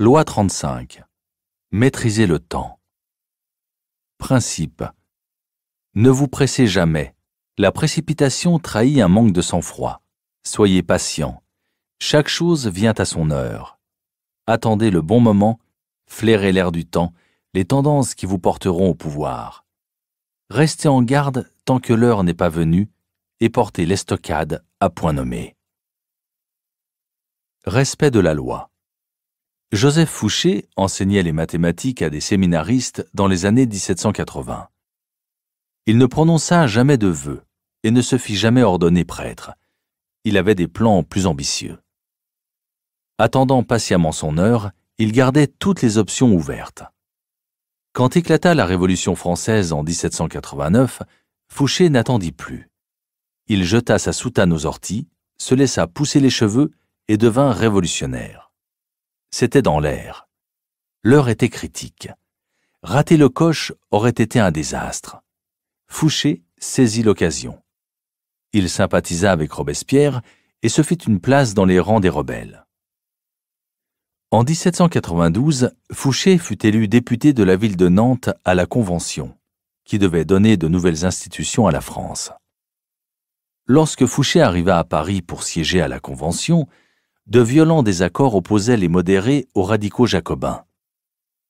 Loi 35. Maîtrisez le temps. Principe. Ne vous pressez jamais. La précipitation trahit un manque de sang-froid. Soyez patient. Chaque chose vient à son heure. Attendez le bon moment, flairez l'air du temps, les tendances qui vous porteront au pouvoir. Restez en garde tant que l'heure n'est pas venue et portez l'estocade à point nommé. Respect de la loi. Joseph Fouché enseignait les mathématiques à des séminaristes dans les années 1780. Il ne prononça jamais de vœux et ne se fit jamais ordonner prêtre. Il avait des plans plus ambitieux. Attendant patiemment son heure, il gardait toutes les options ouvertes. Quand éclata la Révolution française en 1789, Fouché n'attendit plus. Il jeta sa soutane aux orties, se laissa pousser les cheveux et devint révolutionnaire. C'était dans l'air. L'heure était critique. Rater le coche aurait été un désastre. Fouché saisit l'occasion. Il sympathisa avec Robespierre et se fit une place dans les rangs des rebelles. En 1792, Fouché fut élu député de la ville de Nantes à la Convention, qui devait donner de nouvelles institutions à la France. Lorsque Fouché arriva à Paris pour siéger à la Convention, de violents désaccords opposaient les modérés aux radicaux jacobins.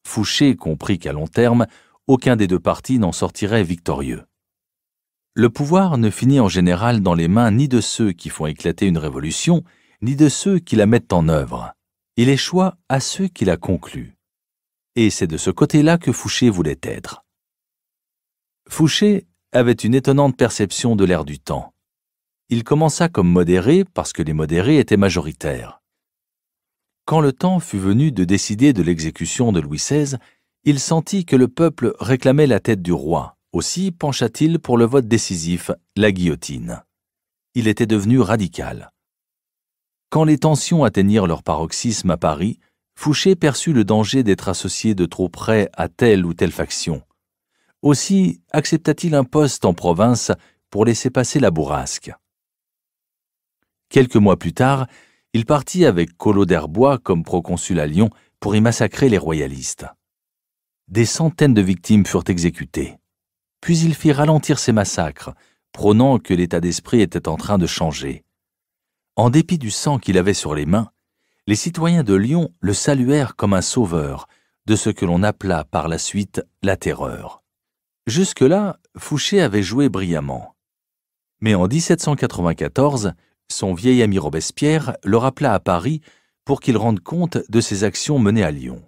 Fouché comprit qu'à long terme, aucun des deux partis n'en sortirait victorieux. Le pouvoir ne finit en général dans les mains ni de ceux qui font éclater une révolution, ni de ceux qui la mettent en œuvre. Il échoit à ceux qui la concluent. Et c'est de ce côté-là que Fouché voulait être. Fouché avait une étonnante perception de l'air du temps. Il commença comme modéré parce que les modérés étaient majoritaires. Quand le temps fut venu de décider de l'exécution de Louis XVI, il sentit que le peuple réclamait la tête du roi. Aussi pencha-t-il pour le vote décisif, la guillotine. Il était devenu radical. Quand les tensions atteignirent leur paroxysme à Paris, Fouché perçut le danger d'être associé de trop près à telle ou telle faction. Aussi accepta-t-il un poste en province pour laisser passer la bourrasque. Quelques mois plus tard, il partit avec Collot d'Herbois comme proconsul à Lyon pour y massacrer les royalistes. Des centaines de victimes furent exécutées. Puis il fit ralentir ces massacres, prônant que l'état d'esprit était en train de changer. En dépit du sang qu'il avait sur les mains, les citoyens de Lyon le saluèrent comme un sauveur de ce que l'on appela par la suite la terreur. Jusque-là, Fouché avait joué brillamment. Mais en 1794, son vieil ami Robespierre le rappela à Paris pour qu'il rende compte de ses actions menées à Lyon.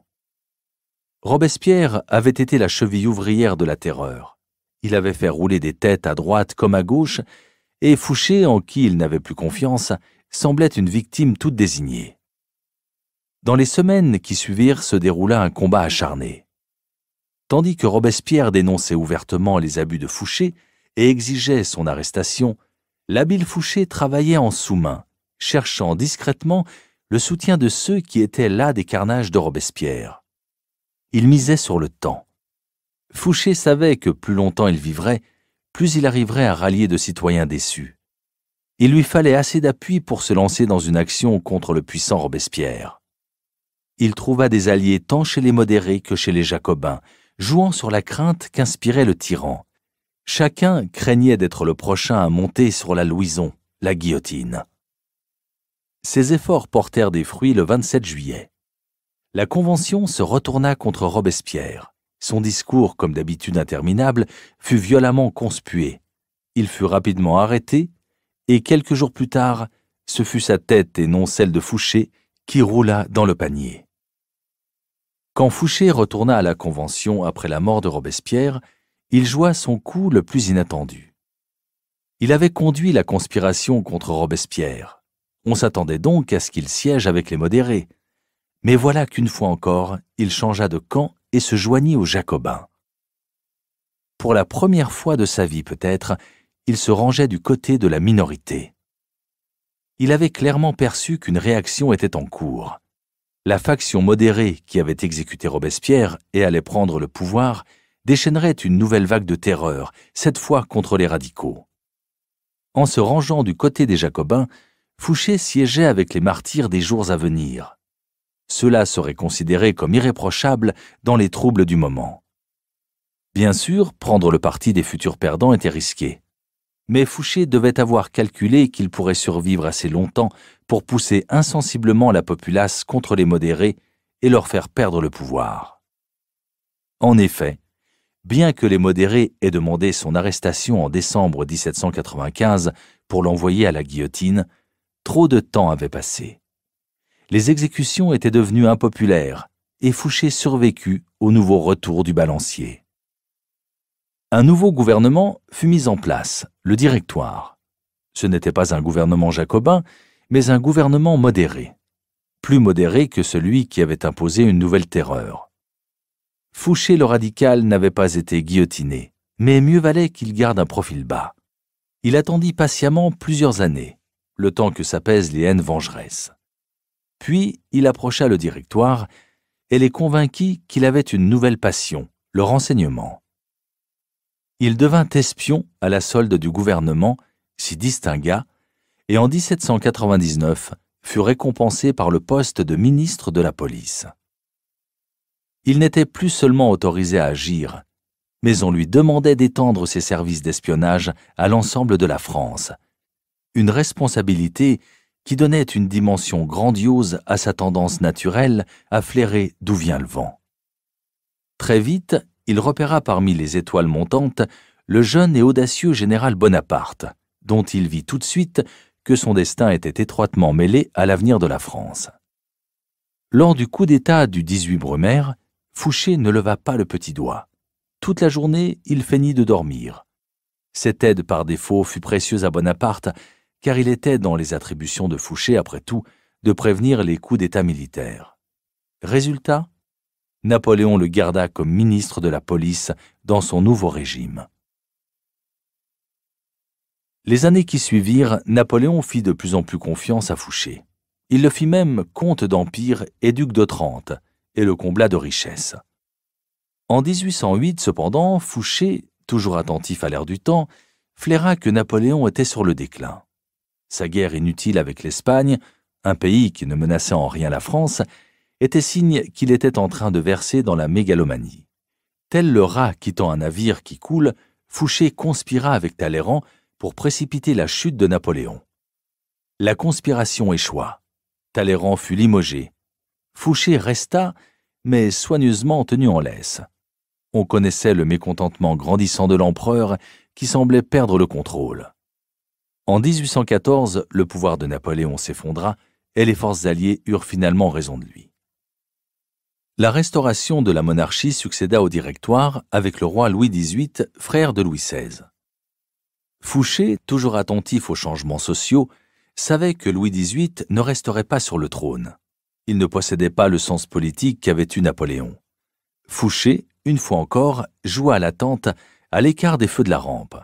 Robespierre avait été la cheville ouvrière de la terreur. Il avait fait rouler des têtes à droite comme à gauche, et Fouché, en qui il n'avait plus confiance, semblait une victime toute désignée. Dans les semaines qui suivirent se déroula un combat acharné. Tandis que Robespierre dénonçait ouvertement les abus de Fouché et exigeait son arrestation, l'habile Fouché travaillait en sous-main, cherchant discrètement le soutien de ceux qui étaient là des carnages de Robespierre. Il misait sur le temps. Fouché savait que plus longtemps il vivrait, plus il arriverait à rallier de citoyens déçus. Il lui fallait assez d'appui pour se lancer dans une action contre le puissant Robespierre. Il trouva des alliés tant chez les modérés que chez les jacobins, jouant sur la crainte qu'inspirait le tyran, Chacun craignait d'être le prochain à monter sur la Louison, la guillotine. Ces efforts portèrent des fruits le 27 juillet. La Convention se retourna contre Robespierre. Son discours, comme d'habitude interminable, fut violemment conspué. Il fut rapidement arrêté, et quelques jours plus tard, ce fut sa tête et non celle de Fouché qui roula dans le panier. Quand Fouché retourna à la Convention après la mort de Robespierre, il joua son coup le plus inattendu. Il avait conduit la conspiration contre Robespierre. On s'attendait donc à ce qu'il siège avec les modérés. Mais voilà qu'une fois encore, il changea de camp et se joignit aux Jacobins. Pour la première fois de sa vie peut-être, il se rangeait du côté de la minorité. Il avait clairement perçu qu'une réaction était en cours. La faction modérée qui avait exécuté Robespierre et allait prendre le pouvoir déchaînerait une nouvelle vague de terreur, cette fois contre les radicaux. En se rangeant du côté des Jacobins, Fouché siégeait avec les martyrs des jours à venir. Cela serait considéré comme irréprochable dans les troubles du moment. Bien sûr, prendre le parti des futurs perdants était risqué. Mais Fouché devait avoir calculé qu'il pourrait survivre assez longtemps pour pousser insensiblement la populace contre les modérés et leur faire perdre le pouvoir. En effet, bien que les modérés aient demandé son arrestation en décembre 1795 pour l'envoyer à la guillotine, trop de temps avait passé. Les exécutions étaient devenues impopulaires et Fouché survécut au nouveau retour du balancier. Un nouveau gouvernement fut mis en place, le Directoire. Ce n'était pas un gouvernement jacobin, mais un gouvernement modéré, plus modéré que celui qui avait imposé une nouvelle terreur. Fouché le radical n'avait pas été guillotiné, mais mieux valait qu'il garde un profil bas. Il attendit patiemment plusieurs années, le temps que s'apaisent les haines vengeresses. Puis il approcha le directoire et les convainquit qu'il avait une nouvelle passion, le renseignement. Il devint espion à la solde du gouvernement, s'y distingua, et en 1799 fut récompensé par le poste de ministre de la police il n'était plus seulement autorisé à agir, mais on lui demandait d'étendre ses services d'espionnage à l'ensemble de la France. Une responsabilité qui donnait une dimension grandiose à sa tendance naturelle à flairer d'où vient le vent. Très vite, il repéra parmi les étoiles montantes le jeune et audacieux général Bonaparte, dont il vit tout de suite que son destin était étroitement mêlé à l'avenir de la France. Lors du coup d'État du 18 Brumaire, Fouché ne leva pas le petit doigt. Toute la journée, il feignit de dormir. Cette aide par défaut fut précieuse à Bonaparte, car il était dans les attributions de Fouché, après tout, de prévenir les coups d'État militaire. Résultat Napoléon le garda comme ministre de la police dans son nouveau régime. Les années qui suivirent, Napoléon fit de plus en plus confiance à Fouché. Il le fit même comte d'Empire et duc de Trente, et le combla de richesses. En 1808, cependant, Fouché, toujours attentif à l'air du temps, flaira que Napoléon était sur le déclin. Sa guerre inutile avec l'Espagne, un pays qui ne menaçait en rien la France, était signe qu'il était en train de verser dans la mégalomanie. Tel le rat quittant un navire qui coule, Fouché conspira avec Talleyrand pour précipiter la chute de Napoléon. La conspiration échoua. Talleyrand fut limogé, Fouché resta, mais soigneusement tenu en laisse. On connaissait le mécontentement grandissant de l'empereur qui semblait perdre le contrôle. En 1814, le pouvoir de Napoléon s'effondra et les forces alliées eurent finalement raison de lui. La restauration de la monarchie succéda au directoire avec le roi Louis XVIII, frère de Louis XVI. Fouché, toujours attentif aux changements sociaux, savait que Louis XVIII ne resterait pas sur le trône il ne possédait pas le sens politique qu'avait eu Napoléon. Fouché, une fois encore, joua à l'attente à l'écart des feux de la rampe.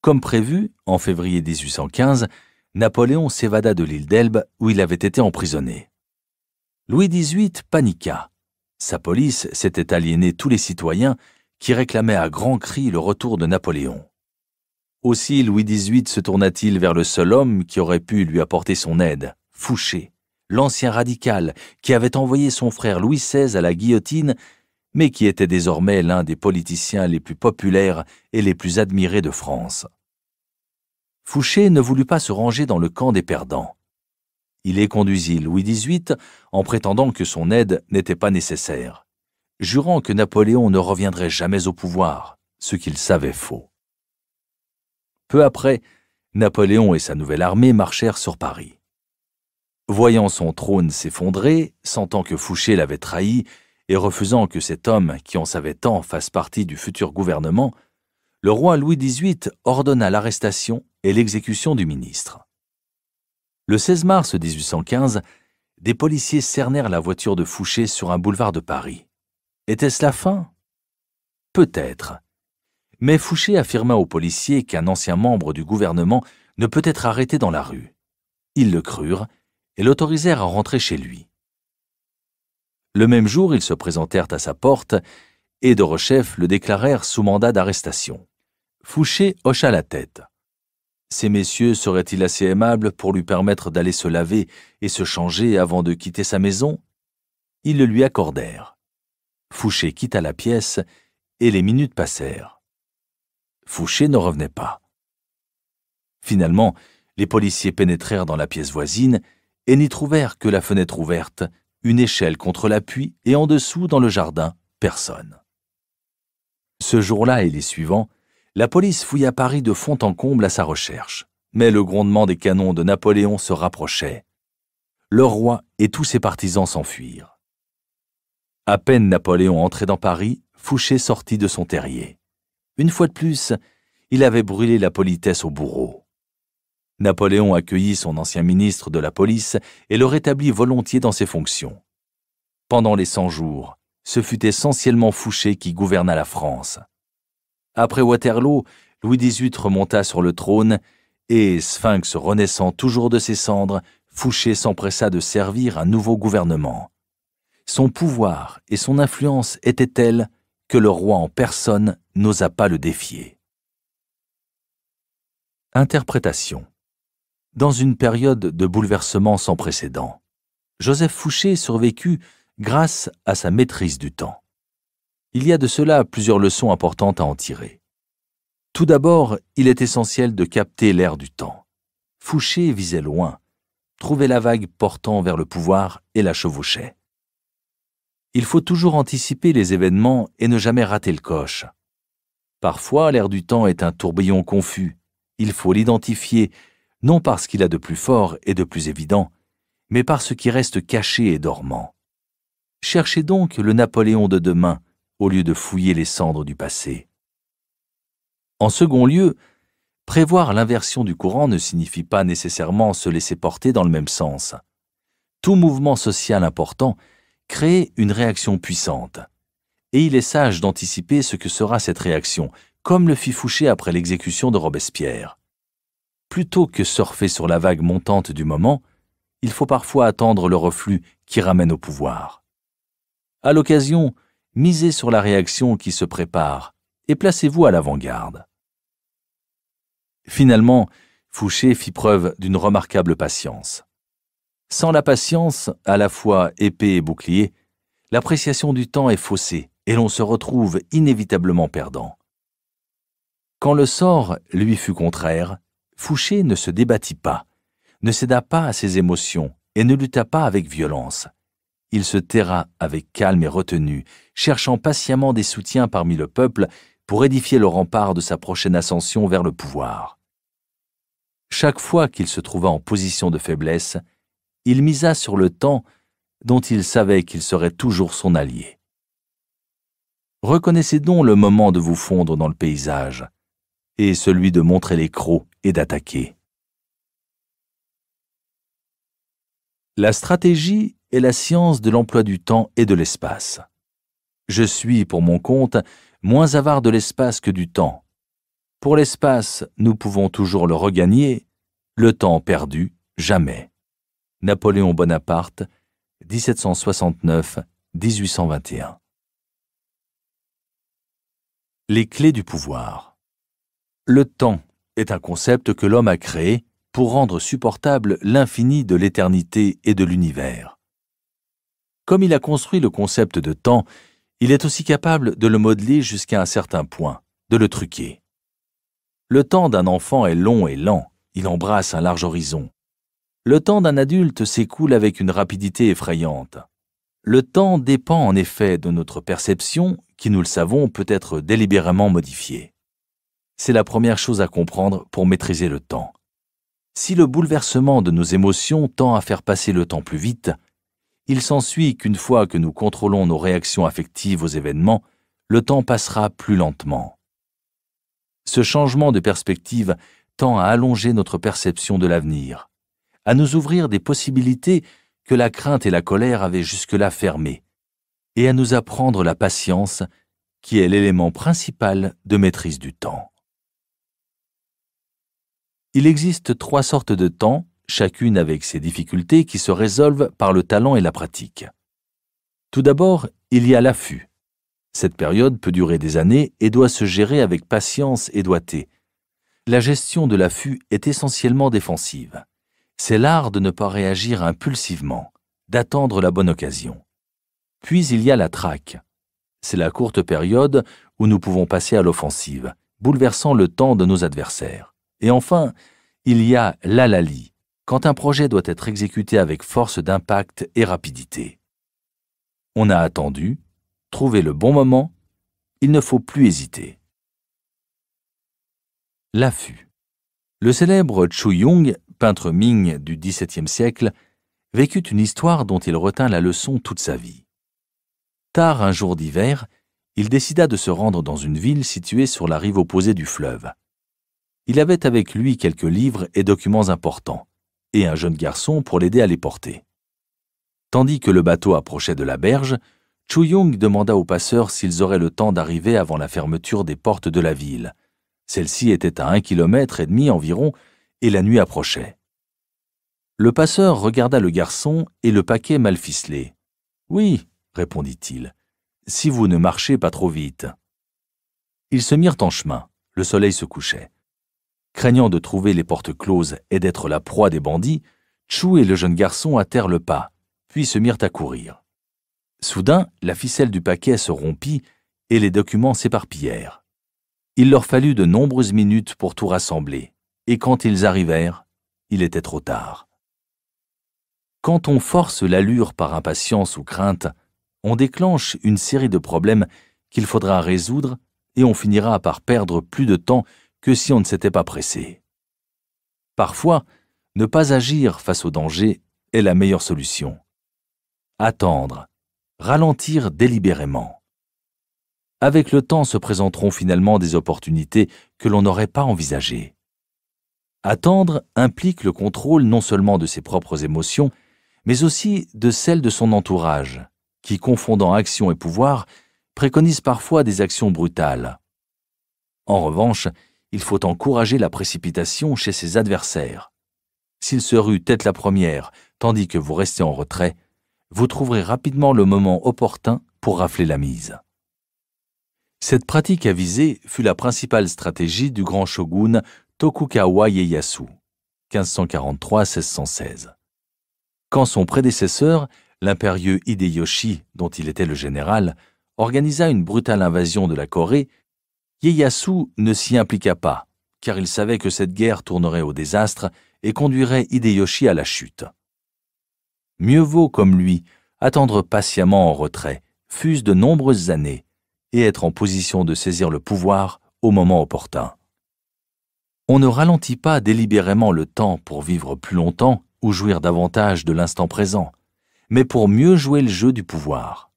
Comme prévu, en février 1815, Napoléon s'évada de l'île d'Elbe où il avait été emprisonné. Louis XVIII paniqua. Sa police s'était aliénée tous les citoyens qui réclamaient à grands cris le retour de Napoléon. Aussi Louis XVIII se tourna-t-il vers le seul homme qui aurait pu lui apporter son aide, Fouché l'ancien radical qui avait envoyé son frère Louis XVI à la guillotine, mais qui était désormais l'un des politiciens les plus populaires et les plus admirés de France. Fouché ne voulut pas se ranger dans le camp des perdants. Il éconduisit Louis XVIII en prétendant que son aide n'était pas nécessaire, jurant que Napoléon ne reviendrait jamais au pouvoir, ce qu'il savait faux. Peu après, Napoléon et sa nouvelle armée marchèrent sur Paris voyant son trône s'effondrer, sentant que Fouché l'avait trahi et refusant que cet homme qui en savait tant fasse partie du futur gouvernement, le roi Louis XVIII ordonna l'arrestation et l'exécution du ministre. Le 16 mars 1815, des policiers cernèrent la voiture de Fouché sur un boulevard de Paris. Était-ce la fin Peut-être. Mais Fouché affirma aux policiers qu'un ancien membre du gouvernement ne peut être arrêté dans la rue. Ils le crurent et l'autorisèrent à rentrer chez lui. Le même jour, ils se présentèrent à sa porte et de rechef le déclarèrent sous mandat d'arrestation. Fouché hocha la tête. Ces messieurs seraient-ils assez aimables pour lui permettre d'aller se laver et se changer avant de quitter sa maison Ils le lui accordèrent. Fouché quitta la pièce et les minutes passèrent. Fouché ne revenait pas. Finalement, les policiers pénétrèrent dans la pièce voisine et n'y trouvèrent que la fenêtre ouverte, une échelle contre l'appui et en dessous dans le jardin, personne. Ce jour-là et les suivants, la police fouilla Paris de fond en comble à sa recherche, mais le grondement des canons de Napoléon se rapprochait. Le roi et tous ses partisans s'enfuirent. À peine Napoléon entrait dans Paris, Fouché sortit de son terrier. Une fois de plus, il avait brûlé la politesse au bourreau. Napoléon accueillit son ancien ministre de la police et le rétablit volontiers dans ses fonctions. Pendant les Cent Jours, ce fut essentiellement Fouché qui gouverna la France. Après Waterloo, Louis XVIII remonta sur le trône et, Sphinx renaissant toujours de ses cendres, Fouché s'empressa de servir un nouveau gouvernement. Son pouvoir et son influence étaient tels que le roi en personne n'osa pas le défier. Interprétation dans une période de bouleversement sans précédent, Joseph Fouché survécut grâce à sa maîtrise du temps. Il y a de cela plusieurs leçons importantes à en tirer. Tout d'abord, il est essentiel de capter l'air du temps. Fouché visait loin, trouvait la vague portant vers le pouvoir et la chevauchait. Il faut toujours anticiper les événements et ne jamais rater le coche. Parfois, l'air du temps est un tourbillon confus. Il faut l'identifier non parce qu'il a de plus fort et de plus évident, mais parce ce qui reste caché et dormant. Cherchez donc le Napoléon de demain au lieu de fouiller les cendres du passé. En second lieu, prévoir l'inversion du courant ne signifie pas nécessairement se laisser porter dans le même sens. Tout mouvement social important crée une réaction puissante, et il est sage d'anticiper ce que sera cette réaction, comme le fit Fouché après l'exécution de Robespierre plutôt que surfer sur la vague montante du moment, il faut parfois attendre le reflux qui ramène au pouvoir. À l'occasion, misez sur la réaction qui se prépare et placez-vous à l'avant-garde. Finalement, Fouché fit preuve d'une remarquable patience. Sans la patience, à la fois épée et bouclier, l'appréciation du temps est faussée et l'on se retrouve inévitablement perdant. Quand le sort lui fut contraire, Fouché ne se débattit pas, ne céda pas à ses émotions et ne lutta pas avec violence. Il se terra avec calme et retenue, cherchant patiemment des soutiens parmi le peuple pour édifier le rempart de sa prochaine ascension vers le pouvoir. Chaque fois qu'il se trouva en position de faiblesse, il misa sur le temps dont il savait qu'il serait toujours son allié. Reconnaissez donc le moment de vous fondre dans le paysage, et celui de montrer les crocs et d'attaquer. La stratégie est la science de l'emploi du temps et de l'espace. Je suis, pour mon compte, moins avare de l'espace que du temps. Pour l'espace, nous pouvons toujours le regagner, le temps perdu, jamais. Napoléon Bonaparte, 1769-1821. Les clés du pouvoir. Le temps est un concept que l'homme a créé pour rendre supportable l'infini de l'éternité et de l'univers. Comme il a construit le concept de temps, il est aussi capable de le modeler jusqu'à un certain point, de le truquer. Le temps d'un enfant est long et lent, il embrasse un large horizon. Le temps d'un adulte s'écoule avec une rapidité effrayante. Le temps dépend en effet de notre perception qui, nous le savons, peut être délibérément modifiée. C'est la première chose à comprendre pour maîtriser le temps. Si le bouleversement de nos émotions tend à faire passer le temps plus vite, il s'ensuit qu'une fois que nous contrôlons nos réactions affectives aux événements, le temps passera plus lentement. Ce changement de perspective tend à allonger notre perception de l'avenir, à nous ouvrir des possibilités que la crainte et la colère avaient jusque-là fermées, et à nous apprendre la patience, qui est l'élément principal de maîtrise du temps. Il existe trois sortes de temps, chacune avec ses difficultés qui se résolvent par le talent et la pratique. Tout d'abord, il y a l'affût. Cette période peut durer des années et doit se gérer avec patience et doigté. La gestion de l'affût est essentiellement défensive. C'est l'art de ne pas réagir impulsivement, d'attendre la bonne occasion. Puis il y a la traque. C'est la courte période où nous pouvons passer à l'offensive, bouleversant le temps de nos adversaires. Et enfin, il y a l'alali, quand un projet doit être exécuté avec force d'impact et rapidité. On a attendu, trouvé le bon moment, il ne faut plus hésiter. L'affût. Le célèbre Chu Yung, peintre Ming du XVIIe siècle, vécut une histoire dont il retint la leçon toute sa vie. Tard un jour d'hiver, il décida de se rendre dans une ville située sur la rive opposée du fleuve. Il avait avec lui quelques livres et documents importants, et un jeune garçon pour l'aider à les porter. Tandis que le bateau approchait de la berge, chou Yung demanda au passeurs s'ils auraient le temps d'arriver avant la fermeture des portes de la ville. Celle-ci était à un kilomètre et demi environ, et la nuit approchait. Le passeur regarda le garçon et le paquet mal ficelé. Oui, répondit-il, si vous ne marchez pas trop vite. Ils se mirent en chemin, le soleil se couchait. Craignant de trouver les portes closes et d'être la proie des bandits, Chou et le jeune garçon hâtèrent le pas, puis se mirent à courir. Soudain, la ficelle du paquet se rompit et les documents s'éparpillèrent. Il leur fallut de nombreuses minutes pour tout rassembler, et quand ils arrivèrent, il était trop tard. Quand on force l'allure par impatience ou crainte, on déclenche une série de problèmes qu'il faudra résoudre et on finira par perdre plus de temps que si on ne s'était pas pressé. Parfois, ne pas agir face au danger est la meilleure solution. Attendre, ralentir délibérément. Avec le temps se présenteront finalement des opportunités que l'on n'aurait pas envisagées. Attendre implique le contrôle non seulement de ses propres émotions, mais aussi de celles de son entourage, qui, confondant action et pouvoir, préconise parfois des actions brutales. En revanche, il faut encourager la précipitation chez ses adversaires. S'il se rue tête la première, tandis que vous restez en retrait, vous trouverez rapidement le moment opportun pour rafler la mise. Cette pratique avisée fut la principale stratégie du grand shogun Tokugawa Ieyasu, 1543-1616. Quand son prédécesseur, l'impérieux Hideyoshi, dont il était le général, organisa une brutale invasion de la Corée Ieyasu ne s'y impliqua pas, car il savait que cette guerre tournerait au désastre et conduirait Hideyoshi à la chute. Mieux vaut, comme lui, attendre patiemment en retrait, fût-ce de nombreuses années, et être en position de saisir le pouvoir au moment opportun. On ne ralentit pas délibérément le temps pour vivre plus longtemps ou jouir davantage de l'instant présent, mais pour mieux jouer le jeu du pouvoir.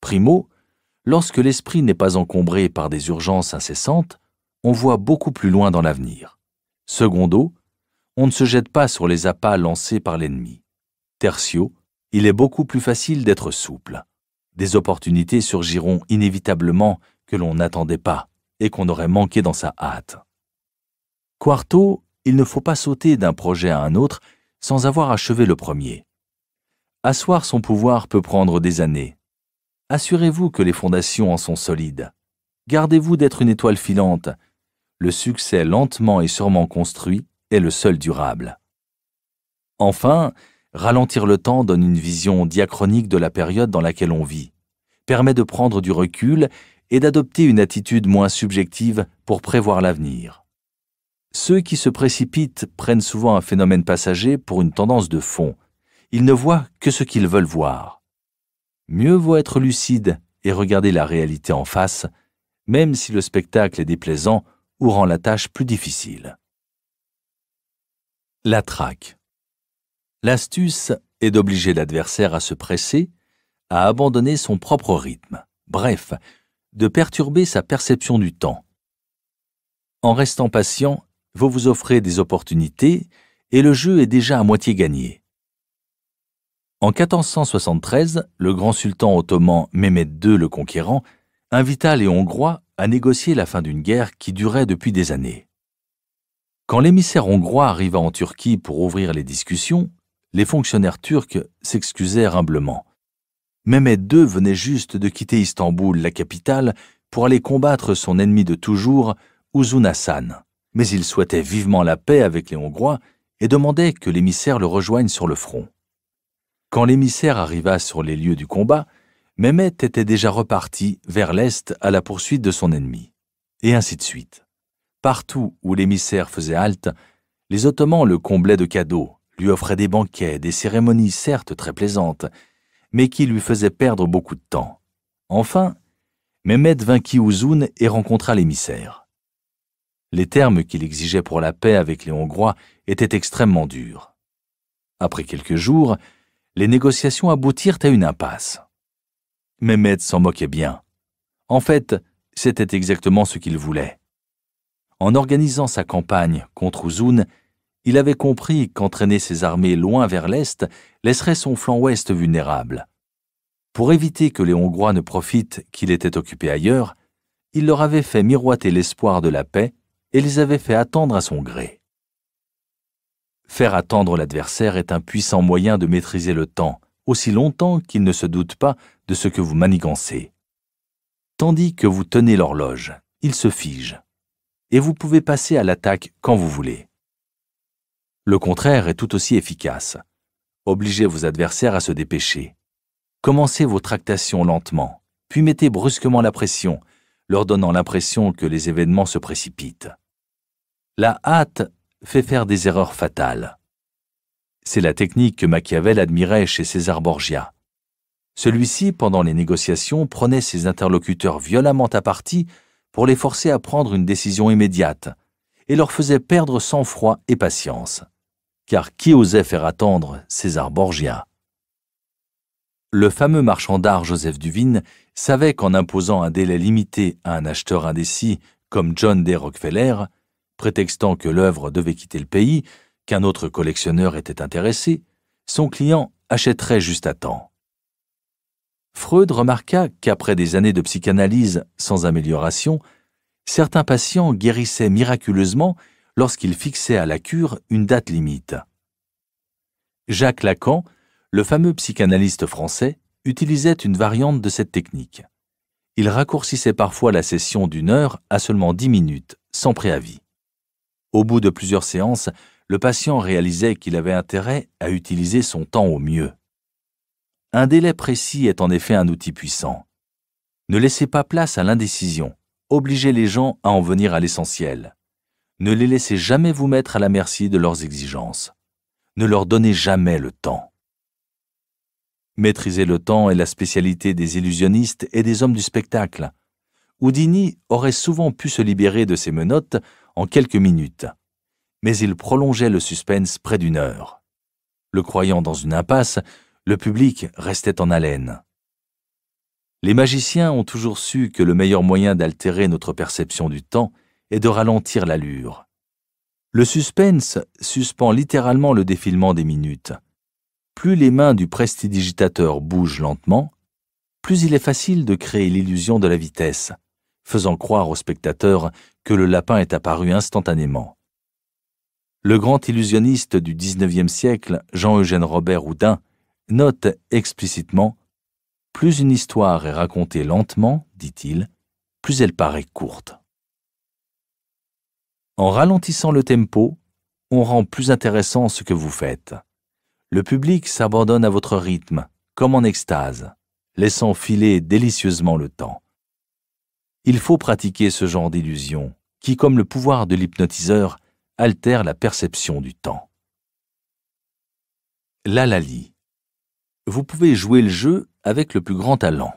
Primo, Lorsque l'esprit n'est pas encombré par des urgences incessantes, on voit beaucoup plus loin dans l'avenir. Secondo, on ne se jette pas sur les appâts lancés par l'ennemi. Tertio, il est beaucoup plus facile d'être souple. Des opportunités surgiront inévitablement que l'on n'attendait pas et qu'on aurait manqué dans sa hâte. Quarto, il ne faut pas sauter d'un projet à un autre sans avoir achevé le premier. Asseoir son pouvoir peut prendre des années, assurez-vous que les fondations en sont solides. Gardez-vous d'être une étoile filante. Le succès lentement et sûrement construit est le seul durable. Enfin, ralentir le temps donne une vision diachronique de la période dans laquelle on vit, permet de prendre du recul et d'adopter une attitude moins subjective pour prévoir l'avenir. Ceux qui se précipitent prennent souvent un phénomène passager pour une tendance de fond. Ils ne voient que ce qu'ils veulent voir. Mieux vaut être lucide et regarder la réalité en face, même si le spectacle est déplaisant ou rend la tâche plus difficile. La traque. L'astuce est d'obliger l'adversaire à se presser, à abandonner son propre rythme, bref, de perturber sa perception du temps. En restant patient, vous vous offrez des opportunités et le jeu est déjà à moitié gagné. En 1473, le grand sultan ottoman Mehmed II le Conquérant invita les Hongrois à négocier la fin d'une guerre qui durait depuis des années. Quand l'émissaire hongrois arriva en Turquie pour ouvrir les discussions, les fonctionnaires turcs s'excusèrent humblement. Mehmed II venait juste de quitter Istanbul, la capitale, pour aller combattre son ennemi de toujours, Uzun Hassan. Mais il souhaitait vivement la paix avec les Hongrois et demandait que l'émissaire le rejoigne sur le front. Quand l'émissaire arriva sur les lieux du combat, Mehmet était déjà reparti vers l'est à la poursuite de son ennemi. Et ainsi de suite. Partout où l'émissaire faisait halte, les Ottomans le comblaient de cadeaux, lui offraient des banquets, des cérémonies certes très plaisantes, mais qui lui faisaient perdre beaucoup de temps. Enfin, Mehmet vainquit Ouzoun et rencontra l'émissaire. Les termes qu'il exigeait pour la paix avec les Hongrois étaient extrêmement durs. Après quelques jours, les négociations aboutirent à une impasse. Mehmet s'en moquait bien. En fait, c'était exactement ce qu'il voulait. En organisant sa campagne contre Ouzoun, il avait compris qu'entraîner ses armées loin vers l'est laisserait son flanc ouest vulnérable. Pour éviter que les Hongrois ne profitent qu'il était occupé ailleurs, il leur avait fait miroiter l'espoir de la paix et les avait fait attendre à son gré. Faire attendre l'adversaire est un puissant moyen de maîtriser le temps, aussi longtemps qu'il ne se doute pas de ce que vous manigancez. Tandis que vous tenez l'horloge, il se fige, et vous pouvez passer à l'attaque quand vous voulez. Le contraire est tout aussi efficace. Obligez vos adversaires à se dépêcher. Commencez vos tractations lentement, puis mettez brusquement la pression, leur donnant l'impression que les événements se précipitent. La hâte fait faire des erreurs fatales. C'est la technique que Machiavel admirait chez César Borgia. Celui-ci, pendant les négociations, prenait ses interlocuteurs violemment à partie pour les forcer à prendre une décision immédiate et leur faisait perdre sang-froid et patience. Car qui osait faire attendre César Borgia Le fameux marchand d'art Joseph Duvine savait qu'en imposant un délai limité à un acheteur indécis comme John D. Rockefeller, prétextant que l'œuvre devait quitter le pays, qu'un autre collectionneur était intéressé, son client achèterait juste à temps. Freud remarqua qu'après des années de psychanalyse sans amélioration, certains patients guérissaient miraculeusement lorsqu'ils fixaient à la cure une date limite. Jacques Lacan, le fameux psychanalyste français, utilisait une variante de cette technique. Il raccourcissait parfois la session d'une heure à seulement dix minutes, sans préavis. Au bout de plusieurs séances, le patient réalisait qu'il avait intérêt à utiliser son temps au mieux. Un délai précis est en effet un outil puissant. Ne laissez pas place à l'indécision, obligez les gens à en venir à l'essentiel. Ne les laissez jamais vous mettre à la merci de leurs exigences. Ne leur donnez jamais le temps. Maîtriser le temps est la spécialité des illusionnistes et des hommes du spectacle. Houdini aurait souvent pu se libérer de ses menottes en quelques minutes. Mais il prolongeait le suspense près d'une heure. Le croyant dans une impasse, le public restait en haleine. Les magiciens ont toujours su que le meilleur moyen d'altérer notre perception du temps est de ralentir l'allure. Le suspense suspend littéralement le défilement des minutes. Plus les mains du prestidigitateur bougent lentement, plus il est facile de créer l'illusion de la vitesse, faisant croire au spectateur que le lapin est apparu instantanément. Le grand illusionniste du XIXe siècle, Jean-Eugène Robert Houdin, note explicitement Plus une histoire est racontée lentement, dit-il, plus elle paraît courte. En ralentissant le tempo, on rend plus intéressant ce que vous faites. Le public s'abandonne à votre rythme, comme en extase, laissant filer délicieusement le temps. Il faut pratiquer ce genre d'illusion, qui, comme le pouvoir de l'hypnotiseur, altère la perception du temps. L'alali. Vous pouvez jouer le jeu avec le plus grand talent.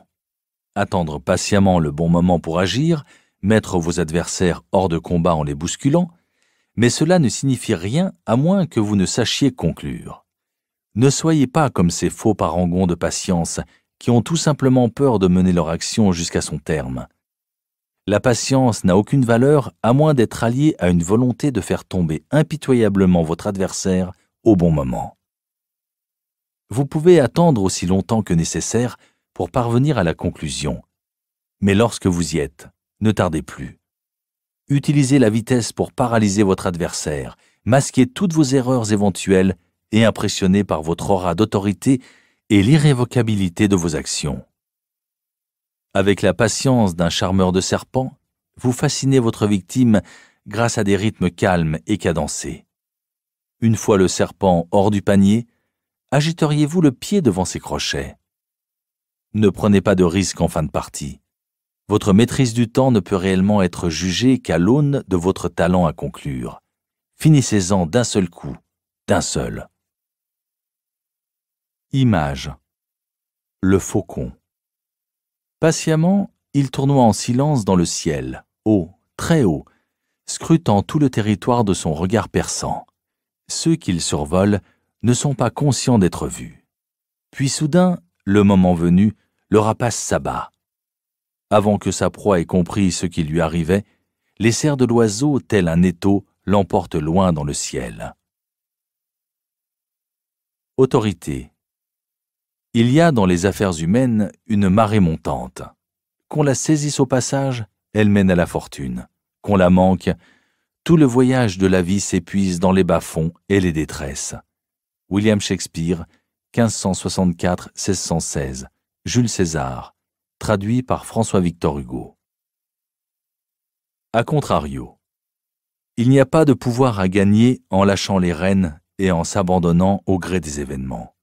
Attendre patiemment le bon moment pour agir, mettre vos adversaires hors de combat en les bousculant, mais cela ne signifie rien à moins que vous ne sachiez conclure. Ne soyez pas comme ces faux parangons de patience qui ont tout simplement peur de mener leur action jusqu'à son terme. La patience n'a aucune valeur à moins d'être alliée à une volonté de faire tomber impitoyablement votre adversaire au bon moment. Vous pouvez attendre aussi longtemps que nécessaire pour parvenir à la conclusion, mais lorsque vous y êtes, ne tardez plus. Utilisez la vitesse pour paralyser votre adversaire, masquer toutes vos erreurs éventuelles et impressionner par votre aura d'autorité et l'irrévocabilité de vos actions. Avec la patience d'un charmeur de serpent, vous fascinez votre victime grâce à des rythmes calmes et cadencés. Une fois le serpent hors du panier, agiteriez-vous le pied devant ses crochets. Ne prenez pas de risques en fin de partie. Votre maîtrise du temps ne peut réellement être jugée qu'à l'aune de votre talent à conclure. Finissez-en d'un seul coup, d'un seul. Image. Le faucon. Patiemment, il tournoie en silence dans le ciel, haut, très haut, scrutant tout le territoire de son regard perçant. Ceux qu'il survole ne sont pas conscients d'être vus. Puis soudain, le moment venu, le rapace s'abat. Avant que sa proie ait compris ce qui lui arrivait, les serres de l'oiseau, tel un étau, l'emportent loin dans le ciel. Autorité. Il y a dans les affaires humaines une marée montante. Qu'on la saisisse au passage, elle mène à la fortune. Qu'on la manque, tout le voyage de la vie s'épuise dans les bas-fonds et les détresses. William Shakespeare, 1564-1616, Jules César, traduit par François-Victor Hugo. A contrario, il n'y a pas de pouvoir à gagner en lâchant les rênes et en s'abandonnant au gré des événements.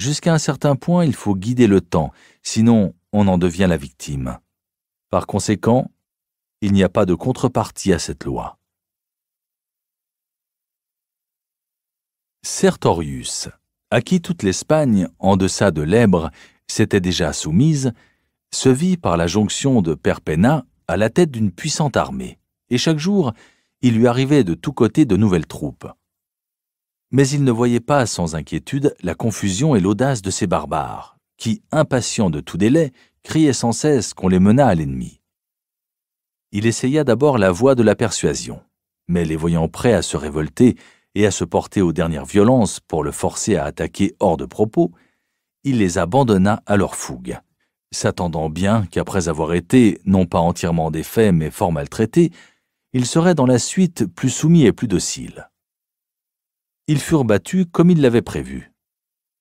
Jusqu'à un certain point, il faut guider le temps, sinon on en devient la victime. Par conséquent, il n'y a pas de contrepartie à cette loi. Sertorius, à qui toute l'Espagne, en deçà de l'Èbre, s'était déjà soumise, se vit par la jonction de Perpenna à la tête d'une puissante armée, et chaque jour, il lui arrivait de tous côtés de nouvelles troupes mais il ne voyait pas sans inquiétude la confusion et l'audace de ces barbares, qui, impatients de tout délai, criaient sans cesse qu'on les menât à l'ennemi. Il essaya d'abord la voie de la persuasion, mais les voyant prêts à se révolter et à se porter aux dernières violences pour le forcer à attaquer hors de propos, il les abandonna à leur fougue, s'attendant bien qu'après avoir été, non pas entièrement défaits mais fort maltraités, ils seraient dans la suite plus soumis et plus dociles ils furent battus comme il l'avait prévu.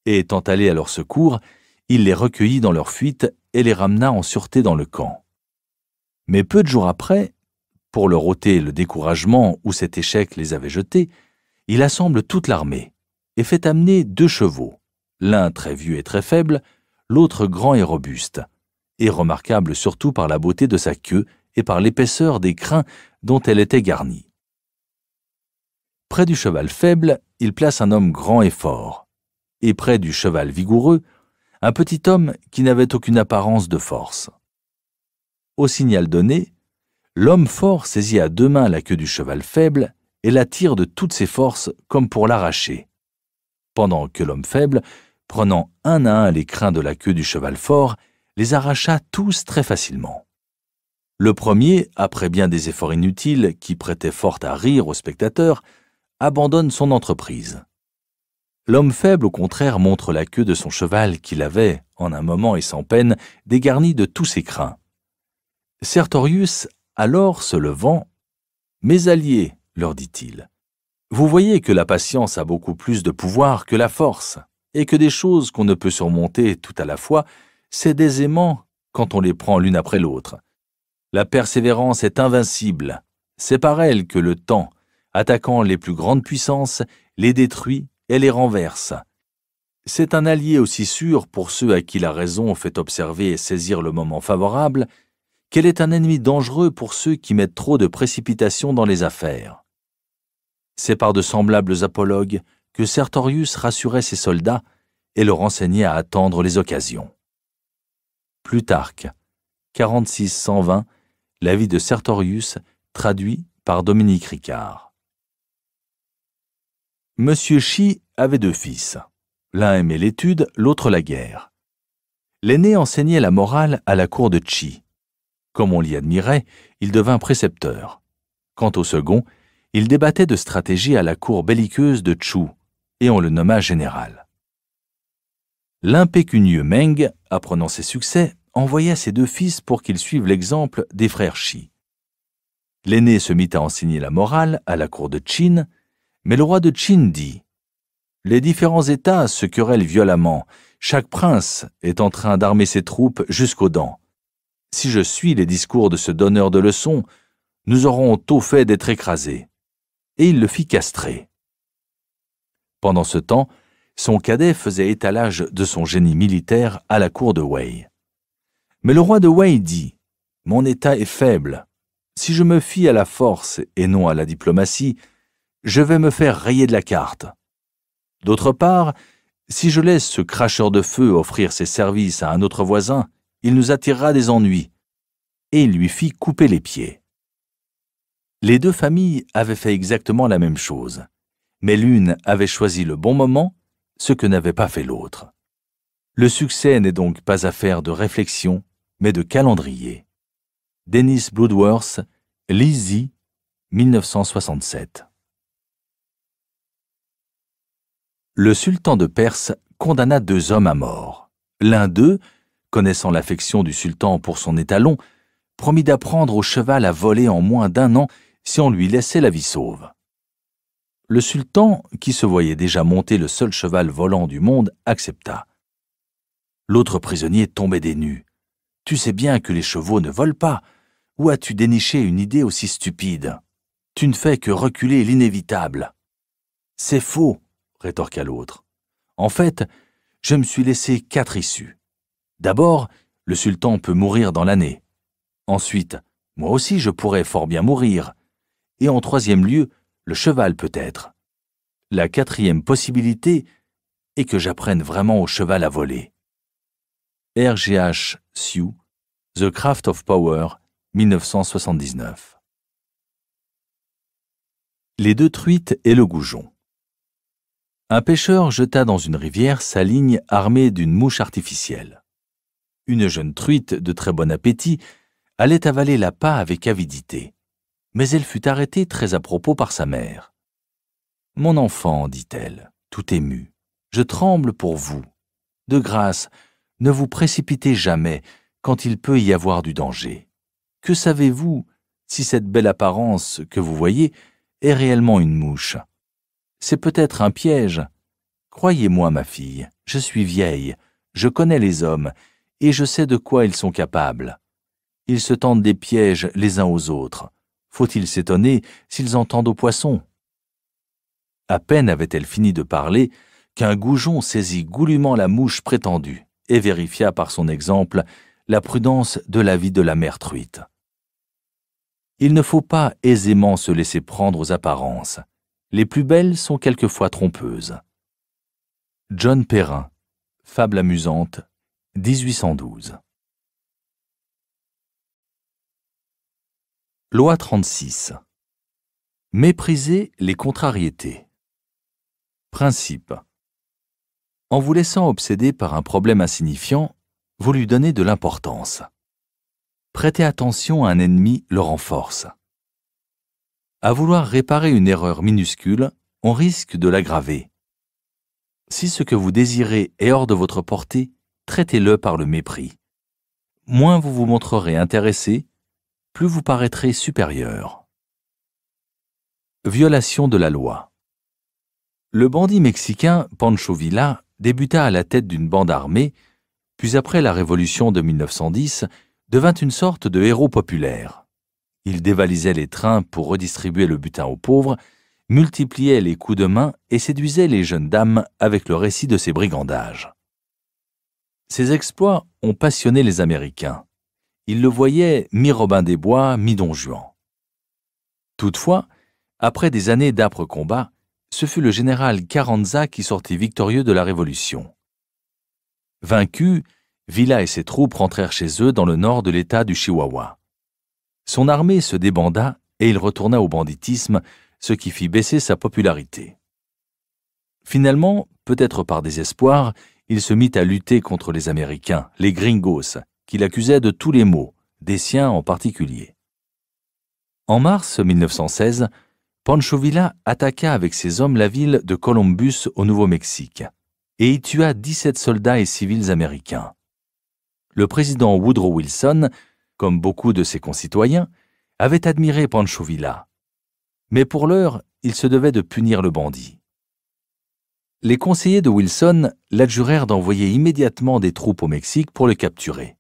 Et étant allé à leur secours, il les recueillit dans leur fuite et les ramena en sûreté dans le camp. Mais peu de jours après, pour leur ôter le découragement où cet échec les avait jetés, il assemble toute l'armée et fait amener deux chevaux, l'un très vieux et très faible, l'autre grand et robuste, et remarquable surtout par la beauté de sa queue et par l'épaisseur des crins dont elle était garnie. Près du cheval faible, il place un homme grand et fort, et près du cheval vigoureux, un petit homme qui n'avait aucune apparence de force. Au signal donné, l'homme fort saisit à deux mains la queue du cheval faible et la tire de toutes ses forces comme pour l'arracher, pendant que l'homme faible, prenant un à un les crins de la queue du cheval fort, les arracha tous très facilement. Le premier, après bien des efforts inutiles qui prêtaient fort à rire aux spectateurs, abandonne son entreprise. L'homme faible, au contraire, montre la queue de son cheval qu'il avait, en un moment et sans peine, dégarni de tous ses crins. Sertorius, alors se levant, Mes alliés, leur dit-il, vous voyez que la patience a beaucoup plus de pouvoir que la force, et que des choses qu'on ne peut surmonter tout à la fois, c'est aisément quand on les prend l'une après l'autre. La persévérance est invincible, c'est par elle que le temps, attaquant les plus grandes puissances, les détruit et les renverse. C'est un allié aussi sûr pour ceux à qui la raison fait observer et saisir le moment favorable qu'elle est un ennemi dangereux pour ceux qui mettent trop de précipitation dans les affaires. C'est par de semblables apologues que Sertorius rassurait ses soldats et leur enseignait à attendre les occasions. Plutarque, 4620, l'avis de Sertorius, traduit par Dominique Ricard. Monsieur Shi avait deux fils. L'un aimait l'étude, l'autre la guerre. L'aîné enseignait la morale à la cour de Qi. Comme on l'y admirait, il devint précepteur. Quant au second, il débattait de stratégie à la cour belliqueuse de Chu, et on le nomma général. L'impécunieux Meng, apprenant ses succès, envoya ses deux fils pour qu'ils suivent l'exemple des frères Shi. L'aîné se mit à enseigner la morale à la cour de Qin, mais le roi de Qin dit Les différents États se querellent violemment. Chaque prince est en train d'armer ses troupes jusqu'aux dents. Si je suis les discours de ce donneur de leçons, nous aurons tôt fait d'être écrasés. Et il le fit castrer. Pendant ce temps, son cadet faisait étalage de son génie militaire à la cour de Wei. Mais le roi de Wei dit Mon état est faible. Si je me fie à la force et non à la diplomatie, je vais me faire rayer de la carte. D'autre part, si je laisse ce cracheur de feu offrir ses services à un autre voisin, il nous attirera des ennuis. Et il lui fit couper les pieds. Les deux familles avaient fait exactement la même chose, mais l'une avait choisi le bon moment, ce que n'avait pas fait l'autre. Le succès n'est donc pas affaire de réflexion, mais de calendrier. Dennis Bloodworth, Lizzie, 1967. le sultan de Perse condamna deux hommes à mort. L'un d'eux, connaissant l'affection du sultan pour son étalon, promit d'apprendre au cheval à voler en moins d'un an si on lui laissait la vie sauve. Le sultan, qui se voyait déjà monter le seul cheval volant du monde, accepta. L'autre prisonnier tombait des nues. Tu sais bien que les chevaux ne volent pas. Où as-tu déniché une idée aussi stupide Tu ne fais que reculer l'inévitable. C'est faux, rétorqua l'autre. En fait, je me suis laissé quatre issues. D'abord, le sultan peut mourir dans l'année. Ensuite, moi aussi je pourrais fort bien mourir. Et en troisième lieu, le cheval peut-être. La quatrième possibilité est que j'apprenne vraiment au cheval à voler. RGH Sioux, The Craft of Power, 1979. Les deux truites et le goujon. Un pêcheur jeta dans une rivière sa ligne armée d'une mouche artificielle. Une jeune truite de très bon appétit allait avaler la pas avec avidité, mais elle fut arrêtée très à propos par sa mère. Mon enfant, dit-elle, tout émue, je tremble pour vous. De grâce, ne vous précipitez jamais quand il peut y avoir du danger. Que savez-vous si cette belle apparence que vous voyez est réellement une mouche c'est peut-être un piège. Croyez-moi, ma fille, je suis vieille, je connais les hommes, et je sais de quoi ils sont capables. Ils se tendent des pièges les uns aux autres. Faut-il s'étonner s'ils entendent aux poissons À peine avait-elle fini de parler qu'un goujon saisit goulûment la mouche prétendue et vérifia par son exemple la prudence de la vie de la mère truite. Il ne faut pas aisément se laisser prendre aux apparences les plus belles sont quelquefois trompeuses. John Perrin, Fable amusante, 1812. Loi 36. Mépriser les contrariétés. Principe. En vous laissant obséder par un problème insignifiant, vous lui donnez de l'importance. Prêtez attention à un ennemi le renforce. À vouloir réparer une erreur minuscule, on risque de l'aggraver. Si ce que vous désirez est hors de votre portée, traitez-le par le mépris. Moins vous vous montrerez intéressé, plus vous paraîtrez supérieur. Violation de la loi. Le bandit mexicain Pancho Villa débuta à la tête d'une bande armée, puis après la révolution de 1910, devint une sorte de héros populaire. Il dévalisait les trains pour redistribuer le butin aux pauvres, multipliait les coups de main et séduisait les jeunes dames avec le récit de ses brigandages. Ses exploits ont passionné les Américains. Ils le voyaient mi-Robin des Bois, mi-Don Juan. Toutefois, après des années d'âpres combats, ce fut le général Carranza qui sortit victorieux de la Révolution. Vaincu, Villa et ses troupes rentrèrent chez eux dans le nord de l'État du Chihuahua. Son armée se débanda et il retourna au banditisme, ce qui fit baisser sa popularité. Finalement, peut-être par désespoir, il se mit à lutter contre les Américains, les gringos, qu'il accusait de tous les maux, des siens en particulier. En mars 1916, Pancho Villa attaqua avec ses hommes la ville de Columbus au Nouveau-Mexique et y tua 17 soldats et civils américains. Le président Woodrow Wilson comme beaucoup de ses concitoyens, avaient admiré Pancho Villa. Mais pour l'heure, il se devait de punir le bandit. Les conseillers de Wilson l'adjurèrent d'envoyer immédiatement des troupes au Mexique pour le capturer.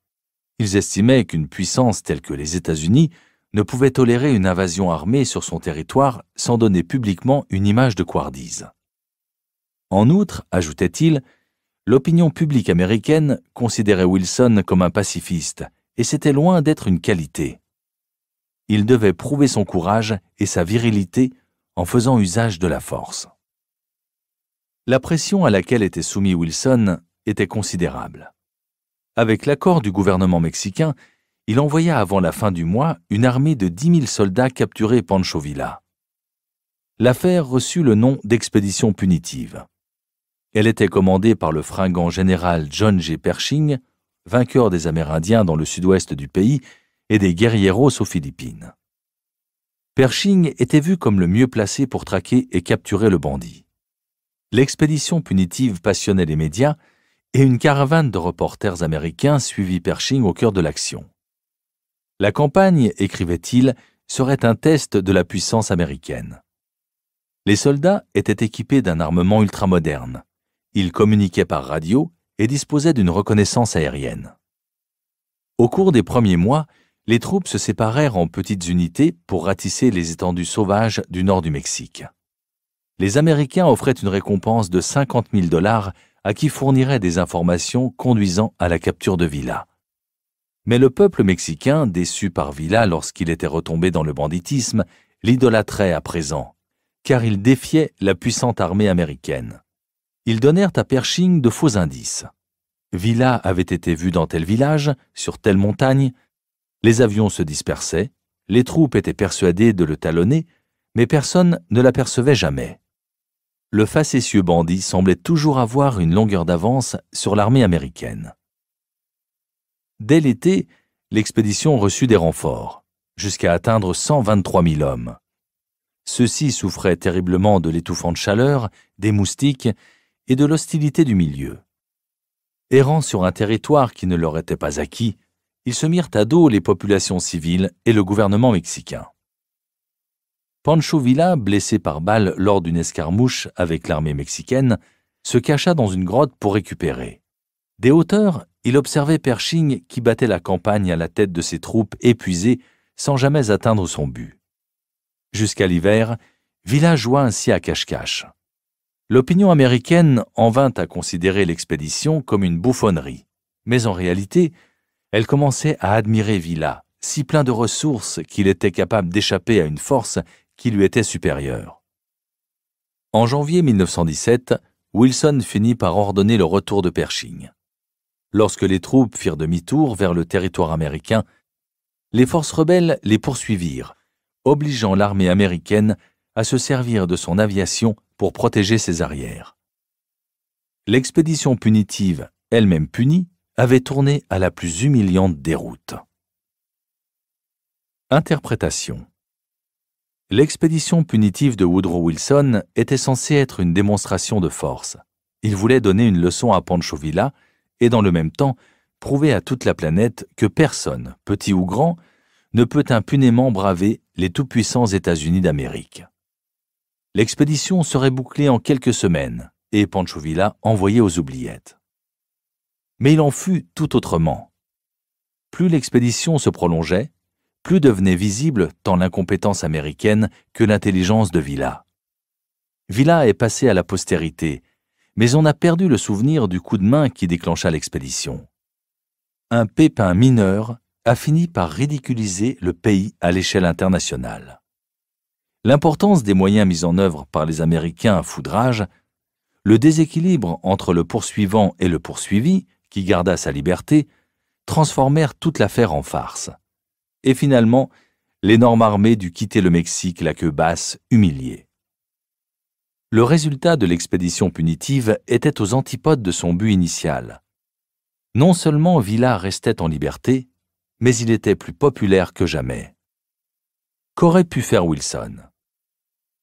Ils estimaient qu'une puissance telle que les États-Unis ne pouvait tolérer une invasion armée sur son territoire sans donner publiquement une image de couardise. En outre, ajoutait-il, l'opinion publique américaine considérait Wilson comme un pacifiste et c'était loin d'être une qualité. Il devait prouver son courage et sa virilité en faisant usage de la force. La pression à laquelle était soumis Wilson était considérable. Avec l'accord du gouvernement mexicain, il envoya avant la fin du mois une armée de 10 000 soldats capturer Pancho Villa. L'affaire reçut le nom d'expédition punitive. Elle était commandée par le fringant général John G. Pershing, vainqueur des Amérindiens dans le sud-ouest du pays et des guerrieros aux Philippines. Pershing était vu comme le mieux placé pour traquer et capturer le bandit. L'expédition punitive passionnait les médias et une caravane de reporters américains suivit Pershing au cœur de l'action. La campagne, écrivait-il, serait un test de la puissance américaine. Les soldats étaient équipés d'un armement ultramoderne. Ils communiquaient par radio et disposait d'une reconnaissance aérienne. Au cours des premiers mois, les troupes se séparèrent en petites unités pour ratisser les étendues sauvages du nord du Mexique. Les Américains offraient une récompense de 50 000 dollars à qui fournirait des informations conduisant à la capture de Villa. Mais le peuple mexicain, déçu par Villa lorsqu'il était retombé dans le banditisme, l'idolâtrait à présent, car il défiait la puissante armée américaine ils donnèrent à Pershing de faux indices. Villa avait été vue dans tel village, sur telle montagne, les avions se dispersaient, les troupes étaient persuadées de le talonner, mais personne ne l'apercevait jamais. Le facétieux bandit semblait toujours avoir une longueur d'avance sur l'armée américaine. Dès l'été, l'expédition reçut des renforts, jusqu'à atteindre 123 000 hommes. Ceux-ci souffraient terriblement de l'étouffante chaleur, des moustiques et de l'hostilité du milieu. Errant sur un territoire qui ne leur était pas acquis, ils se mirent à dos les populations civiles et le gouvernement mexicain. Pancho Villa, blessé par balle lors d'une escarmouche avec l'armée mexicaine, se cacha dans une grotte pour récupérer. Des hauteurs, il observait Pershing qui battait la campagne à la tête de ses troupes épuisées sans jamais atteindre son but. Jusqu'à l'hiver, Villa joua ainsi à cache-cache l'opinion américaine en vint à considérer l'expédition comme une bouffonnerie. Mais en réalité, elle commençait à admirer Villa, si plein de ressources qu'il était capable d'échapper à une force qui lui était supérieure. En janvier 1917, Wilson finit par ordonner le retour de Pershing. Lorsque les troupes firent demi-tour vers le territoire américain, les forces rebelles les poursuivirent, obligeant l'armée américaine à se servir de son aviation pour protéger ses arrières. L'expédition punitive, elle-même punie, avait tourné à la plus humiliante déroute. Interprétation L'expédition punitive de Woodrow Wilson était censée être une démonstration de force. Il voulait donner une leçon à Pancho Villa et dans le même temps prouver à toute la planète que personne, petit ou grand, ne peut impunément braver les tout-puissants États-Unis d'Amérique. L'expédition serait bouclée en quelques semaines et Pancho Villa envoyé aux oubliettes. Mais il en fut tout autrement. Plus l'expédition se prolongeait, plus devenait visible tant l'incompétence américaine que l'intelligence de Villa. Villa est passé à la postérité, mais on a perdu le souvenir du coup de main qui déclencha l'expédition. Un pépin mineur a fini par ridiculiser le pays à l'échelle internationale l'importance des moyens mis en œuvre par les Américains à foudrage, le déséquilibre entre le poursuivant et le poursuivi, qui garda sa liberté, transformèrent toute l'affaire en farce. Et finalement, l'énorme armée dut quitter le Mexique la queue basse, humiliée. Le résultat de l'expédition punitive était aux antipodes de son but initial. Non seulement Villa restait en liberté, mais il était plus populaire que jamais. Qu'aurait pu faire Wilson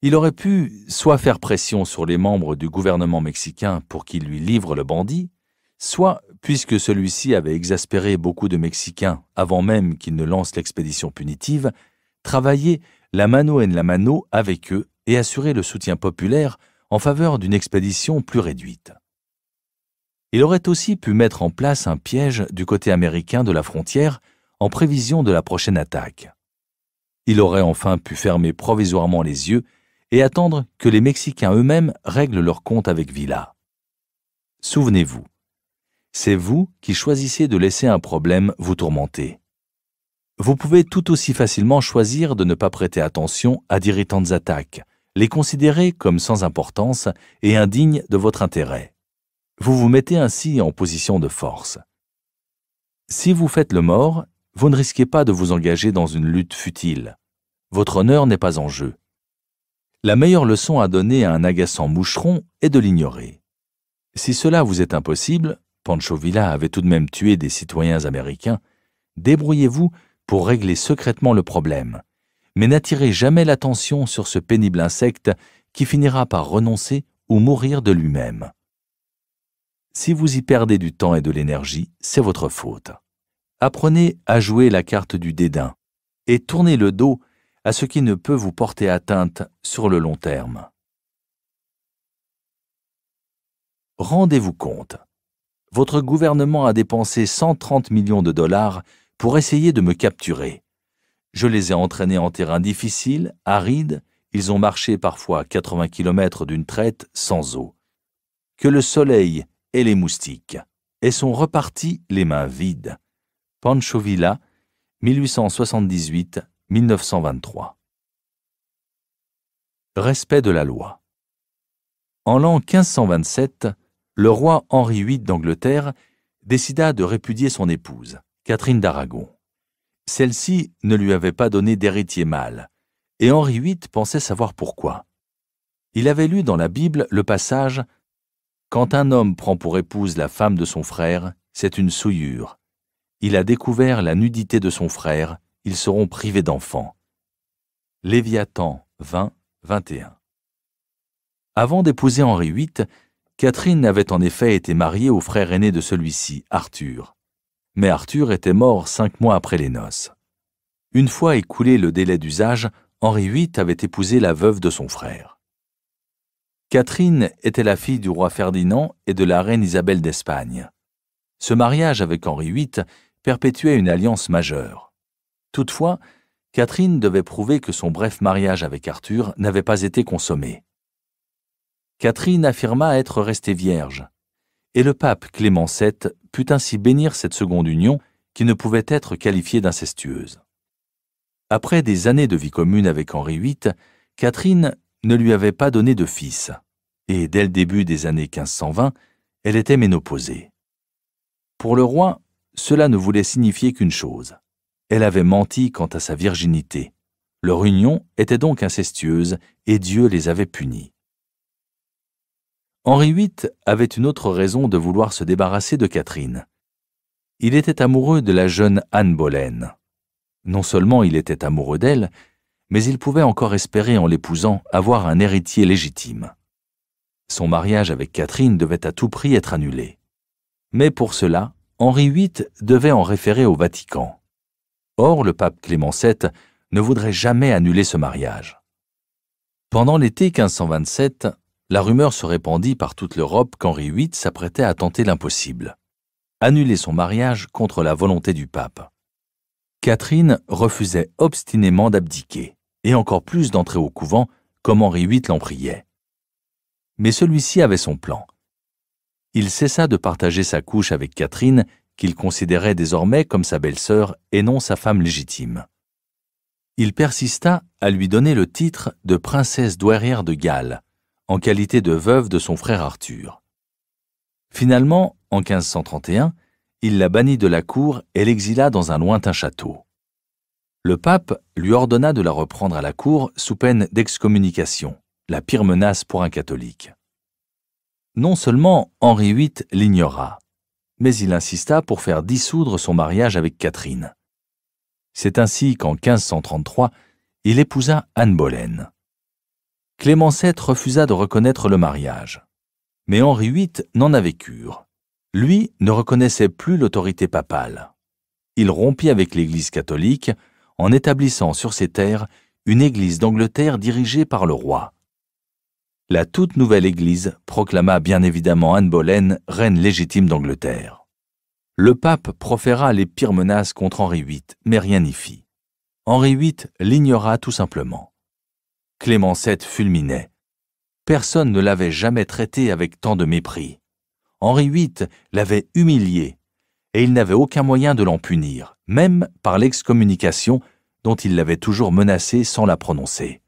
il aurait pu soit faire pression sur les membres du gouvernement mexicain pour qu'ils lui livrent le bandit, soit, puisque celui-ci avait exaspéré beaucoup de Mexicains avant même qu'il ne lance l'expédition punitive, travailler la mano en la mano avec eux et assurer le soutien populaire en faveur d'une expédition plus réduite. Il aurait aussi pu mettre en place un piège du côté américain de la frontière en prévision de la prochaine attaque. Il aurait enfin pu fermer provisoirement les yeux et attendre que les Mexicains eux-mêmes règlent leur compte avec Villa. Souvenez-vous, c'est vous qui choisissez de laisser un problème vous tourmenter. Vous pouvez tout aussi facilement choisir de ne pas prêter attention à d'irritantes attaques, les considérer comme sans importance et indignes de votre intérêt. Vous vous mettez ainsi en position de force. Si vous faites le mort, vous ne risquez pas de vous engager dans une lutte futile. Votre honneur n'est pas en jeu la meilleure leçon à donner à un agaçant moucheron est de l'ignorer. Si cela vous est impossible, Pancho Villa avait tout de même tué des citoyens américains, débrouillez-vous pour régler secrètement le problème, mais n'attirez jamais l'attention sur ce pénible insecte qui finira par renoncer ou mourir de lui-même. Si vous y perdez du temps et de l'énergie, c'est votre faute. Apprenez à jouer la carte du dédain et tournez le dos à ce qui ne peut vous porter atteinte sur le long terme. Rendez-vous compte. Votre gouvernement a dépensé 130 millions de dollars pour essayer de me capturer. Je les ai entraînés en terrain difficile, aride, ils ont marché parfois 80 km d'une traite sans eau. Que le soleil et les moustiques, et sont repartis les mains vides. Pancho Villa, 1878 1923. Respect de la loi. En l'an 1527, le roi Henri VIII d'Angleterre décida de répudier son épouse, Catherine d'Aragon. Celle-ci ne lui avait pas donné d'héritier mâle, et Henri VIII pensait savoir pourquoi. Il avait lu dans la Bible le passage Quand un homme prend pour épouse la femme de son frère, c'est une souillure. Il a découvert la nudité de son frère, ils seront privés d'enfants. Léviathan 20, 21. Avant d'épouser Henri VIII, Catherine avait en effet été mariée au frère aîné de celui-ci, Arthur. Mais Arthur était mort cinq mois après les noces. Une fois écoulé le délai d'usage, Henri VIII avait épousé la veuve de son frère. Catherine était la fille du roi Ferdinand et de la reine Isabelle d'Espagne. Ce mariage avec Henri VIII perpétuait une alliance majeure. Toutefois, Catherine devait prouver que son bref mariage avec Arthur n'avait pas été consommé. Catherine affirma être restée vierge, et le pape Clément VII put ainsi bénir cette seconde union qui ne pouvait être qualifiée d'incestueuse. Après des années de vie commune avec Henri VIII, Catherine ne lui avait pas donné de fils, et dès le début des années 1520, elle était ménopausée. Pour le roi, cela ne voulait signifier qu'une chose, elle avait menti quant à sa virginité. Leur union était donc incestueuse et Dieu les avait punis. Henri VIII avait une autre raison de vouloir se débarrasser de Catherine. Il était amoureux de la jeune Anne Boleyn. Non seulement il était amoureux d'elle, mais il pouvait encore espérer en l'épousant avoir un héritier légitime. Son mariage avec Catherine devait à tout prix être annulé. Mais pour cela, Henri VIII devait en référer au Vatican. Or, le pape Clément VII ne voudrait jamais annuler ce mariage. Pendant l'été 1527, la rumeur se répandit par toute l'Europe qu'Henri VIII s'apprêtait à tenter l'impossible annuler son mariage contre la volonté du pape. Catherine refusait obstinément d'abdiquer, et encore plus d'entrer au couvent, comme Henri VIII l'en priait. Mais celui-ci avait son plan. Il cessa de partager sa couche avec Catherine qu'il considérait désormais comme sa belle-sœur et non sa femme légitime. Il persista à lui donner le titre de princesse douairière de Galles, en qualité de veuve de son frère Arthur. Finalement, en 1531, il la bannit de la cour et l'exila dans un lointain château. Le pape lui ordonna de la reprendre à la cour sous peine d'excommunication, la pire menace pour un catholique. Non seulement Henri VIII l'ignora, mais il insista pour faire dissoudre son mariage avec Catherine. C'est ainsi qu'en 1533, il épousa Anne Boleyn. Clément VII refusa de reconnaître le mariage. Mais Henri VIII n'en avait cure. Lui ne reconnaissait plus l'autorité papale. Il rompit avec l'Église catholique en établissant sur ses terres une Église d'Angleterre dirigée par le roi la toute nouvelle Église proclama bien évidemment Anne Boleyn reine légitime d'Angleterre. Le pape proféra les pires menaces contre Henri VIII, mais rien n'y fit. Henri VIII l'ignora tout simplement. Clément VII fulminait. Personne ne l'avait jamais traité avec tant de mépris. Henri VIII l'avait humilié, et il n'avait aucun moyen de l'en punir, même par l'excommunication dont il l'avait toujours menacé sans la prononcer.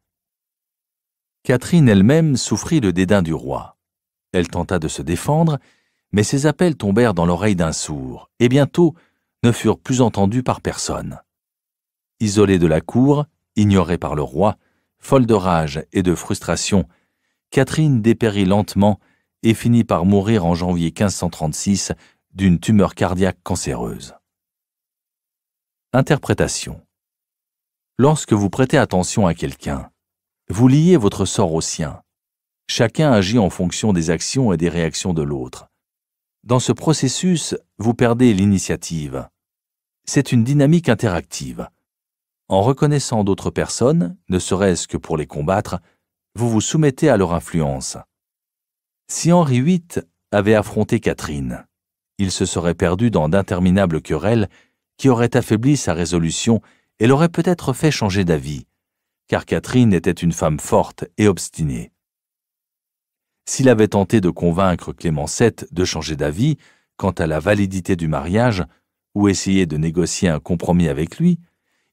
Catherine elle-même souffrit le dédain du roi. Elle tenta de se défendre, mais ses appels tombèrent dans l'oreille d'un sourd, et bientôt ne furent plus entendus par personne. Isolée de la cour, ignorée par le roi, folle de rage et de frustration, Catherine dépérit lentement et finit par mourir en janvier 1536 d'une tumeur cardiaque cancéreuse. Interprétation. Lorsque vous prêtez attention à quelqu'un, vous liez votre sort au sien. Chacun agit en fonction des actions et des réactions de l'autre. Dans ce processus, vous perdez l'initiative. C'est une dynamique interactive. En reconnaissant d'autres personnes, ne serait-ce que pour les combattre, vous vous soumettez à leur influence. Si Henri VIII avait affronté Catherine, il se serait perdu dans d'interminables querelles qui auraient affaibli sa résolution et l'auraient peut-être fait changer d'avis car Catherine était une femme forte et obstinée. S'il avait tenté de convaincre Clément VII de changer d'avis quant à la validité du mariage ou essayé de négocier un compromis avec lui,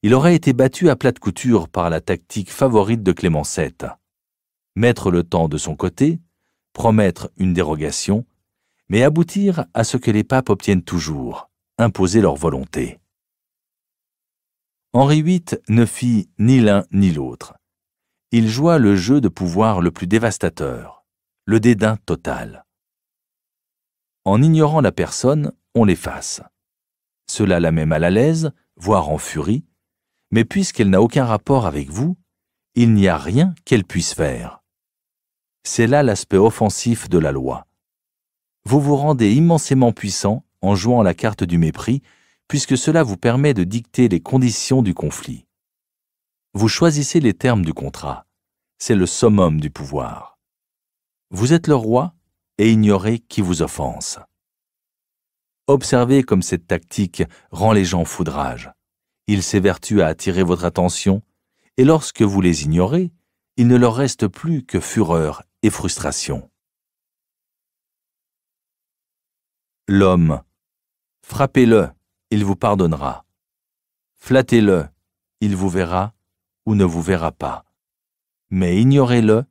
il aurait été battu à plate couture par la tactique favorite de Clément VII. Mettre le temps de son côté, promettre une dérogation, mais aboutir à ce que les papes obtiennent toujours, imposer leur volonté. Henri VIII ne fit ni l'un ni l'autre. Il joua le jeu de pouvoir le plus dévastateur, le dédain total. En ignorant la personne, on l'efface. Cela la met mal à l'aise, voire en furie, mais puisqu'elle n'a aucun rapport avec vous, il n'y a rien qu'elle puisse faire. C'est là l'aspect offensif de la loi. Vous vous rendez immensément puissant en jouant la carte du mépris puisque cela vous permet de dicter les conditions du conflit. Vous choisissez les termes du contrat. C'est le summum du pouvoir. Vous êtes le roi et ignorez qui vous offense. Observez comme cette tactique rend les gens foudrage. Ils s'évertuent à attirer votre attention, et lorsque vous les ignorez, il ne leur reste plus que fureur et frustration. L'homme, frappez-le, il vous pardonnera. Flattez-le, il vous verra ou ne vous verra pas. Mais ignorez-le,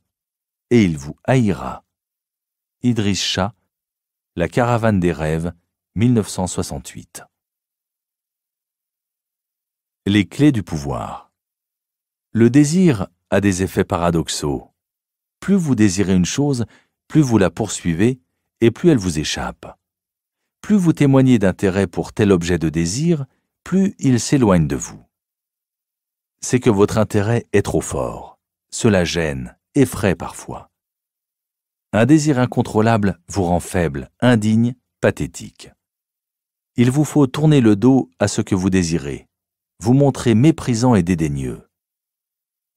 et il vous haïra. Idris Shah, La caravane des rêves, 1968. Les clés du pouvoir. Le désir a des effets paradoxaux. Plus vous désirez une chose, plus vous la poursuivez, et plus elle vous échappe plus vous témoignez d'intérêt pour tel objet de désir, plus il s'éloigne de vous. C'est que votre intérêt est trop fort. Cela gêne, effraie parfois. Un désir incontrôlable vous rend faible, indigne, pathétique. Il vous faut tourner le dos à ce que vous désirez, vous montrer méprisant et dédaigneux.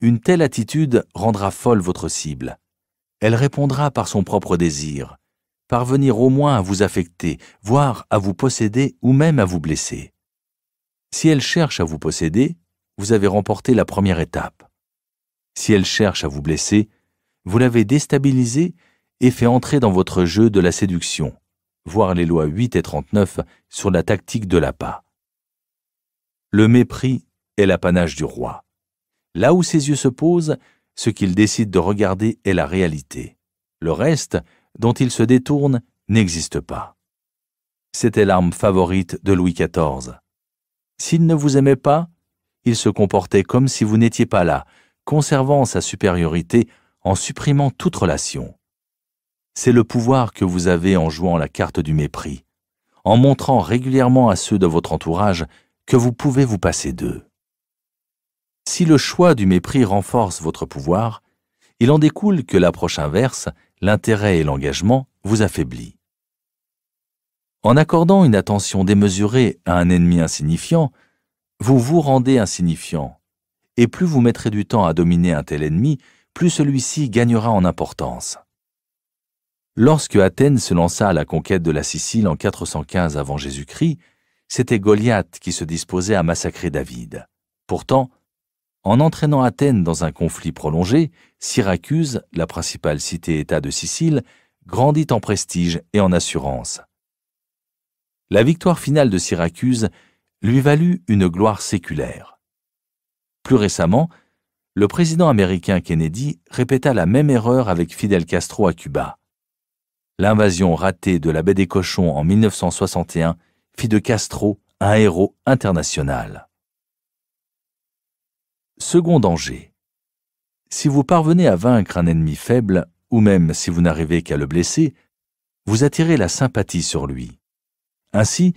Une telle attitude rendra folle votre cible. Elle répondra par son propre désir, parvenir au moins à vous affecter, voire à vous posséder ou même à vous blesser. Si elle cherche à vous posséder, vous avez remporté la première étape. Si elle cherche à vous blesser, vous l'avez déstabilisée et fait entrer dans votre jeu de la séduction, voir les lois 8 et 39 sur la tactique de l'appât. Le mépris est l'apanage du roi. Là où ses yeux se posent, ce qu'il décide de regarder est la réalité. Le reste, dont il se détourne n'existe pas. C'était l'arme favorite de Louis XIV. S'il ne vous aimait pas, il se comportait comme si vous n'étiez pas là, conservant sa supériorité en supprimant toute relation. C'est le pouvoir que vous avez en jouant la carte du mépris, en montrant régulièrement à ceux de votre entourage que vous pouvez vous passer d'eux. Si le choix du mépris renforce votre pouvoir, il en découle que l'approche inverse l'intérêt et l'engagement vous affaiblit. En accordant une attention démesurée à un ennemi insignifiant, vous vous rendez insignifiant, et plus vous mettrez du temps à dominer un tel ennemi, plus celui-ci gagnera en importance. Lorsque Athènes se lança à la conquête de la Sicile en 415 avant Jésus-Christ, c'était Goliath qui se disposait à massacrer David. Pourtant, en entraînant Athènes dans un conflit prolongé, Syracuse, la principale cité-État de Sicile, grandit en prestige et en assurance. La victoire finale de Syracuse lui valut une gloire séculaire. Plus récemment, le président américain Kennedy répéta la même erreur avec Fidel Castro à Cuba. L'invasion ratée de la baie des Cochons en 1961 fit de Castro un héros international. Second danger. Si vous parvenez à vaincre un ennemi faible, ou même si vous n'arrivez qu'à le blesser, vous attirez la sympathie sur lui. Ainsi,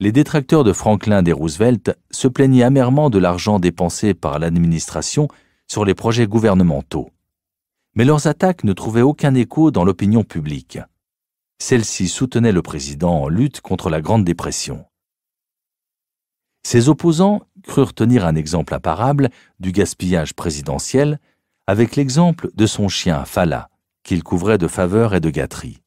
les détracteurs de Franklin et Roosevelt se plaignaient amèrement de l'argent dépensé par l'administration sur les projets gouvernementaux. Mais leurs attaques ne trouvaient aucun écho dans l'opinion publique. Celle-ci soutenait le président en lutte contre la Grande Dépression. Ses opposants crurent tenir un exemple apparable du gaspillage présidentiel avec l'exemple de son chien Fala, qu'il couvrait de faveurs et de gâteries.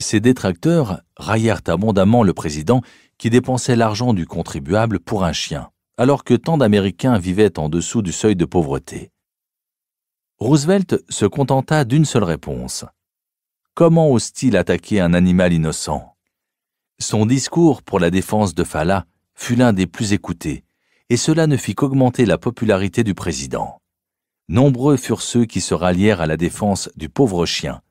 Ses détracteurs raillèrent abondamment le président qui dépensait l'argent du contribuable pour un chien, alors que tant d'Américains vivaient en dessous du seuil de pauvreté. Roosevelt se contenta d'une seule réponse. Comment ose-t-il attaquer un animal innocent Son discours pour la défense de Fala fut l'un des plus écoutés, et cela ne fit qu'augmenter la popularité du président. Nombreux furent ceux qui se rallièrent à la défense du pauvre chien,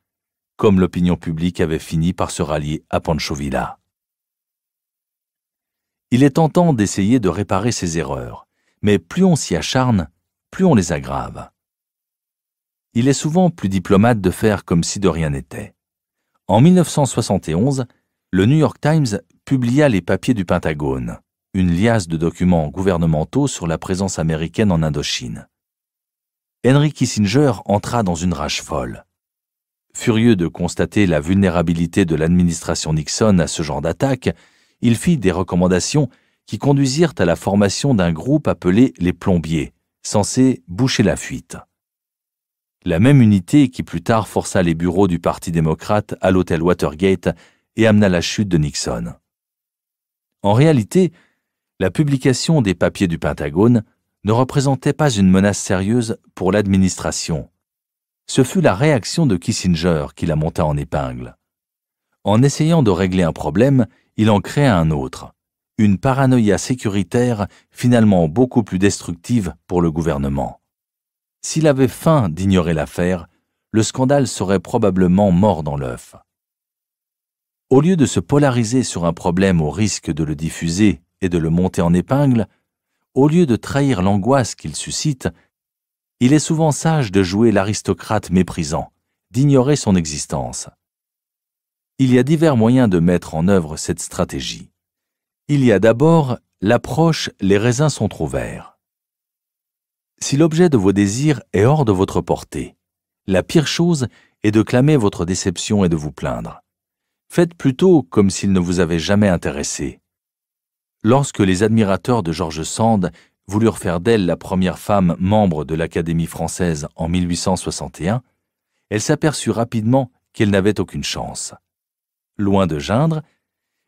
comme l'opinion publique avait fini par se rallier à Pancho Villa. Il est tentant d'essayer de réparer ces erreurs, mais plus on s'y acharne, plus on les aggrave. Il est souvent plus diplomate de faire comme si de rien n'était. En 1971, le New York Times publia les papiers du Pentagone, une liasse de documents gouvernementaux sur la présence américaine en Indochine. Henry Kissinger entra dans une rage folle. Furieux de constater la vulnérabilité de l'administration Nixon à ce genre d'attaque, il fit des recommandations qui conduisirent à la formation d'un groupe appelé les plombiers, censé boucher la fuite. La même unité qui plus tard força les bureaux du Parti démocrate à l'hôtel Watergate et amena la chute de Nixon. En réalité, la publication des papiers du Pentagone ne représentait pas une menace sérieuse pour l'administration. Ce fut la réaction de Kissinger qui la monta en épingle. En essayant de régler un problème, il en créa un autre, une paranoïa sécuritaire finalement beaucoup plus destructive pour le gouvernement. S'il avait faim d'ignorer l'affaire, le scandale serait probablement mort dans l'œuf. Au lieu de se polariser sur un problème au risque de le diffuser et de le monter en épingle, au lieu de trahir l'angoisse qu'il suscite, il est souvent sage de jouer l'aristocrate méprisant, d'ignorer son existence. Il y a divers moyens de mettre en œuvre cette stratégie. Il y a d'abord l'approche les raisins sont trop verts. Si l'objet de vos désirs est hors de votre portée, la pire chose est de clamer votre déception et de vous plaindre. Faites plutôt comme s'il ne vous avait jamais intéressé lorsque les admirateurs de George Sand voulurent faire d'elle la première femme membre de l'Académie française en 1861, elle s'aperçut rapidement qu'elle n'avait aucune chance. Loin de geindre,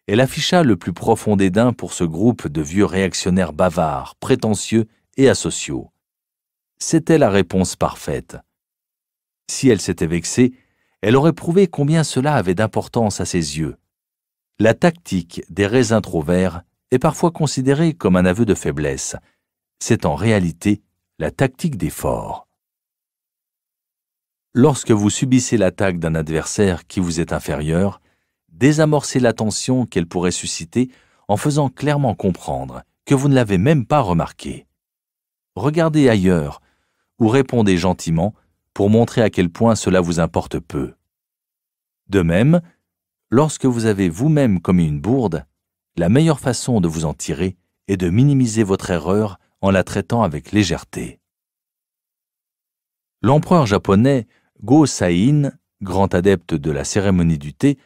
elle afficha le plus profond dédain pour ce groupe de vieux réactionnaires bavards, prétentieux et asociaux. C'était la réponse parfaite. Si elle s'était vexée, elle aurait prouvé combien cela avait d'importance à ses yeux. La tactique des raisins trop verts est parfois considéré comme un aveu de faiblesse. C'est en réalité la tactique d'effort. Lorsque vous subissez l'attaque d'un adversaire qui vous est inférieur, désamorcez l'attention qu'elle pourrait susciter en faisant clairement comprendre que vous ne l'avez même pas remarqué. Regardez ailleurs ou répondez gentiment pour montrer à quel point cela vous importe peu. De même, lorsque vous avez vous-même commis une bourde, la meilleure façon de vous en tirer est de minimiser votre erreur en la traitant avec légèreté. L'empereur japonais Go Sain, grand adepte de la cérémonie du thé,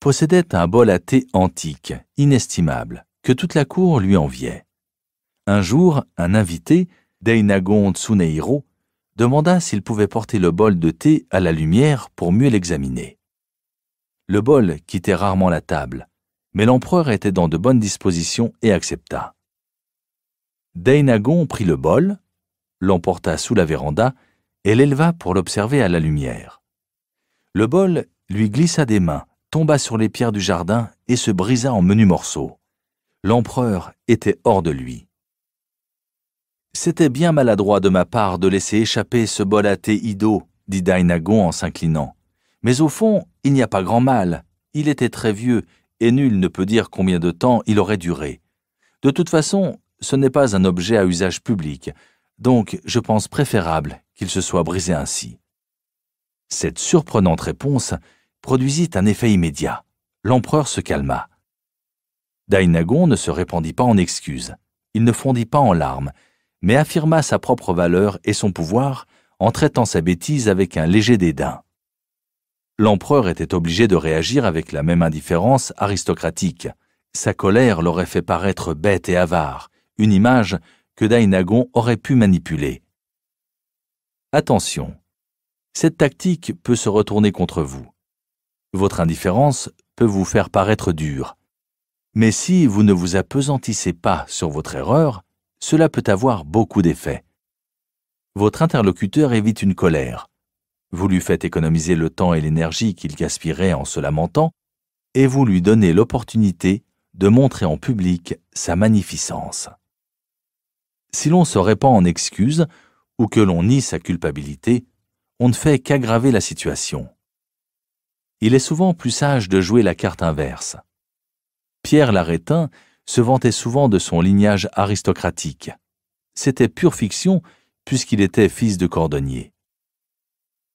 possédait un bol à thé antique, inestimable, que toute la cour lui enviait. Un jour, un invité, Dainagon Tsunehiro, demanda s'il pouvait porter le bol de thé à la lumière pour mieux l'examiner. Le bol quittait rarement la table, mais l'empereur était dans de bonnes dispositions et accepta. Dainagon prit le bol, l'emporta sous la véranda et l'éleva pour l'observer à la lumière. Le bol lui glissa des mains, tomba sur les pierres du jardin et se brisa en menus morceaux. L'empereur était hors de lui. C'était bien maladroit de ma part de laisser échapper ce bol à thé ido, dit Dainagon en s'inclinant. Mais au fond, il n'y a pas grand mal. Il était très vieux et nul ne peut dire combien de temps il aurait duré. De toute façon, ce n'est pas un objet à usage public, donc je pense préférable qu'il se soit brisé ainsi. Cette surprenante réponse produisit un effet immédiat. L'empereur se calma. Dainagon ne se répandit pas en excuses, il ne fondit pas en larmes, mais affirma sa propre valeur et son pouvoir en traitant sa bêtise avec un léger dédain l'empereur était obligé de réagir avec la même indifférence aristocratique. Sa colère l'aurait fait paraître bête et avare, une image que Dainagon aurait pu manipuler. Attention, cette tactique peut se retourner contre vous. Votre indifférence peut vous faire paraître dur. Mais si vous ne vous appesantissez pas sur votre erreur, cela peut avoir beaucoup d'effets. Votre interlocuteur évite une colère, vous lui faites économiser le temps et l'énergie qu'il gaspillerait en se lamentant, et vous lui donnez l'opportunité de montrer en public sa magnificence. Si l'on se répand en excuses ou que l'on nie sa culpabilité, on ne fait qu'aggraver la situation. Il est souvent plus sage de jouer la carte inverse. Pierre Laretin se vantait souvent de son lignage aristocratique. C'était pure fiction puisqu'il était fils de cordonnier.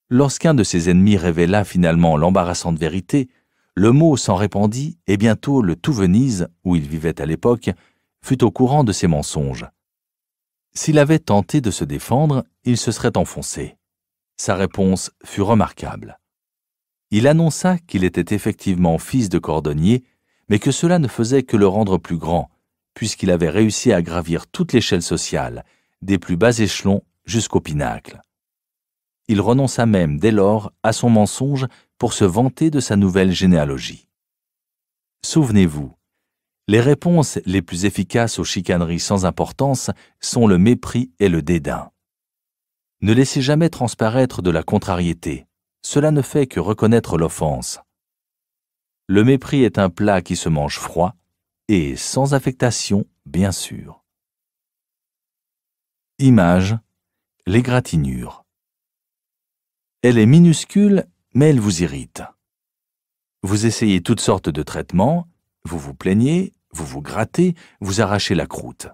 Lorsqu'un de ses ennemis révéla finalement l'embarrassante vérité, le mot s'en répandit et bientôt le tout Venise, où il vivait à l'époque, fut au courant de ses mensonges. S'il avait tenté de se défendre, il se serait enfoncé. Sa réponse fut remarquable. Il annonça qu'il était effectivement fils de cordonnier, mais que cela ne faisait que le rendre plus grand, puisqu'il avait réussi à gravir toute l'échelle sociale, des plus bas échelons jusqu'au pinacle il renonça même dès lors à son mensonge pour se vanter de sa nouvelle généalogie. Souvenez-vous, les réponses les plus efficaces aux chicaneries sans importance sont le mépris et le dédain. Ne laissez jamais transparaître de la contrariété, cela ne fait que reconnaître l'offense. Le mépris est un plat qui se mange froid et sans affectation, bien sûr. Image, l'égratignure. Elle est minuscule, mais elle vous irrite. Vous essayez toutes sortes de traitements, vous vous plaignez, vous vous grattez, vous arrachez la croûte.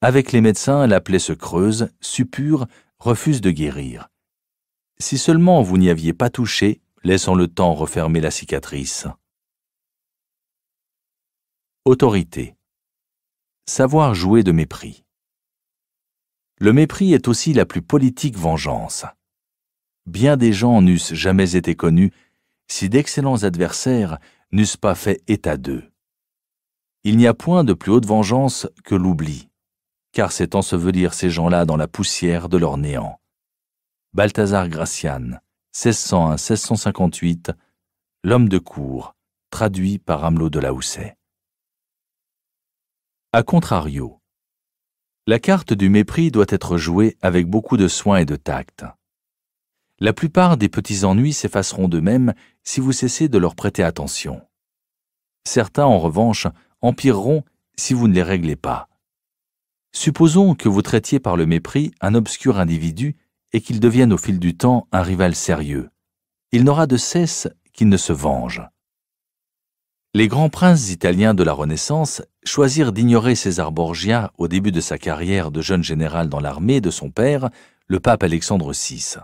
Avec les médecins, la plaie se creuse, suppure, refuse de guérir. Si seulement vous n'y aviez pas touché, laissant le temps refermer la cicatrice. Autorité. Savoir jouer de mépris. Le mépris est aussi la plus politique vengeance bien des gens n'eussent jamais été connus si d'excellents adversaires n'eussent pas fait état d'eux. Il n'y a point de plus haute vengeance que l'oubli, car c'est ensevelir ces gens-là dans la poussière de leur néant. Balthazar Gracian, 1601-1658, L'homme de cour, traduit par Hamelot de Laousset. A contrario, la carte du mépris doit être jouée avec beaucoup de soin et de tact la plupart des petits ennuis s'effaceront d'eux-mêmes si vous cessez de leur prêter attention. Certains, en revanche, empireront si vous ne les réglez pas. Supposons que vous traitiez par le mépris un obscur individu et qu'il devienne au fil du temps un rival sérieux. Il n'aura de cesse qu'il ne se venge. Les grands princes italiens de la Renaissance choisirent d'ignorer César Borgia au début de sa carrière de jeune général dans l'armée de son père, le pape Alexandre VI.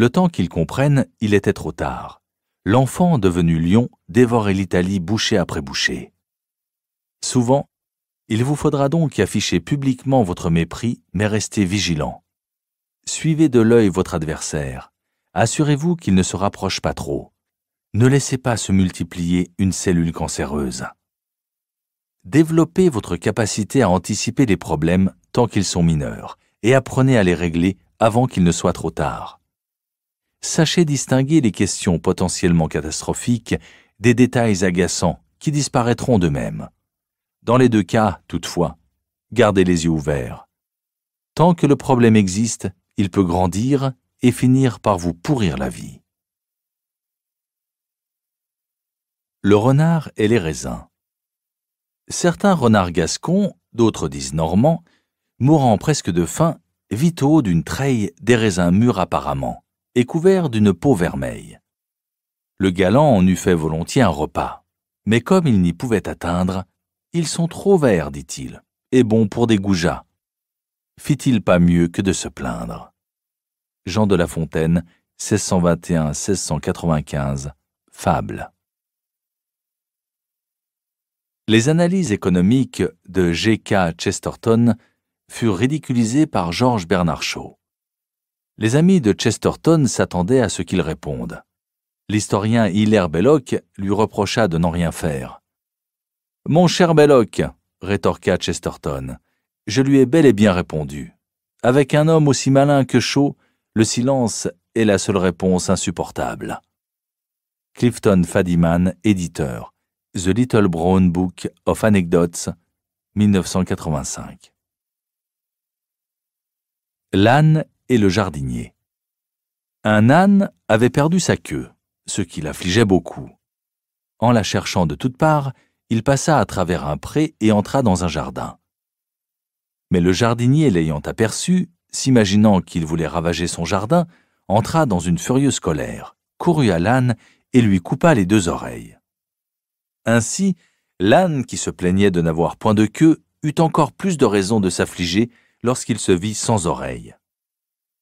Le temps qu'ils comprennent, il était trop tard. L'enfant, devenu lion, dévorait l'Italie bouchée après bouchée. Souvent, il vous faudra donc afficher publiquement votre mépris, mais restez vigilant. Suivez de l'œil votre adversaire. Assurez-vous qu'il ne se rapproche pas trop. Ne laissez pas se multiplier une cellule cancéreuse. Développez votre capacité à anticiper les problèmes tant qu'ils sont mineurs et apprenez à les régler avant qu'il ne soit trop tard sachez distinguer les questions potentiellement catastrophiques des détails agaçants qui disparaîtront d'eux-mêmes. Dans les deux cas, toutefois, gardez les yeux ouverts. Tant que le problème existe, il peut grandir et finir par vous pourrir la vie. Le renard et les raisins. Certains renards gascons, d'autres disent normands, mourant presque de faim, vit au haut d'une treille des raisins mûrs apparemment et couvert d'une peau vermeille. Le galant en eût fait volontiers un repas, mais comme il n'y pouvait atteindre, ils sont trop verts, dit-il, et bons pour des goujats. Fit-il pas mieux que de se plaindre Jean de La Fontaine, 1621-1695, Fable. Les analyses économiques de G.K. Chesterton furent ridiculisées par Georges Bernard Shaw. Les amis de Chesterton s'attendaient à ce qu'il réponde. L'historien Hilaire Belloc lui reprocha de n'en rien faire. Mon cher Belloc, rétorqua Chesterton, je lui ai bel et bien répondu. Avec un homme aussi malin que chaud, le silence est la seule réponse insupportable. Clifton Fadiman, éditeur. The Little Brown Book of Anecdotes, 1985 et le jardinier. Un âne avait perdu sa queue, ce qui l'affligeait beaucoup. En la cherchant de toutes parts, il passa à travers un pré et entra dans un jardin. Mais le jardinier l'ayant aperçu, s'imaginant qu'il voulait ravager son jardin, entra dans une furieuse colère, courut à l'âne et lui coupa les deux oreilles. Ainsi, l'âne qui se plaignait de n'avoir point de queue eut encore plus de raison de s'affliger lorsqu'il se vit sans oreille.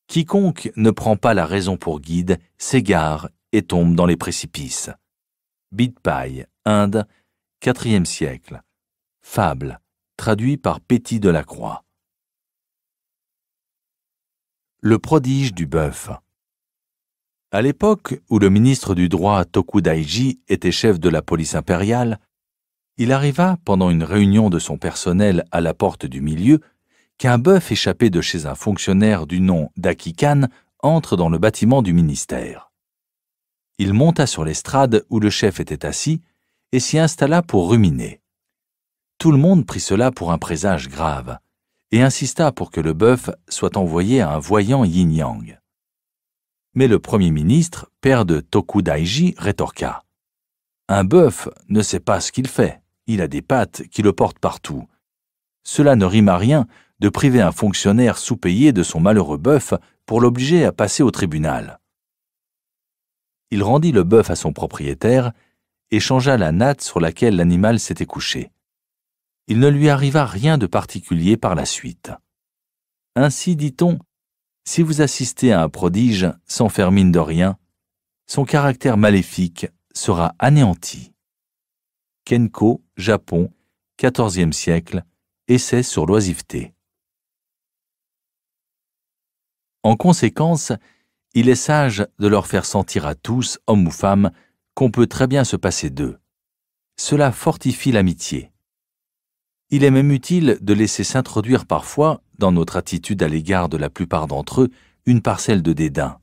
Quiconque ne prend pas la raison pour guide s'égare et tombe dans les précipices. Bidpai, Inde, IVe siècle. Fable, traduit par Petit de la Croix. Le prodige du bœuf. À l'époque où le ministre du droit Tokudaiji était chef de la police impériale, il arriva pendant une réunion de son personnel à la porte du milieu qu'un bœuf échappé de chez un fonctionnaire du nom d'Aki entre dans le bâtiment du ministère. Il monta sur l'estrade où le chef était assis et s'y installa pour ruminer. Tout le monde prit cela pour un présage grave et insista pour que le bœuf soit envoyé à un voyant yin-yang. Mais le premier ministre, père de Tokudaiji, rétorqua. Un bœuf ne sait pas ce qu'il fait. Il a des pattes qui le portent partout. Cela ne rime à rien de priver un fonctionnaire sous-payé de son malheureux bœuf pour l'obliger à passer au tribunal. Il rendit le bœuf à son propriétaire et changea la natte sur laquelle l'animal s'était couché. Il ne lui arriva rien de particulier par la suite. Ainsi, dit-on, si vous assistez à un prodige sans faire mine de rien, son caractère maléfique sera anéanti. Kenko, Japon, XIVe siècle, Essai sur l'oisiveté. En conséquence, il est sage de leur faire sentir à tous, hommes ou femmes, qu'on peut très bien se passer d'eux. Cela fortifie l'amitié. Il est même utile de laisser s'introduire parfois, dans notre attitude à l'égard de la plupart d'entre eux, une parcelle de dédain.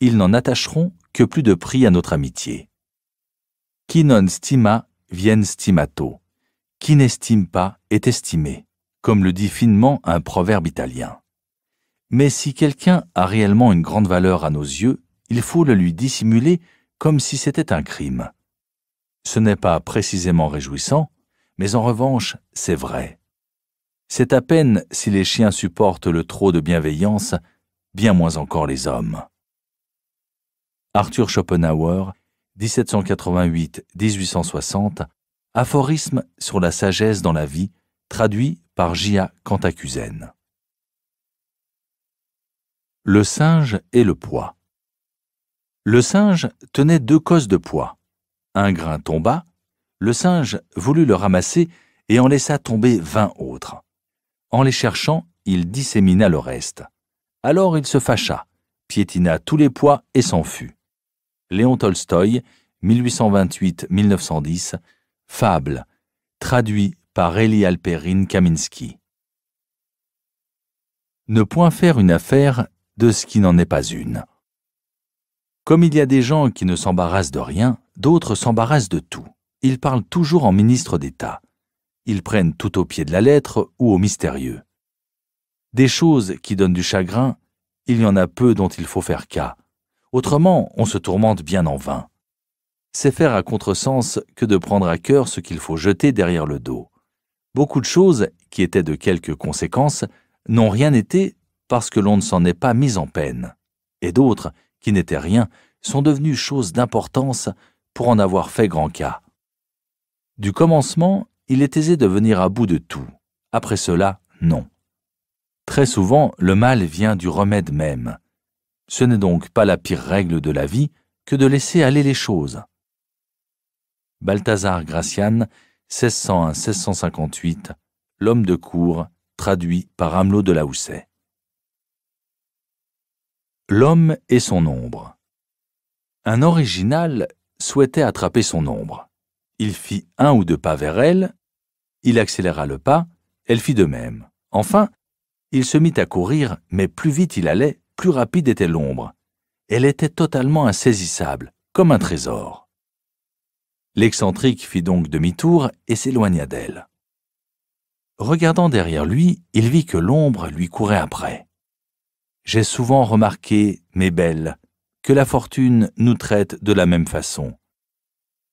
Ils n'en attacheront que plus de prix à notre amitié. Qui non stima, vienne stimato. Qui n'estime pas est estimé, comme le dit finement un proverbe italien. Mais si quelqu'un a réellement une grande valeur à nos yeux, il faut le lui dissimuler comme si c'était un crime. Ce n'est pas précisément réjouissant, mais en revanche, c'est vrai. C'est à peine si les chiens supportent le trop de bienveillance, bien moins encore les hommes. Arthur Schopenhauer, 1788-1860, Aphorisme sur la sagesse dans la vie, traduit par J.A. Cantacuzène. Le singe et le poids. Le singe tenait deux causes de poids. Un grain tomba, le singe voulut le ramasser et en laissa tomber vingt autres. En les cherchant, il dissémina le reste. Alors il se fâcha, piétina tous les poids et fut. Léon Tolstoï, 1828-1910, Fable, traduit par Elie Alperine Kaminski. Ne point faire une affaire de ce qui n'en est pas une. Comme il y a des gens qui ne s'embarrassent de rien, d'autres s'embarrassent de tout. Ils parlent toujours en ministre d'État. Ils prennent tout au pied de la lettre ou au mystérieux. Des choses qui donnent du chagrin, il y en a peu dont il faut faire cas. Autrement, on se tourmente bien en vain. C'est faire à contresens que de prendre à cœur ce qu'il faut jeter derrière le dos. Beaucoup de choses, qui étaient de quelque conséquence, n'ont rien été parce que l'on ne s'en est pas mis en peine, et d'autres, qui n'étaient rien, sont devenus choses d'importance pour en avoir fait grand cas. Du commencement, il est aisé de venir à bout de tout. Après cela, non. Très souvent, le mal vient du remède même. Ce n'est donc pas la pire règle de la vie que de laisser aller les choses. Balthazar Gracian, 1601-1658, L'homme de cour, traduit par Hamelot de la L'homme et son ombre. Un original souhaitait attraper son ombre. Il fit un ou deux pas vers elle, il accéléra le pas, elle fit de même. Enfin, il se mit à courir, mais plus vite il allait, plus rapide était l'ombre. Elle était totalement insaisissable, comme un trésor. L'excentrique fit donc demi-tour et s'éloigna d'elle. Regardant derrière lui, il vit que l'ombre lui courait après. J'ai souvent remarqué, mes belles, que la fortune nous traite de la même façon.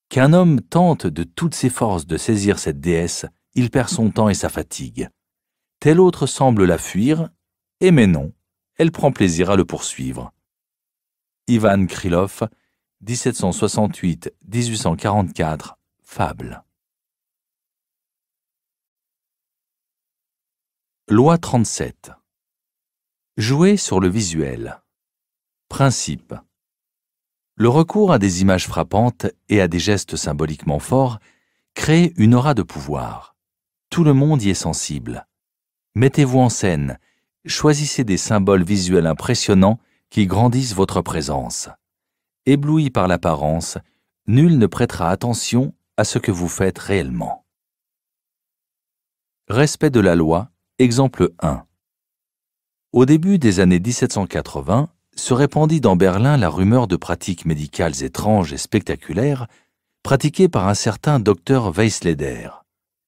Qu'un homme tente de toutes ses forces de saisir cette déesse, il perd son temps et sa fatigue. Tel autre semble la fuir, et mais non, elle prend plaisir à le poursuivre. Ivan Krylov, 1768-1844, Fable. Loi 37 Jouer sur le visuel. Principe. Le recours à des images frappantes et à des gestes symboliquement forts crée une aura de pouvoir. Tout le monde y est sensible. Mettez-vous en scène, choisissez des symboles visuels impressionnants qui grandissent votre présence. Ébloui par l'apparence, nul ne prêtera attention à ce que vous faites réellement. Respect de la loi, exemple 1. Au début des années 1780, se répandit dans Berlin la rumeur de pratiques médicales étranges et spectaculaires pratiquées par un certain docteur Weisleder,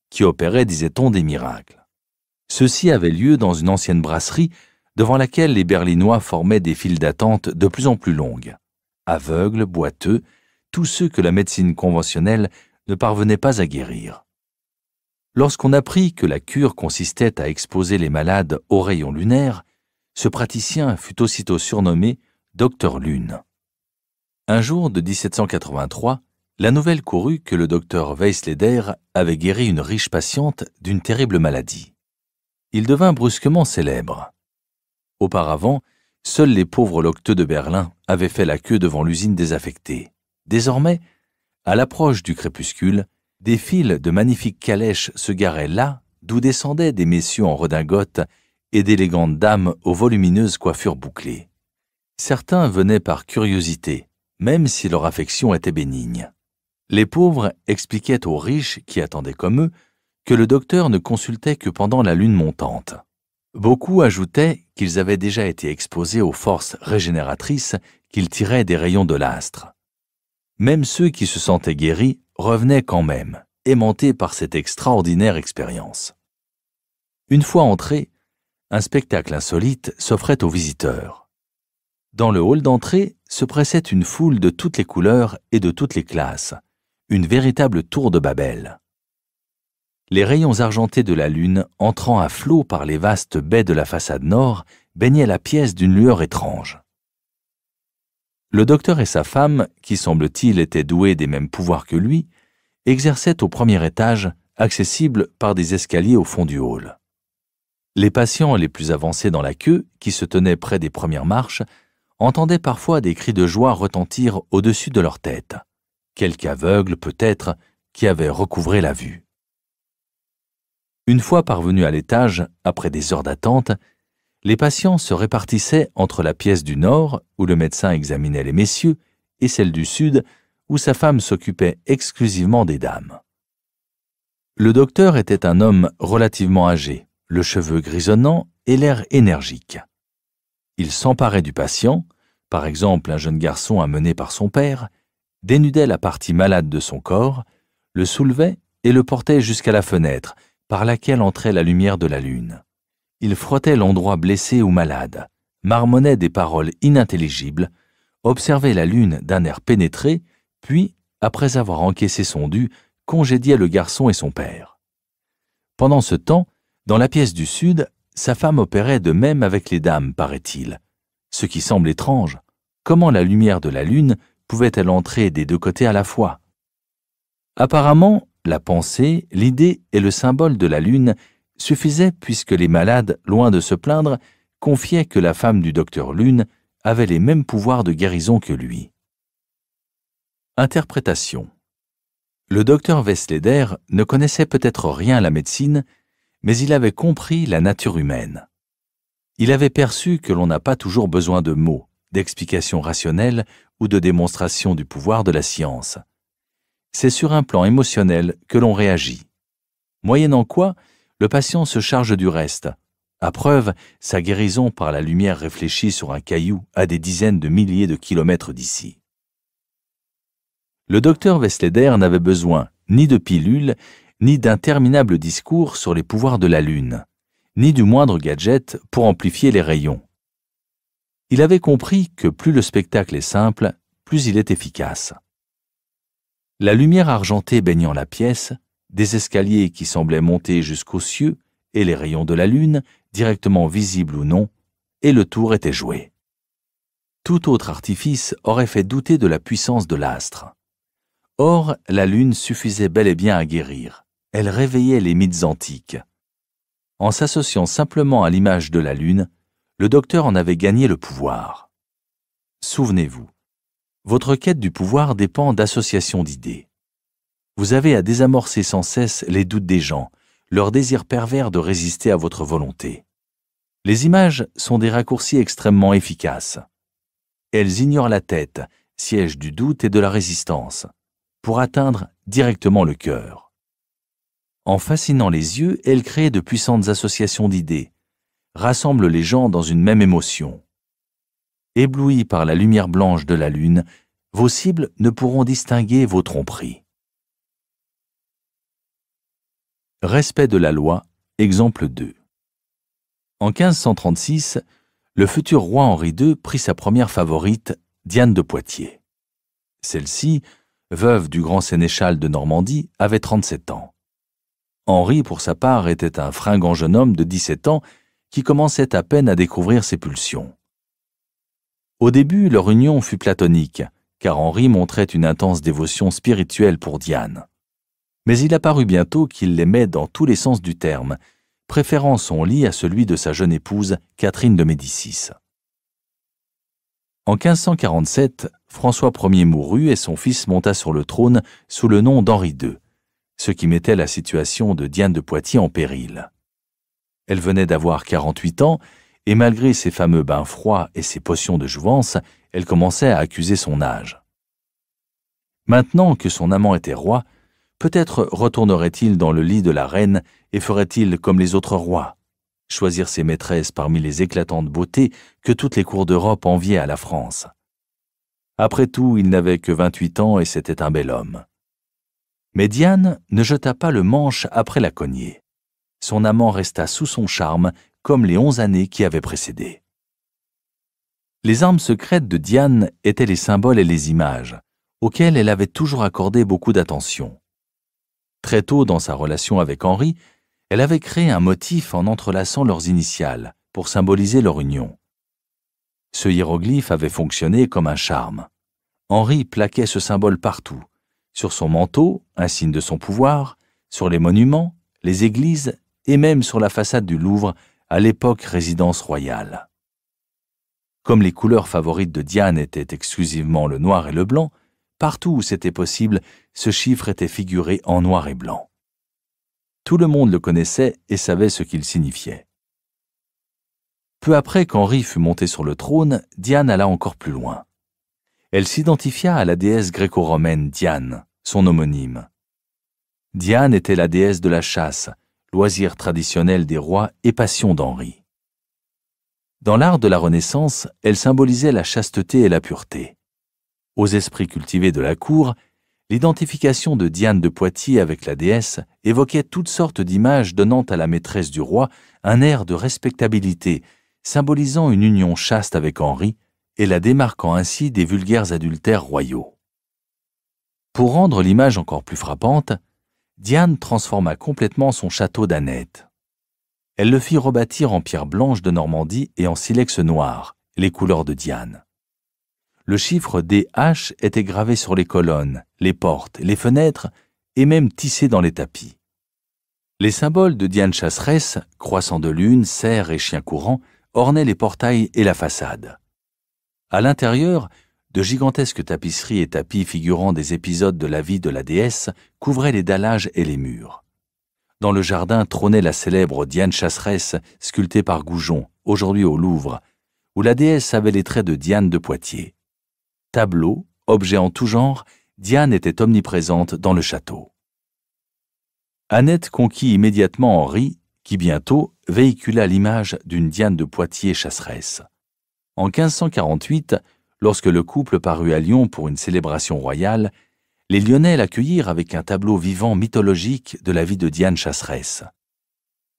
qui opérait, disait-on, des miracles. Ceci avait lieu dans une ancienne brasserie devant laquelle les Berlinois formaient des files d'attente de plus en plus longues. Aveugles, boiteux, tous ceux que la médecine conventionnelle ne parvenait pas à guérir. Lorsqu'on apprit que la cure consistait à exposer les malades aux rayons lunaires, ce praticien fut aussitôt surnommé Docteur Lune. Un jour de 1783, la nouvelle courut que le docteur Weisleder avait guéri une riche patiente d'une terrible maladie. Il devint brusquement célèbre. Auparavant, seuls les pauvres locteux de Berlin avaient fait la queue devant l'usine désaffectée. Désormais, à l'approche du crépuscule, des files de magnifiques calèches se garaient là, d'où descendaient des messieurs en redingote et d'élégantes dames aux volumineuses coiffures bouclées. Certains venaient par curiosité, même si leur affection était bénigne. Les pauvres expliquaient aux riches qui attendaient comme eux que le docteur ne consultait que pendant la lune montante. Beaucoup ajoutaient qu'ils avaient déjà été exposés aux forces régénératrices qu'ils tiraient des rayons de l'astre. Même ceux qui se sentaient guéris revenaient quand même, aimantés par cette extraordinaire expérience. Une fois entrés, un spectacle insolite s'offrait aux visiteurs. Dans le hall d'entrée se pressait une foule de toutes les couleurs et de toutes les classes, une véritable tour de Babel. Les rayons argentés de la lune, entrant à flot par les vastes baies de la façade nord, baignaient la pièce d'une lueur étrange. Le docteur et sa femme, qui semble-t-il étaient doués des mêmes pouvoirs que lui, exerçaient au premier étage, accessible par des escaliers au fond du hall. Les patients les plus avancés dans la queue, qui se tenaient près des premières marches, entendaient parfois des cris de joie retentir au-dessus de leur tête. Quelque aveugle, peut-être, qui avait recouvré la vue. Une fois parvenus à l'étage, après des heures d'attente, les patients se répartissaient entre la pièce du nord, où le médecin examinait les messieurs, et celle du sud, où sa femme s'occupait exclusivement des dames. Le docteur était un homme relativement âgé, le cheveu grisonnant et l'air énergique. Il s'emparait du patient, par exemple un jeune garçon amené par son père, dénudait la partie malade de son corps, le soulevait et le portait jusqu'à la fenêtre, par laquelle entrait la lumière de la lune. Il frottait l'endroit blessé ou malade, marmonnait des paroles inintelligibles, observait la lune d'un air pénétré, puis, après avoir encaissé son dû, congédiait le garçon et son père. Pendant ce temps, dans la pièce du Sud, sa femme opérait de même avec les dames, paraît-il. Ce qui semble étrange. Comment la lumière de la lune pouvait-elle entrer des deux côtés à la fois Apparemment, la pensée, l'idée et le symbole de la lune suffisaient puisque les malades, loin de se plaindre, confiaient que la femme du docteur Lune avait les mêmes pouvoirs de guérison que lui. Interprétation Le docteur Vesleder ne connaissait peut-être rien à la médecine, mais il avait compris la nature humaine. Il avait perçu que l'on n'a pas toujours besoin de mots, d'explications rationnelles ou de démonstrations du pouvoir de la science. C'est sur un plan émotionnel que l'on réagit. Moyennant quoi, le patient se charge du reste. À preuve, sa guérison par la lumière réfléchie sur un caillou à des dizaines de milliers de kilomètres d'ici. Le docteur Vestéder n'avait besoin ni de pilules, ni d'interminables discours sur les pouvoirs de la Lune, ni du moindre gadget pour amplifier les rayons. Il avait compris que plus le spectacle est simple, plus il est efficace. La lumière argentée baignant la pièce, des escaliers qui semblaient monter jusqu'aux cieux, et les rayons de la lune, directement visibles ou non, et le tour était joué. Tout autre artifice aurait fait douter de la puissance de l'astre. Or, la lune suffisait bel et bien à guérir elle réveillait les mythes antiques. En s'associant simplement à l'image de la Lune, le docteur en avait gagné le pouvoir. Souvenez-vous, votre quête du pouvoir dépend d'associations d'idées. Vous avez à désamorcer sans cesse les doutes des gens, leur désir pervers de résister à votre volonté. Les images sont des raccourcis extrêmement efficaces. Elles ignorent la tête, siège du doute et de la résistance, pour atteindre directement le cœur. En fascinant les yeux, elle crée de puissantes associations d'idées, rassemble les gens dans une même émotion. Éblouis par la lumière blanche de la lune, vos cibles ne pourront distinguer vos tromperies. Respect de la loi, exemple 2. En 1536, le futur roi Henri II prit sa première favorite, Diane de Poitiers. Celle-ci, veuve du grand sénéchal de Normandie, avait 37 ans. Henri, pour sa part, était un fringant jeune homme de 17 ans qui commençait à peine à découvrir ses pulsions. Au début, leur union fut platonique, car Henri montrait une intense dévotion spirituelle pour Diane. Mais il apparut bientôt qu'il l'aimait dans tous les sens du terme, préférant son lit à celui de sa jeune épouse, Catherine de Médicis. En 1547, François Ier mourut et son fils monta sur le trône sous le nom d'Henri II ce qui mettait la situation de Diane de Poitiers en péril. Elle venait d'avoir 48 ans, et malgré ses fameux bains froids et ses potions de jouvence, elle commençait à accuser son âge. Maintenant que son amant était roi, peut-être retournerait-il dans le lit de la reine et ferait-il comme les autres rois, choisir ses maîtresses parmi les éclatantes beautés que toutes les cours d'Europe enviaient à la France. Après tout, il n'avait que 28 ans et c'était un bel homme. Mais Diane ne jeta pas le manche après la cognée. Son amant resta sous son charme comme les onze années qui avaient précédé. Les armes secrètes de Diane étaient les symboles et les images, auxquels elle avait toujours accordé beaucoup d'attention. Très tôt dans sa relation avec Henri, elle avait créé un motif en entrelaçant leurs initiales pour symboliser leur union. Ce hiéroglyphe avait fonctionné comme un charme. Henri plaquait ce symbole partout, sur son manteau, un signe de son pouvoir, sur les monuments, les églises et même sur la façade du Louvre, à l'époque résidence royale. Comme les couleurs favorites de Diane étaient exclusivement le noir et le blanc, partout où c'était possible, ce chiffre était figuré en noir et blanc. Tout le monde le connaissait et savait ce qu'il signifiait. Peu après qu'Henri fut monté sur le trône, Diane alla encore plus loin elle s'identifia à la déesse gréco-romaine Diane, son homonyme. Diane était la déesse de la chasse, loisir traditionnel des rois et passion d'Henri. Dans l'art de la Renaissance, elle symbolisait la chasteté et la pureté. Aux esprits cultivés de la cour, l'identification de Diane de Poitiers avec la déesse évoquait toutes sortes d'images donnant à la maîtresse du roi un air de respectabilité, symbolisant une union chaste avec Henri, et la démarquant ainsi des vulgaires adultères royaux. Pour rendre l'image encore plus frappante, Diane transforma complètement son château d'Annette. Elle le fit rebâtir en pierre blanche de Normandie et en silex noir, les couleurs de Diane. Le chiffre DH était gravé sur les colonnes, les portes, les fenêtres et même tissé dans les tapis. Les symboles de Diane chasseresse, croissant de lune, cerf et chien courant, ornaient les portails et la façade. À l'intérieur, de gigantesques tapisseries et tapis figurant des épisodes de la vie de la déesse couvraient les dallages et les murs. Dans le jardin trônait la célèbre Diane Chasseresse, sculptée par Goujon, aujourd'hui au Louvre, où la déesse avait les traits de Diane de Poitiers. Tableaux, objets en tout genre, Diane était omniprésente dans le château. Annette conquit immédiatement Henri, qui bientôt véhicula l'image d'une Diane de Poitiers chasseresse. En 1548, lorsque le couple parut à Lyon pour une célébration royale, les Lyonnais l'accueillirent avec un tableau vivant mythologique de la vie de Diane Chasseresse.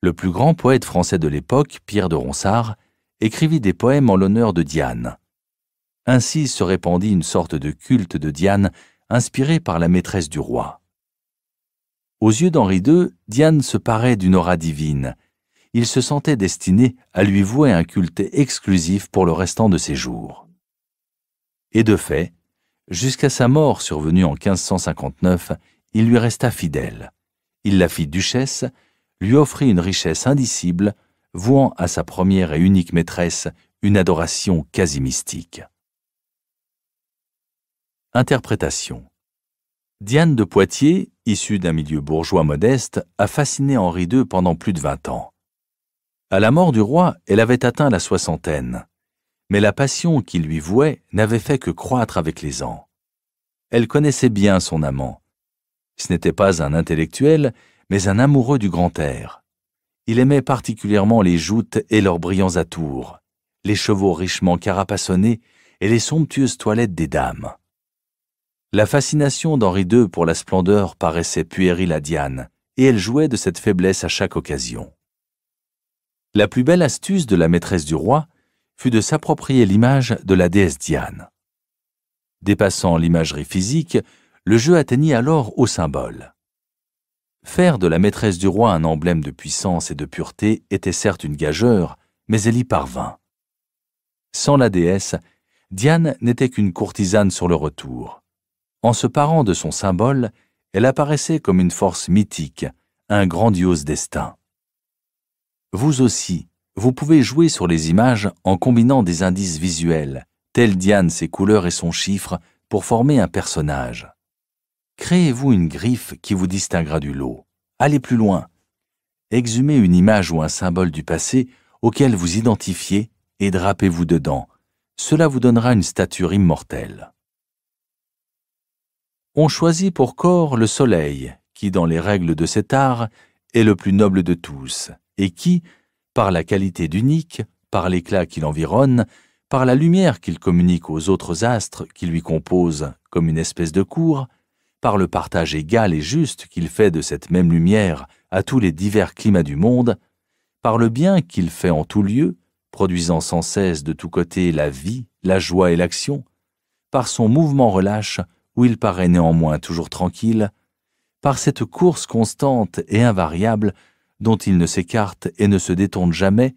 Le plus grand poète français de l'époque, Pierre de Ronsard, écrivit des poèmes en l'honneur de Diane. Ainsi se répandit une sorte de culte de Diane inspiré par la maîtresse du roi. Aux yeux d'Henri II, Diane se paraît d'une aura divine, il se sentait destiné à lui vouer un culte exclusif pour le restant de ses jours. Et de fait, jusqu'à sa mort survenue en 1559, il lui resta fidèle. Il la fit duchesse, lui offrit une richesse indicible, vouant à sa première et unique maîtresse une adoration quasi mystique. Interprétation Diane de Poitiers, issue d'un milieu bourgeois modeste, a fasciné Henri II pendant plus de vingt ans. À la mort du roi, elle avait atteint la soixantaine, mais la passion qui lui vouait n'avait fait que croître avec les ans. Elle connaissait bien son amant. Ce n'était pas un intellectuel, mais un amoureux du grand air. Il aimait particulièrement les joutes et leurs brillants atours, les chevaux richement carapassonnés et les somptueuses toilettes des dames. La fascination d'Henri II pour la splendeur paraissait puérile à Diane, et elle jouait de cette faiblesse à chaque occasion. La plus belle astuce de la maîtresse du roi fut de s'approprier l'image de la déesse Diane. Dépassant l'imagerie physique, le jeu atteignit alors au symbole. Faire de la maîtresse du roi un emblème de puissance et de pureté était certes une gageure, mais elle y parvint. Sans la déesse, Diane n'était qu'une courtisane sur le retour. En se parant de son symbole, elle apparaissait comme une force mythique, un grandiose destin. Vous aussi, vous pouvez jouer sur les images en combinant des indices visuels, tels Diane, ses couleurs et son chiffre, pour former un personnage. Créez-vous une griffe qui vous distinguera du lot. Allez plus loin. Exhumez une image ou un symbole du passé auquel vous identifiez et drapez-vous dedans. Cela vous donnera une stature immortelle. On choisit pour corps le soleil, qui dans les règles de cet art est le plus noble de tous et qui, par la qualité d'unique, par l'éclat qui l'environne, par la lumière qu'il communique aux autres astres qui lui composent comme une espèce de cour, par le partage égal et juste qu'il fait de cette même lumière à tous les divers climats du monde, par le bien qu'il fait en tout lieu, produisant sans cesse de tous côtés la vie, la joie et l'action, par son mouvement relâche où il paraît néanmoins toujours tranquille, par cette course constante et invariable dont il ne s'écarte et ne se détourne jamais,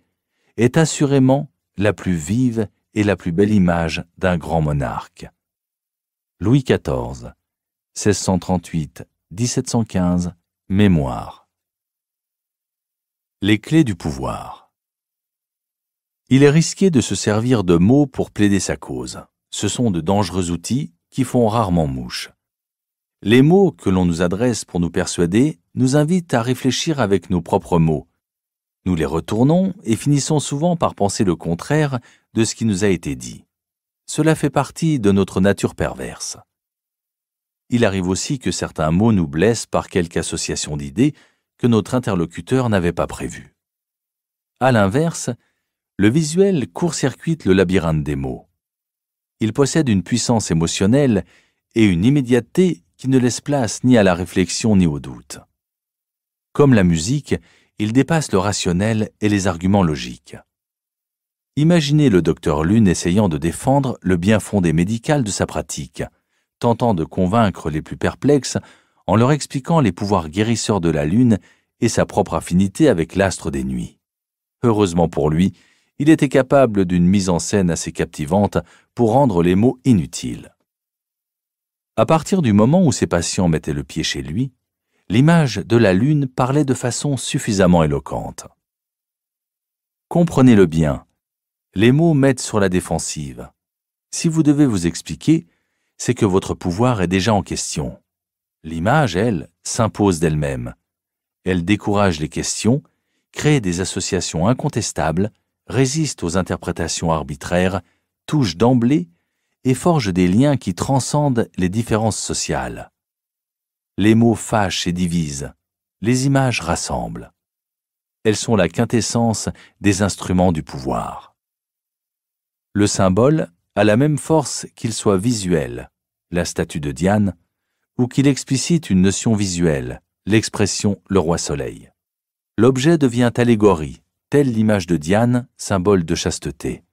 est assurément la plus vive et la plus belle image d'un grand monarque. Louis XIV, 1638-1715, Mémoire. Les clés du pouvoir. Il est risqué de se servir de mots pour plaider sa cause. Ce sont de dangereux outils qui font rarement mouche. Les mots que l'on nous adresse pour nous persuader nous invitent à réfléchir avec nos propres mots. Nous les retournons et finissons souvent par penser le contraire de ce qui nous a été dit. Cela fait partie de notre nature perverse. Il arrive aussi que certains mots nous blessent par quelque association d'idées que notre interlocuteur n'avait pas prévu. À l'inverse, le visuel court-circuite le labyrinthe des mots. Il possède une puissance émotionnelle et une immédiateté qui ne laisse place ni à la réflexion ni au doute. Comme la musique, il dépasse le rationnel et les arguments logiques. Imaginez le docteur Lune essayant de défendre le bien fondé médical de sa pratique, tentant de convaincre les plus perplexes en leur expliquant les pouvoirs guérisseurs de la Lune et sa propre affinité avec l'astre des nuits. Heureusement pour lui, il était capable d'une mise en scène assez captivante pour rendre les mots inutiles. À partir du moment où ses patients mettaient le pied chez lui, l'image de la Lune parlait de façon suffisamment éloquente. Comprenez-le bien, les mots mettent sur la défensive. Si vous devez vous expliquer, c'est que votre pouvoir est déjà en question. L'image, elle, s'impose d'elle-même. Elle décourage les questions, crée des associations incontestables, résiste aux interprétations arbitraires, touche d'emblée et forge des liens qui transcendent les différences sociales. Les mots fâchent et divisent, les images rassemblent. Elles sont la quintessence des instruments du pouvoir. Le symbole a la même force qu'il soit visuel, la statue de Diane, ou qu'il explicite une notion visuelle, l'expression le roi soleil. L'objet devient allégorie, telle l'image de Diane, symbole de chasteté.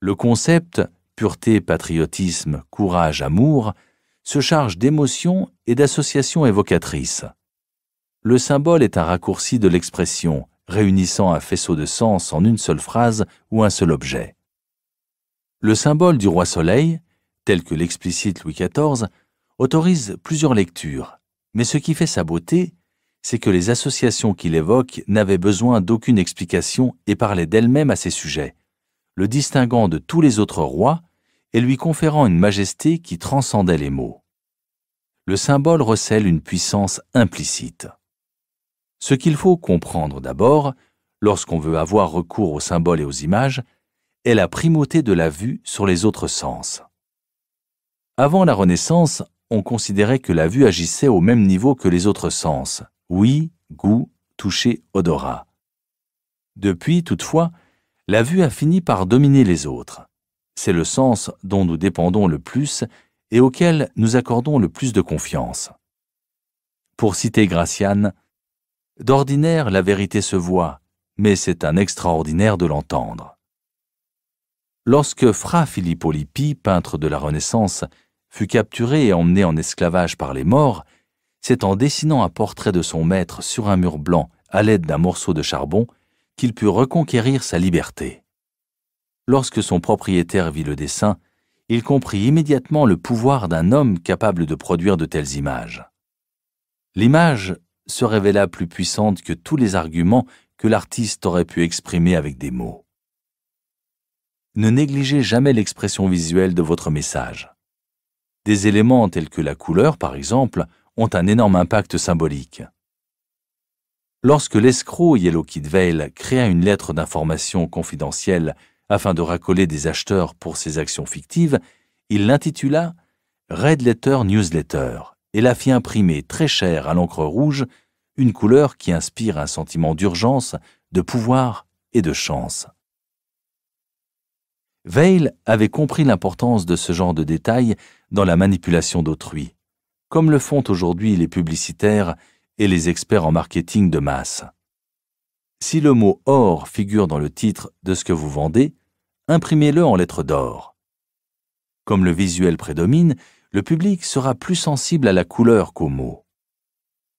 Le concept pureté, patriotisme, courage, amour, se charge d'émotions et d'associations évocatrices. Le symbole est un raccourci de l'expression, réunissant un faisceau de sens en une seule phrase ou un seul objet. Le symbole du roi soleil, tel que l'explicite Louis XIV, autorise plusieurs lectures, mais ce qui fait sa beauté, c'est que les associations qu'il évoque n'avaient besoin d'aucune explication et parlaient d'elles-mêmes à ses sujets, le distinguant de tous les autres rois et lui conférant une majesté qui transcendait les mots. Le symbole recèle une puissance implicite. Ce qu'il faut comprendre d'abord, lorsqu'on veut avoir recours aux symboles et aux images, est la primauté de la vue sur les autres sens. Avant la Renaissance, on considérait que la vue agissait au même niveau que les autres sens, oui, goût, toucher, odorat. Depuis, toutefois, la vue a fini par dominer les autres. C'est le sens dont nous dépendons le plus et auquel nous accordons le plus de confiance. Pour citer Graciane, D'ordinaire la vérité se voit, mais c'est un extraordinaire de l'entendre. Lorsque Fra Filippo Lippi, peintre de la Renaissance, fut capturé et emmené en esclavage par les morts, c'est en dessinant un portrait de son maître sur un mur blanc à l'aide d'un morceau de charbon qu'il put reconquérir sa liberté. Lorsque son propriétaire vit le dessin, il comprit immédiatement le pouvoir d'un homme capable de produire de telles images. L'image se révéla plus puissante que tous les arguments que l'artiste aurait pu exprimer avec des mots. Ne négligez jamais l'expression visuelle de votre message. Des éléments tels que la couleur, par exemple, ont un énorme impact symbolique. Lorsque l'escroc Yellow Kid Veil créa une lettre d'information confidentielle afin de racoler des acheteurs pour ses actions fictives, il l'intitula Red Letter Newsletter et la fit imprimer très cher à l'encre rouge, une couleur qui inspire un sentiment d'urgence, de pouvoir et de chance. Veil avait compris l'importance de ce genre de détails dans la manipulation d'autrui, comme le font aujourd'hui les publicitaires et les experts en marketing de masse. Si le mot or figure dans le titre de ce que vous vendez, imprimez-le en lettres d'or. Comme le visuel prédomine, le public sera plus sensible à la couleur qu'au mot.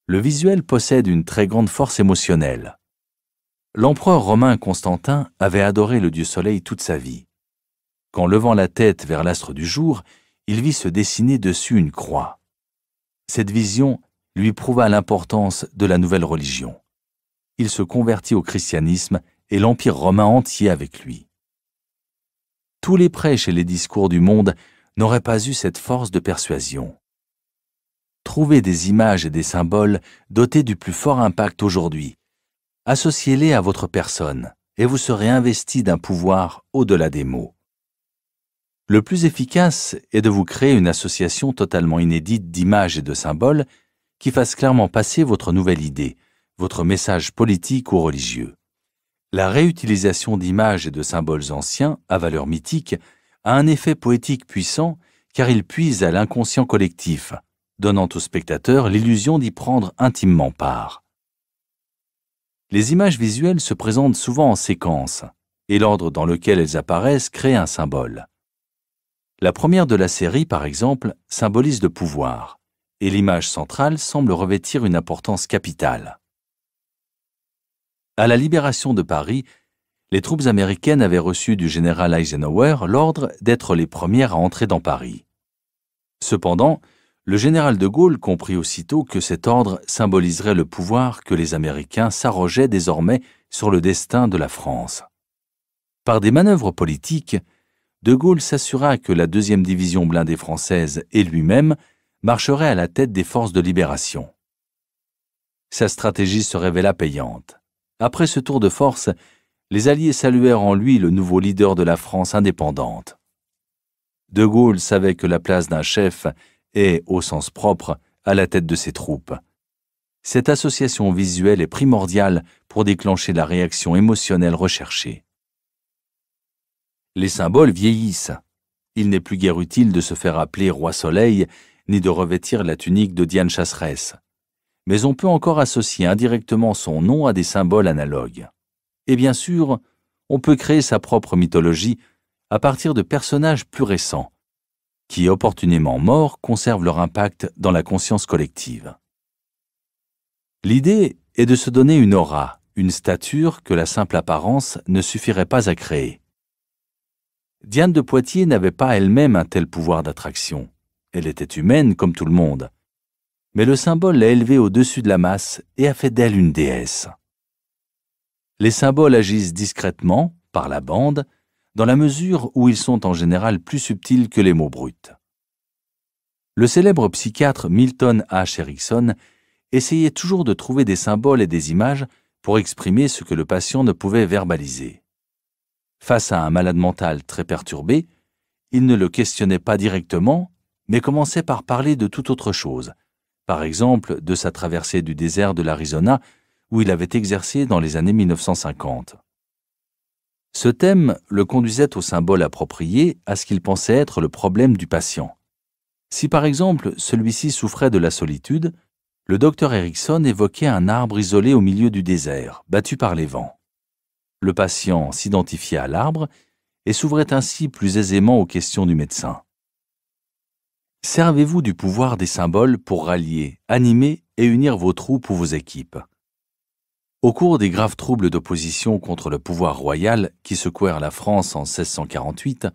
Le visuel possède une très grande force émotionnelle. L'empereur romain Constantin avait adoré le dieu soleil toute sa vie. Qu'en levant la tête vers l'astre du jour, il vit se dessiner dessus une croix. Cette vision lui prouva l'importance de la nouvelle religion. Il se convertit au christianisme et l'Empire romain entier avec lui. Tous les prêches et les discours du monde n'auraient pas eu cette force de persuasion. Trouvez des images et des symboles dotés du plus fort impact aujourd'hui. Associez-les à votre personne et vous serez investi d'un pouvoir au-delà des mots. Le plus efficace est de vous créer une association totalement inédite d'images et de symboles qui fasse clairement passer votre nouvelle idée, votre message politique ou religieux. La réutilisation d'images et de symboles anciens, à valeur mythique, a un effet poétique puissant car il puise à l'inconscient collectif, donnant au spectateur l'illusion d'y prendre intimement part. Les images visuelles se présentent souvent en séquence, et l'ordre dans lequel elles apparaissent crée un symbole. La première de la série, par exemple, symbolise le pouvoir et l'image centrale semble revêtir une importance capitale. À la libération de Paris, les troupes américaines avaient reçu du général Eisenhower l'ordre d'être les premières à entrer dans Paris. Cependant, le général de Gaulle comprit aussitôt que cet ordre symboliserait le pouvoir que les Américains s'arrogeaient désormais sur le destin de la France. Par des manœuvres politiques, de Gaulle s'assura que la deuxième division blindée française et lui-même marcherait à la tête des forces de libération. Sa stratégie se révéla payante. Après ce tour de force, les Alliés saluèrent en lui le nouveau leader de la France indépendante. De Gaulle savait que la place d'un chef est, au sens propre, à la tête de ses troupes. Cette association visuelle est primordiale pour déclencher la réaction émotionnelle recherchée. Les symboles vieillissent. Il n'est plus guère utile de se faire appeler roi soleil ni de revêtir la tunique de Diane chasseresse. Mais on peut encore associer indirectement son nom à des symboles analogues. Et bien sûr, on peut créer sa propre mythologie à partir de personnages plus récents, qui, opportunément morts, conservent leur impact dans la conscience collective. L'idée est de se donner une aura, une stature que la simple apparence ne suffirait pas à créer. Diane de Poitiers n'avait pas elle-même un tel pouvoir d'attraction. Elle était humaine comme tout le monde. Mais le symbole l'a élevée au-dessus de la masse et a fait d'elle une déesse. Les symboles agissent discrètement, par la bande, dans la mesure où ils sont en général plus subtils que les mots bruts. Le célèbre psychiatre Milton H. Erickson essayait toujours de trouver des symboles et des images pour exprimer ce que le patient ne pouvait verbaliser. Face à un malade mental très perturbé, il ne le questionnait pas directement, mais commençait par parler de toute autre chose, par exemple de sa traversée du désert de l'Arizona où il avait exercé dans les années 1950. Ce thème le conduisait au symbole approprié à ce qu'il pensait être le problème du patient. Si par exemple celui-ci souffrait de la solitude, le docteur Erickson évoquait un arbre isolé au milieu du désert, battu par les vents. Le patient s'identifiait à l'arbre et s'ouvrait ainsi plus aisément aux questions du médecin. Servez-vous du pouvoir des symboles pour rallier, animer et unir vos troupes ou vos équipes. Au cours des graves troubles d'opposition contre le pouvoir royal qui secouèrent la France en 1648,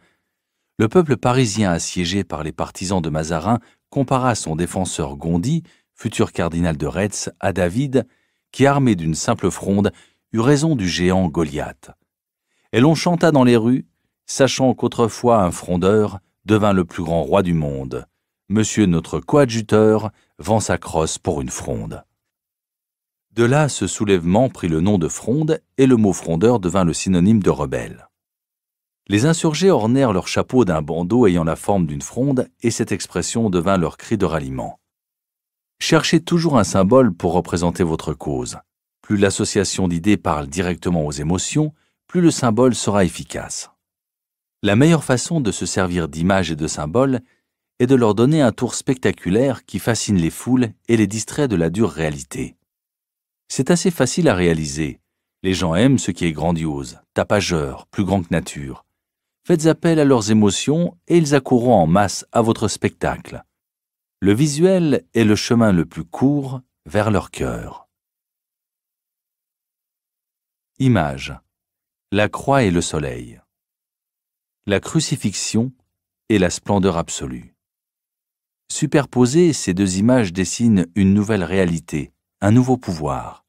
le peuple parisien assiégé par les partisans de Mazarin compara son défenseur Gondy, futur cardinal de Retz, à David, qui armé d'une simple fronde eut raison du géant Goliath. Et l'on chanta dans les rues, sachant qu'autrefois un frondeur devint le plus grand roi du monde monsieur notre coadjuteur vend sa crosse pour une fronde. De là, ce soulèvement prit le nom de fronde et le mot frondeur devint le synonyme de rebelle. Les insurgés ornèrent leur chapeau d'un bandeau ayant la forme d'une fronde et cette expression devint leur cri de ralliement. Cherchez toujours un symbole pour représenter votre cause. Plus l'association d'idées parle directement aux émotions, plus le symbole sera efficace. La meilleure façon de se servir d'images et de symboles, et de leur donner un tour spectaculaire qui fascine les foules et les distrait de la dure réalité. C'est assez facile à réaliser. Les gens aiment ce qui est grandiose, tapageur, plus grand que nature. Faites appel à leurs émotions et ils accourront en masse à votre spectacle. Le visuel est le chemin le plus court vers leur cœur. Images La croix et le soleil. La crucifixion et la splendeur absolue. Superposées, ces deux images dessinent une nouvelle réalité, un nouveau pouvoir.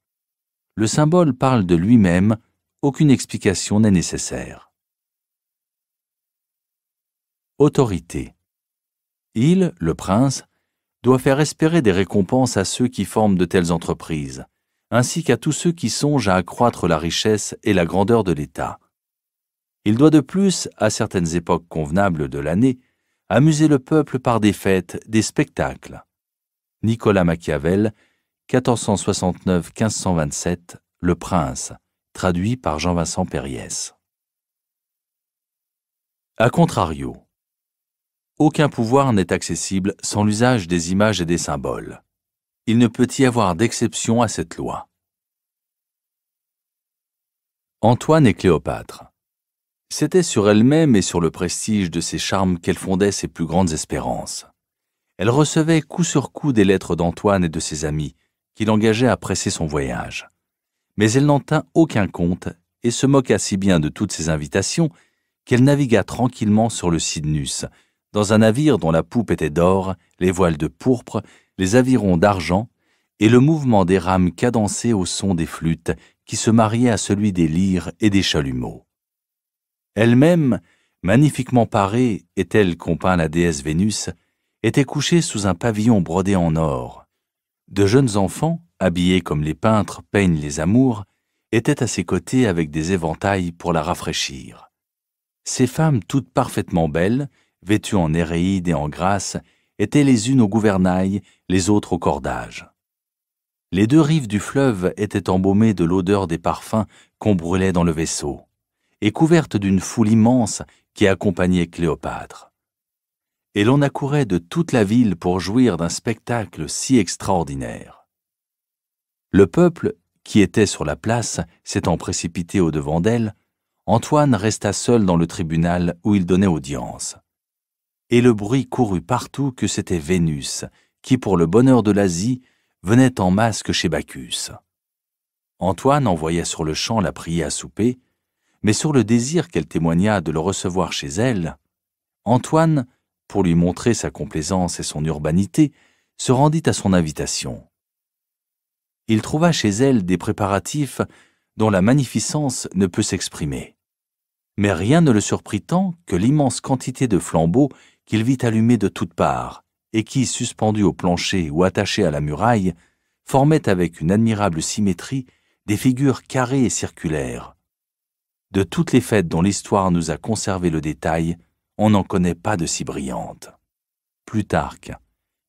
Le symbole parle de lui-même, aucune explication n'est nécessaire. Autorité. Il, le prince, doit faire espérer des récompenses à ceux qui forment de telles entreprises, ainsi qu'à tous ceux qui songent à accroître la richesse et la grandeur de l'État. Il doit de plus, à certaines époques convenables de l'année, amuser le peuple par des fêtes, des spectacles. Nicolas Machiavel, 1469-1527, Le Prince, traduit par Jean-Vincent Périès. A contrario, aucun pouvoir n'est accessible sans l'usage des images et des symboles. Il ne peut y avoir d'exception à cette loi. Antoine et Cléopâtre c'était sur elle-même et sur le prestige de ses charmes qu'elle fondait ses plus grandes espérances. Elle recevait coup sur coup des lettres d'Antoine et de ses amis, qui l'engageaient à presser son voyage. Mais elle n'en tint aucun compte et se moqua si bien de toutes ses invitations qu'elle navigua tranquillement sur le Cydnus, dans un navire dont la poupe était d'or, les voiles de pourpre, les avirons d'argent, et le mouvement des rames cadencées au son des flûtes qui se mariaient à celui des lyres et des chalumeaux. Elle-même, magnifiquement parée et telle qu'on peint la déesse Vénus, était couchée sous un pavillon brodé en or. De jeunes enfants, habillés comme les peintres peignent les amours, étaient à ses côtés avec des éventails pour la rafraîchir. Ces femmes toutes parfaitement belles, vêtues en éréides et en grâce, étaient les unes au gouvernail, les autres au cordage. Les deux rives du fleuve étaient embaumées de l'odeur des parfums qu'on brûlait dans le vaisseau et couverte d'une foule immense qui accompagnait Cléopâtre. Et l'on accourait de toute la ville pour jouir d'un spectacle si extraordinaire. Le peuple, qui était sur la place, s'étant précipité au-devant d'elle, Antoine resta seul dans le tribunal où il donnait audience. Et le bruit courut partout que c'était Vénus, qui, pour le bonheur de l'Asie, venait en masque chez Bacchus. Antoine envoya sur le champ la prier à souper, mais sur le désir qu'elle témoigna de le recevoir chez elle, Antoine, pour lui montrer sa complaisance et son urbanité, se rendit à son invitation. Il trouva chez elle des préparatifs dont la magnificence ne peut s'exprimer. Mais rien ne le surprit tant que l'immense quantité de flambeaux qu'il vit allumés de toutes parts, et qui, suspendus au plancher ou attachés à la muraille, formaient avec une admirable symétrie des figures carrées et circulaires, de toutes les fêtes dont l'histoire nous a conservé le détail, on n'en connaît pas de si brillante. Plutarque,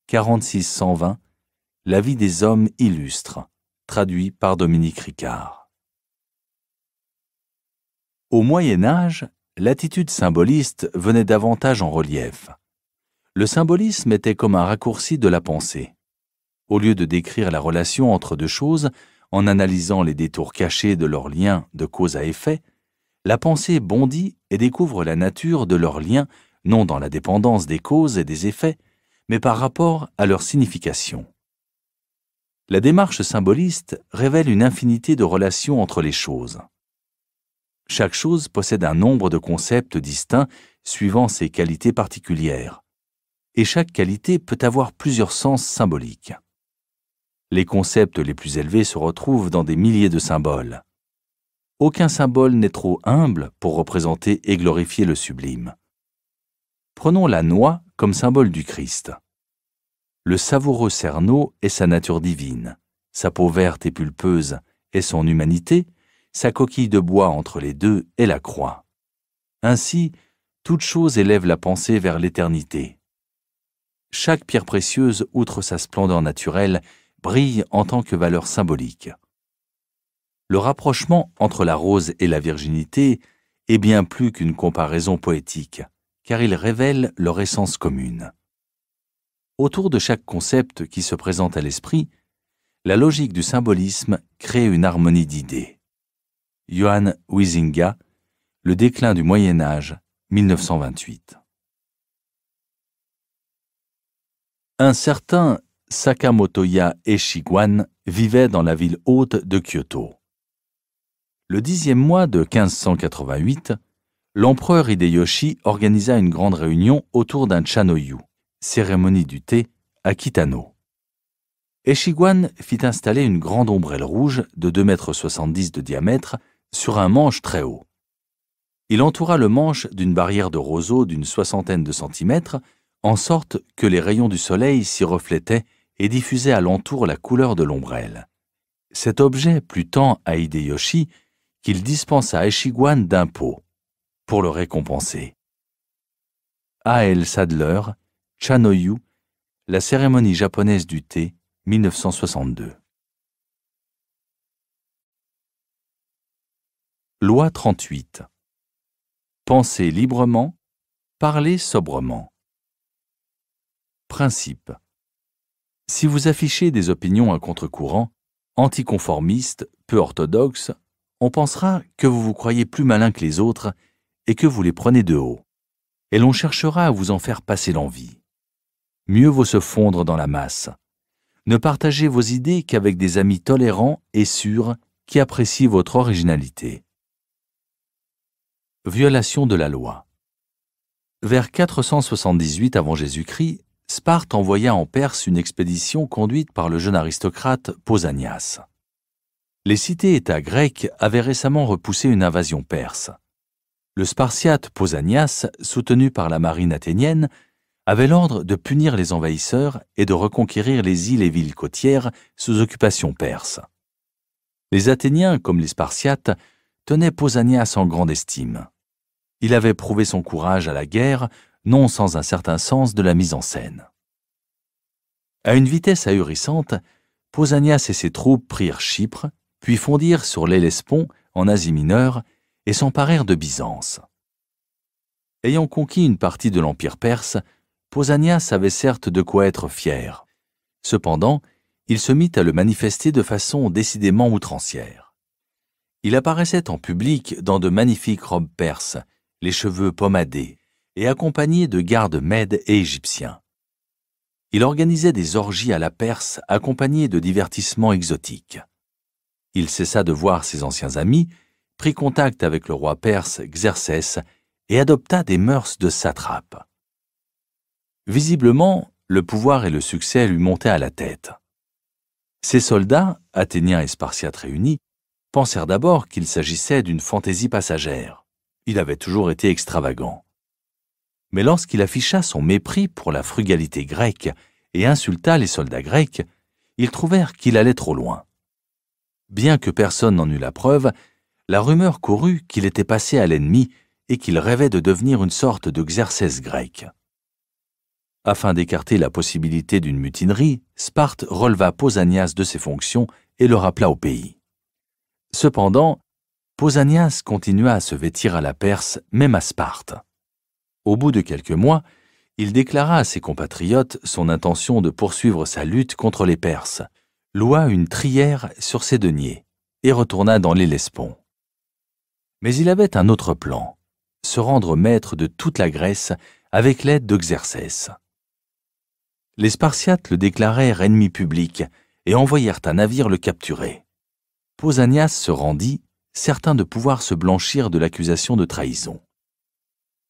4620, La vie des hommes illustres, traduit par Dominique Ricard. Au Moyen Âge, l'attitude symboliste venait davantage en relief. Le symbolisme était comme un raccourci de la pensée. Au lieu de décrire la relation entre deux choses en analysant les détours cachés de leurs liens de cause à effet, la pensée bondit et découvre la nature de leurs liens, non dans la dépendance des causes et des effets, mais par rapport à leur signification. La démarche symboliste révèle une infinité de relations entre les choses. Chaque chose possède un nombre de concepts distincts suivant ses qualités particulières, et chaque qualité peut avoir plusieurs sens symboliques. Les concepts les plus élevés se retrouvent dans des milliers de symboles aucun symbole n'est trop humble pour représenter et glorifier le sublime. Prenons la noix comme symbole du Christ. Le savoureux cerneau est sa nature divine, sa peau verte et pulpeuse est son humanité, sa coquille de bois entre les deux est la croix. Ainsi, toute chose élève la pensée vers l'éternité. Chaque pierre précieuse, outre sa splendeur naturelle, brille en tant que valeur symbolique le rapprochement entre la rose et la virginité est bien plus qu'une comparaison poétique, car il révèle leur essence commune. Autour de chaque concept qui se présente à l'esprit, la logique du symbolisme crée une harmonie d'idées. Johann Huizinga, Le déclin du Moyen Âge, 1928. Un certain Sakamotoya Eshiguan vivait dans la ville haute de Kyoto. Le dixième mois de 1588, l'empereur Hideyoshi organisa une grande réunion autour d'un chanoyu, cérémonie du thé, à Kitano. Eshigwan fit installer une grande ombrelle rouge de 2,70 m de diamètre sur un manche très haut. Il entoura le manche d'une barrière de roseaux d'une soixantaine de centimètres, en sorte que les rayons du soleil s'y reflétaient et diffusaient alentour la couleur de l'ombrelle. Cet objet plut tant à Hideyoshi qu'il dispense à Eshigwan d'impôts pour le récompenser. A. Sadler, Chanoyu, La cérémonie japonaise du thé, 1962. Loi 38. Pensez librement, parlez sobrement. Principe. Si vous affichez des opinions à contre-courant, anticonformistes, peu orthodoxes, on pensera que vous vous croyez plus malin que les autres et que vous les prenez de haut, et l'on cherchera à vous en faire passer l'envie. Mieux vaut se fondre dans la masse. Ne partagez vos idées qu'avec des amis tolérants et sûrs qui apprécient votre originalité. Violation de la loi. Vers 478 avant Jésus-Christ, Sparte envoya en Perse une expédition conduite par le jeune aristocrate Pausanias les cités-États grecs avaient récemment repoussé une invasion perse. Le Spartiate Pausanias, soutenu par la marine athénienne, avait l'ordre de punir les envahisseurs et de reconquérir les îles et villes côtières sous occupation perse. Les Athéniens, comme les Spartiates, tenaient Pausanias en grande estime. Il avait prouvé son courage à la guerre, non sans un certain sens de la mise en scène. À une vitesse ahurissante, Pausanias et ses troupes prirent Chypre, puis fondirent sur l'Hellespont en Asie mineure et s'emparèrent de Byzance. Ayant conquis une partie de l'Empire perse, Pausanias avait certes de quoi être fier. Cependant, il se mit à le manifester de façon décidément outrancière. Il apparaissait en public dans de magnifiques robes perses, les cheveux pommadés, et accompagné de gardes mèdes et égyptiens. Il organisait des orgies à la Perse accompagnées de divertissements exotiques. Il cessa de voir ses anciens amis, prit contact avec le roi perse Xerxès et adopta des mœurs de satrape. Visiblement, le pouvoir et le succès lui montaient à la tête. Ses soldats, Athéniens et Spartiates réunis, pensèrent d'abord qu'il s'agissait d'une fantaisie passagère. Il avait toujours été extravagant. Mais lorsqu'il afficha son mépris pour la frugalité grecque et insulta les soldats grecs, ils trouvèrent qu'il allait trop loin bien que personne n'en eût la preuve, la rumeur courut qu'il était passé à l'ennemi et qu'il rêvait de devenir une sorte de Xerxès grec. Afin d'écarter la possibilité d'une mutinerie, Sparte releva Pausanias de ses fonctions et le rappela au pays. Cependant, Pausanias continua à se vêtir à la Perse, même à Sparte. Au bout de quelques mois, il déclara à ses compatriotes son intention de poursuivre sa lutte contre les Perses, loua une trière sur ses deniers et retourna dans les Mais il avait un autre plan, se rendre maître de toute la Grèce avec l'aide Xerxès. Les Spartiates le déclarèrent ennemi public et envoyèrent un navire le capturer. Pausanias se rendit, certain de pouvoir se blanchir de l'accusation de trahison.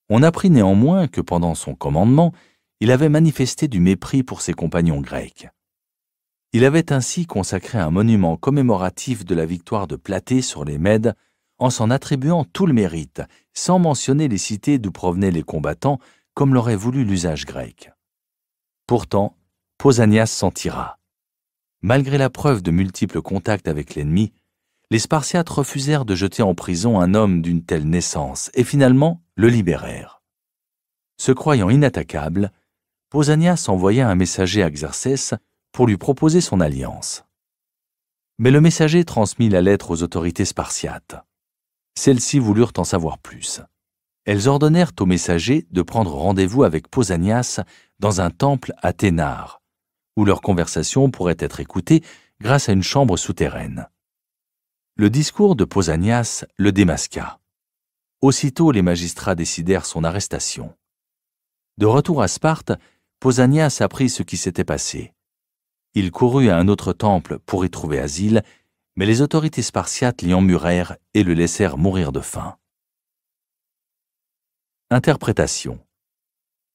On apprit néanmoins que pendant son commandement, il avait manifesté du mépris pour ses compagnons grecs. Il avait ainsi consacré un monument commémoratif de la victoire de Platée sur les Mèdes en s'en attribuant tout le mérite, sans mentionner les cités d'où provenaient les combattants, comme l'aurait voulu l'usage grec. Pourtant, Pausanias s'en tira. Malgré la preuve de multiples contacts avec l'ennemi, les Spartiates refusèrent de jeter en prison un homme d'une telle naissance et finalement le libérèrent. Se croyant inattaquable, Pausanias envoya un messager à Xerxès pour lui proposer son alliance. Mais le messager transmit la lettre aux autorités spartiates. Celles-ci voulurent en savoir plus. Elles ordonnèrent au messager de prendre rendez-vous avec Posanias dans un temple à Thénard, où leur conversation pourrait être écoutée grâce à une chambre souterraine. Le discours de Posanias le démasqua. Aussitôt, les magistrats décidèrent son arrestation. De retour à Sparte, Posanias apprit ce qui s'était passé. Il courut à un autre temple pour y trouver asile, mais les autorités spartiates l'y emmurèrent et le laissèrent mourir de faim. Interprétation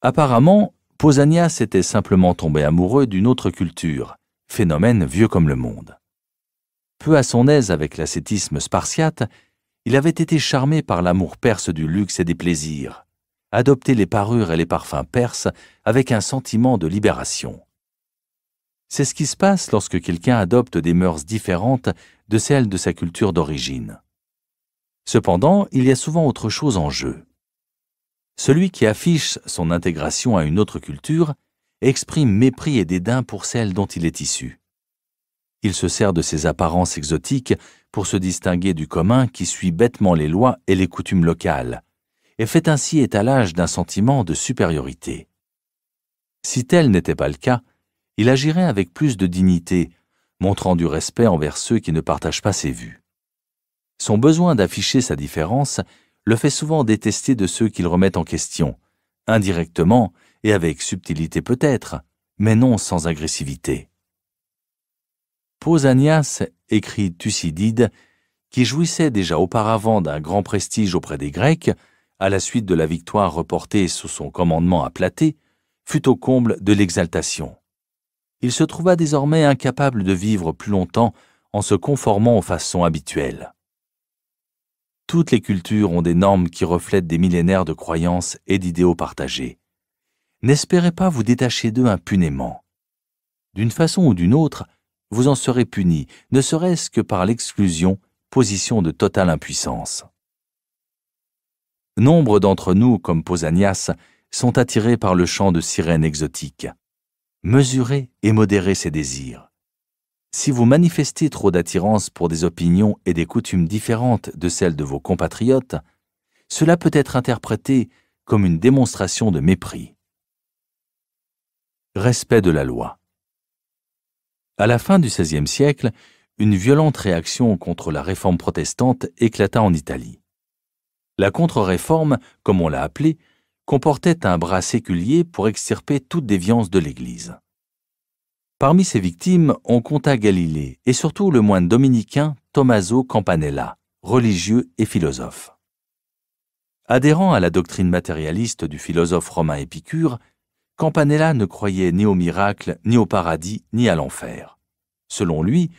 Apparemment, Pausanias était simplement tombé amoureux d'une autre culture, phénomène vieux comme le monde. Peu à son aise avec l'ascétisme spartiate, il avait été charmé par l'amour perse du luxe et des plaisirs, adopté les parures et les parfums perses avec un sentiment de libération. C'est ce qui se passe lorsque quelqu'un adopte des mœurs différentes de celles de sa culture d'origine. Cependant, il y a souvent autre chose en jeu. Celui qui affiche son intégration à une autre culture exprime mépris et dédain pour celle dont il est issu. Il se sert de ses apparences exotiques pour se distinguer du commun qui suit bêtement les lois et les coutumes locales, et fait ainsi étalage d'un sentiment de supériorité. Si tel n'était pas le cas, il agirait avec plus de dignité, montrant du respect envers ceux qui ne partagent pas ses vues. Son besoin d'afficher sa différence le fait souvent détester de ceux qu'il remet en question, indirectement et avec subtilité peut-être, mais non sans agressivité. Pausanias, écrit Thucydide, qui jouissait déjà auparavant d'un grand prestige auprès des Grecs, à la suite de la victoire reportée sous son commandement à Platée, fut au comble de l'exaltation il se trouva désormais incapable de vivre plus longtemps en se conformant aux façons habituelles. Toutes les cultures ont des normes qui reflètent des millénaires de croyances et d'idéaux partagés. N'espérez pas vous détacher d'eux impunément. D'une façon ou d'une autre, vous en serez puni, ne serait-ce que par l'exclusion, position de totale impuissance. Nombre d'entre nous, comme Posanias, sont attirés par le chant de sirènes exotiques mesurez et modérez ses désirs. Si vous manifestez trop d'attirance pour des opinions et des coutumes différentes de celles de vos compatriotes, cela peut être interprété comme une démonstration de mépris. Respect de la loi. À la fin du XVIe siècle, une violente réaction contre la réforme protestante éclata en Italie. La contre-réforme, comme on l'a appelée, comportait un bras séculier pour extirper toute déviance de l'Église. Parmi ses victimes, on compta Galilée et surtout le moine dominicain Tommaso Campanella, religieux et philosophe. Adhérent à la doctrine matérialiste du philosophe romain Épicure, Campanella ne croyait ni au miracle, ni au paradis, ni à l'enfer. Selon lui,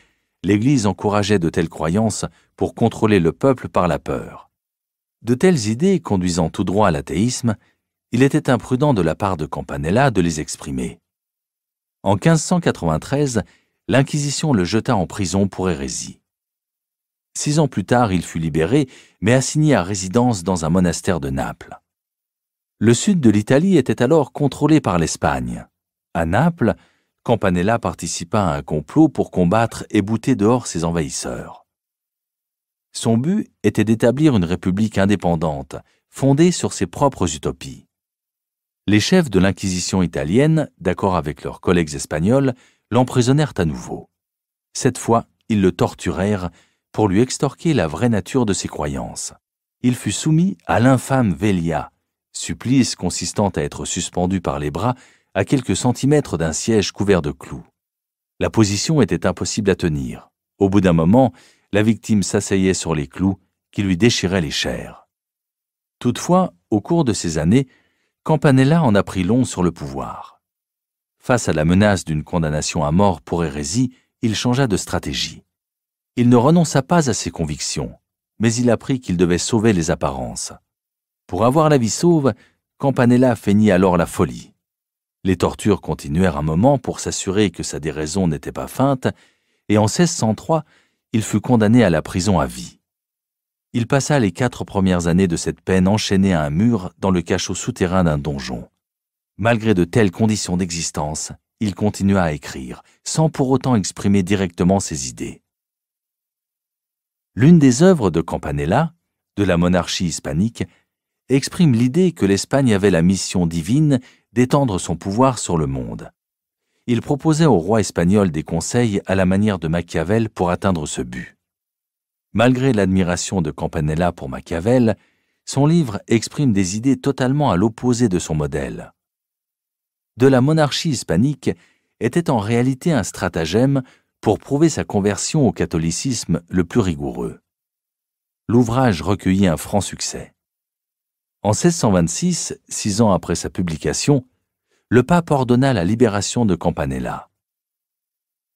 l'Église encourageait de telles croyances pour contrôler le peuple par la peur. De telles idées conduisant tout droit à l'athéisme il était imprudent de la part de Campanella de les exprimer. En 1593, l'Inquisition le jeta en prison pour hérésie. Six ans plus tard, il fut libéré, mais assigné à résidence dans un monastère de Naples. Le sud de l'Italie était alors contrôlé par l'Espagne. À Naples, Campanella participa à un complot pour combattre et bouter dehors ses envahisseurs. Son but était d'établir une république indépendante, fondée sur ses propres utopies les chefs de l'Inquisition italienne, d'accord avec leurs collègues espagnols, l'emprisonnèrent à nouveau. Cette fois, ils le torturèrent pour lui extorquer la vraie nature de ses croyances. Il fut soumis à l'infâme Velia, supplice consistant à être suspendu par les bras à quelques centimètres d'un siège couvert de clous. La position était impossible à tenir. Au bout d'un moment, la victime s'asseyait sur les clous qui lui déchiraient les chairs. Toutefois, au cours de ces années, Campanella en a pris long sur le pouvoir. Face à la menace d'une condamnation à mort pour hérésie, il changea de stratégie. Il ne renonça pas à ses convictions, mais il apprit qu'il devait sauver les apparences. Pour avoir la vie sauve, Campanella feignit alors la folie. Les tortures continuèrent un moment pour s'assurer que sa déraison n'était pas feinte, et en 1603, il fut condamné à la prison à vie il passa les quatre premières années de cette peine enchaîné à un mur dans le cachot souterrain d'un donjon. Malgré de telles conditions d'existence, il continua à écrire, sans pour autant exprimer directement ses idées. L'une des œuvres de Campanella, de la monarchie hispanique, exprime l'idée que l'Espagne avait la mission divine d'étendre son pouvoir sur le monde. Il proposait au roi espagnol des conseils à la manière de Machiavel pour atteindre ce but. Malgré l'admiration de Campanella pour Machiavel, son livre exprime des idées totalement à l'opposé de son modèle. De la monarchie hispanique était en réalité un stratagème pour prouver sa conversion au catholicisme le plus rigoureux. L'ouvrage recueillit un franc succès. En 1626, six ans après sa publication, le pape ordonna la libération de Campanella.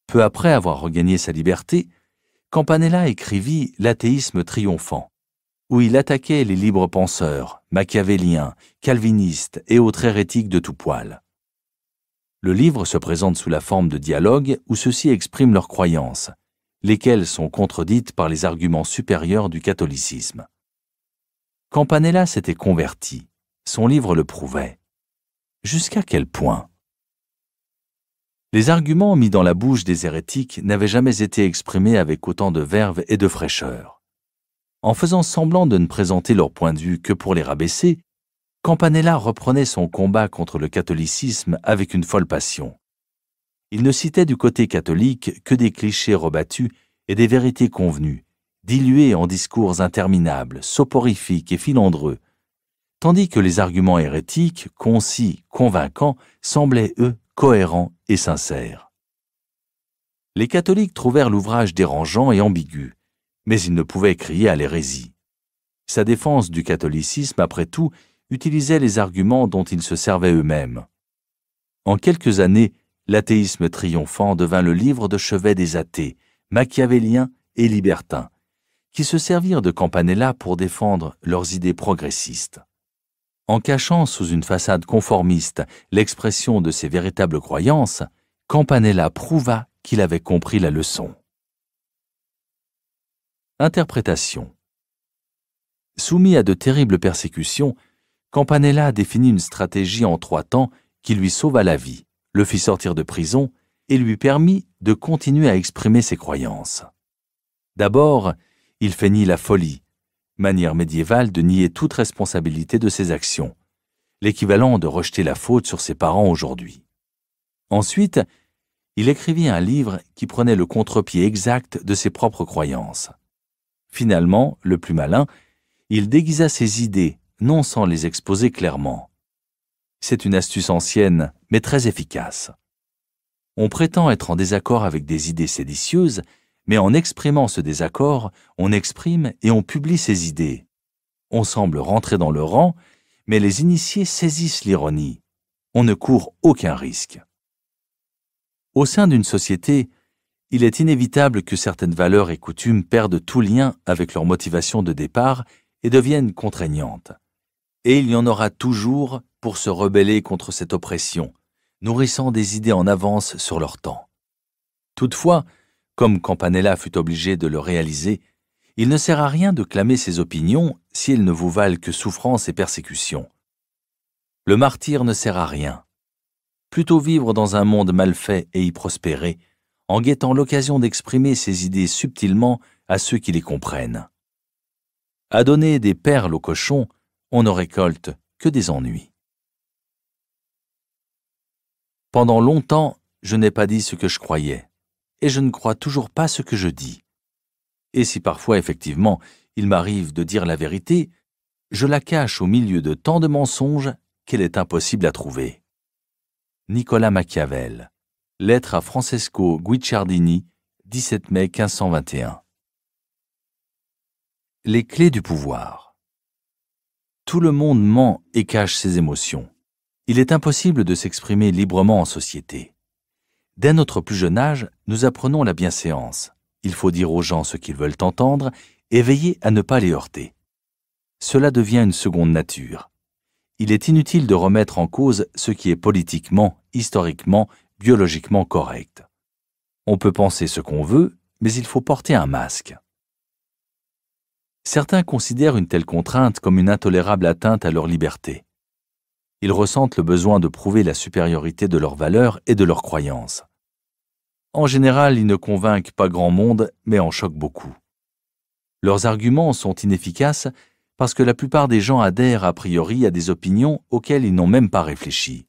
Peu après avoir regagné sa liberté, Campanella écrivit L'athéisme triomphant, où il attaquait les libres penseurs, machiavéliens, calvinistes et autres hérétiques de tout poil. Le livre se présente sous la forme de dialogues où ceux-ci expriment leurs croyances, lesquelles sont contredites par les arguments supérieurs du catholicisme. Campanella s'était converti, son livre le prouvait. Jusqu'à quel point les arguments mis dans la bouche des hérétiques n'avaient jamais été exprimés avec autant de verve et de fraîcheur. En faisant semblant de ne présenter leur point de vue que pour les rabaisser, Campanella reprenait son combat contre le catholicisme avec une folle passion. Il ne citait du côté catholique que des clichés rebattus et des vérités convenues, diluées en discours interminables, soporifiques et filandreux, tandis que les arguments hérétiques, concis, convaincants, semblaient, eux, cohérent et sincère. Les catholiques trouvèrent l'ouvrage dérangeant et ambigu, mais ils ne pouvaient crier à l'hérésie. Sa défense du catholicisme, après tout, utilisait les arguments dont ils se servaient eux-mêmes. En quelques années, l'athéisme triomphant devint le livre de chevet des athées, machiavéliens et libertins, qui se servirent de Campanella pour défendre leurs idées progressistes en cachant sous une façade conformiste l'expression de ses véritables croyances, Campanella prouva qu'il avait compris la leçon. Interprétation Soumis à de terribles persécutions, Campanella définit une stratégie en trois temps qui lui sauva la vie, le fit sortir de prison et lui permit de continuer à exprimer ses croyances. D'abord, il feignit la folie, manière médiévale de nier toute responsabilité de ses actions, l'équivalent de rejeter la faute sur ses parents aujourd'hui. Ensuite, il écrivit un livre qui prenait le contre-pied exact de ses propres croyances. Finalement, le plus malin, il déguisa ses idées, non sans les exposer clairement. C'est une astuce ancienne, mais très efficace. On prétend être en désaccord avec des idées séditieuses, mais en exprimant ce désaccord, on exprime et on publie ses idées. On semble rentrer dans le rang, mais les initiés saisissent l'ironie. On ne court aucun risque. Au sein d'une société, il est inévitable que certaines valeurs et coutumes perdent tout lien avec leur motivation de départ et deviennent contraignantes. Et il y en aura toujours pour se rebeller contre cette oppression, nourrissant des idées en avance sur leur temps. Toutefois, comme Campanella fut obligé de le réaliser, il ne sert à rien de clamer ses opinions si elles ne vous valent que souffrance et persécution. Le martyr ne sert à rien. Plutôt vivre dans un monde mal fait et y prospérer, en guettant l'occasion d'exprimer ses idées subtilement à ceux qui les comprennent. À donner des perles aux cochons, on ne récolte que des ennuis. Pendant longtemps, je n'ai pas dit ce que je croyais et je ne crois toujours pas ce que je dis. Et si parfois, effectivement, il m'arrive de dire la vérité, je la cache au milieu de tant de mensonges qu'elle est impossible à trouver. Nicolas Machiavel Lettre à Francesco Guicciardini, 17 mai 1521 Les clés du pouvoir Tout le monde ment et cache ses émotions. Il est impossible de s'exprimer librement en société. Dès notre plus jeune âge, nous apprenons la bienséance. Il faut dire aux gens ce qu'ils veulent entendre et veiller à ne pas les heurter. Cela devient une seconde nature. Il est inutile de remettre en cause ce qui est politiquement, historiquement, biologiquement correct. On peut penser ce qu'on veut, mais il faut porter un masque. Certains considèrent une telle contrainte comme une intolérable atteinte à leur liberté ils ressentent le besoin de prouver la supériorité de leurs valeurs et de leurs croyances. En général, ils ne convainquent pas grand monde, mais en choquent beaucoup. Leurs arguments sont inefficaces parce que la plupart des gens adhèrent a priori à des opinions auxquelles ils n'ont même pas réfléchi.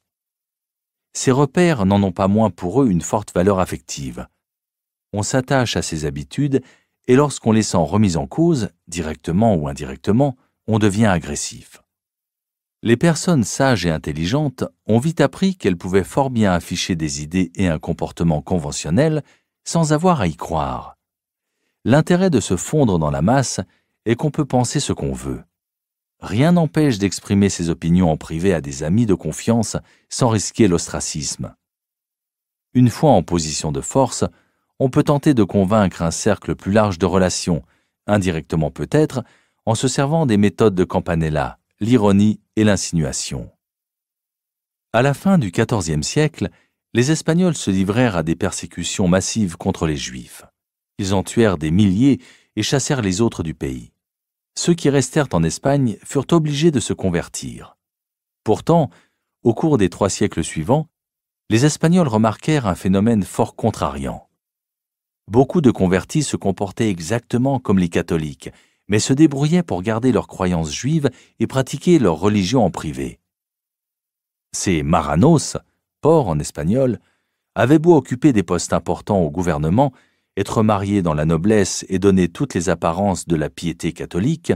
Ces repères n'en ont pas moins pour eux une forte valeur affective. On s'attache à ces habitudes et lorsqu'on les sent remises en cause, directement ou indirectement, on devient agressif les personnes sages et intelligentes ont vite appris qu'elles pouvaient fort bien afficher des idées et un comportement conventionnel sans avoir à y croire. L'intérêt de se fondre dans la masse est qu'on peut penser ce qu'on veut. Rien n'empêche d'exprimer ses opinions en privé à des amis de confiance sans risquer l'ostracisme. Une fois en position de force, on peut tenter de convaincre un cercle plus large de relations, indirectement peut-être, en se servant des méthodes de Campanella, l'ironie et l'insinuation. À la fin du XIVe siècle, les Espagnols se livrèrent à des persécutions massives contre les Juifs. Ils en tuèrent des milliers et chassèrent les autres du pays. Ceux qui restèrent en Espagne furent obligés de se convertir. Pourtant, au cours des trois siècles suivants, les Espagnols remarquèrent un phénomène fort contrariant. Beaucoup de convertis se comportaient exactement comme les catholiques mais se débrouillaient pour garder leurs croyances juives et pratiquer leur religion en privé. Ces maranos, port en espagnol, avaient beau occuper des postes importants au gouvernement, être mariés dans la noblesse et donner toutes les apparences de la piété catholique,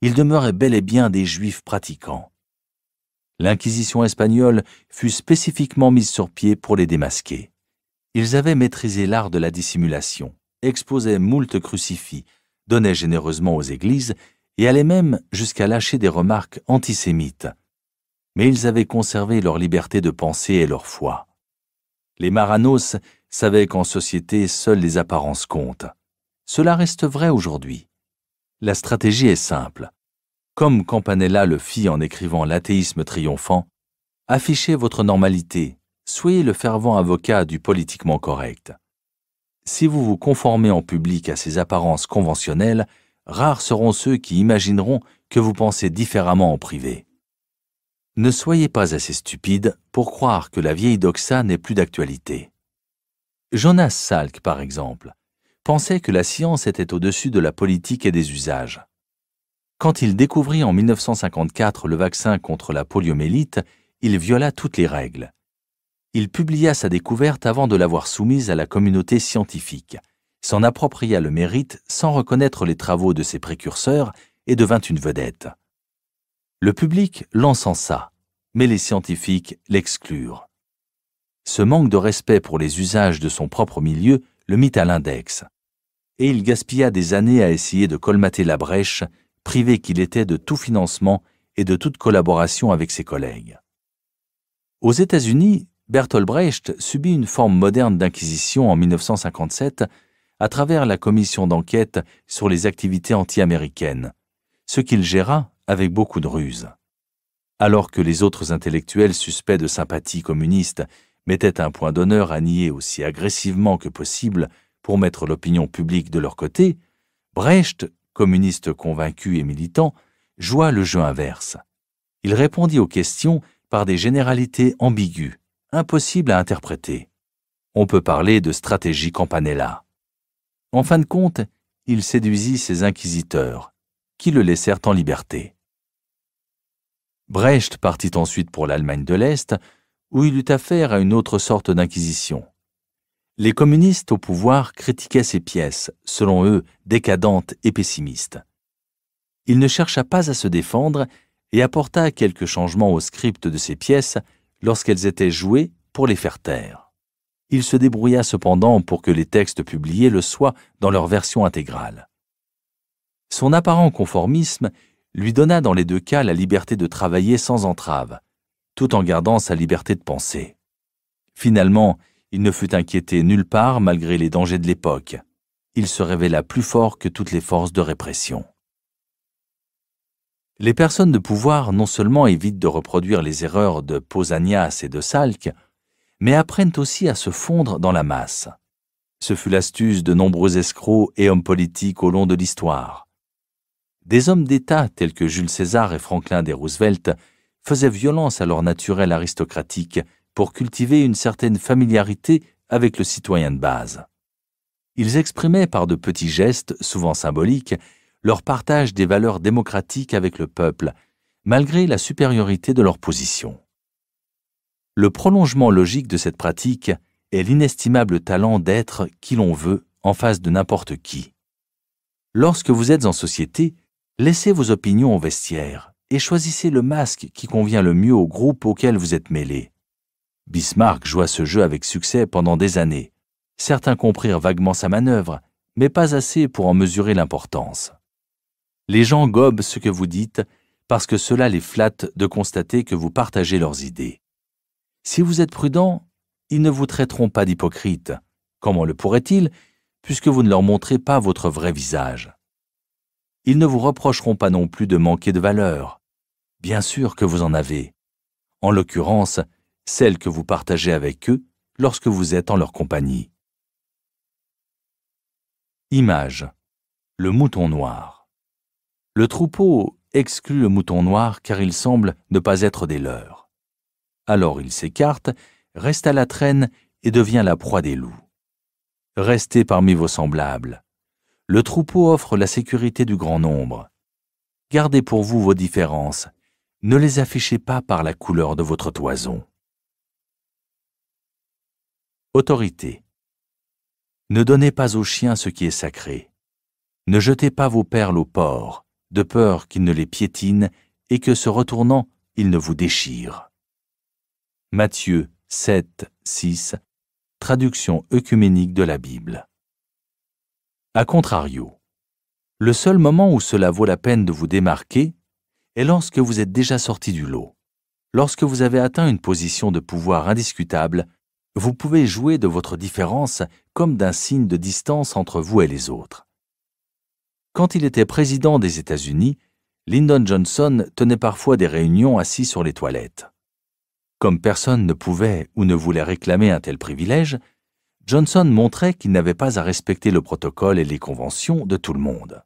ils demeuraient bel et bien des juifs pratiquants. L'Inquisition espagnole fut spécifiquement mise sur pied pour les démasquer. Ils avaient maîtrisé l'art de la dissimulation, exposaient moult crucifix, donnaient généreusement aux églises et allaient même jusqu'à lâcher des remarques antisémites. Mais ils avaient conservé leur liberté de pensée et leur foi. Les Maranos savaient qu'en société, seules les apparences comptent. Cela reste vrai aujourd'hui. La stratégie est simple. Comme Campanella le fit en écrivant L'athéisme triomphant, affichez votre normalité, soyez le fervent avocat du politiquement correct si vous vous conformez en public à ces apparences conventionnelles, rares seront ceux qui imagineront que vous pensez différemment en privé. Ne soyez pas assez stupide pour croire que la vieille doxa n'est plus d'actualité. Jonas Salk, par exemple, pensait que la science était au-dessus de la politique et des usages. Quand il découvrit en 1954 le vaccin contre la poliomélite, il viola toutes les règles il publia sa découverte avant de l'avoir soumise à la communauté scientifique, s'en appropria le mérite sans reconnaître les travaux de ses précurseurs et devint une vedette. Le public l'encensa, mais les scientifiques l'exclurent. Ce manque de respect pour les usages de son propre milieu le mit à l'index, et il gaspilla des années à essayer de colmater la brèche, privé qu'il était de tout financement et de toute collaboration avec ses collègues. Aux États-Unis, Bertolt Brecht subit une forme moderne d'inquisition en 1957 à travers la commission d'enquête sur les activités anti-américaines, ce qu'il géra avec beaucoup de ruse. Alors que les autres intellectuels suspects de sympathie communiste mettaient un point d'honneur à nier aussi agressivement que possible pour mettre l'opinion publique de leur côté, Brecht, communiste convaincu et militant, joua le jeu inverse. Il répondit aux questions par des généralités ambiguës, impossible à interpréter. On peut parler de stratégie Campanella. En fin de compte, il séduisit ses inquisiteurs, qui le laissèrent en liberté. Brecht partit ensuite pour l'Allemagne de l'Est, où il eut affaire à une autre sorte d'inquisition. Les communistes au pouvoir critiquaient ses pièces, selon eux décadentes et pessimistes. Il ne chercha pas à se défendre et apporta quelques changements au script de ses pièces lorsqu'elles étaient jouées pour les faire taire. Il se débrouilla cependant pour que les textes publiés le soient dans leur version intégrale. Son apparent conformisme lui donna dans les deux cas la liberté de travailler sans entrave, tout en gardant sa liberté de penser. Finalement, il ne fut inquiété nulle part malgré les dangers de l'époque. Il se révéla plus fort que toutes les forces de répression. Les personnes de pouvoir non seulement évitent de reproduire les erreurs de Pausanias et de Salk, mais apprennent aussi à se fondre dans la masse. Ce fut l'astuce de nombreux escrocs et hommes politiques au long de l'histoire. Des hommes d'État tels que Jules César et Franklin D. Roosevelt faisaient violence à leur naturel aristocratique pour cultiver une certaine familiarité avec le citoyen de base. Ils exprimaient par de petits gestes, souvent symboliques, leur partage des valeurs démocratiques avec le peuple, malgré la supériorité de leur position. Le prolongement logique de cette pratique est l'inestimable talent d'être qui l'on veut en face de n'importe qui. Lorsque vous êtes en société, laissez vos opinions au vestiaire et choisissez le masque qui convient le mieux au groupe auquel vous êtes mêlé. Bismarck joua ce jeu avec succès pendant des années. Certains comprirent vaguement sa manœuvre, mais pas assez pour en mesurer l'importance. Les gens gobent ce que vous dites parce que cela les flatte de constater que vous partagez leurs idées. Si vous êtes prudent, ils ne vous traiteront pas d'hypocrite. Comment le pourraient-ils, puisque vous ne leur montrez pas votre vrai visage Ils ne vous reprocheront pas non plus de manquer de valeur. Bien sûr que vous en avez. En l'occurrence, celle que vous partagez avec eux lorsque vous êtes en leur compagnie. Image. Le mouton noir. Le troupeau exclut le mouton noir car il semble ne pas être des leurs. Alors il s'écarte, reste à la traîne et devient la proie des loups. Restez parmi vos semblables. Le troupeau offre la sécurité du grand nombre. Gardez pour vous vos différences, ne les affichez pas par la couleur de votre toison. Autorité. Ne donnez pas aux chiens ce qui est sacré. Ne jetez pas vos perles au porc de peur qu'il ne les piétine et que se retournant, il ne vous déchire. Matthieu 7, 6, traduction œcuménique de la Bible. A contrario, le seul moment où cela vaut la peine de vous démarquer est lorsque vous êtes déjà sorti du lot. Lorsque vous avez atteint une position de pouvoir indiscutable, vous pouvez jouer de votre différence comme d'un signe de distance entre vous et les autres. Quand il était président des États-Unis, Lyndon Johnson tenait parfois des réunions assis sur les toilettes. Comme personne ne pouvait ou ne voulait réclamer un tel privilège, Johnson montrait qu'il n'avait pas à respecter le protocole et les conventions de tout le monde.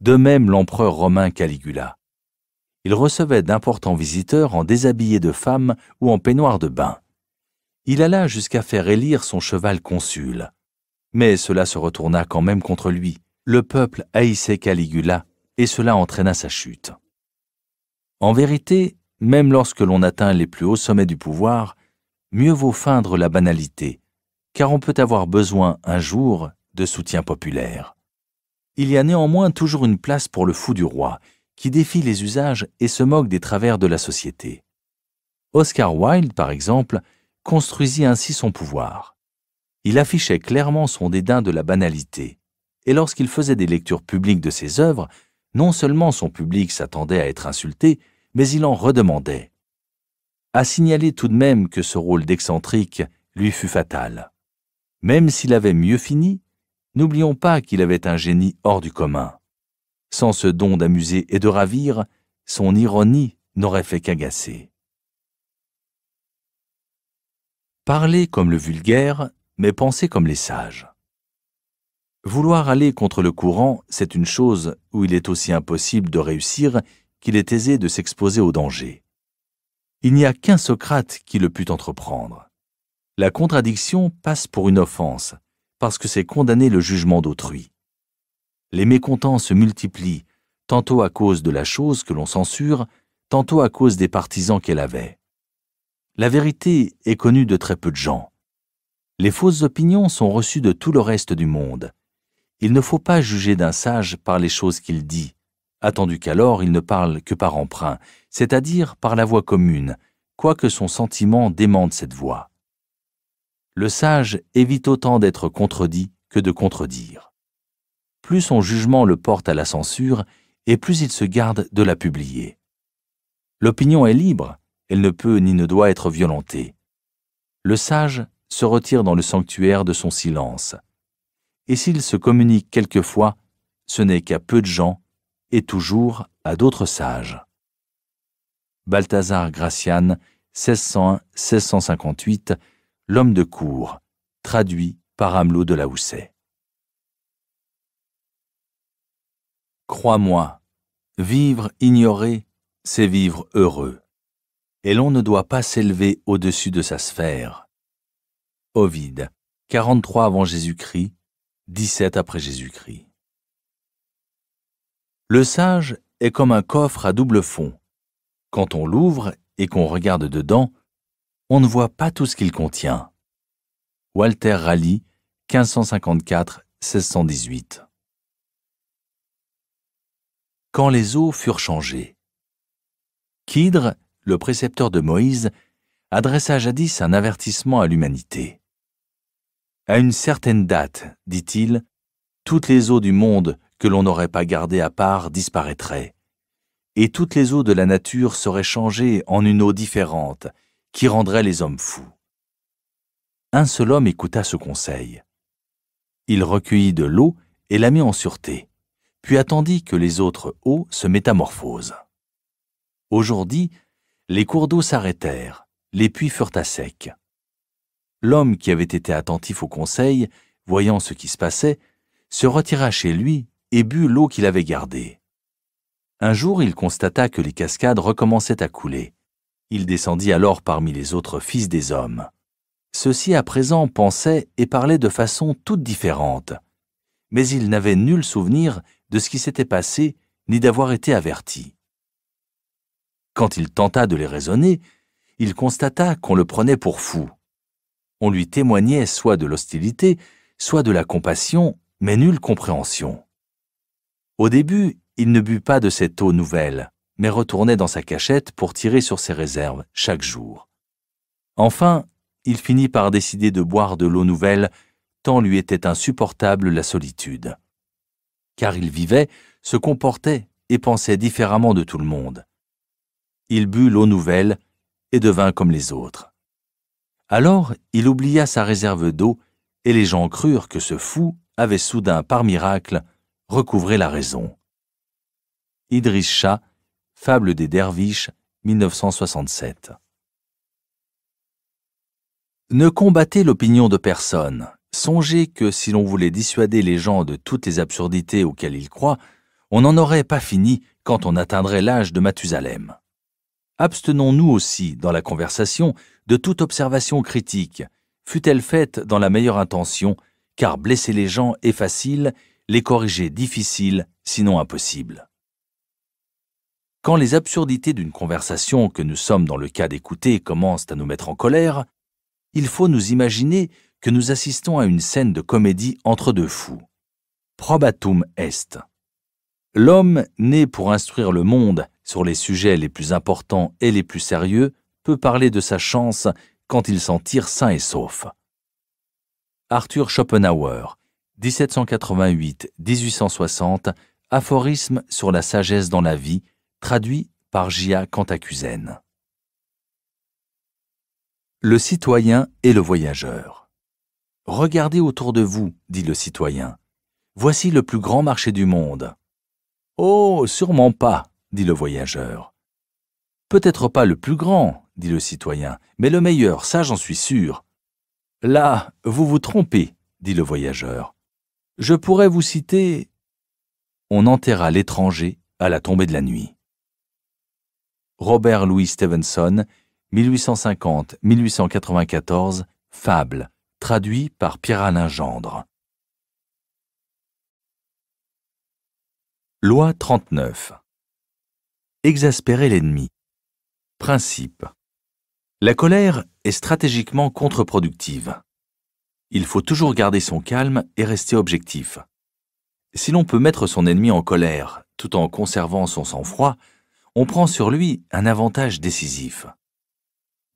De même l'empereur romain Caligula. Il recevait d'importants visiteurs en déshabillé de femme ou en peignoir de bain. Il alla jusqu'à faire élire son cheval consul. Mais cela se retourna quand même contre lui, le peuple haïssait Caligula, et cela entraîna sa chute. En vérité, même lorsque l'on atteint les plus hauts sommets du pouvoir, mieux vaut feindre la banalité, car on peut avoir besoin un jour de soutien populaire. Il y a néanmoins toujours une place pour le fou du roi, qui défie les usages et se moque des travers de la société. Oscar Wilde, par exemple, construisit ainsi son pouvoir. Il affichait clairement son dédain de la banalité, et lorsqu'il faisait des lectures publiques de ses œuvres, non seulement son public s'attendait à être insulté, mais il en redemandait. À signaler tout de même que ce rôle d'excentrique lui fut fatal. Même s'il avait mieux fini, n'oublions pas qu'il avait un génie hors du commun. Sans ce don d'amuser et de ravir, son ironie n'aurait fait qu'agacer. Parler comme le vulgaire, mais penser comme les sages. Vouloir aller contre le courant, c'est une chose où il est aussi impossible de réussir qu'il est aisé de s'exposer au danger. Il n'y a qu'un Socrate qui le put entreprendre. La contradiction passe pour une offense, parce que c'est condamner le jugement d'autrui. Les mécontents se multiplient, tantôt à cause de la chose que l'on censure, tantôt à cause des partisans qu'elle avait. La vérité est connue de très peu de gens. Les fausses opinions sont reçues de tout le reste du monde, il ne faut pas juger d'un sage par les choses qu'il dit, attendu qu'alors il ne parle que par emprunt, c'est-à-dire par la voix commune, quoique son sentiment démente cette voix. Le sage évite autant d'être contredit que de contredire. Plus son jugement le porte à la censure, et plus il se garde de la publier. L'opinion est libre, elle ne peut ni ne doit être violentée. Le sage se retire dans le sanctuaire de son silence, et s'il se communique quelquefois, ce n'est qu'à peu de gens, et toujours à d'autres sages. Balthazar Gracian, 1601-1658, L'homme de cour, traduit par Amelot de la Crois-moi, vivre ignoré, c'est vivre heureux, et l'on ne doit pas s'élever au-dessus de sa sphère. Ovide, 43 avant Jésus-Christ, 17 après Jésus-Christ. Le sage est comme un coffre à double fond. Quand on l'ouvre et qu'on regarde dedans, on ne voit pas tout ce qu'il contient. Walter Raleigh, 1554-1618. Quand les eaux furent changées. Kidre, le précepteur de Moïse, adressa jadis un avertissement à l'humanité. À une certaine date, dit-il, toutes les eaux du monde que l'on n'aurait pas gardées à part disparaîtraient, et toutes les eaux de la nature seraient changées en une eau différente qui rendrait les hommes fous. Un seul homme écouta ce conseil. Il recueillit de l'eau et la mit en sûreté, puis attendit que les autres eaux se métamorphosent. Aujourd'hui, les cours d'eau s'arrêtèrent, les puits furent à sec l'homme qui avait été attentif au conseil, voyant ce qui se passait, se retira chez lui et but l'eau qu'il avait gardée. Un jour, il constata que les cascades recommençaient à couler. Il descendit alors parmi les autres fils des hommes. Ceux-ci à présent pensaient et parlaient de façon toute différente. Mais ils n'avaient nul souvenir de ce qui s'était passé ni d'avoir été avertis. Quand il tenta de les raisonner, il constata qu'on le prenait pour fou on lui témoignait soit de l'hostilité, soit de la compassion, mais nulle compréhension. Au début, il ne but pas de cette eau nouvelle, mais retournait dans sa cachette pour tirer sur ses réserves chaque jour. Enfin, il finit par décider de boire de l'eau nouvelle, tant lui était insupportable la solitude. Car il vivait, se comportait et pensait différemment de tout le monde. Il but l'eau nouvelle et devint comme les autres. Alors il oublia sa réserve d'eau, et les gens crurent que ce fou avait soudain, par miracle, recouvré la raison. Idriss Shah, Fable des Derviches, 1967. Ne combattez l'opinion de personne. Songez que si l'on voulait dissuader les gens de toutes les absurdités auxquelles ils croient, on n'en aurait pas fini quand on atteindrait l'âge de Mathusalem. Abstenons-nous aussi, dans la conversation, de toute observation critique, fût-elle faite dans la meilleure intention, car blesser les gens est facile, les corriger difficile, sinon impossible. Quand les absurdités d'une conversation que nous sommes dans le cas d'écouter commencent à nous mettre en colère, il faut nous imaginer que nous assistons à une scène de comédie entre deux fous. Probatum est. L'homme, né pour instruire le monde sur les sujets les plus importants et les plus sérieux, peut parler de sa chance quand il s'en tire sain et sauf. Arthur Schopenhauer, 1788-1860, Aphorisme sur la sagesse dans la vie, traduit par Gia Cantacuzène. Le citoyen et le voyageur. Regardez autour de vous, dit le citoyen. Voici le plus grand marché du monde. Oh, sûrement pas, dit le voyageur. Peut-être pas le plus grand, dit le citoyen, mais le meilleur, ça j'en suis sûr. Là, vous vous trompez, dit le voyageur. Je pourrais vous citer. On enterra l'étranger à la tombée de la nuit. Robert Louis Stevenson, 1850-1894, Fable, traduit par Pierre-Alain Gendre. Loi 39. Exaspérer l'ennemi. Principe. La colère est stratégiquement contre-productive. Il faut toujours garder son calme et rester objectif. Si l'on peut mettre son ennemi en colère tout en conservant son sang-froid, on prend sur lui un avantage décisif.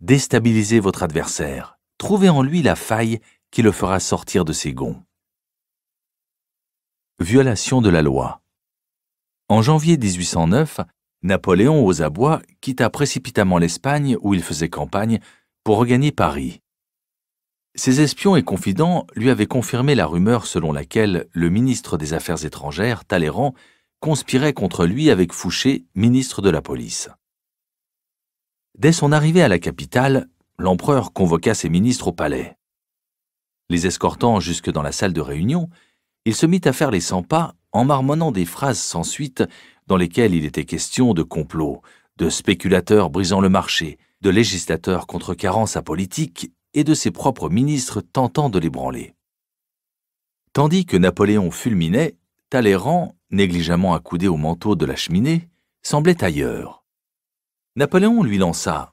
Déstabilisez votre adversaire, trouvez en lui la faille qui le fera sortir de ses gonds. Violation de la loi. En janvier 1809, Napoléon aux abois quitta précipitamment l'Espagne où il faisait campagne pour regagner Paris. Ses espions et confidents lui avaient confirmé la rumeur selon laquelle le ministre des Affaires étrangères, Talleyrand, conspirait contre lui avec Fouché, ministre de la police. Dès son arrivée à la capitale, l'empereur convoqua ses ministres au palais. Les escortant jusque dans la salle de réunion, il se mit à faire les cent pas en marmonnant des phrases sans suite dans lesquels il était question de complots, de spéculateurs brisant le marché, de législateurs contrecarrant sa politique et de ses propres ministres tentant de l'ébranler. Tandis que Napoléon fulminait, Talleyrand, négligemment accoudé au manteau de la cheminée, semblait ailleurs. Napoléon lui lança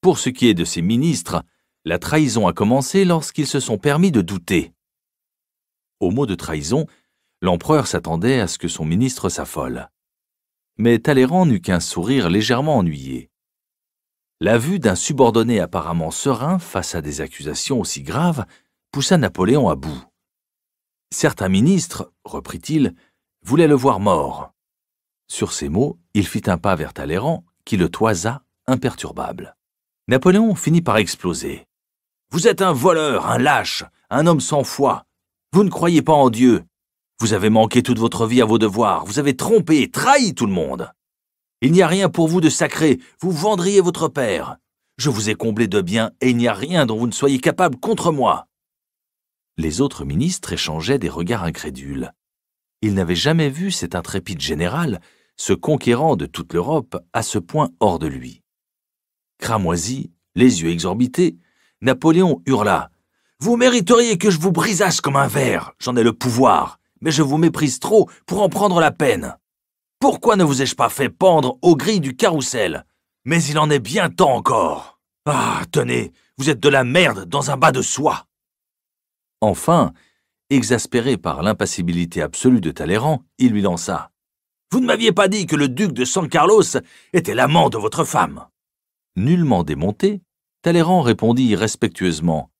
Pour ce qui est de ses ministres, la trahison a commencé lorsqu'ils se sont permis de douter. Au mot de trahison, l'empereur s'attendait à ce que son ministre s'affole mais Talleyrand n'eut qu'un sourire légèrement ennuyé. La vue d'un subordonné apparemment serein face à des accusations aussi graves poussa Napoléon à bout. Certains ministres, reprit-il, voulaient le voir mort. Sur ces mots, il fit un pas vers Talleyrand, qui le toisa, imperturbable. Napoléon finit par exploser. Vous êtes un voleur, un lâche, un homme sans foi. Vous ne croyez pas en Dieu. Vous avez manqué toute votre vie à vos devoirs, vous avez trompé et trahi tout le monde. Il n'y a rien pour vous de sacré, vous vendriez votre père. Je vous ai comblé de biens et il n'y a rien dont vous ne soyez capable contre moi. Les autres ministres échangeaient des regards incrédules. Ils n'avaient jamais vu cet intrépide général, ce conquérant de toute l'Europe, à ce point hors de lui. Cramoisi, les yeux exorbités, Napoléon hurla. Vous mériteriez que je vous brisasse comme un verre, j'en ai le pouvoir, mais je vous méprise trop pour en prendre la peine. Pourquoi ne vous ai-je pas fait pendre aux grilles du carrousel Mais il en est bien temps encore. Ah, tenez, vous êtes de la merde dans un bas de soie. Enfin, exaspéré par l'impassibilité absolue de Talleyrand, il lui lança. Vous ne m'aviez pas dit que le duc de San Carlos était l'amant de votre femme. Nullement démonté, Talleyrand répondit respectueusement.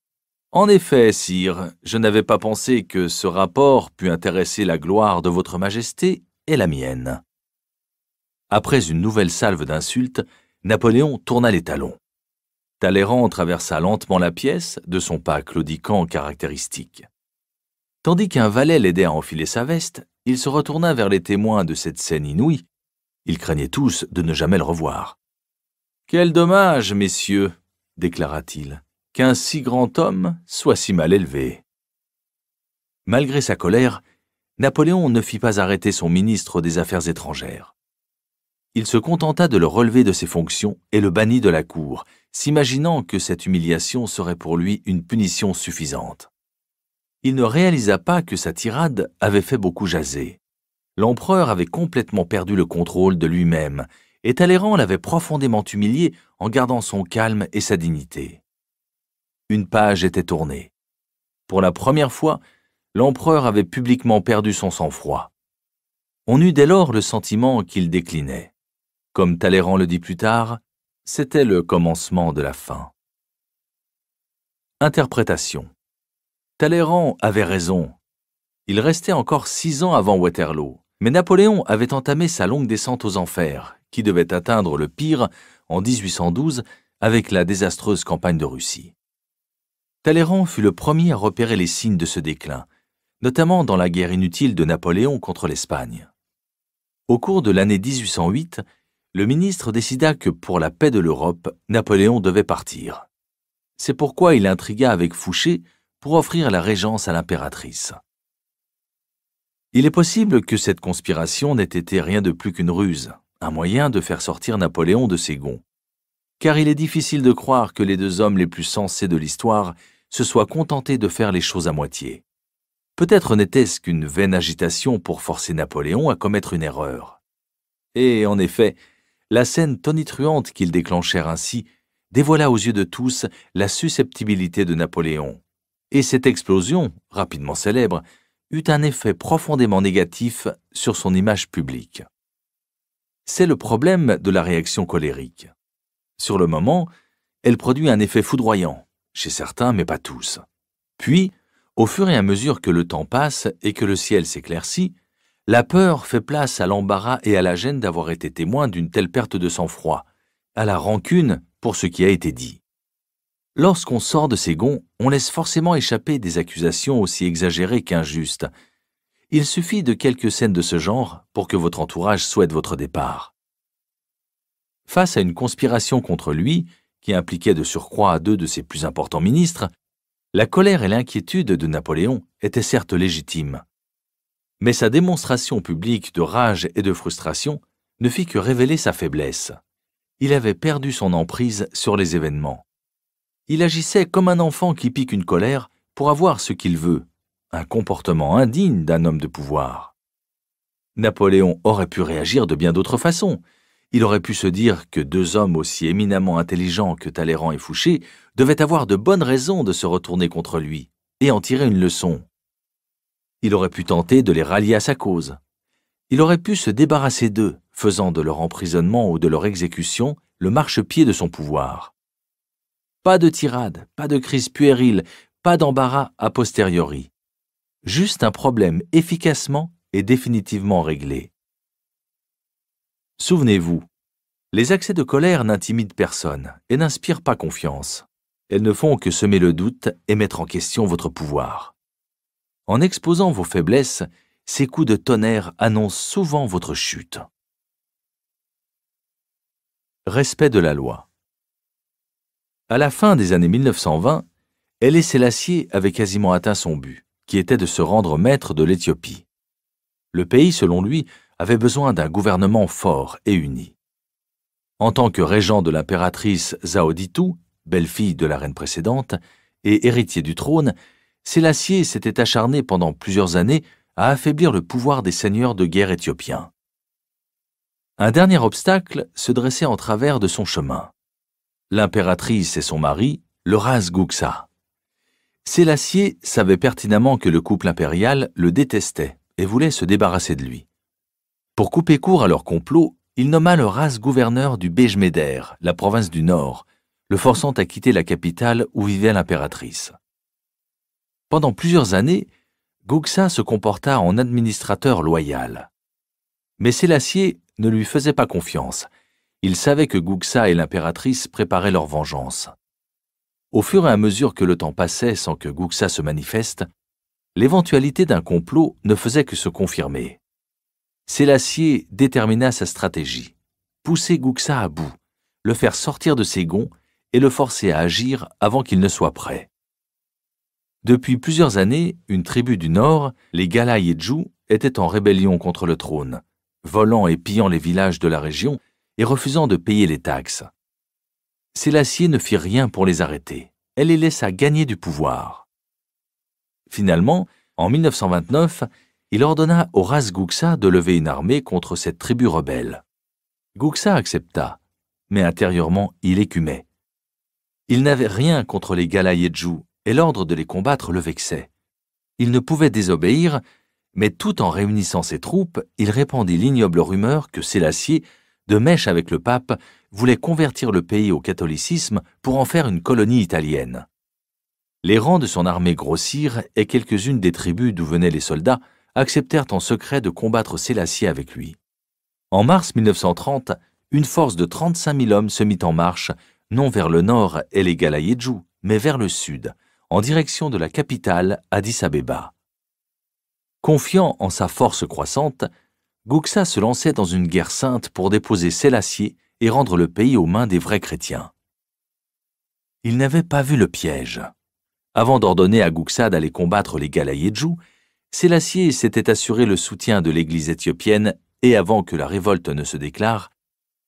En effet, sire, je n'avais pas pensé que ce rapport pût intéresser la gloire de votre majesté et la mienne. Après une nouvelle salve d'insultes, Napoléon tourna les talons. Talleyrand traversa lentement la pièce de son pas claudiquant caractéristique. Tandis qu'un valet l'aidait à enfiler sa veste, il se retourna vers les témoins de cette scène inouïe. Ils craignaient tous de ne jamais le revoir. Quel dommage, messieurs, déclara-t-il qu'un si grand homme soit si mal élevé. Malgré sa colère, Napoléon ne fit pas arrêter son ministre des Affaires étrangères. Il se contenta de le relever de ses fonctions et le bannit de la cour, s'imaginant que cette humiliation serait pour lui une punition suffisante. Il ne réalisa pas que sa tirade avait fait beaucoup jaser. L'empereur avait complètement perdu le contrôle de lui-même, et Talleyrand l'avait profondément humilié en gardant son calme et sa dignité une page était tournée. Pour la première fois, l'empereur avait publiquement perdu son sang-froid. On eut dès lors le sentiment qu'il déclinait. Comme Talleyrand le dit plus tard, c'était le commencement de la fin. Interprétation. Talleyrand avait raison. Il restait encore six ans avant Waterloo, mais Napoléon avait entamé sa longue descente aux enfers, qui devait atteindre le pire en 1812 avec la désastreuse campagne de Russie. Talleyrand fut le premier à repérer les signes de ce déclin, notamment dans la guerre inutile de Napoléon contre l'Espagne. Au cours de l'année 1808, le ministre décida que pour la paix de l'Europe, Napoléon devait partir. C'est pourquoi il intrigua avec Fouché pour offrir la régence à l'impératrice. Il est possible que cette conspiration n'ait été rien de plus qu'une ruse, un moyen de faire sortir Napoléon de ses gonds. Car il est difficile de croire que les deux hommes les plus sensés de l'histoire se soit contenté de faire les choses à moitié. Peut-être n'était-ce qu'une vaine agitation pour forcer Napoléon à commettre une erreur. Et en effet, la scène tonitruante qu'ils déclenchèrent ainsi dévoila aux yeux de tous la susceptibilité de Napoléon. Et cette explosion, rapidement célèbre, eut un effet profondément négatif sur son image publique. C'est le problème de la réaction colérique. Sur le moment, elle produit un effet foudroyant, chez certains mais pas tous. Puis, au fur et à mesure que le temps passe et que le ciel s'éclaircit, la peur fait place à l'embarras et à la gêne d'avoir été témoin d'une telle perte de sang-froid, à la rancune pour ce qui a été dit. Lorsqu'on sort de ses gonds, on laisse forcément échapper des accusations aussi exagérées qu'injustes. Il suffit de quelques scènes de ce genre pour que votre entourage souhaite votre départ. Face à une conspiration contre lui, qui impliquait de surcroît à deux de ses plus importants ministres, la colère et l'inquiétude de Napoléon étaient certes légitimes. Mais sa démonstration publique de rage et de frustration ne fit que révéler sa faiblesse. Il avait perdu son emprise sur les événements. Il agissait comme un enfant qui pique une colère pour avoir ce qu'il veut, un comportement indigne d'un homme de pouvoir. Napoléon aurait pu réagir de bien d'autres façons, il aurait pu se dire que deux hommes aussi éminemment intelligents que Talleyrand et Fouché devaient avoir de bonnes raisons de se retourner contre lui et en tirer une leçon. Il aurait pu tenter de les rallier à sa cause. Il aurait pu se débarrasser d'eux, faisant de leur emprisonnement ou de leur exécution le marchepied de son pouvoir. Pas de tirade, pas de crise puérile, pas d'embarras a posteriori. Juste un problème efficacement et définitivement réglé. Souvenez-vous, les accès de colère n'intimident personne et n'inspirent pas confiance. Elles ne font que semer le doute et mettre en question votre pouvoir. En exposant vos faiblesses, ces coups de tonnerre annoncent souvent votre chute. Respect de la loi. À la fin des années 1920, elle et avait quasiment atteint son but, qui était de se rendre maître de l'Éthiopie. Le pays, selon lui, avait besoin d'un gouvernement fort et uni. En tant que régent de l'impératrice Zaoditu, belle-fille de la reine précédente, et héritier du trône, Sélassié s'était acharné pendant plusieurs années à affaiblir le pouvoir des seigneurs de guerre éthiopiens. Un dernier obstacle se dressait en travers de son chemin. L'impératrice et son mari, le Ras Guxa. Sélassié savait pertinemment que le couple impérial le détestait et voulait se débarrasser de lui. Pour couper court à leur complot, il nomma le race gouverneur du Béjmeder, la province du Nord, le forçant à quitter la capitale où vivait l'impératrice. Pendant plusieurs années, Guxa se comporta en administrateur loyal. Mais Sélassié ne lui faisait pas confiance. Il savait que Guxa et l'impératrice préparaient leur vengeance. Au fur et à mesure que le temps passait sans que Guxa se manifeste, l'éventualité d'un complot ne faisait que se confirmer. Sélassié détermina sa stratégie. Pousser Guxa à bout, le faire sortir de ses gonds et le forcer à agir avant qu'il ne soit prêt. Depuis plusieurs années, une tribu du Nord, les Galaïedjou, était en rébellion contre le trône, volant et pillant les villages de la région et refusant de payer les taxes. Sélassié ne fit rien pour les arrêter. Elle les laissa gagner du pouvoir. Finalement, en 1929, il ordonna au ras Gouxa de lever une armée contre cette tribu rebelle. Gouxa accepta, mais intérieurement il écumait. Il n'avait rien contre les Galaïedjou et l'ordre de les combattre le vexait. Il ne pouvait désobéir, mais tout en réunissant ses troupes, il répandit l'ignoble rumeur que Sélassié, de mèche avec le pape, voulait convertir le pays au catholicisme pour en faire une colonie italienne. Les rangs de son armée grossirent et quelques-unes des tribus d'où venaient les soldats acceptèrent en secret de combattre Sélassié avec lui. En mars 1930, une force de 35 000 hommes se mit en marche, non vers le nord et les Galayedjou, mais vers le sud, en direction de la capitale Addis Abeba. Confiant en sa force croissante, Gouxa se lançait dans une guerre sainte pour déposer Sélassié et rendre le pays aux mains des vrais chrétiens. Il n'avait pas vu le piège. Avant d'ordonner à Gouxa d'aller combattre les Galayedjou, Sélassié s'était assuré le soutien de l'Église éthiopienne et avant que la révolte ne se déclare,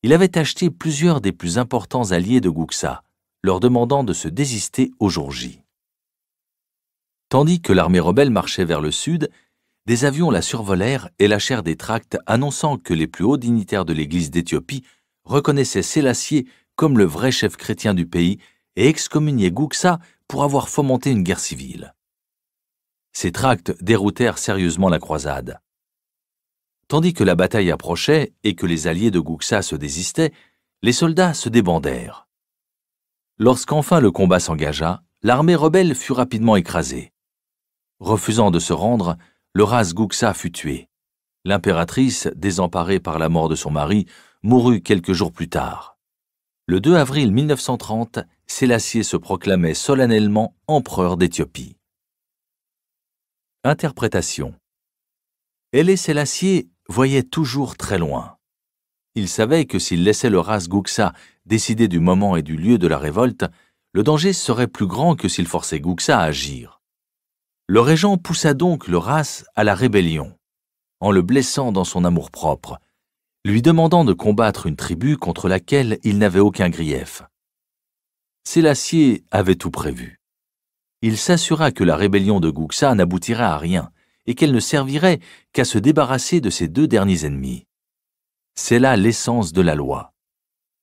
il avait acheté plusieurs des plus importants alliés de Gouxa, leur demandant de se désister au jour J. Tandis que l'armée rebelle marchait vers le sud, des avions la survolèrent et lâchèrent des tracts annonçant que les plus hauts dignitaires de l'Église d'Éthiopie reconnaissaient Sélassié comme le vrai chef chrétien du pays et excommuniaient Gouxa pour avoir fomenté une guerre civile. Ces tracts déroutèrent sérieusement la croisade. Tandis que la bataille approchait et que les alliés de Guxa se désistaient, les soldats se débandèrent. Lorsqu'enfin le combat s'engagea, l'armée rebelle fut rapidement écrasée. Refusant de se rendre, le ras Guxa fut tué. L'impératrice, désemparée par la mort de son mari, mourut quelques jours plus tard. Le 2 avril 1930, Sélassié se proclamait solennellement empereur d'Éthiopie. Interprétation. et Sélassié voyait toujours très loin. Il savait que s'il laissait le ras Gouxa décider du moment et du lieu de la révolte, le danger serait plus grand que s'il forçait Gouxa à agir. Le régent poussa donc le ras à la rébellion, en le blessant dans son amour-propre, lui demandant de combattre une tribu contre laquelle il n'avait aucun grief. Sélassié avait tout prévu il s'assura que la rébellion de Guxa n'aboutirait à rien et qu'elle ne servirait qu'à se débarrasser de ses deux derniers ennemis. C'est là l'essence de la loi.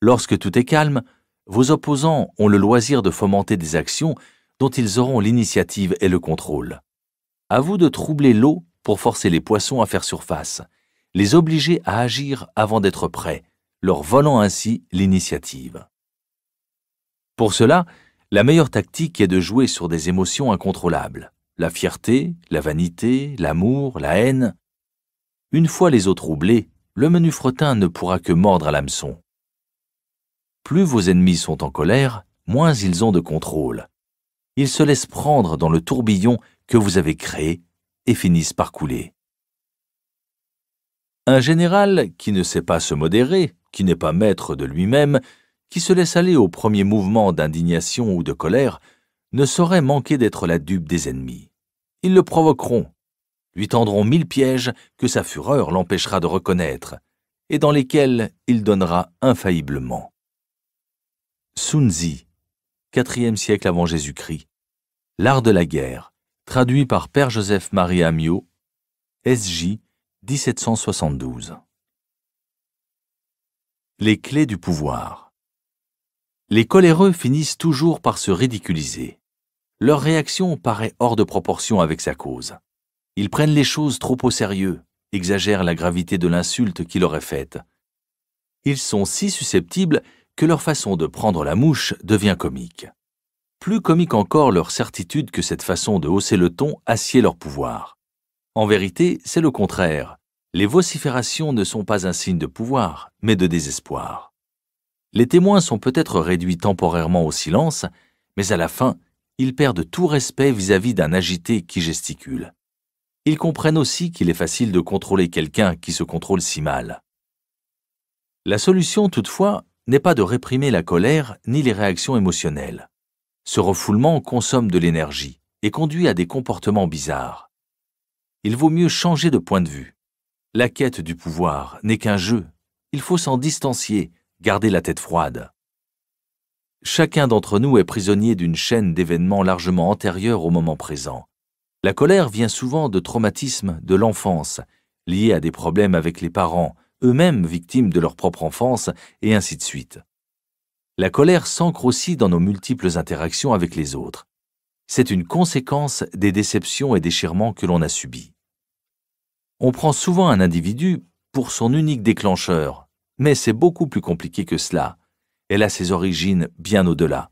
Lorsque tout est calme, vos opposants ont le loisir de fomenter des actions dont ils auront l'initiative et le contrôle. À vous de troubler l'eau pour forcer les poissons à faire surface, les obliger à agir avant d'être prêts, leur volant ainsi l'initiative. Pour cela, la meilleure tactique est de jouer sur des émotions incontrôlables. La fierté, la vanité, l'amour, la haine. Une fois les eaux troublées, le menu fretin ne pourra que mordre à l'hameçon. Plus vos ennemis sont en colère, moins ils ont de contrôle. Ils se laissent prendre dans le tourbillon que vous avez créé et finissent par couler. Un général qui ne sait pas se modérer, qui n'est pas maître de lui-même, qui se laisse aller au premier mouvement d'indignation ou de colère, ne saurait manquer d'être la dupe des ennemis. Ils le provoqueront, lui tendront mille pièges que sa fureur l'empêchera de reconnaître, et dans lesquels il donnera infailliblement. Sunzi, IVe siècle avant Jésus-Christ, L'art de la guerre, traduit par Père Joseph Marie Amiot, SJ 1772. Les clés du pouvoir. Les coléreux finissent toujours par se ridiculiser. Leur réaction paraît hors de proportion avec sa cause. Ils prennent les choses trop au sérieux, exagèrent la gravité de l'insulte qui leur est faite. Ils sont si susceptibles que leur façon de prendre la mouche devient comique. Plus comique encore leur certitude que cette façon de hausser le ton assied leur pouvoir. En vérité, c'est le contraire. Les vociférations ne sont pas un signe de pouvoir, mais de désespoir. Les témoins sont peut-être réduits temporairement au silence, mais à la fin, ils perdent tout respect vis-à-vis d'un agité qui gesticule. Ils comprennent aussi qu'il est facile de contrôler quelqu'un qui se contrôle si mal. La solution, toutefois, n'est pas de réprimer la colère ni les réactions émotionnelles. Ce refoulement consomme de l'énergie et conduit à des comportements bizarres. Il vaut mieux changer de point de vue. La quête du pouvoir n'est qu'un jeu. Il faut s'en distancier Gardez la tête froide. Chacun d'entre nous est prisonnier d'une chaîne d'événements largement antérieurs au moment présent. La colère vient souvent de traumatismes de l'enfance, liés à des problèmes avec les parents, eux-mêmes victimes de leur propre enfance, et ainsi de suite. La colère s'ancre aussi dans nos multiples interactions avec les autres. C'est une conséquence des déceptions et déchirements que l'on a subis. On prend souvent un individu pour son unique déclencheur, mais c'est beaucoup plus compliqué que cela. Elle a ses origines bien au-delà.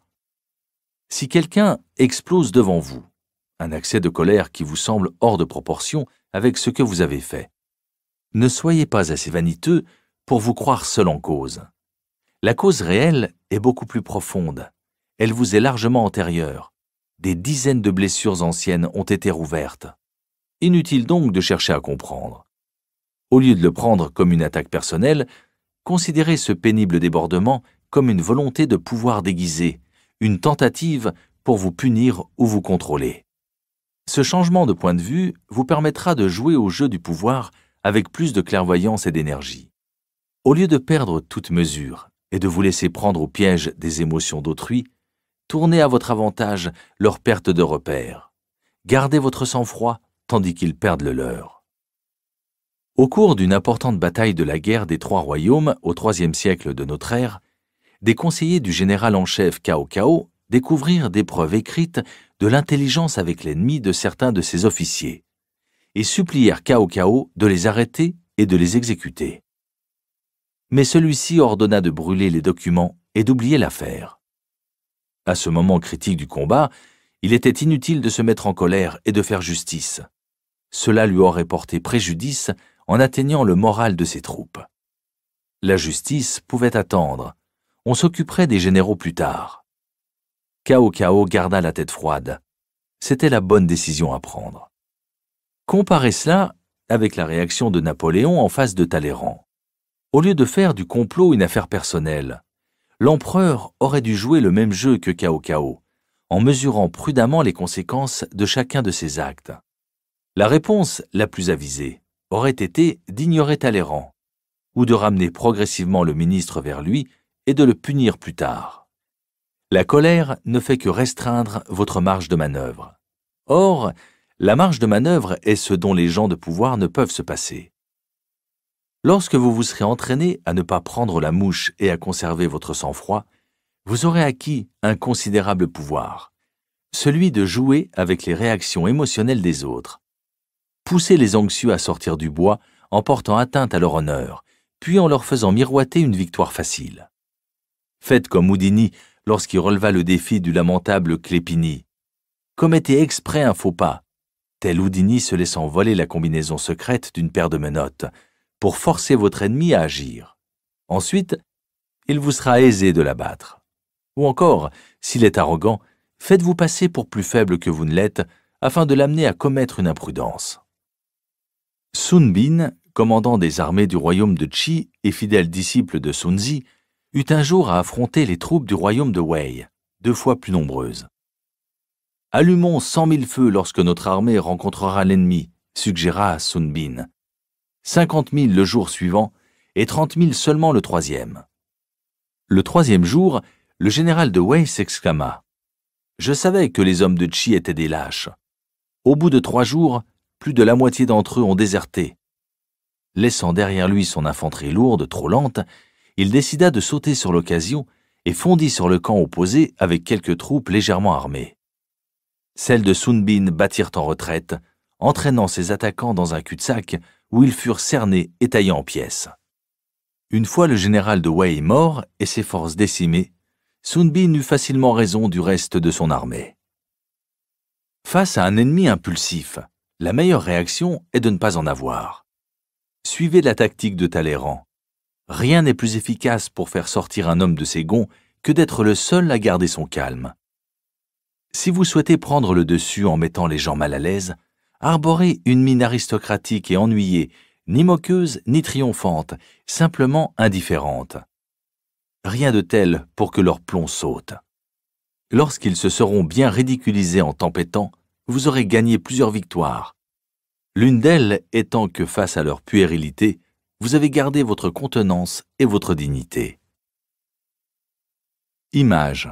Si quelqu'un explose devant vous, un accès de colère qui vous semble hors de proportion avec ce que vous avez fait, ne soyez pas assez vaniteux pour vous croire seul en cause. La cause réelle est beaucoup plus profonde. Elle vous est largement antérieure. Des dizaines de blessures anciennes ont été rouvertes. Inutile donc de chercher à comprendre. Au lieu de le prendre comme une attaque personnelle, Considérez ce pénible débordement comme une volonté de pouvoir déguisé, une tentative pour vous punir ou vous contrôler. Ce changement de point de vue vous permettra de jouer au jeu du pouvoir avec plus de clairvoyance et d'énergie. Au lieu de perdre toute mesure et de vous laisser prendre au piège des émotions d'autrui, tournez à votre avantage leur perte de repère. Gardez votre sang-froid tandis qu'ils perdent le leur. Au cours d'une importante bataille de la guerre des Trois Royaumes au IIIe siècle de notre ère, des conseillers du général en chef Cao Cao découvrirent des preuves écrites de l'intelligence avec l'ennemi de certains de ses officiers et supplièrent Cao Cao de les arrêter et de les exécuter. Mais celui-ci ordonna de brûler les documents et d'oublier l'affaire. À ce moment critique du combat, il était inutile de se mettre en colère et de faire justice. Cela lui aurait porté préjudice en atteignant le moral de ses troupes. La justice pouvait attendre, on s'occuperait des généraux plus tard. Cao Cao garda la tête froide. C'était la bonne décision à prendre. Comparez cela avec la réaction de Napoléon en face de Talleyrand. Au lieu de faire du complot une affaire personnelle, l'empereur aurait dû jouer le même jeu que Cao Cao, en mesurant prudemment les conséquences de chacun de ses actes. La réponse la plus avisée aurait été d'ignorer Talleyrand, ou de ramener progressivement le ministre vers lui et de le punir plus tard. La colère ne fait que restreindre votre marge de manœuvre. Or, la marge de manœuvre est ce dont les gens de pouvoir ne peuvent se passer. Lorsque vous vous serez entraîné à ne pas prendre la mouche et à conserver votre sang-froid, vous aurez acquis un considérable pouvoir, celui de jouer avec les réactions émotionnelles des autres, pousser les anxieux à sortir du bois en portant atteinte à leur honneur, puis en leur faisant miroiter une victoire facile. Faites comme Houdini lorsqu'il releva le défi du lamentable Clépini. Commettez exprès un faux pas, tel Houdini se laissant voler la combinaison secrète d'une paire de menottes, pour forcer votre ennemi à agir. Ensuite, il vous sera aisé de l'abattre. Ou encore, s'il est arrogant, faites-vous passer pour plus faible que vous ne l'êtes afin de l'amener à commettre une imprudence. Sun Bin, commandant des armées du royaume de Qi et fidèle disciple de Sunzi, eut un jour à affronter les troupes du royaume de Wei, deux fois plus nombreuses. Allumons cent mille feux lorsque notre armée rencontrera l'ennemi, suggéra Sun Bin. Cinquante mille le jour suivant et trente mille seulement le troisième. Le troisième jour, le général de Wei s'exclama. Je savais que les hommes de Qi étaient des lâches. Au bout de trois jours, plus de la moitié d'entre eux ont déserté. Laissant derrière lui son infanterie lourde, trop lente, il décida de sauter sur l'occasion et fondit sur le camp opposé avec quelques troupes légèrement armées. Celles de Sunbin battirent en retraite, entraînant ses attaquants dans un cul-de-sac où ils furent cernés et taillés en pièces. Une fois le général de Wei mort et ses forces décimées, Sun Bin eut facilement raison du reste de son armée. Face à un ennemi impulsif, la meilleure réaction est de ne pas en avoir. Suivez la tactique de Talleyrand. Rien n'est plus efficace pour faire sortir un homme de ses gonds que d'être le seul à garder son calme. Si vous souhaitez prendre le dessus en mettant les gens mal à l'aise, arborez une mine aristocratique et ennuyée, ni moqueuse ni triomphante, simplement indifférente. Rien de tel pour que leur plomb saute. Lorsqu'ils se seront bien ridiculisés en tempêtant, vous aurez gagné plusieurs victoires. L'une d'elles étant que face à leur puérilité, vous avez gardé votre contenance et votre dignité. Image.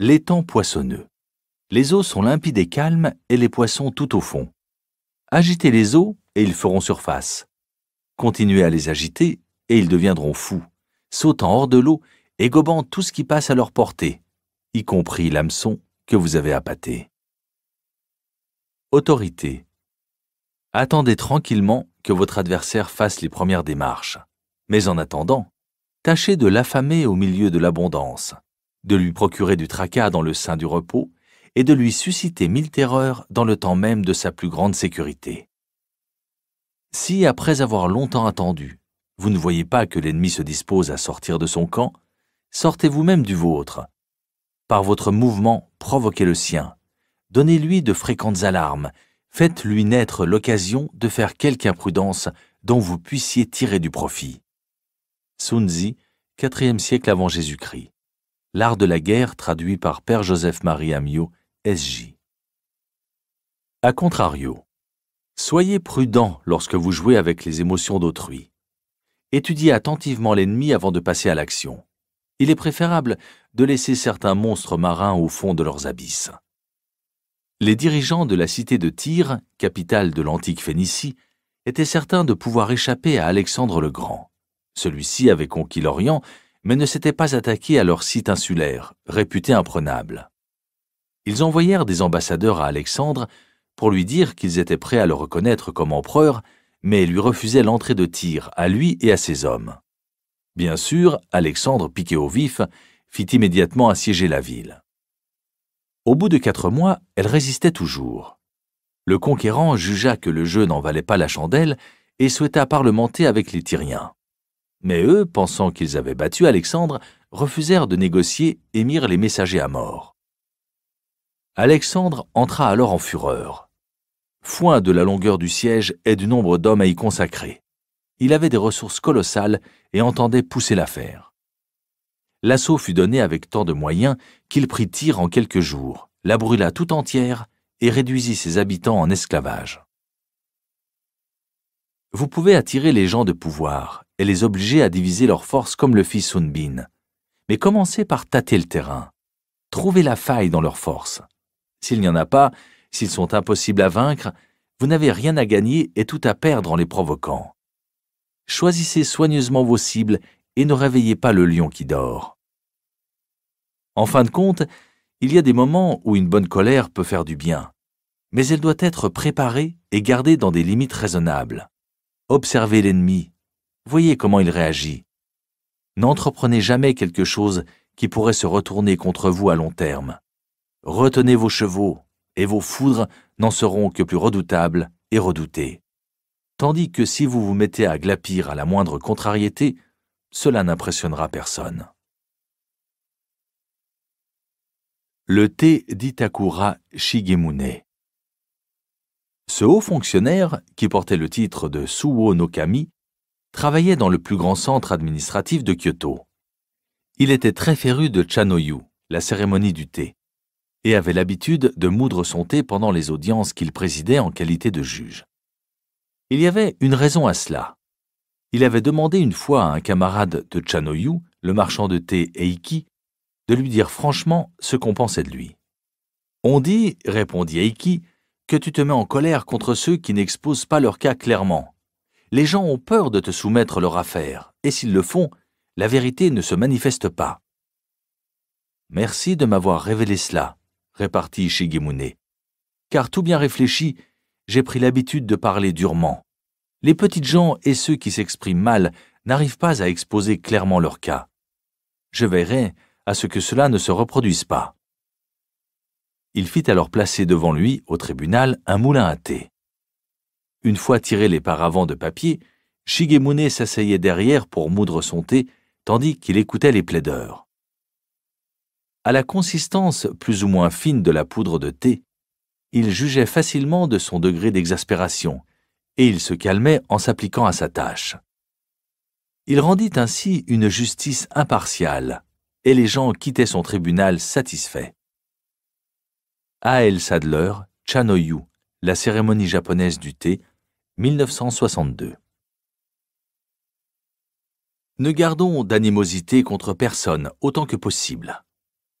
L'étang poissonneux. Les eaux sont limpides et calmes et les poissons tout au fond. Agitez les eaux et ils feront surface. Continuez à les agiter et ils deviendront fous, sautant hors de l'eau et gobant tout ce qui passe à leur portée, y compris l'hameçon que vous avez appâté. Autorité. Attendez tranquillement que votre adversaire fasse les premières démarches. Mais en attendant, tâchez de l'affamer au milieu de l'abondance, de lui procurer du tracas dans le sein du repos et de lui susciter mille terreurs dans le temps même de sa plus grande sécurité. Si, après avoir longtemps attendu, vous ne voyez pas que l'ennemi se dispose à sortir de son camp, sortez vous-même du vôtre. Par votre mouvement, provoquez le sien Donnez-lui de fréquentes alarmes, faites-lui naître l'occasion de faire quelque imprudence dont vous puissiez tirer du profit. Sunzi, 4e siècle avant Jésus-Christ. L'art de la guerre traduit par Père Joseph-Marie Amiot, SJ. A contrario, soyez prudent lorsque vous jouez avec les émotions d'autrui. Étudiez attentivement l'ennemi avant de passer à l'action. Il est préférable de laisser certains monstres marins au fond de leurs abysses les dirigeants de la cité de Tyre, capitale de l'antique Phénicie, étaient certains de pouvoir échapper à Alexandre le Grand. Celui-ci avait conquis l'Orient, mais ne s'était pas attaqué à leur site insulaire, réputé imprenable. Ils envoyèrent des ambassadeurs à Alexandre pour lui dire qu'ils étaient prêts à le reconnaître comme empereur, mais lui refusaient l'entrée de Tyre à lui et à ses hommes. Bien sûr, Alexandre, piqué au vif, fit immédiatement assiéger la ville. Au bout de quatre mois, elle résistait toujours. Le conquérant jugea que le jeu n'en valait pas la chandelle et souhaita parlementer avec les Tyriens. Mais eux, pensant qu'ils avaient battu Alexandre, refusèrent de négocier et mirent les messagers à mort. Alexandre entra alors en fureur. Foin de la longueur du siège et du nombre d'hommes à y consacrer. Il avait des ressources colossales et entendait pousser l'affaire. L'assaut fut donné avec tant de moyens qu'il prit tir en quelques jours, la brûla tout entière et réduisit ses habitants en esclavage. Vous pouvez attirer les gens de pouvoir et les obliger à diviser leurs forces comme le fit Sun Bin. Mais commencez par tâter le terrain. Trouvez la faille dans leurs forces. S'il n'y en a pas, s'ils sont impossibles à vaincre, vous n'avez rien à gagner et tout à perdre en les provoquant. Choisissez soigneusement vos cibles et ne réveillez pas le lion qui dort. En fin de compte, il y a des moments où une bonne colère peut faire du bien, mais elle doit être préparée et gardée dans des limites raisonnables. Observez l'ennemi, voyez comment il réagit. N'entreprenez jamais quelque chose qui pourrait se retourner contre vous à long terme. Retenez vos chevaux, et vos foudres n'en seront que plus redoutables et redoutées. Tandis que si vous vous mettez à glapir à la moindre contrariété, cela n'impressionnera personne. Le thé d'Itakura Shigemune. Ce haut fonctionnaire, qui portait le titre de Suwo no Kami, travaillait dans le plus grand centre administratif de Kyoto. Il était très féru de Chanoyu, la cérémonie du thé, et avait l'habitude de moudre son thé pendant les audiences qu'il présidait en qualité de juge. Il y avait une raison à cela il avait demandé une fois à un camarade de Chanoyu, le marchand de thé Eiki, de lui dire franchement ce qu'on pensait de lui. On dit, répondit Eiki, que tu te mets en colère contre ceux qui n'exposent pas leur cas clairement. Les gens ont peur de te soumettre leur affaire, et s'ils le font, la vérité ne se manifeste pas. Merci de m'avoir révélé cela, répartit Shigemune. Car tout bien réfléchi, j'ai pris l'habitude de parler durement les petites gens et ceux qui s'expriment mal n'arrivent pas à exposer clairement leur cas. Je verrai à ce que cela ne se reproduise pas. Il fit alors placer devant lui, au tribunal, un moulin à thé. Une fois tirés les paravents de papier, Shigemune s'asseyait derrière pour moudre son thé, tandis qu'il écoutait les plaideurs. À la consistance plus ou moins fine de la poudre de thé, il jugeait facilement de son degré d'exaspération et il se calmait en s'appliquant à sa tâche. Il rendit ainsi une justice impartiale, et les gens quittaient son tribunal satisfaits. A. Sadler, Chanoyu, La cérémonie japonaise du thé, 1962. Ne gardons d'animosité contre personne autant que possible.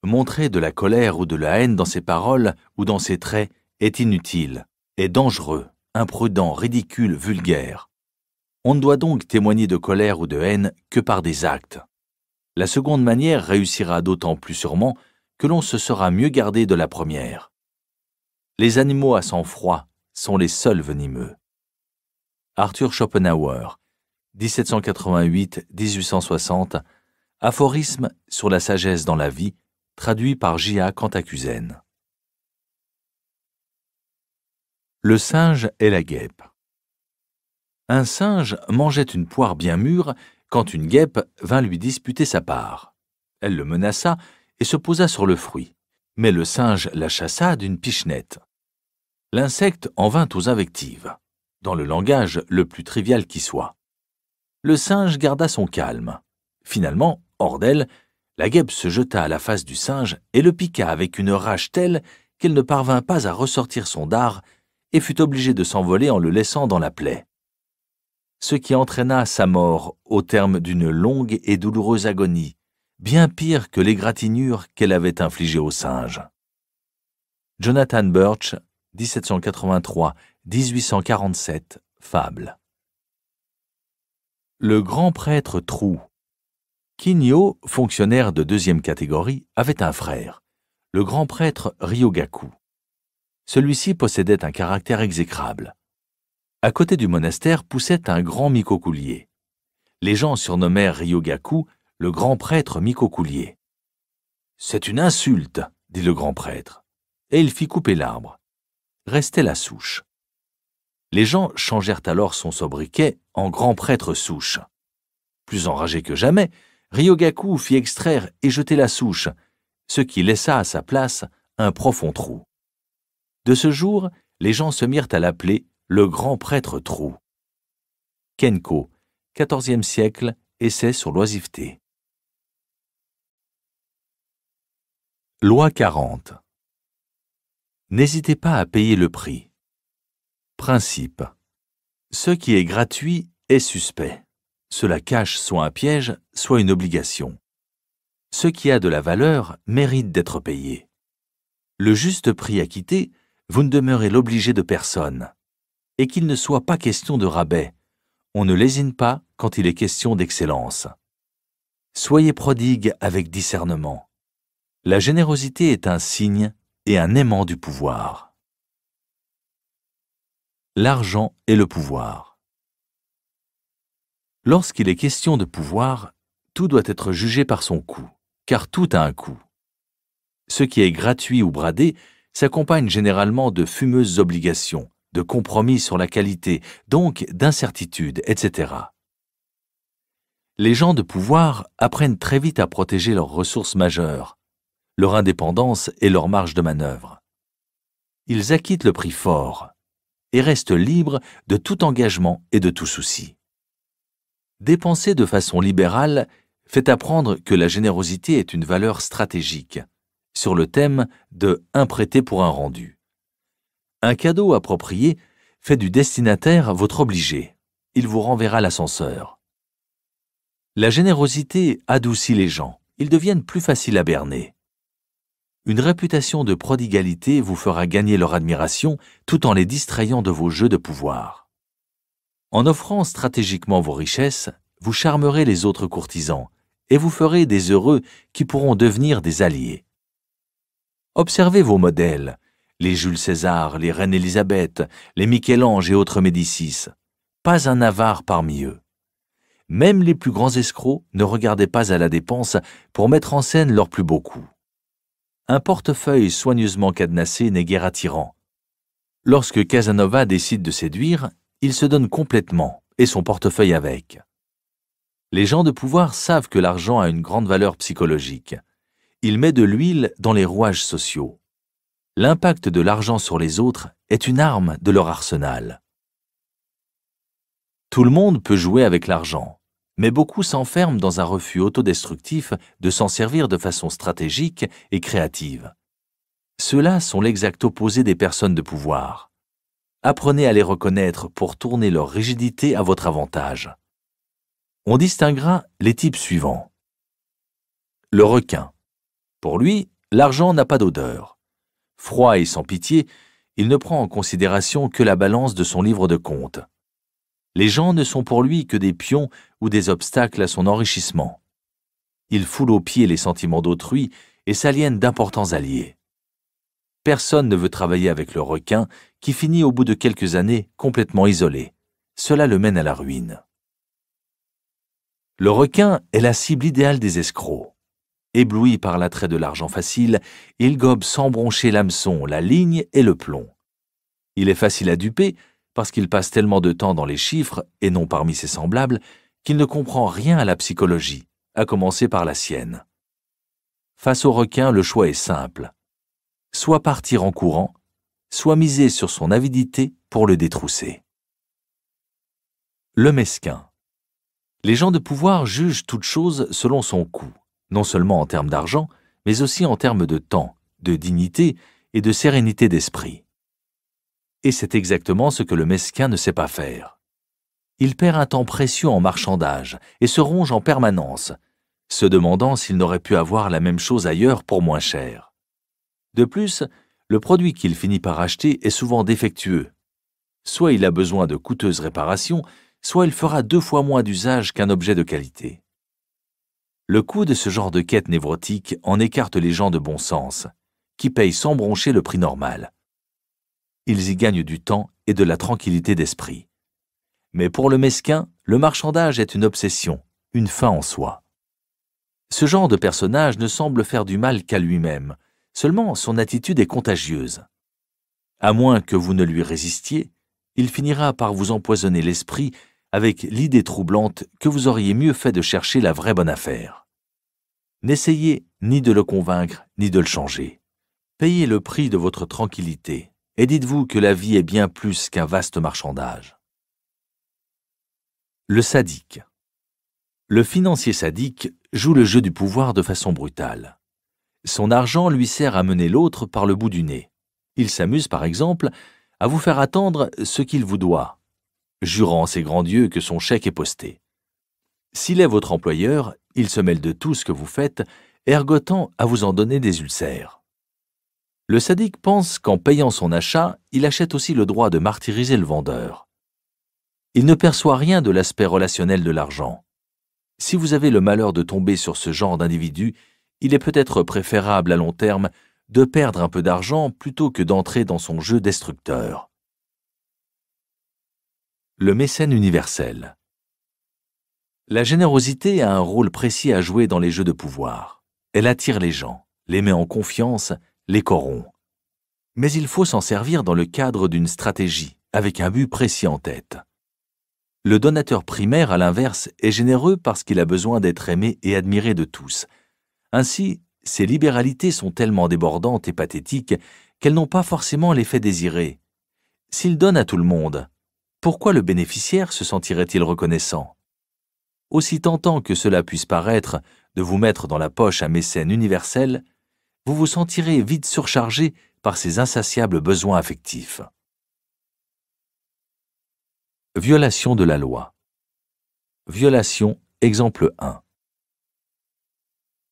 Montrer de la colère ou de la haine dans ses paroles ou dans ses traits est inutile, est dangereux imprudent, ridicule, vulgaire. On ne doit donc témoigner de colère ou de haine que par des actes. La seconde manière réussira d'autant plus sûrement que l'on se sera mieux gardé de la première. Les animaux à sang froid sont les seuls venimeux. Arthur Schopenhauer, 1788-1860, Aphorisme sur la sagesse dans la vie, traduit par J.A. Cantacuzène. Le singe et la guêpe. Un singe mangeait une poire bien mûre quand une guêpe vint lui disputer sa part. Elle le menaça et se posa sur le fruit, mais le singe la chassa d'une pichenette. L'insecte en vint aux invectives, dans le langage le plus trivial qui soit. Le singe garda son calme. Finalement, hors d'elle, la guêpe se jeta à la face du singe et le piqua avec une rage telle qu'elle ne parvint pas à ressortir son dard et fut obligé de s'envoler en le laissant dans la plaie. Ce qui entraîna sa mort au terme d'une longue et douloureuse agonie, bien pire que l'égratignure qu'elle avait infligée au singe. Jonathan Birch, 1783-1847, Fable. Le grand prêtre Trou. Kinyo, fonctionnaire de deuxième catégorie, avait un frère, le grand prêtre Ryogaku celui-ci possédait un caractère exécrable. À côté du monastère poussait un grand micocoulier. Les gens surnommèrent Ryogaku le grand prêtre micocoulier. C'est une insulte, dit le grand prêtre, et il fit couper l'arbre. Restait la souche. Les gens changèrent alors son sobriquet en grand prêtre souche. Plus enragé que jamais, Ryogaku fit extraire et jeter la souche, ce qui laissa à sa place un profond trou. De ce jour, les gens se mirent à l'appeler le grand prêtre Trou. Kenko, XIVe siècle, essai sur l'oisiveté. Loi 40. N'hésitez pas à payer le prix. Principe. Ce qui est gratuit est suspect. Cela cache soit un piège, soit une obligation. Ce qui a de la valeur mérite d'être payé. Le juste prix acquitté vous ne demeurez l'obligé de personne, et qu'il ne soit pas question de rabais, on ne lésine pas quand il est question d'excellence. Soyez prodigue avec discernement. La générosité est un signe et un aimant du pouvoir. L'argent et le pouvoir. Lorsqu'il est question de pouvoir, tout doit être jugé par son coût, car tout a un coût. Ce qui est gratuit ou bradé s'accompagnent généralement de fumeuses obligations, de compromis sur la qualité, donc d'incertitudes, etc. Les gens de pouvoir apprennent très vite à protéger leurs ressources majeures, leur indépendance et leur marge de manœuvre. Ils acquittent le prix fort et restent libres de tout engagement et de tout souci. Dépenser de façon libérale fait apprendre que la générosité est une valeur stratégique, sur le thème de Un prêté pour un rendu. Un cadeau approprié fait du destinataire votre obligé. Il vous renverra l'ascenseur. La générosité adoucit les gens, ils deviennent plus faciles à berner. Une réputation de prodigalité vous fera gagner leur admiration tout en les distrayant de vos jeux de pouvoir. En offrant stratégiquement vos richesses, vous charmerez les autres courtisans et vous ferez des heureux qui pourront devenir des alliés. Observez vos modèles, les Jules César, les Reines Élisabeth, les Michel-Ange et autres Médicis. Pas un avare parmi eux. Même les plus grands escrocs ne regardaient pas à la dépense pour mettre en scène leurs plus beaux coups. Un portefeuille soigneusement cadenassé n'est guère attirant. Lorsque Casanova décide de séduire, il se donne complètement, et son portefeuille avec. Les gens de pouvoir savent que l'argent a une grande valeur psychologique il met de l'huile dans les rouages sociaux. L'impact de l'argent sur les autres est une arme de leur arsenal. Tout le monde peut jouer avec l'argent, mais beaucoup s'enferment dans un refus autodestructif de s'en servir de façon stratégique et créative. Ceux-là sont l'exact opposé des personnes de pouvoir. Apprenez à les reconnaître pour tourner leur rigidité à votre avantage. On distinguera les types suivants. Le requin. Pour lui, l'argent n'a pas d'odeur. Froid et sans pitié, il ne prend en considération que la balance de son livre de compte. Les gens ne sont pour lui que des pions ou des obstacles à son enrichissement. Il foule aux pieds les sentiments d'autrui et s'aliène d'importants alliés. Personne ne veut travailler avec le requin qui finit au bout de quelques années complètement isolé. Cela le mène à la ruine. Le requin est la cible idéale des escrocs. Ébloui par l'attrait de l'argent facile, il gobe sans broncher l'hameçon, la ligne et le plomb. Il est facile à duper parce qu'il passe tellement de temps dans les chiffres et non parmi ses semblables qu'il ne comprend rien à la psychologie, à commencer par la sienne. Face au requin, le choix est simple. Soit partir en courant, soit miser sur son avidité pour le détrousser. Le mesquin. Les gens de pouvoir jugent toute chose selon son coût non seulement en termes d'argent, mais aussi en termes de temps, de dignité et de sérénité d'esprit. Et c'est exactement ce que le mesquin ne sait pas faire. Il perd un temps précieux en marchandage et se ronge en permanence, se demandant s'il n'aurait pu avoir la même chose ailleurs pour moins cher. De plus, le produit qu'il finit par acheter est souvent défectueux. Soit il a besoin de coûteuses réparations, soit il fera deux fois moins d'usage qu'un objet de qualité. Le coût de ce genre de quête névrotique en écarte les gens de bon sens, qui payent sans broncher le prix normal. Ils y gagnent du temps et de la tranquillité d'esprit. Mais pour le mesquin, le marchandage est une obsession, une fin en soi. Ce genre de personnage ne semble faire du mal qu'à lui-même, seulement son attitude est contagieuse. À moins que vous ne lui résistiez, il finira par vous empoisonner l'esprit avec l'idée troublante que vous auriez mieux fait de chercher la vraie bonne affaire. N'essayez ni de le convaincre, ni de le changer. Payez le prix de votre tranquillité, et dites-vous que la vie est bien plus qu'un vaste marchandage. Le sadique. Le financier sadique joue le jeu du pouvoir de façon brutale. Son argent lui sert à mener l'autre par le bout du nez. Il s'amuse par exemple à vous faire attendre ce qu'il vous doit jurant ses grands dieux que son chèque est posté. S'il est votre employeur, il se mêle de tout ce que vous faites, ergotant à vous en donner des ulcères. Le sadique pense qu'en payant son achat, il achète aussi le droit de martyriser le vendeur. Il ne perçoit rien de l'aspect relationnel de l'argent. Si vous avez le malheur de tomber sur ce genre d'individu, il est peut-être préférable à long terme de perdre un peu d'argent plutôt que d'entrer dans son jeu destructeur. Le mécène universel. La générosité a un rôle précis à jouer dans les jeux de pouvoir. Elle attire les gens, les met en confiance, les corrompt. Mais il faut s'en servir dans le cadre d'une stratégie, avec un but précis en tête. Le donateur primaire, à l'inverse, est généreux parce qu'il a besoin d'être aimé et admiré de tous. Ainsi, ses libéralités sont tellement débordantes et pathétiques qu'elles n'ont pas forcément l'effet désiré. S'il donne à tout le monde, pourquoi le bénéficiaire se sentirait-il reconnaissant Aussi tentant que cela puisse paraître de vous mettre dans la poche un mécène universel, vous vous sentirez vite surchargé par ses insatiables besoins affectifs. Violation de la loi. Violation, exemple 1.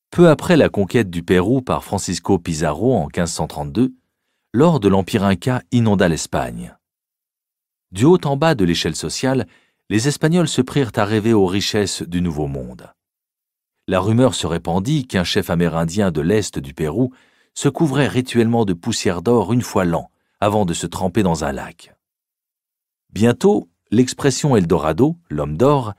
Peu après la conquête du Pérou par Francisco Pizarro en 1532, l'or de l'Empire Inca inonda l'Espagne. Du haut en bas de l'échelle sociale, les Espagnols se prirent à rêver aux richesses du Nouveau Monde. La rumeur se répandit qu'un chef amérindien de l'Est du Pérou se couvrait rituellement de poussière d'or une fois l'an, avant de se tremper dans un lac. Bientôt, l'expression Eldorado, l'homme d'or,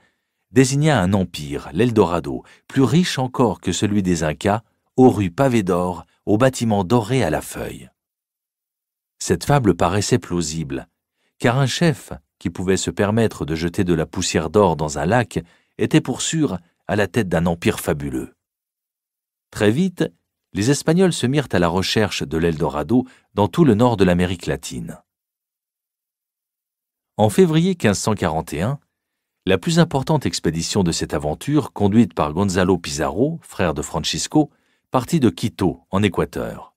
désigna un empire, l'Eldorado, plus riche encore que celui des Incas, aux rues pavées d'or, aux bâtiments dorés à la feuille. Cette fable paraissait plausible, car un chef qui pouvait se permettre de jeter de la poussière d'or dans un lac était pour sûr à la tête d'un empire fabuleux. Très vite, les Espagnols se mirent à la recherche de l'Eldorado dans tout le nord de l'Amérique latine. En février 1541, la plus importante expédition de cette aventure, conduite par Gonzalo Pizarro, frère de Francisco, partit de Quito, en Équateur.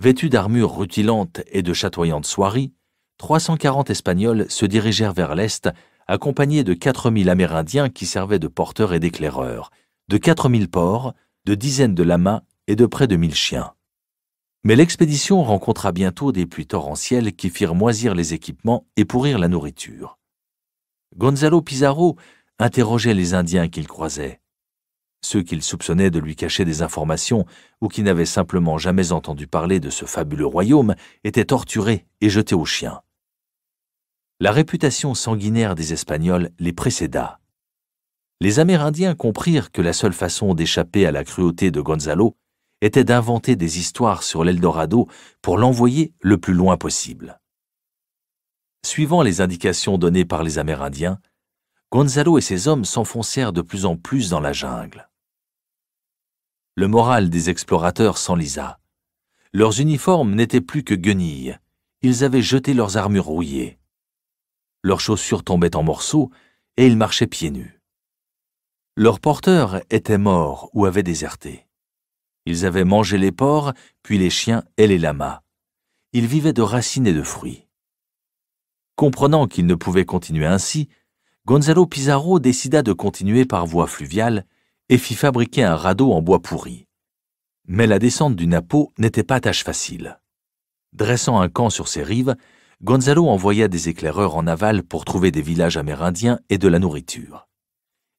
Vêtu d'armures rutilantes et de chatoyantes soieries, 340 Espagnols se dirigèrent vers l'Est, accompagnés de 4000 Amérindiens qui servaient de porteurs et d'éclaireurs, de 4000 porcs, de dizaines de lamas et de près de 1000 chiens. Mais l'expédition rencontra bientôt des pluies torrentielles qui firent moisir les équipements et pourrir la nourriture. Gonzalo Pizarro interrogeait les Indiens qu'il croisait, ceux qu'il soupçonnait de lui cacher des informations ou qui n'avaient simplement jamais entendu parler de ce fabuleux royaume étaient torturés et jetés aux chiens la réputation sanguinaire des Espagnols les précéda. Les Amérindiens comprirent que la seule façon d'échapper à la cruauté de Gonzalo était d'inventer des histoires sur l'Eldorado pour l'envoyer le plus loin possible. Suivant les indications données par les Amérindiens, Gonzalo et ses hommes s'enfoncèrent de plus en plus dans la jungle. Le moral des explorateurs s'enlisa. Leurs uniformes n'étaient plus que guenilles. Ils avaient jeté leurs armures rouillées leurs chaussures tombaient en morceaux et ils marchaient pieds nus. Leurs porteurs étaient morts ou avaient déserté. Ils avaient mangé les porcs, puis les chiens et les lamas. Ils vivaient de racines et de fruits. Comprenant qu'ils ne pouvaient continuer ainsi, Gonzalo Pizarro décida de continuer par voie fluviale et fit fabriquer un radeau en bois pourri. Mais la descente du Napo n'était pas tâche facile. Dressant un camp sur ses rives, Gonzalo envoya des éclaireurs en aval pour trouver des villages amérindiens et de la nourriture.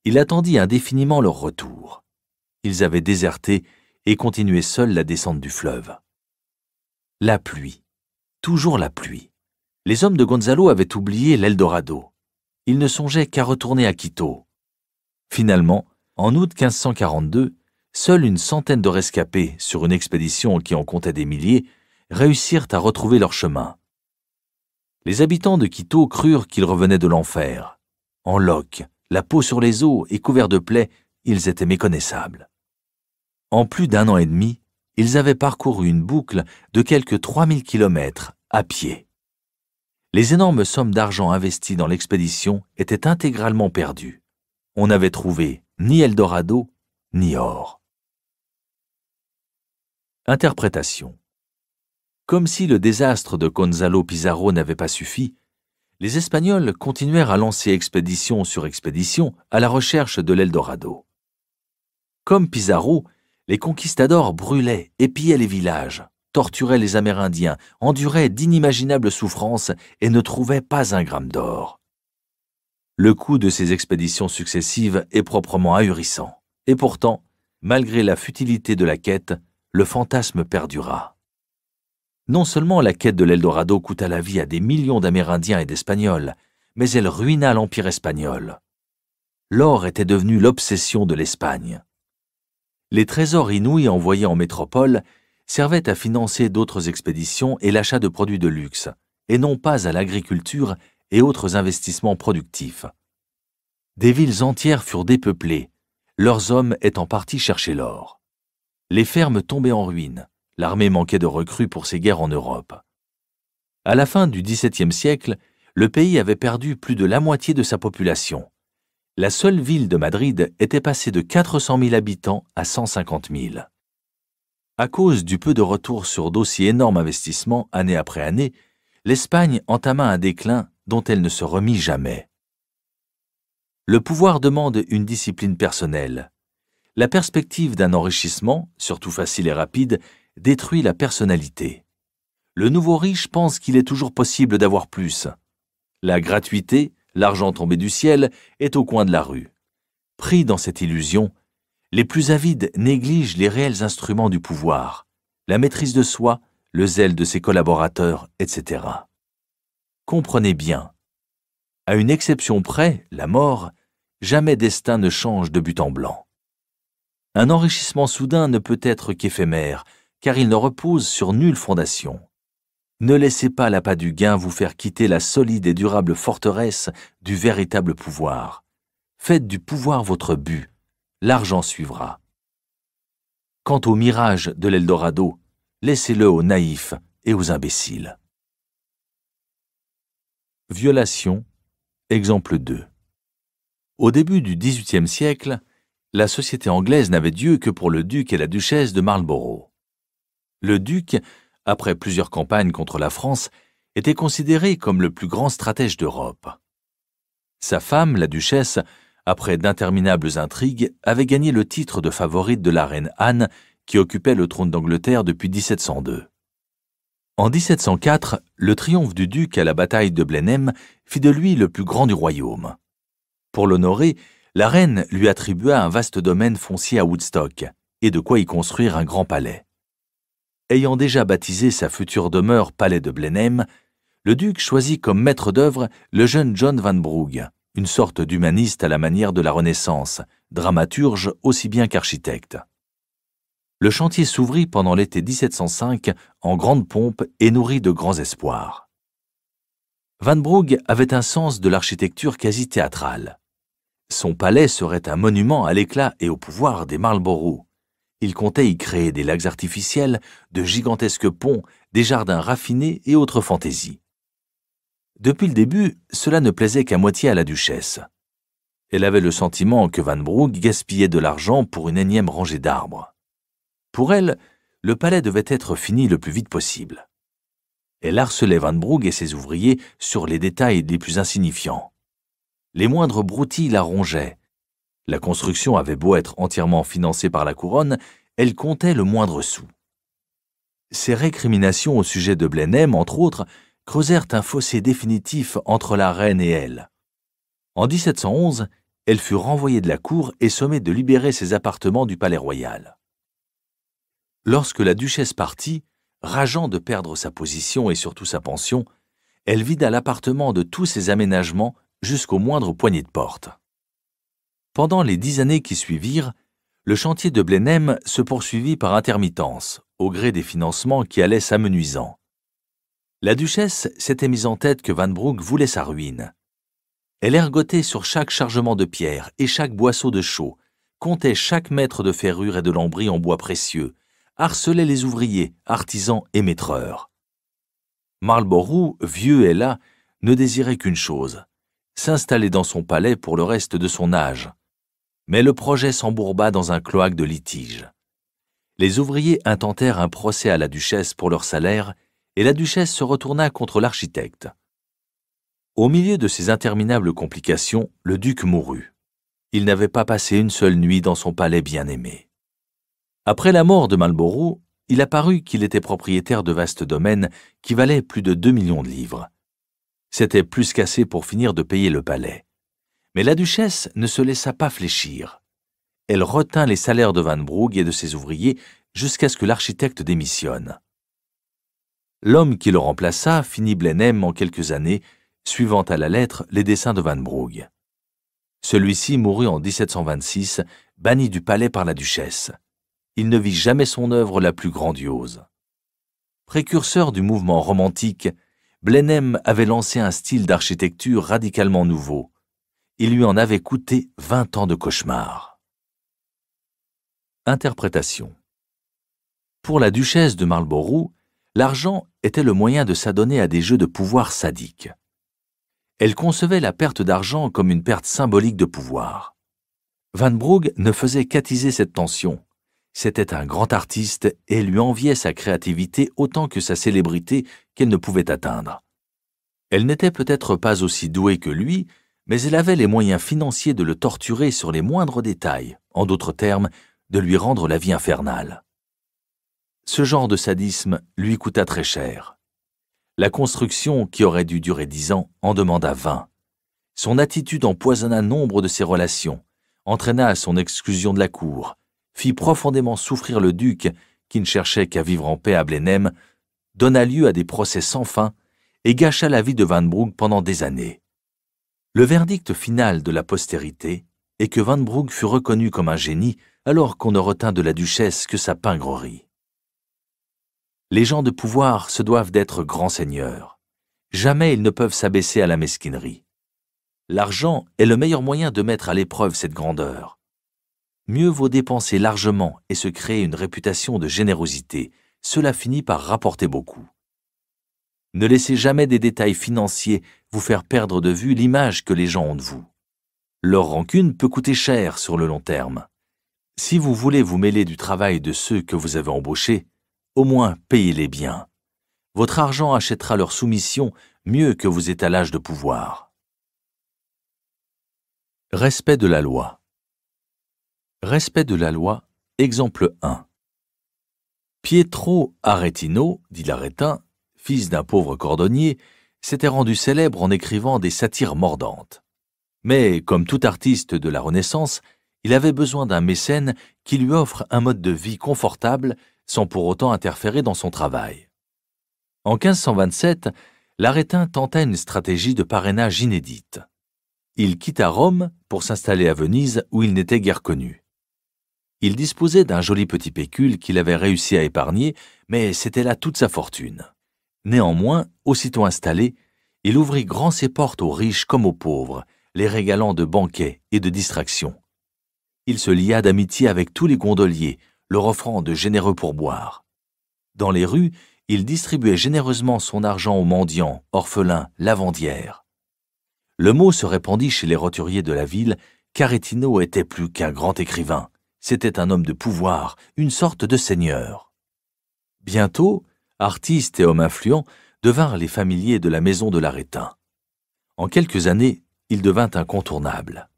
Il attendit indéfiniment leur retour. Ils avaient déserté et continuaient seuls la descente du fleuve. La pluie. Toujours la pluie. Les hommes de Gonzalo avaient oublié l'Eldorado. Ils ne songeaient qu'à retourner à Quito. Finalement, en août 1542, seule une centaine de rescapés, sur une expédition qui en comptait des milliers, réussirent à retrouver leur chemin les habitants de Quito crurent qu'ils revenaient de l'enfer. En loques, la peau sur les os et couverts de plaies, ils étaient méconnaissables. En plus d'un an et demi, ils avaient parcouru une boucle de quelque 3000 kilomètres à pied. Les énormes sommes d'argent investies dans l'expédition étaient intégralement perdues. On n'avait trouvé ni Eldorado, ni or. Interprétation comme si le désastre de Gonzalo Pizarro n'avait pas suffi, les Espagnols continuèrent à lancer expédition sur expédition à la recherche de l'Eldorado. Comme Pizarro, les conquistadors brûlaient épillaient les villages, torturaient les Amérindiens, enduraient d'inimaginables souffrances et ne trouvaient pas un gramme d'or. Le coût de ces expéditions successives est proprement ahurissant, et pourtant, malgré la futilité de la quête, le fantasme perdura. Non seulement la quête de l'Eldorado coûta la vie à des millions d'Amérindiens et d'Espagnols, mais elle ruina l'Empire espagnol. L'or était devenu l'obsession de l'Espagne. Les trésors inouïs envoyés en métropole servaient à financer d'autres expéditions et l'achat de produits de luxe, et non pas à l'agriculture et autres investissements productifs. Des villes entières furent dépeuplées, leurs hommes étant partis chercher l'or. Les fermes tombaient en ruine, l'armée manquait de recrues pour ses guerres en Europe. À la fin du XVIIe siècle, le pays avait perdu plus de la moitié de sa population. La seule ville de Madrid était passée de 400 000 habitants à 150 000. À cause du peu de retour sur d'aussi énormes investissements année après année, l'Espagne entama un déclin dont elle ne se remit jamais. Le pouvoir demande une discipline personnelle. La perspective d'un enrichissement, surtout facile et rapide, détruit la personnalité. Le nouveau riche pense qu'il est toujours possible d'avoir plus. La gratuité, l'argent tombé du ciel, est au coin de la rue. Pris dans cette illusion, les plus avides négligent les réels instruments du pouvoir, la maîtrise de soi, le zèle de ses collaborateurs, etc. Comprenez bien. À une exception près, la mort, jamais destin ne change de but en blanc. Un enrichissement soudain ne peut être qu'éphémère, car il ne repose sur nulle fondation. Ne laissez pas l'appât du gain vous faire quitter la solide et durable forteresse du véritable pouvoir. Faites du pouvoir votre but, l'argent suivra. Quant au mirage de l'Eldorado, laissez-le aux naïfs et aux imbéciles. Violation, exemple 2. Au début du XVIIIe siècle, la société anglaise n'avait Dieu que pour le duc et la duchesse de Marlborough. Le duc, après plusieurs campagnes contre la France, était considéré comme le plus grand stratège d'Europe. Sa femme, la duchesse, après d'interminables intrigues, avait gagné le titre de favorite de la reine Anne, qui occupait le trône d'Angleterre depuis 1702. En 1704, le triomphe du duc à la bataille de Blenheim fit de lui le plus grand du royaume. Pour l'honorer, la reine lui attribua un vaste domaine foncier à Woodstock, et de quoi y construire un grand palais ayant déjà baptisé sa future demeure Palais de Blenheim, le duc choisit comme maître d'œuvre le jeune John Van Brugge, une sorte d'humaniste à la manière de la Renaissance, dramaturge aussi bien qu'architecte. Le chantier s'ouvrit pendant l'été 1705 en grande pompe et nourrit de grands espoirs. Van Brugge avait un sens de l'architecture quasi théâtrale. Son palais serait un monument à l'éclat et au pouvoir des Marlborough il comptait y créer des lacs artificiels, de gigantesques ponts, des jardins raffinés et autres fantaisies. Depuis le début, cela ne plaisait qu'à moitié à la duchesse. Elle avait le sentiment que Van Broek gaspillait de l'argent pour une énième rangée d'arbres. Pour elle, le palais devait être fini le plus vite possible. Elle harcelait Van Broek et ses ouvriers sur les détails les plus insignifiants. Les moindres broutilles la rongeaient, la construction avait beau être entièrement financée par la couronne, elle comptait le moindre sou. Ces récriminations au sujet de Blenheim, entre autres, creusèrent un fossé définitif entre la reine et elle. En 1711, elle fut renvoyée de la cour et sommée de libérer ses appartements du palais royal. Lorsque la duchesse partit, rageant de perdre sa position et surtout sa pension, elle vida l'appartement de tous ses aménagements jusqu'au moindre poignées de porte. Pendant les dix années qui suivirent, le chantier de Blenheim se poursuivit par intermittence, au gré des financements qui allaient s'amenuisant. La duchesse s'était mise en tête que Van Broek voulait sa ruine. Elle ergotait sur chaque chargement de pierre et chaque boisseau de chaux, comptait chaque mètre de ferrure et de lambris en bois précieux, harcelait les ouvriers, artisans et maîtreurs. Marlborough, vieux et là, ne désirait qu'une chose, s'installer dans son palais pour le reste de son âge, mais le projet s'embourba dans un cloaque de litiges. Les ouvriers intentèrent un procès à la duchesse pour leur salaire, et la duchesse se retourna contre l'architecte. Au milieu de ces interminables complications, le duc mourut. Il n'avait pas passé une seule nuit dans son palais bien-aimé. Après la mort de Marlborough, il apparut qu'il était propriétaire de vastes domaines qui valaient plus de 2 millions de livres. C'était plus qu'assez pour finir de payer le palais. Mais la duchesse ne se laissa pas fléchir. Elle retint les salaires de Van et de ses ouvriers jusqu'à ce que l'architecte démissionne. L'homme qui le remplaça finit Blenheim en quelques années, suivant à la lettre les dessins de Van Celui-ci mourut en 1726, banni du palais par la duchesse. Il ne vit jamais son œuvre la plus grandiose. Précurseur du mouvement romantique, Blenheim avait lancé un style d'architecture radicalement nouveau, il lui en avait coûté vingt ans de cauchemars. Interprétation Pour la duchesse de Marlborough, l'argent était le moyen de s'adonner à des jeux de pouvoir sadiques. Elle concevait la perte d'argent comme une perte symbolique de pouvoir. Van Brugge ne faisait qu'attiser cette tension. C'était un grand artiste et lui enviait sa créativité autant que sa célébrité qu'elle ne pouvait atteindre. Elle n'était peut-être pas aussi douée que lui, mais elle avait les moyens financiers de le torturer sur les moindres détails, en d'autres termes, de lui rendre la vie infernale. Ce genre de sadisme lui coûta très cher. La construction, qui aurait dû durer dix ans, en demanda vingt. Son attitude empoisonna nombre de ses relations, entraîna à son exclusion de la cour, fit profondément souffrir le duc, qui ne cherchait qu'à vivre en paix à Blenheim, donna lieu à des procès sans fin et gâcha la vie de Van pendant des années. Le verdict final de la postérité est que Van Broek fut reconnu comme un génie alors qu'on ne retint de la duchesse que sa pingrerie. Les gens de pouvoir se doivent d'être grands seigneurs. Jamais ils ne peuvent s'abaisser à la mesquinerie. L'argent est le meilleur moyen de mettre à l'épreuve cette grandeur. Mieux vaut dépenser largement et se créer une réputation de générosité, cela finit par rapporter beaucoup. Ne laissez jamais des détails financiers vous faire perdre de vue l'image que les gens ont de vous. Leur rancune peut coûter cher sur le long terme. Si vous voulez vous mêler du travail de ceux que vous avez embauchés, au moins payez-les bien. Votre argent achètera leur soumission mieux que vos étalages de pouvoir. Respect de la loi. Respect de la loi, exemple 1. Pietro Aretino, dit l'Arétin, fils d'un pauvre cordonnier, s'était rendu célèbre en écrivant des satires mordantes. Mais, comme tout artiste de la Renaissance, il avait besoin d'un mécène qui lui offre un mode de vie confortable sans pour autant interférer dans son travail. En 1527, l'arétin tenta une stratégie de parrainage inédite. Il quitta Rome pour s'installer à Venise où il n'était guère connu. Il disposait d'un joli petit pécule qu'il avait réussi à épargner, mais c'était là toute sa fortune. Néanmoins, aussitôt installé, il ouvrit grand ses portes aux riches comme aux pauvres, les régalant de banquets et de distractions. Il se lia d'amitié avec tous les gondoliers, leur offrant de généreux pourboires. Dans les rues, il distribuait généreusement son argent aux mendiants, orphelins, lavandières. Le mot se répandit chez les roturiers de la ville, Etino était plus qu'un grand écrivain, c'était un homme de pouvoir, une sorte de seigneur. Bientôt, artistes et hommes influents, devinrent les familiers de la maison de l'Arétin. En quelques années, il devint incontournable.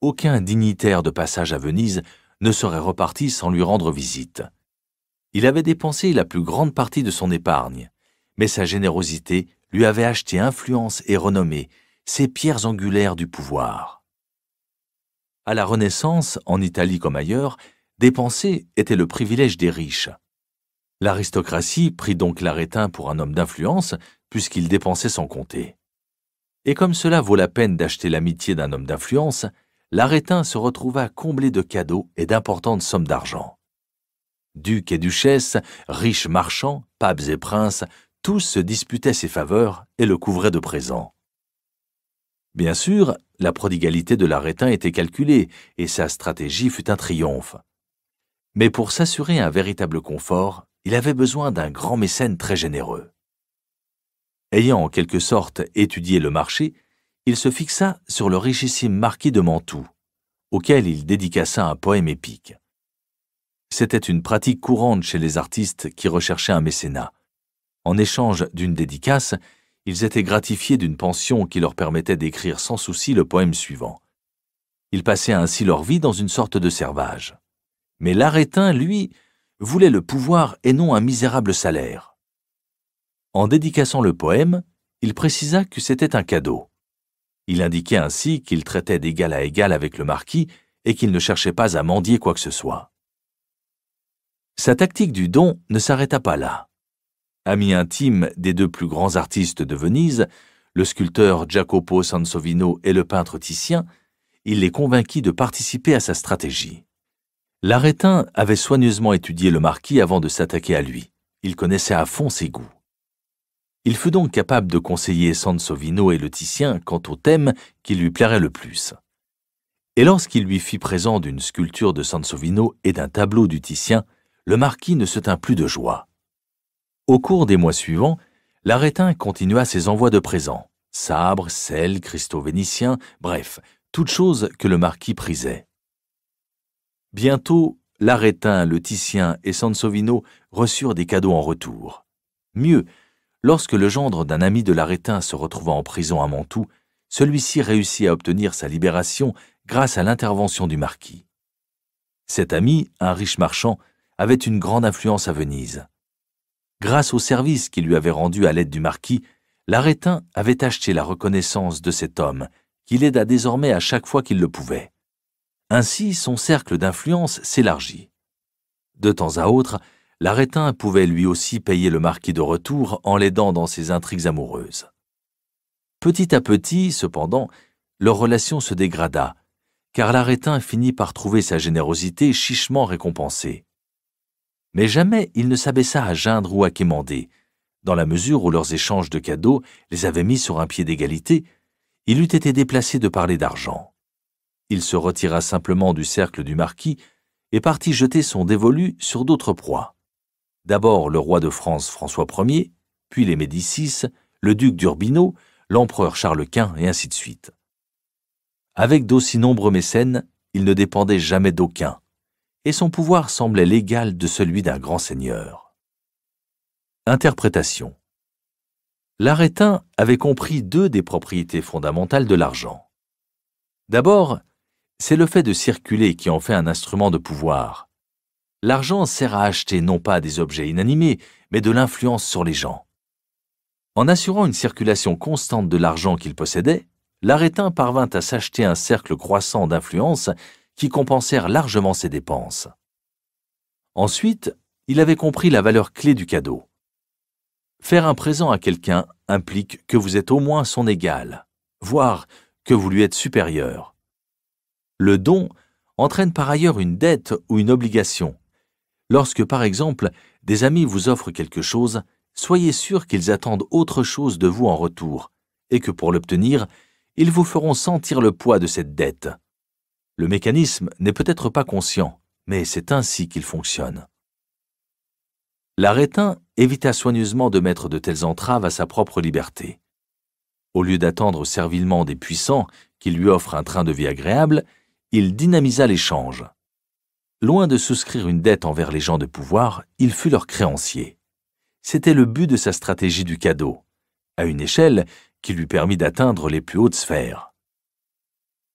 Aucun dignitaire de passage à Venise ne serait reparti sans lui rendre visite. Il avait dépensé la plus grande partie de son épargne, mais sa générosité lui avait acheté influence et renommée, ses pierres angulaires du pouvoir. À la Renaissance, en Italie comme ailleurs, dépenser était le privilège des riches. L'aristocratie prit donc l'arétin pour un homme d'influence, puisqu'il dépensait sans compter. Et comme cela vaut la peine d'acheter l'amitié d'un homme d'influence, l'arétin se retrouva comblé de cadeaux et d'importantes sommes d'argent. Ducs et duchesses, riches marchands, papes et princes, tous se disputaient ses faveurs et le couvraient de présents. Bien sûr, la prodigalité de l'arétin était calculée, et sa stratégie fut un triomphe. Mais pour s'assurer un véritable confort, il avait besoin d'un grand mécène très généreux. Ayant en quelque sorte étudié le marché, il se fixa sur le richissime marquis de Mantoue, auquel il dédicaça un poème épique. C'était une pratique courante chez les artistes qui recherchaient un mécénat. En échange d'une dédicace, ils étaient gratifiés d'une pension qui leur permettait d'écrire sans souci le poème suivant. Ils passaient ainsi leur vie dans une sorte de servage. Mais l'arétin, lui, voulait le pouvoir et non un misérable salaire. En dédicaçant le poème, il précisa que c'était un cadeau. Il indiquait ainsi qu'il traitait d'égal à égal avec le marquis et qu'il ne cherchait pas à mendier quoi que ce soit. Sa tactique du don ne s'arrêta pas là. Ami intime des deux plus grands artistes de Venise, le sculpteur Jacopo Sansovino et le peintre Titien, il les convainquit de participer à sa stratégie. L'arétin avait soigneusement étudié le marquis avant de s'attaquer à lui. Il connaissait à fond ses goûts. Il fut donc capable de conseiller Sansovino et le Titien quant au thème qui lui plairait le plus. Et lorsqu'il lui fit présent d'une sculpture de Sansovino et d'un tableau du Titien, le marquis ne se tint plus de joie. Au cours des mois suivants, l'arétin continua ses envois de présents. Sabres, sel, cristaux vénitiens, bref, toutes choses que le marquis prisait. Bientôt, Laretin, le Titien et Sansovino reçurent des cadeaux en retour. Mieux, lorsque le gendre d'un ami de Laretin se retrouva en prison à Mantoue, celui-ci réussit à obtenir sa libération grâce à l'intervention du marquis. Cet ami, un riche marchand, avait une grande influence à Venise. Grâce au services qu'il lui avait rendu à l'aide du marquis, Laretin avait acheté la reconnaissance de cet homme, qu'il aida désormais à chaque fois qu'il le pouvait. Ainsi, son cercle d'influence s'élargit. De temps à autre, l'arrêtin pouvait lui aussi payer le marquis de retour en l'aidant dans ses intrigues amoureuses. Petit à petit, cependant, leur relation se dégrada, car l'arrêtin finit par trouver sa générosité chichement récompensée. Mais jamais il ne s'abaissa à geindre ou à quémander. Dans la mesure où leurs échanges de cadeaux les avaient mis sur un pied d'égalité, il eût été déplacé de parler d'argent. Il se retira simplement du cercle du marquis et partit jeter son dévolu sur d'autres proies. D'abord le roi de France François Ier, puis les Médicis, le duc d'Urbino, l'empereur Charles Quint, et ainsi de suite. Avec d'aussi nombreux mécènes, il ne dépendait jamais d'aucun, et son pouvoir semblait l'égal de celui d'un grand seigneur. Interprétation L'arétin avait compris deux des propriétés fondamentales de l'argent. D'abord, c'est le fait de circuler qui en fait un instrument de pouvoir. L'argent sert à acheter non pas des objets inanimés, mais de l'influence sur les gens. En assurant une circulation constante de l'argent qu'il possédait, l'arétin parvint à s'acheter un cercle croissant d'influence qui compensèrent largement ses dépenses. Ensuite, il avait compris la valeur clé du cadeau. Faire un présent à quelqu'un implique que vous êtes au moins son égal, voire que vous lui êtes supérieur. Le don entraîne par ailleurs une dette ou une obligation. Lorsque, par exemple, des amis vous offrent quelque chose, soyez sûr qu'ils attendent autre chose de vous en retour, et que pour l'obtenir, ils vous feront sentir le poids de cette dette. Le mécanisme n'est peut-être pas conscient, mais c'est ainsi qu'il fonctionne. L'arrêtin évita soigneusement de mettre de telles entraves à sa propre liberté. Au lieu d'attendre servilement des puissants qui lui offrent un train de vie agréable, il dynamisa l'échange. Loin de souscrire une dette envers les gens de pouvoir, il fut leur créancier. C'était le but de sa stratégie du cadeau, à une échelle qui lui permit d'atteindre les plus hautes sphères.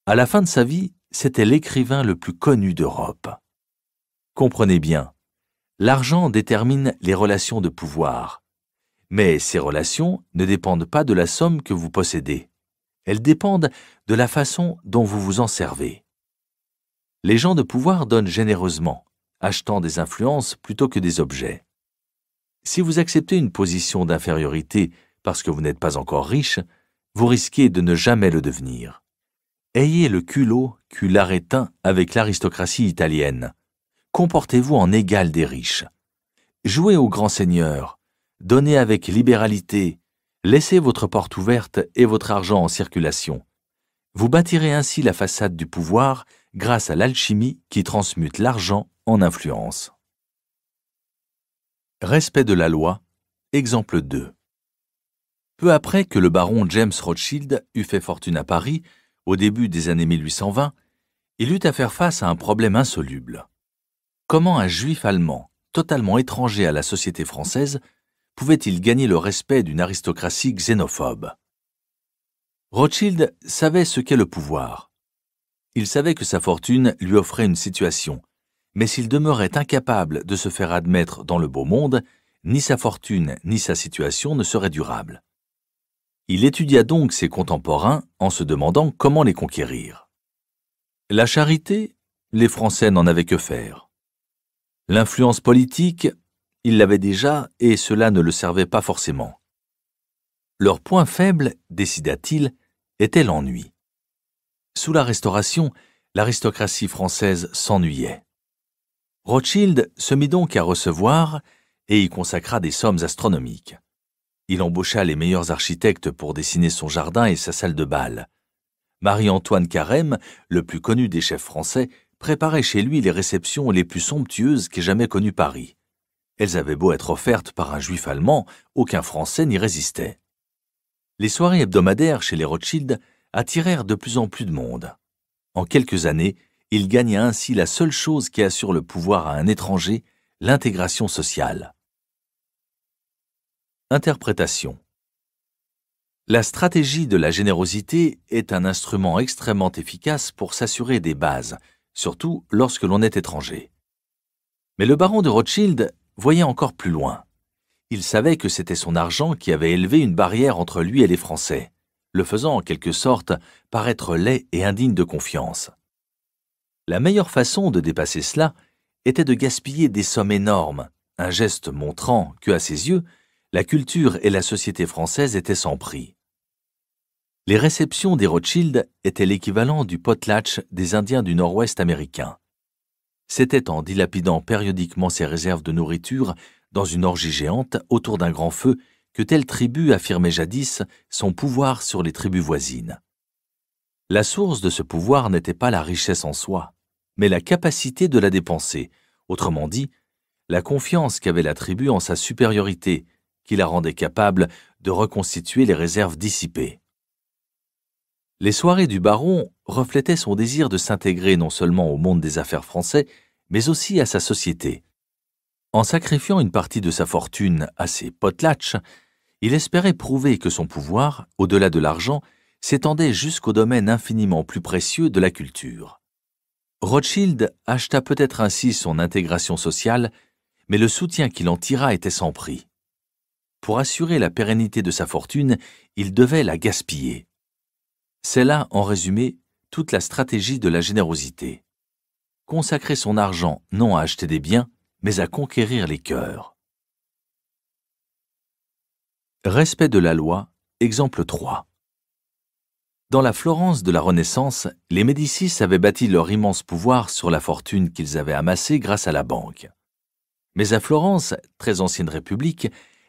À la fin de sa vie, c'était l'écrivain le plus connu d'Europe. Comprenez bien, l'argent détermine les relations de pouvoir, mais ces relations ne dépendent pas de la somme que vous possédez, elles dépendent de la façon dont vous vous en servez les gens de pouvoir donnent généreusement, achetant des influences plutôt que des objets. Si vous acceptez une position d'infériorité parce que vous n'êtes pas encore riche, vous risquez de ne jamais le devenir. Ayez le culot arétin avec l'aristocratie italienne. Comportez-vous en égal des riches. Jouez au grand seigneur. Donnez avec libéralité. Laissez votre porte ouverte et votre argent en circulation. Vous bâtirez ainsi la façade du pouvoir grâce à l'alchimie qui transmute l'argent en influence. Respect de la loi, exemple 2. Peu après que le baron James Rothschild eut fait fortune à Paris, au début des années 1820, il eut à faire face à un problème insoluble. Comment un juif allemand, totalement étranger à la société française, pouvait-il gagner le respect d'une aristocratie xénophobe Rothschild savait ce qu'est le pouvoir, il savait que sa fortune lui offrait une situation, mais s'il demeurait incapable de se faire admettre dans le beau monde, ni sa fortune ni sa situation ne seraient durables. Il étudia donc ses contemporains en se demandant comment les conquérir. La charité, les Français n'en avaient que faire. L'influence politique, il l'avait déjà et cela ne le servait pas forcément. Leur point faible, décida-t-il, était l'ennui. Sous la Restauration, l'aristocratie française s'ennuyait. Rothschild se mit donc à recevoir et y consacra des sommes astronomiques. Il embaucha les meilleurs architectes pour dessiner son jardin et sa salle de bal. Marie-Antoine Carême, le plus connu des chefs français, préparait chez lui les réceptions les plus somptueuses qu'ait jamais connues Paris. Elles avaient beau être offertes par un juif allemand, aucun Français n'y résistait. Les soirées hebdomadaires chez les Rothschild attirèrent de plus en plus de monde. En quelques années, il gagna ainsi la seule chose qui assure le pouvoir à un étranger, l'intégration sociale. Interprétation La stratégie de la générosité est un instrument extrêmement efficace pour s'assurer des bases, surtout lorsque l'on est étranger. Mais le baron de Rothschild voyait encore plus loin. Il savait que c'était son argent qui avait élevé une barrière entre lui et les Français le faisant en quelque sorte paraître laid et indigne de confiance. La meilleure façon de dépasser cela était de gaspiller des sommes énormes, un geste montrant que, à ses yeux, la culture et la société française étaient sans prix. Les réceptions des Rothschild étaient l'équivalent du potlatch des Indiens du Nord-Ouest américain. C'était en dilapidant périodiquement ses réserves de nourriture dans une orgie géante autour d'un grand feu que telle tribu affirmait jadis son pouvoir sur les tribus voisines. La source de ce pouvoir n'était pas la richesse en soi, mais la capacité de la dépenser, autrement dit, la confiance qu'avait la tribu en sa supériorité, qui la rendait capable de reconstituer les réserves dissipées. Les soirées du baron reflétaient son désir de s'intégrer non seulement au monde des affaires français, mais aussi à sa société. En sacrifiant une partie de sa fortune à ses potlatches, il espérait prouver que son pouvoir, au-delà de l'argent, s'étendait jusqu'au domaine infiniment plus précieux de la culture. Rothschild acheta peut-être ainsi son intégration sociale, mais le soutien qu'il en tira était sans prix. Pour assurer la pérennité de sa fortune, il devait la gaspiller. C'est là, en résumé, toute la stratégie de la générosité. Consacrer son argent non à acheter des biens, mais à conquérir les cœurs. Respect de la loi, exemple 3. Dans la Florence de la Renaissance, les Médicis avaient bâti leur immense pouvoir sur la fortune qu'ils avaient amassée grâce à la banque. Mais à Florence, très ancienne république,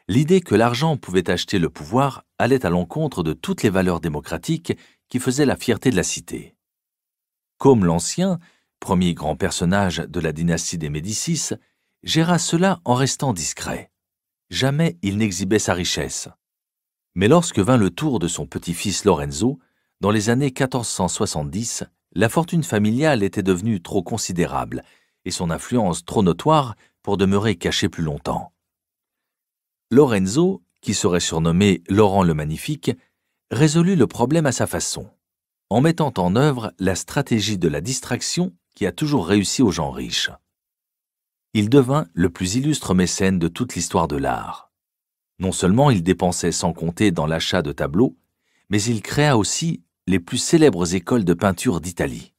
l'idée que l'argent pouvait acheter le pouvoir allait à l'encontre de toutes les valeurs démocratiques qui faisaient la fierté de la cité. Comme l'ancien, premier grand personnage de la dynastie des Médicis, géra cela en restant discret jamais il n'exhibait sa richesse. Mais lorsque vint le tour de son petit-fils Lorenzo, dans les années 1470, la fortune familiale était devenue trop considérable et son influence trop notoire pour demeurer cachée plus longtemps. Lorenzo, qui serait surnommé Laurent le Magnifique, résolut le problème à sa façon, en mettant en œuvre la stratégie de la distraction qui a toujours réussi aux gens riches il devint le plus illustre mécène de toute l'histoire de l'art. Non seulement il dépensait sans compter dans l'achat de tableaux, mais il créa aussi les plus célèbres écoles de peinture d'Italie.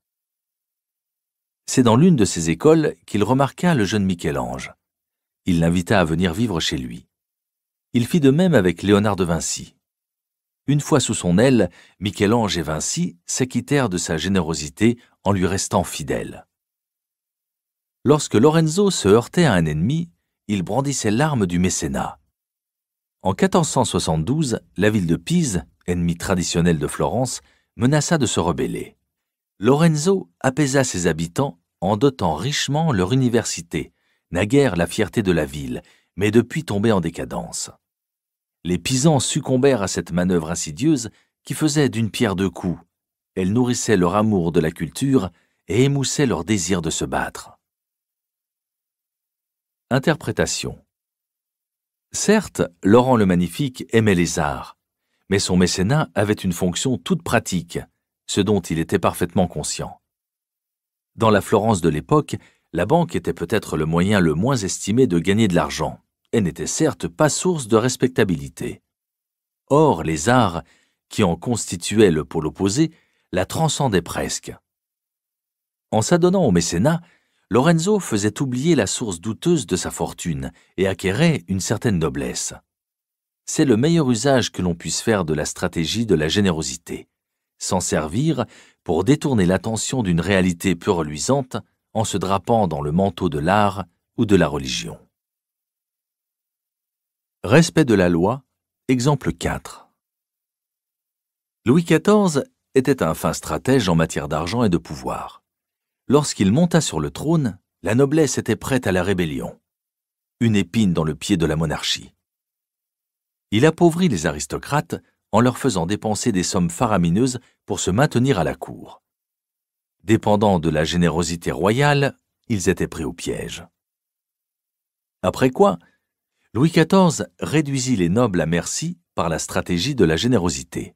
C'est dans l'une de ces écoles qu'il remarqua le jeune Michel-Ange. Il l'invita à venir vivre chez lui. Il fit de même avec Léonard de Vinci. Une fois sous son aile, Michel-Ange et Vinci s'acquittèrent de sa générosité en lui restant fidèles. Lorsque Lorenzo se heurtait à un ennemi, il brandissait l'arme du mécénat. En 1472, la ville de Pise, ennemie traditionnelle de Florence, menaça de se rebeller. Lorenzo apaisa ses habitants en dotant richement leur université, naguère la fierté de la ville, mais depuis tombée en décadence. Les Pisans succombèrent à cette manœuvre insidieuse qui faisait d'une pierre deux coups. Elle nourrissait leur amour de la culture et émoussait leur désir de se battre. Interprétation Certes, Laurent le Magnifique aimait les arts, mais son mécénat avait une fonction toute pratique, ce dont il était parfaitement conscient. Dans la Florence de l'époque, la banque était peut-être le moyen le moins estimé de gagner de l'argent, et n'était certes pas source de respectabilité. Or, les arts, qui en constituaient le pôle opposé, la transcendaient presque. En s'adonnant au mécénat, Lorenzo faisait oublier la source douteuse de sa fortune et acquérait une certaine noblesse. C'est le meilleur usage que l'on puisse faire de la stratégie de la générosité, s'en servir pour détourner l'attention d'une réalité peu reluisante en se drapant dans le manteau de l'art ou de la religion. Respect de la loi, exemple 4. Louis XIV était un fin stratège en matière d'argent et de pouvoir lorsqu'il monta sur le trône, la noblesse était prête à la rébellion. Une épine dans le pied de la monarchie. Il appauvrit les aristocrates en leur faisant dépenser des sommes faramineuses pour se maintenir à la cour. Dépendant de la générosité royale, ils étaient pris au piège. Après quoi, Louis XIV réduisit les nobles à merci par la stratégie de la générosité.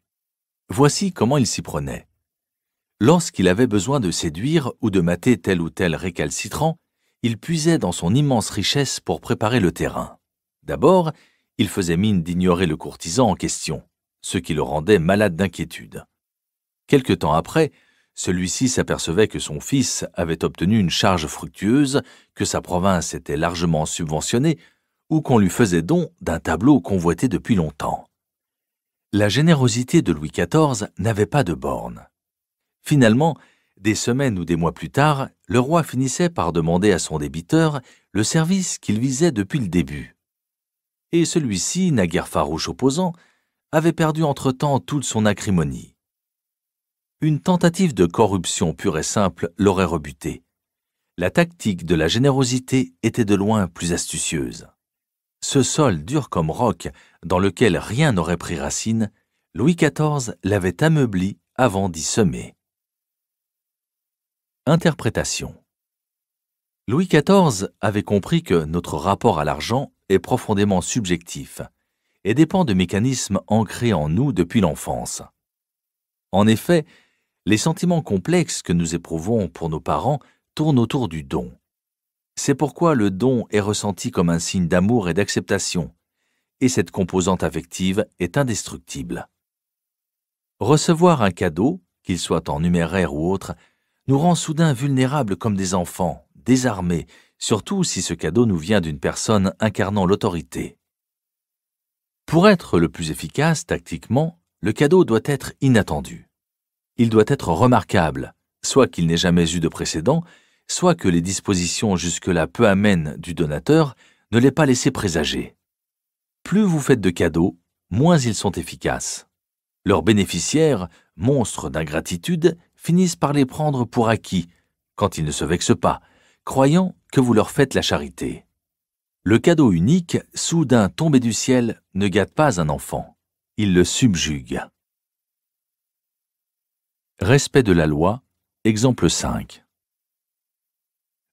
Voici comment il s'y prenait. Lorsqu'il avait besoin de séduire ou de mater tel ou tel récalcitrant, il puisait dans son immense richesse pour préparer le terrain. D'abord, il faisait mine d'ignorer le courtisan en question, ce qui le rendait malade d'inquiétude. Quelque temps après, celui-ci s'apercevait que son fils avait obtenu une charge fructueuse, que sa province était largement subventionnée, ou qu'on lui faisait don d'un tableau convoité depuis longtemps. La générosité de Louis XIV n'avait pas de bornes. Finalement, des semaines ou des mois plus tard, le roi finissait par demander à son débiteur le service qu'il visait depuis le début. Et celui-ci, naguère farouche opposant, avait perdu entre-temps toute son acrimonie. Une tentative de corruption pure et simple l'aurait rebuté. La tactique de la générosité était de loin plus astucieuse. Ce sol dur comme roc, dans lequel rien n'aurait pris racine, Louis XIV l'avait ameubli avant d'y semer. Interprétation. Louis XIV avait compris que notre rapport à l'argent est profondément subjectif et dépend de mécanismes ancrés en nous depuis l'enfance. En effet, les sentiments complexes que nous éprouvons pour nos parents tournent autour du don. C'est pourquoi le don est ressenti comme un signe d'amour et d'acceptation, et cette composante affective est indestructible. Recevoir un cadeau, qu'il soit en numéraire ou autre, nous rend soudain vulnérables comme des enfants, désarmés, surtout si ce cadeau nous vient d'une personne incarnant l'autorité. Pour être le plus efficace tactiquement, le cadeau doit être inattendu. Il doit être remarquable, soit qu'il n'ait jamais eu de précédent, soit que les dispositions jusque-là peu amènes du donateur ne l'aient pas laissé présager. Plus vous faites de cadeaux, moins ils sont efficaces. Leurs bénéficiaires, monstres d'ingratitude, finissent par les prendre pour acquis, quand ils ne se vexent pas, croyant que vous leur faites la charité. Le cadeau unique, soudain tombé du ciel, ne gâte pas un enfant, il le subjugue. Respect de la loi, exemple 5.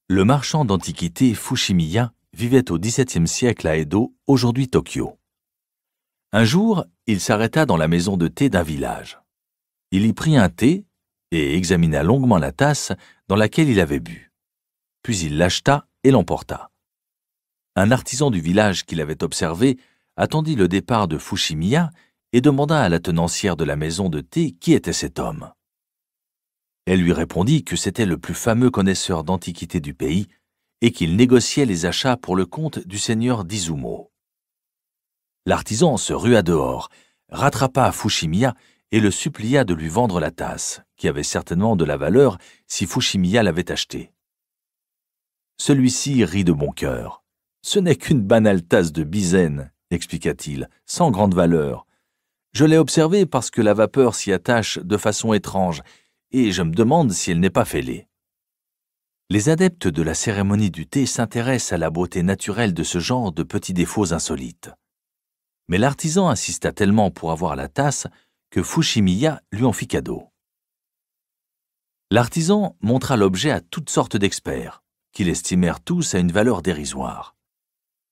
Le marchand d'antiquités Fushimiya vivait au XVIIe siècle à Edo, aujourd'hui Tokyo. Un jour, il s'arrêta dans la maison de thé d'un village. Il y prit un thé et examina longuement la tasse dans laquelle il avait bu. Puis il l'acheta et l'emporta. Un artisan du village qui l'avait observé attendit le départ de Fushimiya et demanda à la tenancière de la maison de thé qui était cet homme. Elle lui répondit que c'était le plus fameux connaisseur d'antiquités du pays et qu'il négociait les achats pour le compte du seigneur d'Izumo. L'artisan se rua dehors, rattrapa Fushimiya et le supplia de lui vendre la tasse, qui avait certainement de la valeur si Fushimiya l'avait achetée. Celui-ci rit de bon cœur. Ce n'est qu'une banale tasse de bisaine, expliqua-t-il, sans grande valeur. Je l'ai observée parce que la vapeur s'y attache de façon étrange, et je me demande si elle n'est pas fêlée. Les adeptes de la cérémonie du thé s'intéressent à la beauté naturelle de ce genre de petits défauts insolites. Mais l'artisan insista tellement pour avoir la tasse que Fushimiya lui en fit cadeau. L'artisan montra l'objet à toutes sortes d'experts, qui l'estimèrent tous à une valeur dérisoire.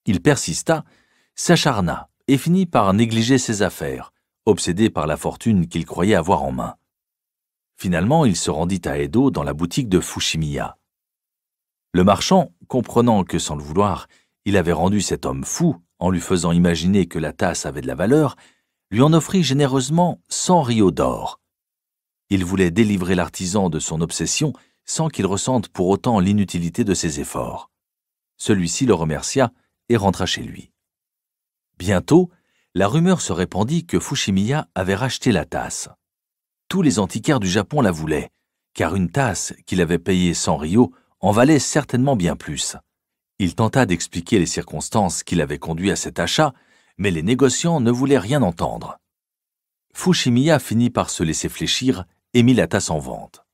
Il persista, s'acharna et finit par négliger ses affaires, obsédé par la fortune qu'il croyait avoir en main. Finalement, il se rendit à Edo dans la boutique de Fushimiya. Le marchand, comprenant que sans le vouloir, il avait rendu cet homme fou en lui faisant imaginer que la tasse avait de la valeur, lui en offrit généreusement cent rios d'or. Il voulait délivrer l'artisan de son obsession sans qu'il ressente pour autant l'inutilité de ses efforts. Celui-ci le remercia et rentra chez lui. Bientôt, la rumeur se répandit que Fushimiya avait racheté la tasse. Tous les antiquaires du Japon la voulaient, car une tasse qu'il avait payée 100 rio en valait certainement bien plus. Il tenta d'expliquer les circonstances qui l'avaient conduit à cet achat, mais les négociants ne voulaient rien entendre. Fushimiya finit par se laisser fléchir et mit la tasse en vente.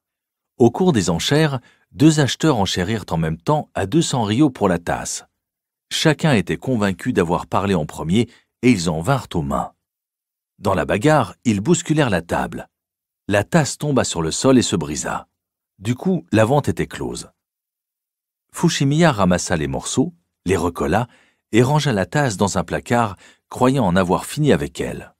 Au cours des enchères, deux acheteurs enchérirent en même temps à 200 rios pour la tasse. Chacun était convaincu d'avoir parlé en premier et ils en vinrent aux mains. Dans la bagarre, ils bousculèrent la table. La tasse tomba sur le sol et se brisa. Du coup, la vente était close. Fushimiya ramassa les morceaux, les recolla et rangea la tasse dans un placard, croyant en avoir fini avec elle.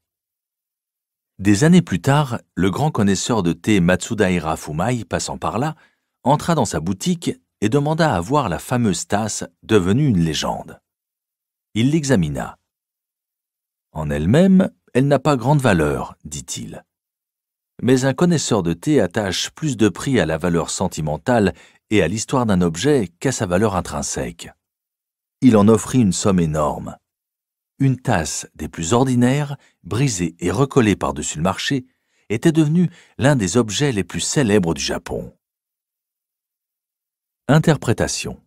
Des années plus tard, le grand connaisseur de thé Matsudaira Fumai, passant par là, entra dans sa boutique et demanda à voir la fameuse tasse devenue une légende. Il l'examina. En elle-même, elle, elle n'a pas grande valeur, dit-il. Mais un connaisseur de thé attache plus de prix à la valeur sentimentale et à l'histoire d'un objet qu'à sa valeur intrinsèque il en offrit une somme énorme. Une tasse des plus ordinaires, brisée et recollée par-dessus le marché, était devenue l'un des objets les plus célèbres du Japon. Interprétation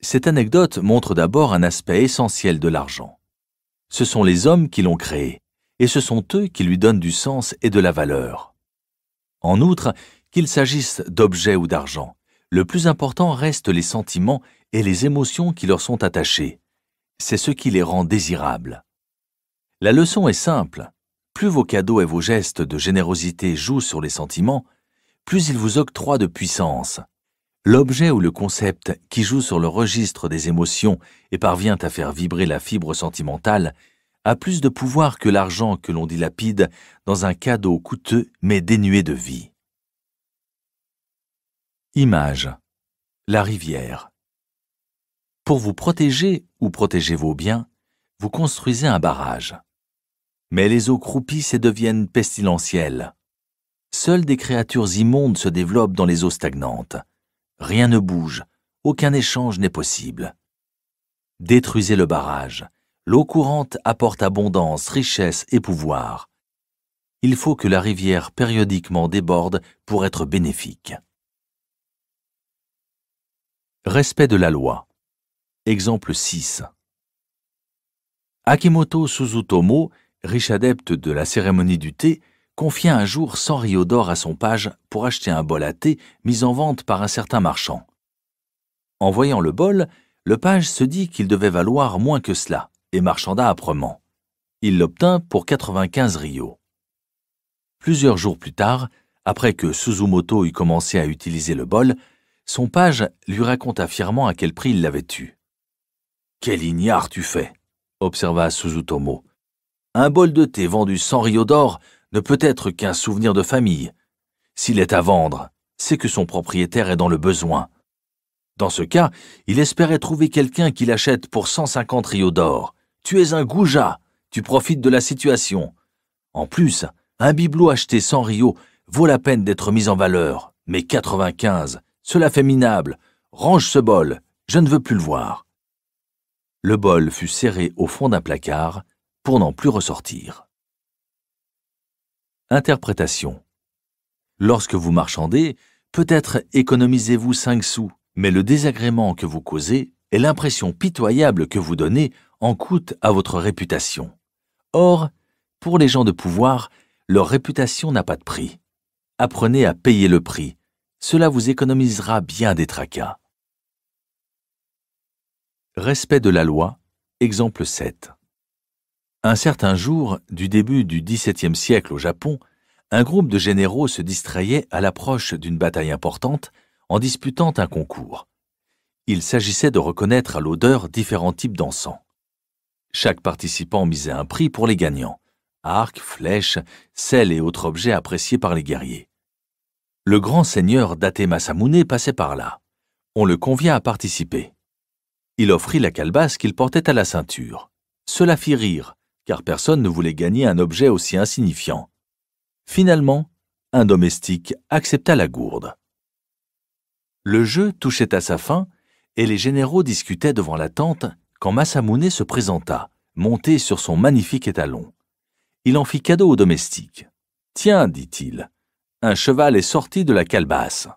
Cette anecdote montre d'abord un aspect essentiel de l'argent. Ce sont les hommes qui l'ont créé, et ce sont eux qui lui donnent du sens et de la valeur. En outre, qu'il s'agisse d'objets ou d'argent, le plus important reste les sentiments et les émotions qui leur sont attachées. C'est ce qui les rend désirables. La leçon est simple. Plus vos cadeaux et vos gestes de générosité jouent sur les sentiments, plus ils vous octroient de puissance. L'objet ou le concept qui joue sur le registre des émotions et parvient à faire vibrer la fibre sentimentale a plus de pouvoir que l'argent que l'on dilapide dans un cadeau coûteux mais dénué de vie. Image. La rivière. Pour vous protéger ou protéger vos biens, vous construisez un barrage. Mais les eaux croupissent et deviennent pestilentielles. Seules des créatures immondes se développent dans les eaux stagnantes. Rien ne bouge, aucun échange n'est possible. Détruisez le barrage. L'eau courante apporte abondance, richesse et pouvoir. Il faut que la rivière périodiquement déborde pour être bénéfique. Respect de la loi. Exemple 6. Akimoto Suzutomo, riche adepte de la cérémonie du thé, confia un jour 100 rio d'or à son page pour acheter un bol à thé mis en vente par un certain marchand. En voyant le bol, le page se dit qu'il devait valoir moins que cela et marchanda âprement. Il l'obtint pour 95 rio. Plusieurs jours plus tard, après que Suzumoto eut commencé à utiliser le bol, son page lui raconta fièrement à quel prix il l'avait eu. Quel ignare tu fais observa Suzutomo. Un bol de thé vendu sans rio d'or ne peut être qu'un souvenir de famille. S'il est à vendre, c'est que son propriétaire est dans le besoin. Dans ce cas, il espérait trouver quelqu'un qui l'achète pour 150 rio d'or. Tu es un goujat, tu profites de la situation. En plus, un bibelot acheté sans rio vaut la peine d'être mis en valeur, mais 95, cela fait minable. Range ce bol, je ne veux plus le voir le bol fut serré au fond d'un placard pour n'en plus ressortir. Interprétation. Lorsque vous marchandez, peut-être économisez-vous 5 sous, mais le désagrément que vous causez et l'impression pitoyable que vous donnez en coûte à votre réputation. Or, pour les gens de pouvoir, leur réputation n'a pas de prix. Apprenez à payer le prix. Cela vous économisera bien des tracas. Respect de la loi, exemple 7. Un certain jour, du début du XVIIe siècle au Japon, un groupe de généraux se distrayait à l'approche d'une bataille importante en disputant un concours. Il s'agissait de reconnaître à l'odeur différents types d'encens. Chaque participant misait un prix pour les gagnants arcs, flèches, selles et autres objets appréciés par les guerriers. Le grand seigneur Date Masamune passait par là. On le convient à participer il offrit la calebasse qu'il portait à la ceinture. Cela fit rire, car personne ne voulait gagner un objet aussi insignifiant. Finalement, un domestique accepta la gourde. Le jeu touchait à sa fin, et les généraux discutaient devant la tente quand Massamouné se présenta, monté sur son magnifique étalon. Il en fit cadeau au domestique. Tiens, dit-il, un cheval est sorti de la calebasse.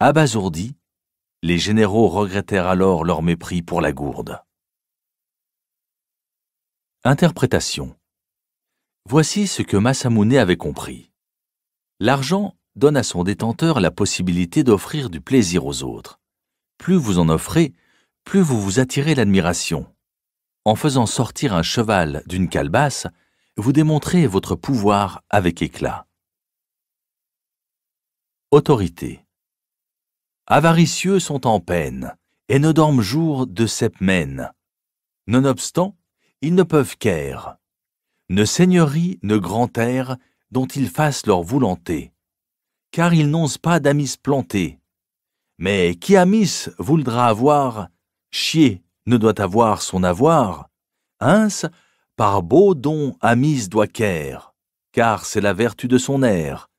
Abasourdi, les généraux regrettèrent alors leur mépris pour la gourde. Interprétation. Voici ce que Massamounet avait compris. L'argent donne à son détenteur la possibilité d'offrir du plaisir aux autres. Plus vous en offrez, plus vous vous attirez l'admiration. En faisant sortir un cheval d'une calebasse, vous démontrez votre pouvoir avec éclat. Autorité. Avaricieux sont en peine, et ne dorment jour de semaine. Nonobstant, ils ne peuvent qu'air. Ne seigneurie, ne grand air, dont ils fassent leur volonté. Car ils n'osent pas d'amis plantés. Mais qui amis voudra avoir, chier ne doit avoir son avoir. ins, par beau don amis doit qu'air, car c'est la vertu de son air.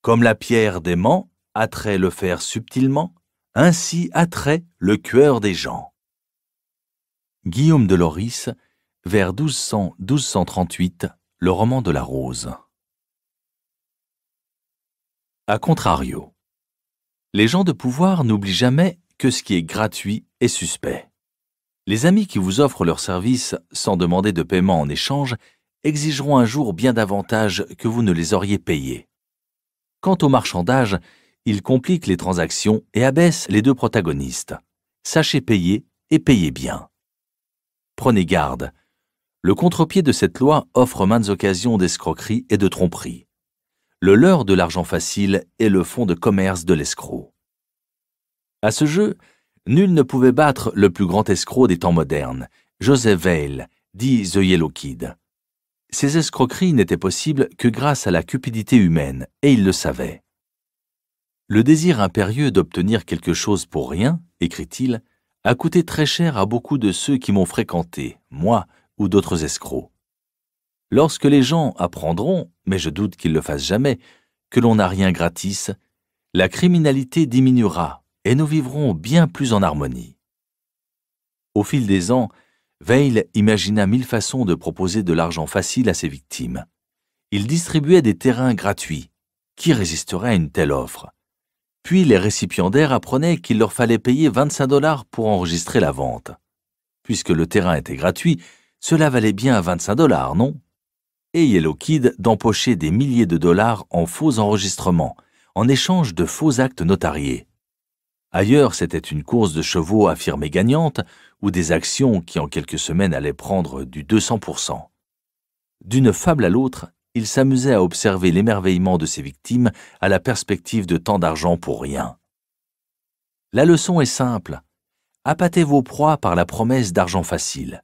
Comme la pierre d'aimant attrait le fer subtilement, ainsi attrait le cœur des gens. Guillaume de Loris, vers 1200-1238, le roman de la rose. A contrario, les gens de pouvoir n'oublient jamais que ce qui est gratuit est suspect. Les amis qui vous offrent leurs services sans demander de paiement en échange exigeront un jour bien davantage que vous ne les auriez payés. Quant au marchandage, il complique les transactions et abaisse les deux protagonistes. Sachez payer et payez bien. Prenez garde. Le contre-pied de cette loi offre maintes occasions d'escroquerie et de tromperie. Le leurre de l'argent facile est le fonds de commerce de l'escroc. À ce jeu, nul ne pouvait battre le plus grand escroc des temps modernes, Joseph Veil, dit The Yellow Kid. Ces escroqueries n'étaient possibles que grâce à la cupidité humaine, et il le savait. Le désir impérieux d'obtenir quelque chose pour rien, écrit-il, a coûté très cher à beaucoup de ceux qui m'ont fréquenté, moi ou d'autres escrocs. Lorsque les gens apprendront, mais je doute qu'ils le fassent jamais, que l'on n'a rien gratis, la criminalité diminuera et nous vivrons bien plus en harmonie. Au fil des ans, Veil imagina mille façons de proposer de l'argent facile à ses victimes. Il distribuait des terrains gratuits. Qui résisterait à une telle offre puis les récipiendaires apprenaient qu'il leur fallait payer 25 dollars pour enregistrer la vente. Puisque le terrain était gratuit, cela valait bien 25 dollars, non Et Yellow Kid d'empocher des milliers de dollars en faux enregistrements, en échange de faux actes notariés. Ailleurs, c'était une course de chevaux affirmée gagnante ou des actions qui en quelques semaines allaient prendre du 200%. D'une fable à l'autre, il s'amusait à observer l'émerveillement de ses victimes à la perspective de tant d'argent pour rien. La leçon est simple. Appâtez vos proies par la promesse d'argent facile.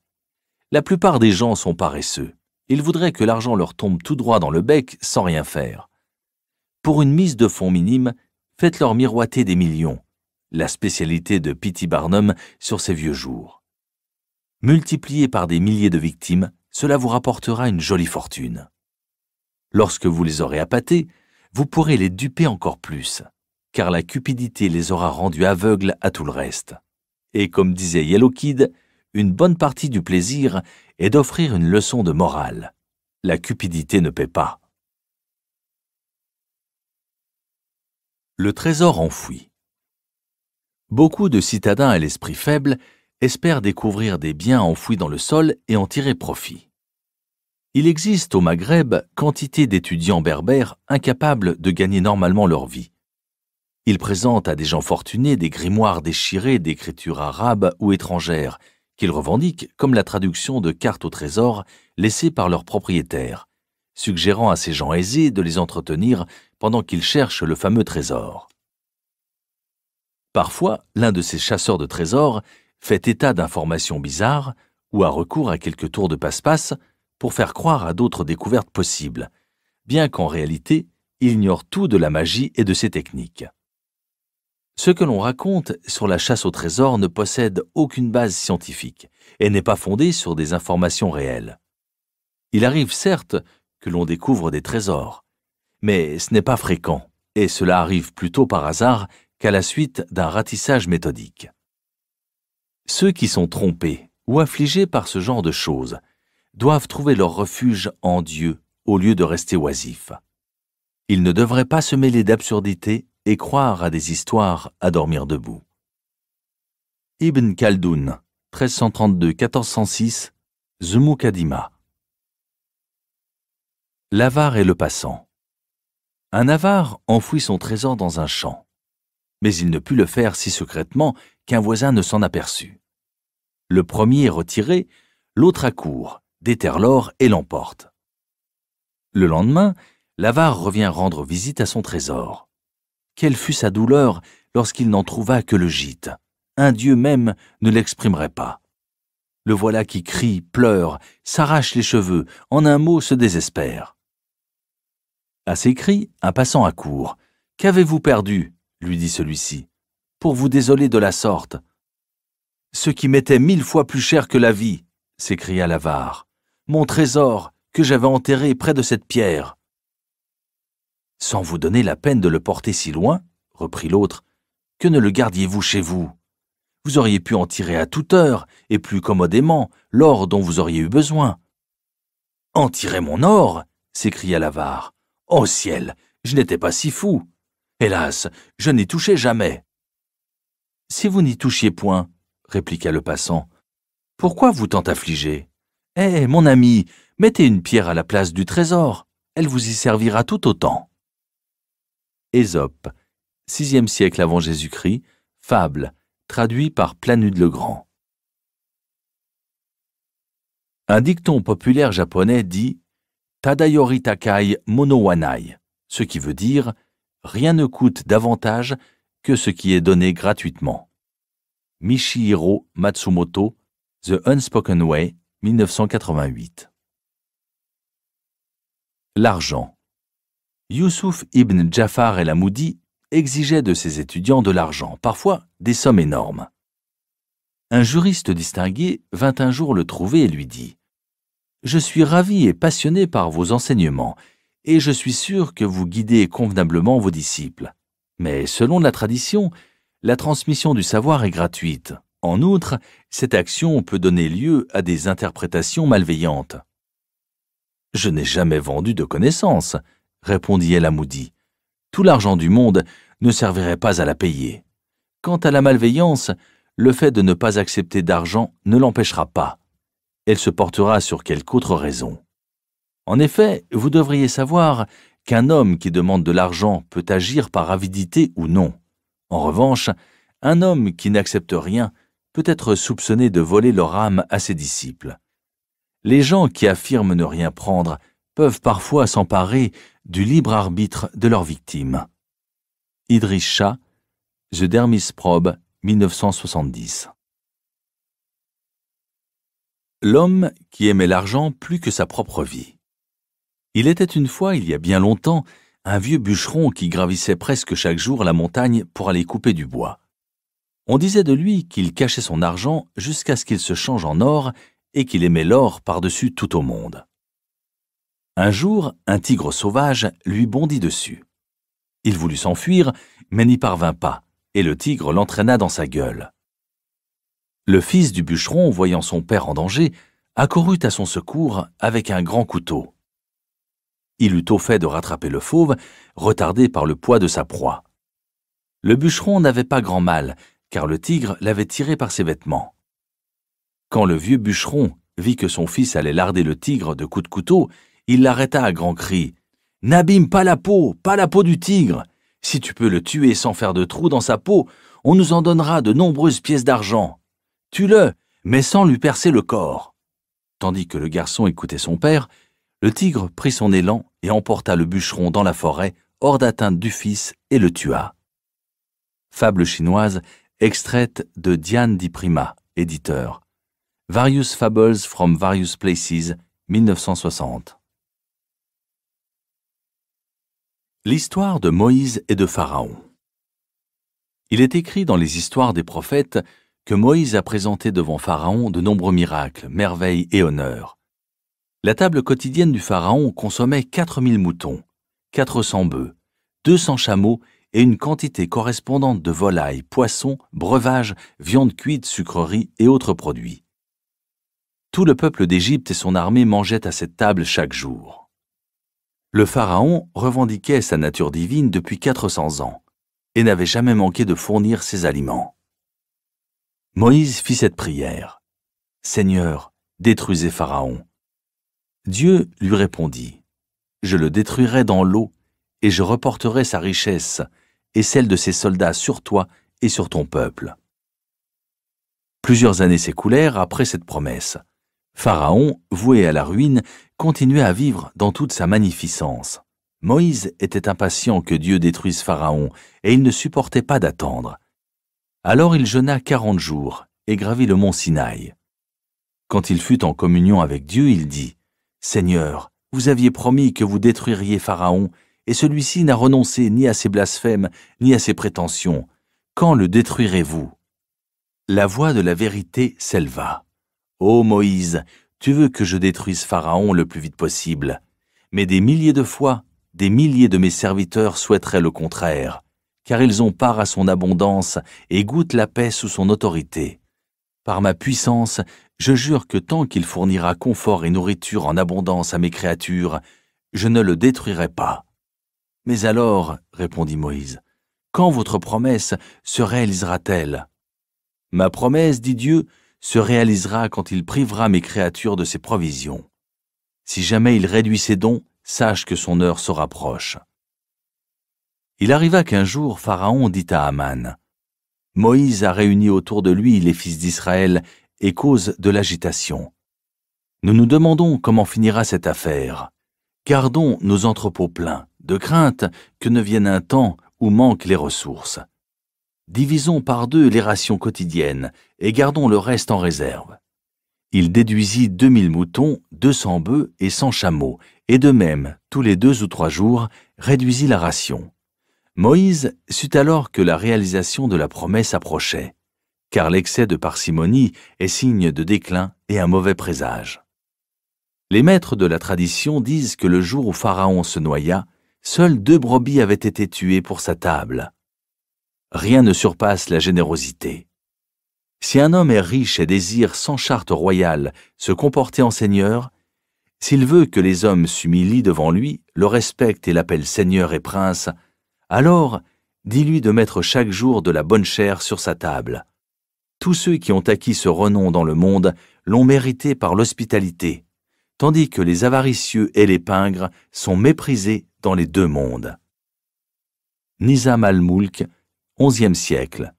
La plupart des gens sont paresseux. Ils voudraient que l'argent leur tombe tout droit dans le bec sans rien faire. Pour une mise de fonds minime, faites-leur miroiter des millions, la spécialité de Pitty Barnum sur ses vieux jours. Multiplié par des milliers de victimes, cela vous rapportera une jolie fortune. Lorsque vous les aurez appâtés, vous pourrez les duper encore plus, car la cupidité les aura rendus aveugles à tout le reste. Et comme disait Yellow Kid, une bonne partie du plaisir est d'offrir une leçon de morale. La cupidité ne paie pas. Le trésor enfoui. Beaucoup de citadins à l'esprit faible espèrent découvrir des biens enfouis dans le sol et en tirer profit. Il existe au Maghreb quantité d'étudiants berbères incapables de gagner normalement leur vie. Ils présentent à des gens fortunés des grimoires déchirés d'écritures arabes ou étrangères, qu'ils revendiquent comme la traduction de cartes au trésor laissées par leurs propriétaires, suggérant à ces gens aisés de les entretenir pendant qu'ils cherchent le fameux trésor. Parfois, l'un de ces chasseurs de trésors fait état d'informations bizarres ou a recours à quelques tours de passe-passe pour faire croire à d'autres découvertes possibles, bien qu'en réalité, il ignore tout de la magie et de ses techniques. Ce que l'on raconte sur la chasse au trésor ne possède aucune base scientifique et n'est pas fondé sur des informations réelles. Il arrive certes que l'on découvre des trésors, mais ce n'est pas fréquent et cela arrive plutôt par hasard qu'à la suite d'un ratissage méthodique. Ceux qui sont trompés ou affligés par ce genre de choses doivent trouver leur refuge en Dieu au lieu de rester oisifs. Ils ne devraient pas se mêler d'absurdités et croire à des histoires à dormir debout. Ibn Khaldun, 1332-1406, Zumukadima. L'avare et le passant. Un avare enfouit son trésor dans un champ, mais il ne put le faire si secrètement qu'un voisin ne s'en aperçut. Le premier est retiré, l'autre accourt, déterre l'or et l'emporte. Le lendemain, l'avare revient rendre visite à son trésor. Quelle fut sa douleur lorsqu'il n'en trouva que le gîte. Un dieu même ne l'exprimerait pas. Le voilà qui crie, pleure, s'arrache les cheveux, en un mot se désespère. À ses cris, un passant accourt. Qu'avez-vous perdu lui dit celui-ci. Pour vous désoler de la sorte. Ce qui m'était mille fois plus cher que la vie, s'écria l'avare mon trésor que j'avais enterré près de cette pierre. Sans vous donner la peine de le porter si loin, reprit l'autre, que ne le gardiez-vous chez vous Vous auriez pu en tirer à toute heure, et plus commodément, l'or dont vous auriez eu besoin. En tirer mon or s'écria l'avare. oh ciel, je n'étais pas si fou. Hélas, je n'y touchais jamais. Si vous n'y touchiez point, répliqua le passant, pourquoi vous tant affliger eh, mon ami, mettez une pierre à la place du trésor, elle vous y servira tout autant. Ésope, 6 siècle avant Jésus-Christ, fable, traduit par Planude le Grand. Un dicton populaire japonais dit Tadayori takai mono ce qui veut dire rien ne coûte davantage que ce qui est donné gratuitement. Michihiro Matsumoto, The Unspoken Way, 1988. L'argent. Youssouf ibn Jafar El Amoudi exigeait de ses étudiants de l'argent, parfois des sommes énormes. Un juriste distingué vint un jour le trouver et lui dit Je suis ravi et passionné par vos enseignements, et je suis sûr que vous guidez convenablement vos disciples. Mais selon la tradition, la transmission du savoir est gratuite. En outre, cette action peut donner lieu à des interprétations malveillantes. Je n'ai jamais vendu de connaissances, répondit répondit-elle à Amoudi. Tout l'argent du monde ne servirait pas à la payer. Quant à la malveillance, le fait de ne pas accepter d'argent ne l'empêchera pas. Elle se portera sur quelque autre raison. En effet, vous devriez savoir qu'un homme qui demande de l'argent peut agir par avidité ou non. En revanche, un homme qui n'accepte rien peut être soupçonné de voler leur âme à ses disciples. Les gens qui affirment ne rien prendre peuvent parfois s'emparer du libre arbitre de leurs victimes. Idris Shah, The Dermis Probe, 1970. L'homme qui aimait l'argent plus que sa propre vie. Il était une fois, il y a bien longtemps, un vieux bûcheron qui gravissait presque chaque jour la montagne pour aller couper du bois. On disait de lui qu'il cachait son argent jusqu'à ce qu'il se change en or et qu'il aimait l'or par-dessus tout au monde. Un jour, un tigre sauvage lui bondit dessus. Il voulut s'enfuir, mais n'y parvint pas, et le tigre l'entraîna dans sa gueule. Le fils du bûcheron, voyant son père en danger, accourut à son secours avec un grand couteau. Il eut au fait de rattraper le fauve, retardé par le poids de sa proie. Le bûcheron n'avait pas grand mal, car le tigre l'avait tiré par ses vêtements. Quand le vieux bûcheron vit que son fils allait larder le tigre de coups de couteau, il l'arrêta à grands cris. N'abîme pas la peau, pas la peau du tigre. Si tu peux le tuer sans faire de trou dans sa peau, on nous en donnera de nombreuses pièces d'argent. Tue-le, mais sans lui percer le corps. Tandis que le garçon écoutait son père, le tigre prit son élan et emporta le bûcheron dans la forêt, hors d'atteinte du fils, et le tua. Fable chinoise Extrait de Diane Di Prima, éditeur. Various Fables from Various Places, 1960. L'histoire de Moïse et de Pharaon. Il est écrit dans les histoires des prophètes que Moïse a présenté devant Pharaon de nombreux miracles, merveilles et honneurs. La table quotidienne du Pharaon consommait 4000 moutons, 400 bœufs, 200 chameaux et une quantité correspondante de volailles, poissons, breuvages, viande cuite, sucreries et autres produits. Tout le peuple d'Égypte et son armée mangeaient à cette table chaque jour. Le Pharaon revendiquait sa nature divine depuis 400 ans et n'avait jamais manqué de fournir ses aliments. Moïse fit cette prière. Seigneur, détruisez Pharaon. Dieu lui répondit, Je le détruirai dans l'eau, et je reporterai sa richesse, et celle de ses soldats sur toi et sur ton peuple. Plusieurs années s'écoulèrent après cette promesse. Pharaon, voué à la ruine, continuait à vivre dans toute sa magnificence. Moïse était impatient que Dieu détruise Pharaon, et il ne supportait pas d'attendre. Alors il jeûna quarante jours et gravit le mont Sinaï. Quand il fut en communion avec Dieu, il dit, Seigneur, vous aviez promis que vous détruiriez Pharaon, et celui-ci n'a renoncé ni à ses blasphèmes, ni à ses prétentions. Quand le détruirez-vous La voix de la vérité s'éleva. Ô Moïse, tu veux que je détruise Pharaon le plus vite possible. Mais des milliers de fois, des milliers de mes serviteurs souhaiteraient le contraire, car ils ont part à son abondance et goûtent la paix sous son autorité. Par ma puissance, je jure que tant qu'il fournira confort et nourriture en abondance à mes créatures, je ne le détruirai pas. Mais alors, répondit Moïse, quand votre promesse se réalisera-t-elle Ma promesse, dit Dieu, se réalisera quand il privera mes créatures de ses provisions. Si jamais il réduit ses dons, sache que son heure se rapproche. Il arriva qu'un jour Pharaon dit à Aman, Moïse a réuni autour de lui les fils d'Israël et cause de l'agitation. Nous nous demandons comment finira cette affaire. Gardons nos entrepôts pleins de crainte que ne vienne un temps où manquent les ressources. Divisons par deux les rations quotidiennes et gardons le reste en réserve. Il déduisit deux mille moutons, deux cents bœufs et cent chameaux, et de même, tous les deux ou trois jours, réduisit la ration. Moïse sut alors que la réalisation de la promesse approchait, car l'excès de parcimonie est signe de déclin et un mauvais présage. Les maîtres de la tradition disent que le jour où Pharaon se noya, seules deux brebis avaient été tuées pour sa table. Rien ne surpasse la générosité. Si un homme est riche et désire sans charte royale se comporter en seigneur, s'il veut que les hommes s'humilient devant lui, le respectent et l'appellent seigneur et prince, alors dis-lui de mettre chaque jour de la bonne chair sur sa table. Tous ceux qui ont acquis ce renom dans le monde l'ont mérité par l'hospitalité, tandis que les avaricieux et les pingres sont méprisés dans les deux mondes. Nizam al-Mulk, XIe siècle.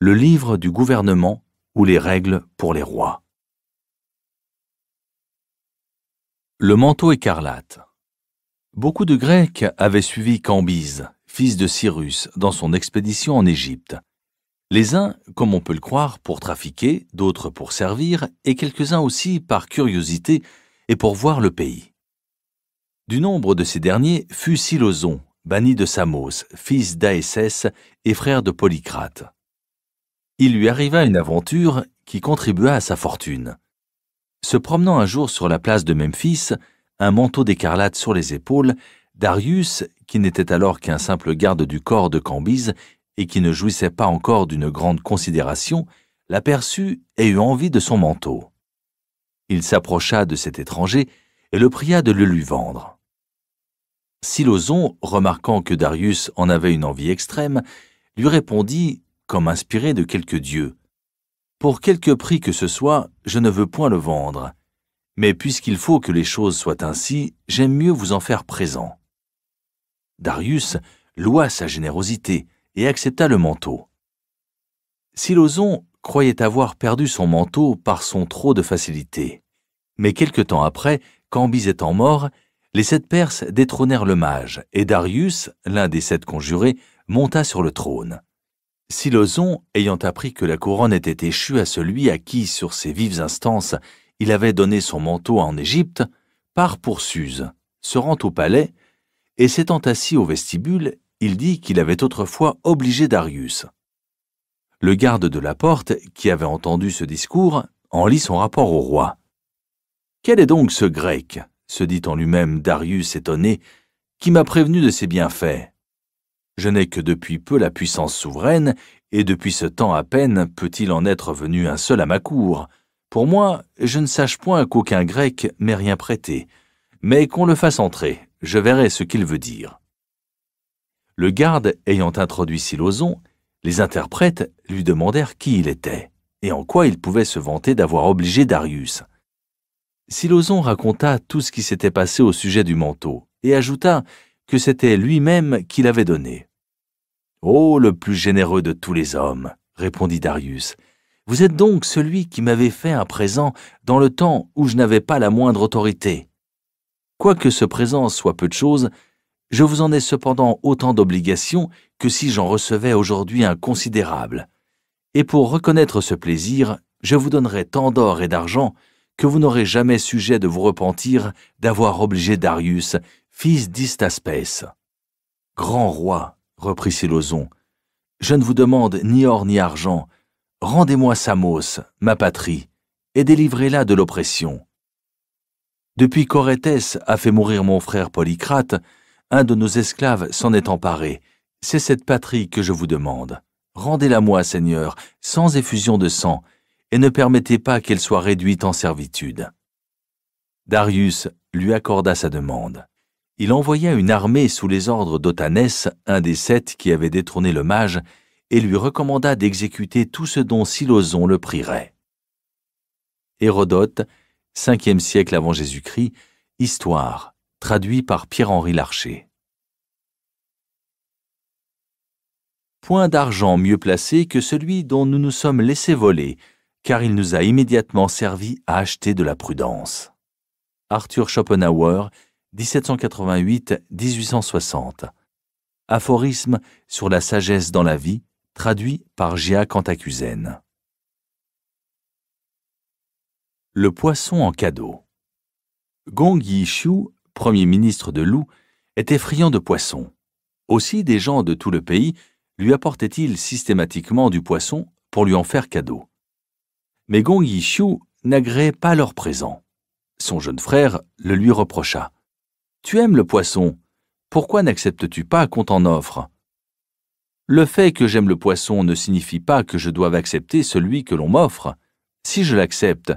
Le livre du gouvernement ou les règles pour les rois. Le manteau écarlate. Beaucoup de Grecs avaient suivi Cambyse, fils de Cyrus, dans son expédition en Égypte. Les uns, comme on peut le croire, pour trafiquer, d'autres pour servir, et quelques-uns aussi par curiosité et pour voir le pays. Du nombre de ces derniers fut Siloson, banni de Samos, fils d'Aessès et frère de Polycrate. Il lui arriva une aventure qui contribua à sa fortune. Se promenant un jour sur la place de Memphis, un manteau d'écarlate sur les épaules, Darius, qui n'était alors qu'un simple garde du corps de Cambyse et qui ne jouissait pas encore d'une grande considération, l'aperçut et eut envie de son manteau. Il s'approcha de cet étranger et le pria de le lui vendre. Silozon, remarquant que Darius en avait une envie extrême, lui répondit, comme inspiré de quelque dieu, Pour quelque prix que ce soit, je ne veux point le vendre. Mais puisqu'il faut que les choses soient ainsi, j'aime mieux vous en faire présent. Darius loua sa générosité et accepta le manteau. Silozon croyait avoir perdu son manteau par son trop de facilité. Mais quelque temps après, quand étant mort, les sept Perses détrônèrent le mage, et Darius, l'un des sept conjurés, monta sur le trône. Siloson, ayant appris que la couronne était échue à celui à qui, sur ses vives instances, il avait donné son manteau en Égypte, part pour Suse, se rend au palais, et s'étant assis au vestibule, il dit qu'il avait autrefois obligé Darius. Le garde de la porte, qui avait entendu ce discours, en lit son rapport au roi. Quel est donc ce grec se dit en lui-même Darius étonné, qui m'a prévenu de ses bienfaits. Je n'ai que depuis peu la puissance souveraine, et depuis ce temps à peine peut-il en être venu un seul à ma cour. Pour moi, je ne sache point qu'aucun grec m'ait rien prêté, mais qu'on le fasse entrer, je verrai ce qu'il veut dire. Le garde ayant introduit Siloson, les interprètes lui demandèrent qui il était et en quoi il pouvait se vanter d'avoir obligé Darius. Siloson raconta tout ce qui s'était passé au sujet du manteau et ajouta que c'était lui-même qui l'avait donné. Ô oh, le plus généreux de tous les hommes, répondit Darius, vous êtes donc celui qui m'avait fait un présent dans le temps où je n'avais pas la moindre autorité. Quoique ce présent soit peu de chose, je vous en ai cependant autant d'obligations que si j'en recevais aujourd'hui un considérable. Et pour reconnaître ce plaisir, je vous donnerai tant d'or et d'argent que vous n'aurez jamais sujet de vous repentir d'avoir obligé Darius, fils d'Istaspès. Grand roi, reprit Silozon, je ne vous demande ni or ni argent, rendez-moi Samos, ma patrie, et délivrez-la de l'oppression. Depuis qu'Orétès a fait mourir mon frère Polycrate, un de nos esclaves s'en est emparé. C'est cette patrie que je vous demande. Rendez-la moi, Seigneur, sans effusion de sang, et ne permettez pas qu'elle soit réduite en servitude. Darius lui accorda sa demande. Il envoya une armée sous les ordres d'Otanès, un des sept qui avait détrôné le mage, et lui recommanda d'exécuter tout ce dont Siloson le prierait. Hérodote, 5 siècle avant Jésus-Christ, Histoire, traduit par Pierre-Henri Larcher. Point d'argent mieux placé que celui dont nous nous sommes laissés voler, car il nous a immédiatement servi à acheter de la prudence. Arthur Schopenhauer, 1788-1860. Aphorisme sur la sagesse dans la vie, traduit par Gia Cantacuzène. Le poisson en cadeau. Gong Yishu, premier ministre de Lou, était friand de poissons. Aussi des gens de tout le pays lui apportaient-ils systématiquement du poisson pour lui en faire cadeau mais Gong Yixiu n'agréait pas leur présent. Son jeune frère le lui reprocha. Tu aimes le poisson, pourquoi n'acceptes-tu pas qu'on t'en offre Le fait que j'aime le poisson ne signifie pas que je doive accepter celui que l'on m'offre. Si je l'accepte,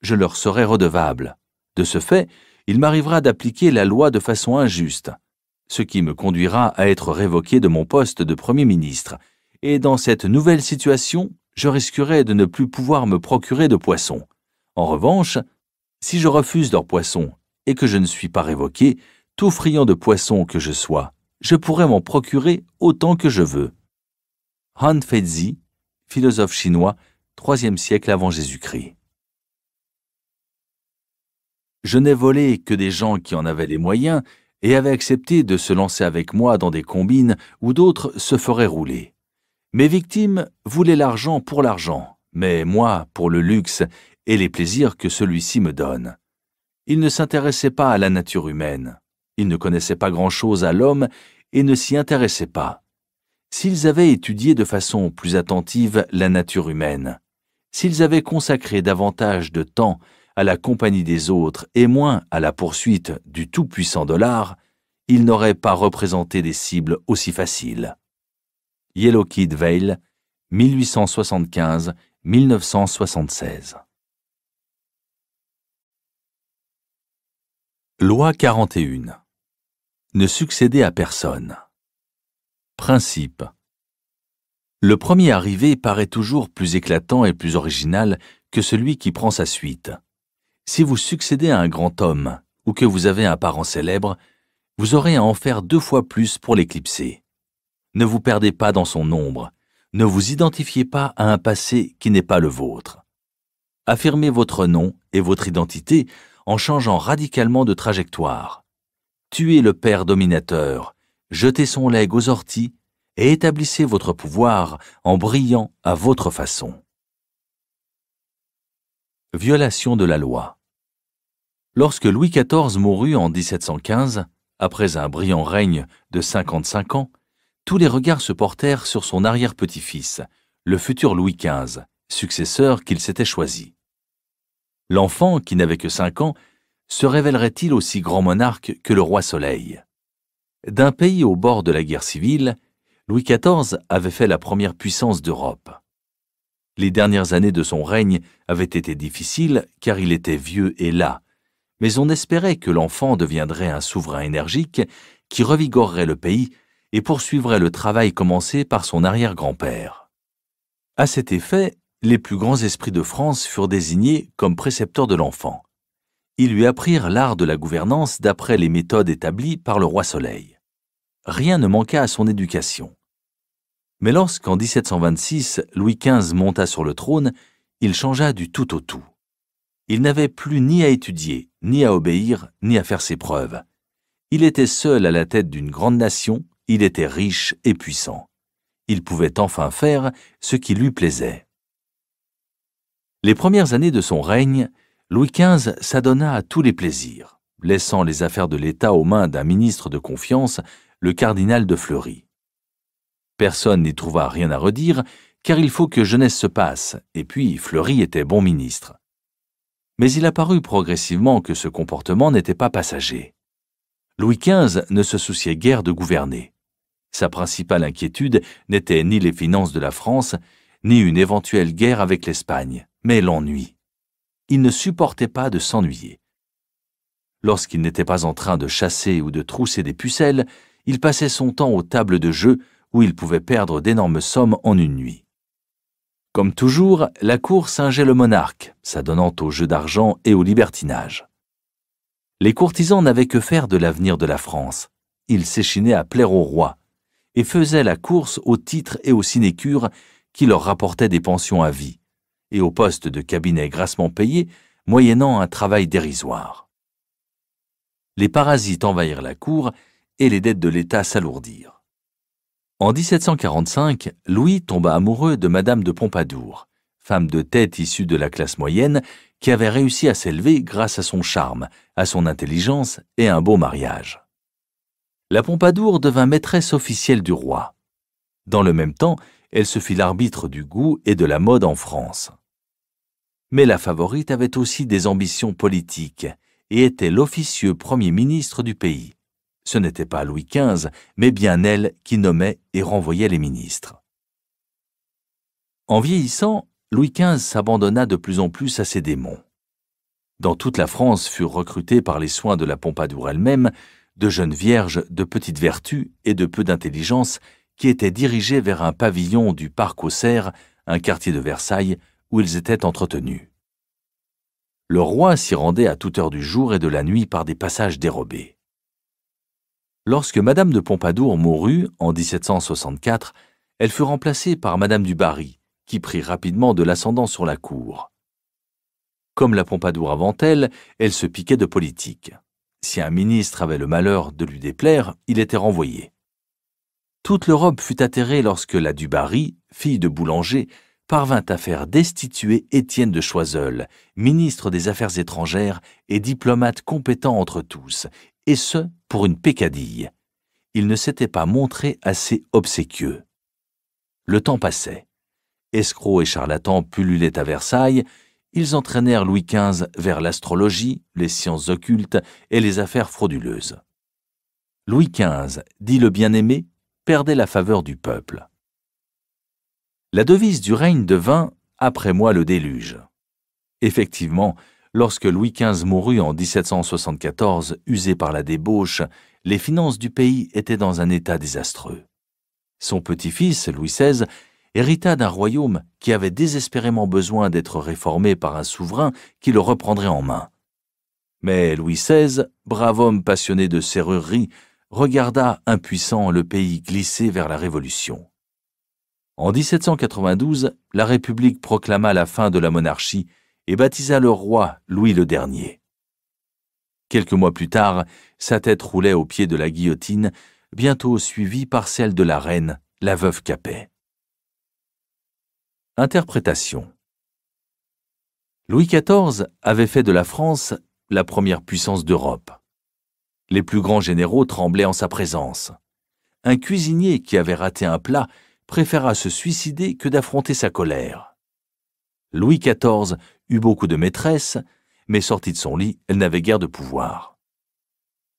je leur serai redevable. De ce fait, il m'arrivera d'appliquer la loi de façon injuste, ce qui me conduira à être révoqué de mon poste de Premier ministre. Et dans cette nouvelle situation, je risquerais de ne plus pouvoir me procurer de poissons. En revanche, si je refuse leur poissons et que je ne suis pas révoqué, tout friand de poissons que je sois, je pourrais m'en procurer autant que je veux. Han Feizi, philosophe chinois, 3 siècle avant Jésus-Christ. Je n'ai volé que des gens qui en avaient les moyens et avaient accepté de se lancer avec moi dans des combines où d'autres se feraient rouler. Mes victimes voulaient l'argent pour l'argent, mais moi pour le luxe et les plaisirs que celui-ci me donne. Ils ne s'intéressaient pas à la nature humaine, ils ne connaissaient pas grand-chose à l'homme et ne s'y intéressaient pas. S'ils avaient étudié de façon plus attentive la nature humaine, s'ils avaient consacré davantage de temps à la compagnie des autres et moins à la poursuite du tout-puissant dollar, ils n'auraient pas représenté des cibles aussi faciles. Yellow Kid Vale, 1875-1976. Loi 41. Ne succédez à personne. Principe. Le premier arrivé paraît toujours plus éclatant et plus original que celui qui prend sa suite. Si vous succédez à un grand homme, ou que vous avez un parent célèbre, vous aurez à en faire deux fois plus pour l'éclipser. Ne vous perdez pas dans son ombre. Ne vous identifiez pas à un passé qui n'est pas le vôtre. Affirmez votre nom et votre identité en changeant radicalement de trajectoire. Tuez le père dominateur, jetez son leg aux orties et établissez votre pouvoir en brillant à votre façon. Violation de la loi. Lorsque Louis XIV mourut en 1715, après un brillant règne de 55 ans, tous les regards se portèrent sur son arrière-petit-fils, le futur Louis XV, successeur qu'il s'était choisi. L'enfant, qui n'avait que cinq ans, se révélerait-il aussi grand monarque que le roi Soleil D'un pays au bord de la guerre civile, Louis XIV avait fait la première puissance d'Europe. Les dernières années de son règne avaient été difficiles car il était vieux et las, mais on espérait que l'enfant deviendrait un souverain énergique qui revigorerait le pays et poursuivrait le travail commencé par son arrière-grand-père. À cet effet, les plus grands esprits de France furent désignés comme précepteurs de l'enfant. Ils lui apprirent l'art de la gouvernance d'après les méthodes établies par le roi Soleil. Rien ne manqua à son éducation. Mais lorsqu'en 1726 Louis XV monta sur le trône, il changea du tout au tout. Il n'avait plus ni à étudier, ni à obéir, ni à faire ses preuves. Il était seul à la tête d'une grande nation, il était riche et puissant. Il pouvait enfin faire ce qui lui plaisait. Les premières années de son règne, Louis XV s'adonna à tous les plaisirs, laissant les affaires de l'État aux mains d'un ministre de confiance, le cardinal de Fleury. Personne n'y trouva rien à redire, car il faut que jeunesse se passe, et puis Fleury était bon ministre. Mais il apparut progressivement que ce comportement n'était pas passager. Louis XV ne se souciait guère de gouverner. Sa principale inquiétude n'était ni les finances de la France, ni une éventuelle guerre avec l'Espagne, mais l'ennui. Il ne supportait pas de s'ennuyer. Lorsqu'il n'était pas en train de chasser ou de trousser des pucelles, il passait son temps aux tables de jeu où il pouvait perdre d'énormes sommes en une nuit. Comme toujours, la cour singeait le monarque, s'adonnant aux jeux d'argent et au libertinage. Les courtisans n'avaient que faire de l'avenir de la France. Ils s'échinaient à plaire au roi, et faisaient la course aux titres et aux sinécures qui leur rapportaient des pensions à vie, et aux postes de cabinet grassement payés, moyennant un travail dérisoire. Les parasites envahirent la cour et les dettes de l'État s'alourdirent. En 1745, Louis tomba amoureux de Madame de Pompadour, femme de tête issue de la classe moyenne qui avait réussi à s'élever grâce à son charme, à son intelligence et à un beau mariage la Pompadour devint maîtresse officielle du roi. Dans le même temps, elle se fit l'arbitre du goût et de la mode en France. Mais la favorite avait aussi des ambitions politiques et était l'officieux premier ministre du pays. Ce n'était pas Louis XV, mais bien elle qui nommait et renvoyait les ministres. En vieillissant, Louis XV s'abandonna de plus en plus à ses démons. Dans toute la France furent recrutés par les soins de la Pompadour elle-même de jeunes vierges de petite vertu et de peu d'intelligence qui étaient dirigées vers un pavillon du parc aux cerfs, un quartier de Versailles, où ils étaient entretenus. Le roi s'y rendait à toute heure du jour et de la nuit par des passages dérobés. Lorsque Madame de Pompadour mourut en 1764, elle fut remplacée par Madame du Barry, qui prit rapidement de l'ascendant sur la cour. Comme la Pompadour avant elle, elle se piquait de politique. Si un ministre avait le malheur de lui déplaire, il était renvoyé. Toute l'Europe fut atterrée lorsque la Dubarry, fille de Boulanger, parvint à faire destituer Étienne de Choiseul, ministre des Affaires étrangères et diplomate compétent entre tous, et ce pour une pécadille. Il ne s'était pas montré assez obséquieux. Le temps passait. Escrocs et charlatans pullulaient à Versailles, ils entraînèrent Louis XV vers l'astrologie, les sciences occultes et les affaires frauduleuses. Louis XV, dit le bien-aimé, perdait la faveur du peuple. La devise du règne devint Après moi le déluge. Effectivement, lorsque Louis XV mourut en 1774, usé par la débauche, les finances du pays étaient dans un état désastreux. Son petit-fils, Louis XVI, hérita d'un royaume qui avait désespérément besoin d'être réformé par un souverain qui le reprendrait en main. Mais Louis XVI, brave homme passionné de serrurerie, regarda impuissant le pays glisser vers la Révolution. En 1792, la République proclama la fin de la monarchie et baptisa le roi Louis le Dernier. Quelques mois plus tard, sa tête roulait au pied de la guillotine, bientôt suivie par celle de la reine, la veuve Capet. Interprétation Louis XIV avait fait de la France la première puissance d'Europe. Les plus grands généraux tremblaient en sa présence. Un cuisinier qui avait raté un plat préféra se suicider que d'affronter sa colère. Louis XIV eut beaucoup de maîtresses, mais sortie de son lit, elle n'avait guère de pouvoir.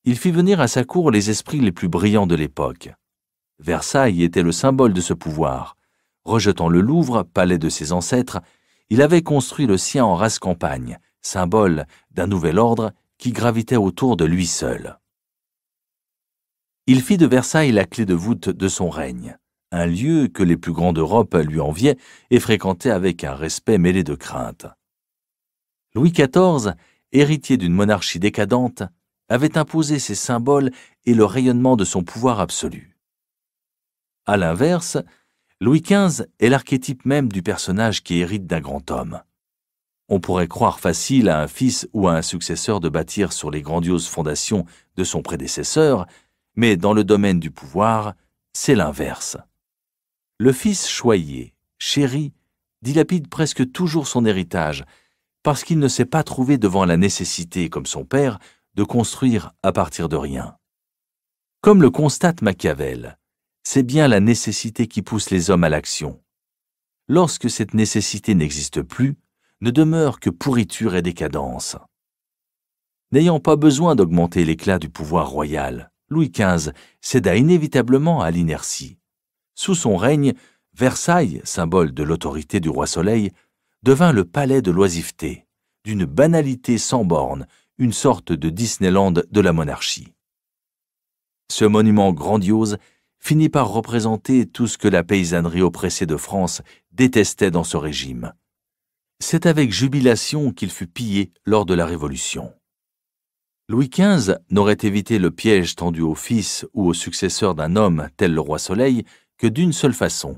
Il fit venir à sa cour les esprits les plus brillants de l'époque. Versailles était le symbole de ce pouvoir rejetant le Louvre, palais de ses ancêtres, il avait construit le sien en race campagne, symbole d'un nouvel ordre qui gravitait autour de lui seul. Il fit de Versailles la clé de voûte de son règne, un lieu que les plus grands d'Europe lui enviaient et fréquentaient avec un respect mêlé de crainte. Louis XIV, héritier d'une monarchie décadente, avait imposé ses symboles et le rayonnement de son pouvoir absolu. À l'inverse, Louis XV est l'archétype même du personnage qui hérite d'un grand homme. On pourrait croire facile à un fils ou à un successeur de bâtir sur les grandioses fondations de son prédécesseur, mais dans le domaine du pouvoir, c'est l'inverse. Le fils choyé, chéri, dilapide presque toujours son héritage, parce qu'il ne s'est pas trouvé devant la nécessité, comme son père, de construire à partir de rien. Comme le constate Machiavel, c'est bien la nécessité qui pousse les hommes à l'action. Lorsque cette nécessité n'existe plus, ne demeure que pourriture et décadence. N'ayant pas besoin d'augmenter l'éclat du pouvoir royal, Louis XV céda inévitablement à l'inertie. Sous son règne, Versailles, symbole de l'autorité du roi Soleil, devint le palais de l'oisiveté, d'une banalité sans bornes, une sorte de Disneyland de la monarchie. Ce monument grandiose finit par représenter tout ce que la paysannerie oppressée de France détestait dans ce régime. C'est avec jubilation qu'il fut pillé lors de la Révolution. Louis XV n'aurait évité le piège tendu au fils ou au successeur d'un homme tel le roi Soleil que d'une seule façon,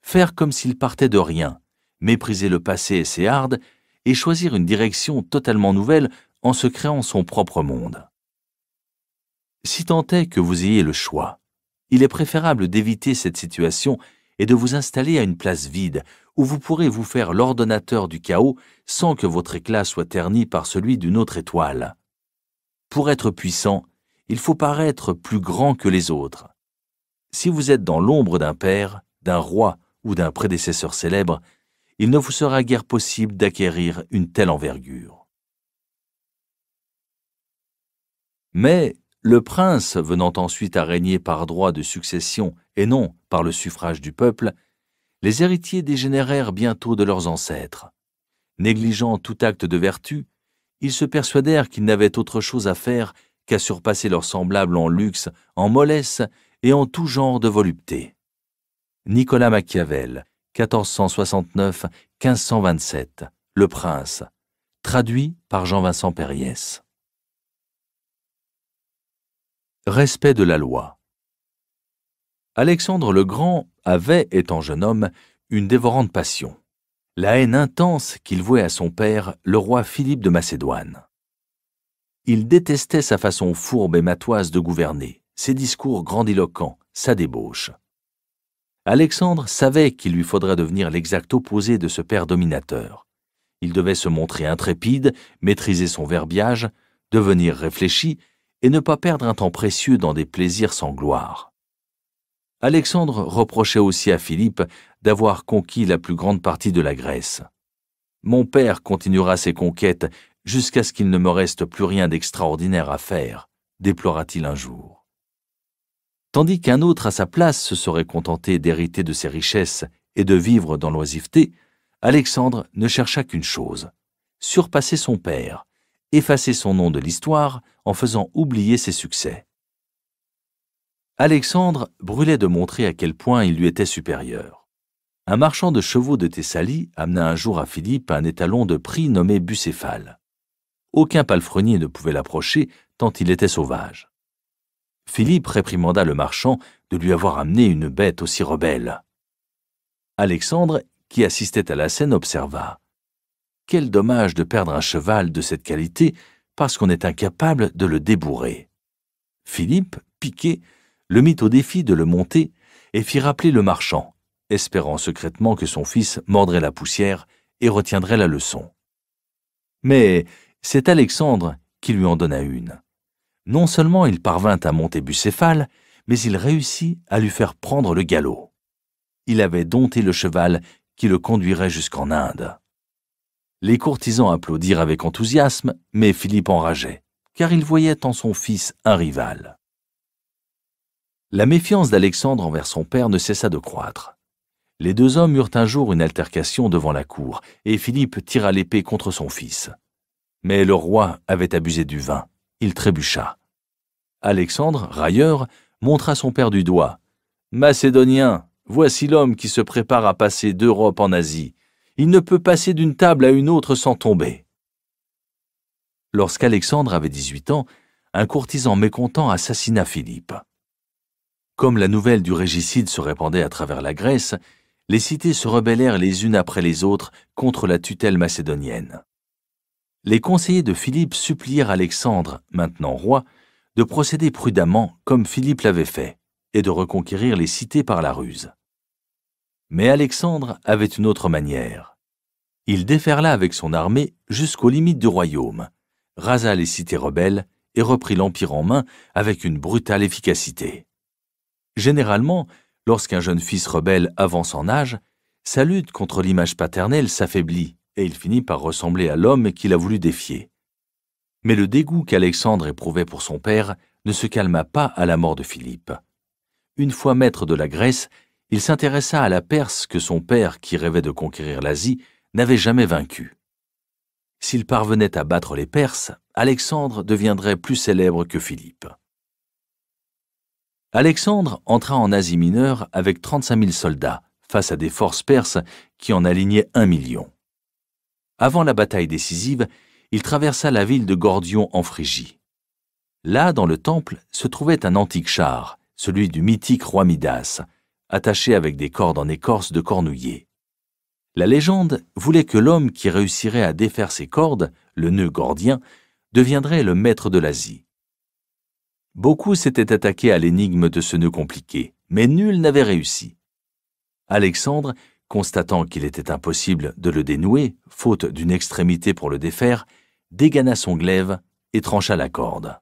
faire comme s'il partait de rien, mépriser le passé et ses hardes, et choisir une direction totalement nouvelle en se créant son propre monde. Si tant est que vous ayez le choix, il est préférable d'éviter cette situation et de vous installer à une place vide où vous pourrez vous faire l'ordonnateur du chaos sans que votre éclat soit terni par celui d'une autre étoile. Pour être puissant, il faut paraître plus grand que les autres. Si vous êtes dans l'ombre d'un père, d'un roi ou d'un prédécesseur célèbre, il ne vous sera guère possible d'acquérir une telle envergure. Mais le prince, venant ensuite à régner par droit de succession et non par le suffrage du peuple, les héritiers dégénérèrent bientôt de leurs ancêtres. Négligeant tout acte de vertu, ils se persuadèrent qu'ils n'avaient autre chose à faire qu'à surpasser leurs semblables en luxe, en mollesse et en tout genre de volupté. Nicolas Machiavel, 1469-1527, Le Prince, traduit par Jean-Vincent Périès. Respect de la loi. Alexandre le Grand avait, étant jeune homme, une dévorante passion, la haine intense qu'il vouait à son père, le roi Philippe de Macédoine. Il détestait sa façon fourbe et matoise de gouverner, ses discours grandiloquents, sa débauche. Alexandre savait qu'il lui faudrait devenir l'exact opposé de ce père dominateur. Il devait se montrer intrépide, maîtriser son verbiage, devenir réfléchi et ne pas perdre un temps précieux dans des plaisirs sans gloire. Alexandre reprochait aussi à Philippe d'avoir conquis la plus grande partie de la Grèce. Mon père continuera ses conquêtes jusqu'à ce qu'il ne me reste plus rien d'extraordinaire à faire, déplora-t-il un jour. Tandis qu'un autre à sa place se serait contenté d'hériter de ses richesses et de vivre dans l'oisiveté, Alexandre ne chercha qu'une chose, surpasser son père, effacer son nom de l'histoire, en faisant oublier ses succès. Alexandre brûlait de montrer à quel point il lui était supérieur. Un marchand de chevaux de Thessalie amena un jour à Philippe un étalon de prix nommé Bucéphale. Aucun palefrenier ne pouvait l'approcher tant il était sauvage. Philippe réprimanda le marchand de lui avoir amené une bête aussi rebelle. Alexandre, qui assistait à la scène, observa. Quel dommage de perdre un cheval de cette qualité parce qu'on est incapable de le débourrer. Philippe, piqué, le mit au défi de le monter et fit rappeler le marchand, espérant secrètement que son fils mordrait la poussière et retiendrait la leçon. Mais c'est Alexandre qui lui en donna une. Non seulement il parvint à monter Bucéphale, mais il réussit à lui faire prendre le galop. Il avait dompté le cheval qui le conduirait jusqu'en Inde. Les courtisans applaudirent avec enthousiasme, mais Philippe enrageait, car il voyait en son fils un rival. La méfiance d'Alexandre envers son père ne cessa de croître. Les deux hommes eurent un jour une altercation devant la cour, et Philippe tira l'épée contre son fils. Mais le roi avait abusé du vin. Il trébucha. Alexandre, railleur, montra son père du doigt. Macédonien, voici l'homme qui se prépare à passer d'Europe en Asie il ne peut passer d'une table à une autre sans tomber. Lorsqu'Alexandre avait 18 ans, un courtisan mécontent assassina Philippe. Comme la nouvelle du régicide se répandait à travers la Grèce, les cités se rebellèrent les unes après les autres contre la tutelle macédonienne. Les conseillers de Philippe supplièrent Alexandre, maintenant roi, de procéder prudemment comme Philippe l'avait fait, et de reconquérir les cités par la ruse. Mais Alexandre avait une autre manière. Il déferla avec son armée jusqu'aux limites du royaume, rasa les cités rebelles et reprit l'Empire en main avec une brutale efficacité. Généralement, lorsqu'un jeune fils rebelle avance en âge, sa lutte contre l'image paternelle s'affaiblit et il finit par ressembler à l'homme qu'il a voulu défier. Mais le dégoût qu'Alexandre éprouvait pour son père ne se calma pas à la mort de Philippe. Une fois maître de la Grèce, il s'intéressa à la Perse que son père, qui rêvait de conquérir l'Asie, n'avait jamais vaincue. S'il parvenait à battre les Perses, Alexandre deviendrait plus célèbre que Philippe. Alexandre entra en Asie mineure avec 35 000 soldats, face à des forces perses qui en alignaient un million. Avant la bataille décisive, il traversa la ville de Gordion en Phrygie. Là, dans le temple, se trouvait un antique char, celui du mythique roi Midas, attaché avec des cordes en écorce de cornouiller. La légende voulait que l'homme qui réussirait à défaire ces cordes, le nœud gordien, deviendrait le maître de l'Asie. Beaucoup s'étaient attaqués à l'énigme de ce nœud compliqué, mais nul n'avait réussi. Alexandre, constatant qu'il était impossible de le dénouer, faute d'une extrémité pour le défaire, dégana son glaive et trancha la corde.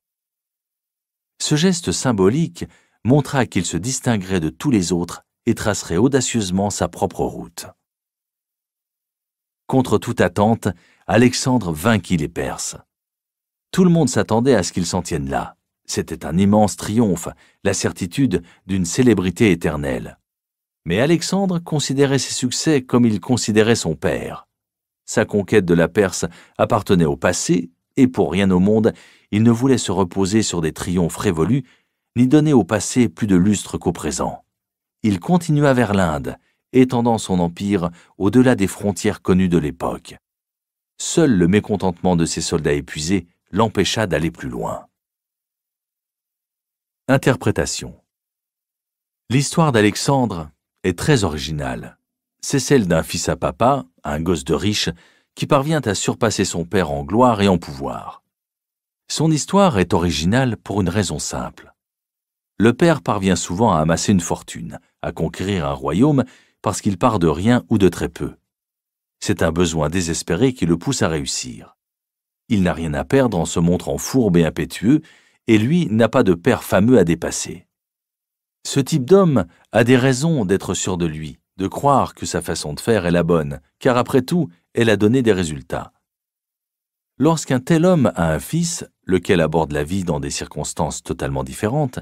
Ce geste symbolique montra qu'il se distinguerait de tous les autres et tracerait audacieusement sa propre route. Contre toute attente, Alexandre vainquit les Perses. Tout le monde s'attendait à ce qu'ils s'en tiennent là. C'était un immense triomphe, la certitude d'une célébrité éternelle. Mais Alexandre considérait ses succès comme il considérait son père. Sa conquête de la Perse appartenait au passé, et pour rien au monde, il ne voulait se reposer sur des triomphes révolus ni donner au passé plus de lustre qu'au présent. Il continua vers l'Inde, étendant son empire au-delà des frontières connues de l'époque. Seul le mécontentement de ses soldats épuisés l'empêcha d'aller plus loin. Interprétation L'histoire d'Alexandre est très originale. C'est celle d'un fils à papa, un gosse de riche, qui parvient à surpasser son père en gloire et en pouvoir. Son histoire est originale pour une raison simple le père parvient souvent à amasser une fortune, à conquérir un royaume, parce qu'il part de rien ou de très peu. C'est un besoin désespéré qui le pousse à réussir. Il n'a rien à perdre en se montrant fourbe et impétueux, et lui n'a pas de père fameux à dépasser. Ce type d'homme a des raisons d'être sûr de lui, de croire que sa façon de faire est la bonne, car après tout, elle a donné des résultats. Lorsqu'un tel homme a un fils, lequel aborde la vie dans des circonstances totalement différentes,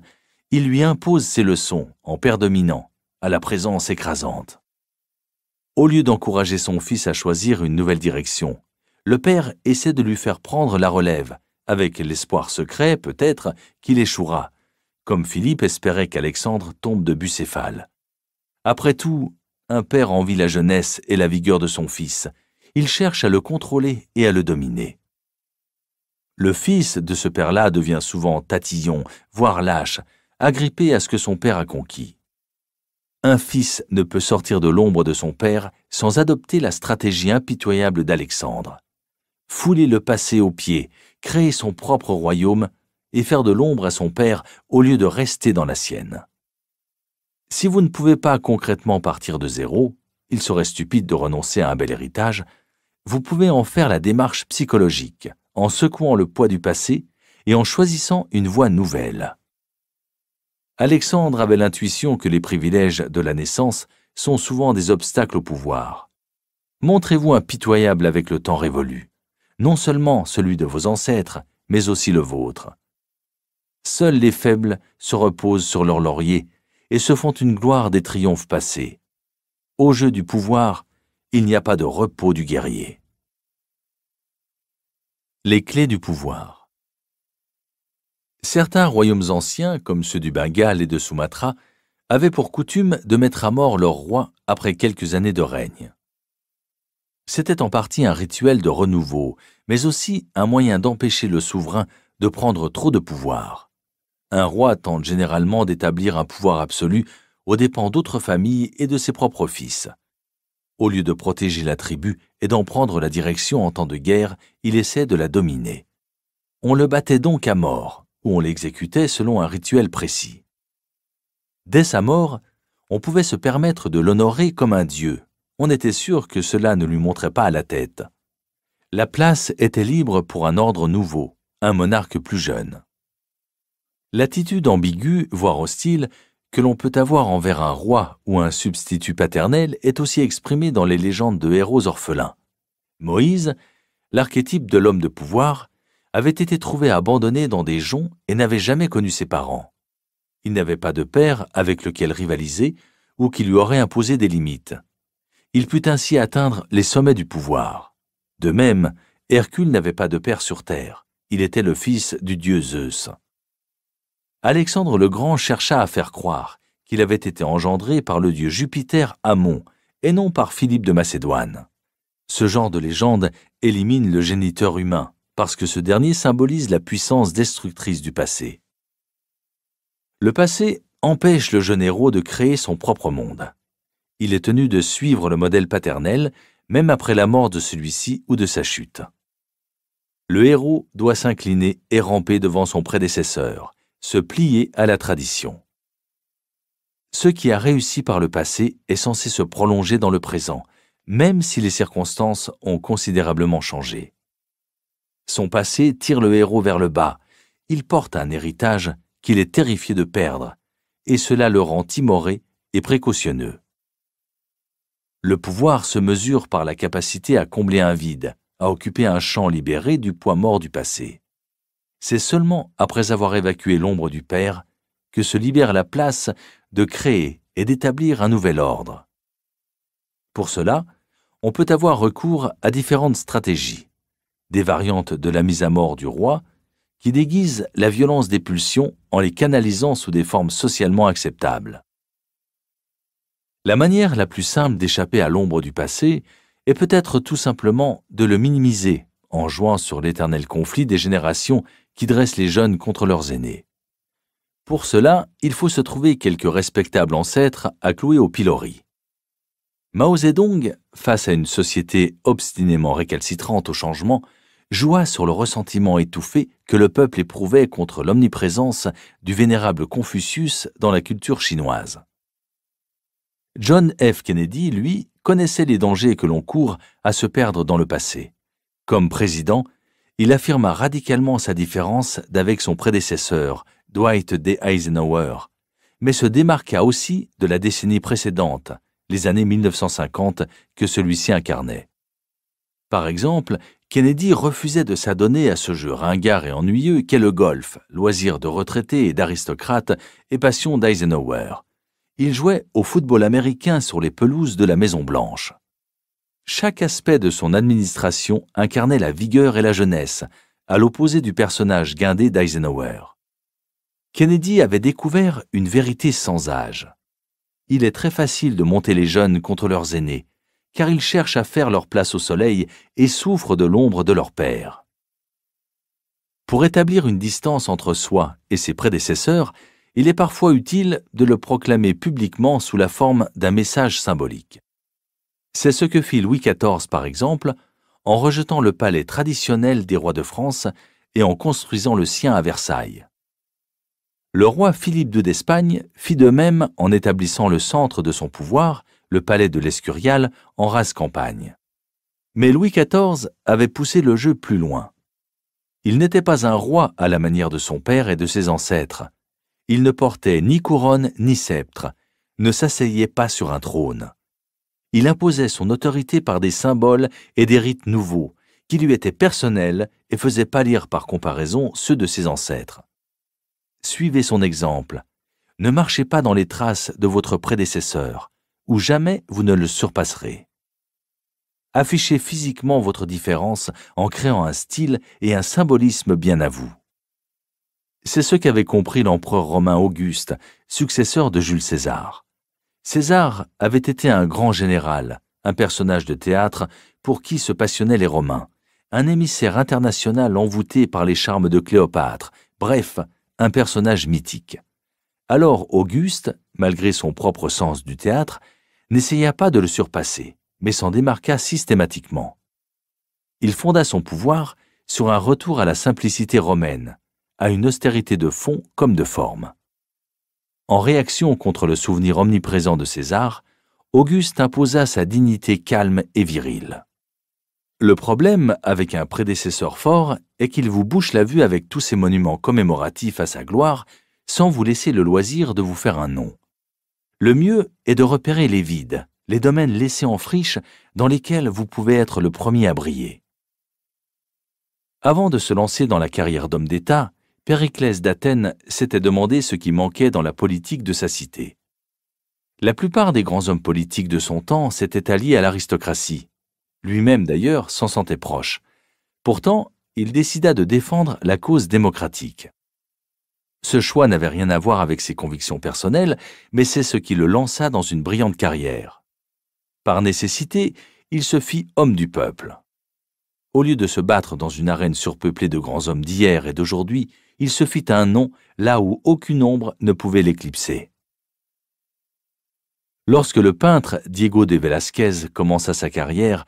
il lui impose ses leçons en père dominant, à la présence écrasante. Au lieu d'encourager son fils à choisir une nouvelle direction, le père essaie de lui faire prendre la relève, avec l'espoir secret, peut-être, qu'il échouera, comme Philippe espérait qu'Alexandre tombe de bucéphale. Après tout, un père envie la jeunesse et la vigueur de son fils. Il cherche à le contrôler et à le dominer. Le fils de ce père-là devient souvent tatillon, voire lâche, Agrippé à ce que son père a conquis. Un fils ne peut sortir de l'ombre de son père sans adopter la stratégie impitoyable d'Alexandre. Fouler le passé aux pieds, créer son propre royaume et faire de l'ombre à son père au lieu de rester dans la sienne. Si vous ne pouvez pas concrètement partir de zéro, il serait stupide de renoncer à un bel héritage, vous pouvez en faire la démarche psychologique, en secouant le poids du passé et en choisissant une voie nouvelle. Alexandre avait l'intuition que les privilèges de la naissance sont souvent des obstacles au pouvoir. Montrez-vous impitoyable avec le temps révolu, non seulement celui de vos ancêtres, mais aussi le vôtre. Seuls les faibles se reposent sur leur lauriers et se font une gloire des triomphes passés. Au jeu du pouvoir, il n'y a pas de repos du guerrier. Les clés du pouvoir. Certains royaumes anciens, comme ceux du Bengale et de Sumatra, avaient pour coutume de mettre à mort leur roi après quelques années de règne. C'était en partie un rituel de renouveau, mais aussi un moyen d'empêcher le souverain de prendre trop de pouvoir. Un roi tente généralement d'établir un pouvoir absolu aux dépens d'autres familles et de ses propres fils. Au lieu de protéger la tribu et d'en prendre la direction en temps de guerre, il essaie de la dominer. On le battait donc à mort, où on l'exécutait selon un rituel précis. Dès sa mort, on pouvait se permettre de l'honorer comme un dieu. On était sûr que cela ne lui montrait pas à la tête. La place était libre pour un ordre nouveau, un monarque plus jeune. L'attitude ambiguë, voire hostile, que l'on peut avoir envers un roi ou un substitut paternel est aussi exprimée dans les légendes de héros orphelins. Moïse, l'archétype de l'homme de pouvoir, avait été trouvé abandonné dans des joncs et n'avait jamais connu ses parents. Il n'avait pas de père avec lequel rivaliser ou qui lui aurait imposé des limites. Il put ainsi atteindre les sommets du pouvoir. De même, Hercule n'avait pas de père sur terre. Il était le fils du dieu Zeus. Alexandre le Grand chercha à faire croire qu'il avait été engendré par le dieu Jupiter Amon et non par Philippe de Macédoine. Ce genre de légende élimine le géniteur humain parce que ce dernier symbolise la puissance destructrice du passé. Le passé empêche le jeune héros de créer son propre monde. Il est tenu de suivre le modèle paternel, même après la mort de celui-ci ou de sa chute. Le héros doit s'incliner et ramper devant son prédécesseur, se plier à la tradition. Ce qui a réussi par le passé est censé se prolonger dans le présent, même si les circonstances ont considérablement changé. Son passé tire le héros vers le bas. Il porte un héritage qu'il est terrifié de perdre, et cela le rend timoré et précautionneux. Le pouvoir se mesure par la capacité à combler un vide, à occuper un champ libéré du poids mort du passé. C'est seulement après avoir évacué l'ombre du Père que se libère la place de créer et d'établir un nouvel ordre. Pour cela, on peut avoir recours à différentes stratégies des variantes de la mise à mort du roi, qui déguisent la violence des pulsions en les canalisant sous des formes socialement acceptables. La manière la plus simple d'échapper à l'ombre du passé est peut-être tout simplement de le minimiser en jouant sur l'éternel conflit des générations qui dressent les jeunes contre leurs aînés. Pour cela, il faut se trouver quelques respectables ancêtres à clouer au pilori. Mao Zedong, face à une société obstinément récalcitrante au changement, joua sur le ressentiment étouffé que le peuple éprouvait contre l'omniprésence du vénérable Confucius dans la culture chinoise. John F. Kennedy, lui, connaissait les dangers que l'on court à se perdre dans le passé. Comme président, il affirma radicalement sa différence d'avec son prédécesseur, Dwight D. Eisenhower, mais se démarqua aussi de la décennie précédente, les années 1950, que celui-ci incarnait. Par exemple, Kennedy refusait de s'adonner à ce jeu ringard et ennuyeux qu'est le golf, loisir de retraités et d'aristocrates et passion d'Eisenhower. Il jouait au football américain sur les pelouses de la Maison-Blanche. Chaque aspect de son administration incarnait la vigueur et la jeunesse, à l'opposé du personnage guindé d'Eisenhower. Kennedy avait découvert une vérité sans âge. Il est très facile de monter les jeunes contre leurs aînés, car ils cherchent à faire leur place au soleil et souffrent de l'ombre de leur père. Pour établir une distance entre soi et ses prédécesseurs, il est parfois utile de le proclamer publiquement sous la forme d'un message symbolique. C'est ce que fit Louis XIV, par exemple, en rejetant le palais traditionnel des rois de France et en construisant le sien à Versailles. Le roi Philippe II d'Espagne fit de même en établissant le centre de son pouvoir, le palais de l'Escurial, en rase campagne. Mais Louis XIV avait poussé le jeu plus loin. Il n'était pas un roi à la manière de son père et de ses ancêtres. Il ne portait ni couronne ni sceptre, ne s'asseyait pas sur un trône. Il imposait son autorité par des symboles et des rites nouveaux, qui lui étaient personnels et faisaient pâlir par comparaison ceux de ses ancêtres. Suivez son exemple. Ne marchez pas dans les traces de votre prédécesseur où jamais vous ne le surpasserez. Affichez physiquement votre différence en créant un style et un symbolisme bien à vous. C'est ce qu'avait compris l'empereur romain Auguste, successeur de Jules César. César avait été un grand général, un personnage de théâtre pour qui se passionnaient les Romains, un émissaire international envoûté par les charmes de Cléopâtre, bref, un personnage mythique. Alors Auguste, malgré son propre sens du théâtre, n'essaya pas de le surpasser, mais s'en démarqua systématiquement. Il fonda son pouvoir sur un retour à la simplicité romaine, à une austérité de fond comme de forme. En réaction contre le souvenir omniprésent de César, Auguste imposa sa dignité calme et virile. Le problème avec un prédécesseur fort est qu'il vous bouche la vue avec tous ses monuments commémoratifs à sa gloire sans vous laisser le loisir de vous faire un nom. Le mieux est de repérer les vides, les domaines laissés en friche dans lesquels vous pouvez être le premier à briller. Avant de se lancer dans la carrière d'homme d'État, Périclès d'Athènes s'était demandé ce qui manquait dans la politique de sa cité. La plupart des grands hommes politiques de son temps s'étaient alliés à l'aristocratie. Lui-même d'ailleurs s'en sentait proche. Pourtant, il décida de défendre la cause démocratique. Ce choix n'avait rien à voir avec ses convictions personnelles, mais c'est ce qui le lança dans une brillante carrière. Par nécessité, il se fit homme du peuple. Au lieu de se battre dans une arène surpeuplée de grands hommes d'hier et d'aujourd'hui, il se fit un nom là où aucune ombre ne pouvait l'éclipser. Lorsque le peintre Diego de Velázquez commença sa carrière,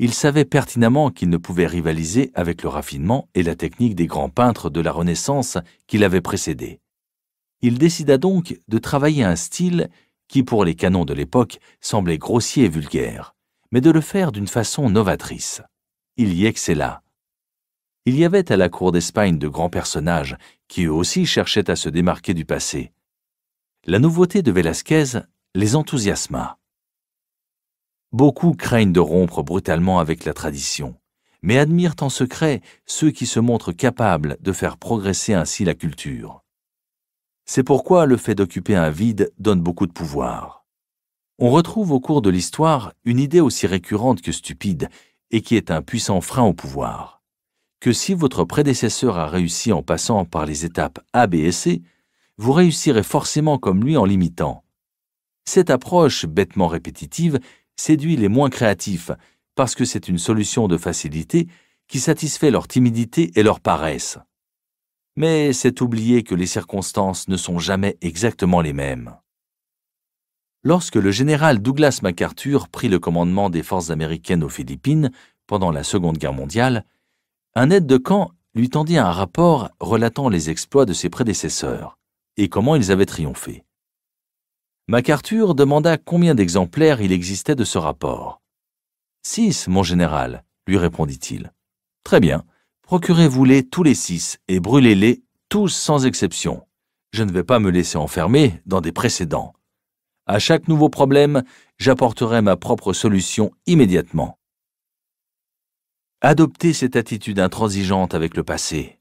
il savait pertinemment qu'il ne pouvait rivaliser avec le raffinement et la technique des grands peintres de la Renaissance qui l'avaient précédé. Il décida donc de travailler un style qui, pour les canons de l'époque, semblait grossier et vulgaire, mais de le faire d'une façon novatrice. Il y excella. Il y avait à la cour d'Espagne de grands personnages qui eux aussi cherchaient à se démarquer du passé. La nouveauté de Velázquez les enthousiasma. Beaucoup craignent de rompre brutalement avec la tradition, mais admirent en secret ceux qui se montrent capables de faire progresser ainsi la culture. C'est pourquoi le fait d'occuper un vide donne beaucoup de pouvoir. On retrouve au cours de l'histoire une idée aussi récurrente que stupide et qui est un puissant frein au pouvoir. Que si votre prédécesseur a réussi en passant par les étapes A, B et C, vous réussirez forcément comme lui en l'imitant. Cette approche bêtement répétitive séduit les moins créatifs parce que c'est une solution de facilité qui satisfait leur timidité et leur paresse. Mais c'est oublier que les circonstances ne sont jamais exactement les mêmes. Lorsque le général Douglas MacArthur prit le commandement des forces américaines aux Philippines pendant la Seconde Guerre mondiale, un aide de camp lui tendit un rapport relatant les exploits de ses prédécesseurs et comment ils avaient triomphé. MacArthur demanda combien d'exemplaires il existait de ce rapport. Six, mon général, lui répondit-il. Très bien, procurez-vous-les tous les six et brûlez-les tous sans exception. Je ne vais pas me laisser enfermer dans des précédents. À chaque nouveau problème, j'apporterai ma propre solution immédiatement. Adoptez cette attitude intransigeante avec le passé.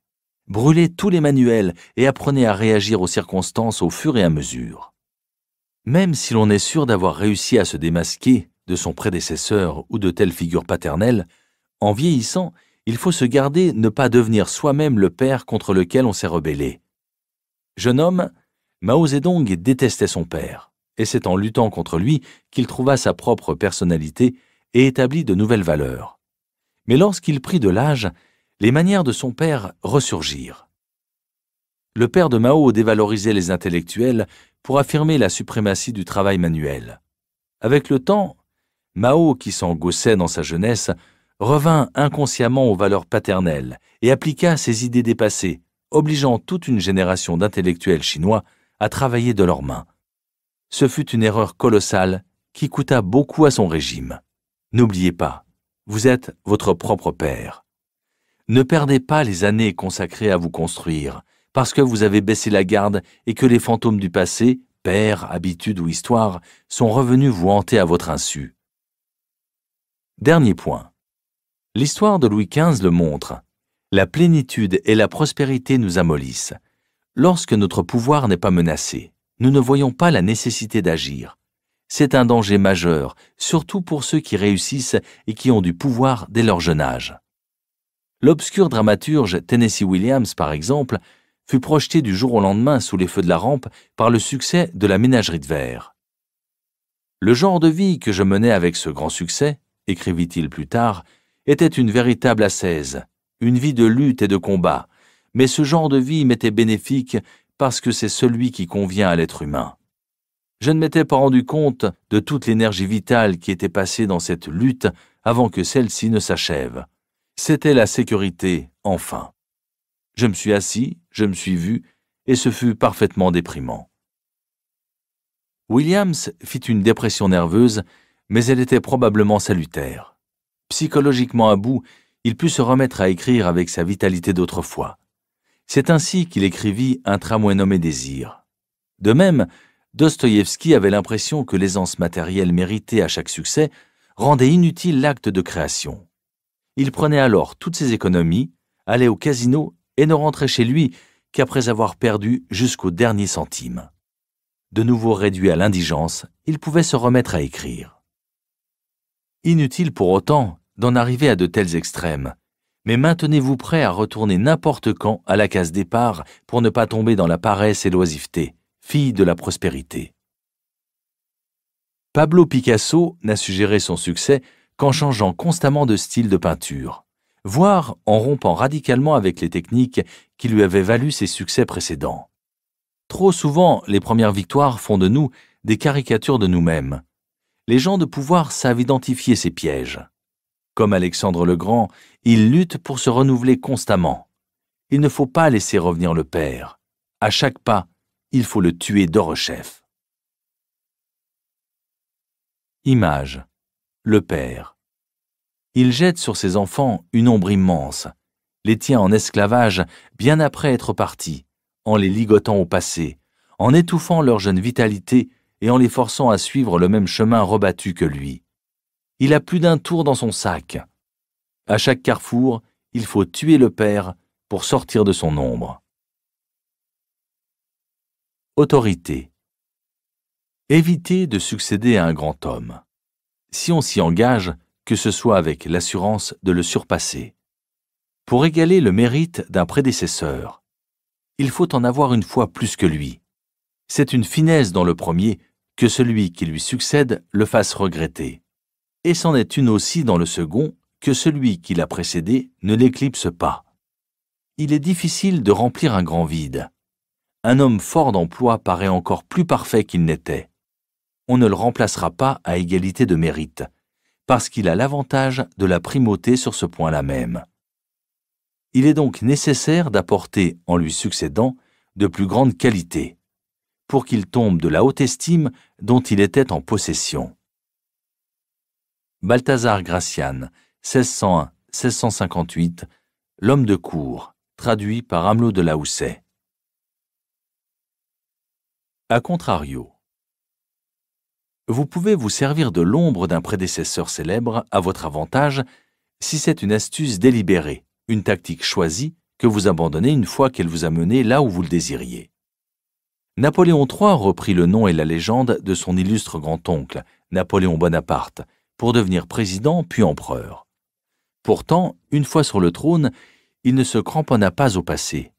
Brûlez tous les manuels et apprenez à réagir aux circonstances au fur et à mesure. Même si l'on est sûr d'avoir réussi à se démasquer de son prédécesseur ou de telle figure paternelle, en vieillissant, il faut se garder ne pas devenir soi-même le père contre lequel on s'est rebellé. Jeune homme, Mao Zedong détestait son père, et c'est en luttant contre lui qu'il trouva sa propre personnalité et établit de nouvelles valeurs. Mais lorsqu'il prit de l'âge, les manières de son père ressurgirent. Le père de Mao dévalorisait les intellectuels pour affirmer la suprématie du travail manuel. Avec le temps, Mao, qui s'en dans sa jeunesse, revint inconsciemment aux valeurs paternelles et appliqua ses idées dépassées, obligeant toute une génération d'intellectuels chinois à travailler de leurs mains. Ce fut une erreur colossale qui coûta beaucoup à son régime. N'oubliez pas, vous êtes votre propre père. Ne perdez pas les années consacrées à vous construire, parce que vous avez baissé la garde et que les fantômes du passé, père, habitude ou histoire, sont revenus vous hanter à votre insu. Dernier point. L'histoire de Louis XV le montre. La plénitude et la prospérité nous amollissent. Lorsque notre pouvoir n'est pas menacé, nous ne voyons pas la nécessité d'agir. C'est un danger majeur, surtout pour ceux qui réussissent et qui ont du pouvoir dès leur jeune âge. L'obscur dramaturge Tennessee Williams, par exemple, fut projeté du jour au lendemain sous les feux de la rampe par le succès de la ménagerie de verre. Le genre de vie que je menais avec ce grand succès, écrivit-il plus tard, était une véritable assaise, une vie de lutte et de combat, mais ce genre de vie m'était bénéfique parce que c'est celui qui convient à l'être humain. Je ne m'étais pas rendu compte de toute l'énergie vitale qui était passée dans cette lutte avant que celle-ci ne s'achève. C'était la sécurité, enfin. Je me suis assis, je me suis vu, et ce fut parfaitement déprimant. Williams fit une dépression nerveuse, mais elle était probablement salutaire. Psychologiquement à bout, il put se remettre à écrire avec sa vitalité d'autrefois. C'est ainsi qu'il écrivit Un tramway nommé Désir. De même, Dostoïevski avait l'impression que l'aisance matérielle méritée à chaque succès rendait inutile l'acte de création. Il prenait alors toutes ses économies, allait au casino et ne rentrait chez lui qu'après avoir perdu jusqu'au dernier centime. De nouveau réduit à l'indigence, il pouvait se remettre à écrire. Inutile pour autant d'en arriver à de tels extrêmes, mais maintenez-vous prêt à retourner n'importe quand à la case départ pour ne pas tomber dans la paresse et l'oisiveté, fille de la prospérité. Pablo Picasso n'a suggéré son succès qu'en changeant constamment de style de peinture voire en rompant radicalement avec les techniques qui lui avaient valu ses succès précédents. Trop souvent, les premières victoires font de nous des caricatures de nous-mêmes. Les gens de pouvoir savent identifier ces pièges. Comme Alexandre le Grand, ils luttent pour se renouveler constamment. Il ne faut pas laisser revenir le père. À chaque pas, il faut le tuer d'Orechef. Image. Le père il jette sur ses enfants une ombre immense, les tient en esclavage bien après être partis, en les ligotant au passé, en étouffant leur jeune vitalité et en les forçant à suivre le même chemin rebattu que lui. Il a plus d'un tour dans son sac. À chaque carrefour, il faut tuer le père pour sortir de son ombre. Autorité. Évitez de succéder à un grand homme. Si on s'y engage, que ce soit avec l'assurance de le surpasser. Pour égaler le mérite d'un prédécesseur, il faut en avoir une fois plus que lui. C'est une finesse dans le premier que celui qui lui succède le fasse regretter. Et c'en est une aussi dans le second que celui qui l'a précédé ne l'éclipse pas. Il est difficile de remplir un grand vide. Un homme fort d'emploi paraît encore plus parfait qu'il n'était. On ne le remplacera pas à égalité de mérite, parce qu'il a l'avantage de la primauté sur ce point-là même. Il est donc nécessaire d'apporter, en lui succédant, de plus grandes qualités, pour qu'il tombe de la haute estime dont il était en possession. Balthazar Gracian, 1601-1658, L'homme de cour, traduit par Amelot de Housset. A contrario, vous pouvez vous servir de l'ombre d'un prédécesseur célèbre à votre avantage si c'est une astuce délibérée, une tactique choisie que vous abandonnez une fois qu'elle vous a mené là où vous le désiriez. Napoléon III reprit le nom et la légende de son illustre grand-oncle, Napoléon Bonaparte, pour devenir président puis empereur. Pourtant, une fois sur le trône, il ne se cramponna pas au passé.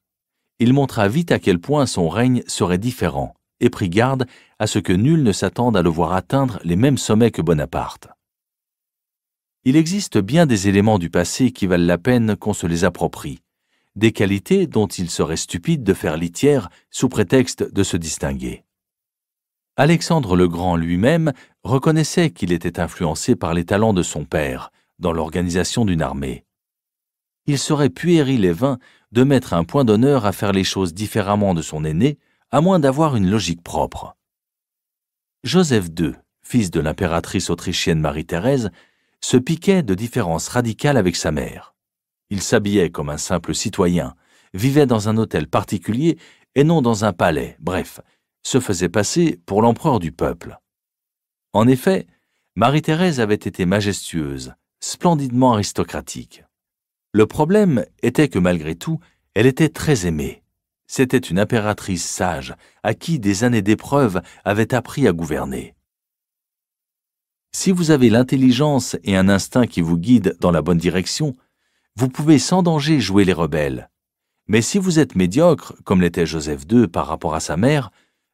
Il montra vite à quel point son règne serait différent, et prit garde à ce que nul ne s'attende à le voir atteindre les mêmes sommets que Bonaparte. Il existe bien des éléments du passé qui valent la peine qu'on se les approprie, des qualités dont il serait stupide de faire litière sous prétexte de se distinguer. Alexandre le Grand lui-même reconnaissait qu'il était influencé par les talents de son père dans l'organisation d'une armée. Il serait puéril et vain de mettre un point d'honneur à faire les choses différemment de son aîné à moins d'avoir une logique propre. Joseph II, fils de l'impératrice autrichienne Marie-Thérèse, se piquait de différences radicales avec sa mère. Il s'habillait comme un simple citoyen, vivait dans un hôtel particulier et non dans un palais, bref, se faisait passer pour l'empereur du peuple. En effet, Marie-Thérèse avait été majestueuse, splendidement aristocratique. Le problème était que malgré tout, elle était très aimée. C'était une impératrice sage, à qui des années d'épreuves avaient appris à gouverner. Si vous avez l'intelligence et un instinct qui vous guide dans la bonne direction, vous pouvez sans danger jouer les rebelles. Mais si vous êtes médiocre, comme l'était Joseph II par rapport à sa mère,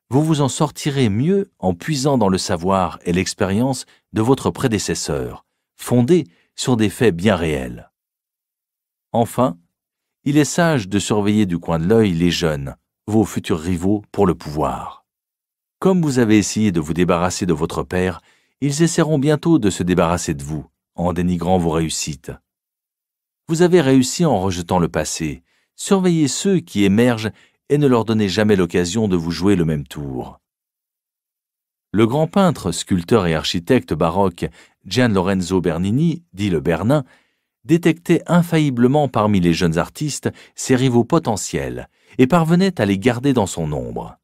vous vous en sortirez mieux en puisant dans le savoir et l'expérience de votre prédécesseur, fondé sur des faits bien réels. Enfin, il est sage de surveiller du coin de l'œil les jeunes, vos futurs rivaux pour le pouvoir. Comme vous avez essayé de vous débarrasser de votre père, ils essaieront bientôt de se débarrasser de vous, en dénigrant vos réussites. Vous avez réussi en rejetant le passé. Surveillez ceux qui émergent et ne leur donnez jamais l'occasion de vous jouer le même tour. Le grand peintre, sculpteur et architecte baroque Gian Lorenzo Bernini, dit le Bernin, détectait infailliblement parmi les jeunes artistes ses rivaux potentiels et parvenait à les garder dans son ombre.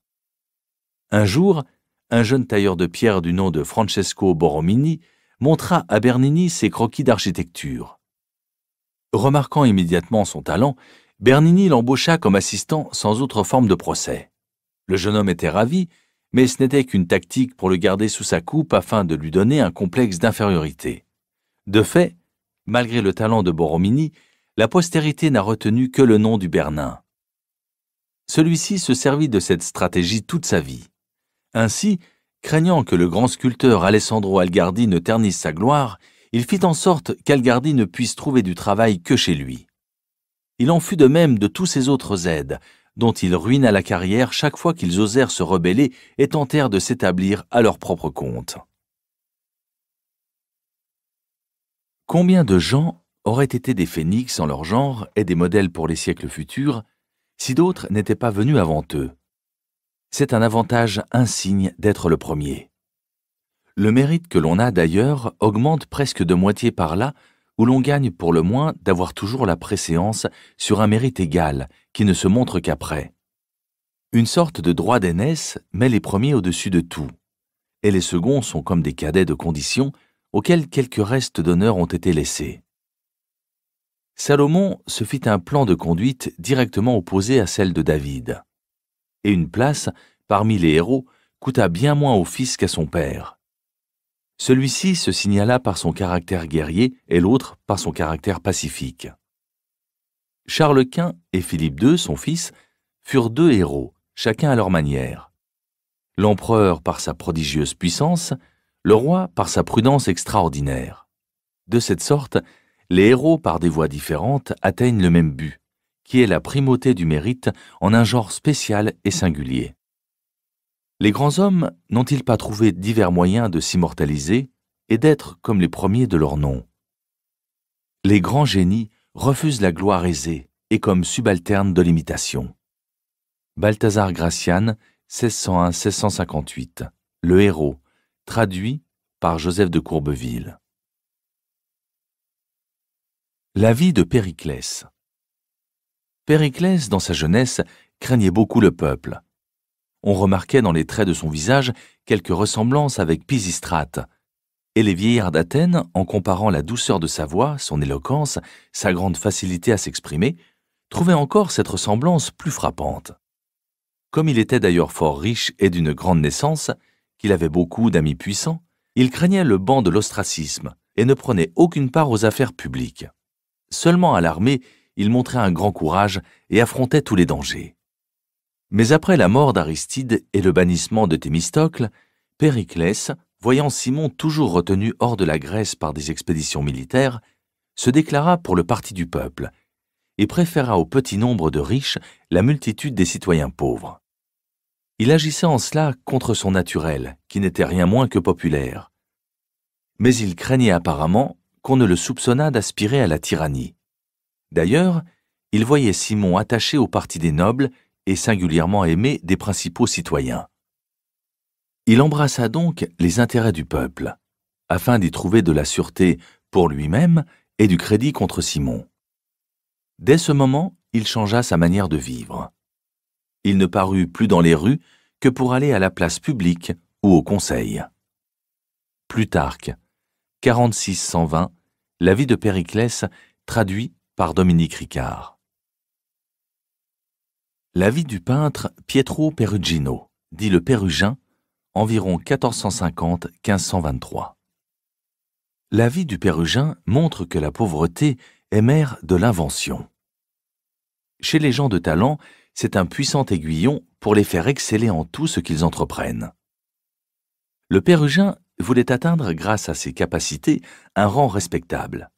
Un jour, un jeune tailleur de pierre du nom de Francesco Borromini montra à Bernini ses croquis d'architecture. Remarquant immédiatement son talent, Bernini l'embaucha comme assistant sans autre forme de procès. Le jeune homme était ravi, mais ce n'était qu'une tactique pour le garder sous sa coupe afin de lui donner un complexe d'infériorité. De fait, malgré le talent de Borromini, la postérité n'a retenu que le nom du Bernin. Celui-ci se servit de cette stratégie toute sa vie. Ainsi, craignant que le grand sculpteur Alessandro Algardi ne ternisse sa gloire, il fit en sorte qu'Algardi ne puisse trouver du travail que chez lui. Il en fut de même de tous ses autres aides, dont il ruina la carrière chaque fois qu'ils osèrent se rebeller et tentèrent de s'établir à leur propre compte. Combien de gens auraient été des phénix en leur genre et des modèles pour les siècles futurs si d'autres n'étaient pas venus avant eux C'est un avantage insigne d'être le premier. Le mérite que l'on a d'ailleurs augmente presque de moitié par là où l'on gagne pour le moins d'avoir toujours la préséance sur un mérite égal qui ne se montre qu'après. Une sorte de droit d'aînesse met les premiers au-dessus de tout, et les seconds sont comme des cadets de condition auxquels quelques restes d'honneur ont été laissés. Salomon se fit un plan de conduite directement opposé à celle de David, et une place parmi les héros coûta bien moins au fils qu'à son père. Celui-ci se signala par son caractère guerrier et l'autre par son caractère pacifique. Charles Quint et Philippe II, son fils, furent deux héros, chacun à leur manière. L'empereur par sa prodigieuse puissance le roi par sa prudence extraordinaire. De cette sorte, les héros par des voies différentes atteignent le même but, qui est la primauté du mérite en un genre spécial et singulier. Les grands hommes n'ont-ils pas trouvé divers moyens de s'immortaliser et d'être comme les premiers de leur nom Les grands génies refusent la gloire aisée et comme subalterne de l'imitation. Balthazar Gracian, 1601-1658, le héros, traduit par Joseph de Courbeville. La vie de Périclès. Périclès, dans sa jeunesse, craignait beaucoup le peuple. On remarquait dans les traits de son visage quelques ressemblances avec Pisistrate, et les vieillards d'Athènes, en comparant la douceur de sa voix, son éloquence, sa grande facilité à s'exprimer, trouvaient encore cette ressemblance plus frappante. Comme il était d'ailleurs fort riche et d'une grande naissance, qu'il avait beaucoup d'amis puissants, il craignait le banc de l'ostracisme et ne prenait aucune part aux affaires publiques. Seulement à l'armée, il montrait un grand courage et affrontait tous les dangers. Mais après la mort d'Aristide et le bannissement de Thémistocle, Périclès, voyant Simon toujours retenu hors de la Grèce par des expéditions militaires, se déclara pour le parti du peuple et préféra au petit nombre de riches la multitude des citoyens pauvres. Il agissait en cela contre son naturel, qui n'était rien moins que populaire. Mais il craignait apparemment qu'on ne le soupçonnât d'aspirer à la tyrannie. D'ailleurs, il voyait Simon attaché au parti des nobles et singulièrement aimé des principaux citoyens. Il embrassa donc les intérêts du peuple, afin d'y trouver de la sûreté pour lui-même et du crédit contre Simon. Dès ce moment, il changea sa manière de vivre il ne parut plus dans les rues que pour aller à la place publique ou au conseil. Plutarque, 4620, La vie de Périclès, traduit par Dominique Ricard. La vie du peintre Pietro Perugino, dit le Pérugin, environ 1450-1523. La vie du Pérugin montre que la pauvreté est mère de l'invention. Chez les gens de talent, c'est un puissant aiguillon pour les faire exceller en tout ce qu'ils entreprennent. Le Pérugin voulait atteindre, grâce à ses capacités, un rang respectable.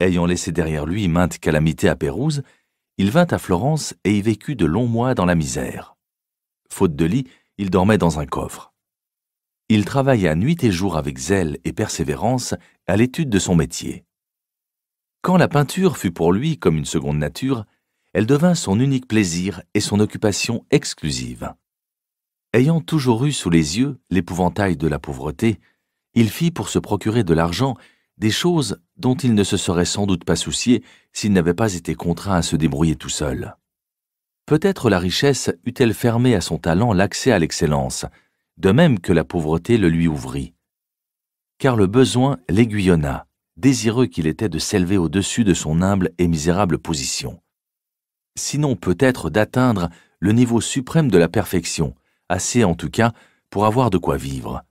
Ayant laissé derrière lui maintes calamités à Pérouse, il vint à Florence et y vécut de longs mois dans la misère. Faute de lit, il dormait dans un coffre. Il travailla nuit et jour avec zèle et persévérance à l'étude de son métier. Quand la peinture fut pour lui comme une seconde nature, elle devint son unique plaisir et son occupation exclusive. Ayant toujours eu sous les yeux l'épouvantail de la pauvreté, il fit pour se procurer de l'argent des choses dont il ne se serait sans doute pas soucié s'il n'avait pas été contraint à se débrouiller tout seul. Peut-être la richesse eût-elle fermé à son talent l'accès à l'excellence, de même que la pauvreté le lui ouvrit. Car le besoin l'aiguillonna, désireux qu'il était de s'élever au-dessus de son humble et misérable position sinon peut-être d'atteindre le niveau suprême de la perfection, assez en tout cas pour avoir de quoi vivre.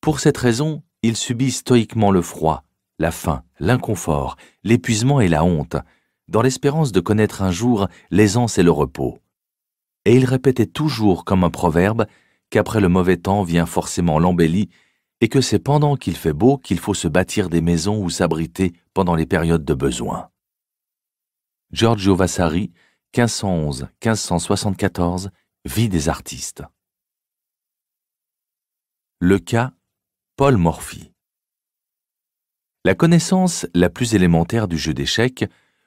Pour cette raison, il subit stoïquement le froid, la faim, l'inconfort, l'épuisement et la honte, dans l'espérance de connaître un jour l'aisance et le repos. Et il répétait toujours comme un proverbe qu'après le mauvais temps vient forcément l'embellie et que c'est pendant qu'il fait beau qu'il faut se bâtir des maisons ou s'abriter pendant les périodes de besoin. Giorgio Vasari, 1511-1574, Vie des artistes. Le cas Paul Morphy. La connaissance la plus élémentaire du jeu d'échecs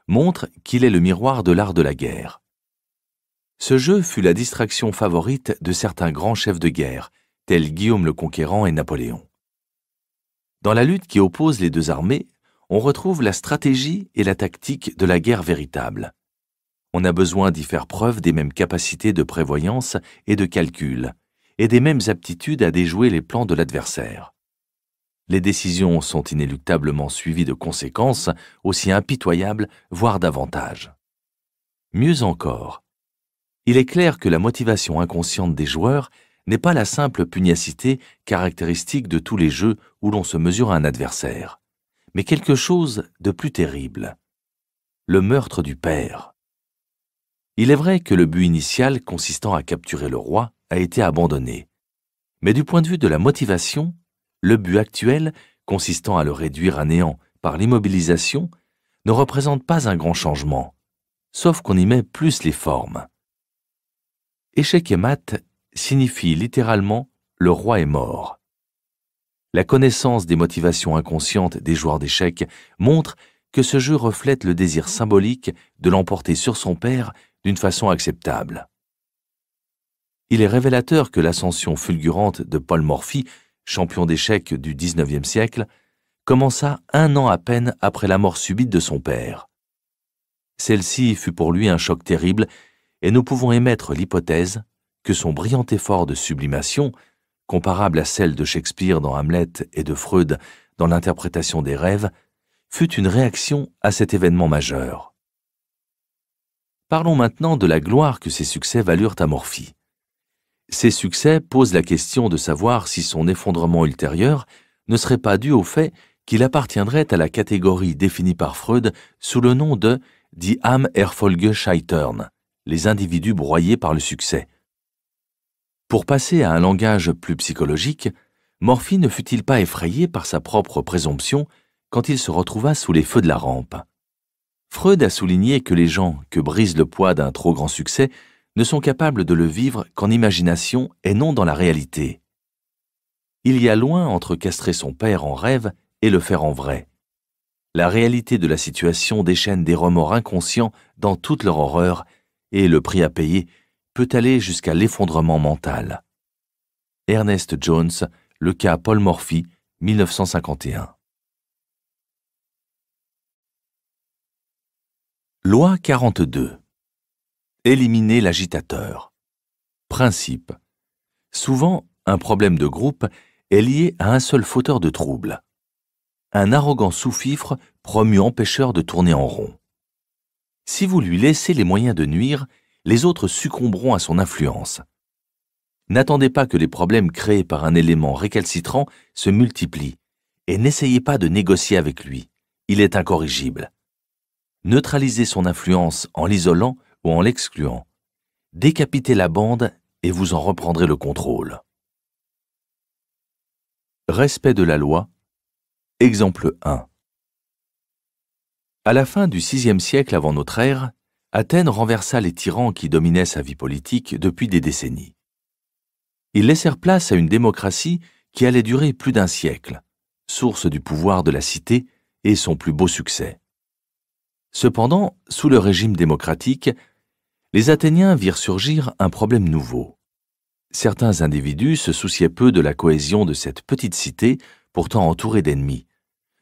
montre qu'il est le miroir de l'art de la guerre. Ce jeu fut la distraction favorite de certains grands chefs de guerre, tels Guillaume le Conquérant et Napoléon. Dans la lutte qui oppose les deux armées, on retrouve la stratégie et la tactique de la guerre véritable. On a besoin d'y faire preuve des mêmes capacités de prévoyance et de calcul, et des mêmes aptitudes à déjouer les plans de l'adversaire. Les décisions sont inéluctablement suivies de conséquences aussi impitoyables, voire davantage. Mieux encore, il est clair que la motivation inconsciente des joueurs n'est pas la simple pugnacité caractéristique de tous les jeux où l'on se mesure à un adversaire mais quelque chose de plus terrible. Le meurtre du père. Il est vrai que le but initial consistant à capturer le roi a été abandonné. Mais du point de vue de la motivation, le but actuel, consistant à le réduire à néant par l'immobilisation, ne représente pas un grand changement, sauf qu'on y met plus les formes. Échec et mat signifie littéralement le roi est mort. La connaissance des motivations inconscientes des joueurs d'échecs montre que ce jeu reflète le désir symbolique de l'emporter sur son père d'une façon acceptable. Il est révélateur que l'ascension fulgurante de Paul Morphy, champion d'échecs du XIXe siècle, commença un an à peine après la mort subite de son père. Celle-ci fut pour lui un choc terrible, et nous pouvons émettre l'hypothèse que son brillant effort de sublimation, comparable à celle de Shakespeare dans Hamlet et de Freud dans l'interprétation des rêves, fut une réaction à cet événement majeur. Parlons maintenant de la gloire que ces succès valurent à Morphy. Ces succès posent la question de savoir si son effondrement ultérieur ne serait pas dû au fait qu'il appartiendrait à la catégorie définie par Freud sous le nom de Die Am Erfolge Scheitern, les individus broyés par le succès, pour passer à un langage plus psychologique, Morphy ne fut-il pas effrayé par sa propre présomption quand il se retrouva sous les feux de la rampe Freud a souligné que les gens que brise le poids d'un trop grand succès ne sont capables de le vivre qu'en imagination et non dans la réalité. Il y a loin entre castrer son père en rêve et le faire en vrai. La réalité de la situation déchaîne des remords inconscients dans toute leur horreur, et le prix à payer peut aller jusqu'à l'effondrement mental. Ernest Jones, le cas Paul Morphy, 1951. Loi 42. Éliminer l'agitateur. Principe. Souvent, un problème de groupe est lié à un seul fauteur de trouble. Un arrogant sous-fifre promu empêcheur de tourner en rond. Si vous lui laissez les moyens de nuire, les autres succomberont à son influence. N'attendez pas que les problèmes créés par un élément récalcitrant se multiplient et n'essayez pas de négocier avec lui. Il est incorrigible. Neutralisez son influence en l'isolant ou en l'excluant. Décapitez la bande et vous en reprendrez le contrôle. Respect de la loi. Exemple 1. À la fin du VIe siècle avant notre ère, Athènes renversa les tyrans qui dominaient sa vie politique depuis des décennies. Ils laissèrent place à une démocratie qui allait durer plus d'un siècle, source du pouvoir de la cité et son plus beau succès. Cependant, sous le régime démocratique, les Athéniens virent surgir un problème nouveau. Certains individus se souciaient peu de la cohésion de cette petite cité, pourtant entourée d'ennemis,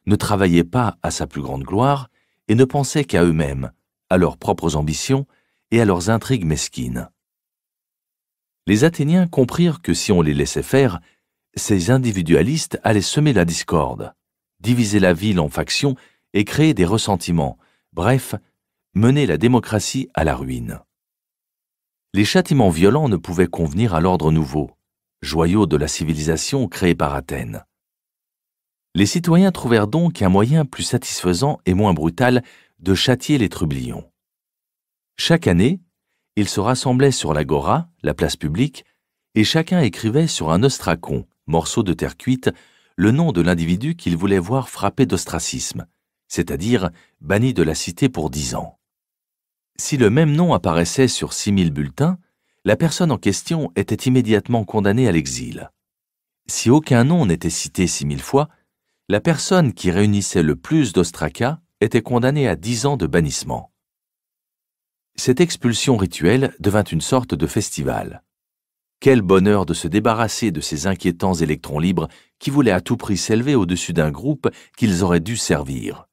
ne travaillaient pas à sa plus grande gloire et ne pensaient qu'à eux-mêmes, à leurs propres ambitions et à leurs intrigues mesquines. Les Athéniens comprirent que si on les laissait faire, ces individualistes allaient semer la discorde, diviser la ville en factions et créer des ressentiments, bref, mener la démocratie à la ruine. Les châtiments violents ne pouvaient convenir à l'ordre nouveau, joyau de la civilisation créée par Athènes. Les citoyens trouvèrent donc un moyen plus satisfaisant et moins brutal de châtier les trublions. Chaque année, ils se rassemblaient sur l'agora, la place publique, et chacun écrivait sur un ostracon, morceau de terre cuite, le nom de l'individu qu'il voulait voir frappé d'ostracisme, c'est-à-dire banni de la cité pour dix ans. Si le même nom apparaissait sur six mille bulletins, la personne en question était immédiatement condamnée à l'exil. Si aucun nom n'était cité six mille fois, la personne qui réunissait le plus d'ostracas était condamné à dix ans de bannissement. Cette expulsion rituelle devint une sorte de festival. Quel bonheur de se débarrasser de ces inquiétants électrons libres qui voulaient à tout prix s'élever au-dessus d'un groupe qu'ils auraient dû servir.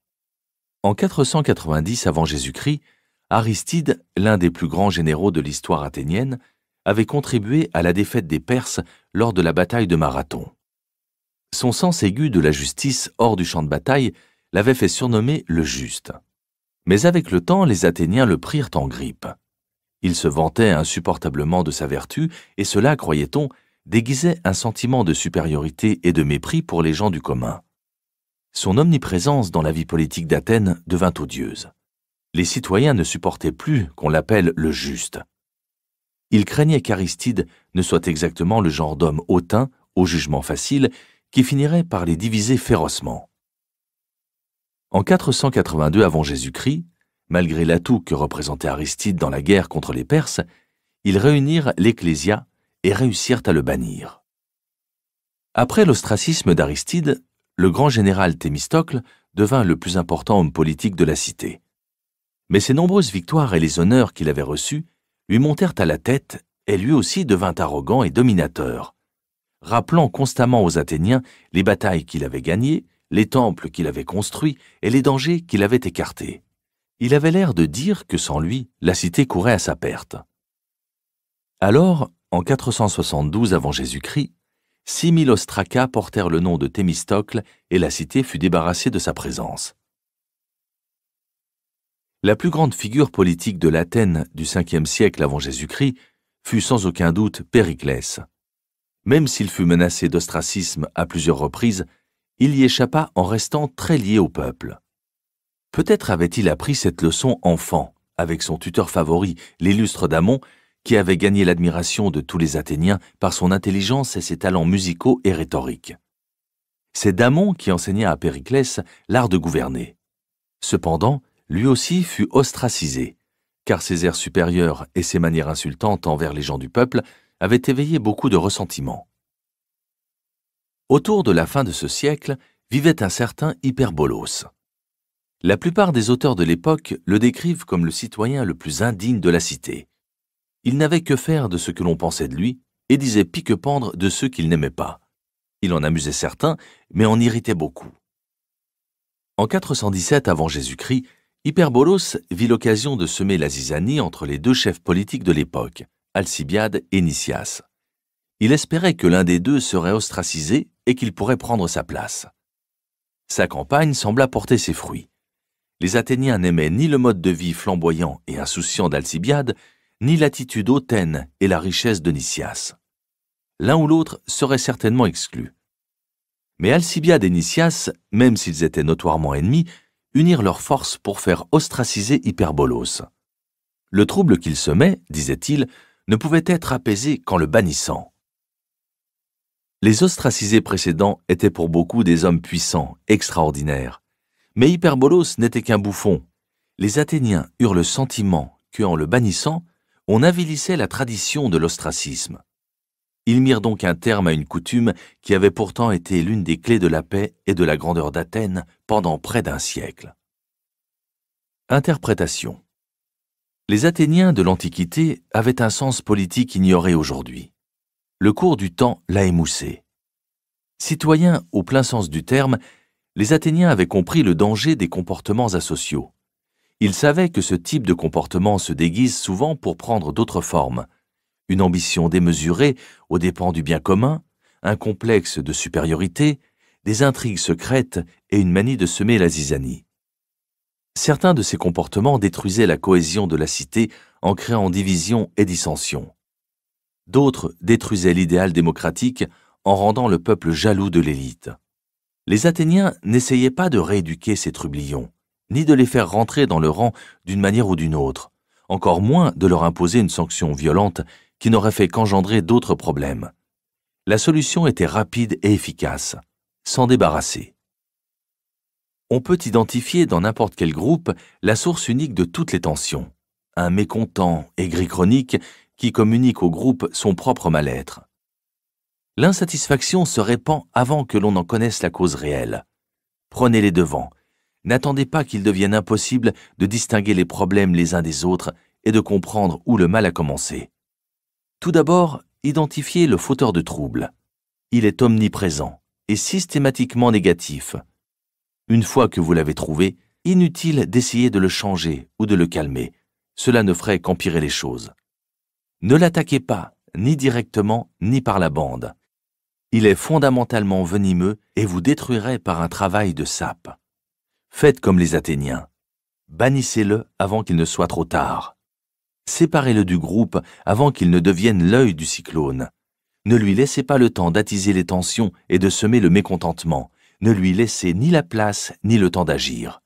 En 490 avant Jésus-Christ, Aristide, l'un des plus grands généraux de l'histoire athénienne, avait contribué à la défaite des Perses lors de la bataille de Marathon. Son sens aigu de la justice hors du champ de bataille l'avait fait surnommer le juste. Mais avec le temps, les Athéniens le prirent en grippe. Il se vantait insupportablement de sa vertu, et cela, croyait-on, déguisait un sentiment de supériorité et de mépris pour les gens du commun. Son omniprésence dans la vie politique d'Athènes devint odieuse. Les citoyens ne supportaient plus qu'on l'appelle le juste. Ils craignaient qu'Aristide ne soit exactement le genre d'homme hautain, au jugement facile, qui finirait par les diviser férocement. En 482 avant Jésus-Christ, malgré l'atout que représentait Aristide dans la guerre contre les Perses, ils réunirent l'Ecclésia et réussirent à le bannir. Après l'ostracisme d'Aristide, le grand général Thémistocle devint le plus important homme politique de la cité. Mais ses nombreuses victoires et les honneurs qu'il avait reçus lui montèrent à la tête et lui aussi devint arrogant et dominateur, rappelant constamment aux Athéniens les batailles qu'il avait gagnées les temples qu'il avait construits et les dangers qu'il avait écartés. Il avait l'air de dire que sans lui, la cité courait à sa perte. Alors, en 472 avant Jésus-Christ, 6000 Ostracas portèrent le nom de Thémistocle et la cité fut débarrassée de sa présence. La plus grande figure politique de l'Athènes du 5e siècle avant Jésus-Christ fut sans aucun doute Périclès. Même s'il fut menacé d'ostracisme à plusieurs reprises, il y échappa en restant très lié au peuple. Peut-être avait-il appris cette leçon enfant, avec son tuteur favori, l'illustre Damon, qui avait gagné l'admiration de tous les Athéniens par son intelligence et ses talents musicaux et rhétoriques. C'est Damon qui enseigna à Périclès l'art de gouverner. Cependant, lui aussi fut ostracisé, car ses airs supérieurs et ses manières insultantes envers les gens du peuple avaient éveillé beaucoup de ressentiment. Autour de la fin de ce siècle vivait un certain Hyperbolos. La plupart des auteurs de l'époque le décrivent comme le citoyen le plus indigne de la cité. Il n'avait que faire de ce que l'on pensait de lui et disait pique-pendre de ceux qu'il n'aimait pas. Il en amusait certains, mais en irritait beaucoup. En 417 avant Jésus-Christ, Hyperbolos vit l'occasion de semer la zizanie entre les deux chefs politiques de l'époque, Alcibiade et Nicias il espérait que l'un des deux serait ostracisé et qu'il pourrait prendre sa place. Sa campagne sembla porter ses fruits. Les Athéniens n'aimaient ni le mode de vie flamboyant et insouciant d'Alcibiade, ni l'attitude hautaine et la richesse de Nicias. L'un ou l'autre serait certainement exclu. Mais Alcibiade et Nicias, même s'ils étaient notoirement ennemis, unirent leurs forces pour faire ostraciser Hyperbolos. Le trouble qu'il semait, disait-il, ne pouvait être apaisé qu'en le bannissant. Les ostracisés précédents étaient pour beaucoup des hommes puissants, extraordinaires. Mais Hyperbolos n'était qu'un bouffon. Les Athéniens eurent le sentiment qu'en le bannissant, on avilissait la tradition de l'ostracisme. Ils mirent donc un terme à une coutume qui avait pourtant été l'une des clés de la paix et de la grandeur d'Athènes pendant près d'un siècle. Interprétation Les Athéniens de l'Antiquité avaient un sens politique ignoré aujourd'hui le cours du temps l'a émoussé. Citoyens au plein sens du terme, les Athéniens avaient compris le danger des comportements asociaux. Ils savaient que ce type de comportement se déguise souvent pour prendre d'autres formes. Une ambition démesurée aux dépens du bien commun, un complexe de supériorité, des intrigues secrètes et une manie de semer la zizanie. Certains de ces comportements détruisaient la cohésion de la cité en créant division et dissension. D'autres détruisaient l'idéal démocratique en rendant le peuple jaloux de l'élite. Les Athéniens n'essayaient pas de rééduquer ces trublions, ni de les faire rentrer dans le rang d'une manière ou d'une autre, encore moins de leur imposer une sanction violente qui n'aurait fait qu'engendrer d'autres problèmes. La solution était rapide et efficace, sans débarrasser. On peut identifier dans n'importe quel groupe la source unique de toutes les tensions, un mécontent aigri chronique qui communique au groupe son propre mal-être. L'insatisfaction se répand avant que l'on en connaisse la cause réelle. Prenez les devants. N'attendez pas qu'il devienne impossible de distinguer les problèmes les uns des autres et de comprendre où le mal a commencé. Tout d'abord, identifiez le fauteur de troubles. Il est omniprésent et systématiquement négatif. Une fois que vous l'avez trouvé, inutile d'essayer de le changer ou de le calmer. Cela ne ferait qu'empirer les choses. Ne l'attaquez pas, ni directement, ni par la bande. Il est fondamentalement venimeux et vous détruirait par un travail de sape. Faites comme les Athéniens. Bannissez-le avant qu'il ne soit trop tard. Séparez-le du groupe avant qu'il ne devienne l'œil du cyclone. Ne lui laissez pas le temps d'attiser les tensions et de semer le mécontentement. Ne lui laissez ni la place ni le temps d'agir.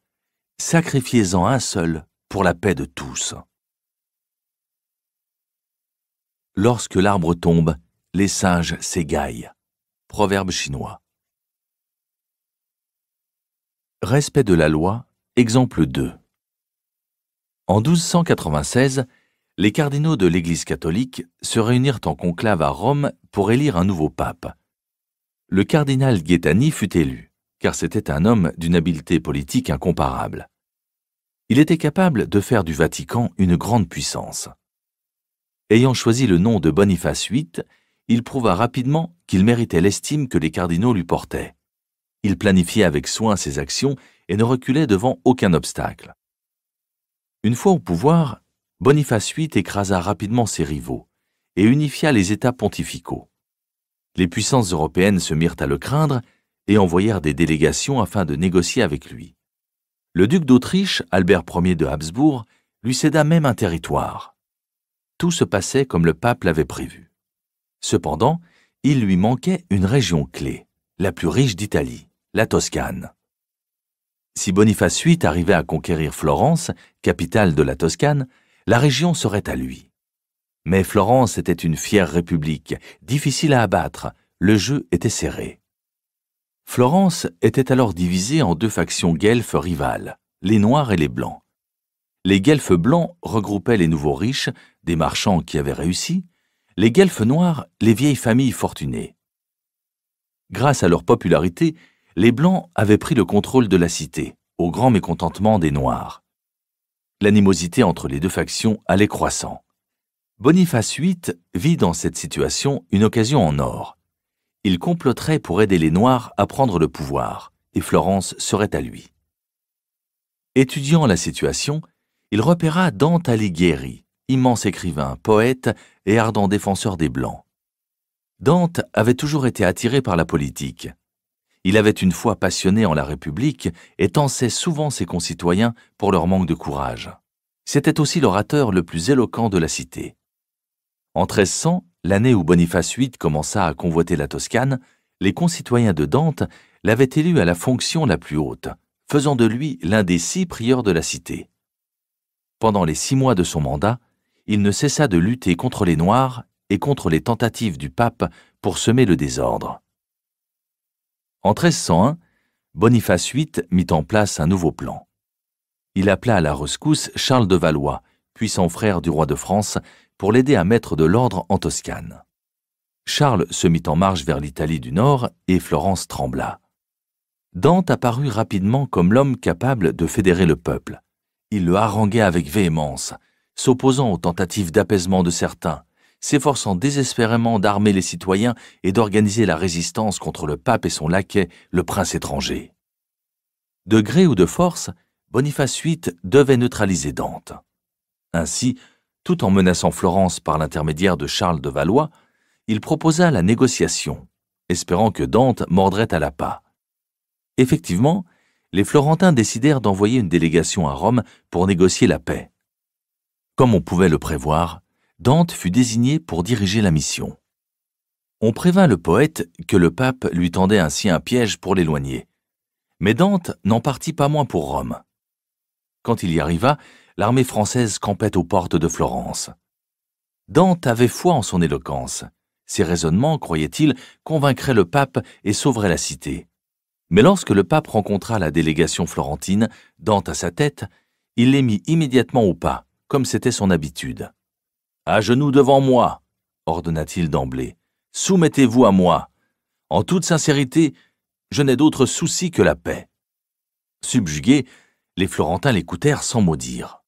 Sacrifiez-en un seul pour la paix de tous. Lorsque l'arbre tombe, les singes s'égaillent. Proverbe chinois. Respect de la loi, exemple 2. En 1296, les cardinaux de l'Église catholique se réunirent en conclave à Rome pour élire un nouveau pape. Le cardinal Guettani fut élu, car c'était un homme d'une habileté politique incomparable. Il était capable de faire du Vatican une grande puissance. Ayant choisi le nom de Boniface VIII, il prouva rapidement qu'il méritait l'estime que les cardinaux lui portaient. Il planifiait avec soin ses actions et ne reculait devant aucun obstacle. Une fois au pouvoir, Boniface VIII écrasa rapidement ses rivaux et unifia les États pontificaux. Les puissances européennes se mirent à le craindre et envoyèrent des délégations afin de négocier avec lui. Le duc d'Autriche, Albert Ier de Habsbourg, lui céda même un territoire tout se passait comme le pape l'avait prévu. Cependant, il lui manquait une région clé, la plus riche d'Italie, la Toscane. Si Boniface VIII arrivait à conquérir Florence, capitale de la Toscane, la région serait à lui. Mais Florence était une fière république, difficile à abattre, le jeu était serré. Florence était alors divisée en deux factions guelfes rivales, les Noirs et les Blancs. Les guelfes blancs regroupaient les nouveaux riches des marchands qui avaient réussi, les guelfes noirs, les vieilles familles fortunées. Grâce à leur popularité, les Blancs avaient pris le contrôle de la cité, au grand mécontentement des Noirs. L'animosité entre les deux factions allait croissant. Boniface VIII vit dans cette situation une occasion en or. Il comploterait pour aider les Noirs à prendre le pouvoir, et Florence serait à lui. Étudiant la situation, il repéra Dante Alighieri, immense écrivain, poète et ardent défenseur des Blancs. Dante avait toujours été attiré par la politique. Il avait une foi passionnée en la République et tensait souvent ses concitoyens pour leur manque de courage. C'était aussi l'orateur le plus éloquent de la cité. En 1300, l'année où Boniface VIII commença à convoiter la Toscane, les concitoyens de Dante l'avaient élu à la fonction la plus haute, faisant de lui l'un des six prieurs de la cité. Pendant les six mois de son mandat, il ne cessa de lutter contre les Noirs et contre les tentatives du pape pour semer le désordre. En 1301, Boniface VIII mit en place un nouveau plan. Il appela à la rescousse Charles de Valois, puissant frère du roi de France, pour l'aider à mettre de l'ordre en Toscane. Charles se mit en marche vers l'Italie du Nord et Florence trembla. Dante apparut rapidement comme l'homme capable de fédérer le peuple. Il le haranguait avec véhémence, s'opposant aux tentatives d'apaisement de certains, s'efforçant désespérément d'armer les citoyens et d'organiser la résistance contre le pape et son laquais, le prince étranger. De gré ou de force, Boniface VIII devait neutraliser Dante. Ainsi, tout en menaçant Florence par l'intermédiaire de Charles de Valois, il proposa la négociation, espérant que Dante mordrait à la pas. Effectivement, les Florentins décidèrent d'envoyer une délégation à Rome pour négocier la paix. Comme on pouvait le prévoir, Dante fut désigné pour diriger la mission. On prévint le poète que le pape lui tendait ainsi un piège pour l'éloigner. Mais Dante n'en partit pas moins pour Rome. Quand il y arriva, l'armée française campait aux portes de Florence. Dante avait foi en son éloquence. Ses raisonnements, croyait-il, convaincraient le pape et sauveraient la cité. Mais lorsque le pape rencontra la délégation florentine, Dante à sa tête, il les mit immédiatement au pas comme c'était son habitude. À genoux devant moi, ordonna-t-il d'emblée. Soumettez-vous à moi. En toute sincérité, je n'ai d'autre souci que la paix. Subjugués, les Florentins l'écoutèrent sans maudire.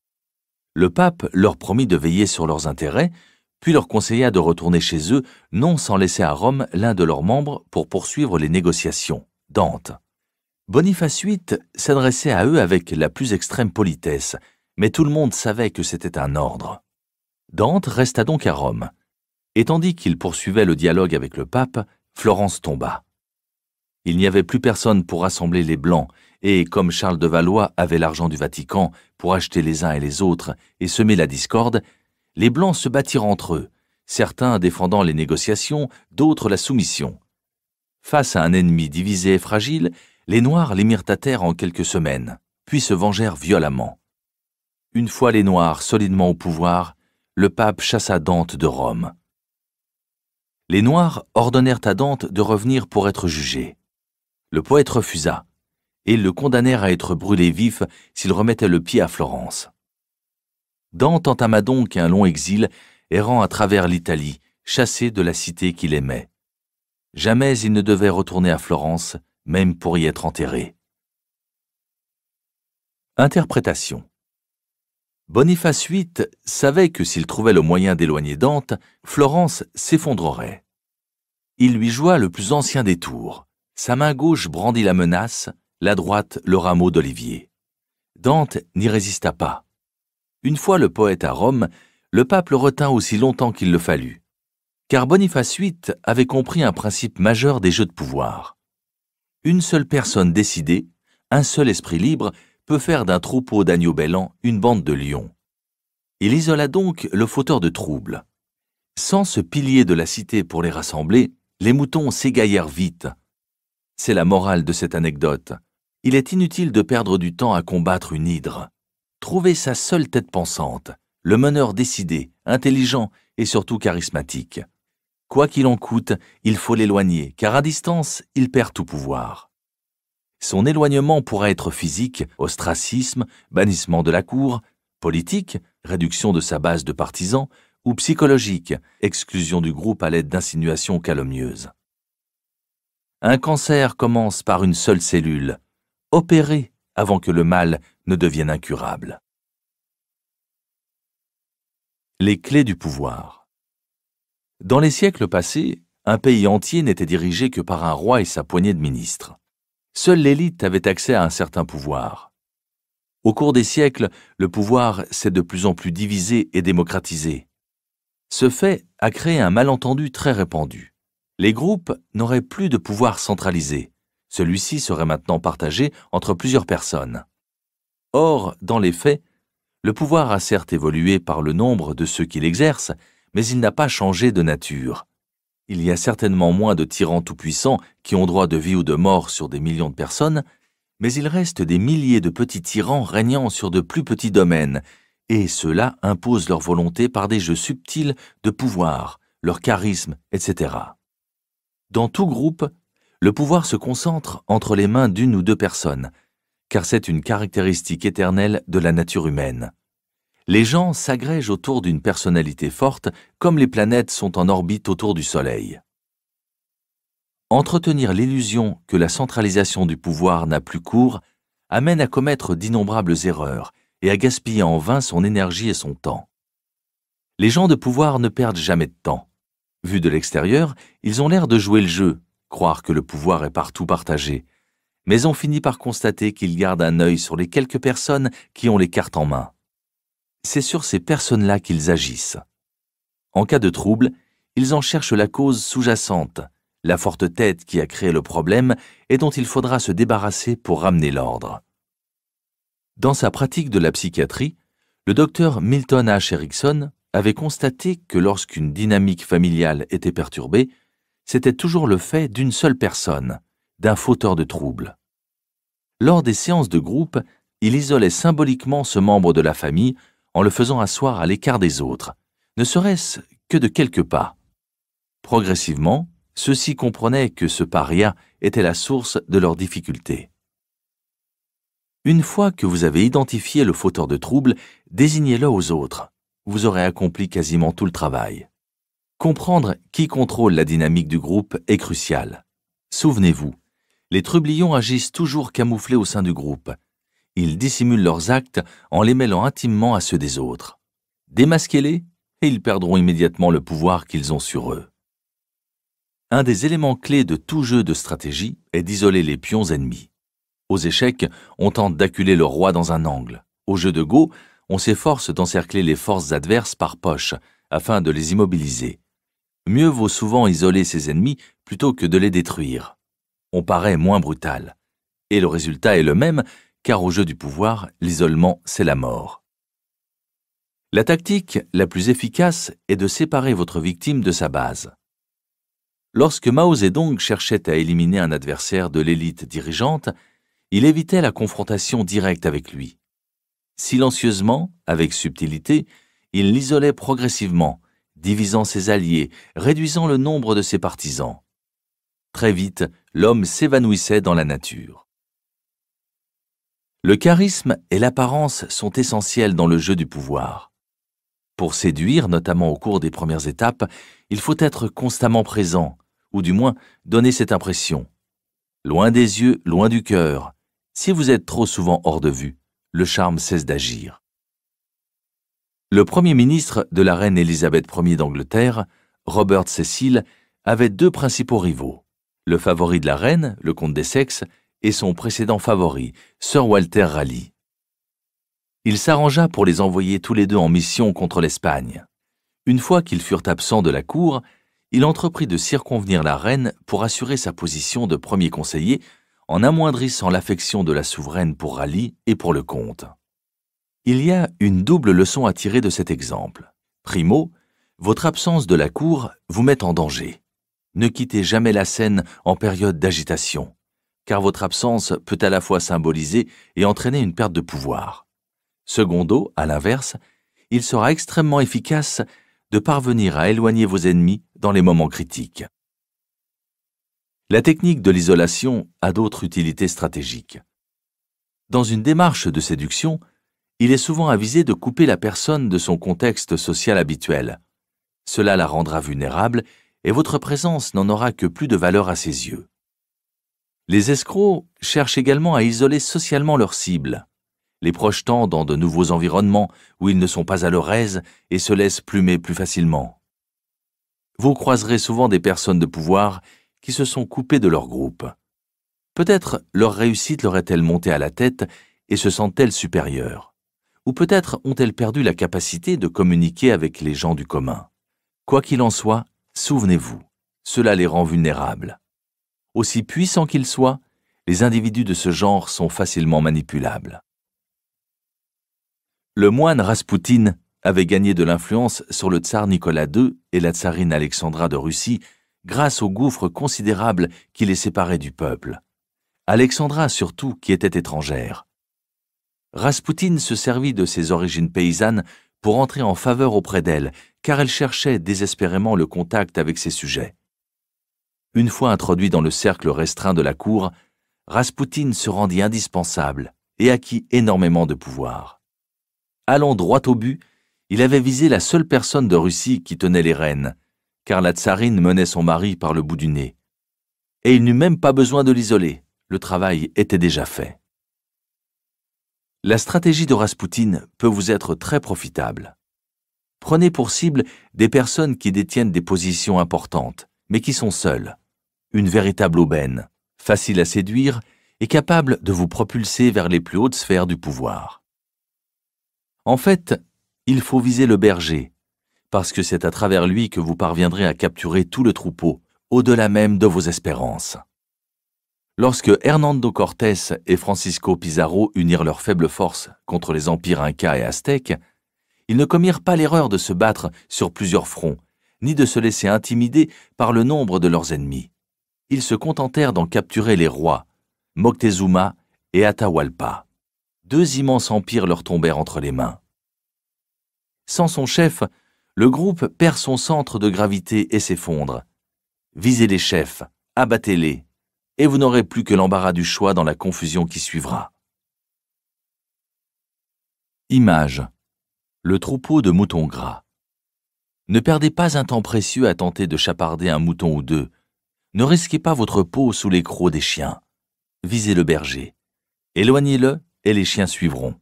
Le pape leur promit de veiller sur leurs intérêts, puis leur conseilla de retourner chez eux, non sans laisser à Rome l'un de leurs membres pour poursuivre les négociations, Dante. Boniface VIII s'adressait à eux avec la plus extrême politesse, mais tout le monde savait que c'était un ordre. Dante resta donc à Rome, et tandis qu'il poursuivait le dialogue avec le pape, Florence tomba. Il n'y avait plus personne pour rassembler les Blancs, et comme Charles de Valois avait l'argent du Vatican pour acheter les uns et les autres et semer la discorde, les Blancs se battirent entre eux, certains défendant les négociations, d'autres la soumission. Face à un ennemi divisé et fragile, les Noirs les mirent à terre en quelques semaines, puis se vengèrent violemment. Une fois les Noirs solidement au pouvoir, le pape chassa Dante de Rome. Les Noirs ordonnèrent à Dante de revenir pour être jugé. Le poète refusa, et ils le condamnèrent à être brûlé vif s'il remettait le pied à Florence. Dante entama donc un long exil, errant à travers l'Italie, chassé de la cité qu'il aimait. Jamais il ne devait retourner à Florence, même pour y être enterré. Interprétation Boniface VIII savait que s'il trouvait le moyen d'éloigner Dante, Florence s'effondrerait. Il lui joua le plus ancien des tours. Sa main gauche brandit la menace, la droite le rameau d'olivier. Dante n'y résista pas. Une fois le poète à Rome, le pape le retint aussi longtemps qu'il le fallut, car Boniface VIII avait compris un principe majeur des jeux de pouvoir. Une seule personne décidée, un seul esprit libre, peut faire d'un troupeau d'agneaux bêlants une bande de lions. Il isola donc le fauteur de troubles. Sans ce pilier de la cité pour les rassembler, les moutons s'égaillèrent vite. C'est la morale de cette anecdote. Il est inutile de perdre du temps à combattre une hydre. Trouvez sa seule tête pensante, le meneur décidé, intelligent et surtout charismatique. Quoi qu'il en coûte, il faut l'éloigner, car à distance, il perd tout pouvoir. Son éloignement pourrait être physique, ostracisme, bannissement de la cour, politique, réduction de sa base de partisans, ou psychologique, exclusion du groupe à l'aide d'insinuations calomnieuses. Un cancer commence par une seule cellule, opérée avant que le mal ne devienne incurable. Les clés du pouvoir. Dans les siècles passés, un pays entier n'était dirigé que par un roi et sa poignée de ministres seule l'élite avait accès à un certain pouvoir. Au cours des siècles, le pouvoir s'est de plus en plus divisé et démocratisé. Ce fait a créé un malentendu très répandu. Les groupes n'auraient plus de pouvoir centralisé. Celui-ci serait maintenant partagé entre plusieurs personnes. Or, dans les faits, le pouvoir a certes évolué par le nombre de ceux qui l'exercent, mais il n'a pas changé de nature il y a certainement moins de tyrans tout-puissants qui ont droit de vie ou de mort sur des millions de personnes, mais il reste des milliers de petits tyrans régnant sur de plus petits domaines, et ceux-là imposent leur volonté par des jeux subtils de pouvoir, leur charisme, etc. Dans tout groupe, le pouvoir se concentre entre les mains d'une ou deux personnes, car c'est une caractéristique éternelle de la nature humaine les gens s'agrègent autour d'une personnalité forte comme les planètes sont en orbite autour du Soleil. Entretenir l'illusion que la centralisation du pouvoir n'a plus cours amène à commettre d'innombrables erreurs et à gaspiller en vain son énergie et son temps. Les gens de pouvoir ne perdent jamais de temps. Vus de l'extérieur, ils ont l'air de jouer le jeu, croire que le pouvoir est partout partagé, mais on finit par constater qu'ils gardent un œil sur les quelques personnes qui ont les cartes en main c'est sur ces personnes-là qu'ils agissent. En cas de trouble, ils en cherchent la cause sous-jacente, la forte tête qui a créé le problème et dont il faudra se débarrasser pour ramener l'ordre. Dans sa pratique de la psychiatrie, le docteur Milton H. Erickson avait constaté que lorsqu'une dynamique familiale était perturbée, c'était toujours le fait d'une seule personne, d'un fauteur de trouble. Lors des séances de groupe, il isolait symboliquement ce membre de la famille en le faisant asseoir à l'écart des autres, ne serait-ce que de quelques pas. Progressivement, ceux-ci comprenaient que ce paria était la source de leurs difficultés. Une fois que vous avez identifié le fauteur de troubles, désignez-le aux autres. Vous aurez accompli quasiment tout le travail. Comprendre qui contrôle la dynamique du groupe est crucial. Souvenez-vous, les trublions agissent toujours camouflés au sein du groupe, ils dissimulent leurs actes en les mêlant intimement à ceux des autres. Démasquez-les et ils perdront immédiatement le pouvoir qu'ils ont sur eux. Un des éléments clés de tout jeu de stratégie est d'isoler les pions ennemis. Aux échecs, on tente d'acculer le roi dans un angle. Au jeu de Go, on s'efforce d'encercler les forces adverses par poche, afin de les immobiliser. Mieux vaut souvent isoler ses ennemis plutôt que de les détruire. On paraît moins brutal. Et le résultat est le même, car au jeu du pouvoir, l'isolement, c'est la mort. La tactique la plus efficace est de séparer votre victime de sa base. Lorsque Mao Zedong cherchait à éliminer un adversaire de l'élite dirigeante, il évitait la confrontation directe avec lui. Silencieusement, avec subtilité, il l'isolait progressivement, divisant ses alliés, réduisant le nombre de ses partisans. Très vite, l'homme s'évanouissait dans la nature. Le charisme et l'apparence sont essentiels dans le jeu du pouvoir. Pour séduire, notamment au cours des premières étapes, il faut être constamment présent, ou du moins donner cette impression. Loin des yeux, loin du cœur. Si vous êtes trop souvent hors de vue, le charme cesse d'agir. Le premier ministre de la reine Élisabeth Ier d'Angleterre, Robert Cecil, avait deux principaux rivaux. Le favori de la reine, le comte d'Essex, et son précédent favori, Sir Walter Raleigh. Il s'arrangea pour les envoyer tous les deux en mission contre l'Espagne. Une fois qu'ils furent absents de la cour, il entreprit de circonvenir la reine pour assurer sa position de premier conseiller en amoindrissant l'affection de la souveraine pour Raleigh et pour le comte. Il y a une double leçon à tirer de cet exemple. Primo, votre absence de la cour vous met en danger. Ne quittez jamais la scène en période d'agitation car votre absence peut à la fois symboliser et entraîner une perte de pouvoir. Secondo, à l'inverse, il sera extrêmement efficace de parvenir à éloigner vos ennemis dans les moments critiques. La technique de l'isolation a d'autres utilités stratégiques. Dans une démarche de séduction, il est souvent avisé de couper la personne de son contexte social habituel. Cela la rendra vulnérable et votre présence n'en aura que plus de valeur à ses yeux. Les escrocs cherchent également à isoler socialement leurs cibles, les projetant dans de nouveaux environnements où ils ne sont pas à leur aise et se laissent plumer plus facilement. Vous croiserez souvent des personnes de pouvoir qui se sont coupées de leur groupe. Peut-être leur réussite leur est-elle montée à la tête et se sentent-elles supérieures. Ou peut-être ont-elles perdu la capacité de communiquer avec les gens du commun. Quoi qu'il en soit, souvenez-vous, cela les rend vulnérables. Aussi puissants qu'ils soient, les individus de ce genre sont facilement manipulables. Le moine Raspoutine avait gagné de l'influence sur le tsar Nicolas II et la tsarine Alexandra de Russie grâce au gouffre considérable qui les séparait du peuple. Alexandra surtout qui était étrangère. Raspoutine se servit de ses origines paysannes pour entrer en faveur auprès d'elle, car elle cherchait désespérément le contact avec ses sujets. Une fois introduit dans le cercle restreint de la cour, Raspoutine se rendit indispensable et acquit énormément de pouvoir. Allant droit au but, il avait visé la seule personne de Russie qui tenait les rênes, car la tsarine menait son mari par le bout du nez. Et il n'eut même pas besoin de l'isoler, le travail était déjà fait. La stratégie de Raspoutine peut vous être très profitable. Prenez pour cible des personnes qui détiennent des positions importantes, mais qui sont seules une véritable aubaine, facile à séduire et capable de vous propulser vers les plus hautes sphères du pouvoir. En fait, il faut viser le berger, parce que c'est à travers lui que vous parviendrez à capturer tout le troupeau, au-delà même de vos espérances. Lorsque Hernando Cortés et Francisco Pizarro unirent leurs faibles forces contre les empires incas et aztèques, ils ne commirent pas l'erreur de se battre sur plusieurs fronts, ni de se laisser intimider par le nombre de leurs ennemis ils se contentèrent d'en capturer les rois, Moctezuma et Atahualpa. Deux immenses empires leur tombèrent entre les mains. Sans son chef, le groupe perd son centre de gravité et s'effondre. Visez les chefs, abattez-les, et vous n'aurez plus que l'embarras du choix dans la confusion qui suivra. Image. Le troupeau de moutons gras. Ne perdez pas un temps précieux à tenter de chaparder un mouton ou deux, ne risquez pas votre peau sous les crocs des chiens. Visez le berger. Éloignez-le et les chiens suivront.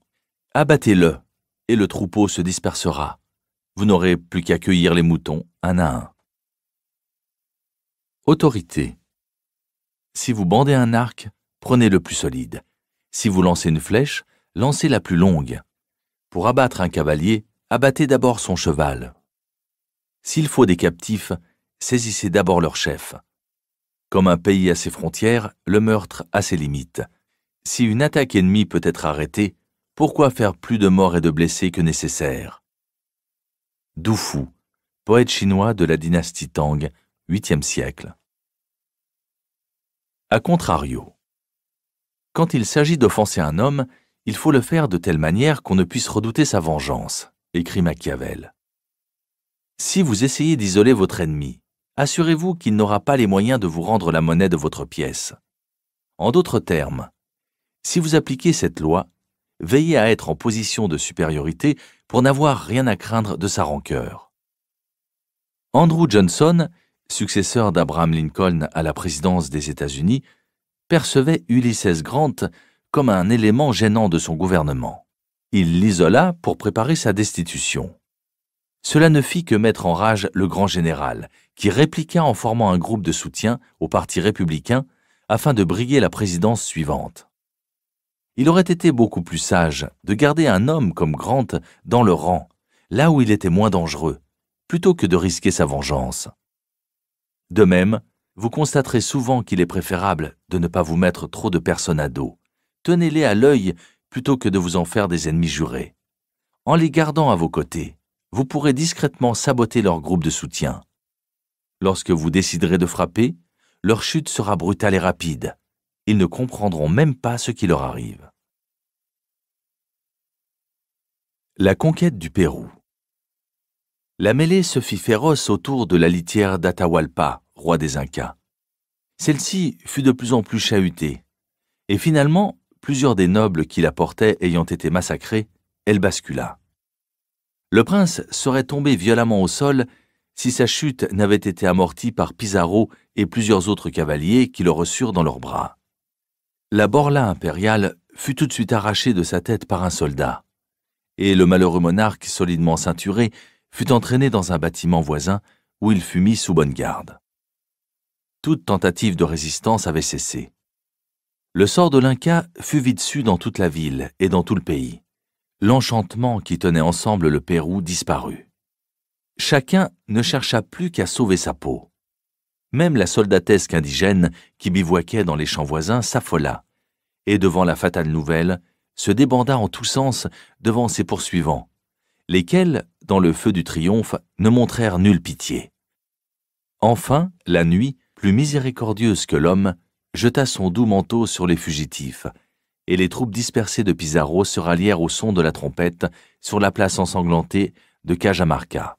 Abattez-le et le troupeau se dispersera. Vous n'aurez plus qu'à cueillir les moutons un à un. Autorité. Si vous bandez un arc, prenez le plus solide. Si vous lancez une flèche, lancez la plus longue. Pour abattre un cavalier, abattez d'abord son cheval. S'il faut des captifs, saisissez d'abord leur chef. Comme un pays à ses frontières, le meurtre a ses limites. Si une attaque ennemie peut être arrêtée, pourquoi faire plus de morts et de blessés que nécessaire Du poète chinois de la dynastie Tang, 8e siècle. A contrario, quand il s'agit d'offenser un homme, il faut le faire de telle manière qu'on ne puisse redouter sa vengeance, écrit Machiavel. Si vous essayez d'isoler votre ennemi, assurez-vous qu'il n'aura pas les moyens de vous rendre la monnaie de votre pièce. En d'autres termes, si vous appliquez cette loi, veillez à être en position de supériorité pour n'avoir rien à craindre de sa rancœur. Andrew Johnson, successeur d'Abraham Lincoln à la présidence des États-Unis, percevait Ulysses Grant comme un élément gênant de son gouvernement. Il l'isola pour préparer sa destitution. Cela ne fit que mettre en rage le grand général, qui répliqua en formant un groupe de soutien au Parti républicain afin de briller la présidence suivante. Il aurait été beaucoup plus sage de garder un homme comme Grant dans le rang, là où il était moins dangereux, plutôt que de risquer sa vengeance. De même, vous constaterez souvent qu'il est préférable de ne pas vous mettre trop de personnes à dos. Tenez-les à l'œil plutôt que de vous en faire des ennemis jurés. En les gardant à vos côtés, vous pourrez discrètement saboter leur groupe de soutien. Lorsque vous déciderez de frapper, leur chute sera brutale et rapide. Ils ne comprendront même pas ce qui leur arrive. La conquête du Pérou La mêlée se fit féroce autour de la litière d'Atahualpa, roi des Incas. Celle-ci fut de plus en plus chahutée, et finalement, plusieurs des nobles qui la portaient ayant été massacrés, elle bascula. Le prince serait tombé violemment au sol si sa chute n'avait été amortie par Pizarro et plusieurs autres cavaliers qui le reçurent dans leurs bras. La borla impériale fut tout de suite arrachée de sa tête par un soldat, et le malheureux monarque, solidement ceinturé, fut entraîné dans un bâtiment voisin où il fut mis sous bonne garde. Toute tentative de résistance avait cessé. Le sort de l'Inca fut vite su dans toute la ville et dans tout le pays. L'enchantement qui tenait ensemble le Pérou disparut chacun ne chercha plus qu'à sauver sa peau. Même la soldatesque indigène qui bivouaquait dans les champs voisins s'affola, et devant la fatale nouvelle, se débanda en tous sens devant ses poursuivants, lesquels, dans le feu du triomphe, ne montrèrent nulle pitié. Enfin, la nuit, plus miséricordieuse que l'homme, jeta son doux manteau sur les fugitifs, et les troupes dispersées de Pizarro se rallièrent au son de la trompette sur la place ensanglantée de Cajamarca.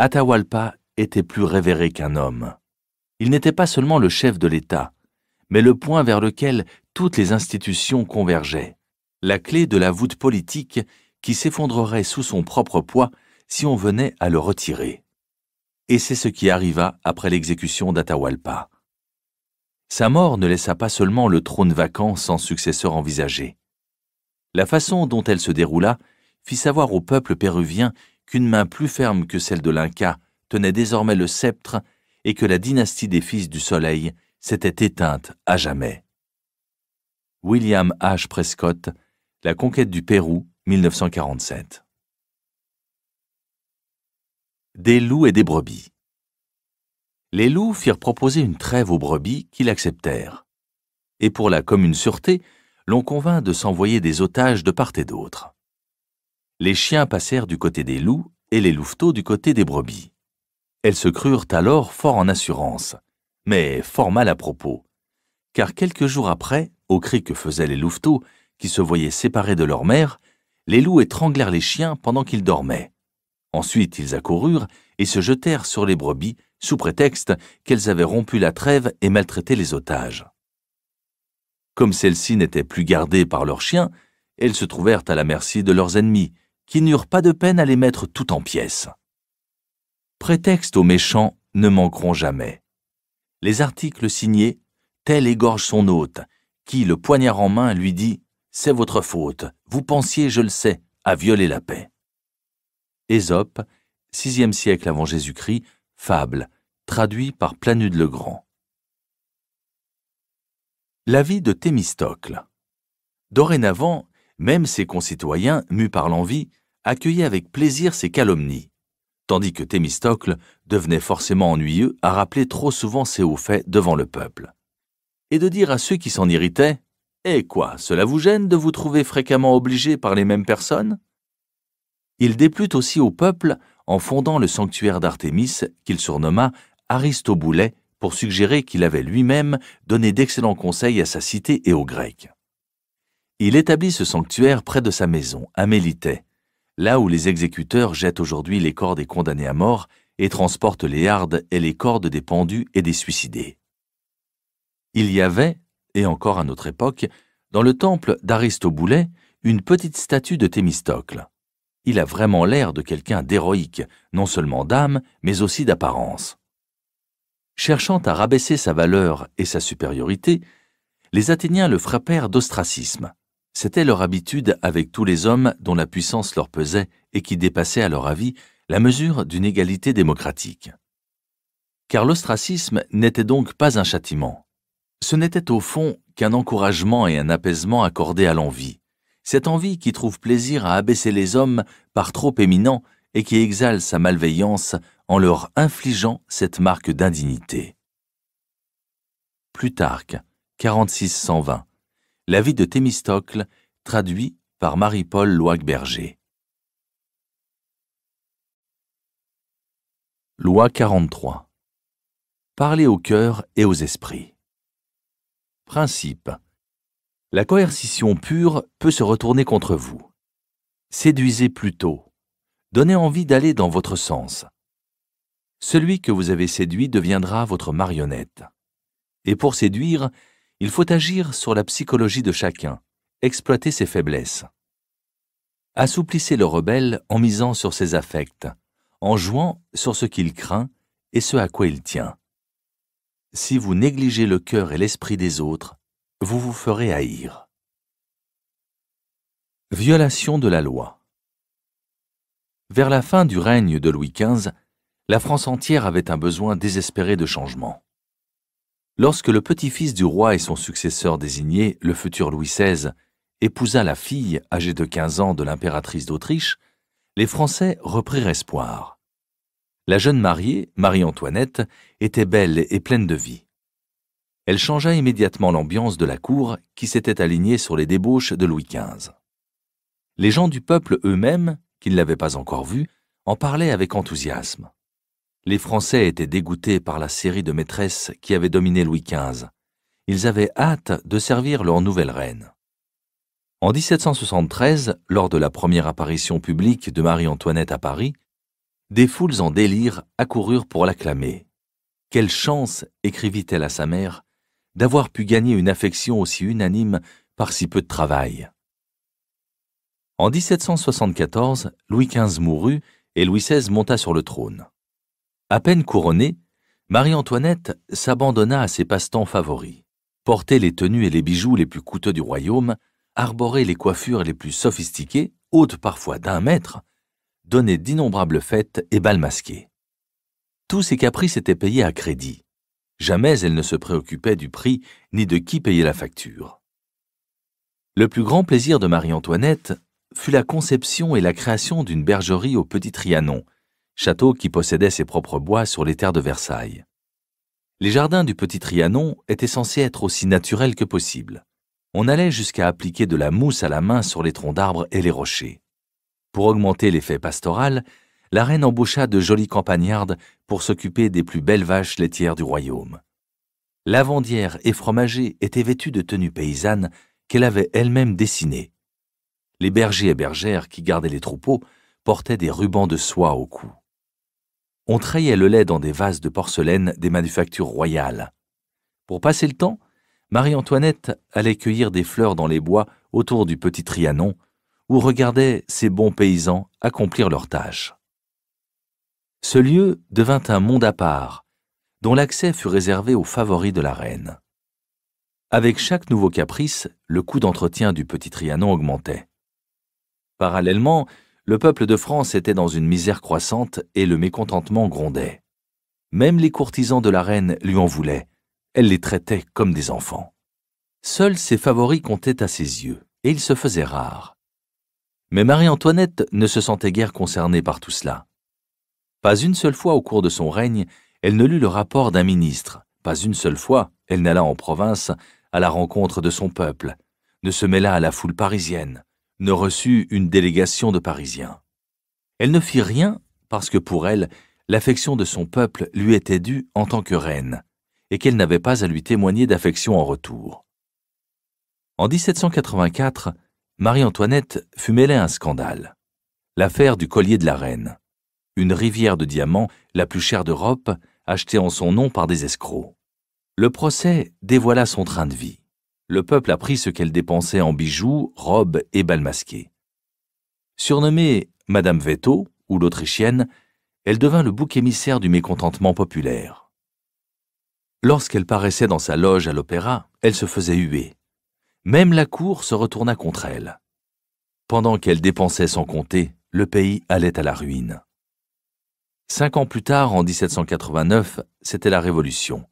Atahualpa était plus révéré qu'un homme. Il n'était pas seulement le chef de l'État, mais le point vers lequel toutes les institutions convergeaient, la clé de la voûte politique qui s'effondrerait sous son propre poids si on venait à le retirer. Et c'est ce qui arriva après l'exécution d'Atahualpa. Sa mort ne laissa pas seulement le trône vacant sans successeur envisagé. La façon dont elle se déroula fit savoir au peuple péruvien qu'une main plus ferme que celle de l'Inca tenait désormais le sceptre et que la dynastie des fils du soleil s'était éteinte à jamais. William H. Prescott, La conquête du Pérou, 1947. Des loups et des brebis. Les loups firent proposer une trêve aux brebis qui l'acceptèrent. Et pour la commune sûreté, l'on convint de s'envoyer des otages de part et d'autre les chiens passèrent du côté des loups et les louveteaux du côté des brebis. Elles se crurent alors fort en assurance, mais fort mal à propos, car quelques jours après, au cri que faisaient les louveteaux, qui se voyaient séparés de leur mère, les loups étranglèrent les chiens pendant qu'ils dormaient. Ensuite ils accoururent et se jetèrent sur les brebis, sous prétexte qu'elles avaient rompu la trêve et maltraité les otages. Comme celles-ci n'étaient plus gardées par leurs chiens, elles se trouvèrent à la merci de leurs ennemis, qui n'eurent pas de peine à les mettre tout en pièces. Prétexte aux méchants ne manqueront jamais. Les articles signés, tel égorge son hôte, qui, le poignard en main, lui dit C'est votre faute, vous pensiez, je le sais, à violer la paix. Ésope, VIe siècle avant Jésus-Christ, fable, traduit par Planude le Grand. La vie de Thémistocle. Dorénavant, même ses concitoyens, mus par l'envie, accueillait avec plaisir ses calomnies, tandis que Thémistocle devenait forcément ennuyeux à rappeler trop souvent ses hauts faits devant le peuple. Et de dire à ceux qui s'en irritaient Eh quoi, cela vous gêne de vous trouver fréquemment obligé par les mêmes personnes Il déplut aussi au peuple en fondant le sanctuaire d'Artémis qu'il surnomma Aristoboulet pour suggérer qu'il avait lui-même donné d'excellents conseils à sa cité et aux Grecs. Il établit ce sanctuaire près de sa maison, à là où les exécuteurs jettent aujourd'hui les corps des condamnés à mort et transportent les hardes et les cordes des pendus et des suicidés. Il y avait, et encore à notre époque, dans le temple d'Aristoboulet, une petite statue de Thémistocle. Il a vraiment l'air de quelqu'un d'héroïque, non seulement d'âme, mais aussi d'apparence. Cherchant à rabaisser sa valeur et sa supériorité, les Athéniens le frappèrent d'ostracisme. C'était leur habitude avec tous les hommes dont la puissance leur pesait et qui dépassaient à leur avis la mesure d'une égalité démocratique. Car l'ostracisme n'était donc pas un châtiment. Ce n'était au fond qu'un encouragement et un apaisement accordés à l'envie, cette envie qui trouve plaisir à abaisser les hommes par trop éminents et qui exhale sa malveillance en leur infligeant cette marque d'indignité. Plutarque, 4620 la vie de Thémistocle, traduit par Marie-Paul Loic-Berger. Loi 43. Parlez au cœur et aux esprits. Principe. La coercition pure peut se retourner contre vous. Séduisez plutôt. Donnez envie d'aller dans votre sens. Celui que vous avez séduit deviendra votre marionnette. Et pour séduire, il faut agir sur la psychologie de chacun, exploiter ses faiblesses. Assouplissez le rebelle en misant sur ses affects, en jouant sur ce qu'il craint et ce à quoi il tient. Si vous négligez le cœur et l'esprit des autres, vous vous ferez haïr. Violation de la loi. Vers la fin du règne de Louis XV, la France entière avait un besoin désespéré de changement. Lorsque le petit-fils du roi et son successeur désigné, le futur Louis XVI, épousa la fille âgée de 15 ans de l'impératrice d'Autriche, les Français reprirent espoir. La jeune mariée, Marie-Antoinette, était belle et pleine de vie. Elle changea immédiatement l'ambiance de la cour qui s'était alignée sur les débauches de Louis XV. Les gens du peuple eux-mêmes, qui ne l'avaient pas encore vue, en parlaient avec enthousiasme. Les Français étaient dégoûtés par la série de maîtresses qui avait dominé Louis XV. Ils avaient hâte de servir leur nouvelle reine. En 1773, lors de la première apparition publique de Marie-Antoinette à Paris, des foules en délire accoururent pour l'acclamer. Quelle chance, écrivit-elle à sa mère, d'avoir pu gagner une affection aussi unanime par si peu de travail. En 1774, Louis XV mourut et Louis XVI monta sur le trône. À peine couronnée, Marie-Antoinette s'abandonna à ses passe-temps favoris. portait les tenues et les bijoux les plus coûteux du royaume, arborer les coiffures les plus sophistiquées, hautes parfois d'un mètre, donner d'innombrables fêtes et bals masqués. Tous ses caprices étaient payés à crédit. Jamais elle ne se préoccupait du prix ni de qui payait la facture. Le plus grand plaisir de Marie-Antoinette fut la conception et la création d'une bergerie au Petit Trianon, château qui possédait ses propres bois sur les terres de Versailles. Les jardins du petit Trianon étaient censés être aussi naturels que possible. On allait jusqu'à appliquer de la mousse à la main sur les troncs d'arbres et les rochers. Pour augmenter l'effet pastoral, la reine embaucha de jolies campagnardes pour s'occuper des plus belles vaches laitières du royaume. Lavandière et fromager étaient vêtues de tenues paysannes qu'elle avait elle-même dessinées. Les bergers et bergères qui gardaient les troupeaux portaient des rubans de soie au cou on trayait le lait dans des vases de porcelaine des manufactures royales. Pour passer le temps, Marie-Antoinette allait cueillir des fleurs dans les bois autour du petit Trianon, où regardait ces bons paysans accomplir leurs tâches. Ce lieu devint un monde à part, dont l'accès fut réservé aux favoris de la reine. Avec chaque nouveau caprice, le coût d'entretien du petit Trianon augmentait. Parallèlement, le peuple de France était dans une misère croissante et le mécontentement grondait. Même les courtisans de la reine lui en voulaient, elle les traitait comme des enfants. Seuls ses favoris comptaient à ses yeux, et ils se faisaient rares. Mais Marie-Antoinette ne se sentait guère concernée par tout cela. Pas une seule fois au cours de son règne, elle ne lut le rapport d'un ministre, pas une seule fois elle n'alla en province à la rencontre de son peuple, ne se mêla à la foule parisienne, ne reçut une délégation de Parisiens. Elle ne fit rien parce que pour elle, l'affection de son peuple lui était due en tant que reine, et qu'elle n'avait pas à lui témoigner d'affection en retour. En 1784, Marie-Antoinette fut mêlée à un scandale, l'affaire du collier de la reine, une rivière de diamants la plus chère d'Europe, achetée en son nom par des escrocs. Le procès dévoila son train de vie le peuple apprit ce qu'elle dépensait en bijoux, robes et bals masqués. Surnommée Madame Veto, ou l'Autrichienne, elle devint le bouc émissaire du mécontentement populaire. Lorsqu'elle paraissait dans sa loge à l'opéra, elle se faisait huer. Même la cour se retourna contre elle. Pendant qu'elle dépensait sans compter, le pays allait à la ruine. Cinq ans plus tard, en 1789, c'était la Révolution.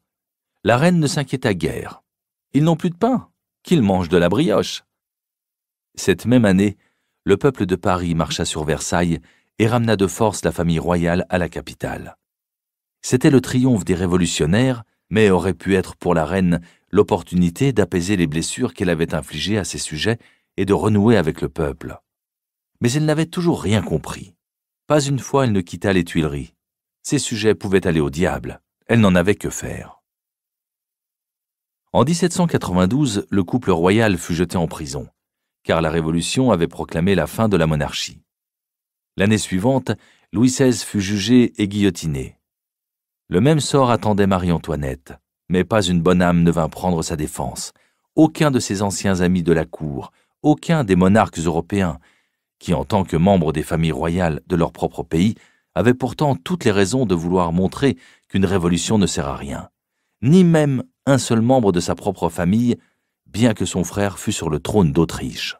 La reine ne s'inquiéta guère. Ils n'ont plus de pain, qu'ils mangent de la brioche. Cette même année, le peuple de Paris marcha sur Versailles et ramena de force la famille royale à la capitale. C'était le triomphe des révolutionnaires, mais aurait pu être pour la reine l'opportunité d'apaiser les blessures qu'elle avait infligées à ses sujets et de renouer avec le peuple. Mais elle n'avait toujours rien compris. Pas une fois elle ne quitta les Tuileries. Ses sujets pouvaient aller au diable, elle n'en avait que faire. En 1792, le couple royal fut jeté en prison, car la Révolution avait proclamé la fin de la monarchie. L'année suivante, Louis XVI fut jugé et guillotiné. Le même sort attendait Marie-Antoinette, mais pas une bonne âme ne vint prendre sa défense. Aucun de ses anciens amis de la cour, aucun des monarques européens, qui en tant que membres des familles royales de leur propre pays, avaient pourtant toutes les raisons de vouloir montrer qu'une révolution ne sert à rien, ni même un seul membre de sa propre famille, bien que son frère fût sur le trône d'Autriche.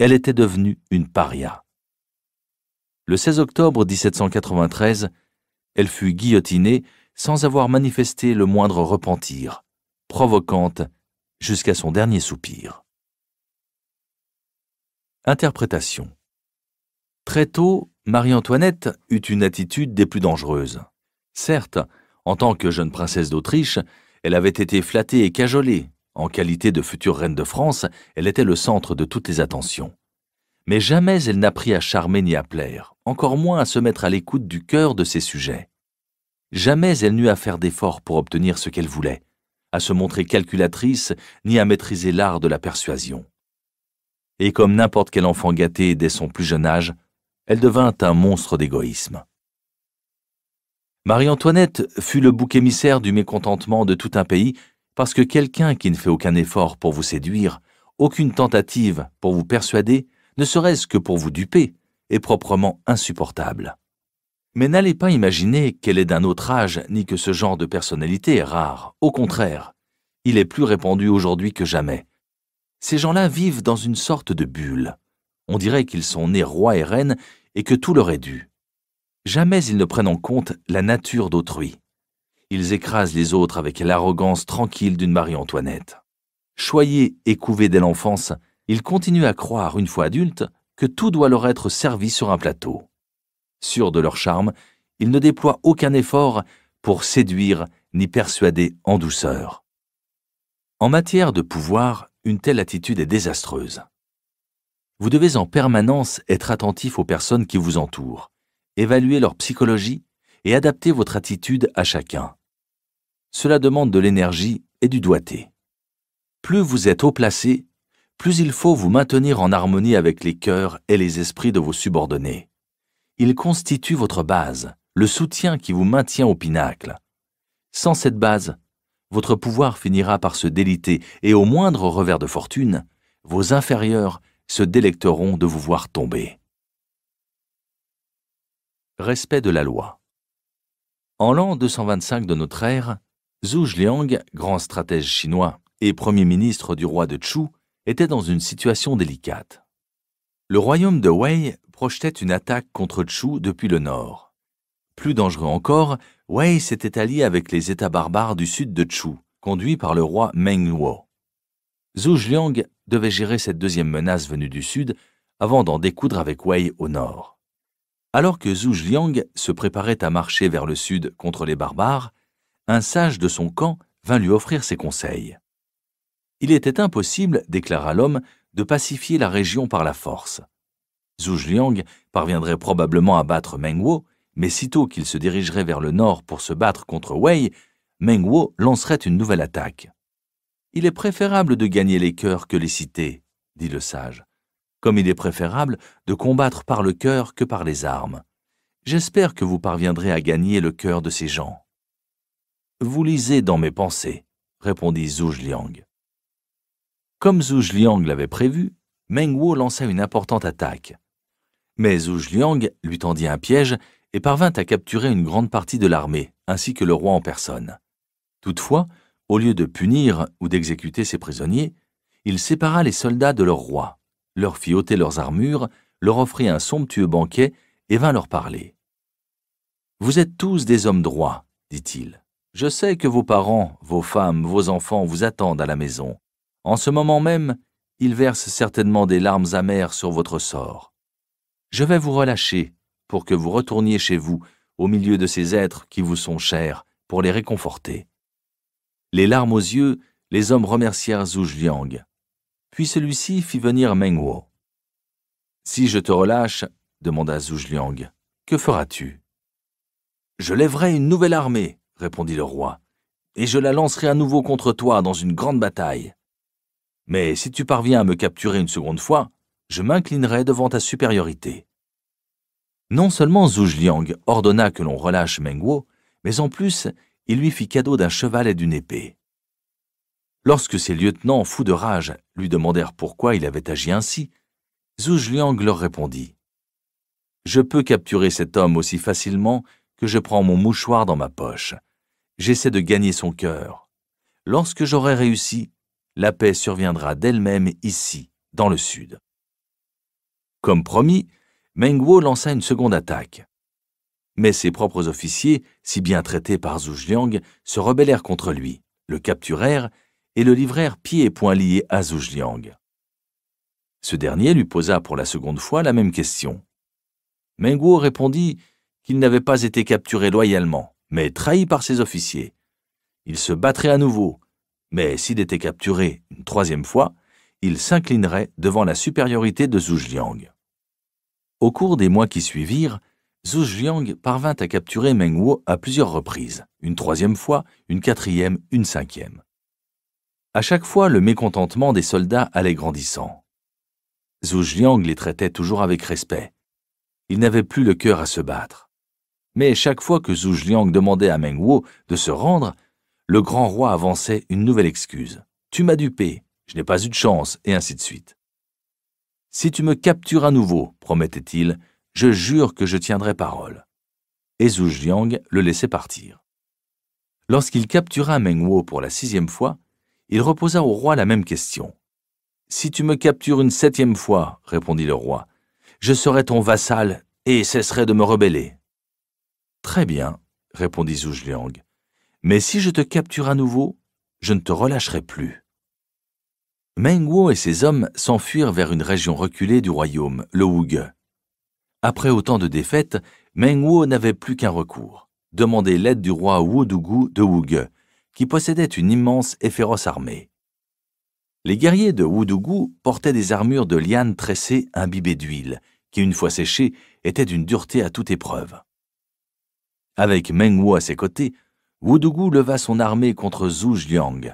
Elle était devenue une paria. Le 16 octobre 1793, elle fut guillotinée sans avoir manifesté le moindre repentir, provocante jusqu'à son dernier soupir. Interprétation Très tôt, Marie-Antoinette eut une attitude des plus dangereuses. Certes, en tant que jeune princesse d'Autriche, elle avait été flattée et cajolée. En qualité de future reine de France, elle était le centre de toutes les attentions. Mais jamais elle n'apprit à charmer ni à plaire, encore moins à se mettre à l'écoute du cœur de ses sujets. Jamais elle n'eut à faire d'efforts pour obtenir ce qu'elle voulait, à se montrer calculatrice ni à maîtriser l'art de la persuasion. Et comme n'importe quel enfant gâté dès son plus jeune âge, elle devint un monstre d'égoïsme. Marie-Antoinette fut le bouc émissaire du mécontentement de tout un pays parce que quelqu'un qui ne fait aucun effort pour vous séduire, aucune tentative pour vous persuader, ne serait-ce que pour vous duper, est proprement insupportable. Mais n'allez pas imaginer qu'elle est d'un autre âge ni que ce genre de personnalité est rare. Au contraire, il est plus répandu aujourd'hui que jamais. Ces gens-là vivent dans une sorte de bulle. On dirait qu'ils sont nés rois et reines et que tout leur est dû. Jamais ils ne prennent en compte la nature d'autrui. Ils écrasent les autres avec l'arrogance tranquille d'une Marie-Antoinette. Choyés et couvés dès l'enfance, ils continuent à croire, une fois adultes, que tout doit leur être servi sur un plateau. Sûrs de leur charme, ils ne déploient aucun effort pour séduire ni persuader en douceur. En matière de pouvoir, une telle attitude est désastreuse. Vous devez en permanence être attentif aux personnes qui vous entourent, évaluer leur psychologie et adapter votre attitude à chacun. Cela demande de l'énergie et du doigté. Plus vous êtes haut placé, plus il faut vous maintenir en harmonie avec les cœurs et les esprits de vos subordonnés. Ils constituent votre base, le soutien qui vous maintient au pinacle. Sans cette base, votre pouvoir finira par se déliter et au moindre revers de fortune, vos inférieurs se délecteront de vous voir tomber. Respect de la loi. En l'an 225 de notre ère, Zhu Liang, grand stratège chinois et premier ministre du roi de Chu, était dans une situation délicate. Le royaume de Wei projetait une attaque contre Chu depuis le nord. Plus dangereux encore, Wei s'était allié avec les États barbares du sud de Chu, conduits par le roi Meng Luo. Zhu Liang devait gérer cette deuxième menace venue du sud avant d'en découdre avec Wei au nord. Alors que Zhu Liang se préparait à marcher vers le sud contre les barbares, un sage de son camp vint lui offrir ses conseils. Il était impossible, déclara l'homme, de pacifier la région par la force. Zhu Liang parviendrait probablement à battre Meng Wu, mais sitôt qu'il se dirigerait vers le nord pour se battre contre Wei, Meng lancerait une nouvelle attaque. Il est préférable de gagner les cœurs que les cités, dit le sage comme il est préférable de combattre par le cœur que par les armes. J'espère que vous parviendrez à gagner le cœur de ces gens. Vous lisez dans mes pensées, répondit Zhu Liang. Comme Zhu Liang l'avait prévu, Meng Wu lança une importante attaque. Mais Zhu Liang lui tendit un piège et parvint à capturer une grande partie de l'armée, ainsi que le roi en personne. Toutefois, au lieu de punir ou d'exécuter ses prisonniers, il sépara les soldats de leur roi leur fit ôter leurs armures, leur offrit un somptueux banquet et vint leur parler. Vous êtes tous des hommes droits, dit-il. Je sais que vos parents, vos femmes, vos enfants vous attendent à la maison. En ce moment même, ils versent certainement des larmes amères sur votre sort. Je vais vous relâcher pour que vous retourniez chez vous, au milieu de ces êtres qui vous sont chers, pour les réconforter. Les larmes aux yeux, les hommes remercièrent Zhuge Liang. Puis celui-ci fit venir Meng Si je te relâche, demanda Zhuge Liang, que feras-tu Je lèverai une nouvelle armée, répondit le roi, et je la lancerai à nouveau contre toi dans une grande bataille. Mais si tu parviens à me capturer une seconde fois, je m'inclinerai devant ta supériorité. Non seulement Zhu Liang ordonna que l'on relâche Meng mais en plus, il lui fit cadeau d'un cheval et d'une épée. Lorsque ses lieutenants, fous de rage, lui demandèrent pourquoi il avait agi ainsi, Zhuge Liang leur répondit Je peux capturer cet homme aussi facilement que je prends mon mouchoir dans ma poche. J'essaie de gagner son cœur. Lorsque j'aurai réussi, la paix surviendra d'elle-même ici, dans le sud. Comme promis, Meng Wu lança une seconde attaque. Mais ses propres officiers, si bien traités par Zhuge Liang, se rebellèrent contre lui, le capturèrent et le livrèrent pieds et poings liés à Zhujiang. Ce dernier lui posa pour la seconde fois la même question. Wu répondit qu'il n'avait pas été capturé loyalement, mais trahi par ses officiers. Il se battrait à nouveau, mais s'il était capturé une troisième fois, il s'inclinerait devant la supériorité de Zhujiang. Au cours des mois qui suivirent, Zhujiang parvint à capturer Meng Wu à plusieurs reprises, une troisième fois, une quatrième, une cinquième. À chaque fois, le mécontentement des soldats allait grandissant. Zhu Jiang les traitait toujours avec respect. Ils n'avaient plus le cœur à se battre. Mais chaque fois que Zhu Jiang demandait à Meng Wu de se rendre, le grand roi avançait une nouvelle excuse. Tu m'as dupé, je n'ai pas eu de chance, et ainsi de suite. Si tu me captures à nouveau, promettait-il, je jure que je tiendrai parole. Et Zhu Jiang le laissait partir. Lorsqu'il captura Meng Wu pour la sixième fois, il reposa au roi la même question. Si tu me captures une septième fois, répondit le roi, je serai ton vassal et cesserai de me rebeller. Très bien, répondit Liang. mais si je te capture à nouveau, je ne te relâcherai plus. Meng Wu et ses hommes s'enfuirent vers une région reculée du royaume, le Wuge. Après autant de défaites, Meng Wu n'avait plus qu'un recours, demander l'aide du roi Wu de Wuge, qui possédait une immense et féroce armée. Les guerriers de Wudugu portaient des armures de lianes tressées imbibées d'huile, qui, une fois séchées, étaient d'une dureté à toute épreuve. Avec Meng Wu à ses côtés, Wudugu leva son armée contre Zhu Jiang.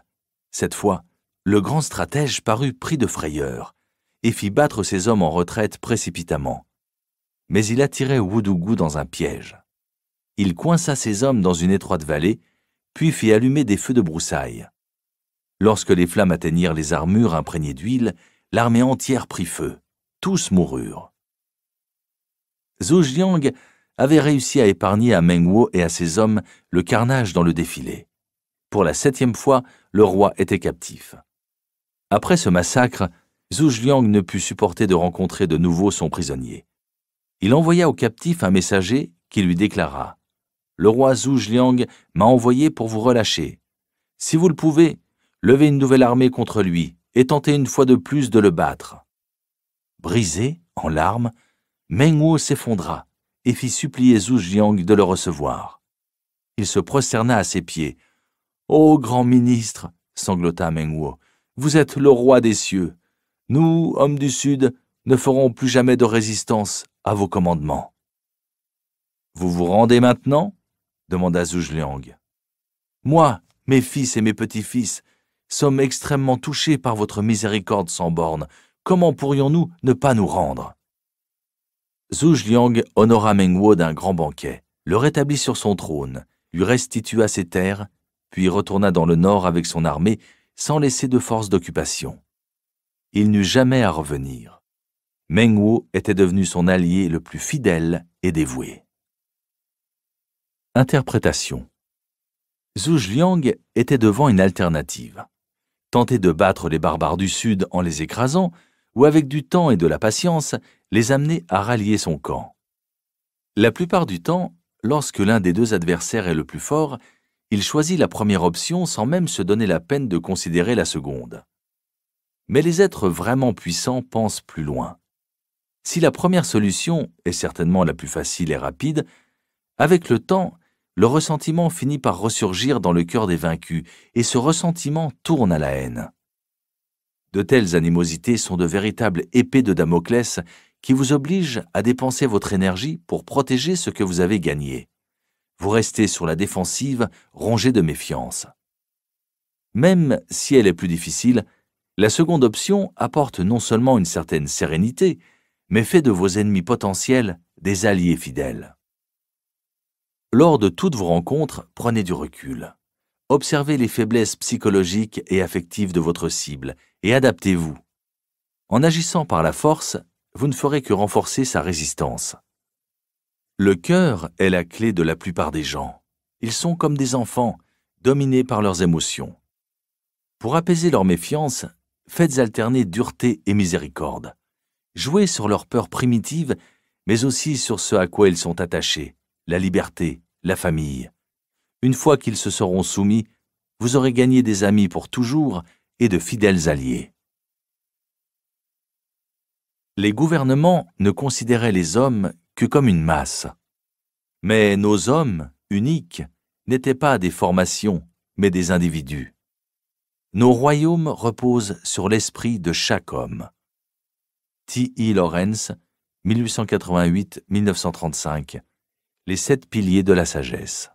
Cette fois, le grand stratège parut pris de frayeur et fit battre ses hommes en retraite précipitamment. Mais il attirait Wudugu dans un piège. Il coinça ses hommes dans une étroite vallée puis fit allumer des feux de broussailles. Lorsque les flammes atteignirent les armures imprégnées d'huile, l'armée entière prit feu. Tous moururent. Zhou Jiang avait réussi à épargner à Meng et à ses hommes le carnage dans le défilé. Pour la septième fois, le roi était captif. Après ce massacre, Zhu Jiang ne put supporter de rencontrer de nouveau son prisonnier. Il envoya au captif un messager qui lui déclara le roi Zhu Liang m'a envoyé pour vous relâcher. Si vous le pouvez, levez une nouvelle armée contre lui et tentez une fois de plus de le battre. Brisé, en larmes, Meng Wu s'effondra et fit supplier Zhu Liang de le recevoir. Il se prosterna à ses pieds. Ô grand ministre, sanglota Meng Wu, vous êtes le roi des cieux. Nous, hommes du Sud, ne ferons plus jamais de résistance à vos commandements. Vous vous rendez maintenant demanda Zhuge Moi, mes fils et mes petits-fils, sommes extrêmement touchés par votre miséricorde sans bornes. Comment pourrions-nous ne pas nous rendre Zhuge Liang honora Meng Wu d'un grand banquet, le rétablit sur son trône, lui restitua ses terres, puis retourna dans le nord avec son armée sans laisser de force d'occupation. Il n'eut jamais à revenir. Meng Wu était devenu son allié le plus fidèle et dévoué. Interprétation. Zhu Liang était devant une alternative. Tenter de battre les barbares du Sud en les écrasant, ou avec du temps et de la patience, les amener à rallier son camp. La plupart du temps, lorsque l'un des deux adversaires est le plus fort, il choisit la première option sans même se donner la peine de considérer la seconde. Mais les êtres vraiment puissants pensent plus loin. Si la première solution est certainement la plus facile et rapide, avec le temps, le ressentiment finit par ressurgir dans le cœur des vaincus, et ce ressentiment tourne à la haine. De telles animosités sont de véritables épées de Damoclès qui vous obligent à dépenser votre énergie pour protéger ce que vous avez gagné. Vous restez sur la défensive, rongé de méfiance. Même si elle est plus difficile, la seconde option apporte non seulement une certaine sérénité, mais fait de vos ennemis potentiels des alliés fidèles. Lors de toutes vos rencontres, prenez du recul. Observez les faiblesses psychologiques et affectives de votre cible et adaptez-vous. En agissant par la force, vous ne ferez que renforcer sa résistance. Le cœur est la clé de la plupart des gens. Ils sont comme des enfants, dominés par leurs émotions. Pour apaiser leur méfiance, faites alterner dureté et miséricorde. Jouez sur leur peur primitive, mais aussi sur ce à quoi ils sont attachés la liberté, la famille. Une fois qu'ils se seront soumis, vous aurez gagné des amis pour toujours et de fidèles alliés. Les gouvernements ne considéraient les hommes que comme une masse. Mais nos hommes, uniques, n'étaient pas des formations, mais des individus. Nos royaumes reposent sur l'esprit de chaque homme. T. E. Lawrence, 1888-1935, les sept piliers de la sagesse.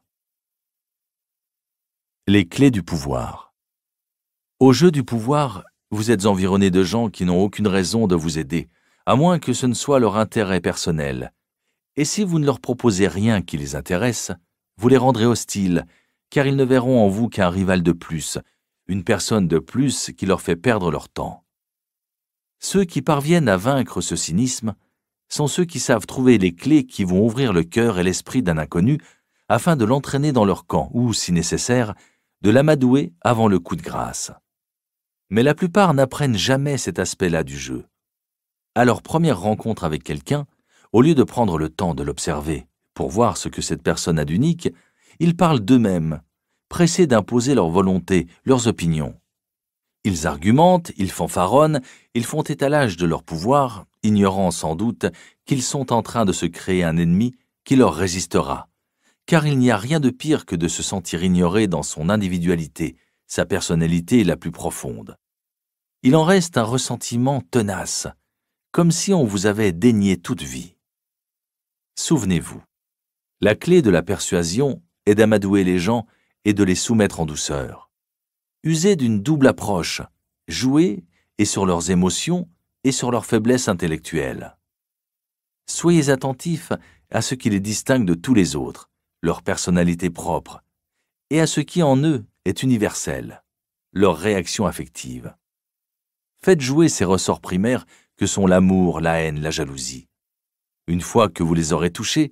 Les clés du pouvoir. Au jeu du pouvoir, vous êtes environné de gens qui n'ont aucune raison de vous aider, à moins que ce ne soit leur intérêt personnel. Et si vous ne leur proposez rien qui les intéresse, vous les rendrez hostiles, car ils ne verront en vous qu'un rival de plus, une personne de plus qui leur fait perdre leur temps. Ceux qui parviennent à vaincre ce cynisme sont ceux qui savent trouver les clés qui vont ouvrir le cœur et l'esprit d'un inconnu afin de l'entraîner dans leur camp ou, si nécessaire, de l'amadouer avant le coup de grâce. Mais la plupart n'apprennent jamais cet aspect-là du jeu. À leur première rencontre avec quelqu'un, au lieu de prendre le temps de l'observer pour voir ce que cette personne a d'unique, ils parlent d'eux-mêmes, pressés d'imposer leur volonté, leurs opinions. Ils argumentent, ils fanfaronnent, ils font étalage de leur pouvoir, ignorant sans doute qu'ils sont en train de se créer un ennemi qui leur résistera. Car il n'y a rien de pire que de se sentir ignoré dans son individualité, sa personnalité la plus profonde. Il en reste un ressentiment tenace, comme si on vous avait dénié toute vie. Souvenez-vous, la clé de la persuasion est d'amadouer les gens et de les soumettre en douceur. Usez d'une double approche, jouez et sur leurs émotions et sur leurs faiblesses intellectuelles. Soyez attentifs à ce qui les distingue de tous les autres, leur personnalité propre, et à ce qui en eux est universel, leur réaction affective. Faites jouer ces ressorts primaires que sont l'amour, la haine, la jalousie. Une fois que vous les aurez touchés,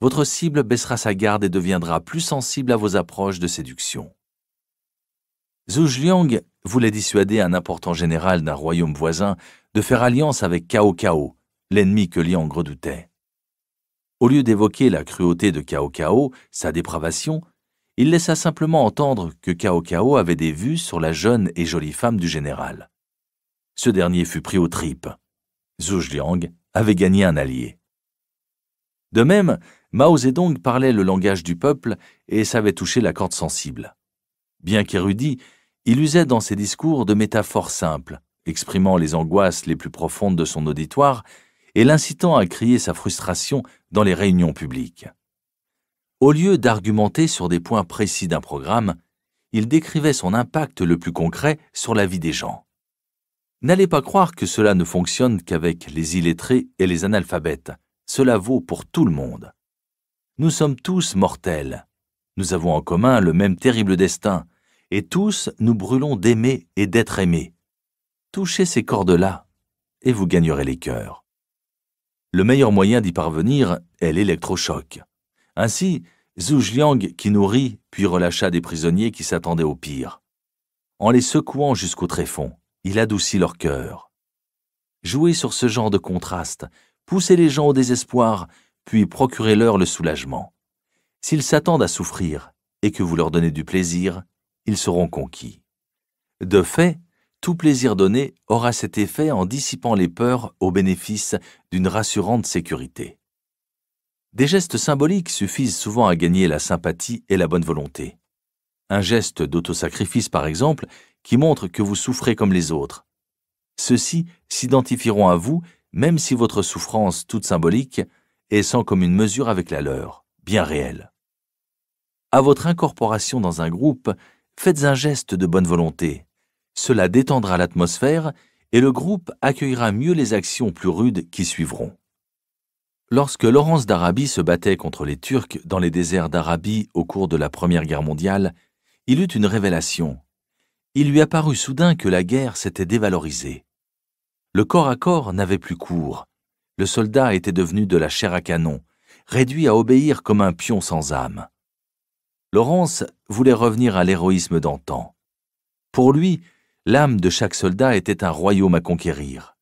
votre cible baissera sa garde et deviendra plus sensible à vos approches de séduction. Zhu Liang voulait dissuader un important général d'un royaume voisin de faire alliance avec Cao Cao, l'ennemi que Liang redoutait. Au lieu d'évoquer la cruauté de Cao Cao, sa dépravation, il laissa simplement entendre que Cao Cao avait des vues sur la jeune et jolie femme du général. Ce dernier fut pris aux tripes. Zhu Liang avait gagné un allié. De même, Mao Zedong parlait le langage du peuple et savait toucher la corde sensible. Bien qu'érudit, il usait dans ses discours de métaphores simples, exprimant les angoisses les plus profondes de son auditoire et l'incitant à crier sa frustration dans les réunions publiques. Au lieu d'argumenter sur des points précis d'un programme, il décrivait son impact le plus concret sur la vie des gens. N'allez pas croire que cela ne fonctionne qu'avec les illettrés et les analphabètes. Cela vaut pour tout le monde. Nous sommes tous mortels. Nous avons en commun le même terrible destin, et tous nous brûlons d'aimer et d'être aimés. Touchez ces cordes-là, et vous gagnerez les cœurs. Le meilleur moyen d'y parvenir est l'électrochoc. Ainsi, Jiang qui nourrit puis relâcha des prisonniers qui s'attendaient au pire. En les secouant jusqu'au tréfonds, il adoucit leur cœur. Jouez sur ce genre de contraste, poussez les gens au désespoir, puis procurez-leur le soulagement. S'ils s'attendent à souffrir et que vous leur donnez du plaisir, ils seront conquis. De fait, tout plaisir donné aura cet effet en dissipant les peurs au bénéfice d'une rassurante sécurité. Des gestes symboliques suffisent souvent à gagner la sympathie et la bonne volonté. Un geste d'autosacrifice, par exemple, qui montre que vous souffrez comme les autres. Ceux-ci s'identifieront à vous, même si votre souffrance, toute symbolique, est sans commune mesure avec la leur, bien réelle. À votre incorporation dans un groupe, faites un geste de bonne volonté. Cela détendra l'atmosphère et le groupe accueillera mieux les actions plus rudes qui suivront. Lorsque Laurence d'Arabie se battait contre les Turcs dans les déserts d'Arabie au cours de la Première Guerre mondiale, il eut une révélation. Il lui apparut soudain que la guerre s'était dévalorisée. Le corps à corps n'avait plus cours. Le soldat était devenu de la chair à canon, réduit à obéir comme un pion sans âme. Laurence voulait revenir à l'héroïsme d'antan. Pour lui, l'âme de chaque soldat était un royaume à conquérir.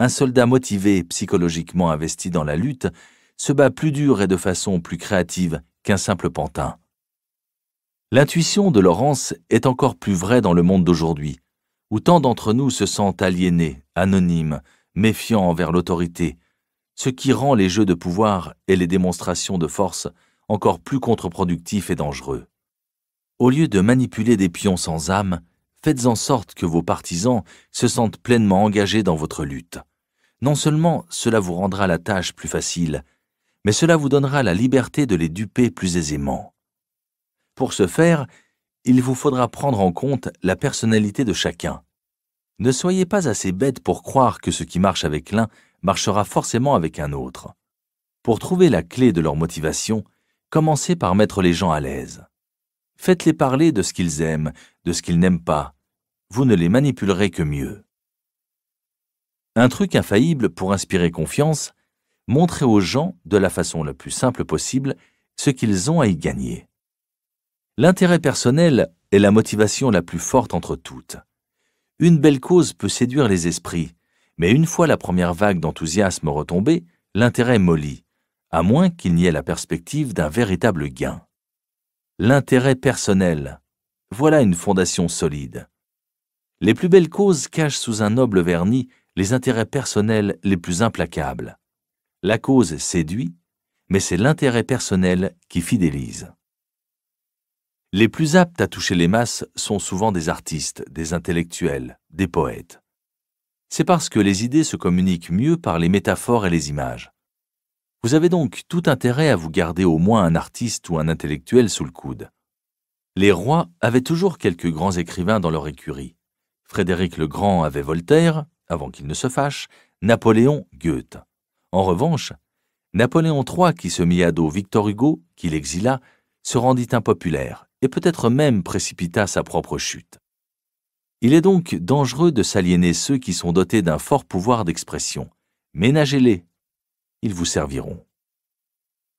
Un soldat motivé, psychologiquement investi dans la lutte, se bat plus dur et de façon plus créative qu'un simple pantin. L'intuition de Laurence est encore plus vraie dans le monde d'aujourd'hui, où tant d'entre nous se sentent aliénés, anonymes, méfiants envers l'autorité, ce qui rend les jeux de pouvoir et les démonstrations de force encore plus contre-productif et dangereux. Au lieu de manipuler des pions sans âme, faites en sorte que vos partisans se sentent pleinement engagés dans votre lutte. Non seulement cela vous rendra la tâche plus facile, mais cela vous donnera la liberté de les duper plus aisément. Pour ce faire, il vous faudra prendre en compte la personnalité de chacun. Ne soyez pas assez bête pour croire que ce qui marche avec l'un marchera forcément avec un autre. Pour trouver la clé de leur motivation, Commencez par mettre les gens à l'aise. Faites-les parler de ce qu'ils aiment, de ce qu'ils n'aiment pas. Vous ne les manipulerez que mieux. Un truc infaillible pour inspirer confiance, montrez aux gens, de la façon la plus simple possible, ce qu'ils ont à y gagner. L'intérêt personnel est la motivation la plus forte entre toutes. Une belle cause peut séduire les esprits, mais une fois la première vague d'enthousiasme retombée, l'intérêt mollit à moins qu'il n'y ait la perspective d'un véritable gain. L'intérêt personnel. Voilà une fondation solide. Les plus belles causes cachent sous un noble vernis les intérêts personnels les plus implacables. La cause séduit, mais c'est l'intérêt personnel qui fidélise. Les plus aptes à toucher les masses sont souvent des artistes, des intellectuels, des poètes. C'est parce que les idées se communiquent mieux par les métaphores et les images. Vous avez donc tout intérêt à vous garder au moins un artiste ou un intellectuel sous le coude. Les rois avaient toujours quelques grands écrivains dans leur écurie. Frédéric le Grand avait Voltaire, avant qu'il ne se fâche, Napoléon Goethe. En revanche, Napoléon III, qui se mit à dos Victor Hugo, qui l'exila, se rendit impopulaire et peut-être même précipita sa propre chute. Il est donc dangereux de s'aliéner ceux qui sont dotés d'un fort pouvoir d'expression. Ménagez-les ils vous serviront.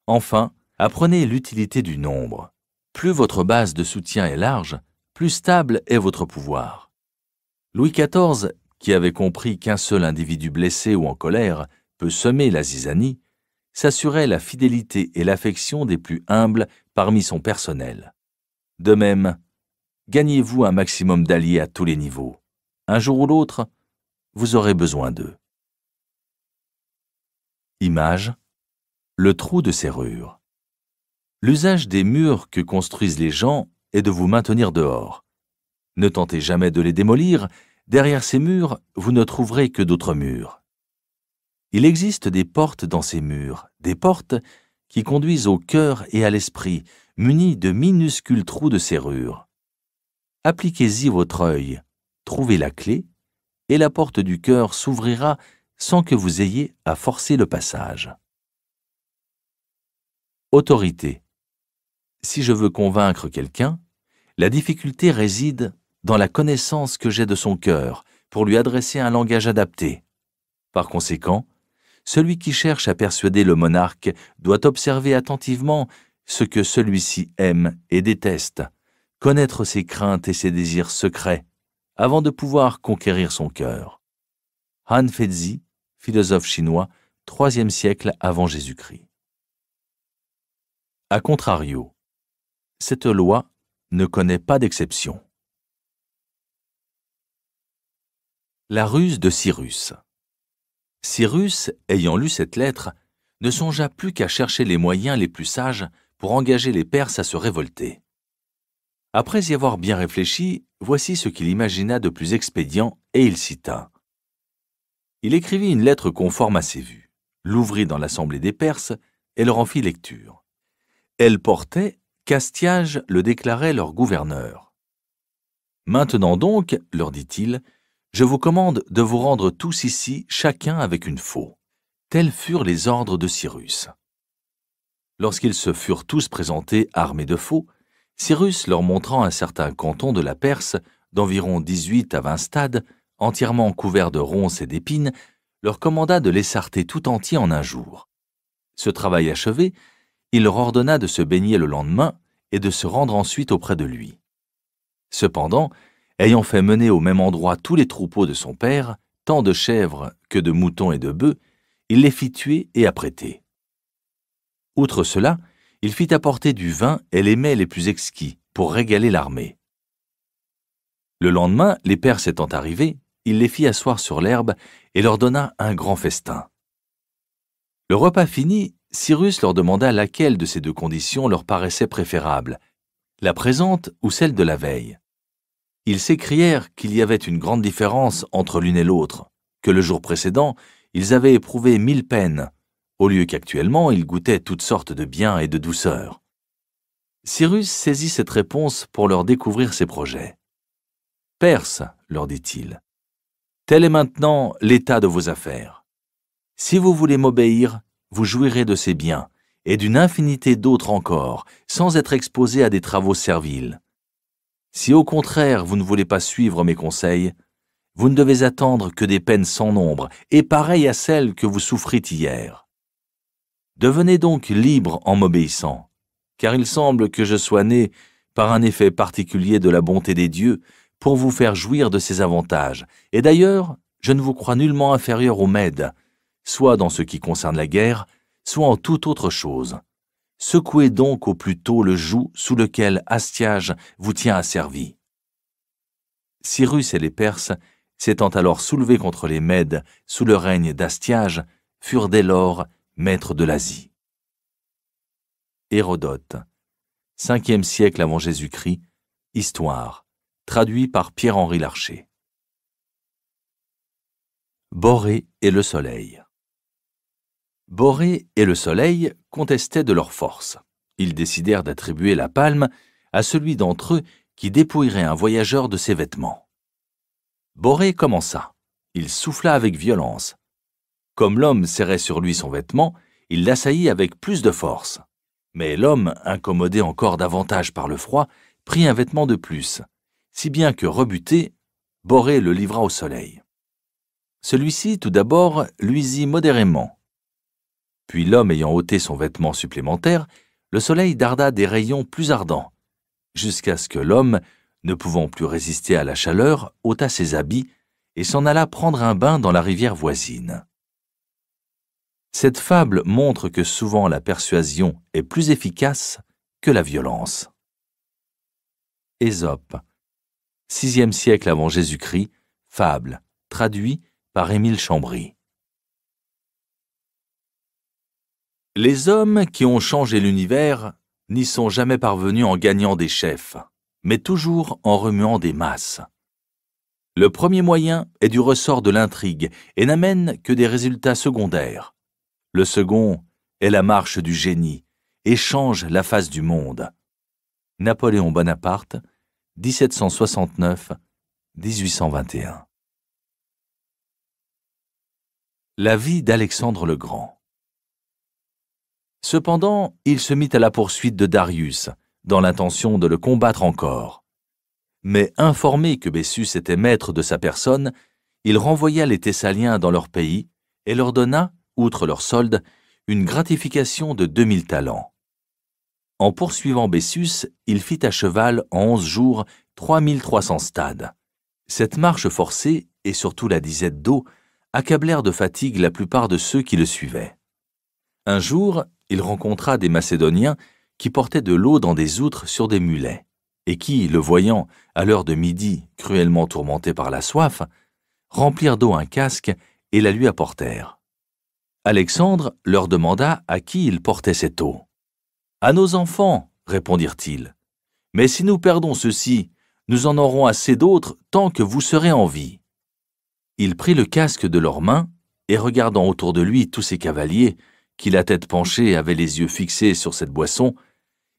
Enfin, apprenez l'utilité du nombre. Plus votre base de soutien est large, plus stable est votre pouvoir. Louis XIV, qui avait compris qu'un seul individu blessé ou en colère peut semer la zizanie, s'assurait la fidélité et l'affection des plus humbles parmi son personnel. De même, gagnez-vous un maximum d'alliés à tous les niveaux. Un jour ou l'autre, vous aurez besoin d'eux. Image le trou de serrure. L'usage des murs que construisent les gens est de vous maintenir dehors. Ne tentez jamais de les démolir, derrière ces murs, vous ne trouverez que d'autres murs. Il existe des portes dans ces murs, des portes qui conduisent au cœur et à l'esprit, munies de minuscules trous de serrure. Appliquez-y votre œil, trouvez la clé, et la porte du cœur s'ouvrira sans que vous ayez à forcer le passage. Autorité. Si je veux convaincre quelqu'un, la difficulté réside dans la connaissance que j'ai de son cœur pour lui adresser un langage adapté. Par conséquent, celui qui cherche à persuader le monarque doit observer attentivement ce que celui-ci aime et déteste, connaître ses craintes et ses désirs secrets, avant de pouvoir conquérir son cœur. Han philosophe chinois, 3 siècle avant Jésus-Christ. A contrario, cette loi ne connaît pas d'exception. La ruse de Cyrus. Cyrus, ayant lu cette lettre, ne songea plus qu'à chercher les moyens les plus sages pour engager les Perses à se révolter. Après y avoir bien réfléchi, voici ce qu'il imagina de plus expédient et il cita. Il écrivit une lettre conforme à ses vues, l'ouvrit dans l'assemblée des Perses et leur en fit lecture. Elle portait, Castiage le déclarait leur gouverneur. Maintenant donc, leur dit-il, je vous commande de vous rendre tous ici, chacun avec une faux. Tels furent les ordres de Cyrus. Lorsqu'ils se furent tous présentés armés de faux, Cyrus leur montrant un certain canton de la Perse d'environ dix-huit à vingt stades, entièrement couvert de ronces et d'épines, leur commanda de les sarter tout entier en un jour. Ce travail achevé, il leur ordonna de se baigner le lendemain et de se rendre ensuite auprès de lui. Cependant, ayant fait mener au même endroit tous les troupeaux de son père, tant de chèvres que de moutons et de bœufs, il les fit tuer et apprêter. Outre cela, il fit apporter du vin et les mets les plus exquis pour régaler l'armée. Le lendemain, les Perses étant arrivés, il les fit asseoir sur l'herbe et leur donna un grand festin. Le repas fini, Cyrus leur demanda laquelle de ces deux conditions leur paraissait préférable, la présente ou celle de la veille. Ils s'écrièrent qu'il y avait une grande différence entre l'une et l'autre, que le jour précédent, ils avaient éprouvé mille peines, au lieu qu'actuellement ils goûtaient toutes sortes de biens et de douceurs. Cyrus saisit cette réponse pour leur découvrir ses projets. Perse, leur dit-il, Tel est maintenant l'état de vos affaires. Si vous voulez m'obéir, vous jouirez de ces biens, et d'une infinité d'autres encore, sans être exposé à des travaux serviles. Si au contraire vous ne voulez pas suivre mes conseils, vous ne devez attendre que des peines sans nombre, et pareilles à celles que vous souffrit hier. Devenez donc libre en m'obéissant, car il semble que je sois né par un effet particulier de la bonté des dieux, pour vous faire jouir de ses avantages. Et d'ailleurs, je ne vous crois nullement inférieur aux Mèdes, soit dans ce qui concerne la guerre, soit en toute autre chose. Secouez donc au plus tôt le joug sous lequel Astiage vous tient asservi. Cyrus et les Perses, s'étant alors soulevés contre les Mèdes sous le règne d'Astiage, furent dès lors maîtres de l'Asie. Hérodote, 5 siècle avant Jésus-Christ, Histoire traduit par Pierre-Henri Larcher. Boré et le soleil. Boré et le soleil contestaient de leur force. Ils décidèrent d'attribuer la palme à celui d'entre eux qui dépouillerait un voyageur de ses vêtements. Boré commença. Il souffla avec violence. Comme l'homme serrait sur lui son vêtement, il l'assaillit avec plus de force. Mais l'homme, incommodé encore davantage par le froid, prit un vêtement de plus, si bien que rebuté, Boré le livra au soleil. Celui-ci, tout d'abord, luisit modérément. Puis l'homme ayant ôté son vêtement supplémentaire, le soleil darda des rayons plus ardents, jusqu'à ce que l'homme, ne pouvant plus résister à la chaleur, ôta ses habits et s'en alla prendre un bain dans la rivière voisine. Cette fable montre que souvent la persuasion est plus efficace que la violence. Ésope, VIe siècle avant Jésus-Christ, fable, traduit par Émile Chambry. Les hommes qui ont changé l'univers n'y sont jamais parvenus en gagnant des chefs, mais toujours en remuant des masses. Le premier moyen est du ressort de l'intrigue et n'amène que des résultats secondaires. Le second est la marche du génie et change la face du monde. Napoléon Bonaparte 1769-1821. La vie d'Alexandre le Grand. Cependant, il se mit à la poursuite de Darius, dans l'intention de le combattre encore. Mais informé que Bessus était maître de sa personne, il renvoya les Thessaliens dans leur pays et leur donna, outre leur solde, une gratification de 2000 talents. En poursuivant Bessus, il fit à cheval en onze jours 3300 stades. Cette marche forcée, et surtout la disette d'eau, accablèrent de fatigue la plupart de ceux qui le suivaient. Un jour, il rencontra des Macédoniens qui portaient de l'eau dans des outres sur des mulets, et qui, le voyant, à l'heure de midi, cruellement tourmenté par la soif, remplirent d'eau un casque et la lui apportèrent. Alexandre leur demanda à qui il portait cette eau. À nos enfants, répondirent-ils. Mais si nous perdons ceci, nous en aurons assez d'autres tant que vous serez en vie. Il prit le casque de leurs mains, et regardant autour de lui tous ses cavaliers, qui la tête penchée avaient les yeux fixés sur cette boisson,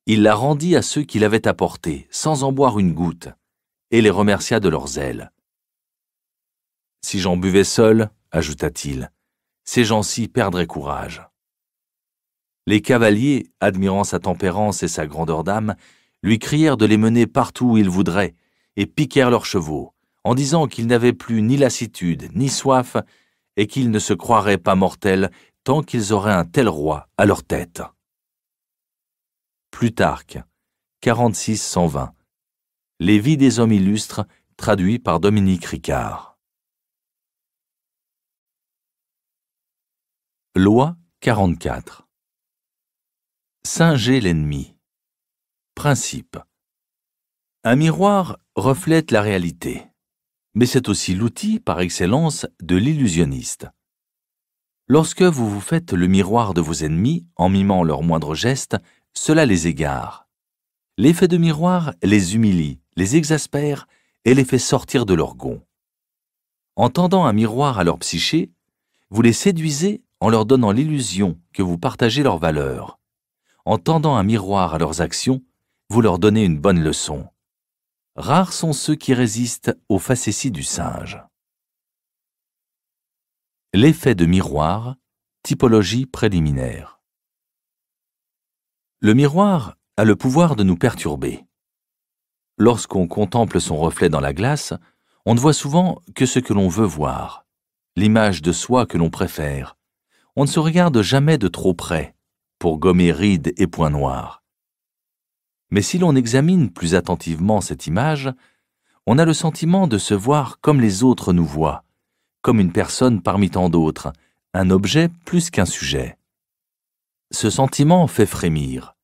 il la rendit à ceux qui l'avaient apportée, sans en boire une goutte, et les remercia de leur zèle. Si j'en buvais seul, ajouta-t-il, ces gens-ci perdraient courage. Les cavaliers, admirant sa tempérance et sa grandeur d'âme, lui crièrent de les mener partout où ils voudraient, et piquèrent leurs chevaux, en disant qu'ils n'avaient plus ni lassitude, ni soif, et qu'ils ne se croiraient pas mortels tant qu'ils auraient un tel roi à leur tête. Plutarque, 46-120 Les vies des hommes illustres, traduit par Dominique Ricard. Loi 44 Singer l'ennemi. Principe. Un miroir reflète la réalité, mais c'est aussi l'outil par excellence de l'illusionniste. Lorsque vous vous faites le miroir de vos ennemis en mimant leurs moindres gestes, cela les égare. L'effet de miroir les humilie, les exaspère et les fait sortir de leur gond. En tendant un miroir à leur psyché, vous les séduisez en leur donnant l'illusion que vous partagez leurs valeurs en tendant un miroir à leurs actions, vous leur donnez une bonne leçon. Rares sont ceux qui résistent aux facéties du singe. L'effet de miroir, typologie préliminaire. Le miroir a le pouvoir de nous perturber. Lorsqu'on contemple son reflet dans la glace, on ne voit souvent que ce que l'on veut voir, l'image de soi que l'on préfère. On ne se regarde jamais de trop près pour gommer rides et points noirs. Mais si l'on examine plus attentivement cette image, on a le sentiment de se voir comme les autres nous voient, comme une personne parmi tant d'autres, un objet plus qu'un sujet. Ce sentiment fait frémir.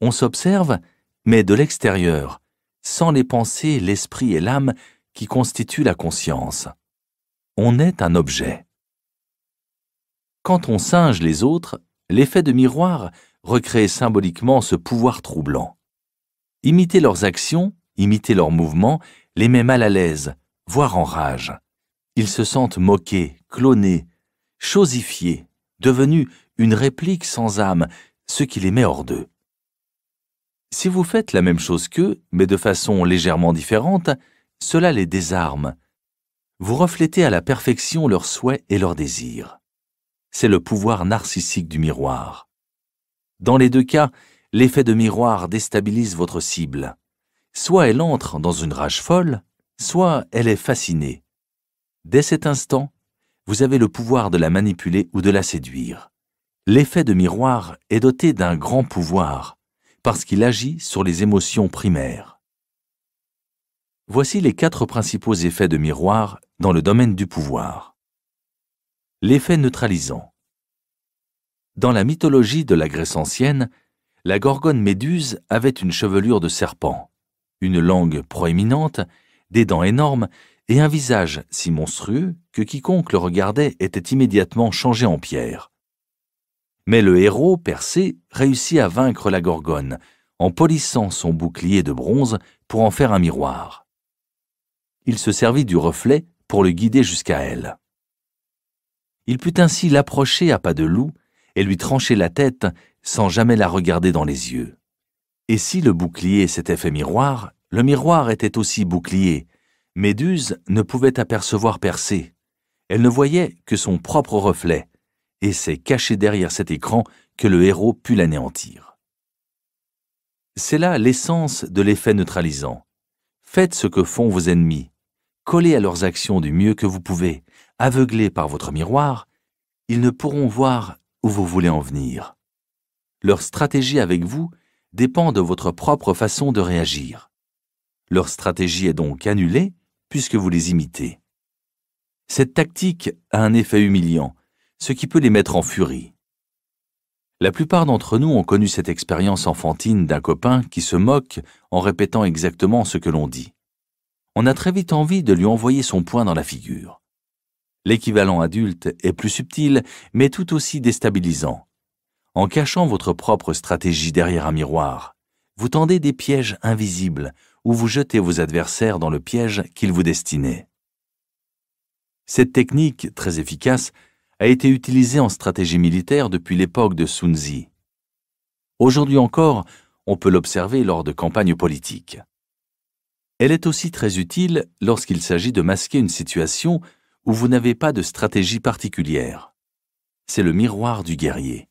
On s'observe, mais de l'extérieur, sans les pensées, l'esprit et l'âme qui constituent la conscience. On est un objet. Quand on singe les autres, l'effet de miroir recrée symboliquement ce pouvoir troublant. Imiter leurs actions, imiter leurs mouvements, les met mal à l'aise, voire en rage. Ils se sentent moqués, clonés, chosifiés, devenus une réplique sans âme, ce qui les met hors d'eux. Si vous faites la même chose qu'eux, mais de façon légèrement différente, cela les désarme. Vous reflétez à la perfection leurs souhaits et leurs désirs c'est le pouvoir narcissique du miroir. Dans les deux cas, l'effet de miroir déstabilise votre cible. Soit elle entre dans une rage folle, soit elle est fascinée. Dès cet instant, vous avez le pouvoir de la manipuler ou de la séduire. L'effet de miroir est doté d'un grand pouvoir, parce qu'il agit sur les émotions primaires. Voici les quatre principaux effets de miroir dans le domaine du pouvoir. L'effet neutralisant. Dans la mythologie de la Grèce ancienne, la gorgone méduse avait une chevelure de serpent, une langue proéminente, des dents énormes et un visage si monstrueux que quiconque le regardait était immédiatement changé en pierre. Mais le héros, percé réussit à vaincre la gorgone en polissant son bouclier de bronze pour en faire un miroir. Il se servit du reflet pour le guider jusqu'à elle. Il put ainsi l'approcher à pas de loup et lui trancher la tête sans jamais la regarder dans les yeux. Et si le bouclier s'était fait miroir, le miroir était aussi bouclier. Méduse ne pouvait apercevoir percée. Elle ne voyait que son propre reflet, et c'est caché derrière cet écran que le héros put l'anéantir. C'est là l'essence de l'effet neutralisant. Faites ce que font vos ennemis. Collez à leurs actions du mieux que vous pouvez, aveuglés par votre miroir, ils ne pourront voir où vous voulez en venir. Leur stratégie avec vous dépend de votre propre façon de réagir. Leur stratégie est donc annulée puisque vous les imitez. Cette tactique a un effet humiliant, ce qui peut les mettre en furie. La plupart d'entre nous ont connu cette expérience enfantine d'un copain qui se moque en répétant exactement ce que l'on dit. On a très vite envie de lui envoyer son poing dans la figure. L'équivalent adulte est plus subtil, mais tout aussi déstabilisant. En cachant votre propre stratégie derrière un miroir, vous tendez des pièges invisibles ou vous jetez vos adversaires dans le piège qu'ils vous destinaient. Cette technique, très efficace, a été utilisée en stratégie militaire depuis l'époque de Sun Aujourd'hui encore, on peut l'observer lors de campagnes politiques. Elle est aussi très utile lorsqu'il s'agit de masquer une situation vous n'avez pas de stratégie particulière. C'est le miroir du guerrier.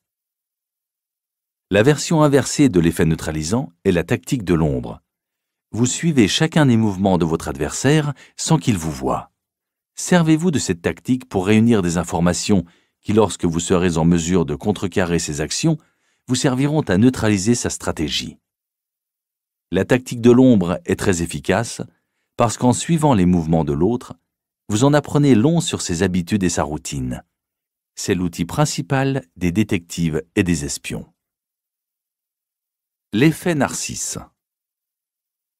La version inversée de l'effet neutralisant est la tactique de l'ombre. Vous suivez chacun des mouvements de votre adversaire sans qu'il vous voie. Servez-vous de cette tactique pour réunir des informations qui, lorsque vous serez en mesure de contrecarrer ses actions, vous serviront à neutraliser sa stratégie. La tactique de l'ombre est très efficace parce qu'en suivant les mouvements de l'autre, vous en apprenez long sur ses habitudes et sa routine. C'est l'outil principal des détectives et des espions. L'effet Narcisse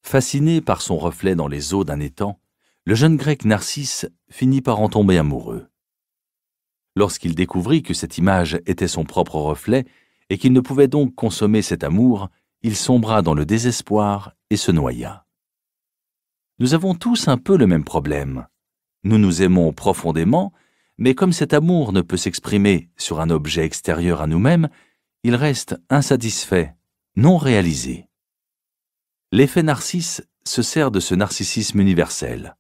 Fasciné par son reflet dans les eaux d'un étang, le jeune grec Narcisse finit par en tomber amoureux. Lorsqu'il découvrit que cette image était son propre reflet et qu'il ne pouvait donc consommer cet amour, il sombra dans le désespoir et se noya. Nous avons tous un peu le même problème. Nous nous aimons profondément, mais comme cet amour ne peut s'exprimer sur un objet extérieur à nous-mêmes, il reste insatisfait, non réalisé. L'effet narcisse se sert de ce narcissisme universel.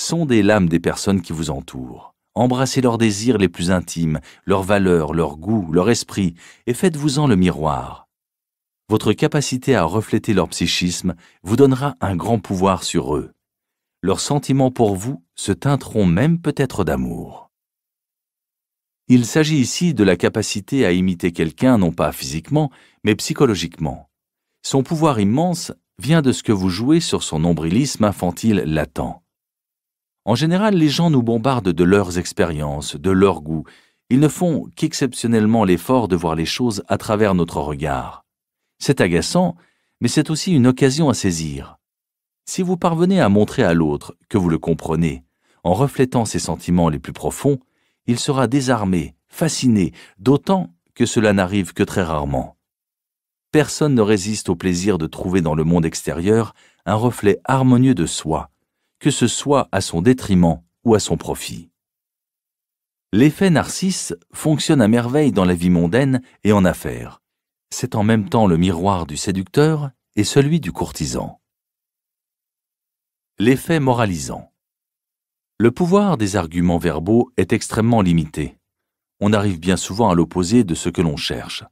Sondez l'âme des personnes qui vous entourent. Embrassez leurs désirs les plus intimes, leurs valeurs, leurs goûts, leur esprit, et faites-vous-en le miroir. Votre capacité à refléter leur psychisme vous donnera un grand pouvoir sur eux leurs sentiments pour vous se teinteront même peut-être d'amour. Il s'agit ici de la capacité à imiter quelqu'un non pas physiquement, mais psychologiquement. Son pouvoir immense vient de ce que vous jouez sur son nombrilisme infantile latent. En général, les gens nous bombardent de leurs expériences, de leurs goûts. Ils ne font qu'exceptionnellement l'effort de voir les choses à travers notre regard. C'est agaçant, mais c'est aussi une occasion à saisir. Si vous parvenez à montrer à l'autre que vous le comprenez, en reflétant ses sentiments les plus profonds, il sera désarmé, fasciné, d'autant que cela n'arrive que très rarement. Personne ne résiste au plaisir de trouver dans le monde extérieur un reflet harmonieux de soi, que ce soit à son détriment ou à son profit. L'effet narcisse fonctionne à merveille dans la vie mondaine et en affaires. C'est en même temps le miroir du séducteur et celui du courtisan. L'effet moralisant. Le pouvoir des arguments verbaux est extrêmement limité. On arrive bien souvent à l'opposé de ce que l'on cherche.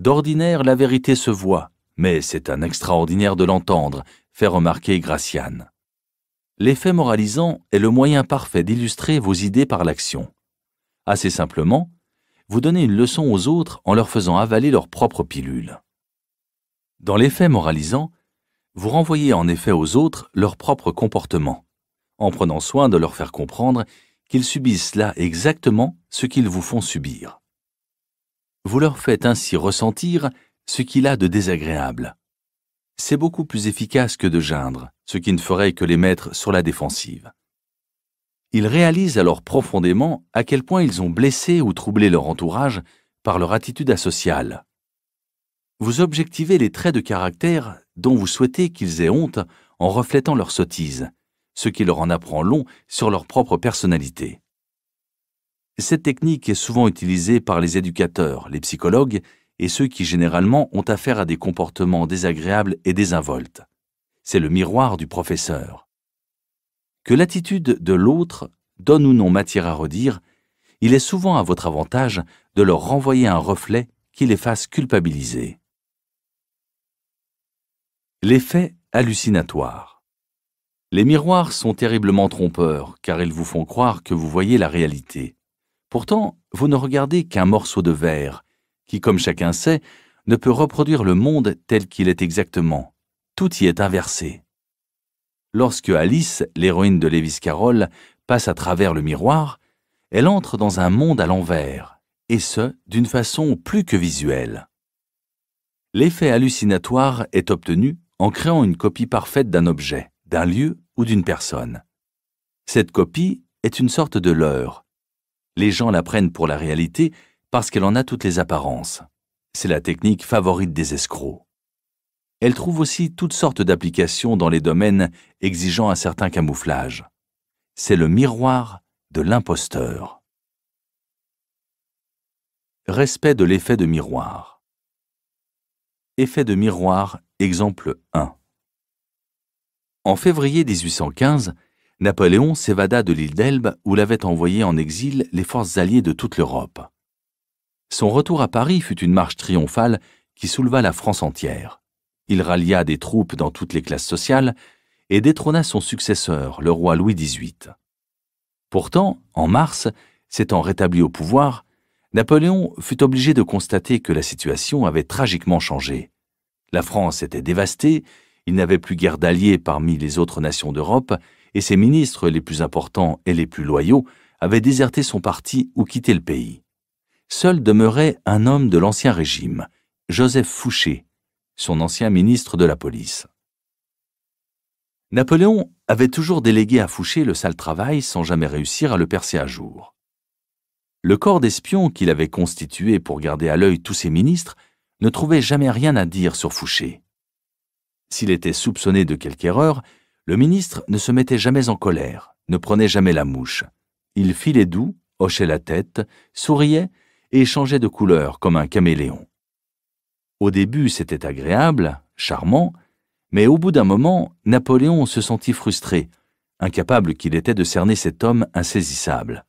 D'ordinaire, la vérité se voit, mais c'est un extraordinaire de l'entendre, fait remarquer Graciane. L'effet moralisant est le moyen parfait d'illustrer vos idées par l'action. Assez simplement, vous donnez une leçon aux autres en leur faisant avaler leur propre pilule. Dans l'effet moralisant, vous renvoyez en effet aux autres leur propre comportement, en prenant soin de leur faire comprendre qu'ils subissent là exactement ce qu'ils vous font subir. Vous leur faites ainsi ressentir ce qu'il a de désagréable. C'est beaucoup plus efficace que de geindre, ce qui ne ferait que les mettre sur la défensive. Ils réalisent alors profondément à quel point ils ont blessé ou troublé leur entourage par leur attitude asociale vous objectivez les traits de caractère dont vous souhaitez qu'ils aient honte en reflétant leur sottise, ce qui leur en apprend long sur leur propre personnalité. Cette technique est souvent utilisée par les éducateurs, les psychologues et ceux qui généralement ont affaire à des comportements désagréables et désinvoltes. C'est le miroir du professeur. Que l'attitude de l'autre donne ou non matière à redire, il est souvent à votre avantage de leur renvoyer un reflet qui les fasse culpabiliser. L'effet hallucinatoire. Les miroirs sont terriblement trompeurs car ils vous font croire que vous voyez la réalité. Pourtant, vous ne regardez qu'un morceau de verre qui, comme chacun sait, ne peut reproduire le monde tel qu'il est exactement. Tout y est inversé. Lorsque Alice, l'héroïne de lévis Carroll, passe à travers le miroir, elle entre dans un monde à l'envers, et ce, d'une façon plus que visuelle. L'effet hallucinatoire est obtenu en créant une copie parfaite d'un objet, d'un lieu ou d'une personne. Cette copie est une sorte de leurre. Les gens la prennent pour la réalité parce qu'elle en a toutes les apparences. C'est la technique favorite des escrocs. Elle trouve aussi toutes sortes d'applications dans les domaines exigeant un certain camouflage. C'est le miroir de l'imposteur. Respect de l'effet de miroir. Effet de miroir Exemple 1. En février 1815, Napoléon s'évada de l'île d'Elbe où l'avaient envoyé en exil les forces alliées de toute l'Europe. Son retour à Paris fut une marche triomphale qui souleva la France entière. Il rallia des troupes dans toutes les classes sociales et détrôna son successeur, le roi Louis XVIII. Pourtant, en mars, s'étant rétabli au pouvoir, Napoléon fut obligé de constater que la situation avait tragiquement changé. La France était dévastée, il n'avait plus guère d'alliés parmi les autres nations d'Europe, et ses ministres les plus importants et les plus loyaux avaient déserté son parti ou quitté le pays. Seul demeurait un homme de l'ancien régime, Joseph Fouché, son ancien ministre de la police. Napoléon avait toujours délégué à Fouché le sale travail sans jamais réussir à le percer à jour. Le corps d'espions qu'il avait constitué pour garder à l'œil tous ses ministres ne trouvait jamais rien à dire sur Fouché. S'il était soupçonné de quelque erreur, le ministre ne se mettait jamais en colère, ne prenait jamais la mouche. Il filait doux, hochait la tête, souriait et changeait de couleur comme un caméléon. Au début, c'était agréable, charmant, mais au bout d'un moment, Napoléon se sentit frustré, incapable qu'il était de cerner cet homme insaisissable.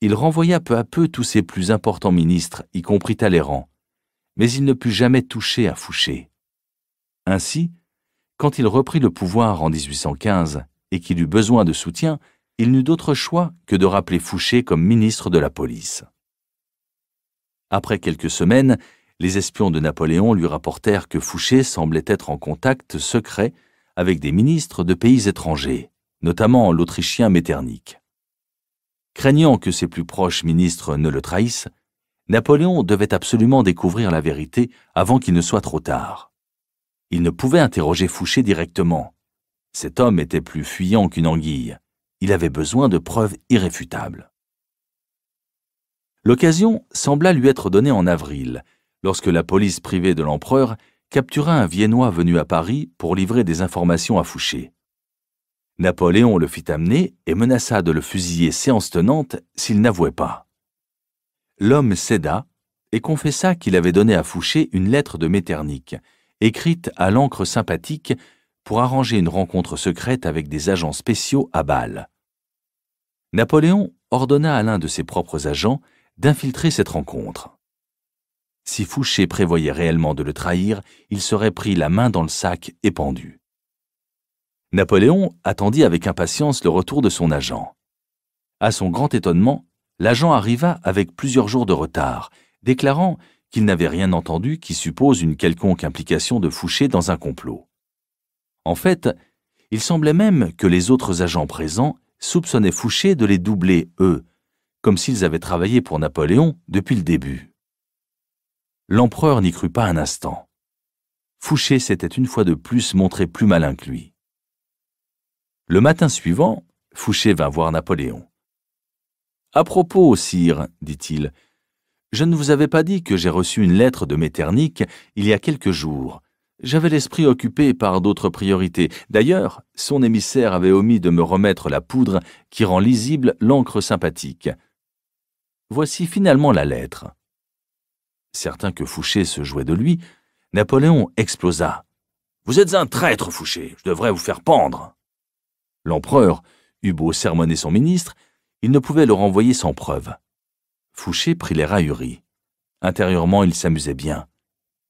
Il renvoya peu à peu tous ses plus importants ministres, y compris Talleyrand, mais il ne put jamais toucher à Fouché. Ainsi, quand il reprit le pouvoir en 1815 et qu'il eut besoin de soutien, il n'eut d'autre choix que de rappeler Fouché comme ministre de la police. Après quelques semaines, les espions de Napoléon lui rapportèrent que Fouché semblait être en contact secret avec des ministres de pays étrangers, notamment l'Autrichien Metternich. Craignant que ses plus proches ministres ne le trahissent, Napoléon devait absolument découvrir la vérité avant qu'il ne soit trop tard. Il ne pouvait interroger Fouché directement. Cet homme était plus fuyant qu'une anguille. Il avait besoin de preuves irréfutables. L'occasion sembla lui être donnée en avril, lorsque la police privée de l'empereur captura un Viennois venu à Paris pour livrer des informations à Fouché. Napoléon le fit amener et menaça de le fusiller séance tenante s'il n'avouait pas l'homme céda et confessa qu'il avait donné à Fouché une lettre de Metternich, écrite à l'encre sympathique pour arranger une rencontre secrète avec des agents spéciaux à Bâle. Napoléon ordonna à l'un de ses propres agents d'infiltrer cette rencontre. Si Fouché prévoyait réellement de le trahir, il serait pris la main dans le sac et pendu. Napoléon attendit avec impatience le retour de son agent. À son grand étonnement, l'agent arriva avec plusieurs jours de retard, déclarant qu'il n'avait rien entendu qui suppose une quelconque implication de Fouché dans un complot. En fait, il semblait même que les autres agents présents soupçonnaient Fouché de les doubler, eux, comme s'ils avaient travaillé pour Napoléon depuis le début. L'empereur n'y crut pas un instant. Fouché s'était une fois de plus montré plus malin que lui. Le matin suivant, Fouché vint voir Napoléon. À propos, sire, dit-il, je ne vous avais pas dit que j'ai reçu une lettre de Metternich il y a quelques jours. J'avais l'esprit occupé par d'autres priorités. D'ailleurs, son émissaire avait omis de me remettre la poudre qui rend lisible l'encre sympathique. Voici finalement la lettre. Certain que Fouché se jouait de lui, Napoléon explosa. Vous êtes un traître, Fouché, je devrais vous faire pendre. L'empereur eut beau sermonner son ministre, il ne pouvait le renvoyer sans preuve. Fouché prit les railleries. Intérieurement, il s'amusait bien.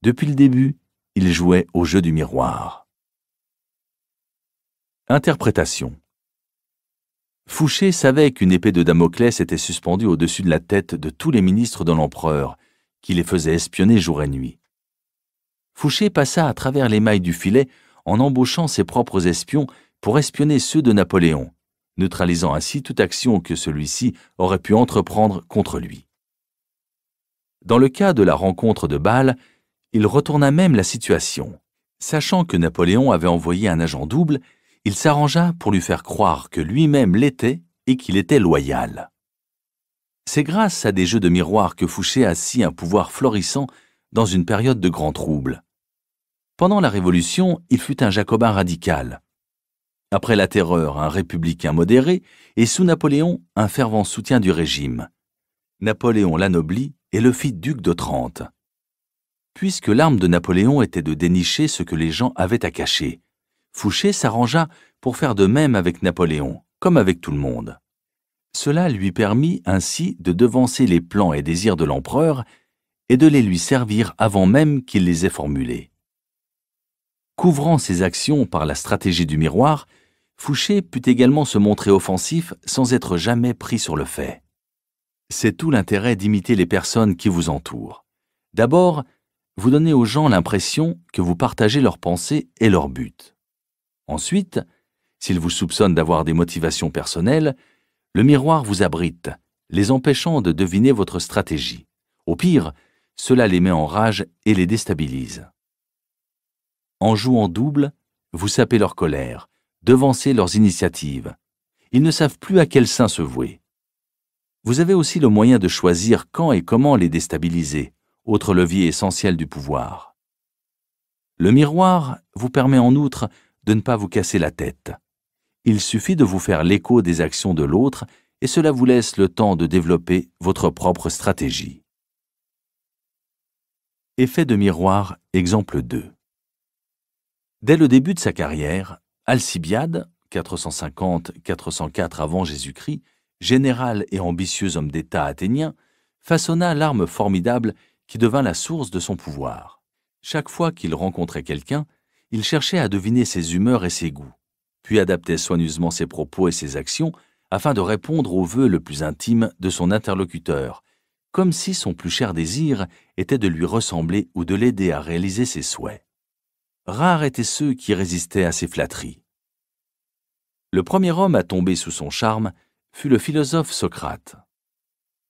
Depuis le début, il jouait au jeu du miroir. Interprétation Fouché savait qu'une épée de Damoclès était suspendue au-dessus de la tête de tous les ministres de l'empereur, qui les faisait espionner jour et nuit. Fouché passa à travers les mailles du filet en embauchant ses propres espions pour espionner ceux de Napoléon, neutralisant ainsi toute action que celui-ci aurait pu entreprendre contre lui. Dans le cas de la rencontre de Bâle, il retourna même la situation. Sachant que Napoléon avait envoyé un agent double, il s'arrangea pour lui faire croire que lui-même l'était et qu'il était loyal. C'est grâce à des jeux de miroir que Fouché assit un pouvoir florissant dans une période de grands troubles. Pendant la Révolution, il fut un jacobin radical. Après la terreur, un républicain modéré, et sous Napoléon, un fervent soutien du régime. Napoléon l'anoblit et le fit duc de Trente. Puisque l'arme de Napoléon était de dénicher ce que les gens avaient à cacher, Fouché s'arrangea pour faire de même avec Napoléon, comme avec tout le monde. Cela lui permit ainsi de devancer les plans et désirs de l'empereur et de les lui servir avant même qu'il les ait formulés. Couvrant ses actions par la stratégie du miroir, Fouché put également se montrer offensif sans être jamais pris sur le fait. C'est tout l'intérêt d'imiter les personnes qui vous entourent. D'abord, vous donnez aux gens l'impression que vous partagez leurs pensées et leurs buts. Ensuite, s'ils vous soupçonnent d'avoir des motivations personnelles, le miroir vous abrite, les empêchant de deviner votre stratégie. Au pire, cela les met en rage et les déstabilise. En jouant double, vous sapez leur colère, devancez leurs initiatives. Ils ne savent plus à quel sein se vouer. Vous avez aussi le moyen de choisir quand et comment les déstabiliser, autre levier essentiel du pouvoir. Le miroir vous permet en outre de ne pas vous casser la tête. Il suffit de vous faire l'écho des actions de l'autre et cela vous laisse le temps de développer votre propre stratégie. Effet de miroir, exemple 2. Dès le début de sa carrière, Alcibiade, 450-404 avant Jésus-Christ, général et ambitieux homme d'État athénien, façonna l'arme formidable qui devint la source de son pouvoir. Chaque fois qu'il rencontrait quelqu'un, il cherchait à deviner ses humeurs et ses goûts, puis adaptait soigneusement ses propos et ses actions afin de répondre au vœu le plus intime de son interlocuteur, comme si son plus cher désir était de lui ressembler ou de l'aider à réaliser ses souhaits rares étaient ceux qui résistaient à ses flatteries. Le premier homme à tomber sous son charme fut le philosophe Socrate.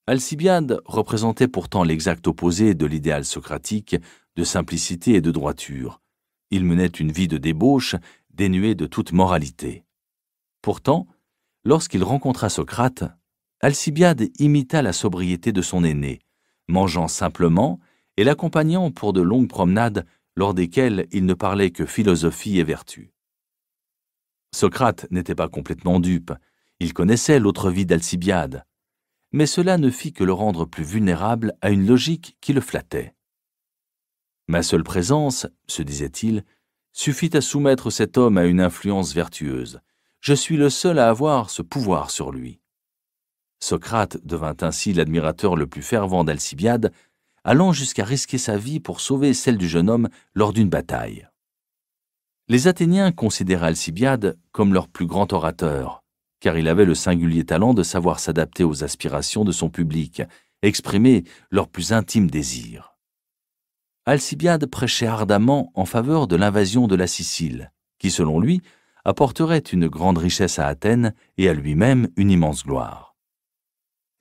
Alcibiade représentait pourtant l'exact opposé de l'idéal socratique de simplicité et de droiture. Il menait une vie de débauche, dénuée de toute moralité. Pourtant, lorsqu'il rencontra Socrate, Alcibiade imita la sobriété de son aîné, mangeant simplement et l'accompagnant pour de longues promenades lors desquels il ne parlait que philosophie et vertu. Socrate n'était pas complètement dupe, il connaissait l'autre vie d'Alcibiade, mais cela ne fit que le rendre plus vulnérable à une logique qui le flattait. Ma seule présence, se disait-il, suffit à soumettre cet homme à une influence vertueuse. Je suis le seul à avoir ce pouvoir sur lui. Socrate devint ainsi l'admirateur le plus fervent d'Alcibiade allant jusqu'à risquer sa vie pour sauver celle du jeune homme lors d'une bataille. Les Athéniens considéraient Alcibiade comme leur plus grand orateur, car il avait le singulier talent de savoir s'adapter aux aspirations de son public, exprimer leurs plus intimes désirs. Alcibiade prêchait ardemment en faveur de l'invasion de la Sicile, qui selon lui apporterait une grande richesse à Athènes et à lui-même une immense gloire.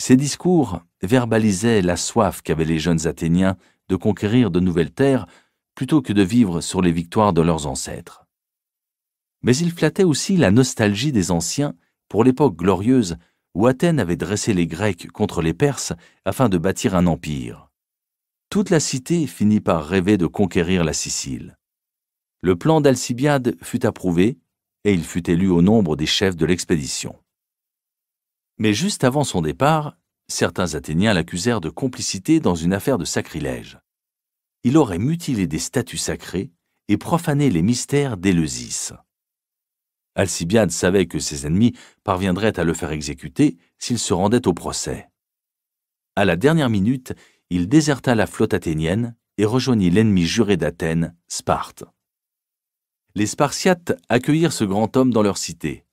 Ces discours verbalisaient la soif qu'avaient les jeunes Athéniens de conquérir de nouvelles terres plutôt que de vivre sur les victoires de leurs ancêtres. Mais ils flattaient aussi la nostalgie des anciens pour l'époque glorieuse où Athènes avait dressé les Grecs contre les Perses afin de bâtir un empire. Toute la cité finit par rêver de conquérir la Sicile. Le plan d'Alcibiade fut approuvé et il fut élu au nombre des chefs de l'expédition. Mais juste avant son départ, certains Athéniens l'accusèrent de complicité dans une affaire de sacrilège. Il aurait mutilé des statues sacrées et profané les mystères d'Éleusis. Alcibiade savait que ses ennemis parviendraient à le faire exécuter s'il se rendait au procès. À la dernière minute, il déserta la flotte athénienne et rejoignit l'ennemi juré d'Athènes, Sparte. Les Spartiates accueillirent ce grand homme dans leur cité,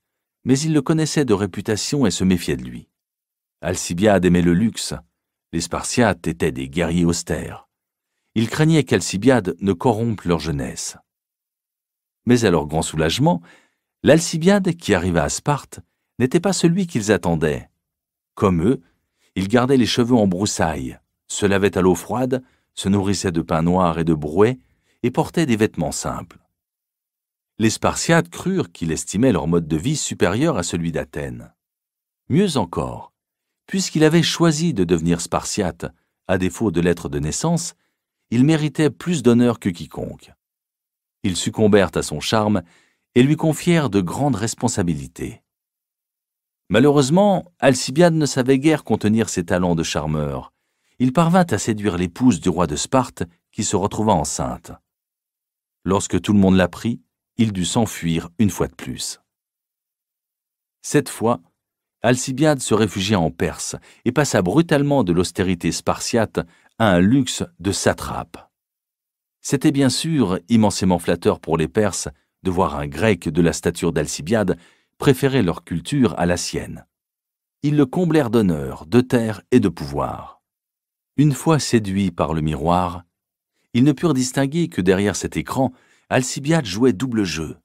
mais ils le connaissaient de réputation et se méfiait de lui. Alcibiade aimait le luxe, les Spartiates étaient des guerriers austères. Ils craignaient qu'Alcibiade ne corrompe leur jeunesse. Mais à leur grand soulagement, l'Alcibiade qui arriva à Sparte n'était pas celui qu'ils attendaient. Comme eux, il gardait les cheveux en broussailles, se lavait à l'eau froide, se nourrissait de pain noir et de brouet, et portait des vêtements simples les Spartiates crurent qu'il estimait leur mode de vie supérieur à celui d'Athènes. Mieux encore, puisqu'il avait choisi de devenir Spartiate, à défaut de l'être de naissance, il méritait plus d'honneur que quiconque. Ils succombèrent à son charme et lui confièrent de grandes responsabilités. Malheureusement, Alcibiade ne savait guère contenir ses talents de charmeur. Il parvint à séduire l'épouse du roi de Sparte, qui se retrouva enceinte. Lorsque tout le monde l'apprit, il dut s'enfuir une fois de plus. Cette fois, Alcibiade se réfugia en Perse et passa brutalement de l'austérité spartiate à un luxe de satrape. C'était bien sûr immensément flatteur pour les Perses de voir un Grec de la stature d'Alcibiade préférer leur culture à la sienne. Ils le comblèrent d'honneur, de terre et de pouvoir. Une fois séduit par le miroir, ils ne purent distinguer que derrière cet écran Alcibiade jouait double jeu.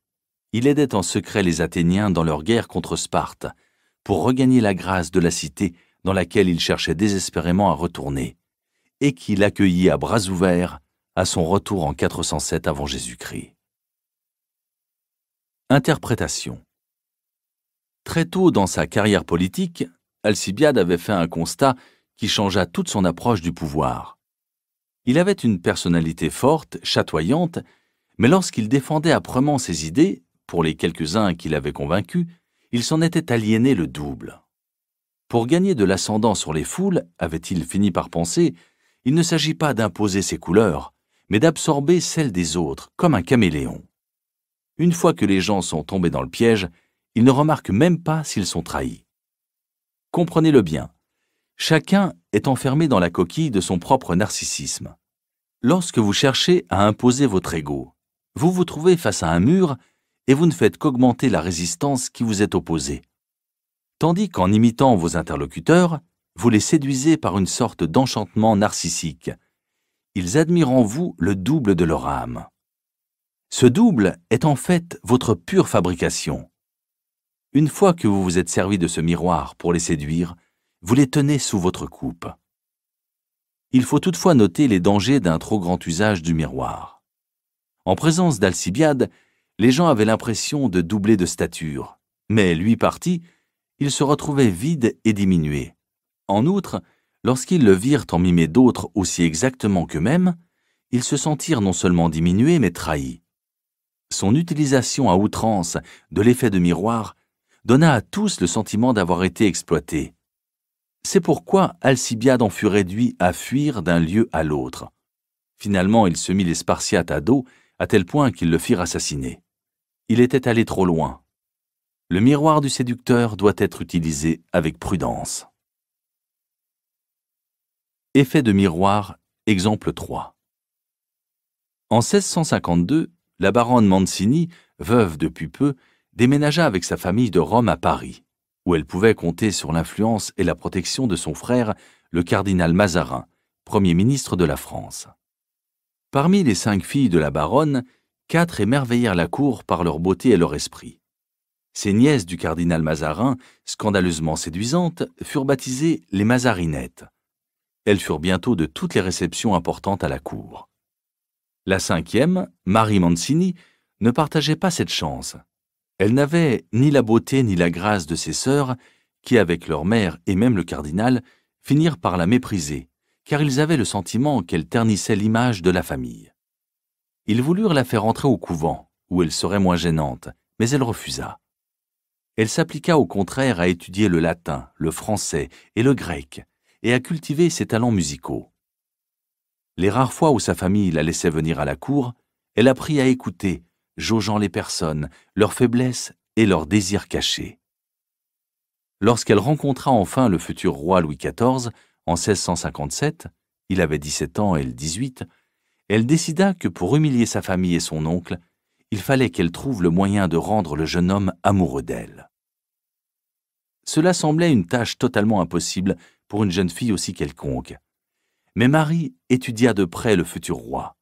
Il aidait en secret les Athéniens dans leur guerre contre Sparte, pour regagner la grâce de la cité dans laquelle il cherchait désespérément à retourner, et qu'il accueillit à bras ouverts à son retour en 407 avant Jésus-Christ. Interprétation Très tôt dans sa carrière politique, Alcibiade avait fait un constat qui changea toute son approche du pouvoir. Il avait une personnalité forte, chatoyante, mais lorsqu'il défendait âprement ses idées, pour les quelques-uns qu'il avait convaincu, il s'en était aliéné le double. Pour gagner de l'ascendant sur les foules, avait-il fini par penser, il ne s'agit pas d'imposer ses couleurs, mais d'absorber celles des autres, comme un caméléon. Une fois que les gens sont tombés dans le piège, ils ne remarquent même pas s'ils sont trahis. Comprenez-le bien, chacun est enfermé dans la coquille de son propre narcissisme. Lorsque vous cherchez à imposer votre ego, vous vous trouvez face à un mur et vous ne faites qu'augmenter la résistance qui vous est opposée. Tandis qu'en imitant vos interlocuteurs, vous les séduisez par une sorte d'enchantement narcissique. Ils admirent en vous le double de leur âme. Ce double est en fait votre pure fabrication. Une fois que vous vous êtes servi de ce miroir pour les séduire, vous les tenez sous votre coupe. Il faut toutefois noter les dangers d'un trop grand usage du miroir. En présence d'Alcibiade, les gens avaient l'impression de doubler de stature, mais lui parti, il se retrouvait vide et diminué. En outre, lorsqu'ils le virent en mimer d'autres aussi exactement qu'eux-mêmes, ils se sentirent non seulement diminués mais trahis. Son utilisation à outrance de l'effet de miroir donna à tous le sentiment d'avoir été exploité. C'est pourquoi Alcibiade en fut réduit à fuir d'un lieu à l'autre. Finalement, il se mit les Spartiates à dos à tel point qu'ils le firent assassiner. Il était allé trop loin. Le miroir du séducteur doit être utilisé avec prudence. Effet de miroir, exemple 3. En 1652, la baronne Mancini, veuve depuis peu, déménagea avec sa famille de Rome à Paris, où elle pouvait compter sur l'influence et la protection de son frère, le cardinal Mazarin, Premier ministre de la France. Parmi les cinq filles de la baronne, quatre émerveillèrent la cour par leur beauté et leur esprit. Ces nièces du cardinal Mazarin, scandaleusement séduisantes, furent baptisées les Mazarinettes. Elles furent bientôt de toutes les réceptions importantes à la cour. La cinquième, Marie Mancini, ne partageait pas cette chance. Elle n'avait ni la beauté ni la grâce de ses sœurs, qui, avec leur mère et même le cardinal, finirent par la mépriser, car ils avaient le sentiment qu'elle ternissait l'image de la famille. Ils voulurent la faire entrer au couvent, où elle serait moins gênante, mais elle refusa. Elle s'appliqua au contraire à étudier le latin, le français et le grec, et à cultiver ses talents musicaux. Les rares fois où sa famille la laissait venir à la cour, elle apprit à écouter, jaugeant les personnes, leurs faiblesses et leurs désirs cachés. Lorsqu'elle rencontra enfin le futur roi Louis XIV, en 1657, il avait 17 ans, et elle 18, elle décida que pour humilier sa famille et son oncle, il fallait qu'elle trouve le moyen de rendre le jeune homme amoureux d'elle. Cela semblait une tâche totalement impossible pour une jeune fille aussi quelconque. Mais Marie étudia de près le futur roi.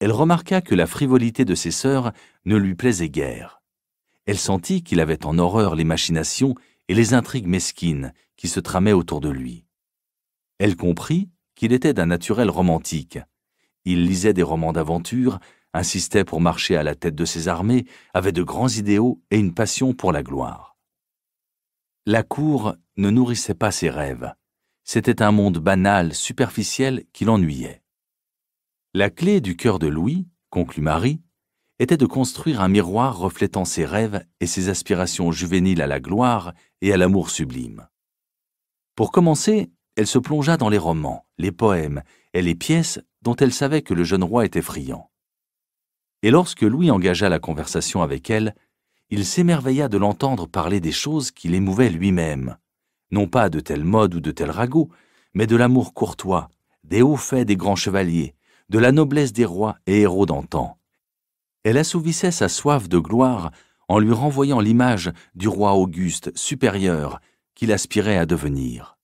Elle remarqua que la frivolité de ses sœurs ne lui plaisait guère. Elle sentit qu'il avait en horreur les machinations et les intrigues mesquines qui se tramaient autour de lui. Elle comprit qu'il était d'un naturel romantique. Il lisait des romans d'aventure, insistait pour marcher à la tête de ses armées, avait de grands idéaux et une passion pour la gloire. La cour ne nourrissait pas ses rêves. C'était un monde banal, superficiel, qui l'ennuyait. La clé du cœur de Louis, conclut Marie, était de construire un miroir reflétant ses rêves et ses aspirations juvéniles à la gloire et à l'amour sublime. Pour commencer, elle se plongea dans les romans, les poèmes et les pièces dont elle savait que le jeune roi était friand. Et lorsque Louis engagea la conversation avec elle, il s'émerveilla de l'entendre parler des choses qui l'émouvaient lui-même, non pas de telle mode ou de tel ragot, mais de l'amour courtois, des hauts faits des grands chevaliers, de la noblesse des rois et héros d'antan. Elle assouvissait sa soif de gloire en lui renvoyant l'image du roi Auguste supérieur qu'il aspirait à devenir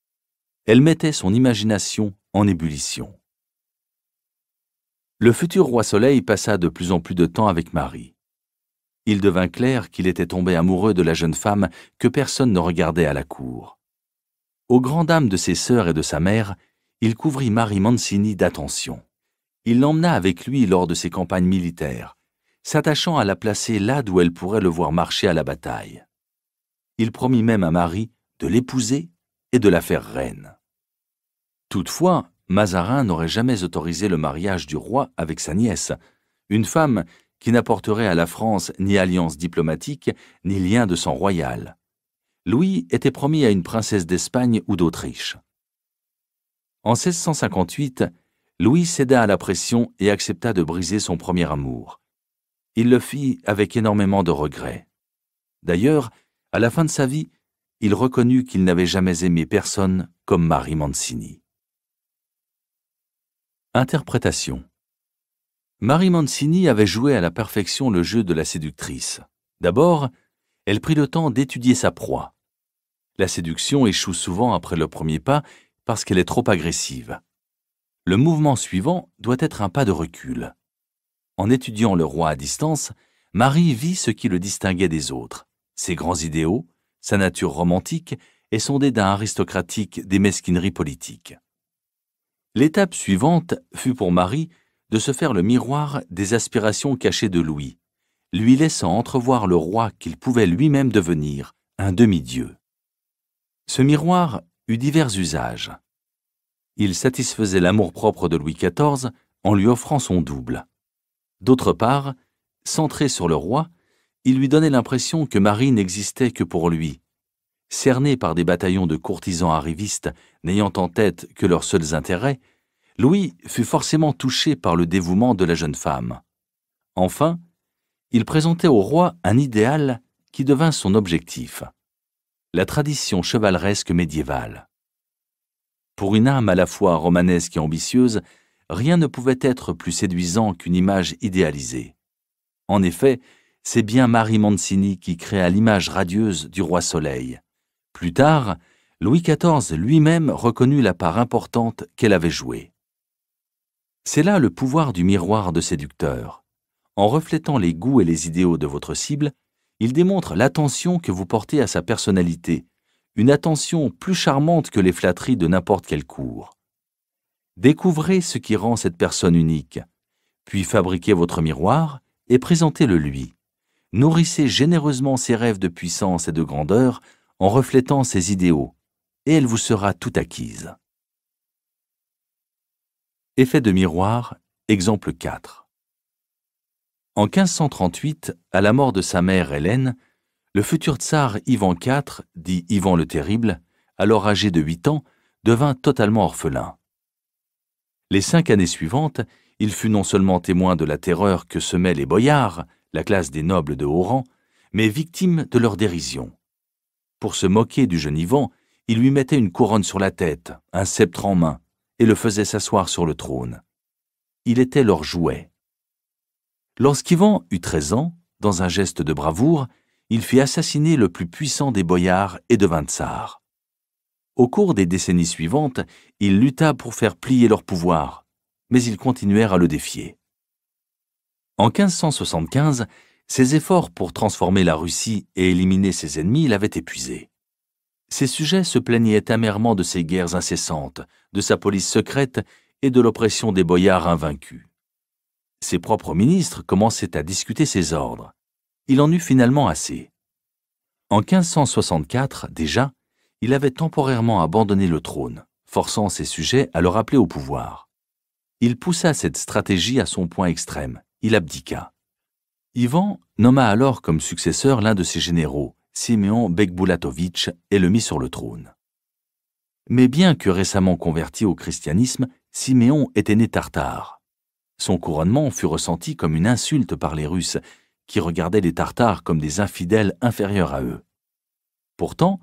elle mettait son imagination en ébullition. Le futur roi Soleil passa de plus en plus de temps avec Marie. Il devint clair qu'il était tombé amoureux de la jeune femme que personne ne regardait à la cour. Au grand dames de ses sœurs et de sa mère, il couvrit Marie Mancini d'attention. Il l'emmena avec lui lors de ses campagnes militaires, s'attachant à la placer là d'où elle pourrait le voir marcher à la bataille. Il promit même à Marie de l'épouser et de la faire reine. Toutefois, Mazarin n'aurait jamais autorisé le mariage du roi avec sa nièce, une femme qui n'apporterait à la France ni alliance diplomatique, ni lien de sang royal. Louis était promis à une princesse d'Espagne ou d'Autriche. En 1658, Louis céda à la pression et accepta de briser son premier amour. Il le fit avec énormément de regrets. D'ailleurs, à la fin de sa vie, il reconnut qu'il n'avait jamais aimé personne comme Marie Mancini. Interprétation Marie Mancini avait joué à la perfection le jeu de la séductrice. D'abord, elle prit le temps d'étudier sa proie. La séduction échoue souvent après le premier pas parce qu'elle est trop agressive. Le mouvement suivant doit être un pas de recul. En étudiant le roi à distance, Marie vit ce qui le distinguait des autres, ses grands idéaux, sa nature romantique et son dédain aristocratique des mesquineries politiques. L'étape suivante fut pour Marie de se faire le miroir des aspirations cachées de Louis, lui laissant entrevoir le roi qu'il pouvait lui-même devenir, un demi-dieu. Ce miroir eut divers usages. Il satisfaisait l'amour-propre de Louis XIV en lui offrant son double. D'autre part, centré sur le roi, il lui donnait l'impression que Marie n'existait que pour lui. Cerné par des bataillons de courtisans arrivistes n'ayant en tête que leurs seuls intérêts, Louis fut forcément touché par le dévouement de la jeune femme. Enfin, il présentait au roi un idéal qui devint son objectif, la tradition chevaleresque médiévale. Pour une âme à la fois romanesque et ambitieuse, rien ne pouvait être plus séduisant qu'une image idéalisée. En effet, c'est bien Marie Mancini qui créa l'image radieuse du roi Soleil. Plus tard, Louis XIV lui-même reconnut la part importante qu'elle avait jouée. C'est là le pouvoir du miroir de séducteur. En reflétant les goûts et les idéaux de votre cible, il démontre l'attention que vous portez à sa personnalité, une attention plus charmante que les flatteries de n'importe quel cours. Découvrez ce qui rend cette personne unique, puis fabriquez votre miroir et présentez-le lui. Nourrissez généreusement ses rêves de puissance et de grandeur en reflétant ses idéaux, et elle vous sera tout acquise. Effet de miroir, exemple 4. En 1538, à la mort de sa mère Hélène, le futur tsar Ivan IV, dit Ivan le Terrible, alors âgé de 8 ans, devint totalement orphelin. Les cinq années suivantes, il fut non seulement témoin de la terreur que semaient les boyards, la classe des nobles de haut rang, mais victime de leur dérision. Pour se moquer du jeune Ivan, il lui mettait une couronne sur la tête, un sceptre en main, et le faisait s'asseoir sur le trône. Il était leur jouet. Lorsqu'Ivan eut treize ans, dans un geste de bravoure, il fit assassiner le plus puissant des boyards et de tsar. Au cours des décennies suivantes, il lutta pour faire plier leur pouvoir, mais ils continuèrent à le défier. En 1575, ses efforts pour transformer la Russie et éliminer ses ennemis l'avaient épuisé. Ses sujets se plaignaient amèrement de ses guerres incessantes, de sa police secrète et de l'oppression des boyards invaincus. Ses propres ministres commençaient à discuter ses ordres. Il en eut finalement assez. En 1564, déjà, il avait temporairement abandonné le trône, forçant ses sujets à le rappeler au pouvoir. Il poussa cette stratégie à son point extrême il abdiqua. Ivan nomma alors comme successeur l'un de ses généraux, Simeon Bekbulatovitch, et le mit sur le trône. Mais bien que récemment converti au christianisme, Siméon était né tartare. Son couronnement fut ressenti comme une insulte par les Russes, qui regardaient les Tartares comme des infidèles inférieurs à eux. Pourtant,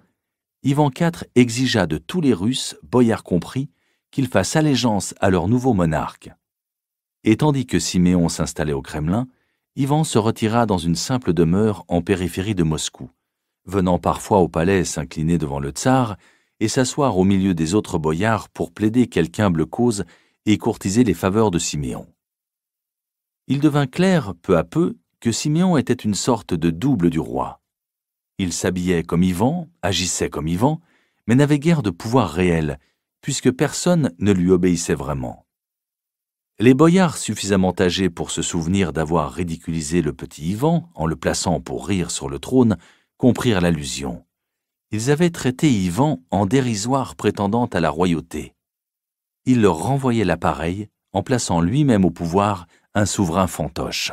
Ivan IV exigea de tous les Russes, boyards compris, qu'ils fassent allégeance à leur nouveau monarque et tandis que Siméon s'installait au Kremlin, Ivan se retira dans une simple demeure en périphérie de Moscou, venant parfois au palais s'incliner devant le tsar et s'asseoir au milieu des autres boyards pour plaider quelque humble cause et courtiser les faveurs de Siméon. Il devint clair, peu à peu, que Siméon était une sorte de double du roi. Il s'habillait comme Ivan, agissait comme Ivan, mais n'avait guère de pouvoir réel, puisque personne ne lui obéissait vraiment. Les boyards suffisamment âgés pour se souvenir d'avoir ridiculisé le petit Ivan en le plaçant pour rire sur le trône comprirent l'allusion. Ils avaient traité Ivan en dérisoire prétendant à la royauté. Il leur renvoyait l'appareil en plaçant lui-même au pouvoir un souverain fantoche.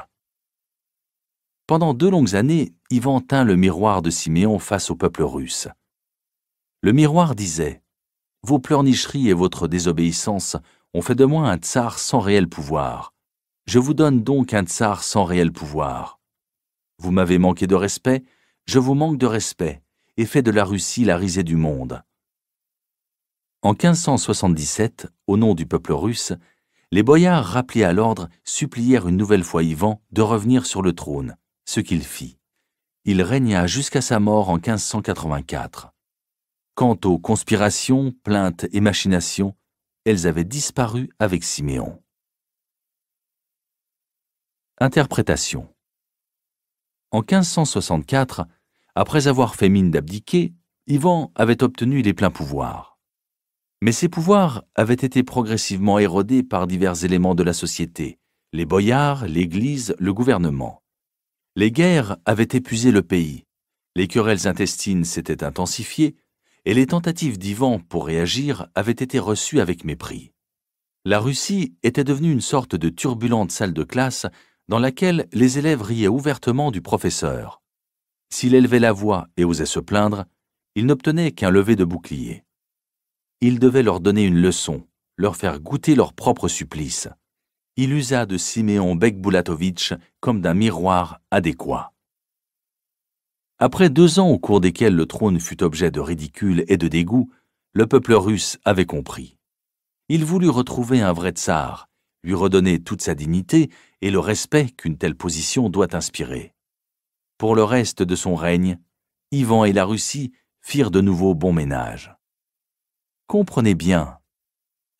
Pendant deux longues années, Ivan tint le miroir de Siméon face au peuple russe. Le miroir disait Vos pleurnicheries et votre désobéissance on fait de moi un tsar sans réel pouvoir. Je vous donne donc un tsar sans réel pouvoir. Vous m'avez manqué de respect, je vous manque de respect, et fais de la Russie la risée du monde. En 1577, au nom du peuple russe, les boyards rappelés à l'ordre supplièrent une nouvelle fois Ivan de revenir sur le trône, ce qu'il fit. Il régna jusqu'à sa mort en 1584. Quant aux conspirations, plaintes et machinations, elles avaient disparu avec Siméon. Interprétation En 1564, après avoir fait mine d'abdiquer, Ivan avait obtenu les pleins pouvoirs. Mais ces pouvoirs avaient été progressivement érodés par divers éléments de la société, les boyards, l'Église, le gouvernement. Les guerres avaient épuisé le pays, les querelles intestines s'étaient intensifiées, et les tentatives d'Ivan pour réagir avaient été reçues avec mépris. La Russie était devenue une sorte de turbulente salle de classe dans laquelle les élèves riaient ouvertement du professeur. S'il élevait la voix et osait se plaindre, il n'obtenait qu'un lever de bouclier. Il devait leur donner une leçon, leur faire goûter leur propre supplice. Il usa de Siméon Bekbulatovitch comme d'un miroir adéquat. Après deux ans au cours desquels le trône fut objet de ridicule et de dégoût, le peuple russe avait compris. Il voulut retrouver un vrai tsar, lui redonner toute sa dignité et le respect qu'une telle position doit inspirer. Pour le reste de son règne, Ivan et la Russie firent de nouveau bon ménage. Comprenez bien,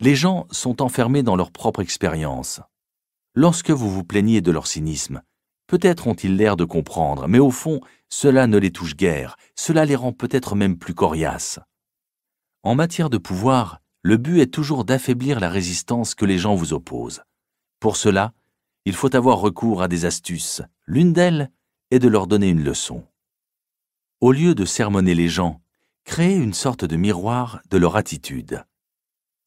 les gens sont enfermés dans leur propre expérience. Lorsque vous vous plaignez de leur cynisme, Peut-être ont-ils l'air de comprendre, mais au fond, cela ne les touche guère, cela les rend peut-être même plus coriaces. En matière de pouvoir, le but est toujours d'affaiblir la résistance que les gens vous opposent. Pour cela, il faut avoir recours à des astuces. L'une d'elles est de leur donner une leçon. Au lieu de sermonner les gens, créez une sorte de miroir de leur attitude.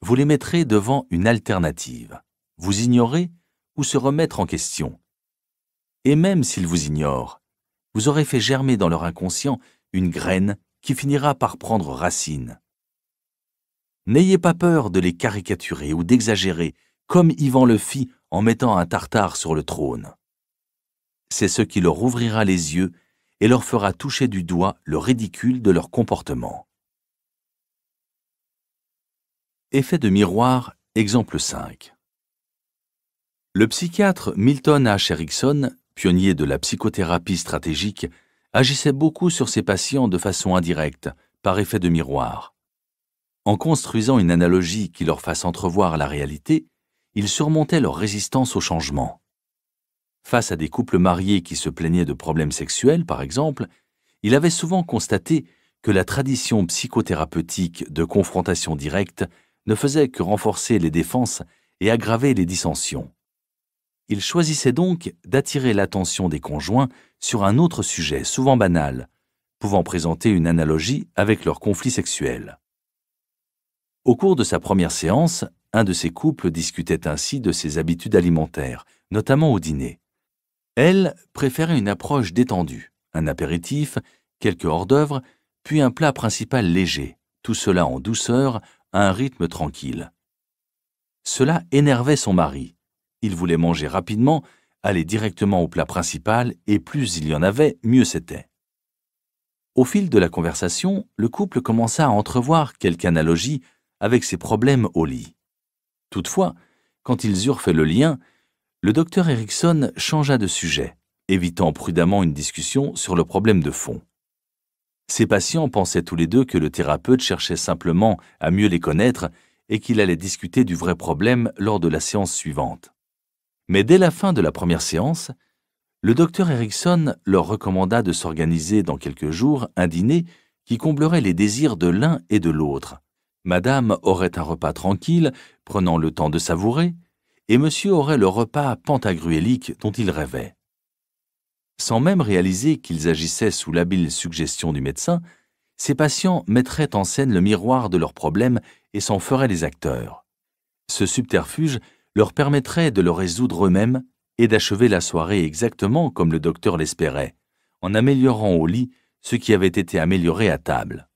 Vous les mettrez devant une alternative, vous ignorez ou se remettre en question et même s'ils vous ignorent, vous aurez fait germer dans leur inconscient une graine qui finira par prendre racine. N'ayez pas peur de les caricaturer ou d'exagérer, comme Ivan le fit en mettant un tartare sur le trône. C'est ce qui leur ouvrira les yeux et leur fera toucher du doigt le ridicule de leur comportement. Effet de miroir, exemple 5. Le psychiatre Milton H. Erickson pionnier de la psychothérapie stratégique, agissait beaucoup sur ses patients de façon indirecte, par effet de miroir. En construisant une analogie qui leur fasse entrevoir la réalité, il surmontait leur résistance au changement. Face à des couples mariés qui se plaignaient de problèmes sexuels, par exemple, il avait souvent constaté que la tradition psychothérapeutique de confrontation directe ne faisait que renforcer les défenses et aggraver les dissensions il choisissait donc d'attirer l'attention des conjoints sur un autre sujet souvent banal, pouvant présenter une analogie avec leur conflit sexuel. Au cours de sa première séance, un de ces couples discutait ainsi de ses habitudes alimentaires, notamment au dîner. Elle préférait une approche détendue, un apéritif, quelques hors-d'œuvre, puis un plat principal léger, tout cela en douceur, à un rythme tranquille. Cela énervait son mari, il voulait manger rapidement, aller directement au plat principal, et plus il y en avait, mieux c'était. Au fil de la conversation, le couple commença à entrevoir quelque analogie avec ses problèmes au lit. Toutefois, quand ils eurent fait le lien, le docteur Erickson changea de sujet, évitant prudemment une discussion sur le problème de fond. Ses patients pensaient tous les deux que le thérapeute cherchait simplement à mieux les connaître et qu'il allait discuter du vrai problème lors de la séance suivante. Mais dès la fin de la première séance, le docteur Erickson leur recommanda de s'organiser dans quelques jours un dîner qui comblerait les désirs de l'un et de l'autre. Madame aurait un repas tranquille, prenant le temps de savourer, et monsieur aurait le repas pantagruélique dont il rêvait. Sans même réaliser qu'ils agissaient sous l'habile suggestion du médecin, ces patients mettraient en scène le miroir de leurs problèmes et s'en feraient les acteurs. Ce subterfuge leur permettrait de le résoudre eux-mêmes et d'achever la soirée exactement comme le docteur l'espérait, en améliorant au lit ce qui avait été amélioré à table.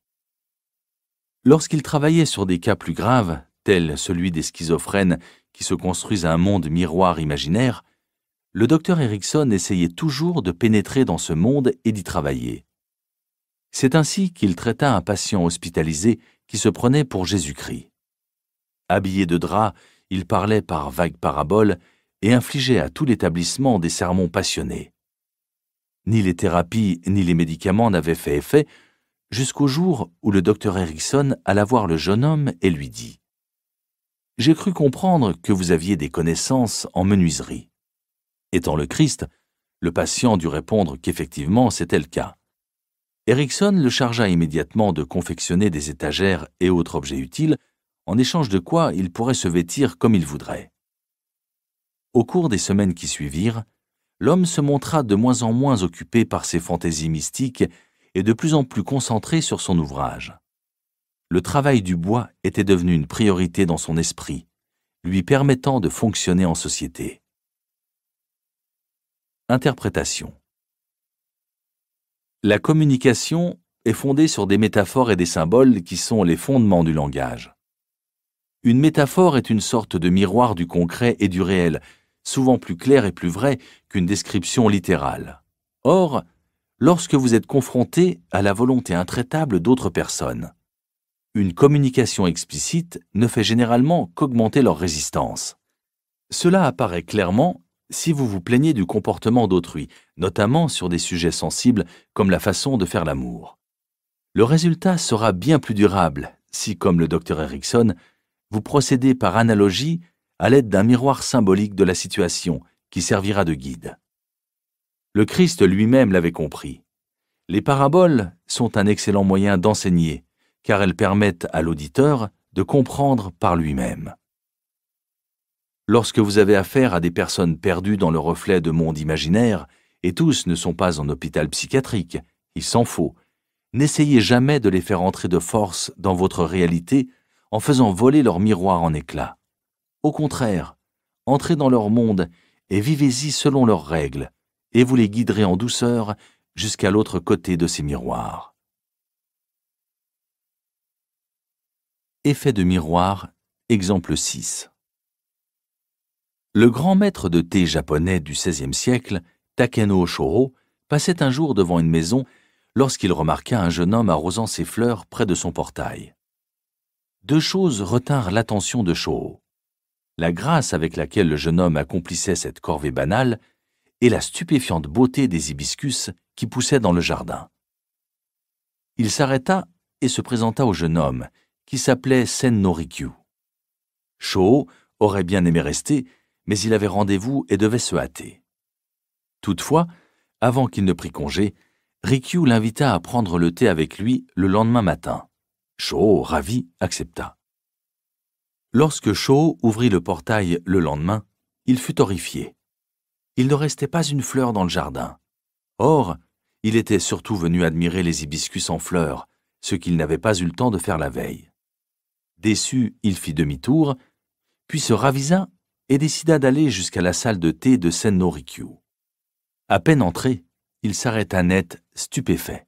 Lorsqu'il travaillait sur des cas plus graves, tel celui des schizophrènes qui se construisent un monde miroir imaginaire, le docteur Erickson essayait toujours de pénétrer dans ce monde et d'y travailler. C'est ainsi qu'il traita un patient hospitalisé qui se prenait pour Jésus-Christ. Habillé de drap il parlait par vagues paraboles et infligeait à tout l'établissement des sermons passionnés. Ni les thérapies ni les médicaments n'avaient fait effet jusqu'au jour où le docteur Erickson alla voir le jeune homme et lui dit ⁇ J'ai cru comprendre que vous aviez des connaissances en menuiserie. Étant le Christ, le patient dut répondre qu'effectivement c'était le cas. Erickson le chargea immédiatement de confectionner des étagères et autres objets utiles en échange de quoi il pourrait se vêtir comme il voudrait. Au cours des semaines qui suivirent, l'homme se montra de moins en moins occupé par ses fantaisies mystiques et de plus en plus concentré sur son ouvrage. Le travail du bois était devenu une priorité dans son esprit, lui permettant de fonctionner en société. Interprétation La communication est fondée sur des métaphores et des symboles qui sont les fondements du langage. Une métaphore est une sorte de miroir du concret et du réel, souvent plus clair et plus vrai qu'une description littérale. Or, lorsque vous êtes confronté à la volonté intraitable d'autres personnes, une communication explicite ne fait généralement qu'augmenter leur résistance. Cela apparaît clairement si vous vous plaignez du comportement d'autrui, notamment sur des sujets sensibles comme la façon de faire l'amour. Le résultat sera bien plus durable si, comme le docteur Erickson, vous procédez par analogie à l'aide d'un miroir symbolique de la situation qui servira de guide. Le Christ lui-même l'avait compris. Les paraboles sont un excellent moyen d'enseigner, car elles permettent à l'auditeur de comprendre par lui-même. Lorsque vous avez affaire à des personnes perdues dans le reflet de monde imaginaire, et tous ne sont pas en hôpital psychiatrique, il s'en faut, n'essayez jamais de les faire entrer de force dans votre réalité en faisant voler leurs miroirs en éclats. Au contraire, entrez dans leur monde et vivez-y selon leurs règles, et vous les guiderez en douceur jusqu'à l'autre côté de ces miroirs. Effet de miroir, exemple 6. Le grand maître de thé japonais du XVIe siècle, Takeno Shoro, passait un jour devant une maison lorsqu'il remarqua un jeune homme arrosant ses fleurs près de son portail deux choses retinrent l'attention de Shaw. La grâce avec laquelle le jeune homme accomplissait cette corvée banale et la stupéfiante beauté des hibiscus qui poussaient dans le jardin. Il s'arrêta et se présenta au jeune homme, qui s'appelait Sen Rikyu. Shoho aurait bien aimé rester, mais il avait rendez-vous et devait se hâter. Toutefois, avant qu'il ne prît congé, Rikyu l'invita à prendre le thé avec lui le lendemain matin. Sho, ravi, accepta. Lorsque Sho ouvrit le portail le lendemain, il fut horrifié. Il ne restait pas une fleur dans le jardin. Or, il était surtout venu admirer les hibiscus en fleurs, ce qu'il n'avait pas eu le temps de faire la veille. Déçu, il fit demi-tour, puis se ravisa et décida d'aller jusqu'à la salle de thé de Rikyu. À peine entré, il s'arrêta net, stupéfait.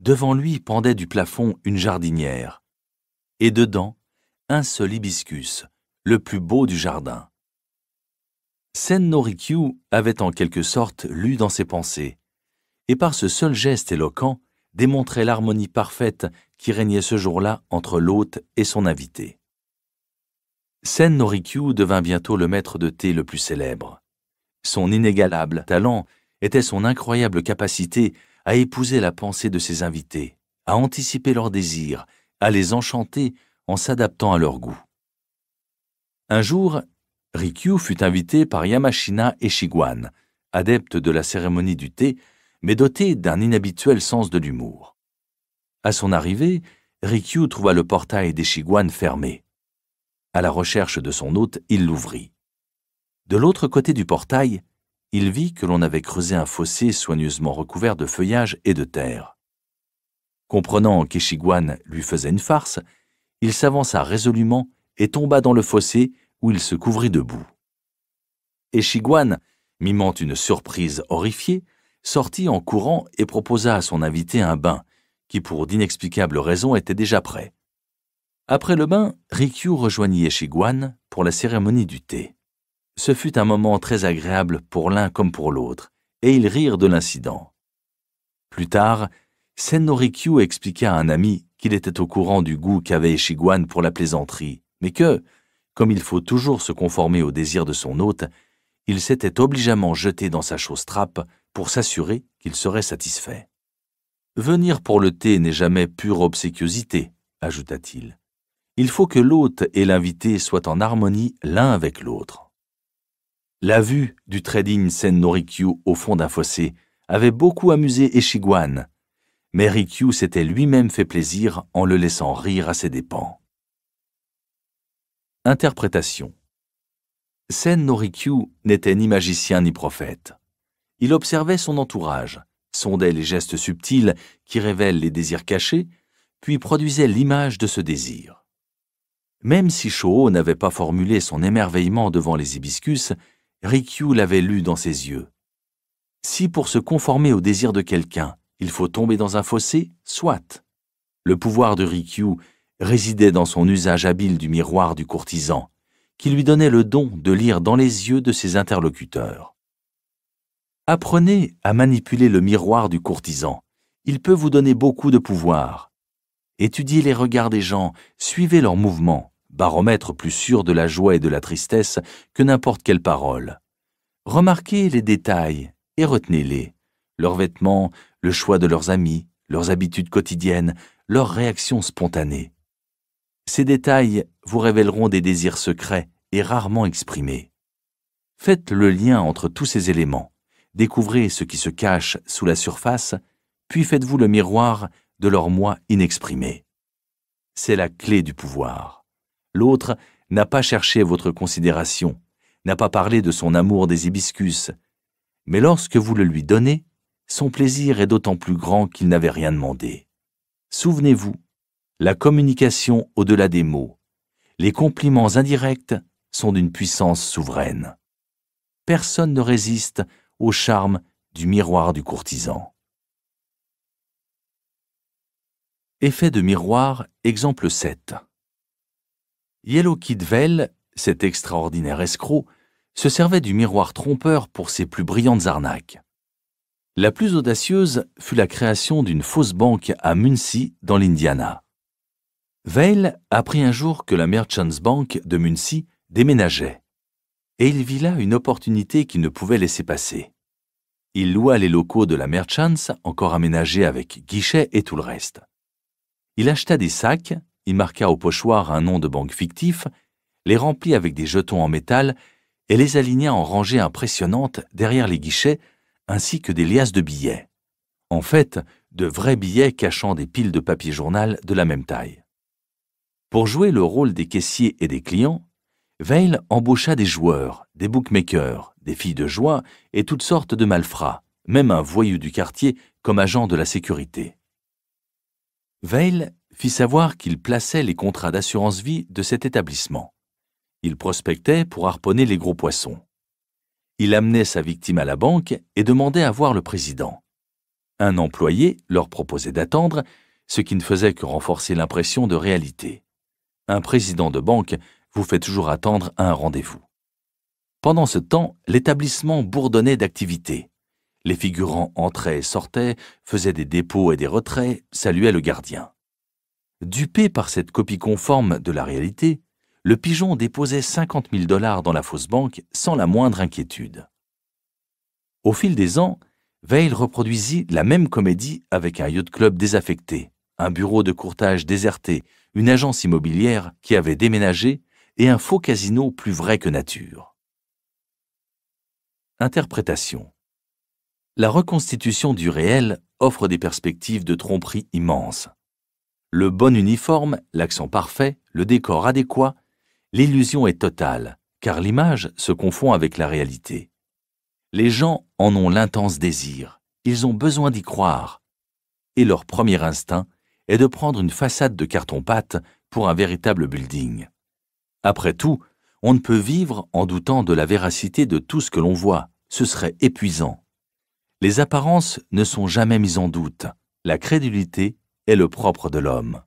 Devant lui pendait du plafond une jardinière, et dedans un seul hibiscus, le plus beau du jardin. Sen Norikyu avait en quelque sorte lu dans ses pensées, et par ce seul geste éloquent démontrait l'harmonie parfaite qui régnait ce jour-là entre l'hôte et son invité. Sen Norikyu devint bientôt le maître de thé le plus célèbre. Son inégalable talent était son incroyable capacité à épouser la pensée de ses invités, à anticiper leurs désirs, à les enchanter en s'adaptant à leur goût. Un jour, Rikyu fut invité par Yamashina Eshiguan, adepte de la cérémonie du thé, mais doté d'un inhabituel sens de l'humour. À son arrivée, Rikyu trouva le portail des d'Eshiguan fermé. À la recherche de son hôte, il l'ouvrit. De l'autre côté du portail, il vit que l'on avait creusé un fossé soigneusement recouvert de feuillage et de terre. Comprenant qu'Eshiguan lui faisait une farce, il s'avança résolument et tomba dans le fossé où il se couvrit de boue. Ishiguan, mimant une surprise horrifiée, sortit en courant et proposa à son invité un bain, qui pour d'inexplicables raisons était déjà prêt. Après le bain, Rikyu rejoignit Eshiguan pour la cérémonie du thé. Ce fut un moment très agréable pour l'un comme pour l'autre, et ils rirent de l'incident. Plus tard, Senorikyu expliqua à un ami qu'il était au courant du goût qu'avait Ishiguan pour la plaisanterie, mais que, comme il faut toujours se conformer aux désirs de son hôte, il s'était obligeamment jeté dans sa chausse trappe pour s'assurer qu'il serait satisfait. Venir pour le thé n'est jamais pure obséquiosité, ajouta-t-il. Il faut que l'hôte et l'invité soient en harmonie l'un avec l'autre. La vue du trading Sen Rikyu au fond d'un fossé avait beaucoup amusé Eshiguan, mais Rikyu s'était lui-même fait plaisir en le laissant rire à ses dépens. Interprétation Sen Rikyu n'était ni magicien ni prophète. Il observait son entourage, sondait les gestes subtils qui révèlent les désirs cachés, puis produisait l'image de ce désir. Même si Shō n'avait pas formulé son émerveillement devant les hibiscus, Rikyu l'avait lu dans ses yeux. Si pour se conformer au désir de quelqu'un, il faut tomber dans un fossé, soit. Le pouvoir de Rikyu résidait dans son usage habile du miroir du courtisan, qui lui donnait le don de lire dans les yeux de ses interlocuteurs. Apprenez à manipuler le miroir du courtisan. Il peut vous donner beaucoup de pouvoir. Étudiez les regards des gens, suivez leurs mouvements baromètre plus sûr de la joie et de la tristesse que n'importe quelle parole. Remarquez les détails et retenez-les. Leurs vêtements, le choix de leurs amis, leurs habitudes quotidiennes, leurs réactions spontanées. Ces détails vous révéleront des désirs secrets et rarement exprimés. Faites le lien entre tous ces éléments, découvrez ce qui se cache sous la surface, puis faites-vous le miroir de leur moi inexprimé. C'est la clé du pouvoir. L'autre n'a pas cherché votre considération, n'a pas parlé de son amour des hibiscus. Mais lorsque vous le lui donnez, son plaisir est d'autant plus grand qu'il n'avait rien demandé. Souvenez-vous, la communication au-delà des mots, les compliments indirects sont d'une puissance souveraine. Personne ne résiste au charme du miroir du courtisan. Effet de miroir, exemple 7. Yellow Kid cet extraordinaire escroc, se servait du miroir trompeur pour ses plus brillantes arnaques. La plus audacieuse fut la création d'une fausse banque à Muncie, dans l'Indiana. Vail apprit un jour que la Merchants Bank de Muncie déménageait, et il vit là une opportunité qu'il ne pouvait laisser passer. Il loua les locaux de la Merchants, encore aménagés avec guichets et tout le reste. Il acheta des sacs, il marqua au pochoir un nom de banque fictif, les remplit avec des jetons en métal et les aligna en rangées impressionnantes derrière les guichets ainsi que des liasses de billets. En fait, de vrais billets cachant des piles de papier journal de la même taille. Pour jouer le rôle des caissiers et des clients, Veil embaucha des joueurs, des bookmakers, des filles de joie et toutes sortes de malfrats, même un voyou du quartier comme agent de la sécurité. Veil fit savoir qu'il plaçait les contrats d'assurance vie de cet établissement. Il prospectait pour harponner les gros poissons. Il amenait sa victime à la banque et demandait à voir le président. Un employé leur proposait d'attendre, ce qui ne faisait que renforcer l'impression de réalité. Un président de banque vous fait toujours attendre à un rendez-vous. Pendant ce temps, l'établissement bourdonnait d'activités. Les figurants entraient et sortaient, faisaient des dépôts et des retraits, saluaient le gardien. Dupé par cette copie conforme de la réalité, le pigeon déposait 50 000 dollars dans la fausse banque sans la moindre inquiétude. Au fil des ans, Veil reproduisit la même comédie avec un yacht club désaffecté, un bureau de courtage déserté, une agence immobilière qui avait déménagé et un faux casino plus vrai que nature. Interprétation La reconstitution du réel offre des perspectives de tromperie immenses, le bon uniforme, l'accent parfait, le décor adéquat, l'illusion est totale, car l'image se confond avec la réalité. Les gens en ont l'intense désir, ils ont besoin d'y croire, et leur premier instinct est de prendre une façade de carton-pâte pour un véritable building. Après tout, on ne peut vivre en doutant de la véracité de tout ce que l'on voit, ce serait épuisant. Les apparences ne sont jamais mises en doute, la crédulité est le propre de l'homme.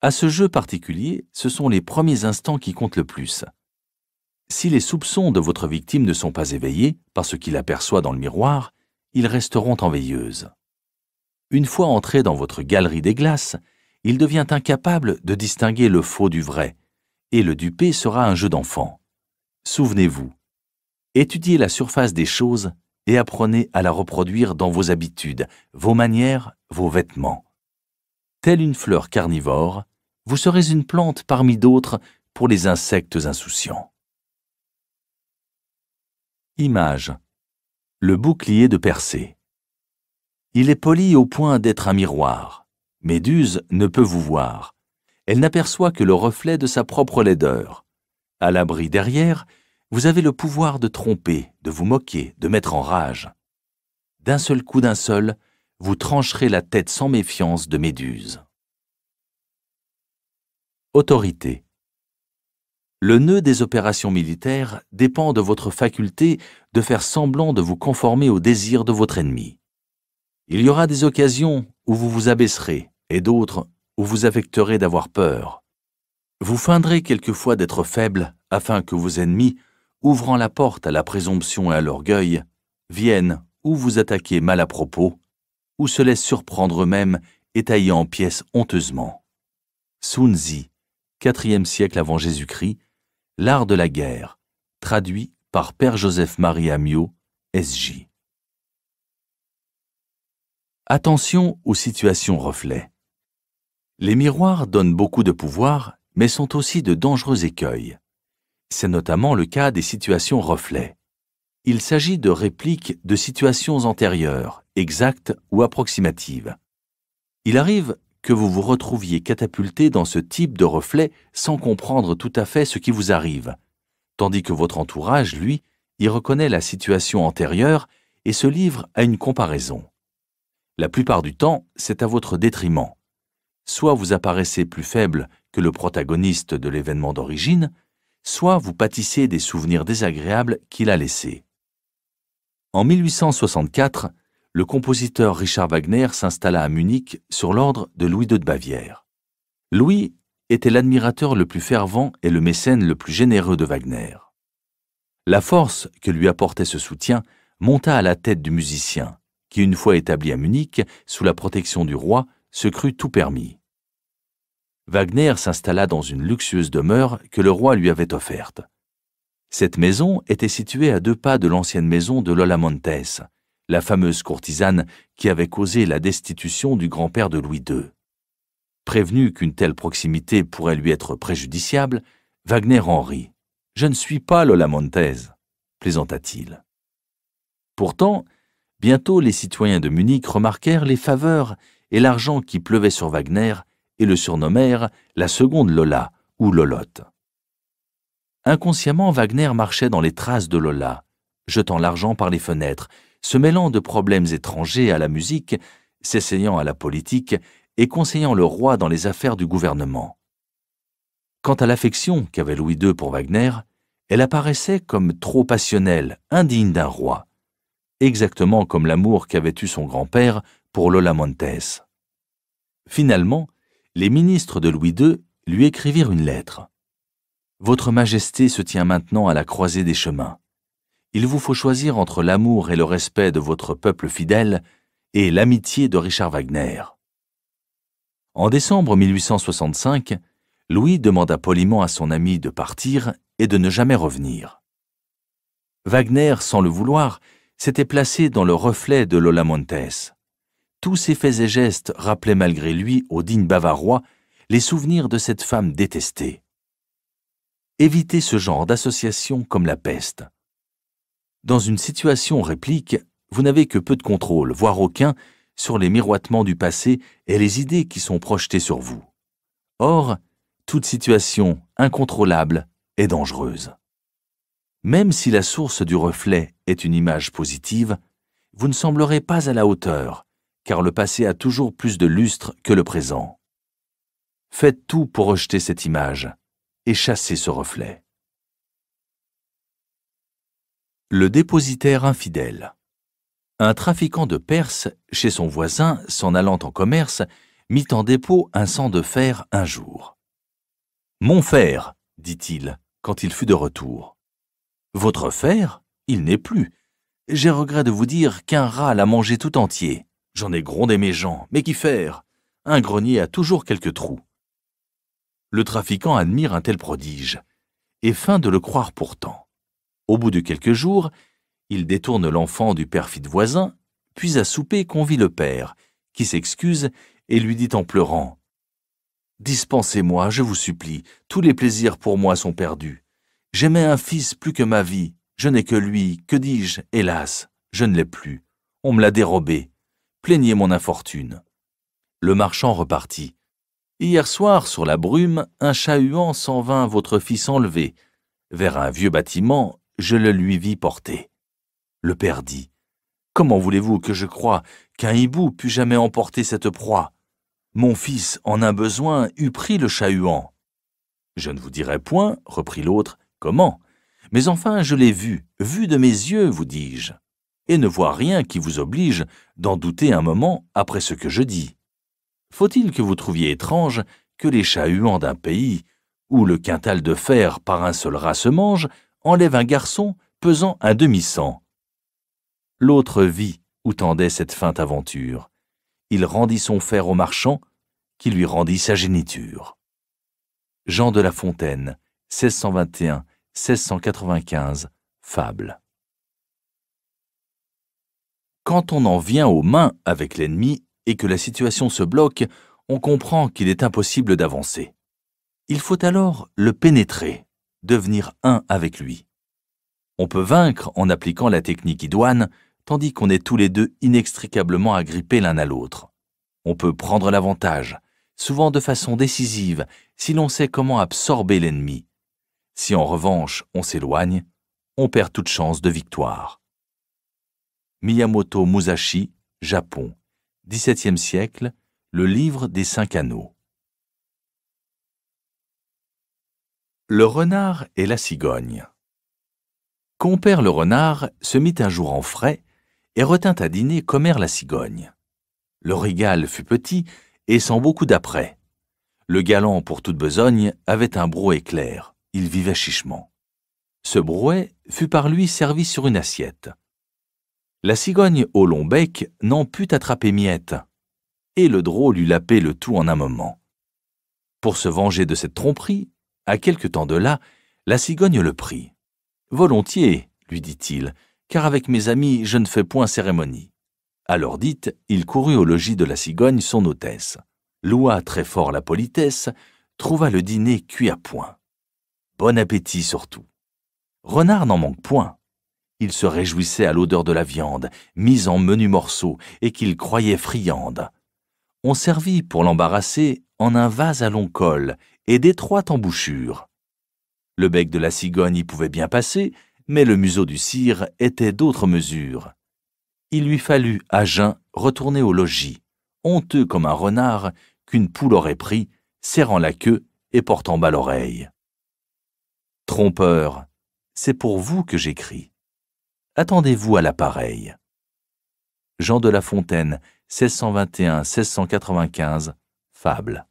À ce jeu particulier, ce sont les premiers instants qui comptent le plus. Si les soupçons de votre victime ne sont pas éveillés par ce qu'il aperçoit dans le miroir, ils resteront en veilleuse. Une fois entré dans votre galerie des glaces, il devient incapable de distinguer le faux du vrai, et le dupé sera un jeu d'enfant. Souvenez-vous, étudiez la surface des choses et apprenez à la reproduire dans vos habitudes, vos manières, vos vêtements. Telle une fleur carnivore, vous serez une plante parmi d'autres pour les insectes insouciants. Image. Le bouclier de Percé. Il est poli au point d'être un miroir. Méduse ne peut vous voir. Elle n'aperçoit que le reflet de sa propre laideur. À l'abri derrière, vous avez le pouvoir de tromper, de vous moquer, de mettre en rage. D'un seul coup d'un seul, vous trancherez la tête sans méfiance de Méduse. Autorité. Le nœud des opérations militaires dépend de votre faculté de faire semblant de vous conformer aux désirs de votre ennemi. Il y aura des occasions où vous vous abaisserez et d'autres où vous affecterez d'avoir peur. Vous feindrez quelquefois d'être faible afin que vos ennemis, ouvrant la porte à la présomption et à l'orgueil, viennent ou vous attaquer mal à propos ou se laissent surprendre eux-mêmes et taillés en pièces honteusement. Sunzi, 4e siècle avant Jésus-Christ, L'art de la guerre, traduit par Père Joseph Marie Amiot, SJ. Attention aux situations reflets. Les miroirs donnent beaucoup de pouvoir, mais sont aussi de dangereux écueils. C'est notamment le cas des situations reflets. Il s'agit de répliques de situations antérieures exacte ou approximative. Il arrive que vous vous retrouviez catapulté dans ce type de reflet sans comprendre tout à fait ce qui vous arrive, tandis que votre entourage, lui, y reconnaît la situation antérieure et se livre à une comparaison. La plupart du temps, c'est à votre détriment. Soit vous apparaissez plus faible que le protagoniste de l'événement d'origine, soit vous pâtissez des souvenirs désagréables qu'il a laissés. En 1864, le compositeur Richard Wagner s'installa à Munich sur l'ordre de Louis II de Bavière. Louis était l'admirateur le plus fervent et le mécène le plus généreux de Wagner. La force que lui apportait ce soutien monta à la tête du musicien, qui, une fois établi à Munich, sous la protection du roi, se crut tout permis. Wagner s'installa dans une luxueuse demeure que le roi lui avait offerte. Cette maison était située à deux pas de l'ancienne maison de Lola Montes, la fameuse courtisane qui avait causé la destitution du grand-père de Louis II. Prévenu qu'une telle proximité pourrait lui être préjudiciable, Wagner en rit. Je ne suis pas Lola Montez, plaisanta-t-il. Pourtant, bientôt les citoyens de Munich remarquèrent les faveurs et l'argent qui pleuvait sur Wagner et le surnommèrent la seconde Lola ou Lolotte. Inconsciemment, Wagner marchait dans les traces de Lola, jetant l'argent par les fenêtres, se mêlant de problèmes étrangers à la musique, s'essayant à la politique et conseillant le roi dans les affaires du gouvernement. Quant à l'affection qu'avait Louis II pour Wagner, elle apparaissait comme trop passionnelle, indigne d'un roi, exactement comme l'amour qu'avait eu son grand-père pour Lola Montes. Finalement, les ministres de Louis II lui écrivirent une lettre. Votre Majesté se tient maintenant à la croisée des chemins il vous faut choisir entre l'amour et le respect de votre peuple fidèle et l'amitié de Richard Wagner. En décembre 1865, Louis demanda poliment à son ami de partir et de ne jamais revenir. Wagner, sans le vouloir, s'était placé dans le reflet de Lola Montes. Tous ses faits et gestes rappelaient malgré lui au digne bavarois les souvenirs de cette femme détestée. Évitez ce genre d'association comme la peste. Dans une situation réplique, vous n'avez que peu de contrôle, voire aucun, sur les miroitements du passé et les idées qui sont projetées sur vous. Or, toute situation incontrôlable est dangereuse. Même si la source du reflet est une image positive, vous ne semblerez pas à la hauteur, car le passé a toujours plus de lustre que le présent. Faites tout pour rejeter cette image et chasser ce reflet. Le dépositaire infidèle. Un trafiquant de Perse, chez son voisin, s'en allant en commerce, mit en dépôt un sang de fer un jour. Mon fer, dit-il, quand il fut de retour. Votre fer, il n'est plus. J'ai regret de vous dire qu'un rat l'a mangé tout entier. J'en ai grondé mes gens, mais qu'y faire Un grenier a toujours quelques trous. Le trafiquant admire un tel prodige, et feint de le croire pourtant. Au bout de quelques jours, il détourne l'enfant du perfide voisin, puis à souper convie le père, qui s'excuse et lui dit en pleurant Dispensez-moi, je vous supplie, tous les plaisirs pour moi sont perdus. J'aimais un fils plus que ma vie, je n'ai que lui, que dis-je, hélas, je ne l'ai plus, on me l'a dérobé, plaignez mon infortune. Le marchand repartit. Hier soir, sur la brume, un chat-huant s'en vint votre fils enlevé, vers un vieux bâtiment je le lui vis porter. Le père dit, Comment voulez-vous que je croie qu'un hibou pût jamais emporter cette proie Mon fils, en un besoin, eût pris le chat-huant. Je ne vous dirai point, reprit l'autre, comment Mais enfin, je l'ai vu, vu de mes yeux, vous dis-je, et ne vois rien qui vous oblige d'en douter un moment après ce que je dis. Faut-il que vous trouviez étrange que les chats-huants d'un pays où le quintal de fer par un seul rat se mange enlève un garçon pesant un demi-cent. L'autre vit où tendait cette feinte aventure. Il rendit son fer au marchand, qui lui rendit sa géniture. Jean de La Fontaine, 1621-1695, Fable. Quand on en vient aux mains avec l'ennemi et que la situation se bloque, on comprend qu'il est impossible d'avancer. Il faut alors le pénétrer devenir un avec lui. On peut vaincre en appliquant la technique idoine, tandis qu'on est tous les deux inextricablement agrippés l'un à l'autre. On peut prendre l'avantage, souvent de façon décisive, si l'on sait comment absorber l'ennemi. Si en revanche on s'éloigne, on perd toute chance de victoire. Miyamoto Musashi, Japon, XVIIe siècle, le livre des cinq anneaux. Le renard et la cigogne. Compère le renard se mit un jour en frais et retint à dîner Commère la cigogne. Le régal fut petit et sans beaucoup d'après. Le galant, pour toute besogne, avait un brouet clair. Il vivait chichement. Ce brouet fut par lui servi sur une assiette. La cigogne au long bec n'en put attraper miette, et le drôle eut lapé le tout en un moment. Pour se venger de cette tromperie, à quelque temps de là, la cigogne le prit. Volontiers, lui dit-il, car avec mes amis, je ne fais point cérémonie. Alors dite, il courut au logis de la cigogne, son hôtesse, loua très fort la politesse, trouva le dîner cuit à point. Bon appétit surtout. Renard n'en manque point. Il se réjouissait à l'odeur de la viande, mise en menus morceaux, et qu'il croyait friande. On servit, pour l'embarrasser, en un vase à long col, et d'étroite embouchure. Le bec de la cigogne y pouvait bien passer, mais le museau du cire était d'autre mesure. Il lui fallut, à jeun, retourner au logis, honteux comme un renard qu'une poule aurait pris, serrant la queue et portant bas l'oreille. Trompeur, c'est pour vous que j'écris. Attendez-vous à l'appareil. Jean de La Fontaine, 1621-1695, Fable.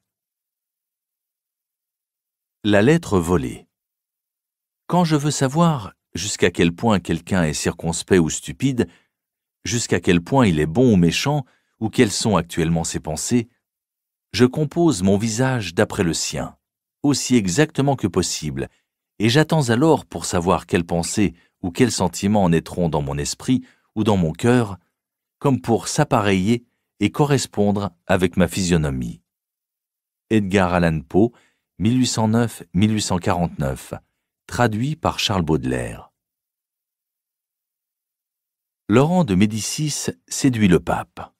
La lettre volée. Quand je veux savoir jusqu'à quel point quelqu'un est circonspect ou stupide, jusqu'à quel point il est bon ou méchant, ou quelles sont actuellement ses pensées, je compose mon visage d'après le sien, aussi exactement que possible, et j'attends alors pour savoir quelles pensées ou quels sentiments naîtront dans mon esprit ou dans mon cœur, comme pour s'appareiller et correspondre avec ma physionomie. Edgar Allan Poe 1809-1849, traduit par Charles Baudelaire. Laurent de Médicis séduit le pape.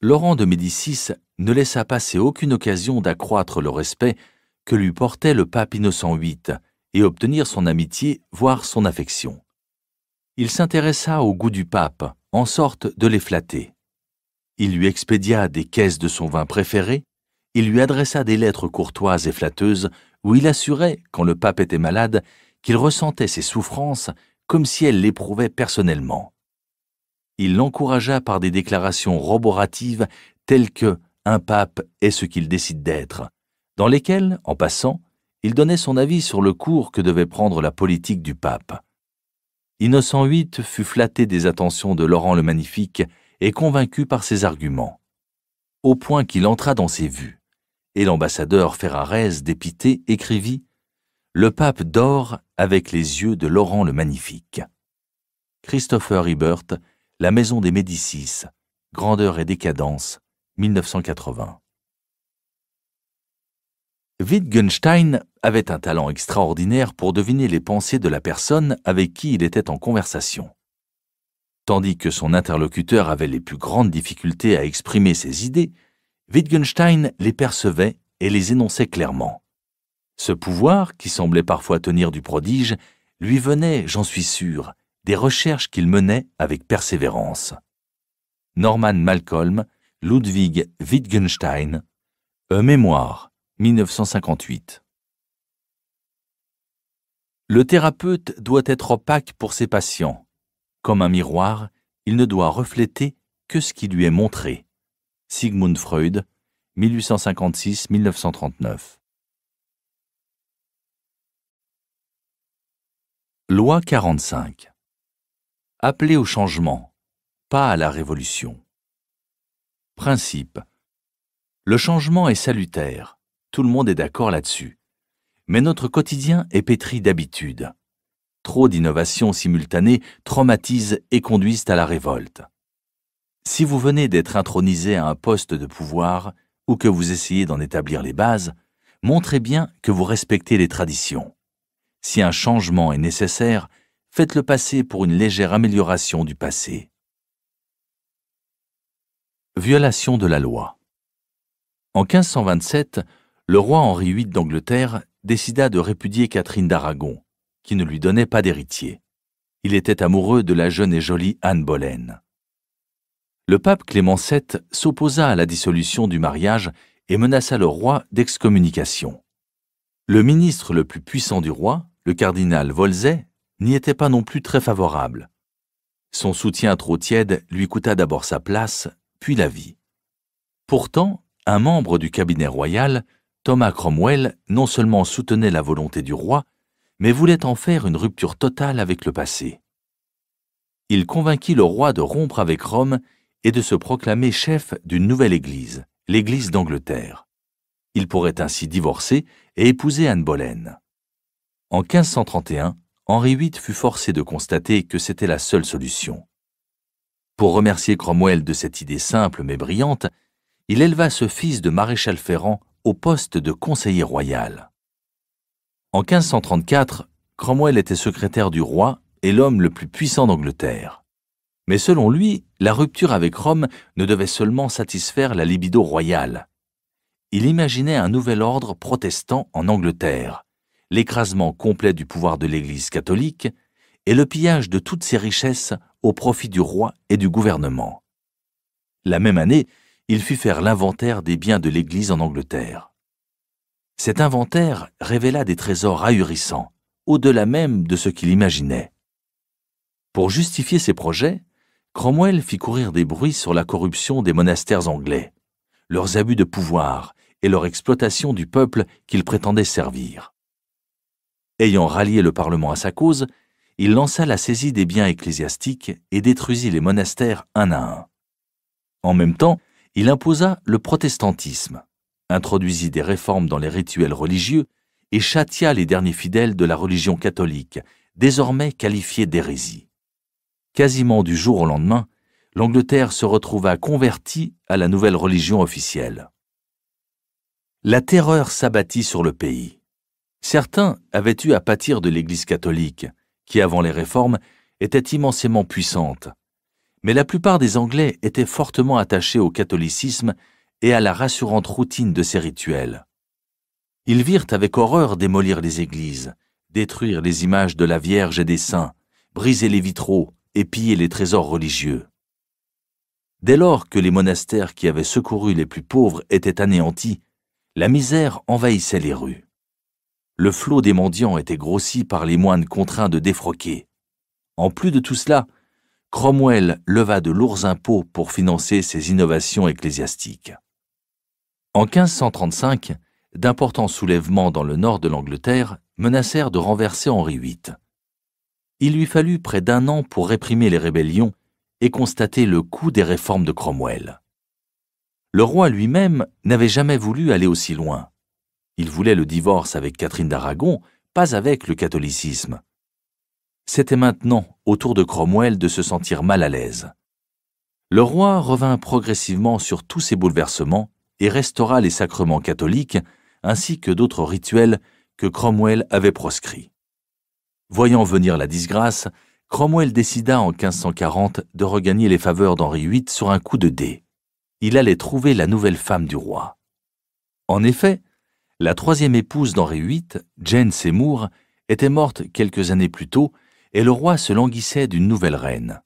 Laurent de Médicis ne laissa passer aucune occasion d'accroître le respect que lui portait le pape Innocent VIII et obtenir son amitié, voire son affection. Il s'intéressa au goût du pape, en sorte de les flatter. Il lui expédia des caisses de son vin préféré, il lui adressa des lettres courtoises et flatteuses où il assurait, quand le pape était malade, qu'il ressentait ses souffrances comme si elle l'éprouvait personnellement. Il l'encouragea par des déclarations roboratives telles que un pape est ce qu'il décide d'être, dans lesquelles, en passant, il donnait son avis sur le cours que devait prendre la politique du pape. Innocent VIII fut flatté des attentions de Laurent le Magnifique et convaincu par ses arguments, au point qu'il entra dans ses vues et l'ambassadeur Ferrarese, dépité, écrivit Le pape dort avec les yeux de Laurent le Magnifique. Christopher Ebert, La Maison des Médicis, Grandeur et décadence, 1980. Wittgenstein avait un talent extraordinaire pour deviner les pensées de la personne avec qui il était en conversation. Tandis que son interlocuteur avait les plus grandes difficultés à exprimer ses idées, Wittgenstein les percevait et les énonçait clairement. Ce pouvoir, qui semblait parfois tenir du prodige, lui venait, j'en suis sûr, des recherches qu'il menait avec persévérance. Norman Malcolm, Ludwig Wittgenstein, Un e Mémoire, 1958. Le thérapeute doit être opaque pour ses patients. Comme un miroir, il ne doit refléter que ce qui lui est montré. Sigmund Freud, 1856-1939. Loi 45. Appeler au changement, pas à la révolution. Principe. Le changement est salutaire, tout le monde est d'accord là-dessus. Mais notre quotidien est pétri d'habitudes. Trop d'innovations simultanées traumatisent et conduisent à la révolte. Si vous venez d'être intronisé à un poste de pouvoir ou que vous essayez d'en établir les bases, montrez bien que vous respectez les traditions. Si un changement est nécessaire, faites-le passer pour une légère amélioration du passé. Violation de la loi. En 1527, le roi Henri VIII d'Angleterre décida de répudier Catherine d'Aragon, qui ne lui donnait pas d'héritier. Il était amoureux de la jeune et jolie Anne Boleyn le pape Clément VII s'opposa à la dissolution du mariage et menaça le roi d'excommunication. Le ministre le plus puissant du roi, le cardinal Volzay, n'y était pas non plus très favorable. Son soutien trop tiède lui coûta d'abord sa place, puis la vie. Pourtant, un membre du cabinet royal, Thomas Cromwell, non seulement soutenait la volonté du roi, mais voulait en faire une rupture totale avec le passé. Il convainquit le roi de rompre avec Rome et de se proclamer chef d'une nouvelle Église, l'Église d'Angleterre. Il pourrait ainsi divorcer et épouser Anne Boleyn. En 1531, Henri VIII fut forcé de constater que c'était la seule solution. Pour remercier Cromwell de cette idée simple mais brillante, il éleva ce fils de maréchal Ferrand au poste de conseiller royal. En 1534, Cromwell était secrétaire du roi et l'homme le plus puissant d'Angleterre. Mais selon lui, la rupture avec Rome ne devait seulement satisfaire la libido royale. Il imaginait un nouvel ordre protestant en Angleterre, l'écrasement complet du pouvoir de l'Église catholique et le pillage de toutes ses richesses au profit du roi et du gouvernement. La même année, il fut faire l'inventaire des biens de l'Église en Angleterre. Cet inventaire révéla des trésors ahurissants, au-delà même de ce qu'il imaginait. Pour justifier ses projets, Cromwell fit courir des bruits sur la corruption des monastères anglais, leurs abus de pouvoir et leur exploitation du peuple qu'ils prétendaient servir. Ayant rallié le Parlement à sa cause, il lança la saisie des biens ecclésiastiques et détruisit les monastères un à un. En même temps, il imposa le protestantisme, introduisit des réformes dans les rituels religieux et châtia les derniers fidèles de la religion catholique, désormais qualifiée d'hérésie quasiment du jour au lendemain, l'Angleterre se retrouva convertie à la nouvelle religion officielle. La terreur s'abattit sur le pays. Certains avaient eu à pâtir de l'Église catholique, qui avant les réformes était immensément puissante, mais la plupart des Anglais étaient fortement attachés au catholicisme et à la rassurante routine de ses rituels. Ils virent avec horreur démolir les églises, détruire les images de la Vierge et des saints, briser les vitraux, et piller les trésors religieux. Dès lors que les monastères qui avaient secouru les plus pauvres étaient anéantis, la misère envahissait les rues. Le flot des mendiants était grossi par les moines contraints de défroquer. En plus de tout cela, Cromwell leva de lourds impôts pour financer ses innovations ecclésiastiques. En 1535, d'importants soulèvements dans le nord de l'Angleterre menacèrent de renverser Henri VIII il lui fallut près d'un an pour réprimer les rébellions et constater le coût des réformes de Cromwell. Le roi lui-même n'avait jamais voulu aller aussi loin. Il voulait le divorce avec Catherine d'Aragon, pas avec le catholicisme. C'était maintenant au tour de Cromwell de se sentir mal à l'aise. Le roi revint progressivement sur tous ces bouleversements et restaura les sacrements catholiques ainsi que d'autres rituels que Cromwell avait proscrits. Voyant venir la disgrâce, Cromwell décida en 1540 de regagner les faveurs d'Henri VIII sur un coup de dé. Il allait trouver la nouvelle femme du roi. En effet, la troisième épouse d'Henri VIII, Jane Seymour, était morte quelques années plus tôt et le roi se languissait d'une nouvelle reine.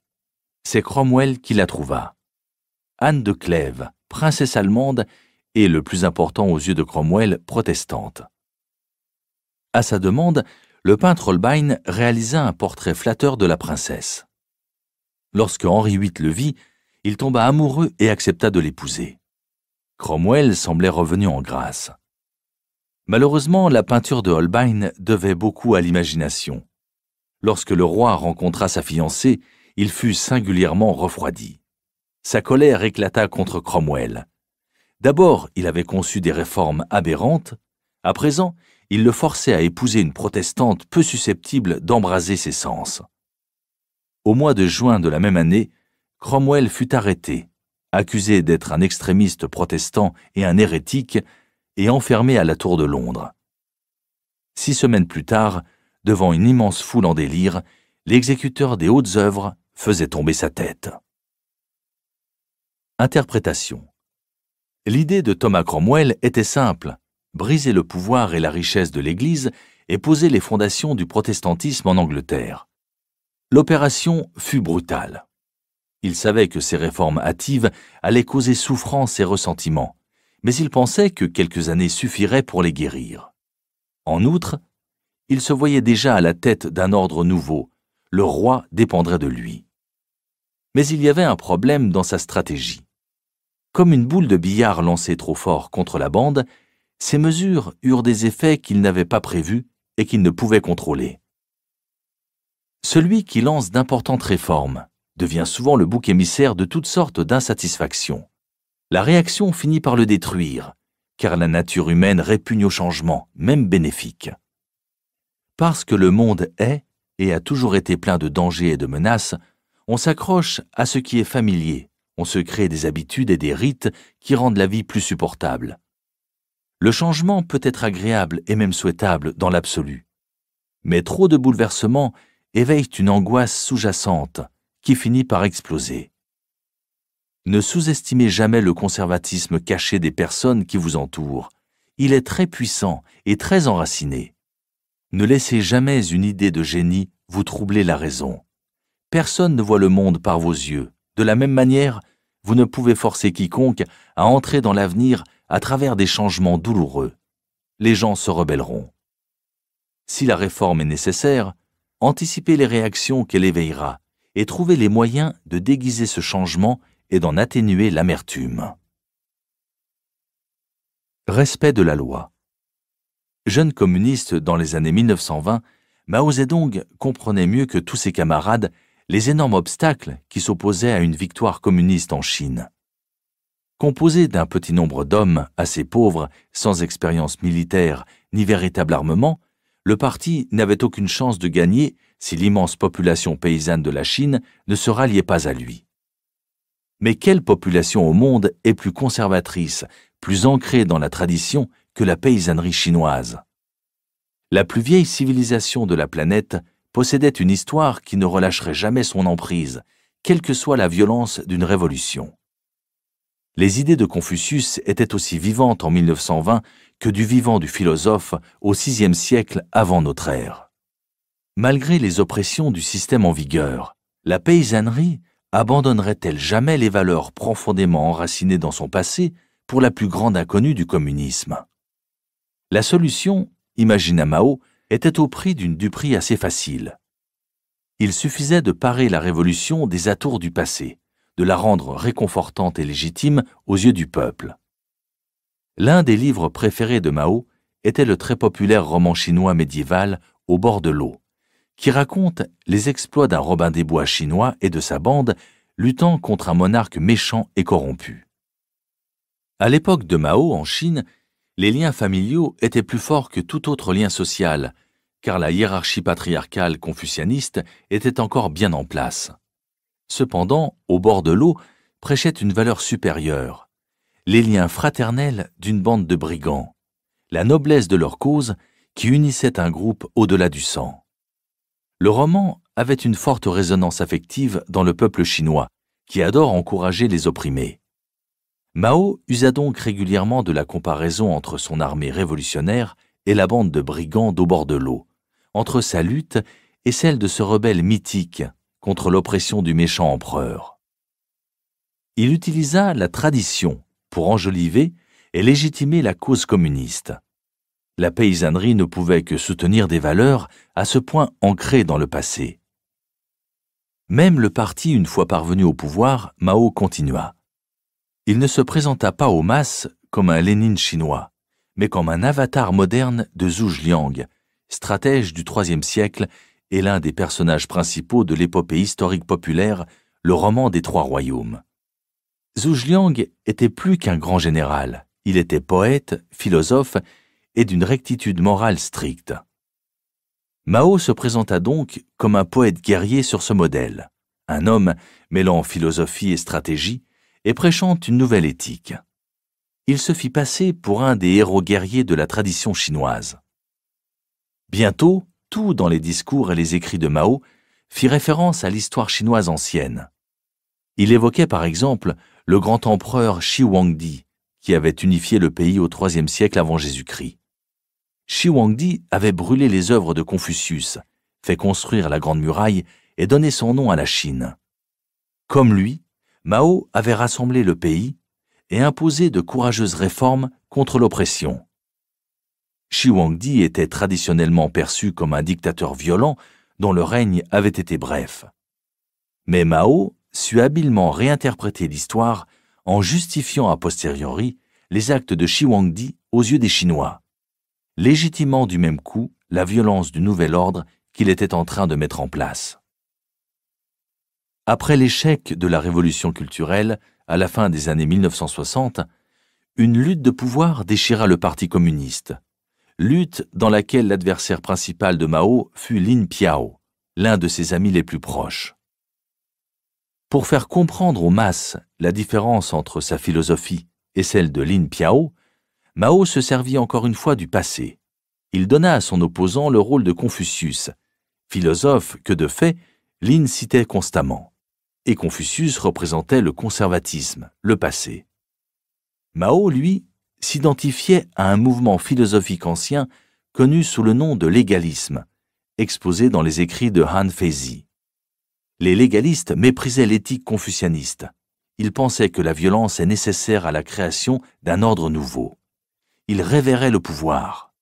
C'est Cromwell qui la trouva. Anne de Clèves, princesse allemande et, le plus important aux yeux de Cromwell, protestante. À sa demande, le peintre Holbein réalisa un portrait flatteur de la princesse. Lorsque Henri VIII le vit, il tomba amoureux et accepta de l'épouser. Cromwell semblait revenu en grâce. Malheureusement, la peinture de Holbein devait beaucoup à l'imagination. Lorsque le roi rencontra sa fiancée, il fut singulièrement refroidi. Sa colère éclata contre Cromwell. D'abord, il avait conçu des réformes aberrantes. À présent, il le forçait à épouser une protestante peu susceptible d'embraser ses sens. Au mois de juin de la même année, Cromwell fut arrêté, accusé d'être un extrémiste protestant et un hérétique, et enfermé à la Tour de Londres. Six semaines plus tard, devant une immense foule en délire, l'exécuteur des hautes œuvres faisait tomber sa tête. Interprétation L'idée de Thomas Cromwell était simple briser le pouvoir et la richesse de l'Église et poser les fondations du protestantisme en Angleterre. L'opération fut brutale. Il savait que ces réformes hâtives allaient causer souffrance et ressentiment, mais il pensait que quelques années suffiraient pour les guérir. En outre, il se voyait déjà à la tête d'un ordre nouveau, le roi dépendrait de lui. Mais il y avait un problème dans sa stratégie. Comme une boule de billard lancée trop fort contre la bande, ces mesures eurent des effets qu'il n'avait pas prévus et qu'il ne pouvait contrôler. Celui qui lance d'importantes réformes devient souvent le bouc émissaire de toutes sortes d'insatisfactions. La réaction finit par le détruire, car la nature humaine répugne au changement, même bénéfique. Parce que le monde est et a toujours été plein de dangers et de menaces, on s'accroche à ce qui est familier, on se crée des habitudes et des rites qui rendent la vie plus supportable. Le changement peut être agréable et même souhaitable dans l'absolu. Mais trop de bouleversements éveillent une angoisse sous-jacente qui finit par exploser. Ne sous-estimez jamais le conservatisme caché des personnes qui vous entourent. Il est très puissant et très enraciné. Ne laissez jamais une idée de génie vous troubler la raison. Personne ne voit le monde par vos yeux, de la même manière vous ne pouvez forcer quiconque à entrer dans l'avenir à travers des changements douloureux. Les gens se rebelleront. Si la réforme est nécessaire, anticipez les réactions qu'elle éveillera et trouvez les moyens de déguiser ce changement et d'en atténuer l'amertume. Respect de la loi. Jeune communiste dans les années 1920, Mao Zedong comprenait mieux que tous ses camarades les énormes obstacles qui s'opposaient à une victoire communiste en Chine. Composé d'un petit nombre d'hommes assez pauvres, sans expérience militaire ni véritable armement, le parti n'avait aucune chance de gagner si l'immense population paysanne de la Chine ne se ralliait pas à lui. Mais quelle population au monde est plus conservatrice, plus ancrée dans la tradition que la paysannerie chinoise La plus vieille civilisation de la planète possédait une histoire qui ne relâcherait jamais son emprise, quelle que soit la violence d'une révolution. Les idées de Confucius étaient aussi vivantes en 1920 que du vivant du philosophe au VIe siècle avant notre ère. Malgré les oppressions du système en vigueur, la paysannerie abandonnerait-elle jamais les valeurs profondément enracinées dans son passé pour la plus grande inconnue du communisme La solution, imagina Mao, était au prix d'une duperie assez facile. Il suffisait de parer la révolution des atours du passé, de la rendre réconfortante et légitime aux yeux du peuple. L'un des livres préférés de Mao était le très populaire roman chinois médiéval Au bord de l'eau, qui raconte les exploits d'un Robin des Bois chinois et de sa bande luttant contre un monarque méchant et corrompu. À l'époque de Mao en Chine, les liens familiaux étaient plus forts que tout autre lien social, car la hiérarchie patriarcale confucianiste était encore bien en place. Cependant, au bord de l'eau, prêchait une valeur supérieure, les liens fraternels d'une bande de brigands, la noblesse de leur cause qui unissait un groupe au-delà du sang. Le roman avait une forte résonance affective dans le peuple chinois, qui adore encourager les opprimés. Mao usa donc régulièrement de la comparaison entre son armée révolutionnaire et la bande de brigands d'au bord de l'eau, entre sa lutte et celle de ce rebelle mythique contre l'oppression du méchant empereur. Il utilisa la tradition pour enjoliver et légitimer la cause communiste. La paysannerie ne pouvait que soutenir des valeurs à ce point ancrées dans le passé. Même le parti une fois parvenu au pouvoir, Mao continua il ne se présenta pas aux masses comme un Lénine chinois, mais comme un avatar moderne de Zhu Liang, stratège du IIIe siècle et l'un des personnages principaux de l'épopée historique populaire, le roman des Trois Royaumes. Zhu Liang était plus qu'un grand général, il était poète, philosophe et d'une rectitude morale stricte. Mao se présenta donc comme un poète guerrier sur ce modèle, un homme mêlant philosophie et stratégie, et prêchant une nouvelle éthique. Il se fit passer pour un des héros guerriers de la tradition chinoise. Bientôt, tout dans les discours et les écrits de Mao fit référence à l'histoire chinoise ancienne. Il évoquait par exemple le grand empereur Shi Huangdi, qui avait unifié le pays au IIIe siècle avant Jésus-Christ. Shi Huangdi avait brûlé les œuvres de Confucius, fait construire la Grande Muraille et donné son nom à la Chine. Comme lui, Mao avait rassemblé le pays et imposé de courageuses réformes contre l'oppression. Shi Huangdi était traditionnellement perçu comme un dictateur violent dont le règne avait été bref. Mais Mao sut habilement réinterpréter l'histoire en justifiant a posteriori les actes de Shi Huangdi aux yeux des Chinois, légitimant du même coup la violence du nouvel ordre qu'il était en train de mettre en place. Après l'échec de la révolution culturelle à la fin des années 1960, une lutte de pouvoir déchira le Parti communiste. Lutte dans laquelle l'adversaire principal de Mao fut Lin Piao, l'un de ses amis les plus proches. Pour faire comprendre aux masses la différence entre sa philosophie et celle de Lin Piao, Mao se servit encore une fois du passé. Il donna à son opposant le rôle de Confucius, philosophe que de fait Lin citait constamment et Confucius représentait le conservatisme, le passé. Mao, lui, s'identifiait à un mouvement philosophique ancien connu sous le nom de légalisme, exposé dans les écrits de Han Feizi. Les légalistes méprisaient l'éthique confucianiste. Ils pensaient que la violence est nécessaire à la création d'un ordre nouveau. Ils révéraient le pouvoir.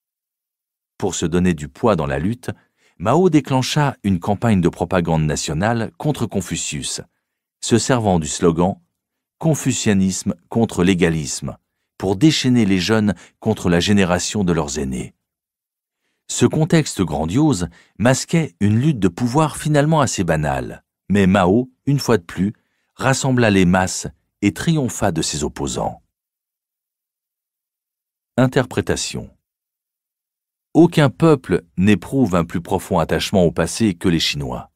Pour se donner du poids dans la lutte, Mao déclencha une campagne de propagande nationale contre Confucius, se servant du slogan Confucianisme contre l'égalisme pour déchaîner les jeunes contre la génération de leurs aînés. Ce contexte grandiose masquait une lutte de pouvoir finalement assez banale, mais Mao, une fois de plus, rassembla les masses et triompha de ses opposants. Interprétation Aucun peuple n'éprouve un plus profond attachement au passé que les Chinois.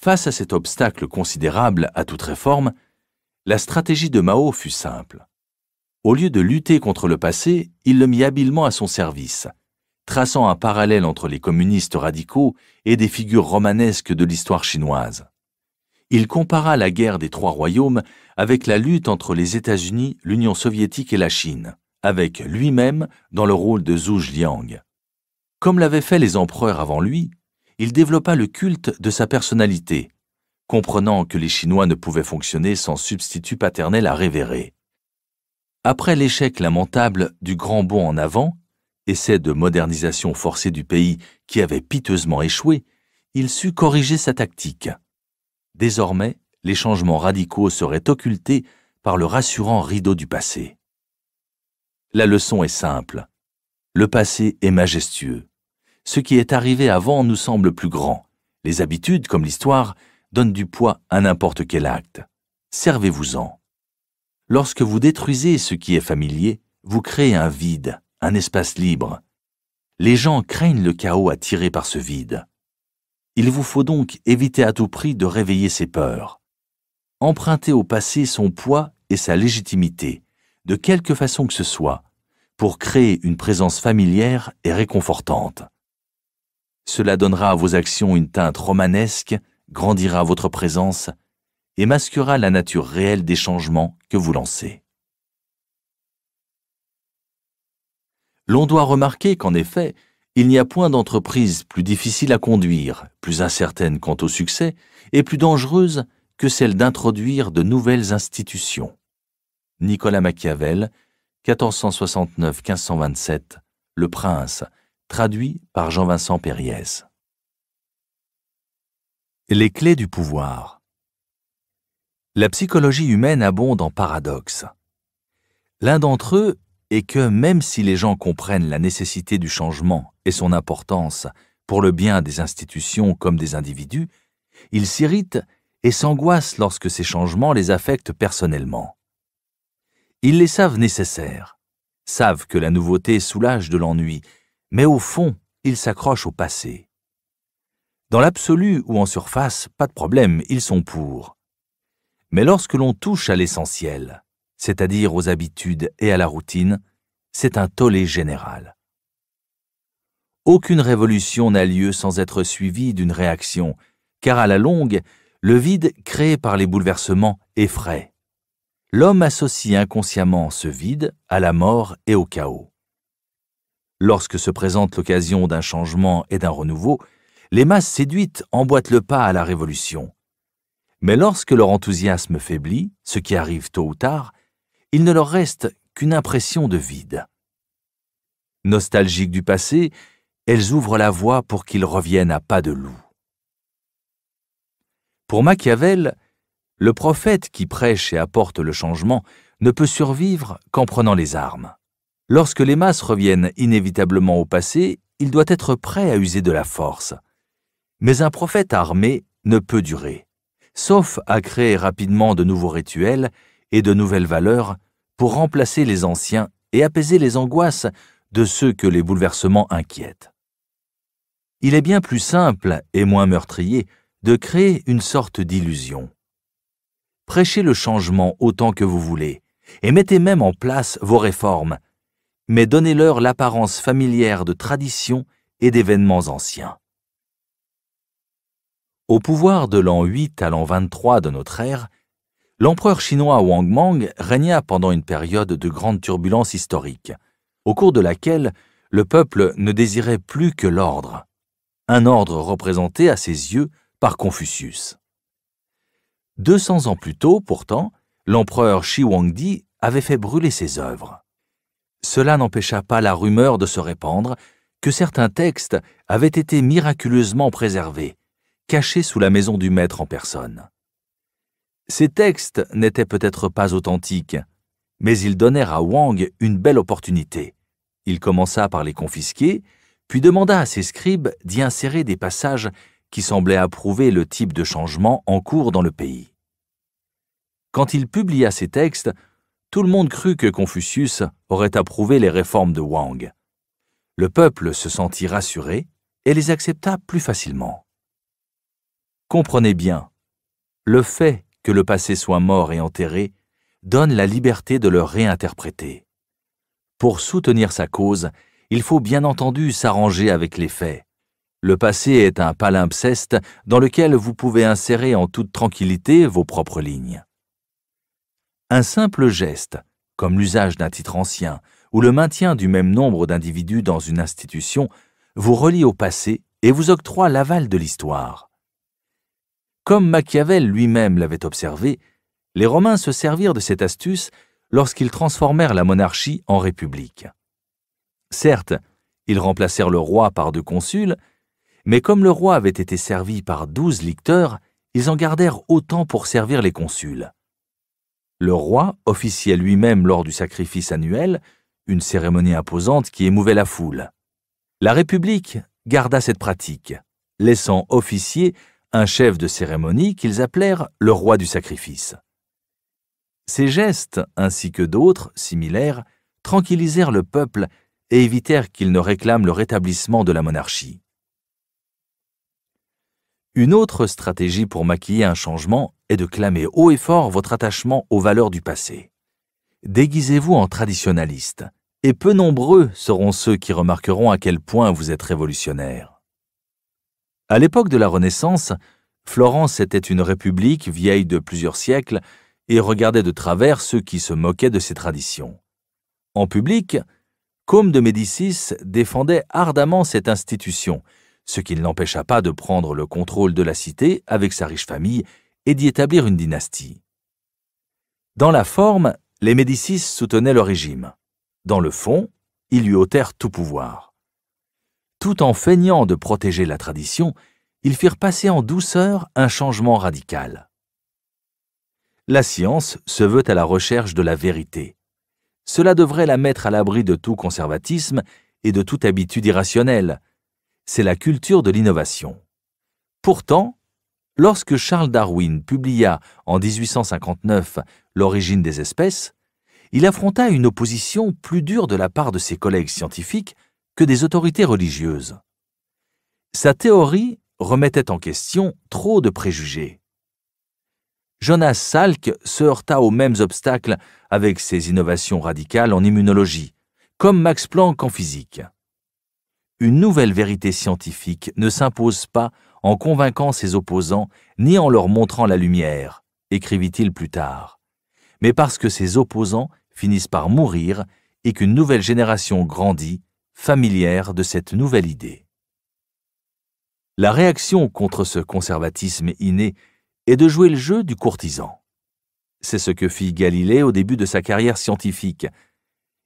Face à cet obstacle considérable à toute réforme, la stratégie de Mao fut simple. Au lieu de lutter contre le passé, il le mit habilement à son service, traçant un parallèle entre les communistes radicaux et des figures romanesques de l'histoire chinoise. Il compara la guerre des trois royaumes avec la lutte entre les États-Unis, l'Union soviétique et la Chine, avec lui-même dans le rôle de Zhu Liang. Comme l'avaient fait les empereurs avant lui, il développa le culte de sa personnalité, comprenant que les Chinois ne pouvaient fonctionner sans substitut paternel à révérer. Après l'échec lamentable du grand bond en avant, essai de modernisation forcée du pays qui avait piteusement échoué, il sut corriger sa tactique. Désormais, les changements radicaux seraient occultés par le rassurant rideau du passé. La leçon est simple. Le passé est majestueux ce qui est arrivé avant nous semble plus grand. Les habitudes, comme l'histoire, donnent du poids à n'importe quel acte. Servez-vous-en. Lorsque vous détruisez ce qui est familier, vous créez un vide, un espace libre. Les gens craignent le chaos attiré par ce vide. Il vous faut donc éviter à tout prix de réveiller ces peurs. Empruntez au passé son poids et sa légitimité, de quelque façon que ce soit, pour créer une présence familière et réconfortante. Cela donnera à vos actions une teinte romanesque, grandira votre présence et masquera la nature réelle des changements que vous lancez. L'on doit remarquer qu'en effet, il n'y a point d'entreprise plus difficile à conduire, plus incertaine quant au succès, et plus dangereuse que celle d'introduire de nouvelles institutions. Nicolas Machiavel, 1469-1527, Le Prince, traduit par Jean-Vincent Périès. Les clés du pouvoir. La psychologie humaine abonde en paradoxes. L'un d'entre eux est que même si les gens comprennent la nécessité du changement et son importance pour le bien des institutions comme des individus, ils s'irritent et s'angoissent lorsque ces changements les affectent personnellement. Ils les savent nécessaires, savent que la nouveauté soulage de l'ennui mais au fond, ils s'accrochent au passé. Dans l'absolu ou en surface, pas de problème, ils sont pour. Mais lorsque l'on touche à l'essentiel, c'est-à-dire aux habitudes et à la routine, c'est un tollé général. Aucune révolution n'a lieu sans être suivie d'une réaction, car à la longue, le vide créé par les bouleversements effraie. L'homme associe inconsciemment ce vide à la mort et au chaos. Lorsque se présente l'occasion d'un changement et d'un renouveau, les masses séduites emboîtent le pas à la révolution. Mais lorsque leur enthousiasme faiblit, ce qui arrive tôt ou tard, il ne leur reste qu'une impression de vide. Nostalgiques du passé, elles ouvrent la voie pour qu'ils reviennent à pas de loup. Pour Machiavel, le prophète qui prêche et apporte le changement ne peut survivre qu'en prenant les armes. Lorsque les masses reviennent inévitablement au passé, il doit être prêt à user de la force. Mais un prophète armé ne peut durer, sauf à créer rapidement de nouveaux rituels et de nouvelles valeurs pour remplacer les anciens et apaiser les angoisses de ceux que les bouleversements inquiètent. Il est bien plus simple et moins meurtrier de créer une sorte d'illusion. Prêchez le changement autant que vous voulez, et mettez même en place vos réformes, mais donnez-leur l'apparence familière de traditions et d'événements anciens. Au pouvoir de l'an 8 à l'an 23 de notre ère, l'empereur chinois Wang Mang régna pendant une période de grande turbulence historique, au cours de laquelle le peuple ne désirait plus que l'ordre, un ordre représenté à ses yeux par Confucius. 200 ans plus tôt, pourtant, l'empereur Shi Wangdi avait fait brûler ses œuvres. Cela n'empêcha pas la rumeur de se répandre que certains textes avaient été miraculeusement préservés, cachés sous la maison du maître en personne. Ces textes n'étaient peut-être pas authentiques, mais ils donnèrent à Wang une belle opportunité. Il commença par les confisquer, puis demanda à ses scribes d'y insérer des passages qui semblaient approuver le type de changement en cours dans le pays. Quand il publia ces textes, tout le monde crut que Confucius aurait approuvé les réformes de Wang. Le peuple se sentit rassuré et les accepta plus facilement. Comprenez bien, le fait que le passé soit mort et enterré donne la liberté de le réinterpréter. Pour soutenir sa cause, il faut bien entendu s'arranger avec les faits. Le passé est un palimpseste dans lequel vous pouvez insérer en toute tranquillité vos propres lignes. Un simple geste, comme l'usage d'un titre ancien ou le maintien du même nombre d'individus dans une institution, vous relie au passé et vous octroie l'aval de l'histoire. Comme Machiavel lui-même l'avait observé, les Romains se servirent de cette astuce lorsqu'ils transformèrent la monarchie en république. Certes, ils remplacèrent le roi par deux consuls, mais comme le roi avait été servi par douze licteurs, ils en gardèrent autant pour servir les consuls. Le roi officiait lui-même lors du sacrifice annuel, une cérémonie imposante qui émouvait la foule. La République garda cette pratique, laissant officier un chef de cérémonie qu'ils appelèrent le roi du sacrifice. Ces gestes, ainsi que d'autres similaires, tranquillisèrent le peuple et évitèrent qu'il ne réclame le rétablissement de la monarchie. Une autre stratégie pour maquiller un changement est de clamer haut et fort votre attachement aux valeurs du passé. Déguisez-vous en traditionnaliste et peu nombreux seront ceux qui remarqueront à quel point vous êtes révolutionnaire. À l'époque de la Renaissance, Florence était une république vieille de plusieurs siècles et regardait de travers ceux qui se moquaient de ses traditions. En public, Comte de Médicis défendait ardemment cette institution, ce qui ne l'empêcha pas de prendre le contrôle de la cité avec sa riche famille et d'y établir une dynastie. Dans la forme, les Médicis soutenaient le régime. Dans le fond, ils lui ôtèrent tout pouvoir. Tout en feignant de protéger la tradition, ils firent passer en douceur un changement radical. La science se veut à la recherche de la vérité. Cela devrait la mettre à l'abri de tout conservatisme et de toute habitude irrationnelle. C'est la culture de l'innovation. Pourtant, Lorsque Charles Darwin publia en 1859 L'origine des espèces, il affronta une opposition plus dure de la part de ses collègues scientifiques que des autorités religieuses. Sa théorie remettait en question trop de préjugés. Jonas Salk se heurta aux mêmes obstacles avec ses innovations radicales en immunologie, comme Max Planck en physique. Une nouvelle vérité scientifique ne s'impose pas en convainquant ses opposants ni en leur montrant la lumière, écrivit-il plus tard, mais parce que ses opposants finissent par mourir et qu'une nouvelle génération grandit, familière de cette nouvelle idée. La réaction contre ce conservatisme inné est de jouer le jeu du courtisan. C'est ce que fit Galilée au début de sa carrière scientifique.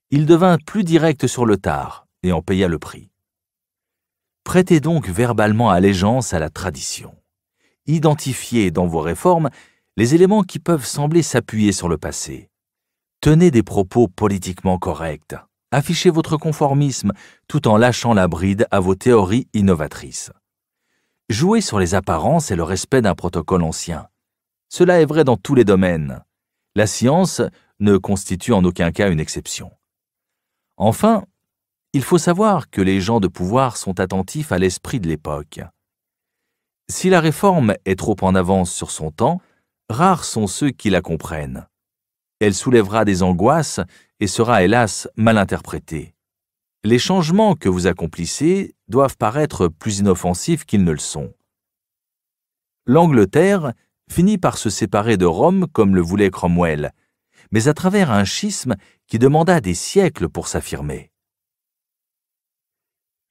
Il devint plus direct sur le tard et en paya le prix. Prêtez donc verbalement allégeance à la tradition. Identifiez dans vos réformes les éléments qui peuvent sembler s'appuyer sur le passé. Tenez des propos politiquement corrects. Affichez votre conformisme tout en lâchant la bride à vos théories innovatrices. Jouez sur les apparences et le respect d'un protocole ancien. Cela est vrai dans tous les domaines. La science ne constitue en aucun cas une exception. Enfin, il faut savoir que les gens de pouvoir sont attentifs à l'esprit de l'époque. Si la réforme est trop en avance sur son temps, rares sont ceux qui la comprennent. Elle soulèvera des angoisses et sera hélas mal interprétée. Les changements que vous accomplissez doivent paraître plus inoffensifs qu'ils ne le sont. L'Angleterre finit par se séparer de Rome comme le voulait Cromwell, mais à travers un schisme qui demanda des siècles pour s'affirmer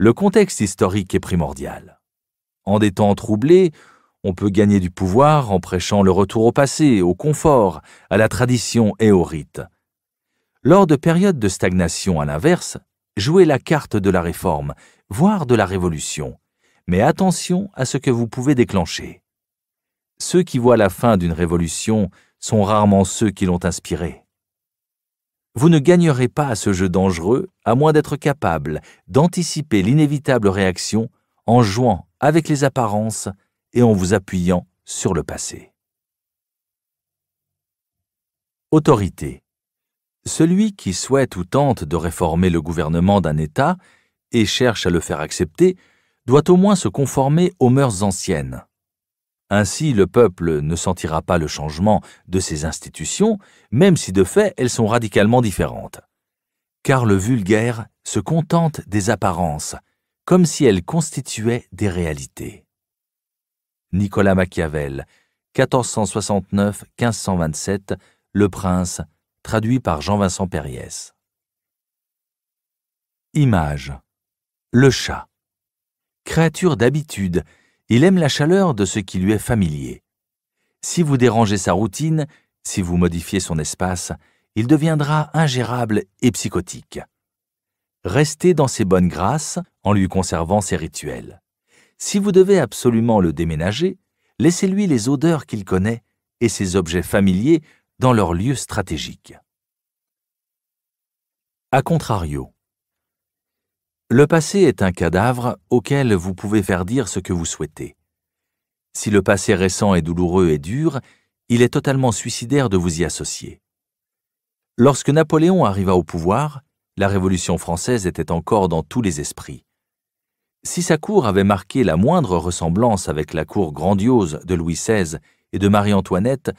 le contexte historique est primordial. En des temps troublés, on peut gagner du pouvoir en prêchant le retour au passé, au confort, à la tradition et au rite. Lors de périodes de stagnation, à l'inverse, jouez la carte de la réforme, voire de la révolution, mais attention à ce que vous pouvez déclencher. Ceux qui voient la fin d'une révolution sont rarement ceux qui l'ont inspirée. Vous ne gagnerez pas à ce jeu dangereux à moins d'être capable d'anticiper l'inévitable réaction en jouant avec les apparences et en vous appuyant sur le passé. Autorité. Celui qui souhaite ou tente de réformer le gouvernement d'un État et cherche à le faire accepter doit au moins se conformer aux mœurs anciennes. Ainsi, le peuple ne sentira pas le changement de ses institutions, même si de fait elles sont radicalement différentes. Car le vulgaire se contente des apparences, comme si elles constituaient des réalités. Nicolas Machiavel, 1469-1527, Le Prince, traduit par Jean-Vincent Périès. Image. Le chat. Créature d'habitude il aime la chaleur de ce qui lui est familier. Si vous dérangez sa routine, si vous modifiez son espace, il deviendra ingérable et psychotique. Restez dans ses bonnes grâces en lui conservant ses rituels. Si vous devez absolument le déménager, laissez-lui les odeurs qu'il connaît et ses objets familiers dans leur lieu stratégique. A contrario, le passé est un cadavre auquel vous pouvez faire dire ce que vous souhaitez. Si le passé récent est douloureux et dur, il est totalement suicidaire de vous y associer. Lorsque Napoléon arriva au pouvoir, la Révolution française était encore dans tous les esprits. Si sa cour avait marqué la moindre ressemblance avec la cour grandiose de Louis XVI et de Marie-Antoinette,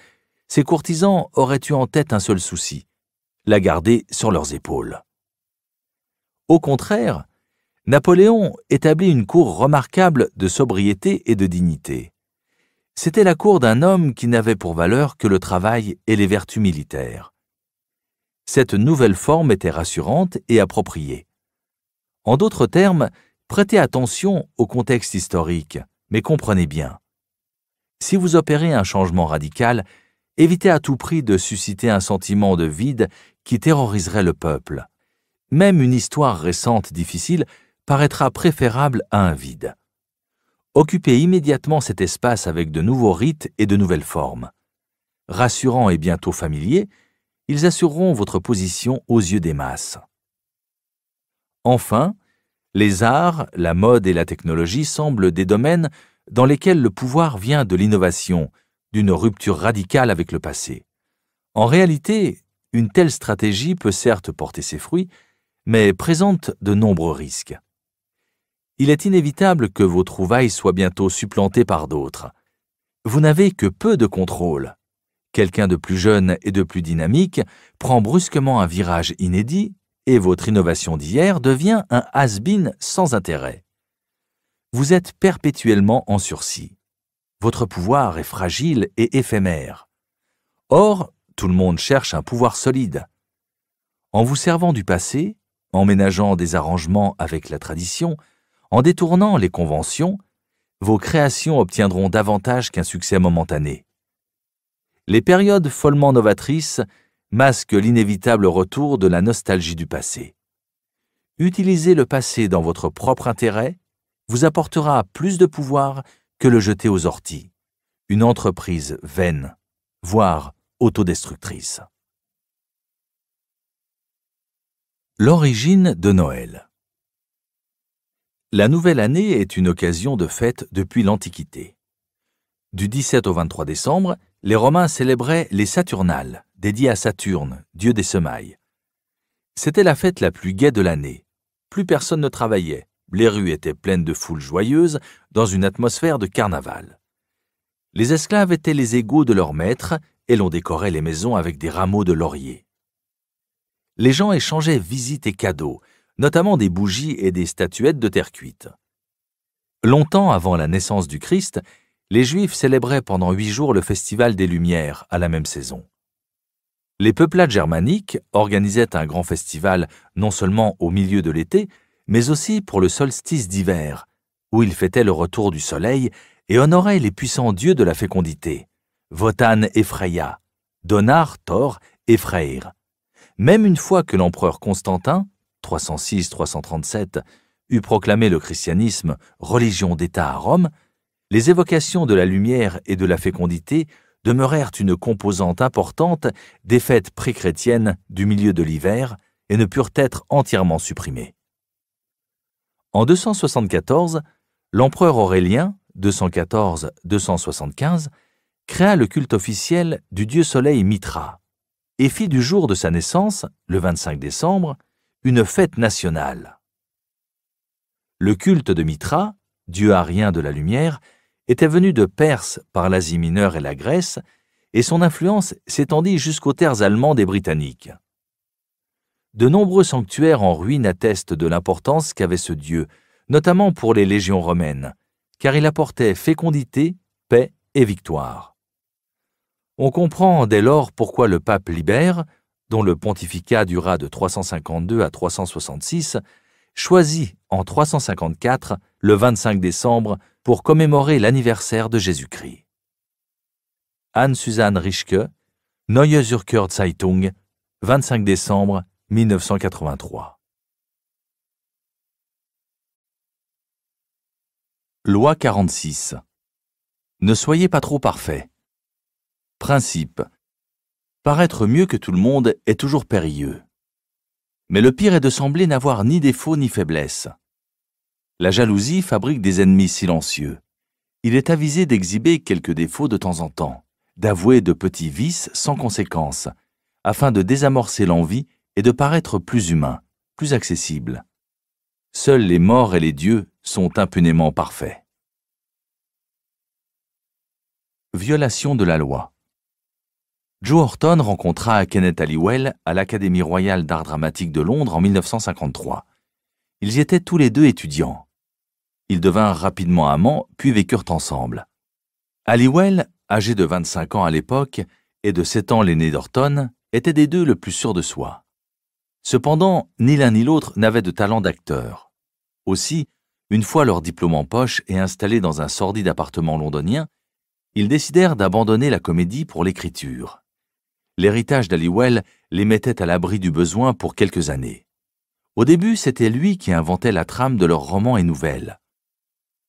ses courtisans auraient eu en tête un seul souci, la garder sur leurs épaules. Au contraire, Napoléon établit une cour remarquable de sobriété et de dignité. C'était la cour d'un homme qui n'avait pour valeur que le travail et les vertus militaires. Cette nouvelle forme était rassurante et appropriée. En d'autres termes, prêtez attention au contexte historique, mais comprenez bien. Si vous opérez un changement radical, évitez à tout prix de susciter un sentiment de vide qui terroriserait le peuple. Même une histoire récente difficile paraîtra préférable à un vide. Occupez immédiatement cet espace avec de nouveaux rites et de nouvelles formes. Rassurants et bientôt familiers, ils assureront votre position aux yeux des masses. Enfin, les arts, la mode et la technologie semblent des domaines dans lesquels le pouvoir vient de l'innovation, d'une rupture radicale avec le passé. En réalité, une telle stratégie peut certes porter ses fruits, mais présente de nombreux risques il est inévitable que vos trouvailles soient bientôt supplantées par d'autres. Vous n'avez que peu de contrôle. Quelqu'un de plus jeune et de plus dynamique prend brusquement un virage inédit et votre innovation d'hier devient un has-been sans intérêt. Vous êtes perpétuellement en sursis. Votre pouvoir est fragile et éphémère. Or, tout le monde cherche un pouvoir solide. En vous servant du passé, en ménageant des arrangements avec la tradition, en détournant les conventions, vos créations obtiendront davantage qu'un succès momentané. Les périodes follement novatrices masquent l'inévitable retour de la nostalgie du passé. Utiliser le passé dans votre propre intérêt vous apportera plus de pouvoir que le jeter aux orties, une entreprise vaine, voire autodestructrice. L'origine de Noël la nouvelle année est une occasion de fête depuis l'Antiquité. Du 17 au 23 décembre, les Romains célébraient les Saturnales, dédiées à Saturne, dieu des semailles. C'était la fête la plus gaie de l'année. Plus personne ne travaillait, les rues étaient pleines de foules joyeuses, dans une atmosphère de carnaval. Les esclaves étaient les égaux de leurs maîtres et l'on décorait les maisons avec des rameaux de laurier. Les gens échangeaient visites et cadeaux, notamment des bougies et des statuettes de terre cuite. Longtemps avant la naissance du Christ, les Juifs célébraient pendant huit jours le festival des Lumières à la même saison. Les peuplades germaniques organisaient un grand festival non seulement au milieu de l'été, mais aussi pour le solstice d'hiver, où ils fêtaient le retour du soleil et honoraient les puissants dieux de la fécondité, Votan et Freya, Donar, Thor et Freyr. Même une fois que l'empereur Constantin 306-337, eut proclamé le christianisme religion d'État à Rome, les évocations de la lumière et de la fécondité demeurèrent une composante importante des fêtes préchrétiennes du milieu de l'hiver et ne purent être entièrement supprimées. En 274, l'empereur Aurélien, 214-275, créa le culte officiel du dieu soleil Mitra et fit du jour de sa naissance, le 25 décembre, une fête nationale. Le culte de Mitra, dieu arien de la lumière, était venu de Perse par l'Asie mineure et la Grèce, et son influence s'étendit jusqu'aux terres allemandes et britanniques. De nombreux sanctuaires en ruine attestent de l'importance qu'avait ce dieu, notamment pour les légions romaines, car il apportait fécondité, paix et victoire. On comprend dès lors pourquoi le pape Libère, dont le pontificat dura de 352 à 366, choisit en 354, le 25 décembre, pour commémorer l'anniversaire de Jésus-Christ. Anne-Suzanne Rischke, Neue Zeitung, 25 décembre 1983. Loi 46. Ne soyez pas trop parfait. Principe. Paraître mieux que tout le monde est toujours périlleux. Mais le pire est de sembler n'avoir ni défaut ni faiblesse. La jalousie fabrique des ennemis silencieux. Il est avisé d'exhiber quelques défauts de temps en temps, d'avouer de petits vices sans conséquence, afin de désamorcer l'envie et de paraître plus humain, plus accessible. Seuls les morts et les dieux sont impunément parfaits. Violation de la loi. Joe Horton rencontra Kenneth Halliwell à l'Académie royale d'art dramatique de Londres en 1953. Ils y étaient tous les deux étudiants. Ils devinrent rapidement amants, puis vécurent ensemble. Halliwell, âgé de 25 ans à l'époque et de 7 ans l'aîné d'Horton, était des deux le plus sûr de soi. Cependant, ni l'un ni l'autre n'avaient de talent d'acteur. Aussi, une fois leur diplôme en poche et installés dans un sordide appartement londonien, ils décidèrent d'abandonner la comédie pour l'écriture l'héritage d'Aliwell les mettait à l'abri du besoin pour quelques années. Au début, c'était lui qui inventait la trame de leurs romans et nouvelles.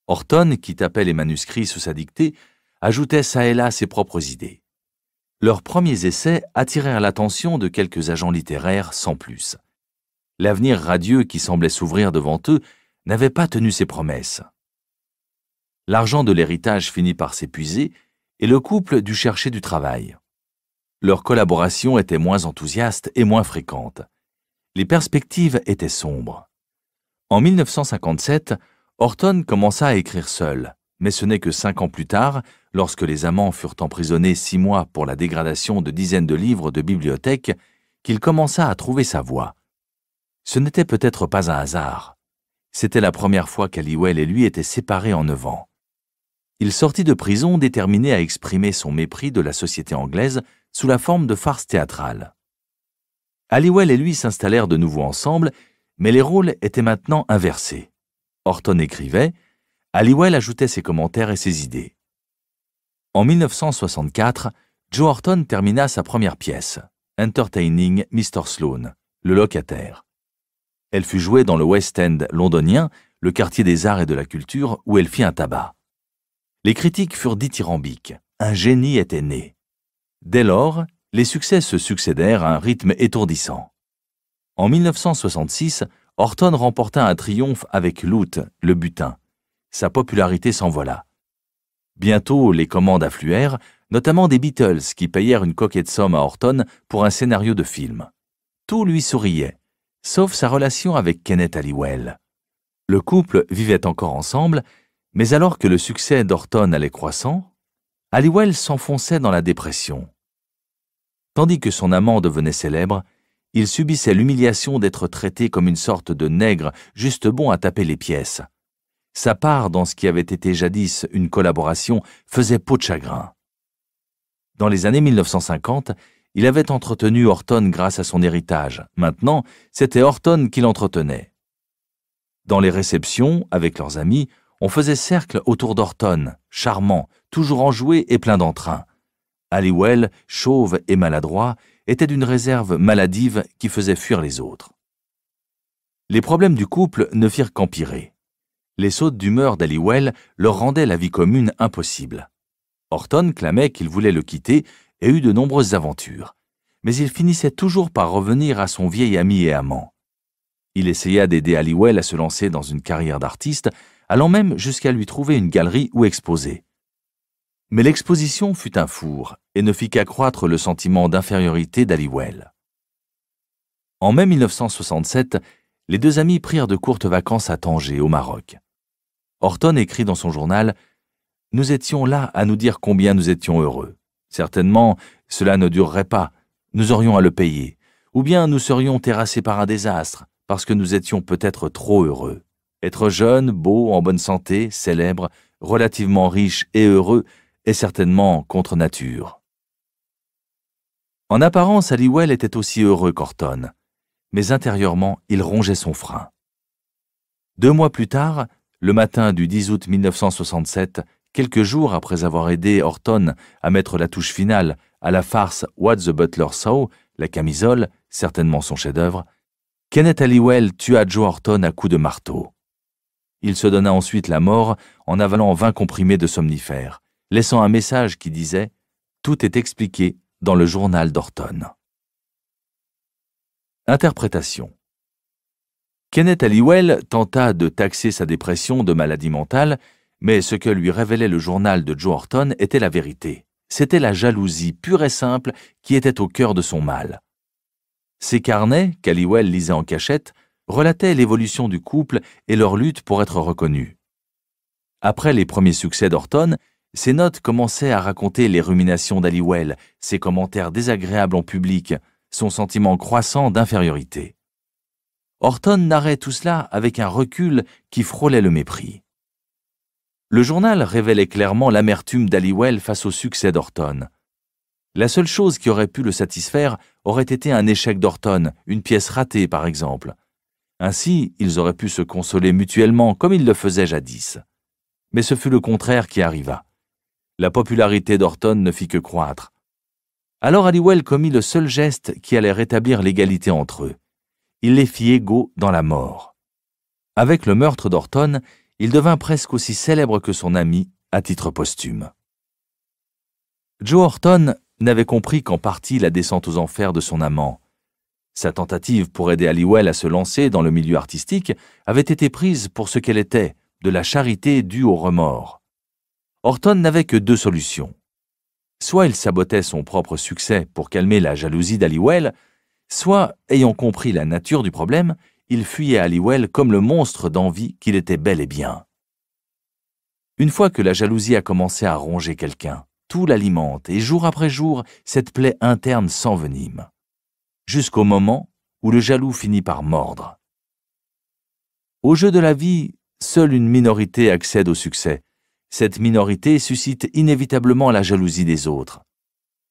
Orton, qui tapait les manuscrits sous sa dictée, ajoutait çà et là ses propres idées. Leurs premiers essais attirèrent l'attention de quelques agents littéraires sans plus. L'avenir radieux qui semblait s'ouvrir devant eux n'avait pas tenu ses promesses. L'argent de l'héritage finit par s'épuiser et le couple dut chercher du travail leur collaboration était moins enthousiaste et moins fréquente. Les perspectives étaient sombres. En 1957, Orton commença à écrire seul, mais ce n'est que cinq ans plus tard, lorsque les amants furent emprisonnés six mois pour la dégradation de dizaines de livres de bibliothèque, qu'il commença à trouver sa voie. Ce n'était peut-être pas un hasard. C'était la première fois qu'Halliwell et lui étaient séparés en neuf ans. Il sortit de prison déterminé à exprimer son mépris de la société anglaise sous la forme de farces théâtrales. Halliwell et lui s'installèrent de nouveau ensemble, mais les rôles étaient maintenant inversés. Horton écrivait, Halliwell ajoutait ses commentaires et ses idées. En 1964, Joe Orton termina sa première pièce, Entertaining Mr. Sloan, le locataire. Elle fut jouée dans le West End londonien, le quartier des arts et de la culture, où elle fit un tabac. Les critiques furent dithyrambiques. Un génie était né. Dès lors, les succès se succédèrent à un rythme étourdissant. En 1966, Horton remporta un triomphe avec Loot, le butin. Sa popularité s'envola. Bientôt, les commandes affluèrent, notamment des Beatles qui payèrent une coquette somme à Horton pour un scénario de film. Tout lui souriait, sauf sa relation avec Kenneth Halliwell. Le couple vivait encore ensemble, mais alors que le succès d'Orton allait croissant, Halliwell s'enfonçait dans la dépression. Tandis que son amant devenait célèbre, il subissait l'humiliation d'être traité comme une sorte de nègre juste bon à taper les pièces. Sa part dans ce qui avait été jadis une collaboration faisait peau de chagrin. Dans les années 1950, il avait entretenu Orton grâce à son héritage. Maintenant, c'était Orton qui l'entretenait. Dans les réceptions, avec leurs amis, on faisait cercle autour d'Horton, charmant, toujours enjoué et plein d'entrain. Halliwell, chauve et maladroit, était d'une réserve maladive qui faisait fuir les autres. Les problèmes du couple ne firent qu'empirer. Les sautes d'humeur d'Halliwell leur rendaient la vie commune impossible. Horton clamait qu'il voulait le quitter et eut de nombreuses aventures. Mais il finissait toujours par revenir à son vieil ami et amant. Il essaya d'aider Halliwell à se lancer dans une carrière d'artiste, allant même jusqu'à lui trouver une galerie où exposer. Mais l'exposition fut un four et ne fit qu'accroître le sentiment d'infériorité d'Aliwell. En mai 1967, les deux amis prirent de courtes vacances à Tanger, au Maroc. Horton écrit dans son journal Nous étions là à nous dire combien nous étions heureux. Certainement, cela ne durerait pas, nous aurions à le payer, ou bien nous serions terrassés par un désastre, parce que nous étions peut-être trop heureux. Être jeune, beau, en bonne santé, célèbre, relativement riche et heureux est certainement contre nature. En apparence, Aliwell était aussi heureux qu'Orton, mais intérieurement, il rongeait son frein. Deux mois plus tard, le matin du 10 août 1967, quelques jours après avoir aidé Orton à mettre la touche finale à la farce What the Butler Saw, la camisole, certainement son chef-d'œuvre, Kenneth Aliwell tua Joe Orton à coups de marteau. Il se donna ensuite la mort en avalant 20 comprimés de somnifères, laissant un message qui disait Tout est expliqué dans le journal d'Orton. Interprétation Kenneth Halliwell tenta de taxer sa dépression de maladie mentale, mais ce que lui révélait le journal de Joe Orton était la vérité. C'était la jalousie pure et simple qui était au cœur de son mal. Ces carnets, qu'Halliwell lisait en cachette, relataient l'évolution du couple et leur lutte pour être reconnus. Après les premiers succès d'Orton. Ses notes commençaient à raconter les ruminations d'Aliwell, ses commentaires désagréables en public, son sentiment croissant d'infériorité. Orton narrait tout cela avec un recul qui frôlait le mépris. Le journal révélait clairement l'amertume d'Aliwell face au succès d'Horton. La seule chose qui aurait pu le satisfaire aurait été un échec d'Horton, une pièce ratée par exemple. Ainsi, ils auraient pu se consoler mutuellement comme ils le faisaient jadis. Mais ce fut le contraire qui arriva la popularité d'Orton ne fit que croître. Alors Halliwell commit le seul geste qui allait rétablir l'égalité entre eux. Il les fit égaux dans la mort. Avec le meurtre d'Orton, il devint presque aussi célèbre que son ami à titre posthume. Joe Orton n'avait compris qu'en partie la descente aux enfers de son amant. Sa tentative pour aider Halliwell à se lancer dans le milieu artistique avait été prise pour ce qu'elle était, de la charité due au remords. Horton n'avait que deux solutions. Soit il sabotait son propre succès pour calmer la jalousie d'Aliwell, soit, ayant compris la nature du problème, il fuyait Aliwell comme le monstre d'envie qu'il était bel et bien. Une fois que la jalousie a commencé à ronger quelqu'un, tout l'alimente et jour après jour, cette plaie interne s'envenime. Jusqu'au moment où le jaloux finit par mordre. Au jeu de la vie, seule une minorité accède au succès, cette minorité suscite inévitablement la jalousie des autres.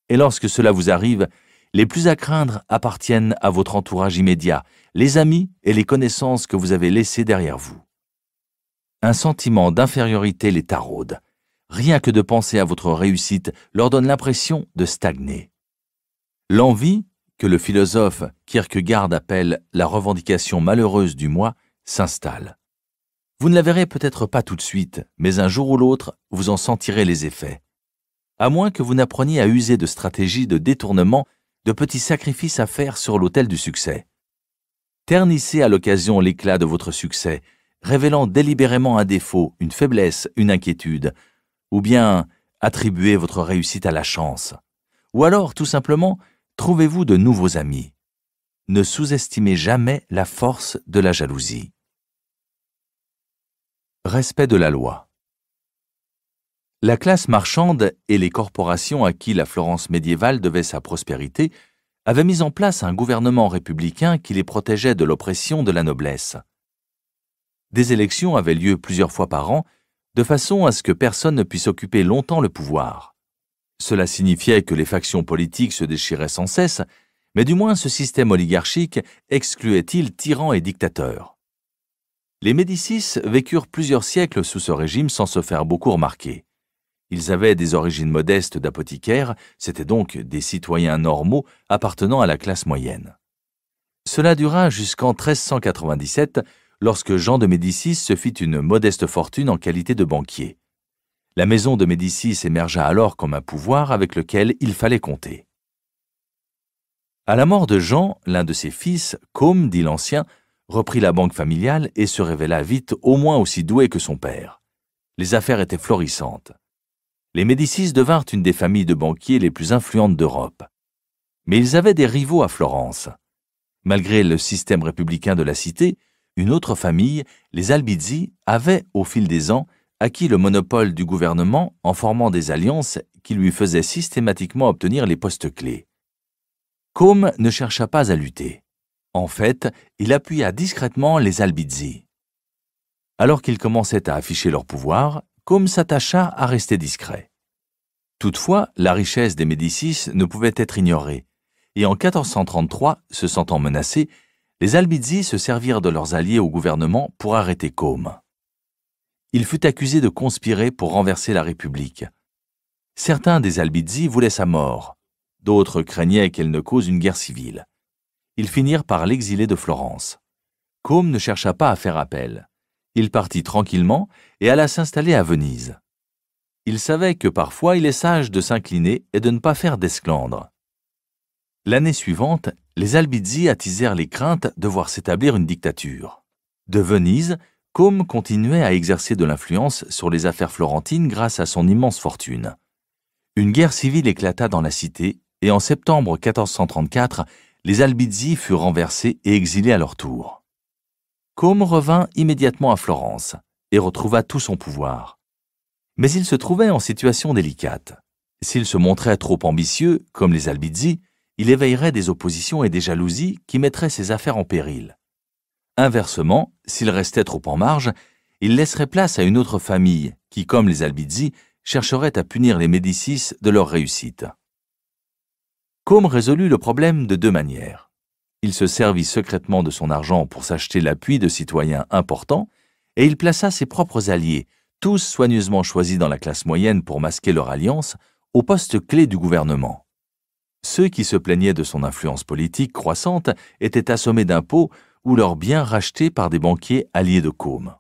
Et lorsque cela vous arrive, les plus à craindre appartiennent à votre entourage immédiat, les amis et les connaissances que vous avez laissées derrière vous. Un sentiment d'infériorité les taraude. Rien que de penser à votre réussite leur donne l'impression de stagner. L'envie, que le philosophe Kierkegaard appelle la revendication malheureuse du moi, s'installe. Vous ne la verrez peut-être pas tout de suite, mais un jour ou l'autre, vous en sentirez les effets. À moins que vous n'appreniez à user de stratégies de détournement, de petits sacrifices à faire sur l'autel du succès. Ternissez à l'occasion l'éclat de votre succès, révélant délibérément un défaut, une faiblesse, une inquiétude, ou bien attribuez votre réussite à la chance. Ou alors, tout simplement, trouvez-vous de nouveaux amis. Ne sous-estimez jamais la force de la jalousie. Respect de la loi. La classe marchande et les corporations à qui la Florence médiévale devait sa prospérité avaient mis en place un gouvernement républicain qui les protégeait de l'oppression de la noblesse. Des élections avaient lieu plusieurs fois par an, de façon à ce que personne ne puisse occuper longtemps le pouvoir. Cela signifiait que les factions politiques se déchiraient sans cesse, mais du moins ce système oligarchique excluait-il tyrans et dictateurs. Les Médicis vécurent plusieurs siècles sous ce régime sans se faire beaucoup remarquer. Ils avaient des origines modestes d'apothicaires, c'étaient donc des citoyens normaux appartenant à la classe moyenne. Cela dura jusqu'en 1397, lorsque Jean de Médicis se fit une modeste fortune en qualité de banquier. La maison de Médicis émergea alors comme un pouvoir avec lequel il fallait compter. À la mort de Jean, l'un de ses fils, Côme dit l'Ancien, reprit la banque familiale et se révéla vite au moins aussi doué que son père. Les affaires étaient florissantes. Les Médicis devinrent une des familles de banquiers les plus influentes d'Europe. Mais ils avaient des rivaux à Florence. Malgré le système républicain de la cité, une autre famille, les Albizzi, avait, au fil des ans, acquis le monopole du gouvernement en formant des alliances qui lui faisaient systématiquement obtenir les postes clés. Combe ne chercha pas à lutter. En fait, il appuya discrètement les Albizzi. Alors qu'ils commençaient à afficher leur pouvoir, Côme s'attacha à rester discret. Toutefois, la richesse des Médicis ne pouvait être ignorée, et en 1433, se sentant menacés, les Albizzi se servirent de leurs alliés au gouvernement pour arrêter Côme. Il fut accusé de conspirer pour renverser la République. Certains des Albizzi voulaient sa mort, d'autres craignaient qu'elle ne cause une guerre civile ils finirent par l'exiler de Florence. Côme ne chercha pas à faire appel. Il partit tranquillement et alla s'installer à Venise. Il savait que parfois il est sage de s'incliner et de ne pas faire d'esclandre. L'année suivante, les Albizzi attisèrent les craintes de voir s'établir une dictature. De Venise, comme continuait à exercer de l'influence sur les affaires florentines grâce à son immense fortune. Une guerre civile éclata dans la cité et en septembre 1434, les Albizzi furent renversés et exilés à leur tour. Côme revint immédiatement à Florence et retrouva tout son pouvoir. Mais il se trouvait en situation délicate. S'il se montrait trop ambitieux, comme les Albizzi, il éveillerait des oppositions et des jalousies qui mettraient ses affaires en péril. Inversement, s'il restait trop en marge, il laisserait place à une autre famille qui, comme les Albizzi, chercherait à punir les Médicis de leur réussite. Côme résolut le problème de deux manières. Il se servit secrètement de son argent pour s'acheter l'appui de citoyens importants, et il plaça ses propres alliés, tous soigneusement choisis dans la classe moyenne pour masquer leur alliance, au poste-clé du gouvernement. Ceux qui se plaignaient de son influence politique croissante étaient assommés d'impôts ou leurs biens rachetés par des banquiers alliés de Côme.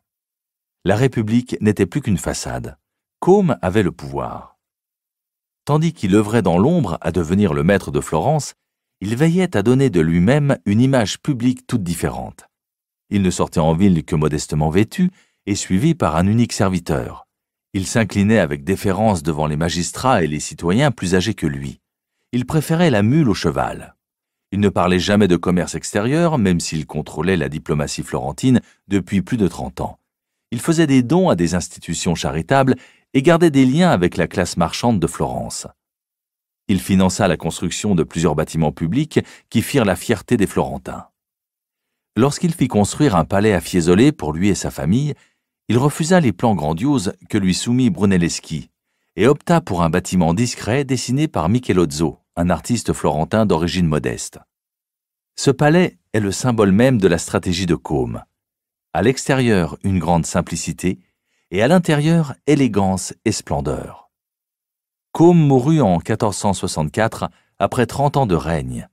La République n'était plus qu'une façade. Côme avait le pouvoir. Tandis qu'il œuvrait dans l'ombre à devenir le maître de Florence, il veillait à donner de lui-même une image publique toute différente. Il ne sortait en ville que modestement vêtu et suivi par un unique serviteur. Il s'inclinait avec déférence devant les magistrats et les citoyens plus âgés que lui. Il préférait la mule au cheval. Il ne parlait jamais de commerce extérieur, même s'il contrôlait la diplomatie florentine depuis plus de trente ans. Il faisait des dons à des institutions charitables et gardait des liens avec la classe marchande de Florence. Il finança la construction de plusieurs bâtiments publics qui firent la fierté des Florentins. Lorsqu'il fit construire un palais à Fiesole pour lui et sa famille, il refusa les plans grandioses que lui soumit Brunelleschi et opta pour un bâtiment discret dessiné par Michelozzo, un artiste florentin d'origine modeste. Ce palais est le symbole même de la stratégie de Côme. À l'extérieur, une grande simplicité, et à l'intérieur élégance et splendeur. Côme mourut en 1464 après 30 ans de règne.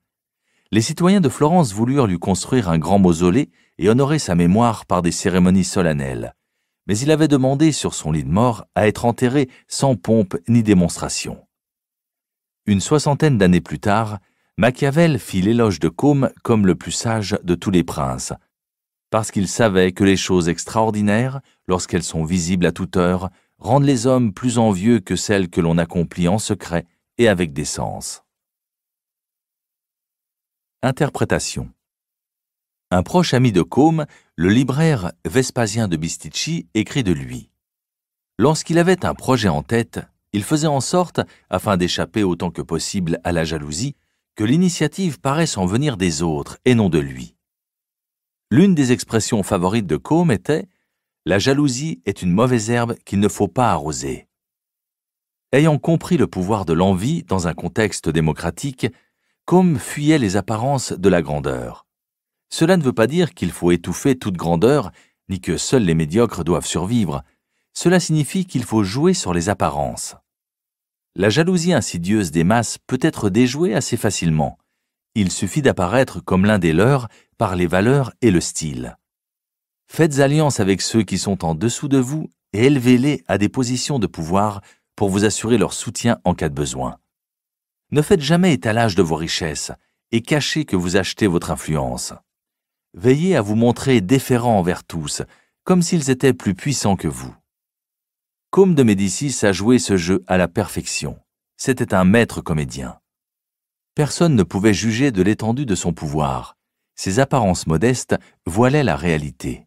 Les citoyens de Florence voulurent lui construire un grand mausolée et honorer sa mémoire par des cérémonies solennelles, mais il avait demandé sur son lit de mort à être enterré sans pompe ni démonstration. Une soixantaine d'années plus tard, Machiavel fit l'éloge de Côme comme le plus sage de tous les princes, parce qu'il savait que les choses extraordinaires, lorsqu'elles sont visibles à toute heure, rendent les hommes plus envieux que celles que l'on accomplit en secret et avec des sens. Interprétation Un proche ami de Côme, le libraire Vespasien de Bistici, écrit de lui. Lorsqu'il avait un projet en tête, il faisait en sorte, afin d'échapper autant que possible à la jalousie, que l'initiative paraisse en venir des autres et non de lui. L'une des expressions favorites de Combe était La jalousie est une mauvaise herbe qu'il ne faut pas arroser. Ayant compris le pouvoir de l'envie dans un contexte démocratique, Combe fuyait les apparences de la grandeur. Cela ne veut pas dire qu'il faut étouffer toute grandeur, ni que seuls les médiocres doivent survivre. Cela signifie qu'il faut jouer sur les apparences. La jalousie insidieuse des masses peut être déjouée assez facilement, il suffit d'apparaître comme l'un des leurs par les valeurs et le style. Faites alliance avec ceux qui sont en dessous de vous et élevez-les à des positions de pouvoir pour vous assurer leur soutien en cas de besoin. Ne faites jamais étalage de vos richesses et cachez que vous achetez votre influence. Veillez à vous montrer déférent envers tous, comme s'ils étaient plus puissants que vous. Comme de Médicis a joué ce jeu à la perfection. C'était un maître comédien. Personne ne pouvait juger de l'étendue de son pouvoir. Ses apparences modestes voilaient la réalité.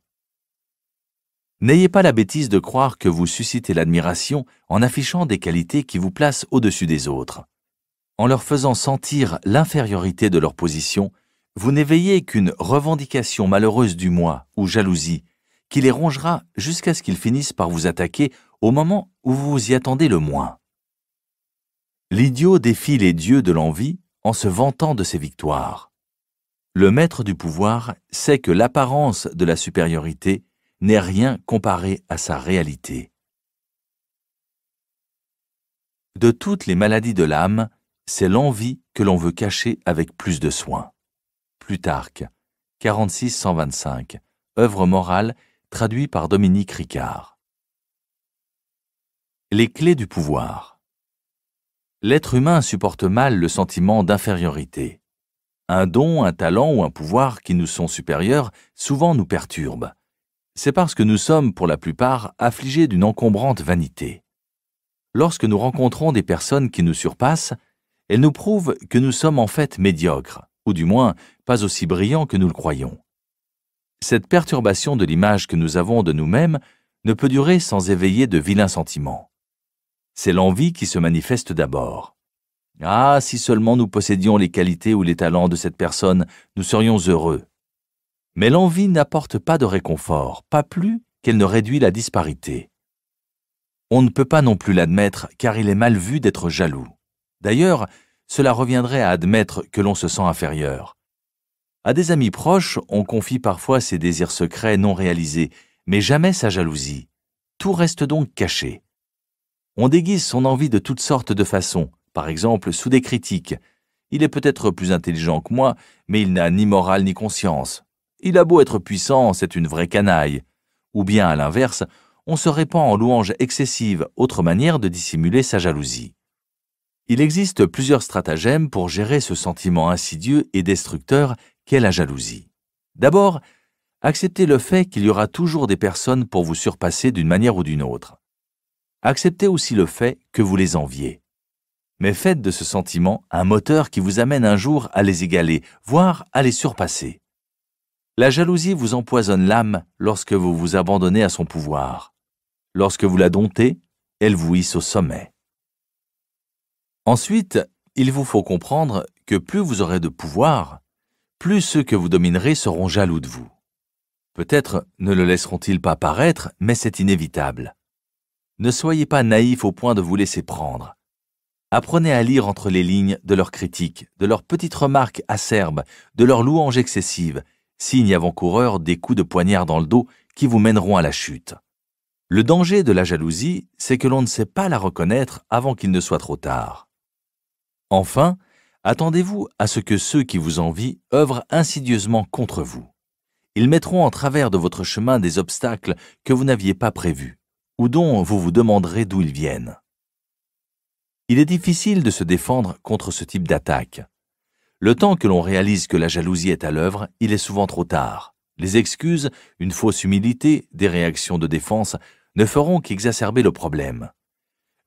N'ayez pas la bêtise de croire que vous suscitez l'admiration en affichant des qualités qui vous placent au-dessus des autres. En leur faisant sentir l'infériorité de leur position, vous n'éveillez qu'une revendication malheureuse du moi ou jalousie qui les rongera jusqu'à ce qu'ils finissent par vous attaquer au moment où vous vous y attendez le moins. L'idiot défie les dieux de l'envie en se vantant de ses victoires. Le maître du pouvoir sait que l'apparence de la supériorité n'est rien comparée à sa réalité. De toutes les maladies de l'âme, c'est l'envie que l'on veut cacher avec plus de soin. Plutarque, 46 œuvre morale traduit par Dominique Ricard. Les clés du pouvoir l'être humain supporte mal le sentiment d'infériorité. Un don, un talent ou un pouvoir qui nous sont supérieurs souvent nous perturbe. C'est parce que nous sommes, pour la plupart, affligés d'une encombrante vanité. Lorsque nous rencontrons des personnes qui nous surpassent, elles nous prouvent que nous sommes en fait médiocres, ou du moins pas aussi brillants que nous le croyons. Cette perturbation de l'image que nous avons de nous-mêmes ne peut durer sans éveiller de vilains sentiments c'est l'envie qui se manifeste d'abord. Ah, si seulement nous possédions les qualités ou les talents de cette personne, nous serions heureux. Mais l'envie n'apporte pas de réconfort, pas plus qu'elle ne réduit la disparité. On ne peut pas non plus l'admettre, car il est mal vu d'être jaloux. D'ailleurs, cela reviendrait à admettre que l'on se sent inférieur. À des amis proches, on confie parfois ses désirs secrets non réalisés, mais jamais sa jalousie. Tout reste donc caché. On déguise son envie de toutes sortes de façons, par exemple sous des critiques. Il est peut-être plus intelligent que moi, mais il n'a ni morale ni conscience. Il a beau être puissant, c'est une vraie canaille. Ou bien, à l'inverse, on se répand en louanges excessives, autre manière de dissimuler sa jalousie. Il existe plusieurs stratagèmes pour gérer ce sentiment insidieux et destructeur qu'est la jalousie. D'abord, acceptez le fait qu'il y aura toujours des personnes pour vous surpasser d'une manière ou d'une autre acceptez aussi le fait que vous les enviez. Mais faites de ce sentiment un moteur qui vous amène un jour à les égaler, voire à les surpasser. La jalousie vous empoisonne l'âme lorsque vous vous abandonnez à son pouvoir. Lorsque vous la domptez, elle vous hisse au sommet. Ensuite, il vous faut comprendre que plus vous aurez de pouvoir, plus ceux que vous dominerez seront jaloux de vous. Peut-être ne le laisseront-ils pas paraître, mais c'est inévitable. Ne soyez pas naïf au point de vous laisser prendre. Apprenez à lire entre les lignes de leurs critiques, de leurs petites remarques acerbes, de leurs louanges excessives, signes avant-coureurs des coups de poignard dans le dos qui vous mèneront à la chute. Le danger de la jalousie, c'est que l'on ne sait pas la reconnaître avant qu'il ne soit trop tard. Enfin, attendez-vous à ce que ceux qui vous envient œuvrent insidieusement contre vous. Ils mettront en travers de votre chemin des obstacles que vous n'aviez pas prévus ou dont vous vous demanderez d'où ils viennent. Il est difficile de se défendre contre ce type d'attaque. Le temps que l'on réalise que la jalousie est à l'œuvre, il est souvent trop tard. Les excuses, une fausse humilité, des réactions de défense ne feront qu'exacerber le problème.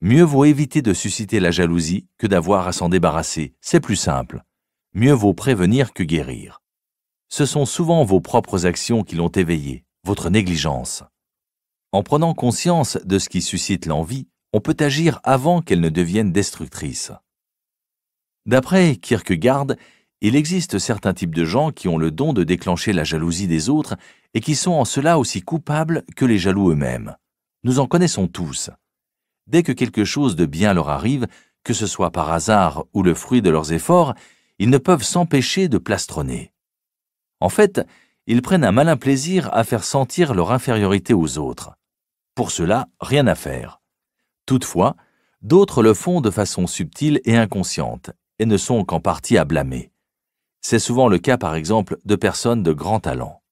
Mieux vaut éviter de susciter la jalousie que d'avoir à s'en débarrasser, c'est plus simple. Mieux vaut prévenir que guérir. Ce sont souvent vos propres actions qui l'ont éveillé, votre négligence. En prenant conscience de ce qui suscite l'envie, on peut agir avant qu'elle ne devienne destructrice. D'après Kierkegaard, il existe certains types de gens qui ont le don de déclencher la jalousie des autres et qui sont en cela aussi coupables que les jaloux eux-mêmes. Nous en connaissons tous. Dès que quelque chose de bien leur arrive, que ce soit par hasard ou le fruit de leurs efforts, ils ne peuvent s'empêcher de plastronner. En fait, ils prennent un malin plaisir à faire sentir leur infériorité aux autres. Pour cela, rien à faire. Toutefois, d'autres le font de façon subtile et inconsciente, et ne sont qu'en partie à blâmer. C'est souvent le cas par exemple de personnes de grand talent.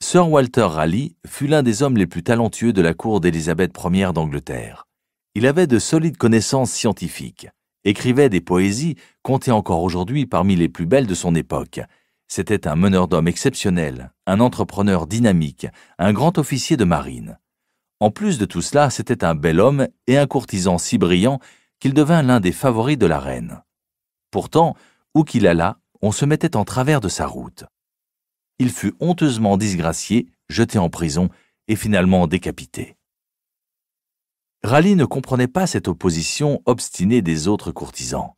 Sir Walter Raleigh fut l'un des hommes les plus talentueux de la cour d'Élisabeth I d'Angleterre. Il avait de solides connaissances scientifiques, écrivait des poésies comptées encore aujourd'hui parmi les plus belles de son époque, c'était un meneur d'hommes exceptionnel, un entrepreneur dynamique, un grand officier de marine. En plus de tout cela, c'était un bel homme et un courtisan si brillant qu'il devint l'un des favoris de la reine. Pourtant, où qu'il allât, on se mettait en travers de sa route. Il fut honteusement disgracié, jeté en prison et finalement décapité. Raleigh ne comprenait pas cette opposition obstinée des autres courtisans.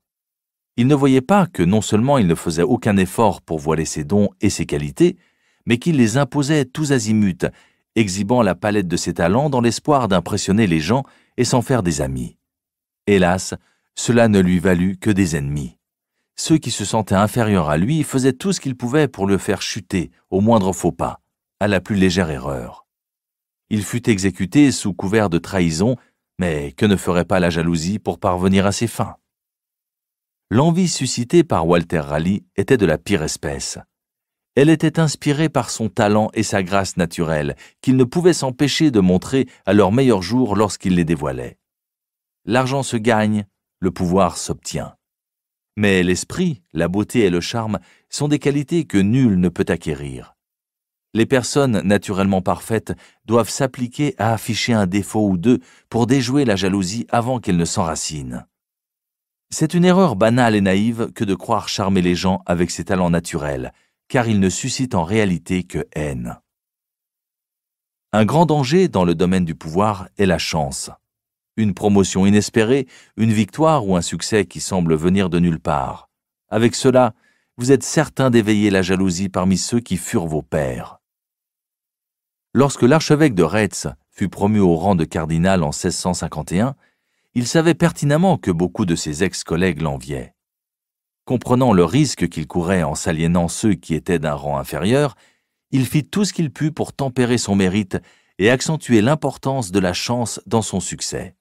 Il ne voyait pas que non seulement il ne faisait aucun effort pour voiler ses dons et ses qualités, mais qu'il les imposait tous azimuts, exhibant la palette de ses talents dans l'espoir d'impressionner les gens et s'en faire des amis. Hélas, cela ne lui valut que des ennemis. Ceux qui se sentaient inférieurs à lui faisaient tout ce qu'ils pouvaient pour le faire chuter au moindre faux pas, à la plus légère erreur. Il fut exécuté sous couvert de trahison, mais que ne ferait pas la jalousie pour parvenir à ses fins l'envie suscitée par Walter Raleigh était de la pire espèce. Elle était inspirée par son talent et sa grâce naturelle, qu'il ne pouvait s'empêcher de montrer à leurs meilleurs jours lorsqu'il les dévoilait. L'argent se gagne, le pouvoir s'obtient. Mais l'esprit, la beauté et le charme sont des qualités que nul ne peut acquérir. Les personnes naturellement parfaites doivent s'appliquer à afficher un défaut ou deux pour déjouer la jalousie avant qu'elle ne s'enracine. C'est une erreur banale et naïve que de croire charmer les gens avec ses talents naturels, car ils ne suscitent en réalité que haine. Un grand danger dans le domaine du pouvoir est la chance. Une promotion inespérée, une victoire ou un succès qui semble venir de nulle part. Avec cela, vous êtes certain d'éveiller la jalousie parmi ceux qui furent vos pères. Lorsque l'archevêque de Retz fut promu au rang de cardinal en 1651, il savait pertinemment que beaucoup de ses ex-collègues l'enviaient. Comprenant le risque qu'il courait en s'aliénant ceux qui étaient d'un rang inférieur, il fit tout ce qu'il put pour tempérer son mérite et accentuer l'importance de la chance dans son succès.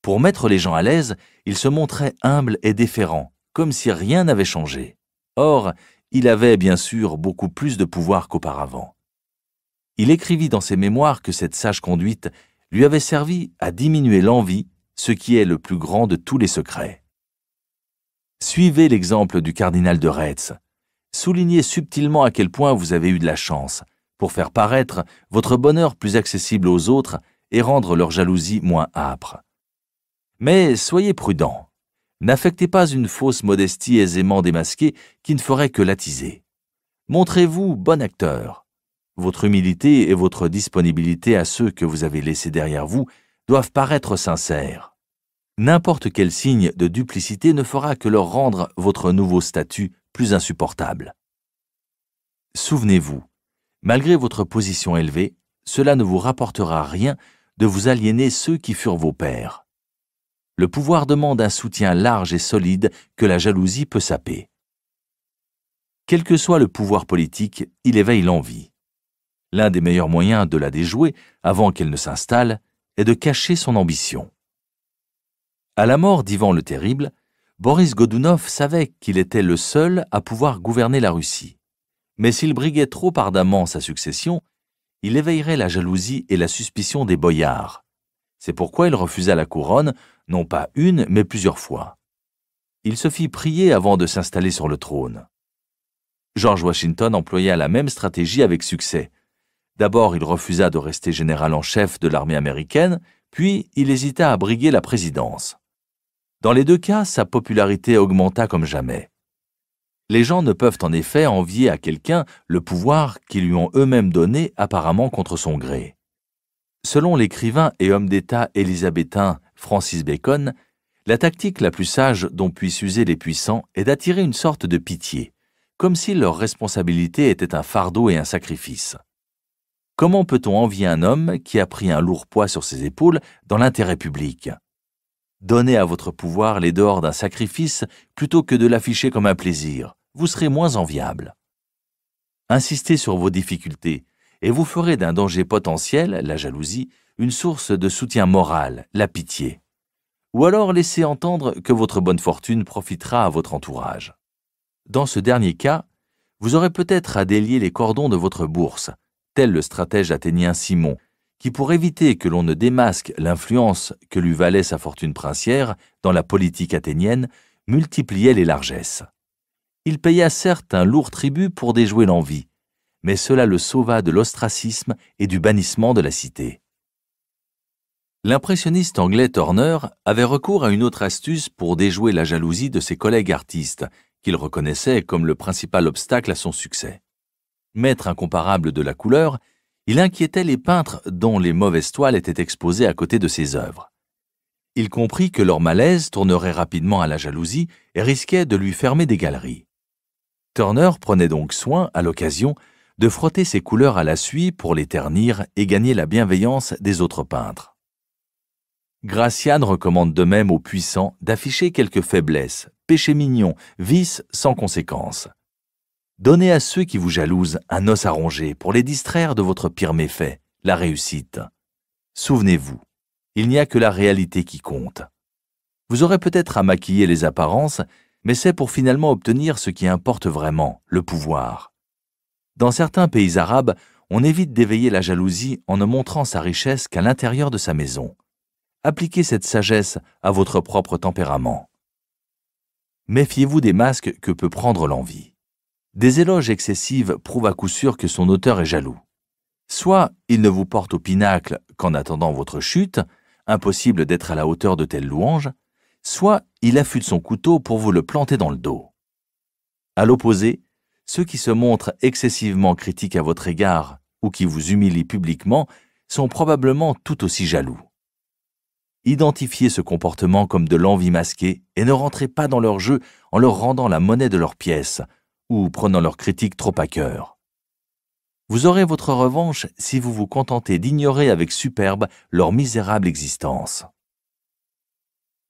Pour mettre les gens à l'aise, il se montrait humble et déférent, comme si rien n'avait changé. Or, il avait bien sûr beaucoup plus de pouvoir qu'auparavant. Il écrivit dans ses mémoires que cette sage conduite lui avait servi à diminuer l'envie, ce qui est le plus grand de tous les secrets. Suivez l'exemple du cardinal de Retz. Soulignez subtilement à quel point vous avez eu de la chance, pour faire paraître votre bonheur plus accessible aux autres et rendre leur jalousie moins âpre. Mais soyez prudent. N'affectez pas une fausse modestie aisément démasquée qui ne ferait que l'attiser. Montrez-vous bon acteur. Votre humilité et votre disponibilité à ceux que vous avez laissés derrière vous doivent paraître sincères. N'importe quel signe de duplicité ne fera que leur rendre votre nouveau statut plus insupportable. Souvenez-vous, malgré votre position élevée, cela ne vous rapportera rien de vous aliéner ceux qui furent vos pères. Le pouvoir demande un soutien large et solide que la jalousie peut saper. Quel que soit le pouvoir politique, il éveille l'envie. L'un des meilleurs moyens de la déjouer avant qu'elle ne s'installe est de cacher son ambition. À la mort d'Ivan le Terrible, Boris Godounov savait qu'il était le seul à pouvoir gouverner la Russie. Mais s'il briguait trop ardemment sa succession, il éveillerait la jalousie et la suspicion des boyards. C'est pourquoi il refusa la couronne, non pas une, mais plusieurs fois. Il se fit prier avant de s'installer sur le trône. George Washington employa la même stratégie avec succès. D'abord, il refusa de rester général en chef de l'armée américaine, puis il hésita à briguer la présidence. Dans les deux cas, sa popularité augmenta comme jamais. Les gens ne peuvent en effet envier à quelqu'un le pouvoir qu'ils lui ont eux-mêmes donné apparemment contre son gré. Selon l'écrivain et homme d'État élisabétain Francis Bacon, la tactique la plus sage dont puissent user les puissants est d'attirer une sorte de pitié, comme si leur responsabilité était un fardeau et un sacrifice. Comment peut-on envier un homme qui a pris un lourd poids sur ses épaules dans l'intérêt public Donnez à votre pouvoir les dehors d'un sacrifice plutôt que de l'afficher comme un plaisir. Vous serez moins enviable. Insistez sur vos difficultés et vous ferez d'un danger potentiel, la jalousie, une source de soutien moral, la pitié. Ou alors laissez entendre que votre bonne fortune profitera à votre entourage. Dans ce dernier cas, vous aurez peut-être à délier les cordons de votre bourse, tel le stratège athénien Simon, qui, pour éviter que l'on ne démasque l'influence que lui valait sa fortune princière dans la politique athénienne, multipliait les largesses. Il paya certes un lourd tribut pour déjouer l'envie, mais cela le sauva de l'ostracisme et du bannissement de la cité. L'impressionniste anglais Turner avait recours à une autre astuce pour déjouer la jalousie de ses collègues artistes, qu'il reconnaissait comme le principal obstacle à son succès. Maître incomparable de la couleur, il inquiétait les peintres dont les mauvaises toiles étaient exposées à côté de ses œuvres. Il comprit que leur malaise tournerait rapidement à la jalousie et risquait de lui fermer des galeries. Turner prenait donc soin, à l'occasion, de frotter ses couleurs à la suie pour les ternir et gagner la bienveillance des autres peintres. Graciane recommande de même aux puissants d'afficher quelques faiblesses, péchés mignons, vices sans conséquence. Donnez à ceux qui vous jalousent un os à ronger pour les distraire de votre pire méfait, la réussite. Souvenez-vous, il n'y a que la réalité qui compte. Vous aurez peut-être à maquiller les apparences, mais c'est pour finalement obtenir ce qui importe vraiment, le pouvoir. Dans certains pays arabes, on évite d'éveiller la jalousie en ne montrant sa richesse qu'à l'intérieur de sa maison. Appliquez cette sagesse à votre propre tempérament. Méfiez-vous des masques que peut prendre l'envie. Des éloges excessifs prouvent à coup sûr que son auteur est jaloux. Soit il ne vous porte au pinacle qu'en attendant votre chute, impossible d'être à la hauteur de telles louanges, soit il affûte son couteau pour vous le planter dans le dos. À l'opposé, ceux qui se montrent excessivement critiques à votre égard ou qui vous humilient publiquement sont probablement tout aussi jaloux. Identifiez ce comportement comme de l'envie masquée et ne rentrez pas dans leur jeu en leur rendant la monnaie de leur pièce ou prenant leurs critiques trop à cœur. Vous aurez votre revanche si vous vous contentez d'ignorer avec superbe leur misérable existence.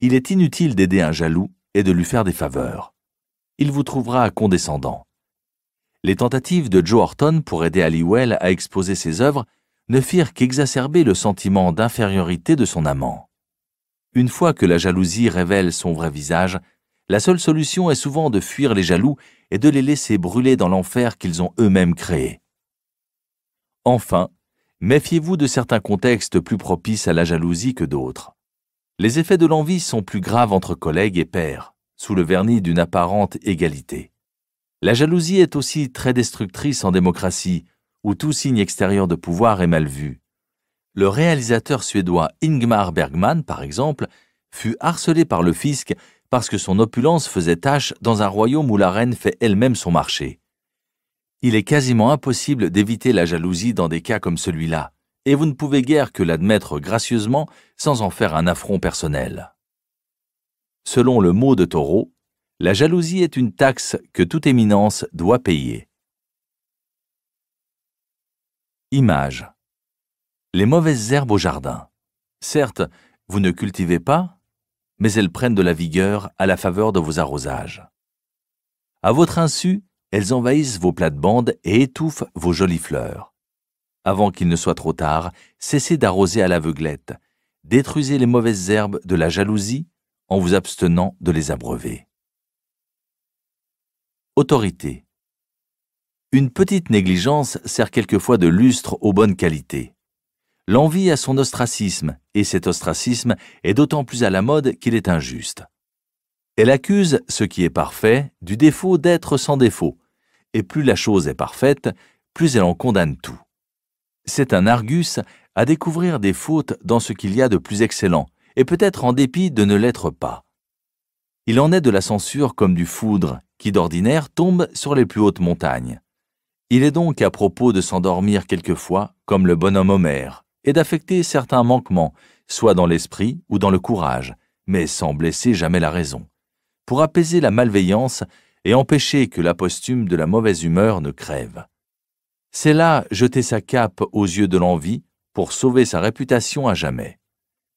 Il est inutile d'aider un jaloux et de lui faire des faveurs. Il vous trouvera condescendant. Les tentatives de Joe Horton pour aider Halliwell à exposer ses œuvres ne firent qu'exacerber le sentiment d'infériorité de son amant. Une fois que la jalousie révèle son vrai visage, la seule solution est souvent de fuir les jaloux et de les laisser brûler dans l'enfer qu'ils ont eux-mêmes créé. Enfin, méfiez-vous de certains contextes plus propices à la jalousie que d'autres. Les effets de l'envie sont plus graves entre collègues et pairs, sous le vernis d'une apparente égalité. La jalousie est aussi très destructrice en démocratie, où tout signe extérieur de pouvoir est mal vu. Le réalisateur suédois Ingmar Bergman, par exemple, fut harcelé par le fisc parce que son opulence faisait tache dans un royaume où la reine fait elle-même son marché. Il est quasiment impossible d'éviter la jalousie dans des cas comme celui-là, et vous ne pouvez guère que l'admettre gracieusement sans en faire un affront personnel. Selon le mot de Taureau, la jalousie est une taxe que toute éminence doit payer. Image. Les mauvaises herbes au jardin. Certes, vous ne cultivez pas, mais elles prennent de la vigueur à la faveur de vos arrosages. À votre insu, elles envahissent vos plates-bandes et étouffent vos jolies fleurs. Avant qu'il ne soit trop tard, cessez d'arroser à l'aveuglette, détruisez les mauvaises herbes de la jalousie en vous abstenant de les abreuver. Autorité. Une petite négligence sert quelquefois de lustre aux bonnes qualités. L'envie a son ostracisme, et cet ostracisme est d'autant plus à la mode qu'il est injuste. Elle accuse ce qui est parfait du défaut d'être sans défaut, et plus la chose est parfaite, plus elle en condamne tout. C'est un argus à découvrir des fautes dans ce qu'il y a de plus excellent, et peut-être en dépit de ne l'être pas. Il en est de la censure comme du foudre, qui d'ordinaire tombe sur les plus hautes montagnes. Il est donc à propos de s'endormir quelquefois comme le bonhomme Homère, et d'affecter certains manquements, soit dans l'esprit ou dans le courage, mais sans blesser jamais la raison, pour apaiser la malveillance et empêcher que la posthume de la mauvaise humeur ne crève. C'est là jeter sa cape aux yeux de l'envie pour sauver sa réputation à jamais.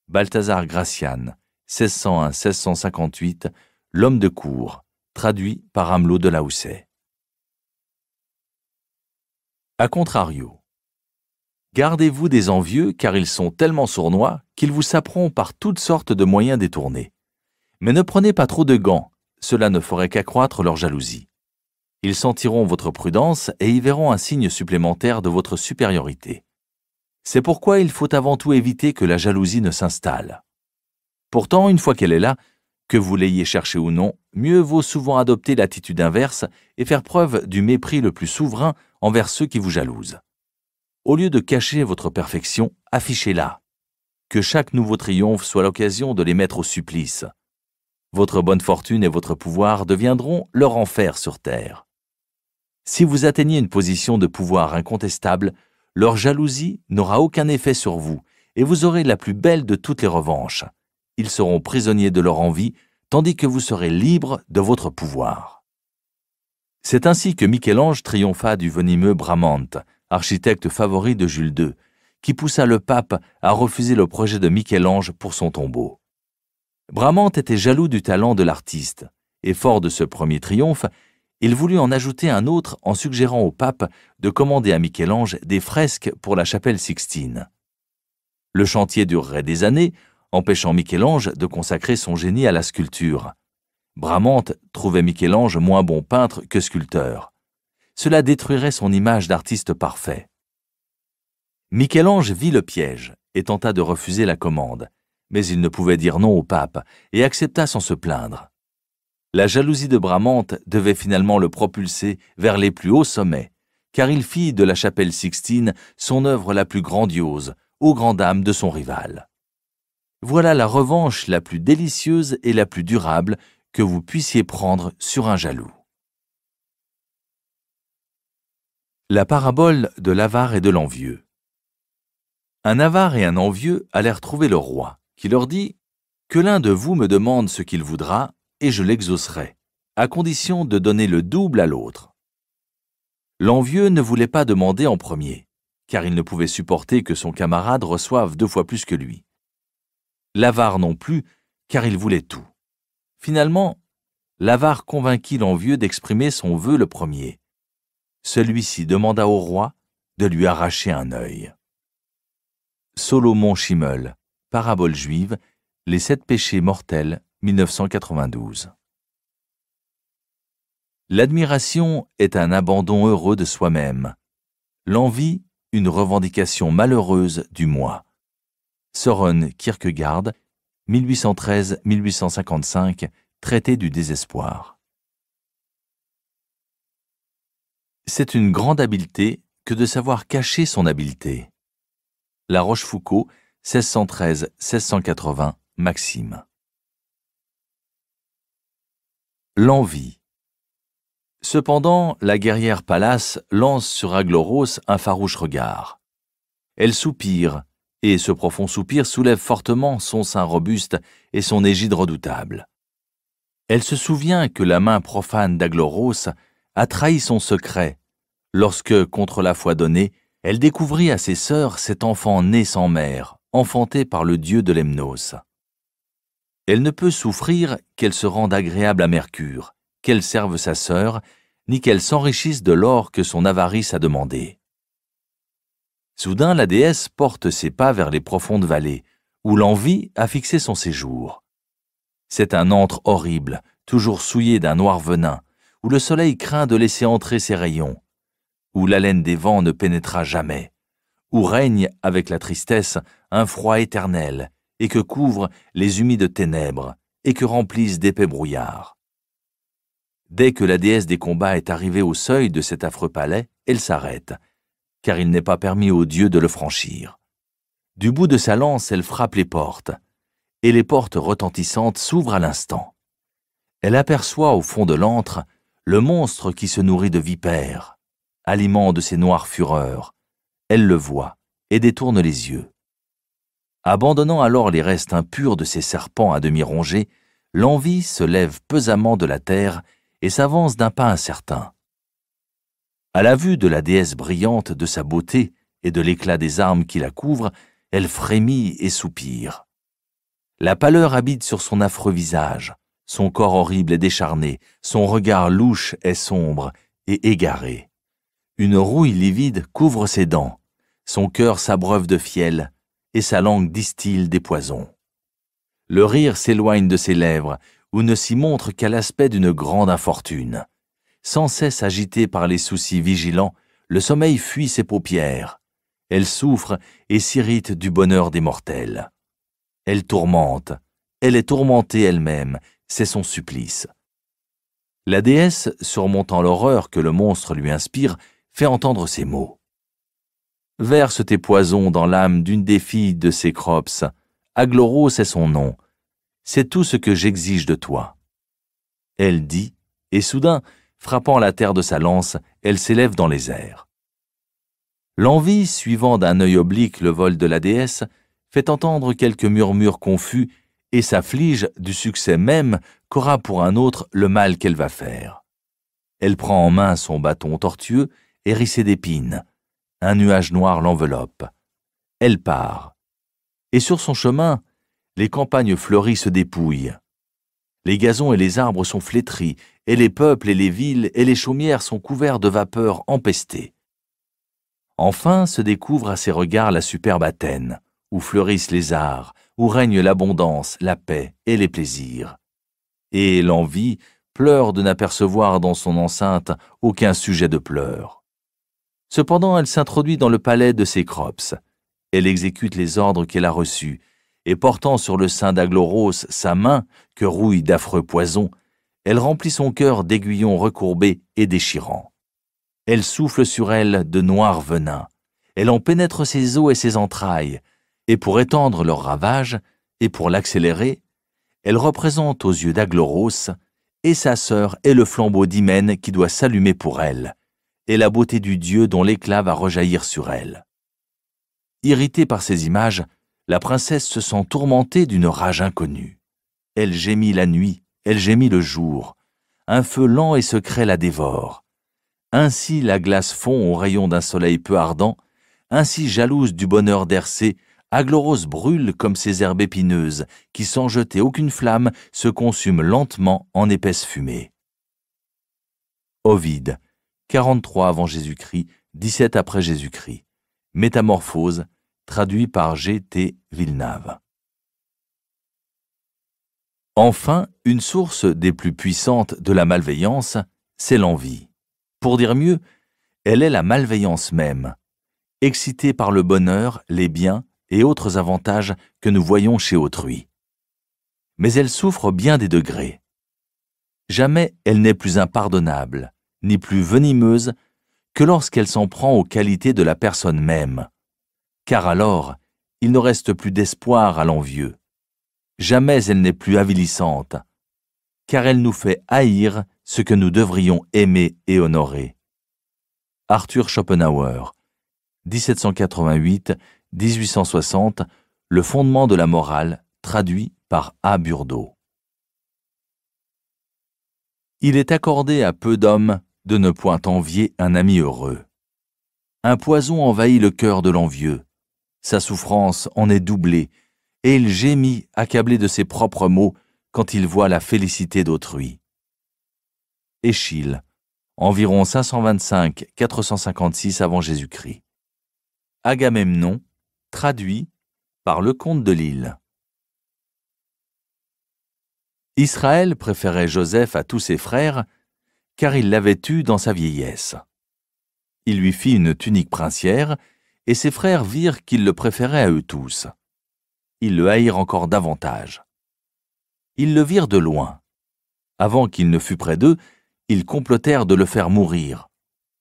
Balthazar Gracian, 1601-1658, L'homme de cour, traduit par Amelot de Laousset. A contrario, Gardez-vous des envieux, car ils sont tellement sournois qu'ils vous saperont par toutes sortes de moyens détournés. Mais ne prenez pas trop de gants, cela ne ferait qu'accroître leur jalousie. Ils sentiront votre prudence et y verront un signe supplémentaire de votre supériorité. C'est pourquoi il faut avant tout éviter que la jalousie ne s'installe. Pourtant, une fois qu'elle est là, que vous l'ayez cherchée ou non, mieux vaut souvent adopter l'attitude inverse et faire preuve du mépris le plus souverain envers ceux qui vous jalousent. Au lieu de cacher votre perfection, affichez-la. Que chaque nouveau triomphe soit l'occasion de les mettre au supplice. Votre bonne fortune et votre pouvoir deviendront leur enfer sur terre. Si vous atteignez une position de pouvoir incontestable, leur jalousie n'aura aucun effet sur vous, et vous aurez la plus belle de toutes les revanches. Ils seront prisonniers de leur envie, tandis que vous serez libre de votre pouvoir. C'est ainsi que Michel-Ange triompha du venimeux Bramante, architecte favori de Jules II, qui poussa le pape à refuser le projet de Michel-Ange pour son tombeau. Bramante était jaloux du talent de l'artiste, et fort de ce premier triomphe, il voulut en ajouter un autre en suggérant au pape de commander à Michel-Ange des fresques pour la chapelle Sixtine. Le chantier durerait des années, empêchant Michel-Ange de consacrer son génie à la sculpture. Bramante trouvait Michel-Ange moins bon peintre que sculpteur cela détruirait son image d'artiste parfait. Michel-Ange vit le piège et tenta de refuser la commande, mais il ne pouvait dire non au pape et accepta sans se plaindre. La jalousie de Bramante devait finalement le propulser vers les plus hauts sommets, car il fit de la chapelle Sixtine son œuvre la plus grandiose, au grand âme de son rival. Voilà la revanche la plus délicieuse et la plus durable que vous puissiez prendre sur un jaloux. La parabole de l'avare et de l'envieux. Un avare et un envieux allèrent trouver le roi, qui leur dit Que l'un de vous me demande ce qu'il voudra, et je l'exaucerai, à condition de donner le double à l'autre. L'envieux ne voulait pas demander en premier, car il ne pouvait supporter que son camarade reçoive deux fois plus que lui. L'avare non plus, car il voulait tout. Finalement, l'avare convainquit l'envieux d'exprimer son vœu le premier celui-ci demanda au roi de lui arracher un œil. Solomon Schimmel, Parabole juive, Les sept péchés mortels, 1992. L'admiration est un abandon heureux de soi-même. L'envie, une revendication malheureuse du moi. Soren Kierkegaard, 1813-1855, Traité du désespoir. C'est une grande habileté que de savoir cacher son habileté. La Rochefoucauld, 1613-1680, Maxime. L'envie. Cependant, la guerrière Pallas lance sur Agloros un farouche regard. Elle soupire, et ce profond soupir soulève fortement son sein robuste et son égide redoutable. Elle se souvient que la main profane d'Agloros a trahi son secret lorsque, contre la foi donnée, elle découvrit à ses sœurs cet enfant né sans mère, enfanté par le dieu de Lemnos. Elle ne peut souffrir qu'elle se rende agréable à Mercure, qu'elle serve sa sœur, ni qu'elle s'enrichisse de l'or que son avarice a demandé. Soudain, la déesse porte ses pas vers les profondes vallées, où l'envie a fixé son séjour. C'est un antre horrible, toujours souillé d'un noir venin, où le soleil craint de laisser entrer ses rayons, où l'haleine des vents ne pénétra jamais, où règne avec la tristesse un froid éternel, et que couvrent les humides ténèbres, et que remplissent d'épais brouillards. Dès que la déesse des combats est arrivée au seuil de cet affreux palais, elle s'arrête, car il n'est pas permis aux dieux de le franchir. Du bout de sa lance, elle frappe les portes, et les portes retentissantes s'ouvrent à l'instant. Elle aperçoit au fond de l'antre le monstre qui se nourrit de vipères, aliment de ses noires fureurs, elle le voit et détourne les yeux. Abandonnant alors les restes impurs de ses serpents à demi rongés, l'envie se lève pesamment de la terre et s'avance d'un pas incertain. À la vue de la déesse brillante de sa beauté et de l'éclat des armes qui la couvrent, elle frémit et soupire. La pâleur habite sur son affreux visage, son corps horrible est décharné, son regard louche est sombre et égaré. Une rouille livide couvre ses dents, son cœur s'abreuve de fiel, et sa langue distille des poisons. Le rire s'éloigne de ses lèvres, ou ne s'y montre qu'à l'aspect d'une grande infortune. Sans cesse agitée par les soucis vigilants, le sommeil fuit ses paupières. Elle souffre et s'irrite du bonheur des mortels. Elle tourmente, elle est tourmentée elle-même, c'est son supplice. La déesse, surmontant l'horreur que le monstre lui inspire, fait entendre ces mots. Verse tes poisons dans l'âme d'une des filles de Cécrops. Agloros est son nom. C'est tout ce que j'exige de toi. Elle dit, et soudain, frappant la terre de sa lance, elle s'élève dans les airs. L'envie, suivant d'un œil oblique le vol de la déesse, fait entendre quelques murmures confus et s'afflige du succès même qu'aura pour un autre le mal qu'elle va faire. Elle prend en main son bâton tortueux, hérissé d'épines. Un nuage noir l'enveloppe. Elle part. Et sur son chemin, les campagnes fleuries se dépouillent. Les gazons et les arbres sont flétris, et les peuples et les villes et les chaumières sont couverts de vapeurs empestées. Enfin se découvre à ses regards la superbe Athènes, où fleurissent les arts, où règne l'abondance, la paix et les plaisirs. Et l'envie pleure de n'apercevoir dans son enceinte aucun sujet de pleurs. Cependant, elle s'introduit dans le palais de Cécrops. Elle exécute les ordres qu'elle a reçus, et portant sur le sein d'Agloros sa main, que rouille d'affreux poisons, elle remplit son cœur d'aiguillons recourbés et déchirants. Elle souffle sur elle de noirs venins. Elle en pénètre ses os et ses entrailles, et pour étendre leur ravage, et pour l'accélérer, elle représente aux yeux d'Agloros et sa sœur et le flambeau d'Hymen qui doit s'allumer pour elle, et la beauté du dieu dont l'éclat va rejaillir sur elle. Irritée par ces images, la princesse se sent tourmentée d'une rage inconnue. Elle gémit la nuit, elle gémit le jour. Un feu lent et secret la dévore. Ainsi la glace fond au rayon d'un soleil peu ardent, ainsi jalouse du bonheur d'Hercée, Aglorose brûle comme ces herbes épineuses qui, sans jeter aucune flamme, se consument lentement en épaisse fumée. Ovide, 43 avant Jésus-Christ, 17 après Jésus-Christ. Métamorphose, traduit par G. T. Villeneuve. Enfin, une source des plus puissantes de la malveillance, c'est l'envie. Pour dire mieux, elle est la malveillance même. Excitée par le bonheur, les biens, et autres avantages que nous voyons chez autrui. Mais elle souffre bien des degrés. Jamais elle n'est plus impardonnable, ni plus venimeuse, que lorsqu'elle s'en prend aux qualités de la personne même. Car alors, il ne reste plus d'espoir à l'envieux. Jamais elle n'est plus avilissante, car elle nous fait haïr ce que nous devrions aimer et honorer. Arthur Schopenhauer, 1788 1860, Le fondement de la morale, traduit par A. Burdeau. Il est accordé à peu d'hommes de ne point envier un ami heureux. Un poison envahit le cœur de l'envieux. Sa souffrance en est doublée, et il gémit, accablé de ses propres maux, quand il voit la félicité d'autrui. Échille, environ 525-456 avant Jésus-Christ. Agamemnon, Traduit par le comte de Lille. Israël préférait Joseph à tous ses frères, car il l'avait eu dans sa vieillesse. Il lui fit une tunique princière, et ses frères virent qu'il le préférait à eux tous. Ils le haïrent encore davantage. Ils le virent de loin. Avant qu'il ne fût près d'eux, ils complotèrent de le faire mourir.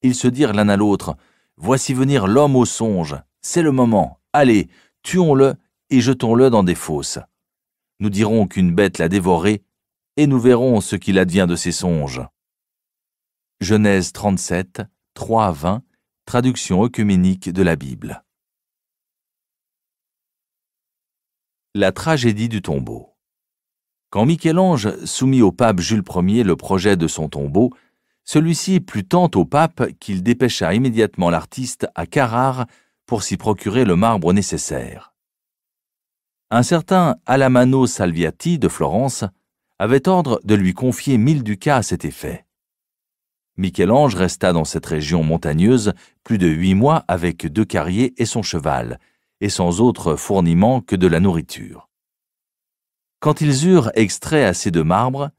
Ils se dirent l'un à l'autre, Voici venir l'homme au songe, c'est le moment, Allez, tuons-le et jetons-le dans des fosses. Nous dirons qu'une bête l'a dévoré, et nous verrons ce qu'il advient de ses songes. Genèse 37, 3 20, traduction œcuménique de la Bible. La tragédie du tombeau. Quand Michel-Ange soumit au pape Jules Ier le projet de son tombeau, celui-ci plut tant au pape qu'il dépêcha immédiatement l'artiste à Carrare pour s'y procurer le marbre nécessaire. Un certain Alamano Salviati de Florence avait ordre de lui confier mille ducats à cet effet. Michel-Ange resta dans cette région montagneuse plus de huit mois avec deux carriers et son cheval, et sans autre fourniment que de la nourriture. Quand ils eurent extrait assez de marbre,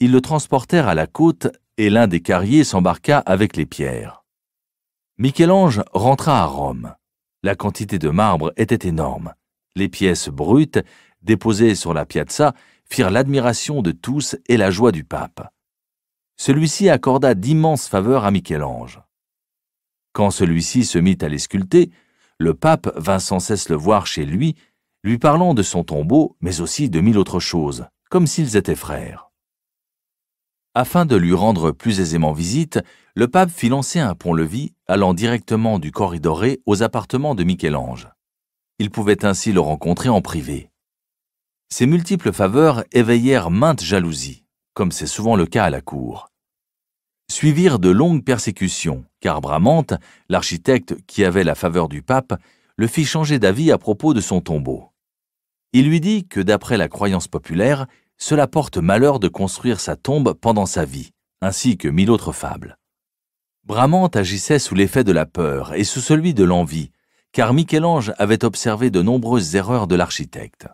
ils le transportèrent à la côte et l'un des carriers s'embarqua avec les pierres. Michel-Ange rentra à Rome. La quantité de marbre était énorme. Les pièces brutes déposées sur la piazza firent l'admiration de tous et la joie du pape. Celui-ci accorda d'immenses faveurs à Michel-Ange. Quand celui-ci se mit à les sculpter, le pape vint sans cesse le voir chez lui, lui parlant de son tombeau, mais aussi de mille autres choses, comme s'ils étaient frères. Afin de lui rendre plus aisément visite, le pape fit lancer un pont-levis allant directement du Corridoré aux appartements de Michel-Ange. Il pouvait ainsi le rencontrer en privé. Ces multiples faveurs éveillèrent maintes jalousies, comme c'est souvent le cas à la cour. Suivirent de longues persécutions, car Bramante, l'architecte qui avait la faveur du pape, le fit changer d'avis à propos de son tombeau. Il lui dit que d'après la croyance populaire, cela porte malheur de construire sa tombe pendant sa vie, ainsi que mille autres fables. Bramante agissait sous l'effet de la peur et sous celui de l'envie, car Michel-Ange avait observé de nombreuses erreurs de l'architecte.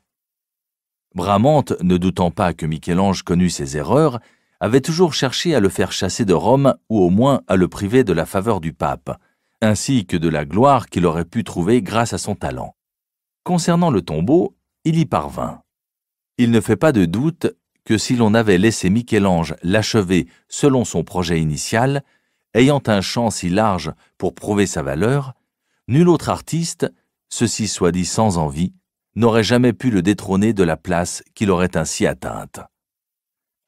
Bramante, ne doutant pas que Michel-Ange connût ses erreurs, avait toujours cherché à le faire chasser de Rome ou au moins à le priver de la faveur du pape, ainsi que de la gloire qu'il aurait pu trouver grâce à son talent. Concernant le tombeau, il y parvint. Il ne fait pas de doute que si l'on avait laissé Michel-Ange l'achever selon son projet initial, ayant un champ si large pour prouver sa valeur, nul autre artiste, ceci soit dit sans envie, n'aurait jamais pu le détrôner de la place qu'il aurait ainsi atteinte.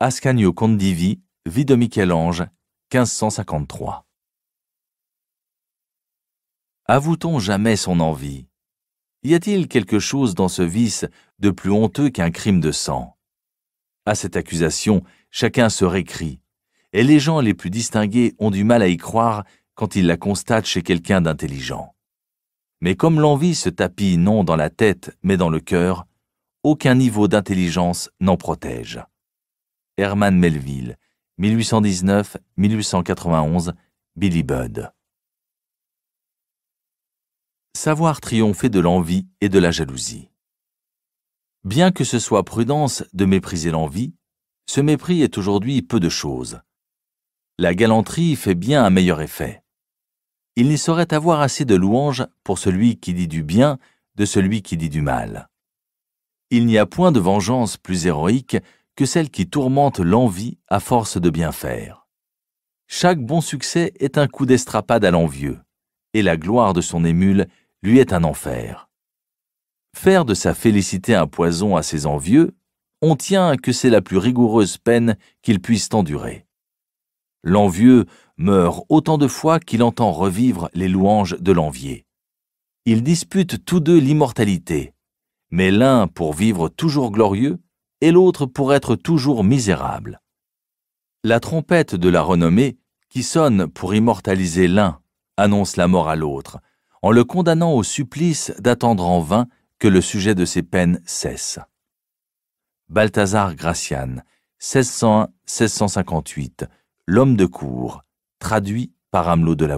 Ascanio Condivi, Vie de Michel-Ange, 1553. avoue on jamais son envie y a-t-il quelque chose dans ce vice de plus honteux qu'un crime de sang À cette accusation, chacun se récrie, et les gens les plus distingués ont du mal à y croire quand ils la constatent chez quelqu'un d'intelligent. Mais comme l'envie se tapit non dans la tête mais dans le cœur, aucun niveau d'intelligence n'en protège. Herman Melville, 1819-1891, Billy Budd. Savoir triompher de l'envie et de la jalousie. Bien que ce soit prudence de mépriser l'envie, ce mépris est aujourd'hui peu de chose. La galanterie fait bien un meilleur effet. Il n'y saurait avoir assez de louanges pour celui qui dit du bien de celui qui dit du mal. Il n'y a point de vengeance plus héroïque que celle qui tourmente l'envie à force de bien faire. Chaque bon succès est un coup d'estrapade à l'envieux, et la gloire de son émule lui est un enfer. Faire de sa félicité un poison à ses envieux, on tient que c'est la plus rigoureuse peine qu'ils puissent endurer. L'envieux meurt autant de fois qu'il entend revivre les louanges de l'envié. Ils disputent tous deux l'immortalité, mais l'un pour vivre toujours glorieux et l'autre pour être toujours misérable. La trompette de la renommée, qui sonne pour immortaliser l'un, annonce la mort à l'autre, en le condamnant au supplice d'attendre en vain que le sujet de ses peines cesse. Balthazar Gracian, 1601-1658, L'homme de cour, traduit par Hamelot de la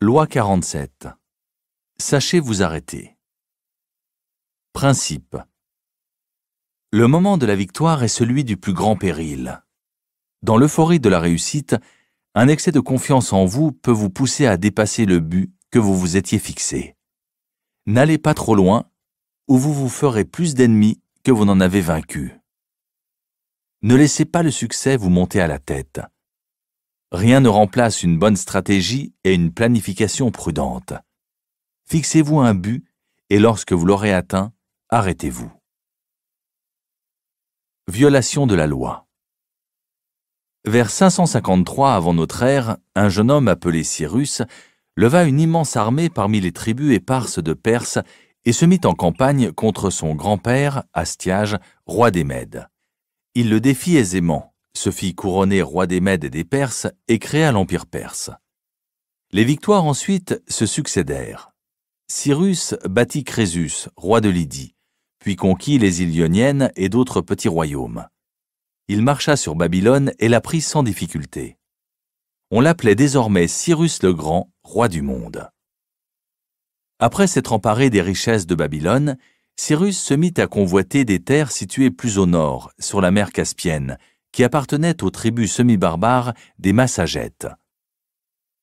Loi 47. Sachez vous arrêter. Principe. Le moment de la victoire est celui du plus grand péril. Dans l'euphorie de la réussite, un excès de confiance en vous peut vous pousser à dépasser le but que vous vous étiez fixé. N'allez pas trop loin, ou vous vous ferez plus d'ennemis que vous n'en avez vaincu. Ne laissez pas le succès vous monter à la tête. Rien ne remplace une bonne stratégie et une planification prudente. Fixez-vous un but et lorsque vous l'aurez atteint, arrêtez-vous. Violation de la loi. Vers 553 avant notre ère, un jeune homme appelé Cyrus leva une immense armée parmi les tribus éparses de Perse et se mit en campagne contre son grand-père, Astiage, roi des Mèdes. Il le défit aisément, se fit couronner roi des Mèdes et des Perses et créa l'Empire perse. Les victoires ensuite se succédèrent. Cyrus bâtit Crésus, roi de Lydie, puis conquit les îles Ioniennes et d'autres petits royaumes il marcha sur Babylone et la prit sans difficulté. On l'appelait désormais Cyrus le Grand, roi du monde. Après s'être emparé des richesses de Babylone, Cyrus se mit à convoiter des terres situées plus au nord, sur la mer Caspienne, qui appartenaient aux tribus semi-barbares des Massagètes.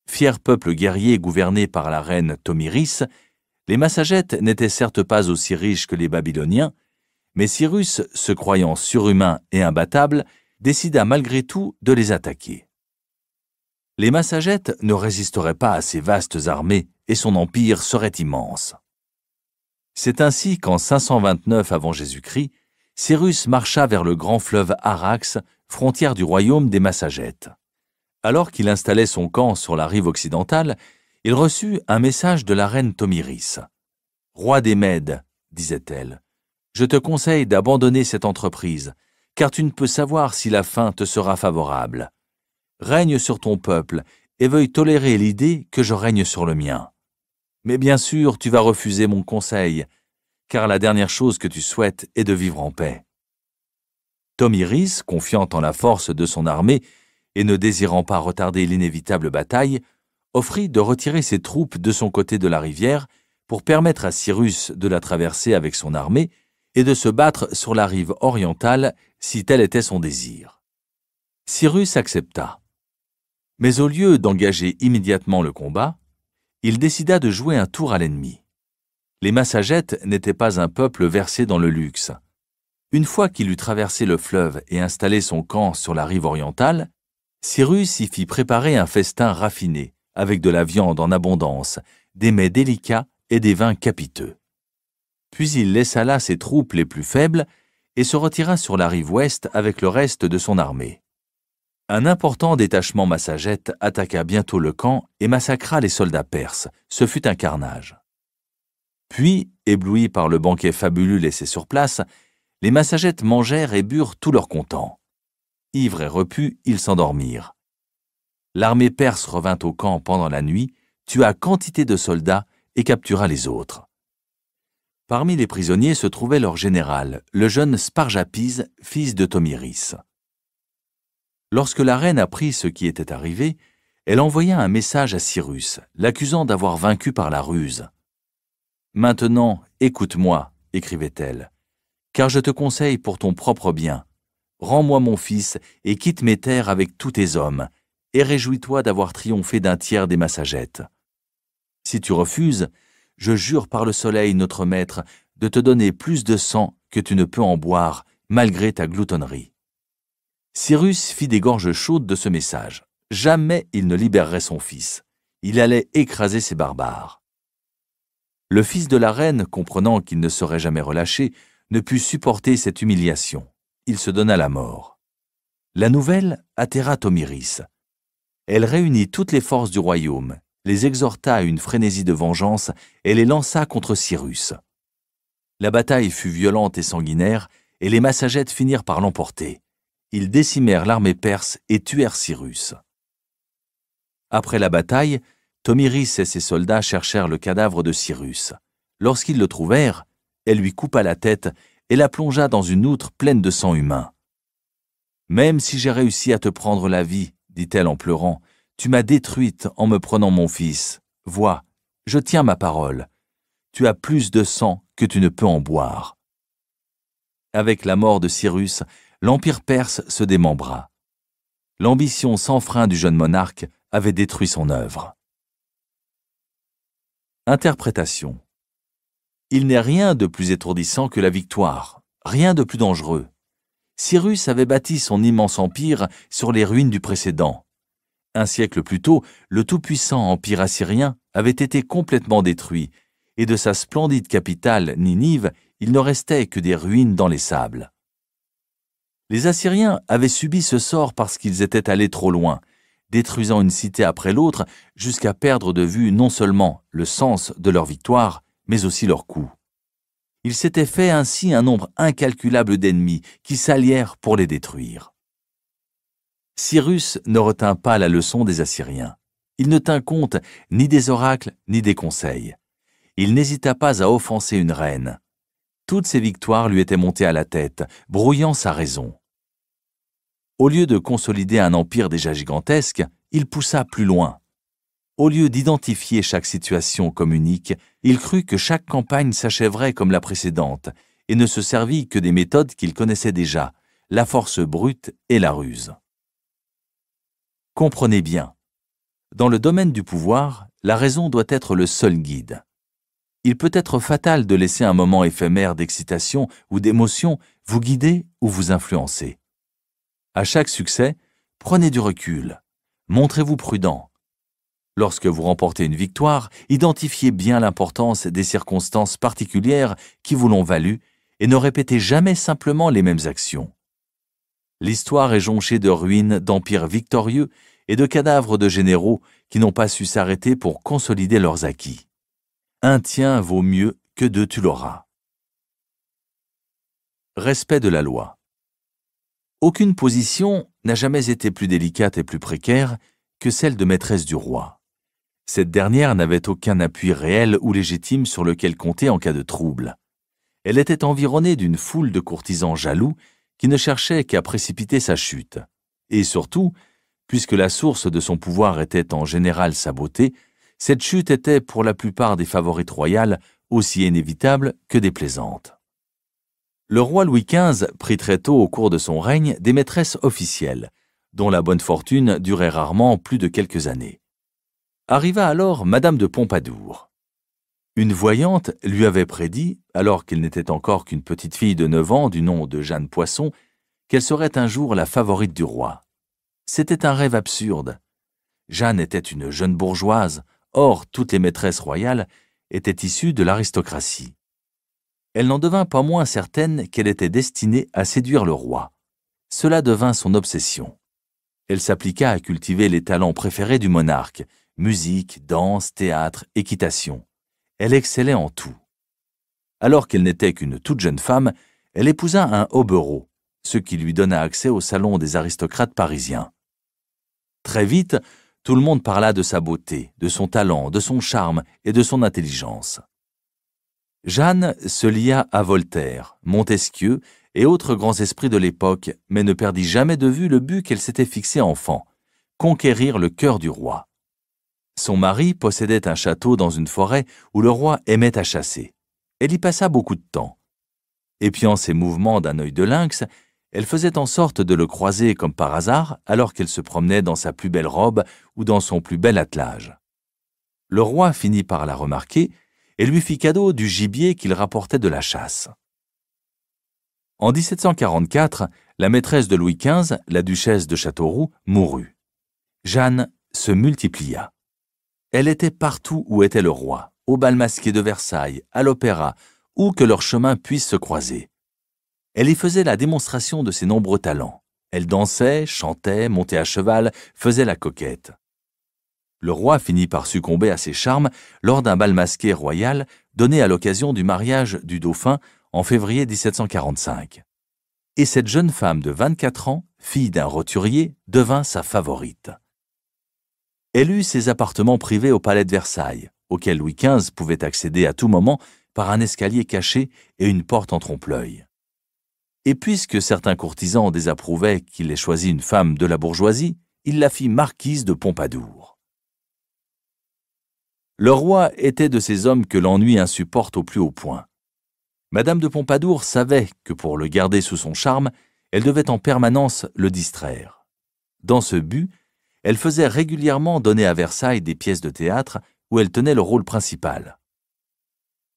Fier peuple guerrier gouverné par la reine Tomiris, les Massagètes n'étaient certes pas aussi riches que les Babyloniens, mais Cyrus, se croyant surhumain et imbattable, décida malgré tout de les attaquer. Les Massagètes ne résisteraient pas à ces vastes armées et son empire serait immense. C'est ainsi qu'en 529 avant Jésus-Christ, Cyrus marcha vers le grand fleuve Arax, frontière du royaume des Massagètes. Alors qu'il installait son camp sur la rive occidentale, il reçut un message de la reine Tomiris. Roi des Mèdes, disait-elle, je te conseille d'abandonner cette entreprise, car tu ne peux savoir si la fin te sera favorable. Règne sur ton peuple et veuille tolérer l'idée que je règne sur le mien. Mais bien sûr, tu vas refuser mon conseil, car la dernière chose que tu souhaites est de vivre en paix. Tom Iris, confiant en la force de son armée et ne désirant pas retarder l'inévitable bataille, offrit de retirer ses troupes de son côté de la rivière pour permettre à Cyrus de la traverser avec son armée et de se battre sur la rive orientale si tel était son désir. Cyrus accepta. Mais au lieu d'engager immédiatement le combat, il décida de jouer un tour à l'ennemi. Les Massagètes n'étaient pas un peuple versé dans le luxe. Une fois qu'il eut traversé le fleuve et installé son camp sur la rive orientale, Cyrus y fit préparer un festin raffiné, avec de la viande en abondance, des mets délicats et des vins capiteux. Puis il laissa là ses troupes les plus faibles et se retira sur la rive ouest avec le reste de son armée. Un important détachement massagète attaqua bientôt le camp et massacra les soldats perses. Ce fut un carnage. Puis, éblouis par le banquet fabuleux laissé sur place, les massagètes mangèrent et burent tout leur content. Ivres et repus, ils s'endormirent. L'armée perse revint au camp pendant la nuit, tua quantité de soldats et captura les autres. Parmi les prisonniers se trouvait leur général, le jeune Sparjapis, fils de Tomiris. Lorsque la reine apprit ce qui était arrivé, elle envoya un message à Cyrus, l'accusant d'avoir vaincu par la ruse. Maintenant, écoute-moi, écrivait-elle, car je te conseille pour ton propre bien. Rends-moi mon fils et quitte mes terres avec tous tes hommes, et réjouis-toi d'avoir triomphé d'un tiers des Massagettes. Si tu refuses, je jure par le soleil, notre maître, de te donner plus de sang que tu ne peux en boire, malgré ta gloutonnerie. Cyrus fit des gorges chaudes de ce message. Jamais il ne libérerait son fils. Il allait écraser ces barbares. Le fils de la reine, comprenant qu'il ne serait jamais relâché, ne put supporter cette humiliation. Il se donna la mort. La nouvelle atterra Tomiris. Elle réunit toutes les forces du royaume les exhorta à une frénésie de vengeance et les lança contre Cyrus. La bataille fut violente et sanguinaire, et les Massagètes finirent par l'emporter. Ils décimèrent l'armée perse et tuèrent Cyrus. Après la bataille, Tomiris et ses soldats cherchèrent le cadavre de Cyrus. Lorsqu'ils le trouvèrent, elle lui coupa la tête et la plongea dans une outre pleine de sang humain. Même si j'ai réussi à te prendre la vie, dit-elle en pleurant, tu m'as détruite en me prenant mon fils. Vois, je tiens ma parole. Tu as plus de sang que tu ne peux en boire. Avec la mort de Cyrus, l'Empire perse se démembra. L'ambition sans frein du jeune monarque avait détruit son œuvre. Interprétation Il n'est rien de plus étourdissant que la victoire, rien de plus dangereux. Cyrus avait bâti son immense empire sur les ruines du précédent. Un siècle plus tôt, le tout-puissant empire assyrien avait été complètement détruit, et de sa splendide capitale, Ninive, il ne restait que des ruines dans les sables. Les Assyriens avaient subi ce sort parce qu'ils étaient allés trop loin, détruisant une cité après l'autre jusqu'à perdre de vue non seulement le sens de leur victoire, mais aussi leur coup. Ils s'étaient fait ainsi un nombre incalculable d'ennemis qui s'allièrent pour les détruire. Cyrus ne retint pas la leçon des Assyriens. Il ne tint compte ni des oracles ni des conseils. Il n'hésita pas à offenser une reine. Toutes ses victoires lui étaient montées à la tête, brouillant sa raison. Au lieu de consolider un empire déjà gigantesque, il poussa plus loin. Au lieu d'identifier chaque situation comme unique, il crut que chaque campagne s'achèverait comme la précédente et ne se servit que des méthodes qu'il connaissait déjà, la force brute et la ruse. Comprenez bien. Dans le domaine du pouvoir, la raison doit être le seul guide. Il peut être fatal de laisser un moment éphémère d'excitation ou d'émotion vous guider ou vous influencer. À chaque succès, prenez du recul. Montrez-vous prudent. Lorsque vous remportez une victoire, identifiez bien l'importance des circonstances particulières qui vous l'ont valu et ne répétez jamais simplement les mêmes actions l'histoire est jonchée de ruines d'empires victorieux et de cadavres de généraux qui n'ont pas su s'arrêter pour consolider leurs acquis. Un tien vaut mieux que deux tu l'auras. Respect de la loi. Aucune position n'a jamais été plus délicate et plus précaire que celle de maîtresse du roi. Cette dernière n'avait aucun appui réel ou légitime sur lequel compter en cas de trouble. Elle était environnée d'une foule de courtisans jaloux qui ne cherchait qu'à précipiter sa chute, et surtout, puisque la source de son pouvoir était en général sa beauté, cette chute était pour la plupart des favorites royales aussi inévitable que déplaisante. Le roi Louis XV prit très tôt au cours de son règne des maîtresses officielles, dont la bonne fortune durait rarement plus de quelques années. Arriva alors Madame de Pompadour, une voyante lui avait prédit, alors qu'il n'était encore qu'une petite fille de neuf ans du nom de Jeanne Poisson, qu'elle serait un jour la favorite du roi. C'était un rêve absurde. Jeanne était une jeune bourgeoise, or toutes les maîtresses royales étaient issues de l'aristocratie. Elle n'en devint pas moins certaine qu'elle était destinée à séduire le roi. Cela devint son obsession. Elle s'appliqua à cultiver les talents préférés du monarque, musique, danse, théâtre, équitation elle excellait en tout. Alors qu'elle n'était qu'une toute jeune femme, elle épousa un hobereau, ce qui lui donna accès au salon des aristocrates parisiens. Très vite, tout le monde parla de sa beauté, de son talent, de son charme et de son intelligence. Jeanne se lia à Voltaire, Montesquieu et autres grands esprits de l'époque, mais ne perdit jamais de vue le but qu'elle s'était fixé enfant, conquérir le cœur du roi. Son mari possédait un château dans une forêt où le roi aimait à chasser. Elle y passa beaucoup de temps. Épiant ses mouvements d'un œil de lynx, elle faisait en sorte de le croiser comme par hasard alors qu'elle se promenait dans sa plus belle robe ou dans son plus bel attelage. Le roi finit par la remarquer et lui fit cadeau du gibier qu'il rapportait de la chasse. En 1744, la maîtresse de Louis XV, la duchesse de Châteauroux, mourut. Jeanne se multiplia. Elle était partout où était le roi, au bal masqué de Versailles, à l'opéra, où que leurs chemins puissent se croiser. Elle y faisait la démonstration de ses nombreux talents. Elle dansait, chantait, montait à cheval, faisait la coquette. Le roi finit par succomber à ses charmes lors d'un bal masqué royal donné à l'occasion du mariage du dauphin en février 1745. Et cette jeune femme de 24 ans, fille d'un roturier, devint sa favorite elle eut ses appartements privés au palais de Versailles, auquel Louis XV pouvait accéder à tout moment par un escalier caché et une porte en trompe-l'œil. Et puisque certains courtisans désapprouvaient qu'il ait choisi une femme de la bourgeoisie, il la fit marquise de Pompadour. Le roi était de ces hommes que l'ennui insupporte au plus haut point. Madame de Pompadour savait que pour le garder sous son charme, elle devait en permanence le distraire. Dans ce but, elle faisait régulièrement donner à Versailles des pièces de théâtre où elle tenait le rôle principal.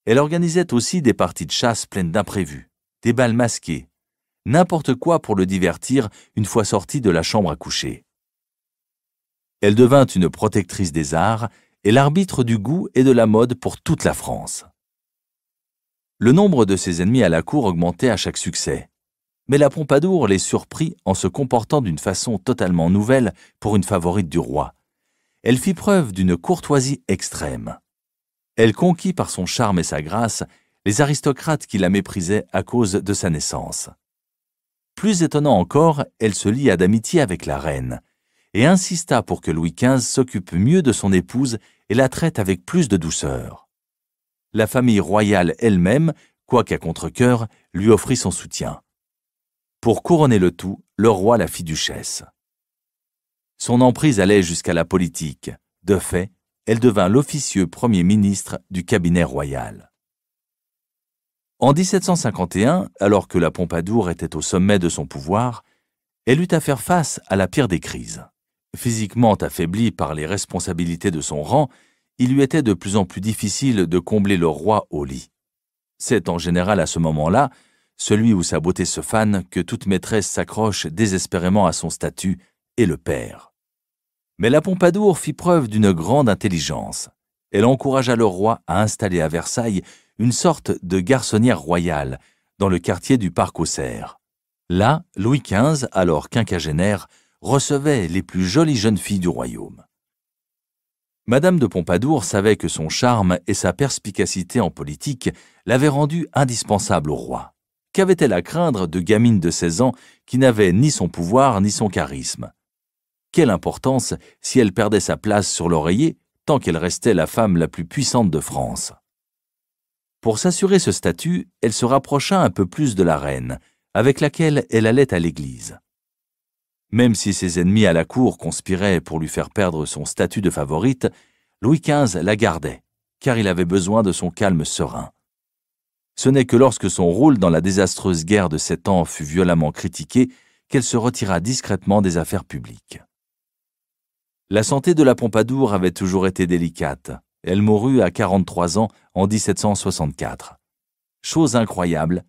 Elle organisait aussi des parties de chasse pleines d'imprévus, des balles masqués n'importe quoi pour le divertir une fois sortie de la chambre à coucher. Elle devint une protectrice des arts et l'arbitre du goût et de la mode pour toute la France. Le nombre de ses ennemis à la cour augmentait à chaque succès mais la Pompadour les surprit en se comportant d'une façon totalement nouvelle pour une favorite du roi. Elle fit preuve d'une courtoisie extrême. Elle conquit par son charme et sa grâce les aristocrates qui la méprisaient à cause de sa naissance. Plus étonnant encore, elle se lia d'amitié avec la reine et insista pour que Louis XV s'occupe mieux de son épouse et la traite avec plus de douceur. La famille royale elle-même, quoique à contre-cœur, lui offrit son soutien. Pour couronner le tout, le roi la fit duchesse. Son emprise allait jusqu'à la politique. De fait, elle devint l'officieux premier ministre du cabinet royal. En 1751, alors que la Pompadour était au sommet de son pouvoir, elle eut à faire face à la pire des crises. Physiquement affaiblie par les responsabilités de son rang, il lui était de plus en plus difficile de combler le roi au lit. C'est en général à ce moment-là celui où sa beauté se fane, que toute maîtresse s'accroche désespérément à son statut, et le père. Mais la Pompadour fit preuve d'une grande intelligence. Elle encouragea le roi à installer à Versailles une sorte de garçonnière royale, dans le quartier du Parc aux Cerfs. Là, Louis XV, alors quinquagénaire, recevait les plus jolies jeunes filles du royaume. Madame de Pompadour savait que son charme et sa perspicacité en politique l'avaient rendue indispensable au roi qu'avait-elle à craindre de gamine de 16 ans qui n'avait ni son pouvoir ni son charisme Quelle importance si elle perdait sa place sur l'oreiller tant qu'elle restait la femme la plus puissante de France Pour s'assurer ce statut, elle se rapprocha un peu plus de la reine, avec laquelle elle allait à l'église. Même si ses ennemis à la cour conspiraient pour lui faire perdre son statut de favorite, Louis XV la gardait, car il avait besoin de son calme serein. Ce n'est que lorsque son rôle dans la désastreuse guerre de sept ans fut violemment critiqué qu'elle se retira discrètement des affaires publiques. La santé de la Pompadour avait toujours été délicate. Elle mourut à 43 ans en 1764. Chose incroyable,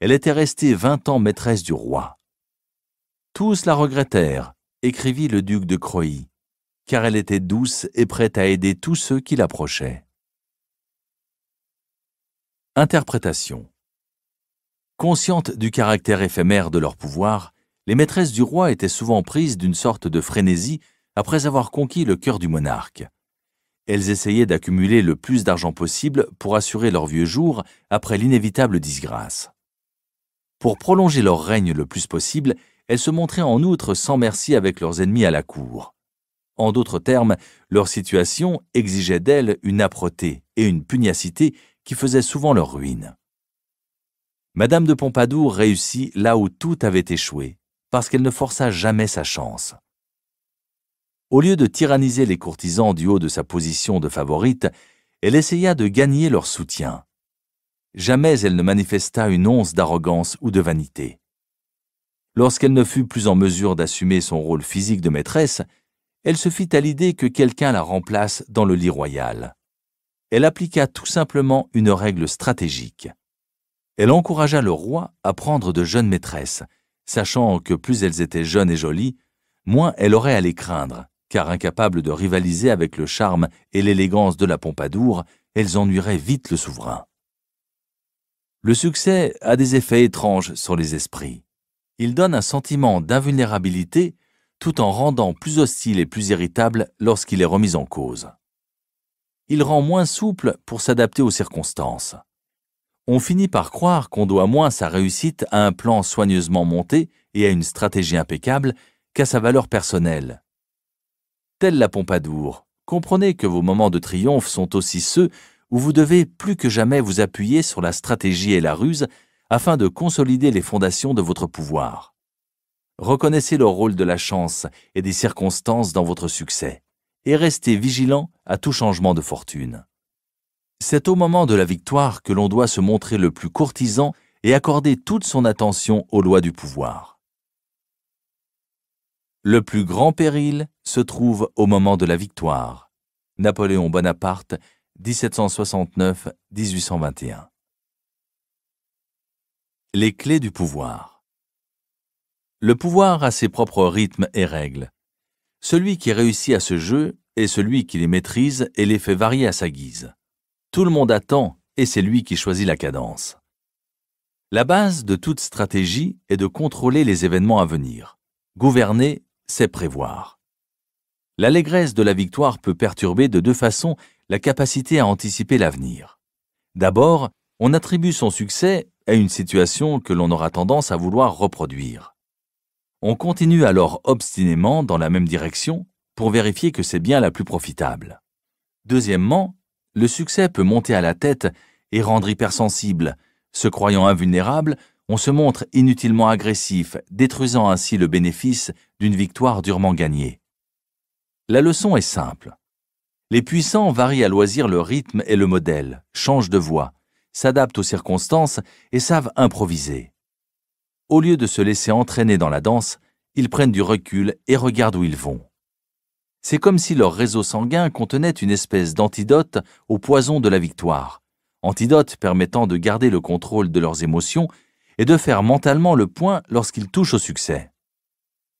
elle était restée 20 ans maîtresse du roi. Tous la regrettèrent, écrivit le duc de Croy, car elle était douce et prête à aider tous ceux qui l'approchaient. Interprétation Conscientes du caractère éphémère de leur pouvoir, les maîtresses du roi étaient souvent prises d'une sorte de frénésie après avoir conquis le cœur du monarque. Elles essayaient d'accumuler le plus d'argent possible pour assurer leurs vieux jours après l'inévitable disgrâce. Pour prolonger leur règne le plus possible, elles se montraient en outre sans merci avec leurs ennemis à la cour. En d'autres termes, leur situation exigeait d'elles une âpreté et une pugnacité qui faisaient souvent leur ruine. Madame de Pompadour réussit là où tout avait échoué, parce qu'elle ne força jamais sa chance. Au lieu de tyranniser les courtisans du haut de sa position de favorite, elle essaya de gagner leur soutien. Jamais elle ne manifesta une once d'arrogance ou de vanité. Lorsqu'elle ne fut plus en mesure d'assumer son rôle physique de maîtresse, elle se fit à l'idée que quelqu'un la remplace dans le lit royal elle appliqua tout simplement une règle stratégique. Elle encouragea le roi à prendre de jeunes maîtresses, sachant que plus elles étaient jeunes et jolies, moins elle aurait à les craindre, car incapables de rivaliser avec le charme et l'élégance de la Pompadour, elles ennuieraient vite le souverain. Le succès a des effets étranges sur les esprits. Il donne un sentiment d'invulnérabilité tout en rendant plus hostile et plus irritable lorsqu'il est remis en cause il rend moins souple pour s'adapter aux circonstances. On finit par croire qu'on doit moins sa réussite à un plan soigneusement monté et à une stratégie impeccable qu'à sa valeur personnelle. Telle la Pompadour, comprenez que vos moments de triomphe sont aussi ceux où vous devez plus que jamais vous appuyer sur la stratégie et la ruse afin de consolider les fondations de votre pouvoir. Reconnaissez le rôle de la chance et des circonstances dans votre succès et rester vigilant à tout changement de fortune. C'est au moment de la victoire que l'on doit se montrer le plus courtisan et accorder toute son attention aux lois du pouvoir. Le plus grand péril se trouve au moment de la victoire. Napoléon Bonaparte, 1769-1821. Les clés du pouvoir. Le pouvoir a ses propres rythmes et règles. Celui qui réussit à ce jeu est celui qui les maîtrise et les fait varier à sa guise. Tout le monde attend et c'est lui qui choisit la cadence. La base de toute stratégie est de contrôler les événements à venir. Gouverner, c'est prévoir. L'allégresse de la victoire peut perturber de deux façons la capacité à anticiper l'avenir. D'abord, on attribue son succès à une situation que l'on aura tendance à vouloir reproduire. On continue alors obstinément dans la même direction pour vérifier que c'est bien la plus profitable. Deuxièmement, le succès peut monter à la tête et rendre hypersensible. Se croyant invulnérable, on se montre inutilement agressif, détruisant ainsi le bénéfice d'une victoire durement gagnée. La leçon est simple. Les puissants varient à loisir le rythme et le modèle, changent de voie, s'adaptent aux circonstances et savent improviser au lieu de se laisser entraîner dans la danse, ils prennent du recul et regardent où ils vont. C'est comme si leur réseau sanguin contenait une espèce d'antidote au poison de la victoire, antidote permettant de garder le contrôle de leurs émotions et de faire mentalement le point lorsqu'ils touchent au succès.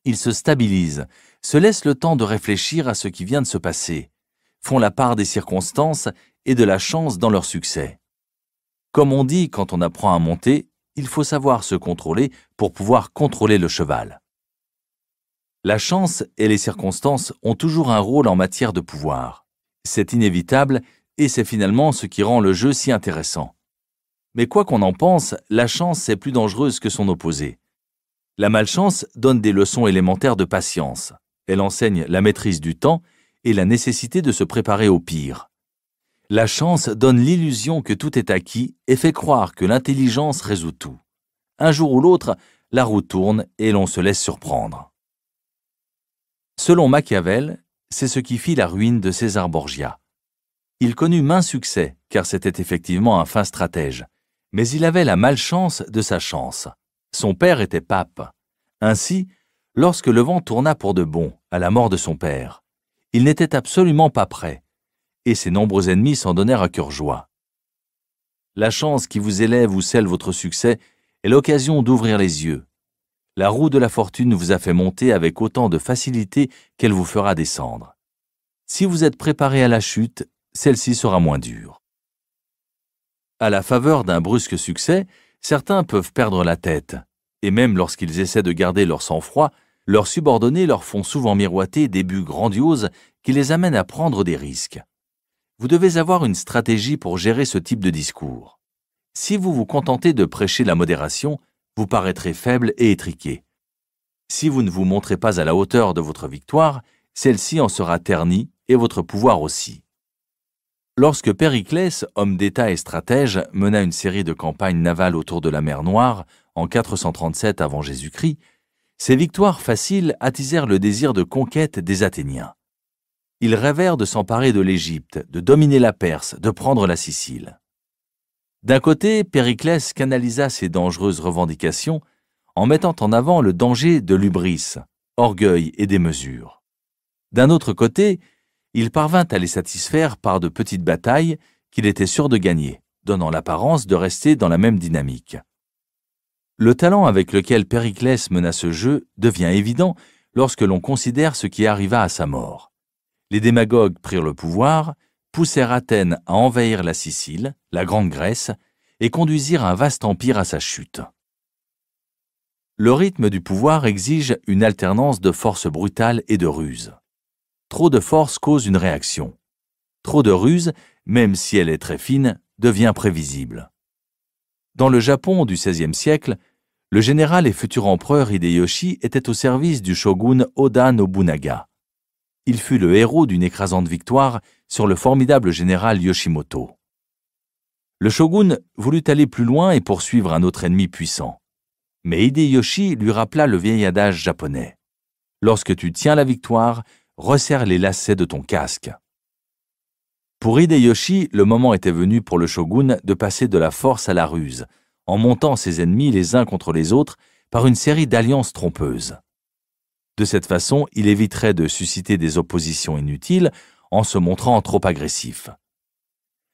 Ils se stabilisent, se laissent le temps de réfléchir à ce qui vient de se passer, font la part des circonstances et de la chance dans leur succès. Comme on dit quand on apprend à monter, il faut savoir se contrôler pour pouvoir contrôler le cheval. La chance et les circonstances ont toujours un rôle en matière de pouvoir. C'est inévitable et c'est finalement ce qui rend le jeu si intéressant. Mais quoi qu'on en pense, la chance est plus dangereuse que son opposé. La malchance donne des leçons élémentaires de patience. Elle enseigne la maîtrise du temps et la nécessité de se préparer au pire. La chance donne l'illusion que tout est acquis et fait croire que l'intelligence résout tout. Un jour ou l'autre, la roue tourne et l'on se laisse surprendre. Selon Machiavel, c'est ce qui fit la ruine de César Borgia. Il connut maint succès, car c'était effectivement un fin stratège. Mais il avait la malchance de sa chance. Son père était pape. Ainsi, lorsque le vent tourna pour de bon, à la mort de son père, il n'était absolument pas prêt, et ses nombreux ennemis s'en donnèrent à cœur joie. La chance qui vous élève ou scelle votre succès est l'occasion d'ouvrir les yeux. La roue de la fortune vous a fait monter avec autant de facilité qu'elle vous fera descendre. Si vous êtes préparé à la chute, celle-ci sera moins dure. À la faveur d'un brusque succès, certains peuvent perdre la tête, et même lorsqu'ils essaient de garder leur sang-froid, leurs subordonnés leur font souvent miroiter des buts grandioses qui les amènent à prendre des risques vous devez avoir une stratégie pour gérer ce type de discours. Si vous vous contentez de prêcher la modération, vous paraîtrez faible et étriqué. Si vous ne vous montrez pas à la hauteur de votre victoire, celle-ci en sera ternie et votre pouvoir aussi. Lorsque Périclès, homme d'État et stratège, mena une série de campagnes navales autour de la mer Noire en 437 avant Jésus-Christ, ces victoires faciles attisèrent le désir de conquête des Athéniens ils rêvèrent de s'emparer de l'Égypte, de dominer la Perse, de prendre la Sicile. D'un côté, Périclès canalisa ses dangereuses revendications en mettant en avant le danger de l'ubris, orgueil et démesure. D'un autre côté, il parvint à les satisfaire par de petites batailles qu'il était sûr de gagner, donnant l'apparence de rester dans la même dynamique. Le talent avec lequel Périclès mena ce jeu devient évident lorsque l'on considère ce qui arriva à sa mort les démagogues prirent le pouvoir, poussèrent Athènes à envahir la Sicile, la Grande Grèce, et conduisirent un vaste empire à sa chute. Le rythme du pouvoir exige une alternance de forces brutales et de ruses. Trop de force cause une réaction. Trop de ruse, même si elle est très fine, devient prévisible. Dans le Japon du XVIe siècle, le général et futur empereur Hideyoshi était au service du shogun Oda Nobunaga il fut le héros d'une écrasante victoire sur le formidable général Yoshimoto. Le shogun voulut aller plus loin et poursuivre un autre ennemi puissant. Mais Hideyoshi lui rappela le vieil adage japonais. Lorsque tu tiens la victoire, resserre les lacets de ton casque. Pour Hideyoshi, le moment était venu pour le shogun de passer de la force à la ruse, en montant ses ennemis les uns contre les autres par une série d'alliances trompeuses. De cette façon, il éviterait de susciter des oppositions inutiles en se montrant trop agressif.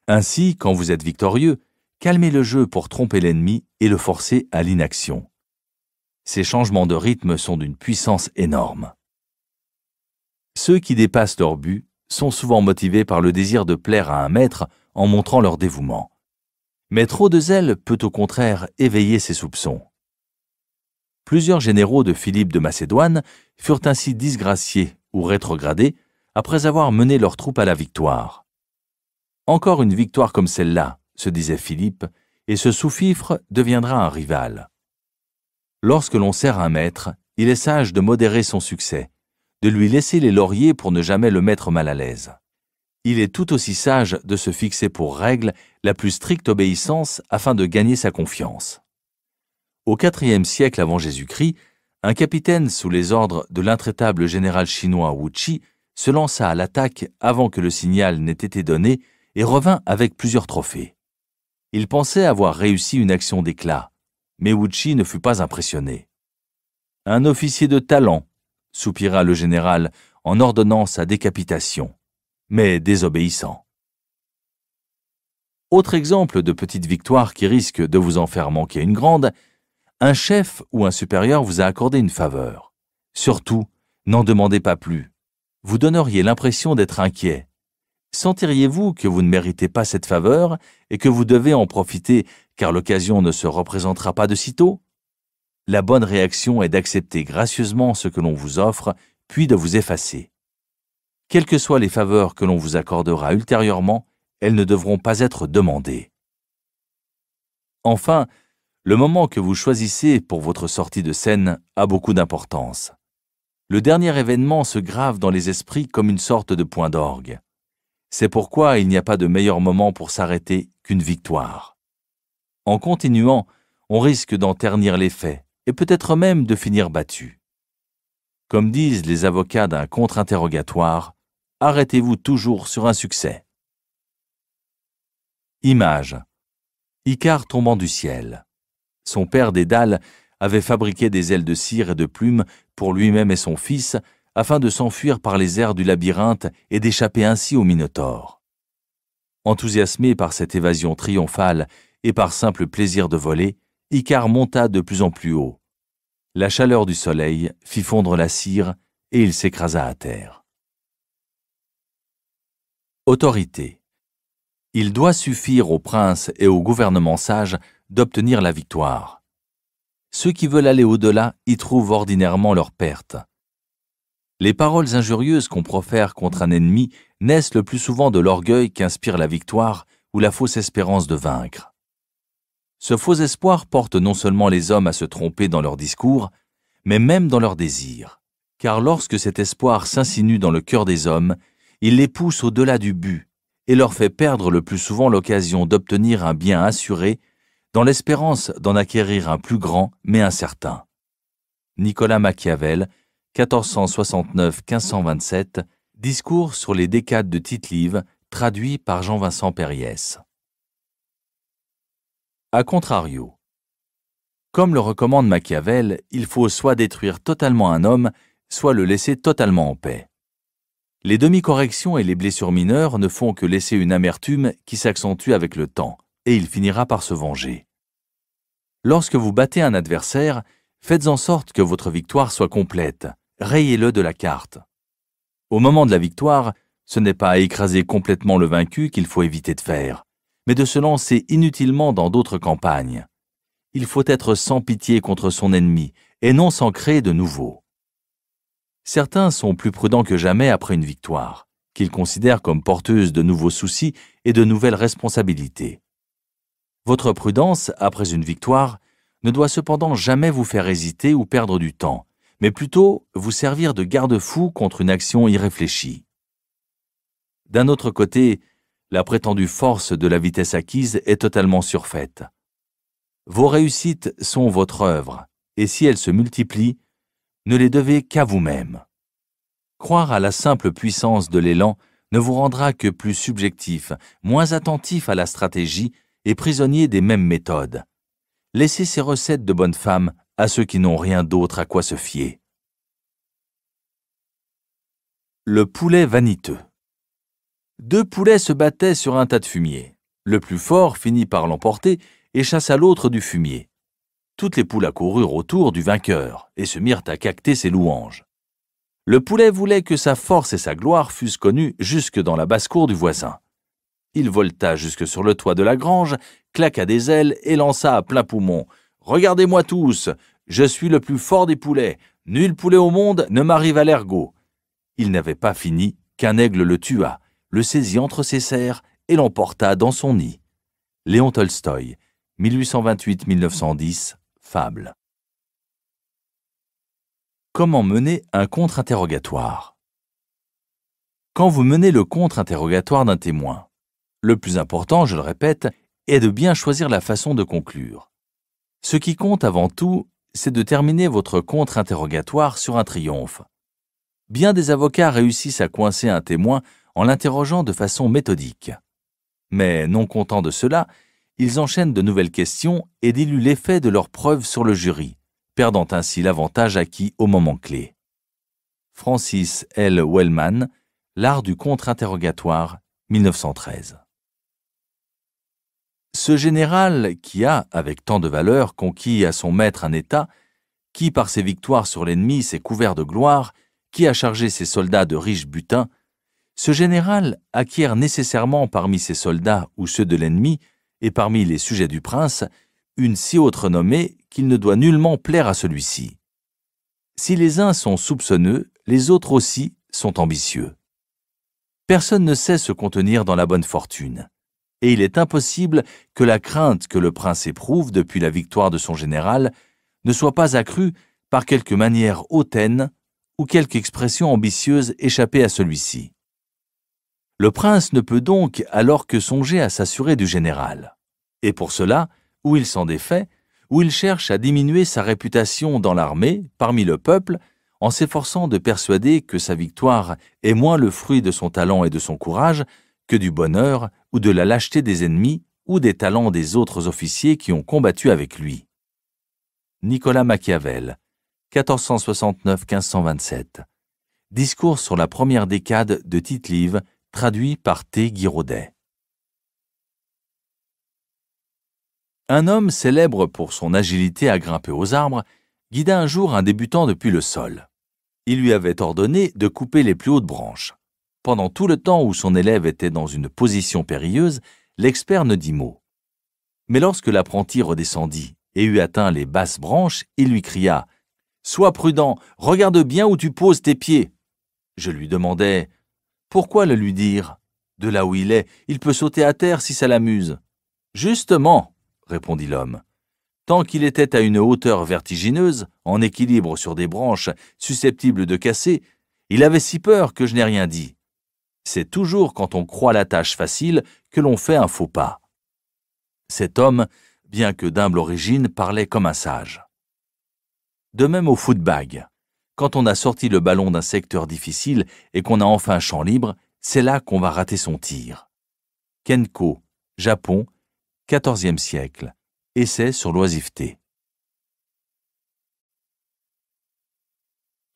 Ainsi, quand vous êtes victorieux, calmez le jeu pour tromper l'ennemi et le forcer à l'inaction. Ces changements de rythme sont d'une puissance énorme. Ceux qui dépassent leur but sont souvent motivés par le désir de plaire à un maître en montrant leur dévouement. Mais trop de zèle peut au contraire éveiller ses soupçons. Plusieurs généraux de Philippe de Macédoine furent ainsi disgraciés ou rétrogradés après avoir mené leurs troupes à la victoire. Encore une victoire comme celle-là, se disait Philippe, et ce sous-fifre deviendra un rival. Lorsque l'on sert un maître, il est sage de modérer son succès, de lui laisser les lauriers pour ne jamais le mettre mal à l'aise. Il est tout aussi sage de se fixer pour règle la plus stricte obéissance afin de gagner sa confiance. Au IVe siècle avant Jésus-Christ, un capitaine sous les ordres de l'intraitable général chinois Wu Qi se lança à l'attaque avant que le signal n'ait été donné et revint avec plusieurs trophées. Il pensait avoir réussi une action d'éclat, mais Wu Qi ne fut pas impressionné. Un officier de talent, soupira le général en ordonnant sa décapitation, mais désobéissant. Autre exemple de petite victoire qui risque de vous en faire manquer une grande, un chef ou un supérieur vous a accordé une faveur. Surtout, n'en demandez pas plus. Vous donneriez l'impression d'être inquiet. Sentiriez-vous que vous ne méritez pas cette faveur et que vous devez en profiter car l'occasion ne se représentera pas de sitôt La bonne réaction est d'accepter gracieusement ce que l'on vous offre, puis de vous effacer. Quelles que soient les faveurs que l'on vous accordera ultérieurement, elles ne devront pas être demandées. Enfin, le moment que vous choisissez pour votre sortie de scène a beaucoup d'importance. Le dernier événement se grave dans les esprits comme une sorte de point d'orgue. C'est pourquoi il n'y a pas de meilleur moment pour s'arrêter qu'une victoire. En continuant, on risque d'en ternir l'effet et peut-être même de finir battu. Comme disent les avocats d'un contre-interrogatoire, arrêtez-vous toujours sur un succès. Image. Icare tombant du ciel. Son père Dédale avait fabriqué des ailes de cire et de plumes pour lui-même et son fils, afin de s'enfuir par les airs du labyrinthe et d'échapper ainsi au Minotaures. Enthousiasmé par cette évasion triomphale et par simple plaisir de voler, Icare monta de plus en plus haut. La chaleur du soleil fit fondre la cire et il s'écrasa à terre. Autorité. Il doit suffire aux princes et au gouvernement sage d'obtenir la victoire. Ceux qui veulent aller au-delà y trouvent ordinairement leur perte. Les paroles injurieuses qu'on profère contre un ennemi naissent le plus souvent de l'orgueil qu'inspire la victoire ou la fausse espérance de vaincre. Ce faux espoir porte non seulement les hommes à se tromper dans leur discours, mais même dans leurs désirs. Car lorsque cet espoir s'insinue dans le cœur des hommes, il les pousse au-delà du but et leur fait perdre le plus souvent l'occasion d'obtenir un bien assuré dans l'espérance d'en acquérir un plus grand mais incertain. Nicolas Machiavel, 1469-1527, Discours sur les décades de Tite-Live, traduit par Jean-Vincent Périès. A contrario, comme le recommande Machiavel, il faut soit détruire totalement un homme, soit le laisser totalement en paix. Les demi-corrections et les blessures mineures ne font que laisser une amertume qui s'accentue avec le temps et il finira par se venger. Lorsque vous battez un adversaire, faites en sorte que votre victoire soit complète, rayez-le de la carte. Au moment de la victoire, ce n'est pas à écraser complètement le vaincu qu'il faut éviter de faire, mais de se lancer inutilement dans d'autres campagnes. Il faut être sans pitié contre son ennemi et non s'en créer de nouveaux. Certains sont plus prudents que jamais après une victoire, qu'ils considèrent comme porteuse de nouveaux soucis et de nouvelles responsabilités. Votre prudence, après une victoire, ne doit cependant jamais vous faire hésiter ou perdre du temps, mais plutôt vous servir de garde-fou contre une action irréfléchie. D'un autre côté, la prétendue force de la vitesse acquise est totalement surfaite. Vos réussites sont votre œuvre, et si elles se multiplient, ne les devez qu'à vous-même. Croire à la simple puissance de l'élan ne vous rendra que plus subjectif, moins attentif à la stratégie et prisonnier des mêmes méthodes. Laissez ces recettes de bonne femme à ceux qui n'ont rien d'autre à quoi se fier. Le poulet vaniteux Deux poulets se battaient sur un tas de fumier. Le plus fort finit par l'emporter et chassa l'autre du fumier. Toutes les poules accoururent autour du vainqueur et se mirent à cacter ses louanges. Le poulet voulait que sa force et sa gloire fussent connues jusque dans la basse-cour du voisin. Il volta jusque sur le toit de la grange, claqua des ailes et lança à plein poumon. Regardez-moi tous, je suis le plus fort des poulets, nul poulet au monde ne m'arrive à l'ergot. Il n'avait pas fini qu'un aigle le tua, le saisit entre ses serres et l'emporta dans son nid. Léon Tolstoï, 1828-1910, Fable. Comment mener un contre-interrogatoire Quand vous menez le contre-interrogatoire d'un témoin, le plus important, je le répète, est de bien choisir la façon de conclure. Ce qui compte avant tout, c'est de terminer votre contre-interrogatoire sur un triomphe. Bien des avocats réussissent à coincer un témoin en l'interrogeant de façon méthodique. Mais non content de cela, ils enchaînent de nouvelles questions et diluent l'effet de leurs preuves sur le jury, perdant ainsi l'avantage acquis au moment clé. Francis L. Wellman, L'art du contre-interrogatoire, 1913. Ce général qui a, avec tant de valeur, conquis à son maître un État, qui par ses victoires sur l'ennemi s'est couvert de gloire, qui a chargé ses soldats de riches butins, ce général acquiert nécessairement parmi ses soldats ou ceux de l'ennemi, et parmi les sujets du prince, une si haute renommée qu'il ne doit nullement plaire à celui-ci. Si les uns sont soupçonneux, les autres aussi sont ambitieux. Personne ne sait se contenir dans la bonne fortune et il est impossible que la crainte que le prince éprouve depuis la victoire de son général ne soit pas accrue par quelque manière hautaine ou quelque expression ambitieuse échappée à celui-ci. Le prince ne peut donc alors que songer à s'assurer du général. Et pour cela, où il s'en défait, où il cherche à diminuer sa réputation dans l'armée, parmi le peuple, en s'efforçant de persuader que sa victoire est moins le fruit de son talent et de son courage que du bonheur ou de la lâcheté des ennemis ou des talents des autres officiers qui ont combattu avec lui. Nicolas Machiavel, 1469-1527. Discours sur la première décade de tite traduit par T. Guiraudet. Un homme célèbre pour son agilité à grimper aux arbres guida un jour un débutant depuis le sol. Il lui avait ordonné de couper les plus hautes branches. Pendant tout le temps où son élève était dans une position périlleuse, l'expert ne dit mot. Mais lorsque l'apprenti redescendit et eut atteint les basses branches, il lui cria Sois prudent, regarde bien où tu poses tes pieds. Je lui demandais Pourquoi le lui dire De là où il est, il peut sauter à terre si ça l'amuse. Justement, répondit l'homme. Tant qu'il était à une hauteur vertigineuse, en équilibre sur des branches susceptibles de casser, il avait si peur que je n'ai rien dit. C'est toujours quand on croit la tâche facile que l'on fait un faux pas. Cet homme, bien que d'humble origine, parlait comme un sage. De même au footbag. Quand on a sorti le ballon d'un secteur difficile et qu'on a enfin champ libre, c'est là qu'on va rater son tir. Kenko, Japon, 14e siècle. Essai sur l'oisiveté.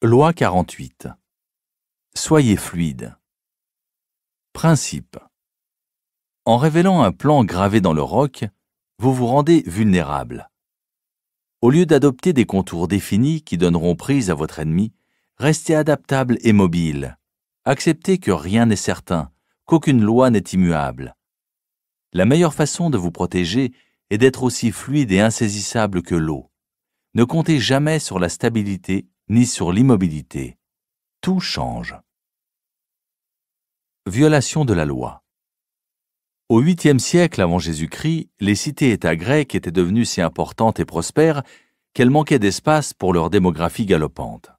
Loi 48. Soyez fluide. Principe. En révélant un plan gravé dans le roc, vous vous rendez vulnérable. Au lieu d'adopter des contours définis qui donneront prise à votre ennemi, restez adaptable et mobile. Acceptez que rien n'est certain, qu'aucune loi n'est immuable. La meilleure façon de vous protéger est d'être aussi fluide et insaisissable que l'eau. Ne comptez jamais sur la stabilité ni sur l'immobilité. Tout change. Violation de la loi. Au 8 siècle avant Jésus-Christ, les cités-États grecques étaient devenues si importantes et prospères qu'elles manquaient d'espace pour leur démographie galopante.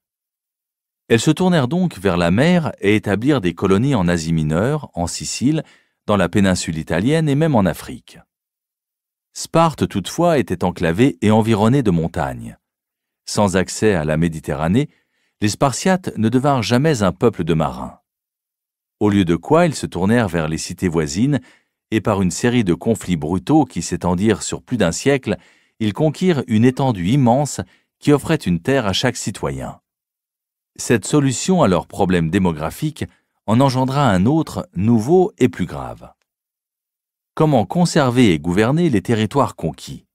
Elles se tournèrent donc vers la mer et établirent des colonies en Asie mineure, en Sicile, dans la péninsule italienne et même en Afrique. Sparte toutefois était enclavée et environnée de montagnes. Sans accès à la Méditerranée, les Spartiates ne devinrent jamais un peuple de marins au lieu de quoi ils se tournèrent vers les cités voisines, et par une série de conflits brutaux qui s'étendirent sur plus d'un siècle, ils conquirent une étendue immense qui offrait une terre à chaque citoyen. Cette solution à leur problème démographique en engendra un autre, nouveau et plus grave. Comment conserver et gouverner les territoires conquis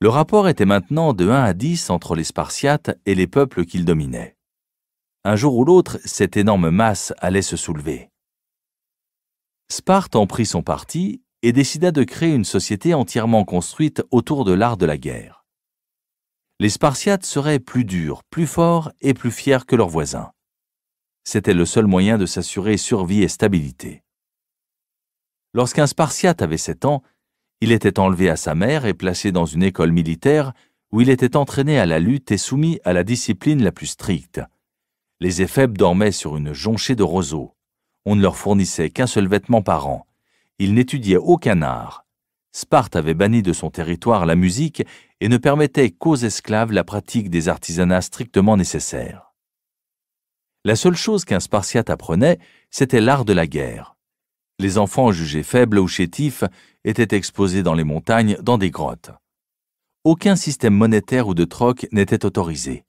Le rapport était maintenant de 1 à 10 entre les Spartiates et les peuples qu'ils dominaient. Un jour ou l'autre, cette énorme masse allait se soulever. Sparte en prit son parti et décida de créer une société entièrement construite autour de l'art de la guerre. Les Spartiates seraient plus durs, plus forts et plus fiers que leurs voisins. C'était le seul moyen de s'assurer survie et stabilité. Lorsqu'un Spartiate avait sept ans, il était enlevé à sa mère et placé dans une école militaire où il était entraîné à la lutte et soumis à la discipline la plus stricte, les éphèbes dormaient sur une jonchée de roseaux. On ne leur fournissait qu'un seul vêtement par an. Ils n'étudiaient aucun art. Sparte avait banni de son territoire la musique et ne permettait qu'aux esclaves la pratique des artisanats strictement nécessaires. La seule chose qu'un Spartiate apprenait, c'était l'art de la guerre. Les enfants jugés faibles ou chétifs étaient exposés dans les montagnes, dans des grottes. Aucun système monétaire ou de troc n'était autorisé.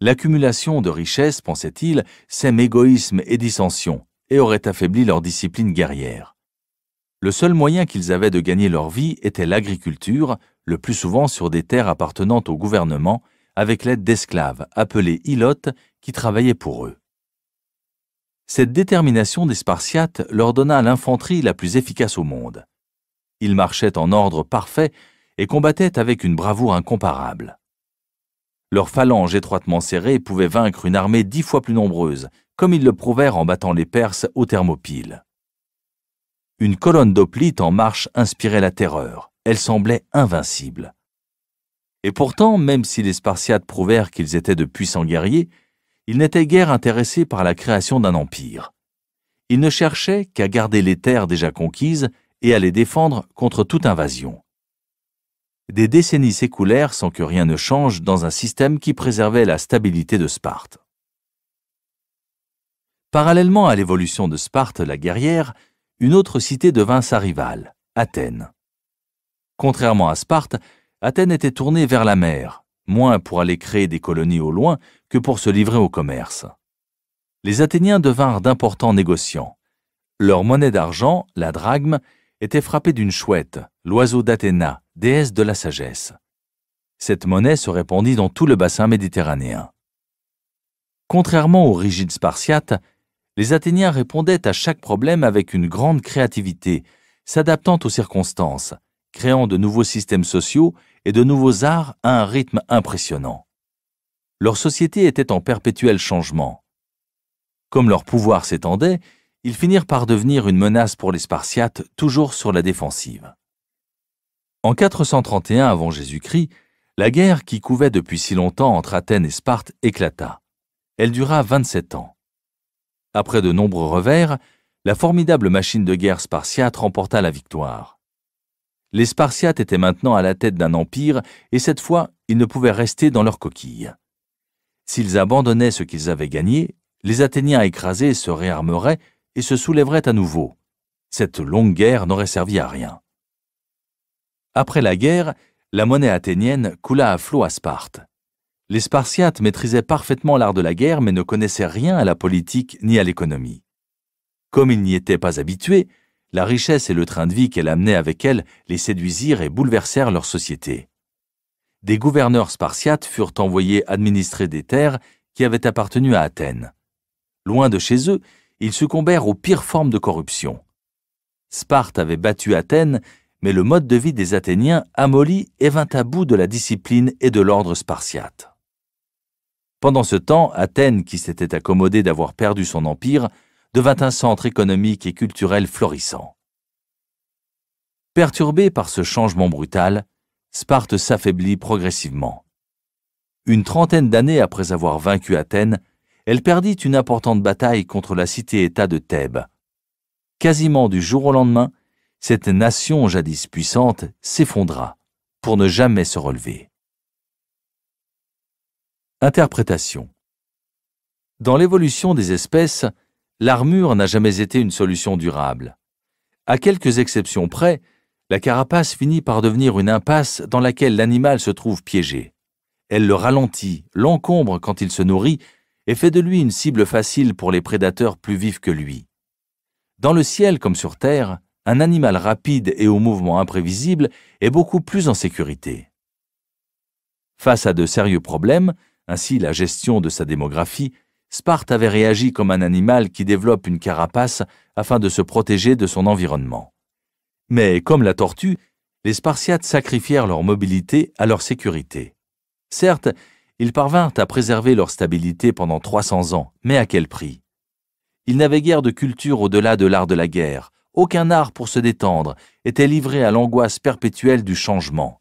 L'accumulation de richesses, pensait-il, sème égoïsme et dissension, et aurait affaibli leur discipline guerrière. Le seul moyen qu'ils avaient de gagner leur vie était l'agriculture, le plus souvent sur des terres appartenant au gouvernement, avec l'aide d'esclaves appelés ilotes qui travaillaient pour eux. Cette détermination des Spartiates leur donna l'infanterie la plus efficace au monde. Ils marchaient en ordre parfait et combattaient avec une bravoure incomparable. Leurs phalanges étroitement serrées pouvaient vaincre une armée dix fois plus nombreuse, comme ils le prouvèrent en battant les Perses aux Thermopyles. Une colonne d'oplites en marche inspirait la terreur. Elle semblait invincible. Et pourtant, même si les Spartiates prouvèrent qu'ils étaient de puissants guerriers, ils n'étaient guère intéressés par la création d'un empire. Ils ne cherchaient qu'à garder les terres déjà conquises et à les défendre contre toute invasion des décennies s'écoulèrent sans que rien ne change dans un système qui préservait la stabilité de Sparte. Parallèlement à l'évolution de Sparte la guerrière, une autre cité devint sa rivale, Athènes. Contrairement à Sparte, Athènes était tournée vers la mer, moins pour aller créer des colonies au loin que pour se livrer au commerce. Les Athéniens devinrent d'importants négociants. Leur monnaie d'argent, la drachme, était frappée d'une chouette, l'oiseau d'Athéna, déesse de la sagesse. Cette monnaie se répandit dans tout le bassin méditerranéen. Contrairement aux rigides spartiates, les Athéniens répondaient à chaque problème avec une grande créativité, s'adaptant aux circonstances, créant de nouveaux systèmes sociaux et de nouveaux arts à un rythme impressionnant. Leur société était en perpétuel changement. Comme leur pouvoir s'étendait, ils finirent par devenir une menace pour les Spartiates toujours sur la défensive. En 431 avant Jésus-Christ, la guerre qui couvait depuis si longtemps entre Athènes et Sparte éclata. Elle dura 27 ans. Après de nombreux revers, la formidable machine de guerre spartiate remporta la victoire. Les Spartiates étaient maintenant à la tête d'un empire et cette fois, ils ne pouvaient rester dans leur coquille. S'ils abandonnaient ce qu'ils avaient gagné, les Athéniens écrasés se réarmeraient et se soulèveraient à nouveau. Cette longue guerre n'aurait servi à rien. Après la guerre, la monnaie athénienne coula à flot à Sparte. Les Spartiates maîtrisaient parfaitement l'art de la guerre mais ne connaissaient rien à la politique ni à l'économie. Comme ils n'y étaient pas habitués, la richesse et le train de vie qu'elle amenait avec elle les séduisirent et bouleversèrent leur société. Des gouverneurs spartiates furent envoyés administrer des terres qui avaient appartenu à Athènes. Loin de chez eux, ils succombèrent aux pires formes de corruption. Sparte avait battu Athènes mais le mode de vie des Athéniens amollit et vint à bout de la discipline et de l'ordre spartiate. Pendant ce temps, Athènes, qui s'était accommodée d'avoir perdu son empire, devint un centre économique et culturel florissant. Perturbée par ce changement brutal, Sparte s'affaiblit progressivement. Une trentaine d'années après avoir vaincu Athènes, elle perdit une importante bataille contre la cité-État de Thèbes. Quasiment du jour au lendemain, cette nation jadis puissante s'effondra pour ne jamais se relever. Interprétation Dans l'évolution des espèces, l'armure n'a jamais été une solution durable. À quelques exceptions près, la carapace finit par devenir une impasse dans laquelle l'animal se trouve piégé. Elle le ralentit, l'encombre quand il se nourrit et fait de lui une cible facile pour les prédateurs plus vifs que lui. Dans le ciel comme sur terre, un animal rapide et aux mouvements imprévisibles est beaucoup plus en sécurité. Face à de sérieux problèmes, ainsi la gestion de sa démographie, Sparte avait réagi comme un animal qui développe une carapace afin de se protéger de son environnement. Mais comme la tortue, les Spartiates sacrifièrent leur mobilité à leur sécurité. Certes, ils parvinrent à préserver leur stabilité pendant 300 ans, mais à quel prix Ils n'avaient guère de culture au-delà de l'art de la guerre, aucun art pour se détendre, était livré à l'angoisse perpétuelle du changement.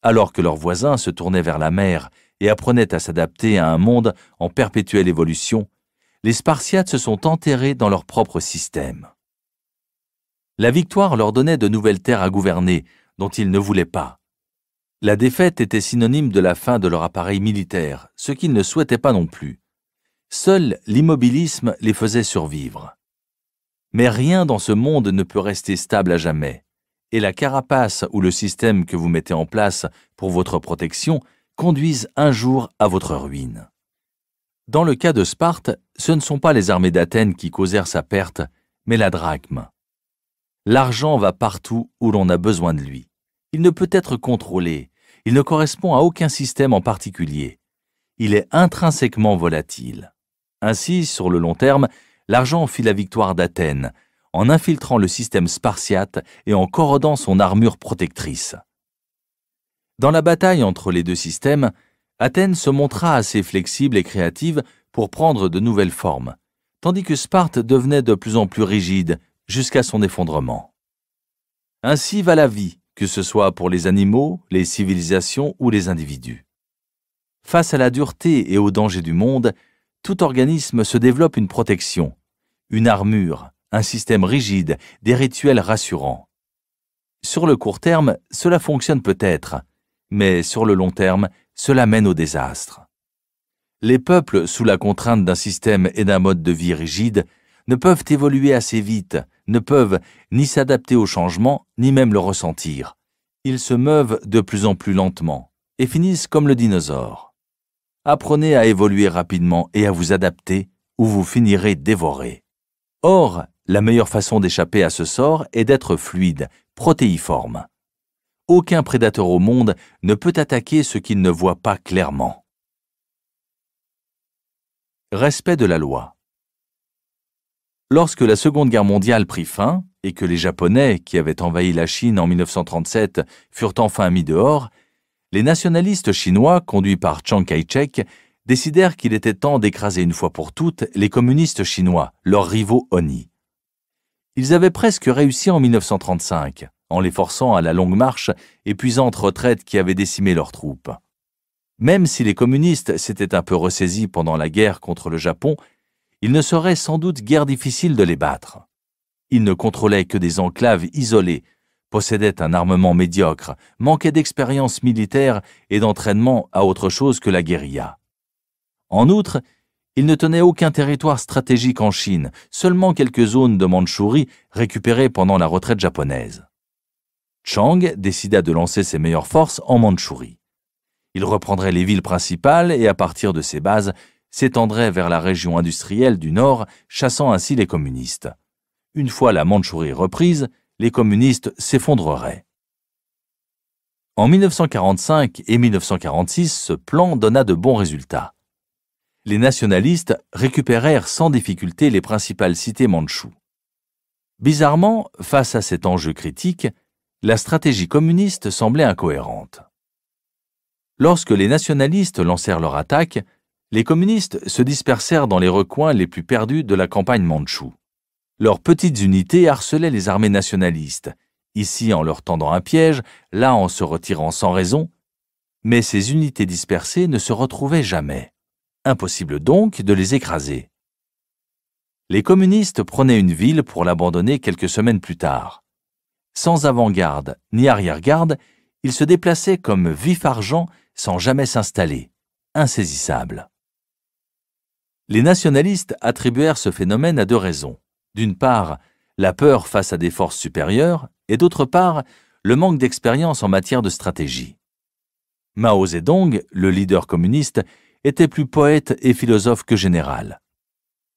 Alors que leurs voisins se tournaient vers la mer et apprenaient à s'adapter à un monde en perpétuelle évolution, les Spartiates se sont enterrés dans leur propre système. La victoire leur donnait de nouvelles terres à gouverner, dont ils ne voulaient pas. La défaite était synonyme de la fin de leur appareil militaire, ce qu'ils ne souhaitaient pas non plus. Seul l'immobilisme les faisait survivre. Mais rien dans ce monde ne peut rester stable à jamais, et la carapace ou le système que vous mettez en place pour votre protection conduisent un jour à votre ruine. Dans le cas de Sparte, ce ne sont pas les armées d'Athènes qui causèrent sa perte, mais la drachme. L'argent va partout où l'on a besoin de lui. Il ne peut être contrôlé, il ne correspond à aucun système en particulier. Il est intrinsèquement volatile. Ainsi, sur le long terme, l'argent fit la victoire d'Athènes, en infiltrant le système spartiate et en corrodant son armure protectrice. Dans la bataille entre les deux systèmes, Athènes se montra assez flexible et créative pour prendre de nouvelles formes, tandis que Sparte devenait de plus en plus rigide jusqu'à son effondrement. Ainsi va la vie, que ce soit pour les animaux, les civilisations ou les individus. Face à la dureté et aux dangers du monde, tout organisme se développe une protection, une armure, un système rigide, des rituels rassurants. Sur le court terme, cela fonctionne peut-être, mais sur le long terme, cela mène au désastre. Les peuples, sous la contrainte d'un système et d'un mode de vie rigide, ne peuvent évoluer assez vite, ne peuvent ni s'adapter au changement, ni même le ressentir. Ils se meuvent de plus en plus lentement et finissent comme le dinosaure apprenez à évoluer rapidement et à vous adapter, ou vous finirez dévoré. Or, la meilleure façon d'échapper à ce sort est d'être fluide, protéiforme. Aucun prédateur au monde ne peut attaquer ce qu'il ne voit pas clairement. Respect de la loi. Lorsque la Seconde Guerre mondiale prit fin et que les Japonais, qui avaient envahi la Chine en 1937, furent enfin mis dehors, les nationalistes chinois, conduits par Chiang Kai-shek, décidèrent qu'il était temps d'écraser une fois pour toutes les communistes chinois, leurs rivaux Oni. Ils avaient presque réussi en 1935, en les forçant à la longue marche, épuisante retraite qui avait décimé leurs troupes. Même si les communistes s'étaient un peu ressaisis pendant la guerre contre le Japon, il ne serait sans doute guère difficile de les battre. Ils ne contrôlaient que des enclaves isolées possédait un armement médiocre, manquait d'expérience militaire et d'entraînement à autre chose que la guérilla. En outre, il ne tenait aucun territoire stratégique en Chine, seulement quelques zones de Mandchourie récupérées pendant la retraite japonaise. Chang décida de lancer ses meilleures forces en Mandchourie. Il reprendrait les villes principales et à partir de ses bases, s'étendrait vers la région industrielle du Nord, chassant ainsi les communistes. Une fois la Mandchourie reprise, les communistes s'effondreraient. En 1945 et 1946, ce plan donna de bons résultats. Les nationalistes récupérèrent sans difficulté les principales cités mandchoues. Bizarrement, face à cet enjeu critique, la stratégie communiste semblait incohérente. Lorsque les nationalistes lancèrent leur attaque, les communistes se dispersèrent dans les recoins les plus perdus de la campagne mandchoue leurs petites unités harcelaient les armées nationalistes, ici en leur tendant un piège, là en se retirant sans raison, mais ces unités dispersées ne se retrouvaient jamais. Impossible donc de les écraser. Les communistes prenaient une ville pour l'abandonner quelques semaines plus tard. Sans avant-garde ni arrière-garde, ils se déplaçaient comme vif argent sans jamais s'installer, insaisissables. Les nationalistes attribuèrent ce phénomène à deux raisons. D'une part, la peur face à des forces supérieures, et d'autre part, le manque d'expérience en matière de stratégie. Mao Zedong, le leader communiste, était plus poète et philosophe que général.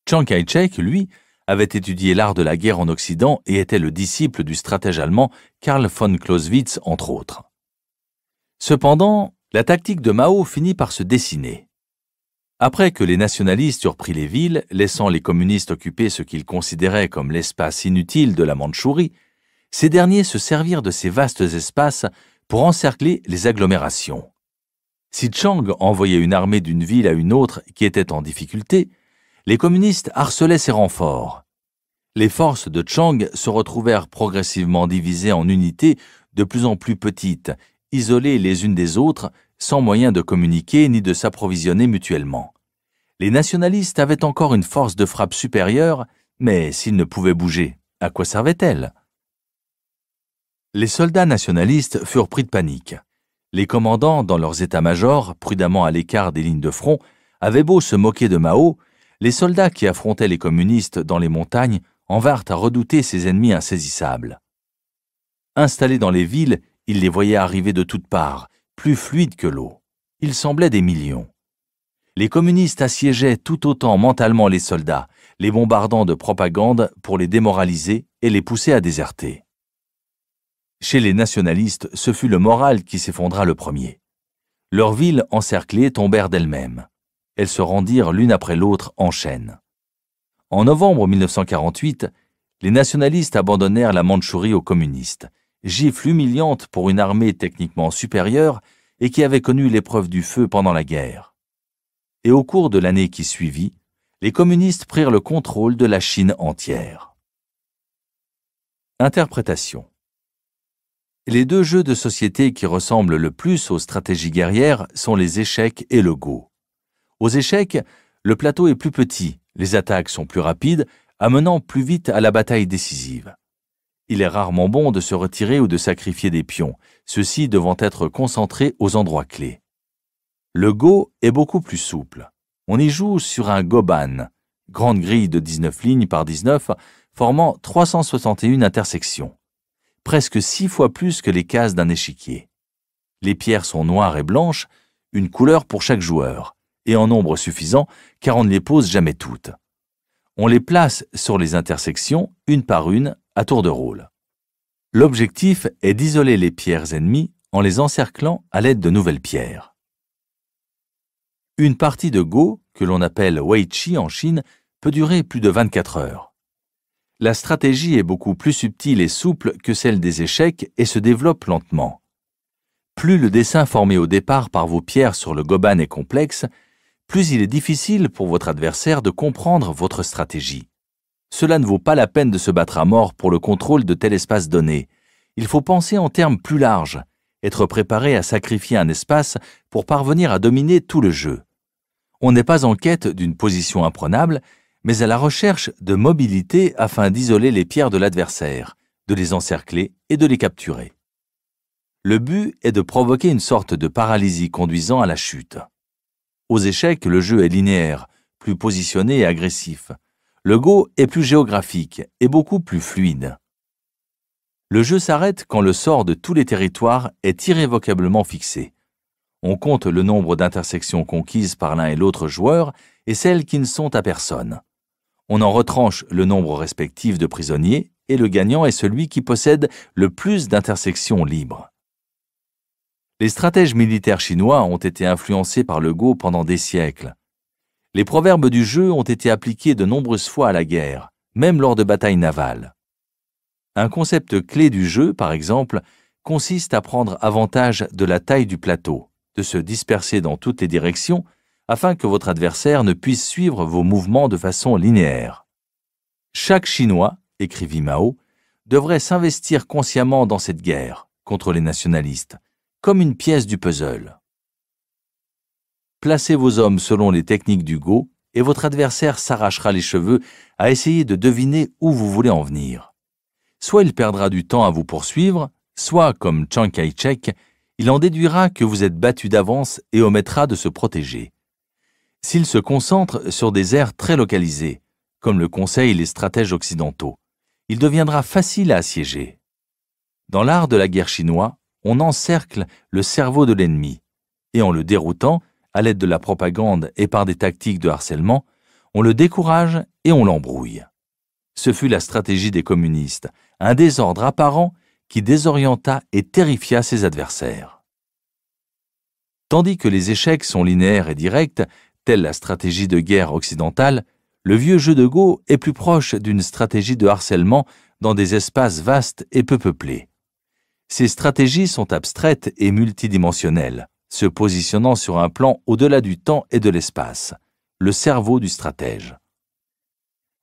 Chiang Kai-shek, lui, avait étudié l'art de la guerre en Occident et était le disciple du stratège allemand Karl von Clausewitz, entre autres. Cependant, la tactique de Mao finit par se dessiner. Après que les nationalistes eurent pris les villes, laissant les communistes occuper ce qu'ils considéraient comme l'espace inutile de la Mandchourie, ces derniers se servirent de ces vastes espaces pour encercler les agglomérations. Si Chang envoyait une armée d'une ville à une autre qui était en difficulté, les communistes harcelaient ses renforts. Les forces de Chang se retrouvèrent progressivement divisées en unités de plus en plus petites, isolées les unes des autres sans moyen de communiquer ni de s'approvisionner mutuellement. Les nationalistes avaient encore une force de frappe supérieure, mais s'ils ne pouvaient bouger, à quoi servait-elle Les soldats nationalistes furent pris de panique. Les commandants, dans leurs états-majors, prudemment à l'écart des lignes de front, avaient beau se moquer de Mao, les soldats qui affrontaient les communistes dans les montagnes en vinrent à redouter ces ennemis insaisissables. Installés dans les villes, ils les voyaient arriver de toutes parts, plus fluide que l'eau. Ils semblaient des millions. Les communistes assiégeaient tout autant mentalement les soldats, les bombardant de propagande pour les démoraliser et les pousser à déserter. Chez les nationalistes, ce fut le moral qui s'effondra le premier. Leurs villes encerclées tombèrent d'elles-mêmes. Elles se rendirent l'une après l'autre en chaîne. En novembre 1948, les nationalistes abandonnèrent la Mandchourie aux communistes gifle humiliante pour une armée techniquement supérieure et qui avait connu l'épreuve du feu pendant la guerre. Et au cours de l'année qui suivit, les communistes prirent le contrôle de la Chine entière. Interprétation Les deux jeux de société qui ressemblent le plus aux stratégies guerrières sont les échecs et le go. Aux échecs, le plateau est plus petit, les attaques sont plus rapides, amenant plus vite à la bataille décisive il est rarement bon de se retirer ou de sacrifier des pions, ceux-ci devant être concentrés aux endroits clés. Le Go est beaucoup plus souple. On y joue sur un Goban, grande grille de 19 lignes par 19, formant 361 intersections, presque six fois plus que les cases d'un échiquier. Les pierres sont noires et blanches, une couleur pour chaque joueur, et en nombre suffisant car on ne les pose jamais toutes. On les place sur les intersections, une par une, à tour de rôle. L'objectif est d'isoler les pierres ennemies en les encerclant à l'aide de nouvelles pierres. Une partie de Go, que l'on appelle qi en Chine, peut durer plus de 24 heures. La stratégie est beaucoup plus subtile et souple que celle des échecs et se développe lentement. Plus le dessin formé au départ par vos pierres sur le goban est complexe, plus il est difficile pour votre adversaire de comprendre votre stratégie. Cela ne vaut pas la peine de se battre à mort pour le contrôle de tel espace donné. Il faut penser en termes plus larges, être préparé à sacrifier un espace pour parvenir à dominer tout le jeu. On n'est pas en quête d'une position imprenable, mais à la recherche de mobilité afin d'isoler les pierres de l'adversaire, de les encercler et de les capturer. Le but est de provoquer une sorte de paralysie conduisant à la chute. Aux échecs, le jeu est linéaire, plus positionné et agressif. Le Go est plus géographique et beaucoup plus fluide. Le jeu s'arrête quand le sort de tous les territoires est irrévocablement fixé. On compte le nombre d'intersections conquises par l'un et l'autre joueur et celles qui ne sont à personne. On en retranche le nombre respectif de prisonniers et le gagnant est celui qui possède le plus d'intersections libres. Les stratèges militaires chinois ont été influencés par le Go pendant des siècles. Les proverbes du jeu ont été appliqués de nombreuses fois à la guerre, même lors de batailles navales. Un concept clé du jeu, par exemple, consiste à prendre avantage de la taille du plateau, de se disperser dans toutes les directions, afin que votre adversaire ne puisse suivre vos mouvements de façon linéaire. Chaque Chinois, écrivit Mao, devrait s'investir consciemment dans cette guerre contre les nationalistes, comme une pièce du puzzle. Placez vos hommes selon les techniques du go et votre adversaire s'arrachera les cheveux à essayer de deviner où vous voulez en venir. Soit il perdra du temps à vous poursuivre, soit, comme Chiang Kai-shek, il en déduira que vous êtes battu d'avance et omettra de se protéger. S'il se concentre sur des aires très localisées, comme le conseillent les stratèges occidentaux, il deviendra facile à assiéger. Dans l'art de la guerre chinois, on encercle le cerveau de l'ennemi, et en le déroutant, à l'aide de la propagande et par des tactiques de harcèlement, on le décourage et on l'embrouille. Ce fut la stratégie des communistes, un désordre apparent qui désorienta et terrifia ses adversaires. Tandis que les échecs sont linéaires et directs, telle la stratégie de guerre occidentale, le vieux jeu de Go est plus proche d'une stratégie de harcèlement dans des espaces vastes et peu peuplés. Ces stratégies sont abstraites et multidimensionnelles se positionnant sur un plan au-delà du temps et de l'espace, le cerveau du stratège.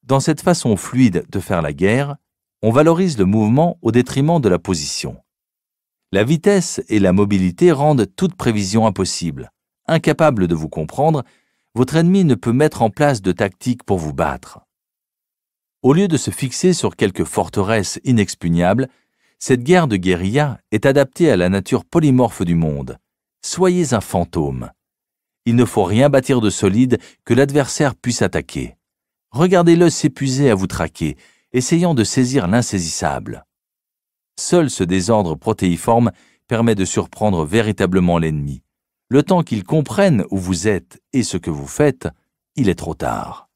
Dans cette façon fluide de faire la guerre, on valorise le mouvement au détriment de la position. La vitesse et la mobilité rendent toute prévision impossible. Incapable de vous comprendre, votre ennemi ne peut mettre en place de tactique pour vous battre. Au lieu de se fixer sur quelques forteresses inexpugnables, cette guerre de guérilla est adaptée à la nature polymorphe du monde, soyez un fantôme. Il ne faut rien bâtir de solide que l'adversaire puisse attaquer. Regardez-le s'épuiser à vous traquer, essayant de saisir l'insaisissable. Seul ce désordre protéiforme permet de surprendre véritablement l'ennemi. Le temps qu'il comprenne où vous êtes et ce que vous faites, il est trop tard.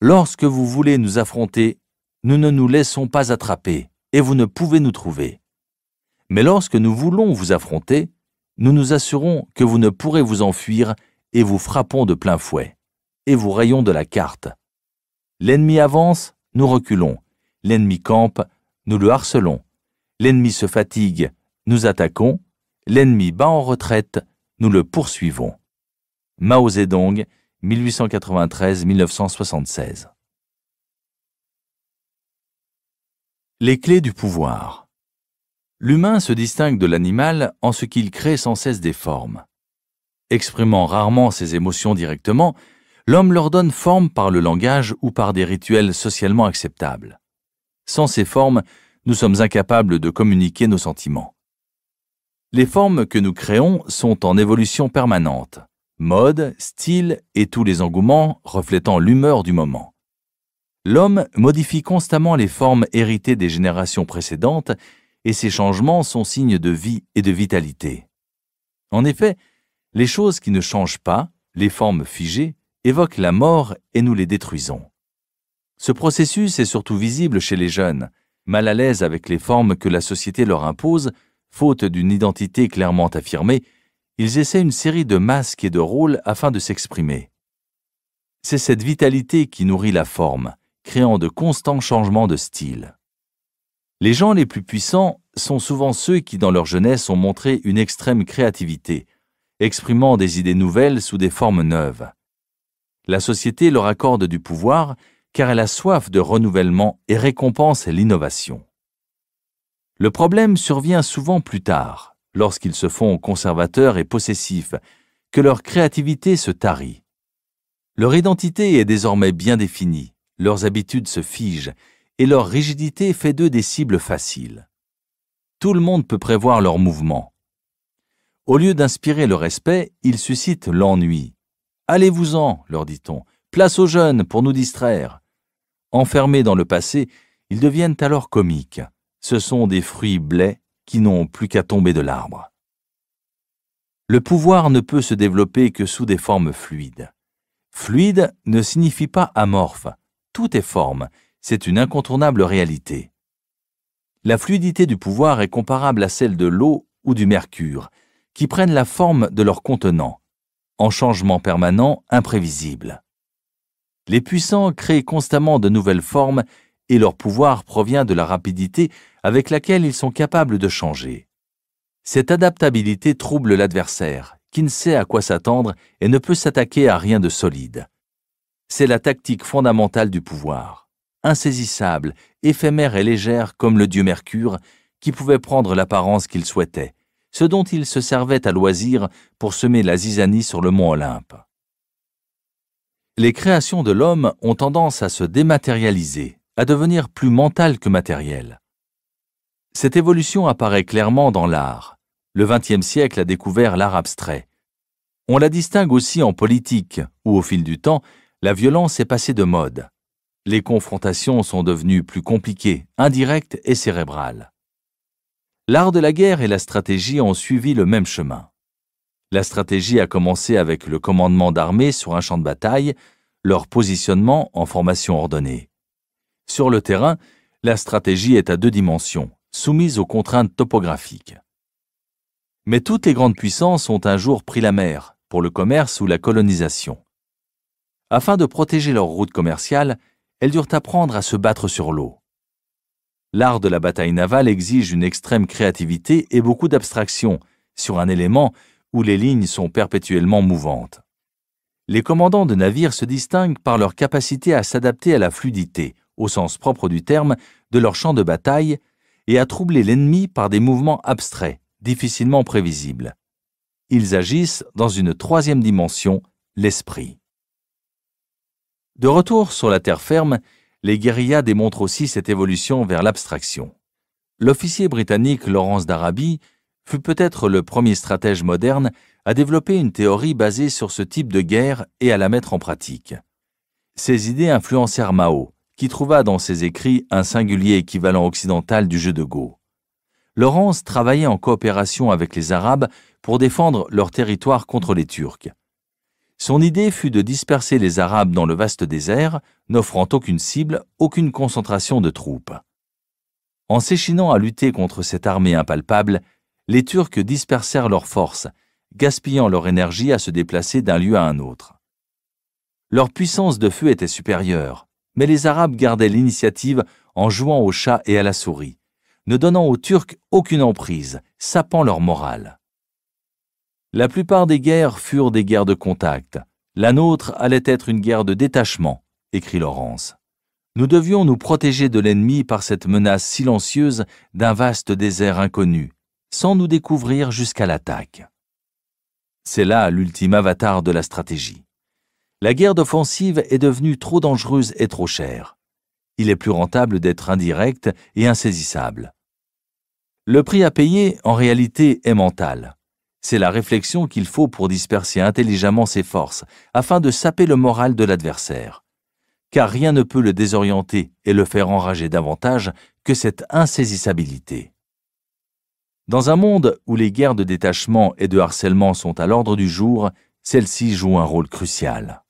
Lorsque vous voulez nous affronter, nous ne nous laissons pas attraper, et vous ne pouvez nous trouver. Mais lorsque nous voulons vous affronter, nous nous assurons que vous ne pourrez vous enfuir et vous frappons de plein fouet, et vous rayons de la carte. L'ennemi avance, nous reculons. L'ennemi campe, nous le harcelons. L'ennemi se fatigue, nous attaquons. L'ennemi bat en retraite, nous le poursuivons. Mao Zedong, 1893-1976. Les clés du pouvoir. L'humain se distingue de l'animal en ce qu'il crée sans cesse des formes. Exprimant rarement ses émotions directement, l'homme leur donne forme par le langage ou par des rituels socialement acceptables. Sans ces formes, nous sommes incapables de communiquer nos sentiments. Les formes que nous créons sont en évolution permanente, mode, style et tous les engouements reflétant l'humeur du moment. L'homme modifie constamment les formes héritées des générations précédentes et ces changements sont signes de vie et de vitalité. En effet, les choses qui ne changent pas, les formes figées, évoquent la mort et nous les détruisons. Ce processus est surtout visible chez les jeunes, mal à l'aise avec les formes que la société leur impose, faute d'une identité clairement affirmée, ils essaient une série de masques et de rôles afin de s'exprimer. C'est cette vitalité qui nourrit la forme, créant de constants changements de style. Les gens les plus puissants sont souvent ceux qui, dans leur jeunesse, ont montré une extrême créativité, exprimant des idées nouvelles sous des formes neuves. La société leur accorde du pouvoir car elle a soif de renouvellement et récompense l'innovation. Le problème survient souvent plus tard, lorsqu'ils se font conservateurs et possessifs, que leur créativité se tarit. Leur identité est désormais bien définie, leurs habitudes se figent, et leur rigidité fait d'eux des cibles faciles. Tout le monde peut prévoir leurs mouvements. Au lieu d'inspirer le respect, ils suscitent l'ennui. Allez-vous-en, leur dit-on, place aux jeunes pour nous distraire. Enfermés dans le passé, ils deviennent alors comiques. Ce sont des fruits blés qui n'ont plus qu'à tomber de l'arbre. Le pouvoir ne peut se développer que sous des formes fluides. Fluide ne signifie pas amorphe. Tout est forme, c'est une incontournable réalité. La fluidité du pouvoir est comparable à celle de l'eau ou du mercure, qui prennent la forme de leur contenant, en changement permanent imprévisible. Les puissants créent constamment de nouvelles formes et leur pouvoir provient de la rapidité avec laquelle ils sont capables de changer. Cette adaptabilité trouble l'adversaire, qui ne sait à quoi s'attendre et ne peut s'attaquer à rien de solide. C'est la tactique fondamentale du pouvoir insaisissable, éphémère et légère comme le dieu Mercure, qui pouvait prendre l'apparence qu'il souhaitait, ce dont il se servait à loisir pour semer la zizanie sur le mont Olympe. Les créations de l'homme ont tendance à se dématérialiser, à devenir plus mentales que matérielles. Cette évolution apparaît clairement dans l'art. Le XXe siècle a découvert l'art abstrait. On la distingue aussi en politique, où au fil du temps, la violence est passée de mode les confrontations sont devenues plus compliquées, indirectes et cérébrales. L'art de la guerre et la stratégie ont suivi le même chemin. La stratégie a commencé avec le commandement d'armées sur un champ de bataille, leur positionnement en formation ordonnée. Sur le terrain, la stratégie est à deux dimensions, soumise aux contraintes topographiques. Mais toutes les grandes puissances ont un jour pris la mer, pour le commerce ou la colonisation. Afin de protéger leur route commerciales, elles durent apprendre à se battre sur l'eau. L'art de la bataille navale exige une extrême créativité et beaucoup d'abstraction sur un élément où les lignes sont perpétuellement mouvantes. Les commandants de navires se distinguent par leur capacité à s'adapter à la fluidité, au sens propre du terme, de leur champ de bataille et à troubler l'ennemi par des mouvements abstraits, difficilement prévisibles. Ils agissent dans une troisième dimension, l'esprit. De retour sur la terre ferme, les guérillas démontrent aussi cette évolution vers l'abstraction. L'officier britannique Lawrence d'Arabie fut peut-être le premier stratège moderne à développer une théorie basée sur ce type de guerre et à la mettre en pratique. Ses idées influencèrent Mao, qui trouva dans ses écrits un singulier équivalent occidental du jeu de Go. Laurence travaillait en coopération avec les Arabes pour défendre leur territoire contre les Turcs. Son idée fut de disperser les Arabes dans le vaste désert, n'offrant aucune cible, aucune concentration de troupes. En s'échinant à lutter contre cette armée impalpable, les Turcs dispersèrent leurs forces, gaspillant leur énergie à se déplacer d'un lieu à un autre. Leur puissance de feu était supérieure, mais les Arabes gardaient l'initiative en jouant au chat et à la souris, ne donnant aux Turcs aucune emprise, sapant leur morale. La plupart des guerres furent des guerres de contact. La nôtre allait être une guerre de détachement, écrit Laurence. Nous devions nous protéger de l'ennemi par cette menace silencieuse d'un vaste désert inconnu, sans nous découvrir jusqu'à l'attaque. C'est là l'ultime avatar de la stratégie. La guerre d'offensive est devenue trop dangereuse et trop chère. Il est plus rentable d'être indirect et insaisissable. Le prix à payer, en réalité, est mental. C'est la réflexion qu'il faut pour disperser intelligemment ses forces, afin de saper le moral de l'adversaire. Car rien ne peut le désorienter et le faire enrager davantage que cette insaisissabilité. Dans un monde où les guerres de détachement et de harcèlement sont à l'ordre du jour, celles-ci jouent un rôle crucial.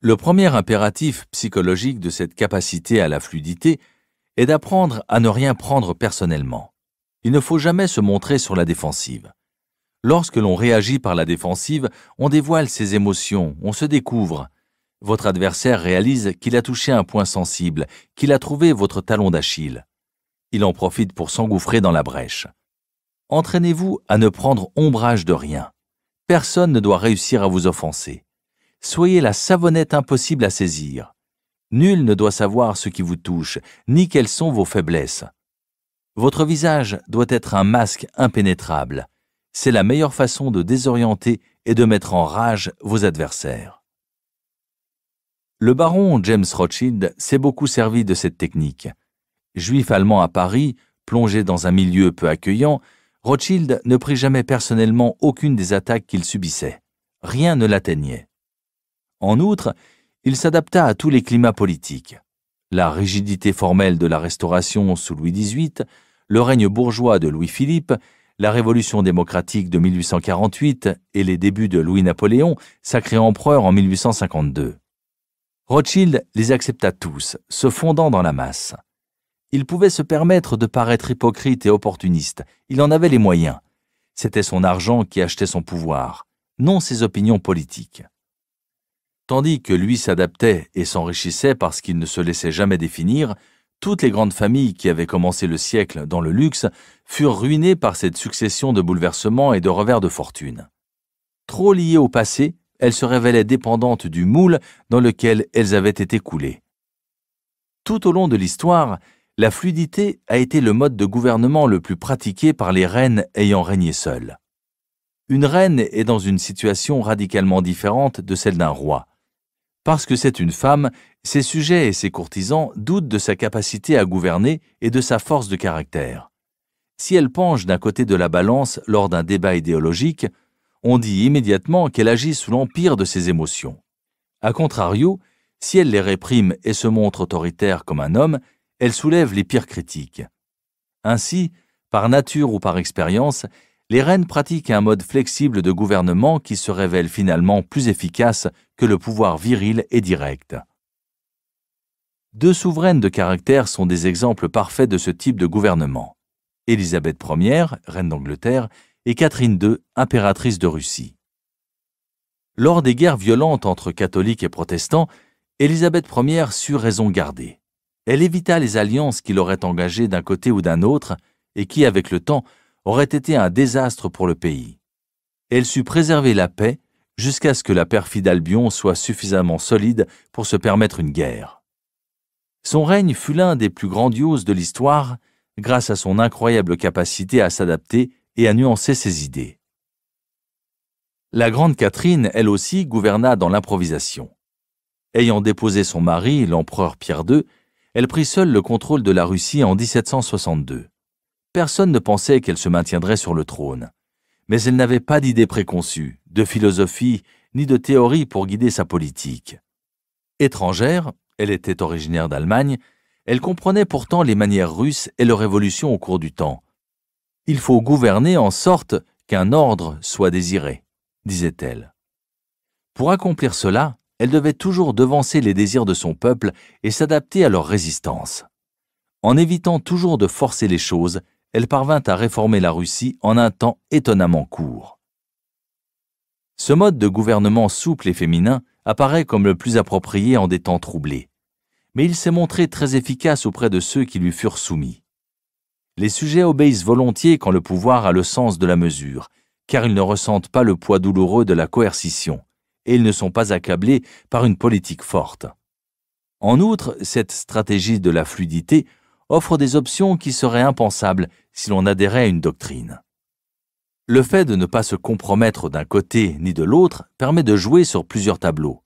Le premier impératif psychologique de cette capacité à la fluidité est d'apprendre à ne rien prendre personnellement. Il ne faut jamais se montrer sur la défensive. Lorsque l'on réagit par la défensive, on dévoile ses émotions, on se découvre. Votre adversaire réalise qu'il a touché un point sensible, qu'il a trouvé votre talon d'Achille. Il en profite pour s'engouffrer dans la brèche. Entraînez-vous à ne prendre ombrage de rien. Personne ne doit réussir à vous offenser. Soyez la savonnette impossible à saisir. Nul ne doit savoir ce qui vous touche, ni quelles sont vos faiblesses. Votre visage doit être un masque impénétrable. C'est la meilleure façon de désorienter et de mettre en rage vos adversaires. Le baron James Rothschild s'est beaucoup servi de cette technique. Juif allemand à Paris, plongé dans un milieu peu accueillant, Rothschild ne prit jamais personnellement aucune des attaques qu'il subissait. Rien ne l'atteignait. En outre, il s'adapta à tous les climats politiques. La rigidité formelle de la Restauration sous Louis XVIII, le règne bourgeois de Louis-Philippe, la Révolution démocratique de 1848 et les débuts de Louis-Napoléon, sacré empereur en 1852. Rothschild les accepta tous, se fondant dans la masse. Il pouvait se permettre de paraître hypocrite et opportuniste, il en avait les moyens. C'était son argent qui achetait son pouvoir, non ses opinions politiques. Tandis que lui s'adaptait et s'enrichissait parce qu'il ne se laissait jamais définir, toutes les grandes familles qui avaient commencé le siècle dans le luxe furent ruinées par cette succession de bouleversements et de revers de fortune. Trop liées au passé, elles se révélaient dépendantes du moule dans lequel elles avaient été coulées. Tout au long de l'histoire, la fluidité a été le mode de gouvernement le plus pratiqué par les reines ayant régné seules. Une reine est dans une situation radicalement différente de celle d'un roi. Parce que c'est une femme, ses sujets et ses courtisans doutent de sa capacité à gouverner et de sa force de caractère. Si elle penche d'un côté de la balance lors d'un débat idéologique, on dit immédiatement qu'elle agit sous l'empire de ses émotions. A contrario, si elle les réprime et se montre autoritaire comme un homme, elle soulève les pires critiques. Ainsi, par nature ou par expérience, les reines pratiquent un mode flexible de gouvernement qui se révèle finalement plus efficace que le pouvoir viril et direct. Deux souveraines de caractère sont des exemples parfaits de ce type de gouvernement. Élisabeth I, reine d'Angleterre, et Catherine II, impératrice de Russie. Lors des guerres violentes entre catholiques et protestants, Élisabeth I sut raison garder. Elle évita les alliances qui l'auraient engagées d'un côté ou d'un autre et qui, avec le temps, aurait été un désastre pour le pays. Elle sut préserver la paix jusqu'à ce que la perfide Albion soit suffisamment solide pour se permettre une guerre. Son règne fut l'un des plus grandioses de l'histoire grâce à son incroyable capacité à s'adapter et à nuancer ses idées. La grande Catherine, elle aussi, gouverna dans l'improvisation. Ayant déposé son mari, l'empereur Pierre II, elle prit seule le contrôle de la Russie en 1762. Personne ne pensait qu'elle se maintiendrait sur le trône. Mais elle n'avait pas d'idées préconçues, de philosophie, ni de théorie pour guider sa politique. Étrangère, elle était originaire d'Allemagne, elle comprenait pourtant les manières russes et leur évolution au cours du temps. Il faut gouverner en sorte qu'un ordre soit désiré, disait-elle. Pour accomplir cela, elle devait toujours devancer les désirs de son peuple et s'adapter à leur résistance. En évitant toujours de forcer les choses, elle parvint à réformer la Russie en un temps étonnamment court. Ce mode de gouvernement souple et féminin apparaît comme le plus approprié en des temps troublés, mais il s'est montré très efficace auprès de ceux qui lui furent soumis. Les sujets obéissent volontiers quand le pouvoir a le sens de la mesure, car ils ne ressentent pas le poids douloureux de la coercition, et ils ne sont pas accablés par une politique forte. En outre, cette stratégie de la fluidité offre des options qui seraient impensables si l'on adhérait à une doctrine. Le fait de ne pas se compromettre d'un côté ni de l'autre permet de jouer sur plusieurs tableaux.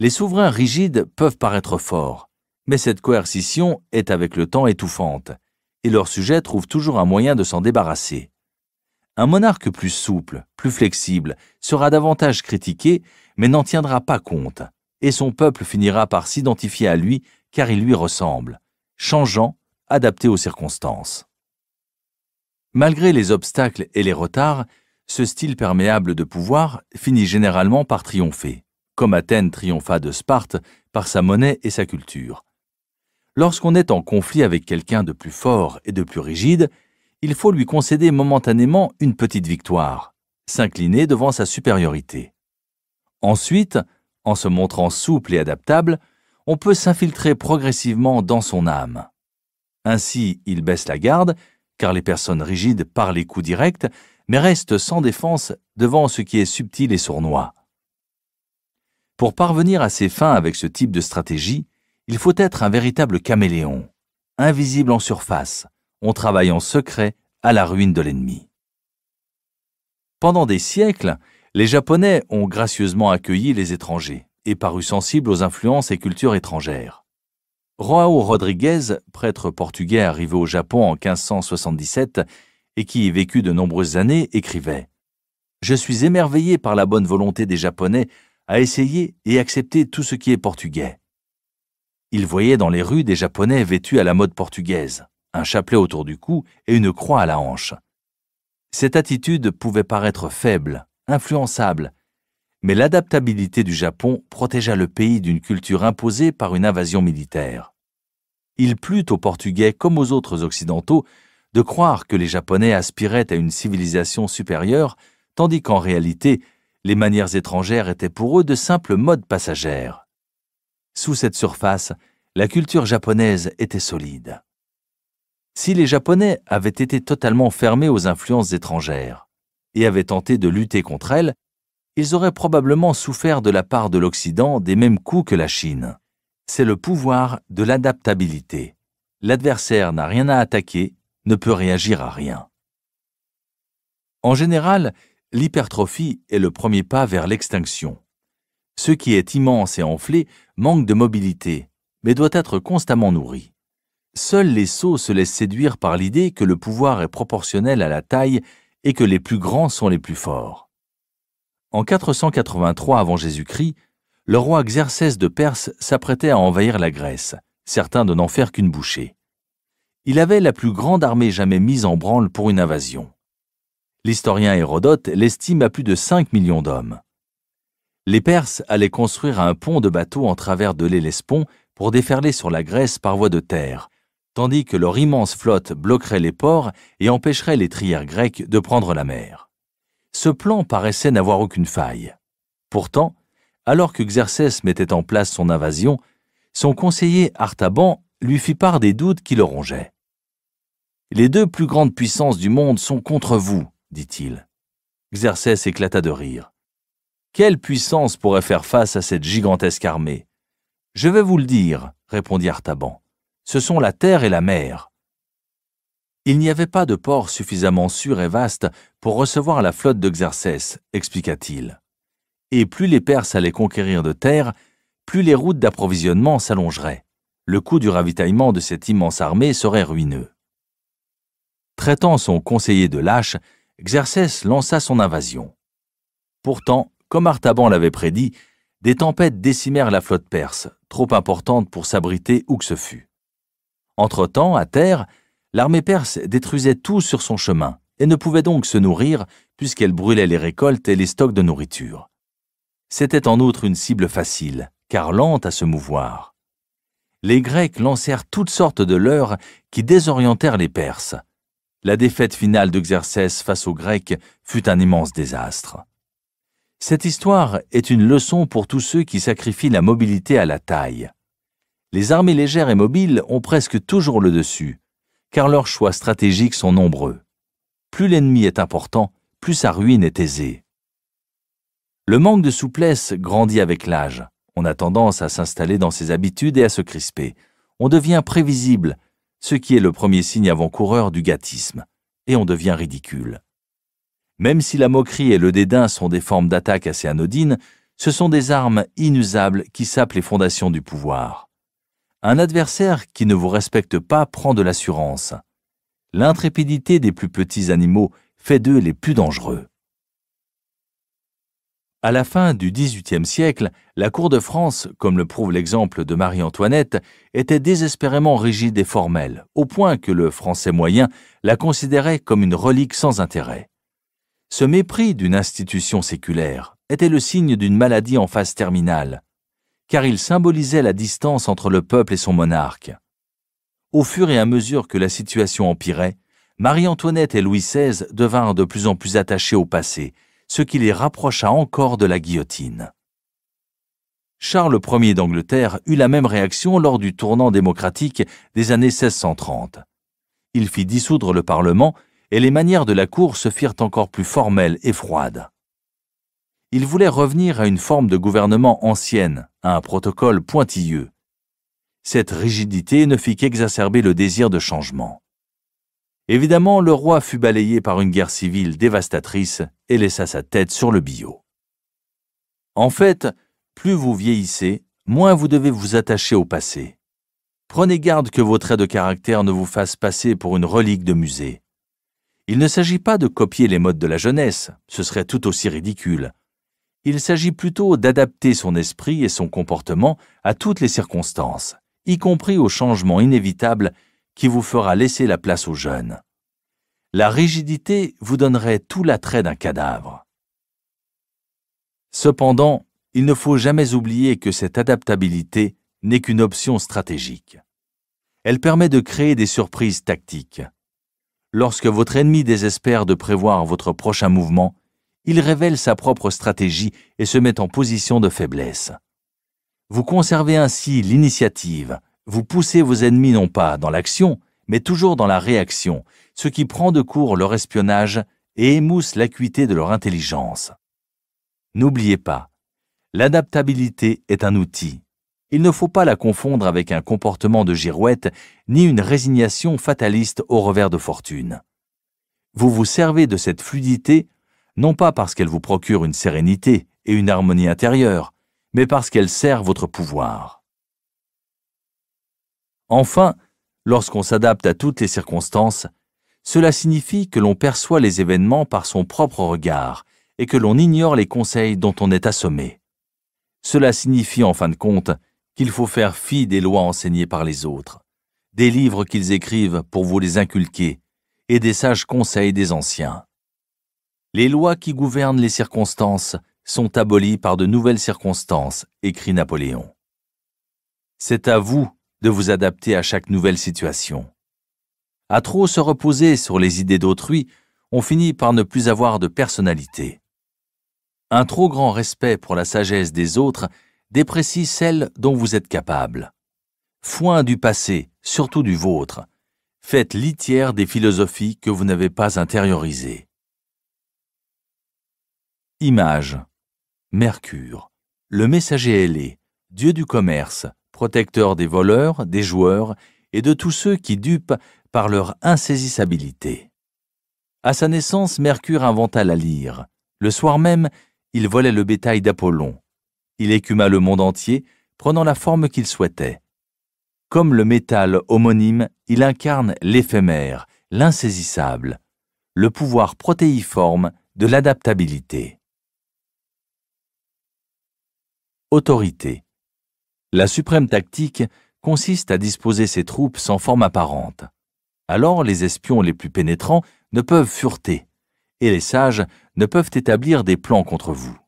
Les souverains rigides peuvent paraître forts, mais cette coercition est avec le temps étouffante, et leurs sujets trouvent toujours un moyen de s'en débarrasser. Un monarque plus souple, plus flexible, sera davantage critiqué, mais n'en tiendra pas compte, et son peuple finira par s'identifier à lui car il lui ressemble changeant, adapté aux circonstances. Malgré les obstacles et les retards, ce style perméable de pouvoir finit généralement par triompher, comme Athènes triompha de Sparte par sa monnaie et sa culture. Lorsqu'on est en conflit avec quelqu'un de plus fort et de plus rigide, il faut lui concéder momentanément une petite victoire, s'incliner devant sa supériorité. Ensuite, en se montrant souple et adaptable, on peut s'infiltrer progressivement dans son âme. Ainsi, il baisse la garde, car les personnes rigides parlent les coups directs, mais restent sans défense devant ce qui est subtil et sournois. Pour parvenir à ses fins avec ce type de stratégie, il faut être un véritable caméléon, invisible en surface, on travaille en secret à la ruine de l'ennemi. Pendant des siècles, les Japonais ont gracieusement accueilli les étrangers et parut sensible aux influences et cultures étrangères. Roao Rodriguez, prêtre portugais arrivé au Japon en 1577 et qui y vécut de nombreuses années, écrivait Je suis émerveillé par la bonne volonté des Japonais à essayer et accepter tout ce qui est portugais. Il voyait dans les rues des Japonais vêtus à la mode portugaise, un chapelet autour du cou et une croix à la hanche. Cette attitude pouvait paraître faible, influençable, mais l'adaptabilité du Japon protégea le pays d'une culture imposée par une invasion militaire. Il plut aux Portugais comme aux autres Occidentaux de croire que les Japonais aspiraient à une civilisation supérieure, tandis qu'en réalité, les manières étrangères étaient pour eux de simples modes passagères. Sous cette surface, la culture japonaise était solide. Si les Japonais avaient été totalement fermés aux influences étrangères et avaient tenté de lutter contre elles, ils auraient probablement souffert de la part de l'Occident des mêmes coups que la Chine. C'est le pouvoir de l'adaptabilité. L'adversaire n'a rien à attaquer, ne peut réagir à rien. En général, l'hypertrophie est le premier pas vers l'extinction. Ce qui est immense et enflé manque de mobilité, mais doit être constamment nourri. Seuls les sots se laissent séduire par l'idée que le pouvoir est proportionnel à la taille et que les plus grands sont les plus forts. En 483 avant Jésus-Christ, le roi Xerxès de Perse s'apprêtait à envahir la Grèce, certain de n'en faire qu'une bouchée. Il avait la plus grande armée jamais mise en branle pour une invasion. L'historien Hérodote l'estime à plus de 5 millions d'hommes. Les Perses allaient construire un pont de bateaux en travers de l'Hellespont pour déferler sur la Grèce par voie de terre, tandis que leur immense flotte bloquerait les ports et empêcherait les trières grecques de prendre la mer ce plan paraissait n'avoir aucune faille. Pourtant, alors que Xerxès mettait en place son invasion, son conseiller Artaban lui fit part des doutes qui le rongeaient. Les deux plus grandes puissances du monde sont contre vous, dit-il. Xerxès éclata de rire. Quelle puissance pourrait faire face à cette gigantesque armée Je vais vous le dire, répondit Artaban. Ce sont la terre et la mer. Il n'y avait pas de port suffisamment sûr et vaste pour recevoir la flotte Xerxès, expliqua-t-il. Et plus les Perses allaient conquérir de terre, plus les routes d'approvisionnement s'allongeraient. Le coût du ravitaillement de cette immense armée serait ruineux. Traitant son conseiller de lâche, Xerxès lança son invasion. Pourtant, comme Artaban l'avait prédit, des tempêtes décimèrent la flotte perse, trop importante pour s'abriter où que ce fût. Entre-temps, à terre, L'armée perse détruisait tout sur son chemin et ne pouvait donc se nourrir puisqu'elle brûlait les récoltes et les stocks de nourriture. C'était en outre une cible facile, car lente à se mouvoir. Les Grecs lancèrent toutes sortes de leurres qui désorientèrent les Perses. La défaite finale d'Exercès face aux Grecs fut un immense désastre. Cette histoire est une leçon pour tous ceux qui sacrifient la mobilité à la taille. Les armées légères et mobiles ont presque toujours le dessus, car leurs choix stratégiques sont nombreux. Plus l'ennemi est important, plus sa ruine est aisée. Le manque de souplesse grandit avec l'âge. On a tendance à s'installer dans ses habitudes et à se crisper. On devient prévisible, ce qui est le premier signe avant-coureur du gâtisme, et on devient ridicule. Même si la moquerie et le dédain sont des formes d'attaque assez anodines, ce sont des armes inusables qui sapent les fondations du pouvoir un adversaire qui ne vous respecte pas prend de l'assurance. L'intrépidité des plus petits animaux fait d'eux les plus dangereux. À la fin du XVIIIe siècle, la cour de France, comme le prouve l'exemple de Marie-Antoinette, était désespérément rigide et formelle, au point que le français moyen la considérait comme une relique sans intérêt. Ce mépris d'une institution séculaire était le signe d'une maladie en phase terminale, car il symbolisait la distance entre le peuple et son monarque. Au fur et à mesure que la situation empirait, Marie-Antoinette et Louis XVI devinrent de plus en plus attachés au passé, ce qui les rapprocha encore de la guillotine. Charles Ier d'Angleterre eut la même réaction lors du tournant démocratique des années 1630. Il fit dissoudre le Parlement et les manières de la cour se firent encore plus formelles et froides il voulait revenir à une forme de gouvernement ancienne, à un protocole pointilleux. Cette rigidité ne fit qu'exacerber le désir de changement. Évidemment, le roi fut balayé par une guerre civile dévastatrice et laissa sa tête sur le bio. En fait, plus vous vieillissez, moins vous devez vous attacher au passé. Prenez garde que vos traits de caractère ne vous fassent passer pour une relique de musée. Il ne s'agit pas de copier les modes de la jeunesse, ce serait tout aussi ridicule, il s'agit plutôt d'adapter son esprit et son comportement à toutes les circonstances, y compris au changement inévitable qui vous fera laisser la place aux jeunes. La rigidité vous donnerait tout l'attrait d'un cadavre. Cependant, il ne faut jamais oublier que cette adaptabilité n'est qu'une option stratégique. Elle permet de créer des surprises tactiques. Lorsque votre ennemi désespère de prévoir votre prochain mouvement, il révèle sa propre stratégie et se met en position de faiblesse. Vous conservez ainsi l'initiative, vous poussez vos ennemis non pas dans l'action, mais toujours dans la réaction, ce qui prend de court leur espionnage et émousse l'acuité de leur intelligence. N'oubliez pas, l'adaptabilité est un outil. Il ne faut pas la confondre avec un comportement de girouette ni une résignation fataliste au revers de fortune. Vous vous servez de cette fluidité non pas parce qu'elle vous procure une sérénité et une harmonie intérieure, mais parce qu'elle sert votre pouvoir. Enfin, lorsqu'on s'adapte à toutes les circonstances, cela signifie que l'on perçoit les événements par son propre regard et que l'on ignore les conseils dont on est assommé. Cela signifie en fin de compte qu'il faut faire fi des lois enseignées par les autres, des livres qu'ils écrivent pour vous les inculquer et des sages conseils des anciens. Les lois qui gouvernent les circonstances sont abolies par de nouvelles circonstances, écrit Napoléon. C'est à vous de vous adapter à chaque nouvelle situation. À trop se reposer sur les idées d'autrui, on finit par ne plus avoir de personnalité. Un trop grand respect pour la sagesse des autres déprécie celle dont vous êtes capable. Foin du passé, surtout du vôtre. Faites litière des philosophies que vous n'avez pas intériorisées. Image, Mercure, le messager ailé, dieu du commerce, protecteur des voleurs, des joueurs et de tous ceux qui dupent par leur insaisissabilité. À sa naissance, Mercure inventa la lyre. Le soir même, il volait le bétail d'Apollon. Il écuma le monde entier, prenant la forme qu'il souhaitait. Comme le métal homonyme, il incarne l'éphémère, l'insaisissable, le pouvoir protéiforme de l'adaptabilité. Autorité. La suprême tactique consiste à disposer ses troupes sans forme apparente. Alors les espions les plus pénétrants ne peuvent fureter, et les sages ne peuvent établir des plans contre vous.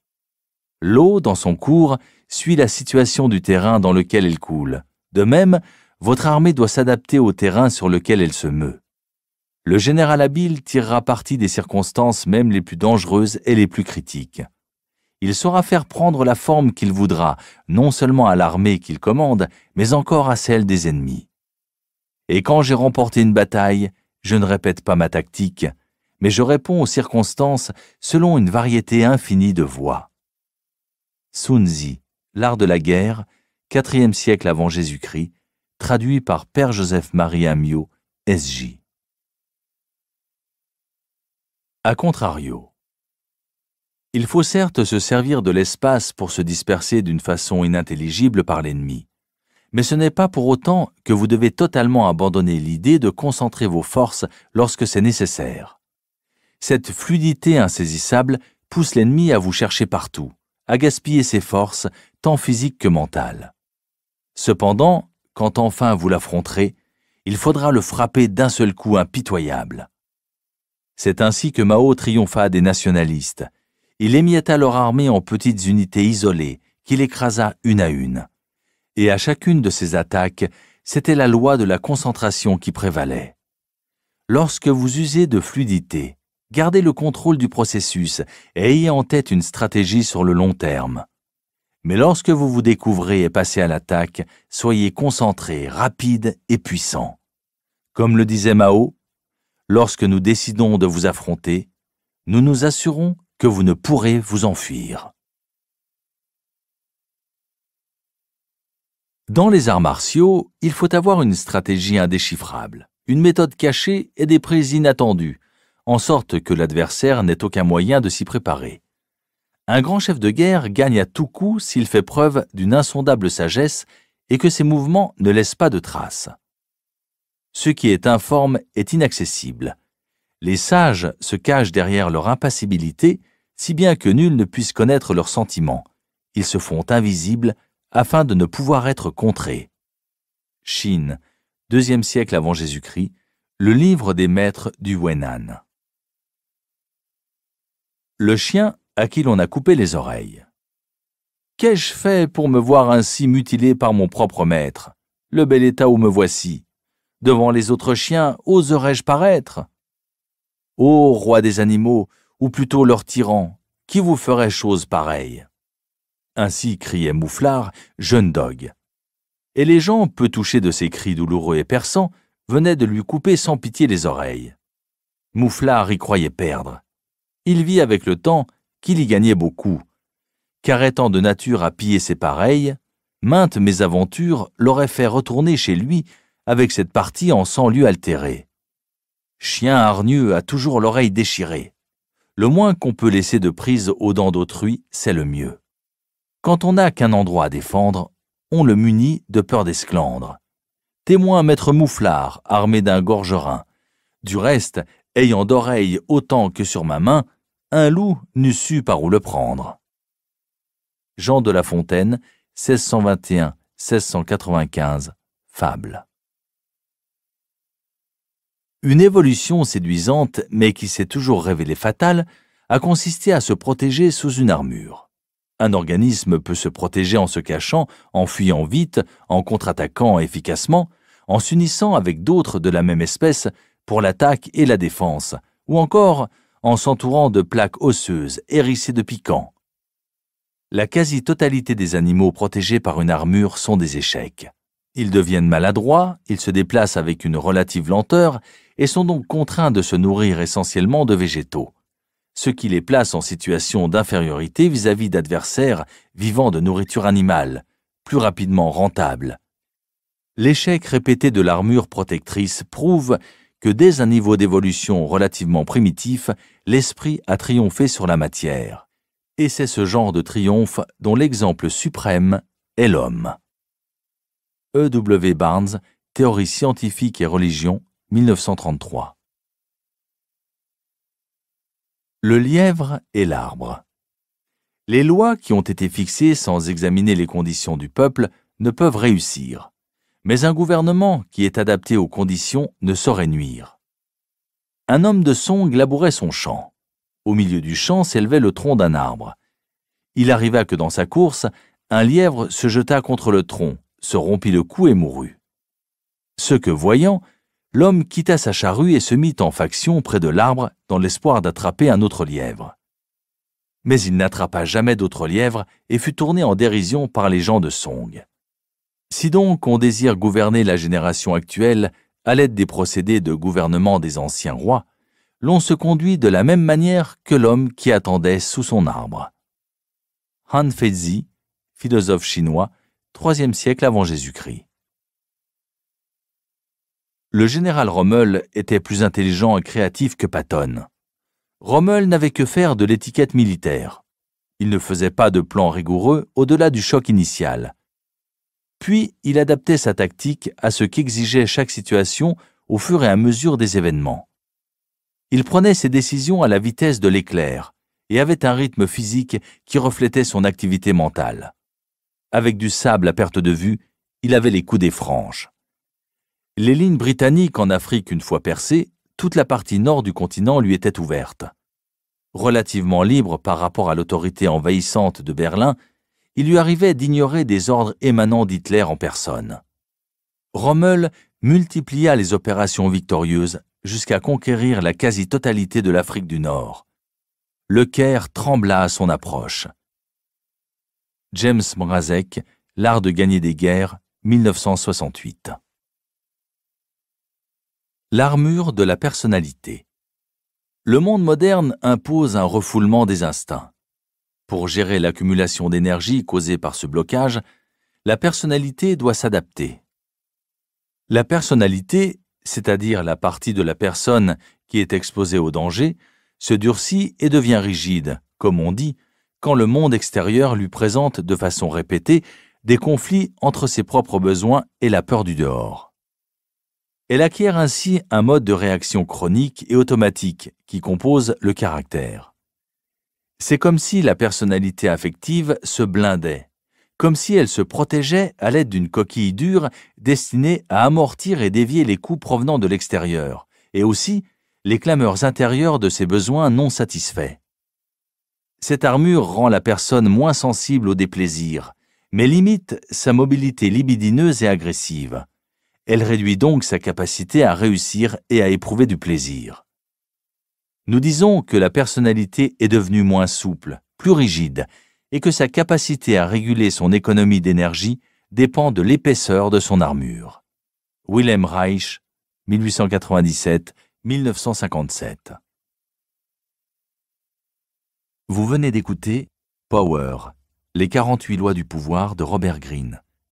L'eau, dans son cours, suit la situation du terrain dans lequel elle coule. De même, votre armée doit s'adapter au terrain sur lequel elle se meut. Le général habile tirera parti des circonstances même les plus dangereuses et les plus critiques il saura faire prendre la forme qu'il voudra, non seulement à l'armée qu'il commande, mais encore à celle des ennemis. Et quand j'ai remporté une bataille, je ne répète pas ma tactique, mais je réponds aux circonstances selon une variété infinie de voies. Sunzi, L'art de la guerre, 4 siècle avant Jésus-Christ, traduit par Père Joseph-Marie Amiot, SJ. A contrario. Il faut certes se servir de l'espace pour se disperser d'une façon inintelligible par l'ennemi. Mais ce n'est pas pour autant que vous devez totalement abandonner l'idée de concentrer vos forces lorsque c'est nécessaire. Cette fluidité insaisissable pousse l'ennemi à vous chercher partout, à gaspiller ses forces, tant physiques que mentales. Cependant, quand enfin vous l'affronterez, il faudra le frapper d'un seul coup impitoyable. C'est ainsi que Mao triompha des nationalistes, il émietta leur armée en petites unités isolées, qu'il écrasa une à une. Et à chacune de ces attaques, c'était la loi de la concentration qui prévalait. Lorsque vous usez de fluidité, gardez le contrôle du processus et ayez en tête une stratégie sur le long terme. Mais lorsque vous vous découvrez et passez à l'attaque, soyez concentré, rapide et puissant. Comme le disait Mao, lorsque nous décidons de vous affronter, nous nous assurons que vous ne pourrez vous enfuir. Dans les arts martiaux, il faut avoir une stratégie indéchiffrable, une méthode cachée et des prises inattendues, en sorte que l'adversaire n'ait aucun moyen de s'y préparer. Un grand chef de guerre gagne à tout coup s'il fait preuve d'une insondable sagesse et que ses mouvements ne laissent pas de traces. Ce qui est informe est inaccessible, les sages se cachent derrière leur impassibilité, si bien que nul ne puisse connaître leurs sentiments. Ils se font invisibles afin de ne pouvoir être contrés. Chine, deuxième siècle avant Jésus-Christ, le livre des maîtres du Wen'an. Le chien à qui l'on a coupé les oreilles. Qu'ai-je fait pour me voir ainsi mutilé par mon propre maître Le bel état où me voici. Devant les autres chiens, oserais-je paraître Ô roi des animaux, ou plutôt leur tyran, qui vous ferait chose pareille Ainsi criait Mouflard, jeune dogue. Et les gens, peu touchés de ces cris douloureux et perçants, venaient de lui couper sans pitié les oreilles. Mouflard y croyait perdre. Il vit avec le temps qu'il y gagnait beaucoup, Car étant de nature à piller ses pareils, maintes mésaventures l'auraient fait retourner chez lui avec cette partie en sang lieu altérée. Chien hargneux a toujours l'oreille déchirée. Le moins qu'on peut laisser de prise aux dents d'autrui, c'est le mieux. Quand on n'a qu'un endroit à défendre, on le munit de peur d'esclandre. Témoin maître Mouflard, armé d'un gorgerin. Du reste, ayant d'oreilles autant que sur ma main, un loup n'eût su par où le prendre. Jean de La Fontaine, 1621-1695, Fable. Une évolution séduisante, mais qui s'est toujours révélée fatale, a consisté à se protéger sous une armure. Un organisme peut se protéger en se cachant, en fuyant vite, en contre-attaquant efficacement, en s'unissant avec d'autres de la même espèce pour l'attaque et la défense, ou encore en s'entourant de plaques osseuses hérissées de piquants. La quasi-totalité des animaux protégés par une armure sont des échecs. Ils deviennent maladroits, ils se déplacent avec une relative lenteur et sont donc contraints de se nourrir essentiellement de végétaux, ce qui les place en situation d'infériorité vis-à-vis d'adversaires vivant de nourriture animale, plus rapidement rentable. L'échec répété de l'armure protectrice prouve que dès un niveau d'évolution relativement primitif, l'esprit a triomphé sur la matière. Et c'est ce genre de triomphe dont l'exemple suprême est l'homme. E. W. Barnes, Théorie scientifique et religion, 1933. Le lièvre et l'arbre. Les lois qui ont été fixées sans examiner les conditions du peuple ne peuvent réussir, mais un gouvernement qui est adapté aux conditions ne saurait nuire. Un homme de son labourait son champ. Au milieu du champ s'élevait le tronc d'un arbre. Il arriva que dans sa course, un lièvre se jeta contre le tronc, se rompit le cou et mourut. Ce que voyant, l'homme quitta sa charrue et se mit en faction près de l'arbre dans l'espoir d'attraper un autre lièvre. Mais il n'attrapa jamais d'autre lièvre et fut tourné en dérision par les gens de Song. Si donc on désire gouverner la génération actuelle à l'aide des procédés de gouvernement des anciens rois, l'on se conduit de la même manière que l'homme qui attendait sous son arbre. Han Feizi, philosophe chinois, 3 siècle avant Jésus-Christ. Le général Rommel était plus intelligent et créatif que Patton. Rommel n'avait que faire de l'étiquette militaire. Il ne faisait pas de plan rigoureux au-delà du choc initial. Puis il adaptait sa tactique à ce qu'exigeait chaque situation au fur et à mesure des événements. Il prenait ses décisions à la vitesse de l'éclair et avait un rythme physique qui reflétait son activité mentale avec du sable à perte de vue, il avait les coudées franches. Les lignes britanniques en Afrique une fois percées, toute la partie nord du continent lui était ouverte. Relativement libre par rapport à l'autorité envahissante de Berlin, il lui arrivait d'ignorer des ordres émanant d'Hitler en personne. Rommel multiplia les opérations victorieuses jusqu'à conquérir la quasi-totalité de l'Afrique du Nord. Le Caire trembla à son approche. James Mrazek, L'art de gagner des guerres, 1968. L'armure de la personnalité. Le monde moderne impose un refoulement des instincts. Pour gérer l'accumulation d'énergie causée par ce blocage, la personnalité doit s'adapter. La personnalité, c'est-à-dire la partie de la personne qui est exposée au danger, se durcit et devient rigide, comme on dit, quand le monde extérieur lui présente de façon répétée des conflits entre ses propres besoins et la peur du dehors. Elle acquiert ainsi un mode de réaction chronique et automatique qui compose le caractère. C'est comme si la personnalité affective se blindait, comme si elle se protégeait à l'aide d'une coquille dure destinée à amortir et dévier les coups provenant de l'extérieur, et aussi les clameurs intérieures de ses besoins non satisfaits. Cette armure rend la personne moins sensible au déplaisir, mais limite sa mobilité libidineuse et agressive. Elle réduit donc sa capacité à réussir et à éprouver du plaisir. Nous disons que la personnalité est devenue moins souple, plus rigide, et que sa capacité à réguler son économie d'énergie dépend de l'épaisseur de son armure. Wilhelm Reich, 1897-1957 vous venez d'écouter Power, les 48 lois du pouvoir de Robert Greene.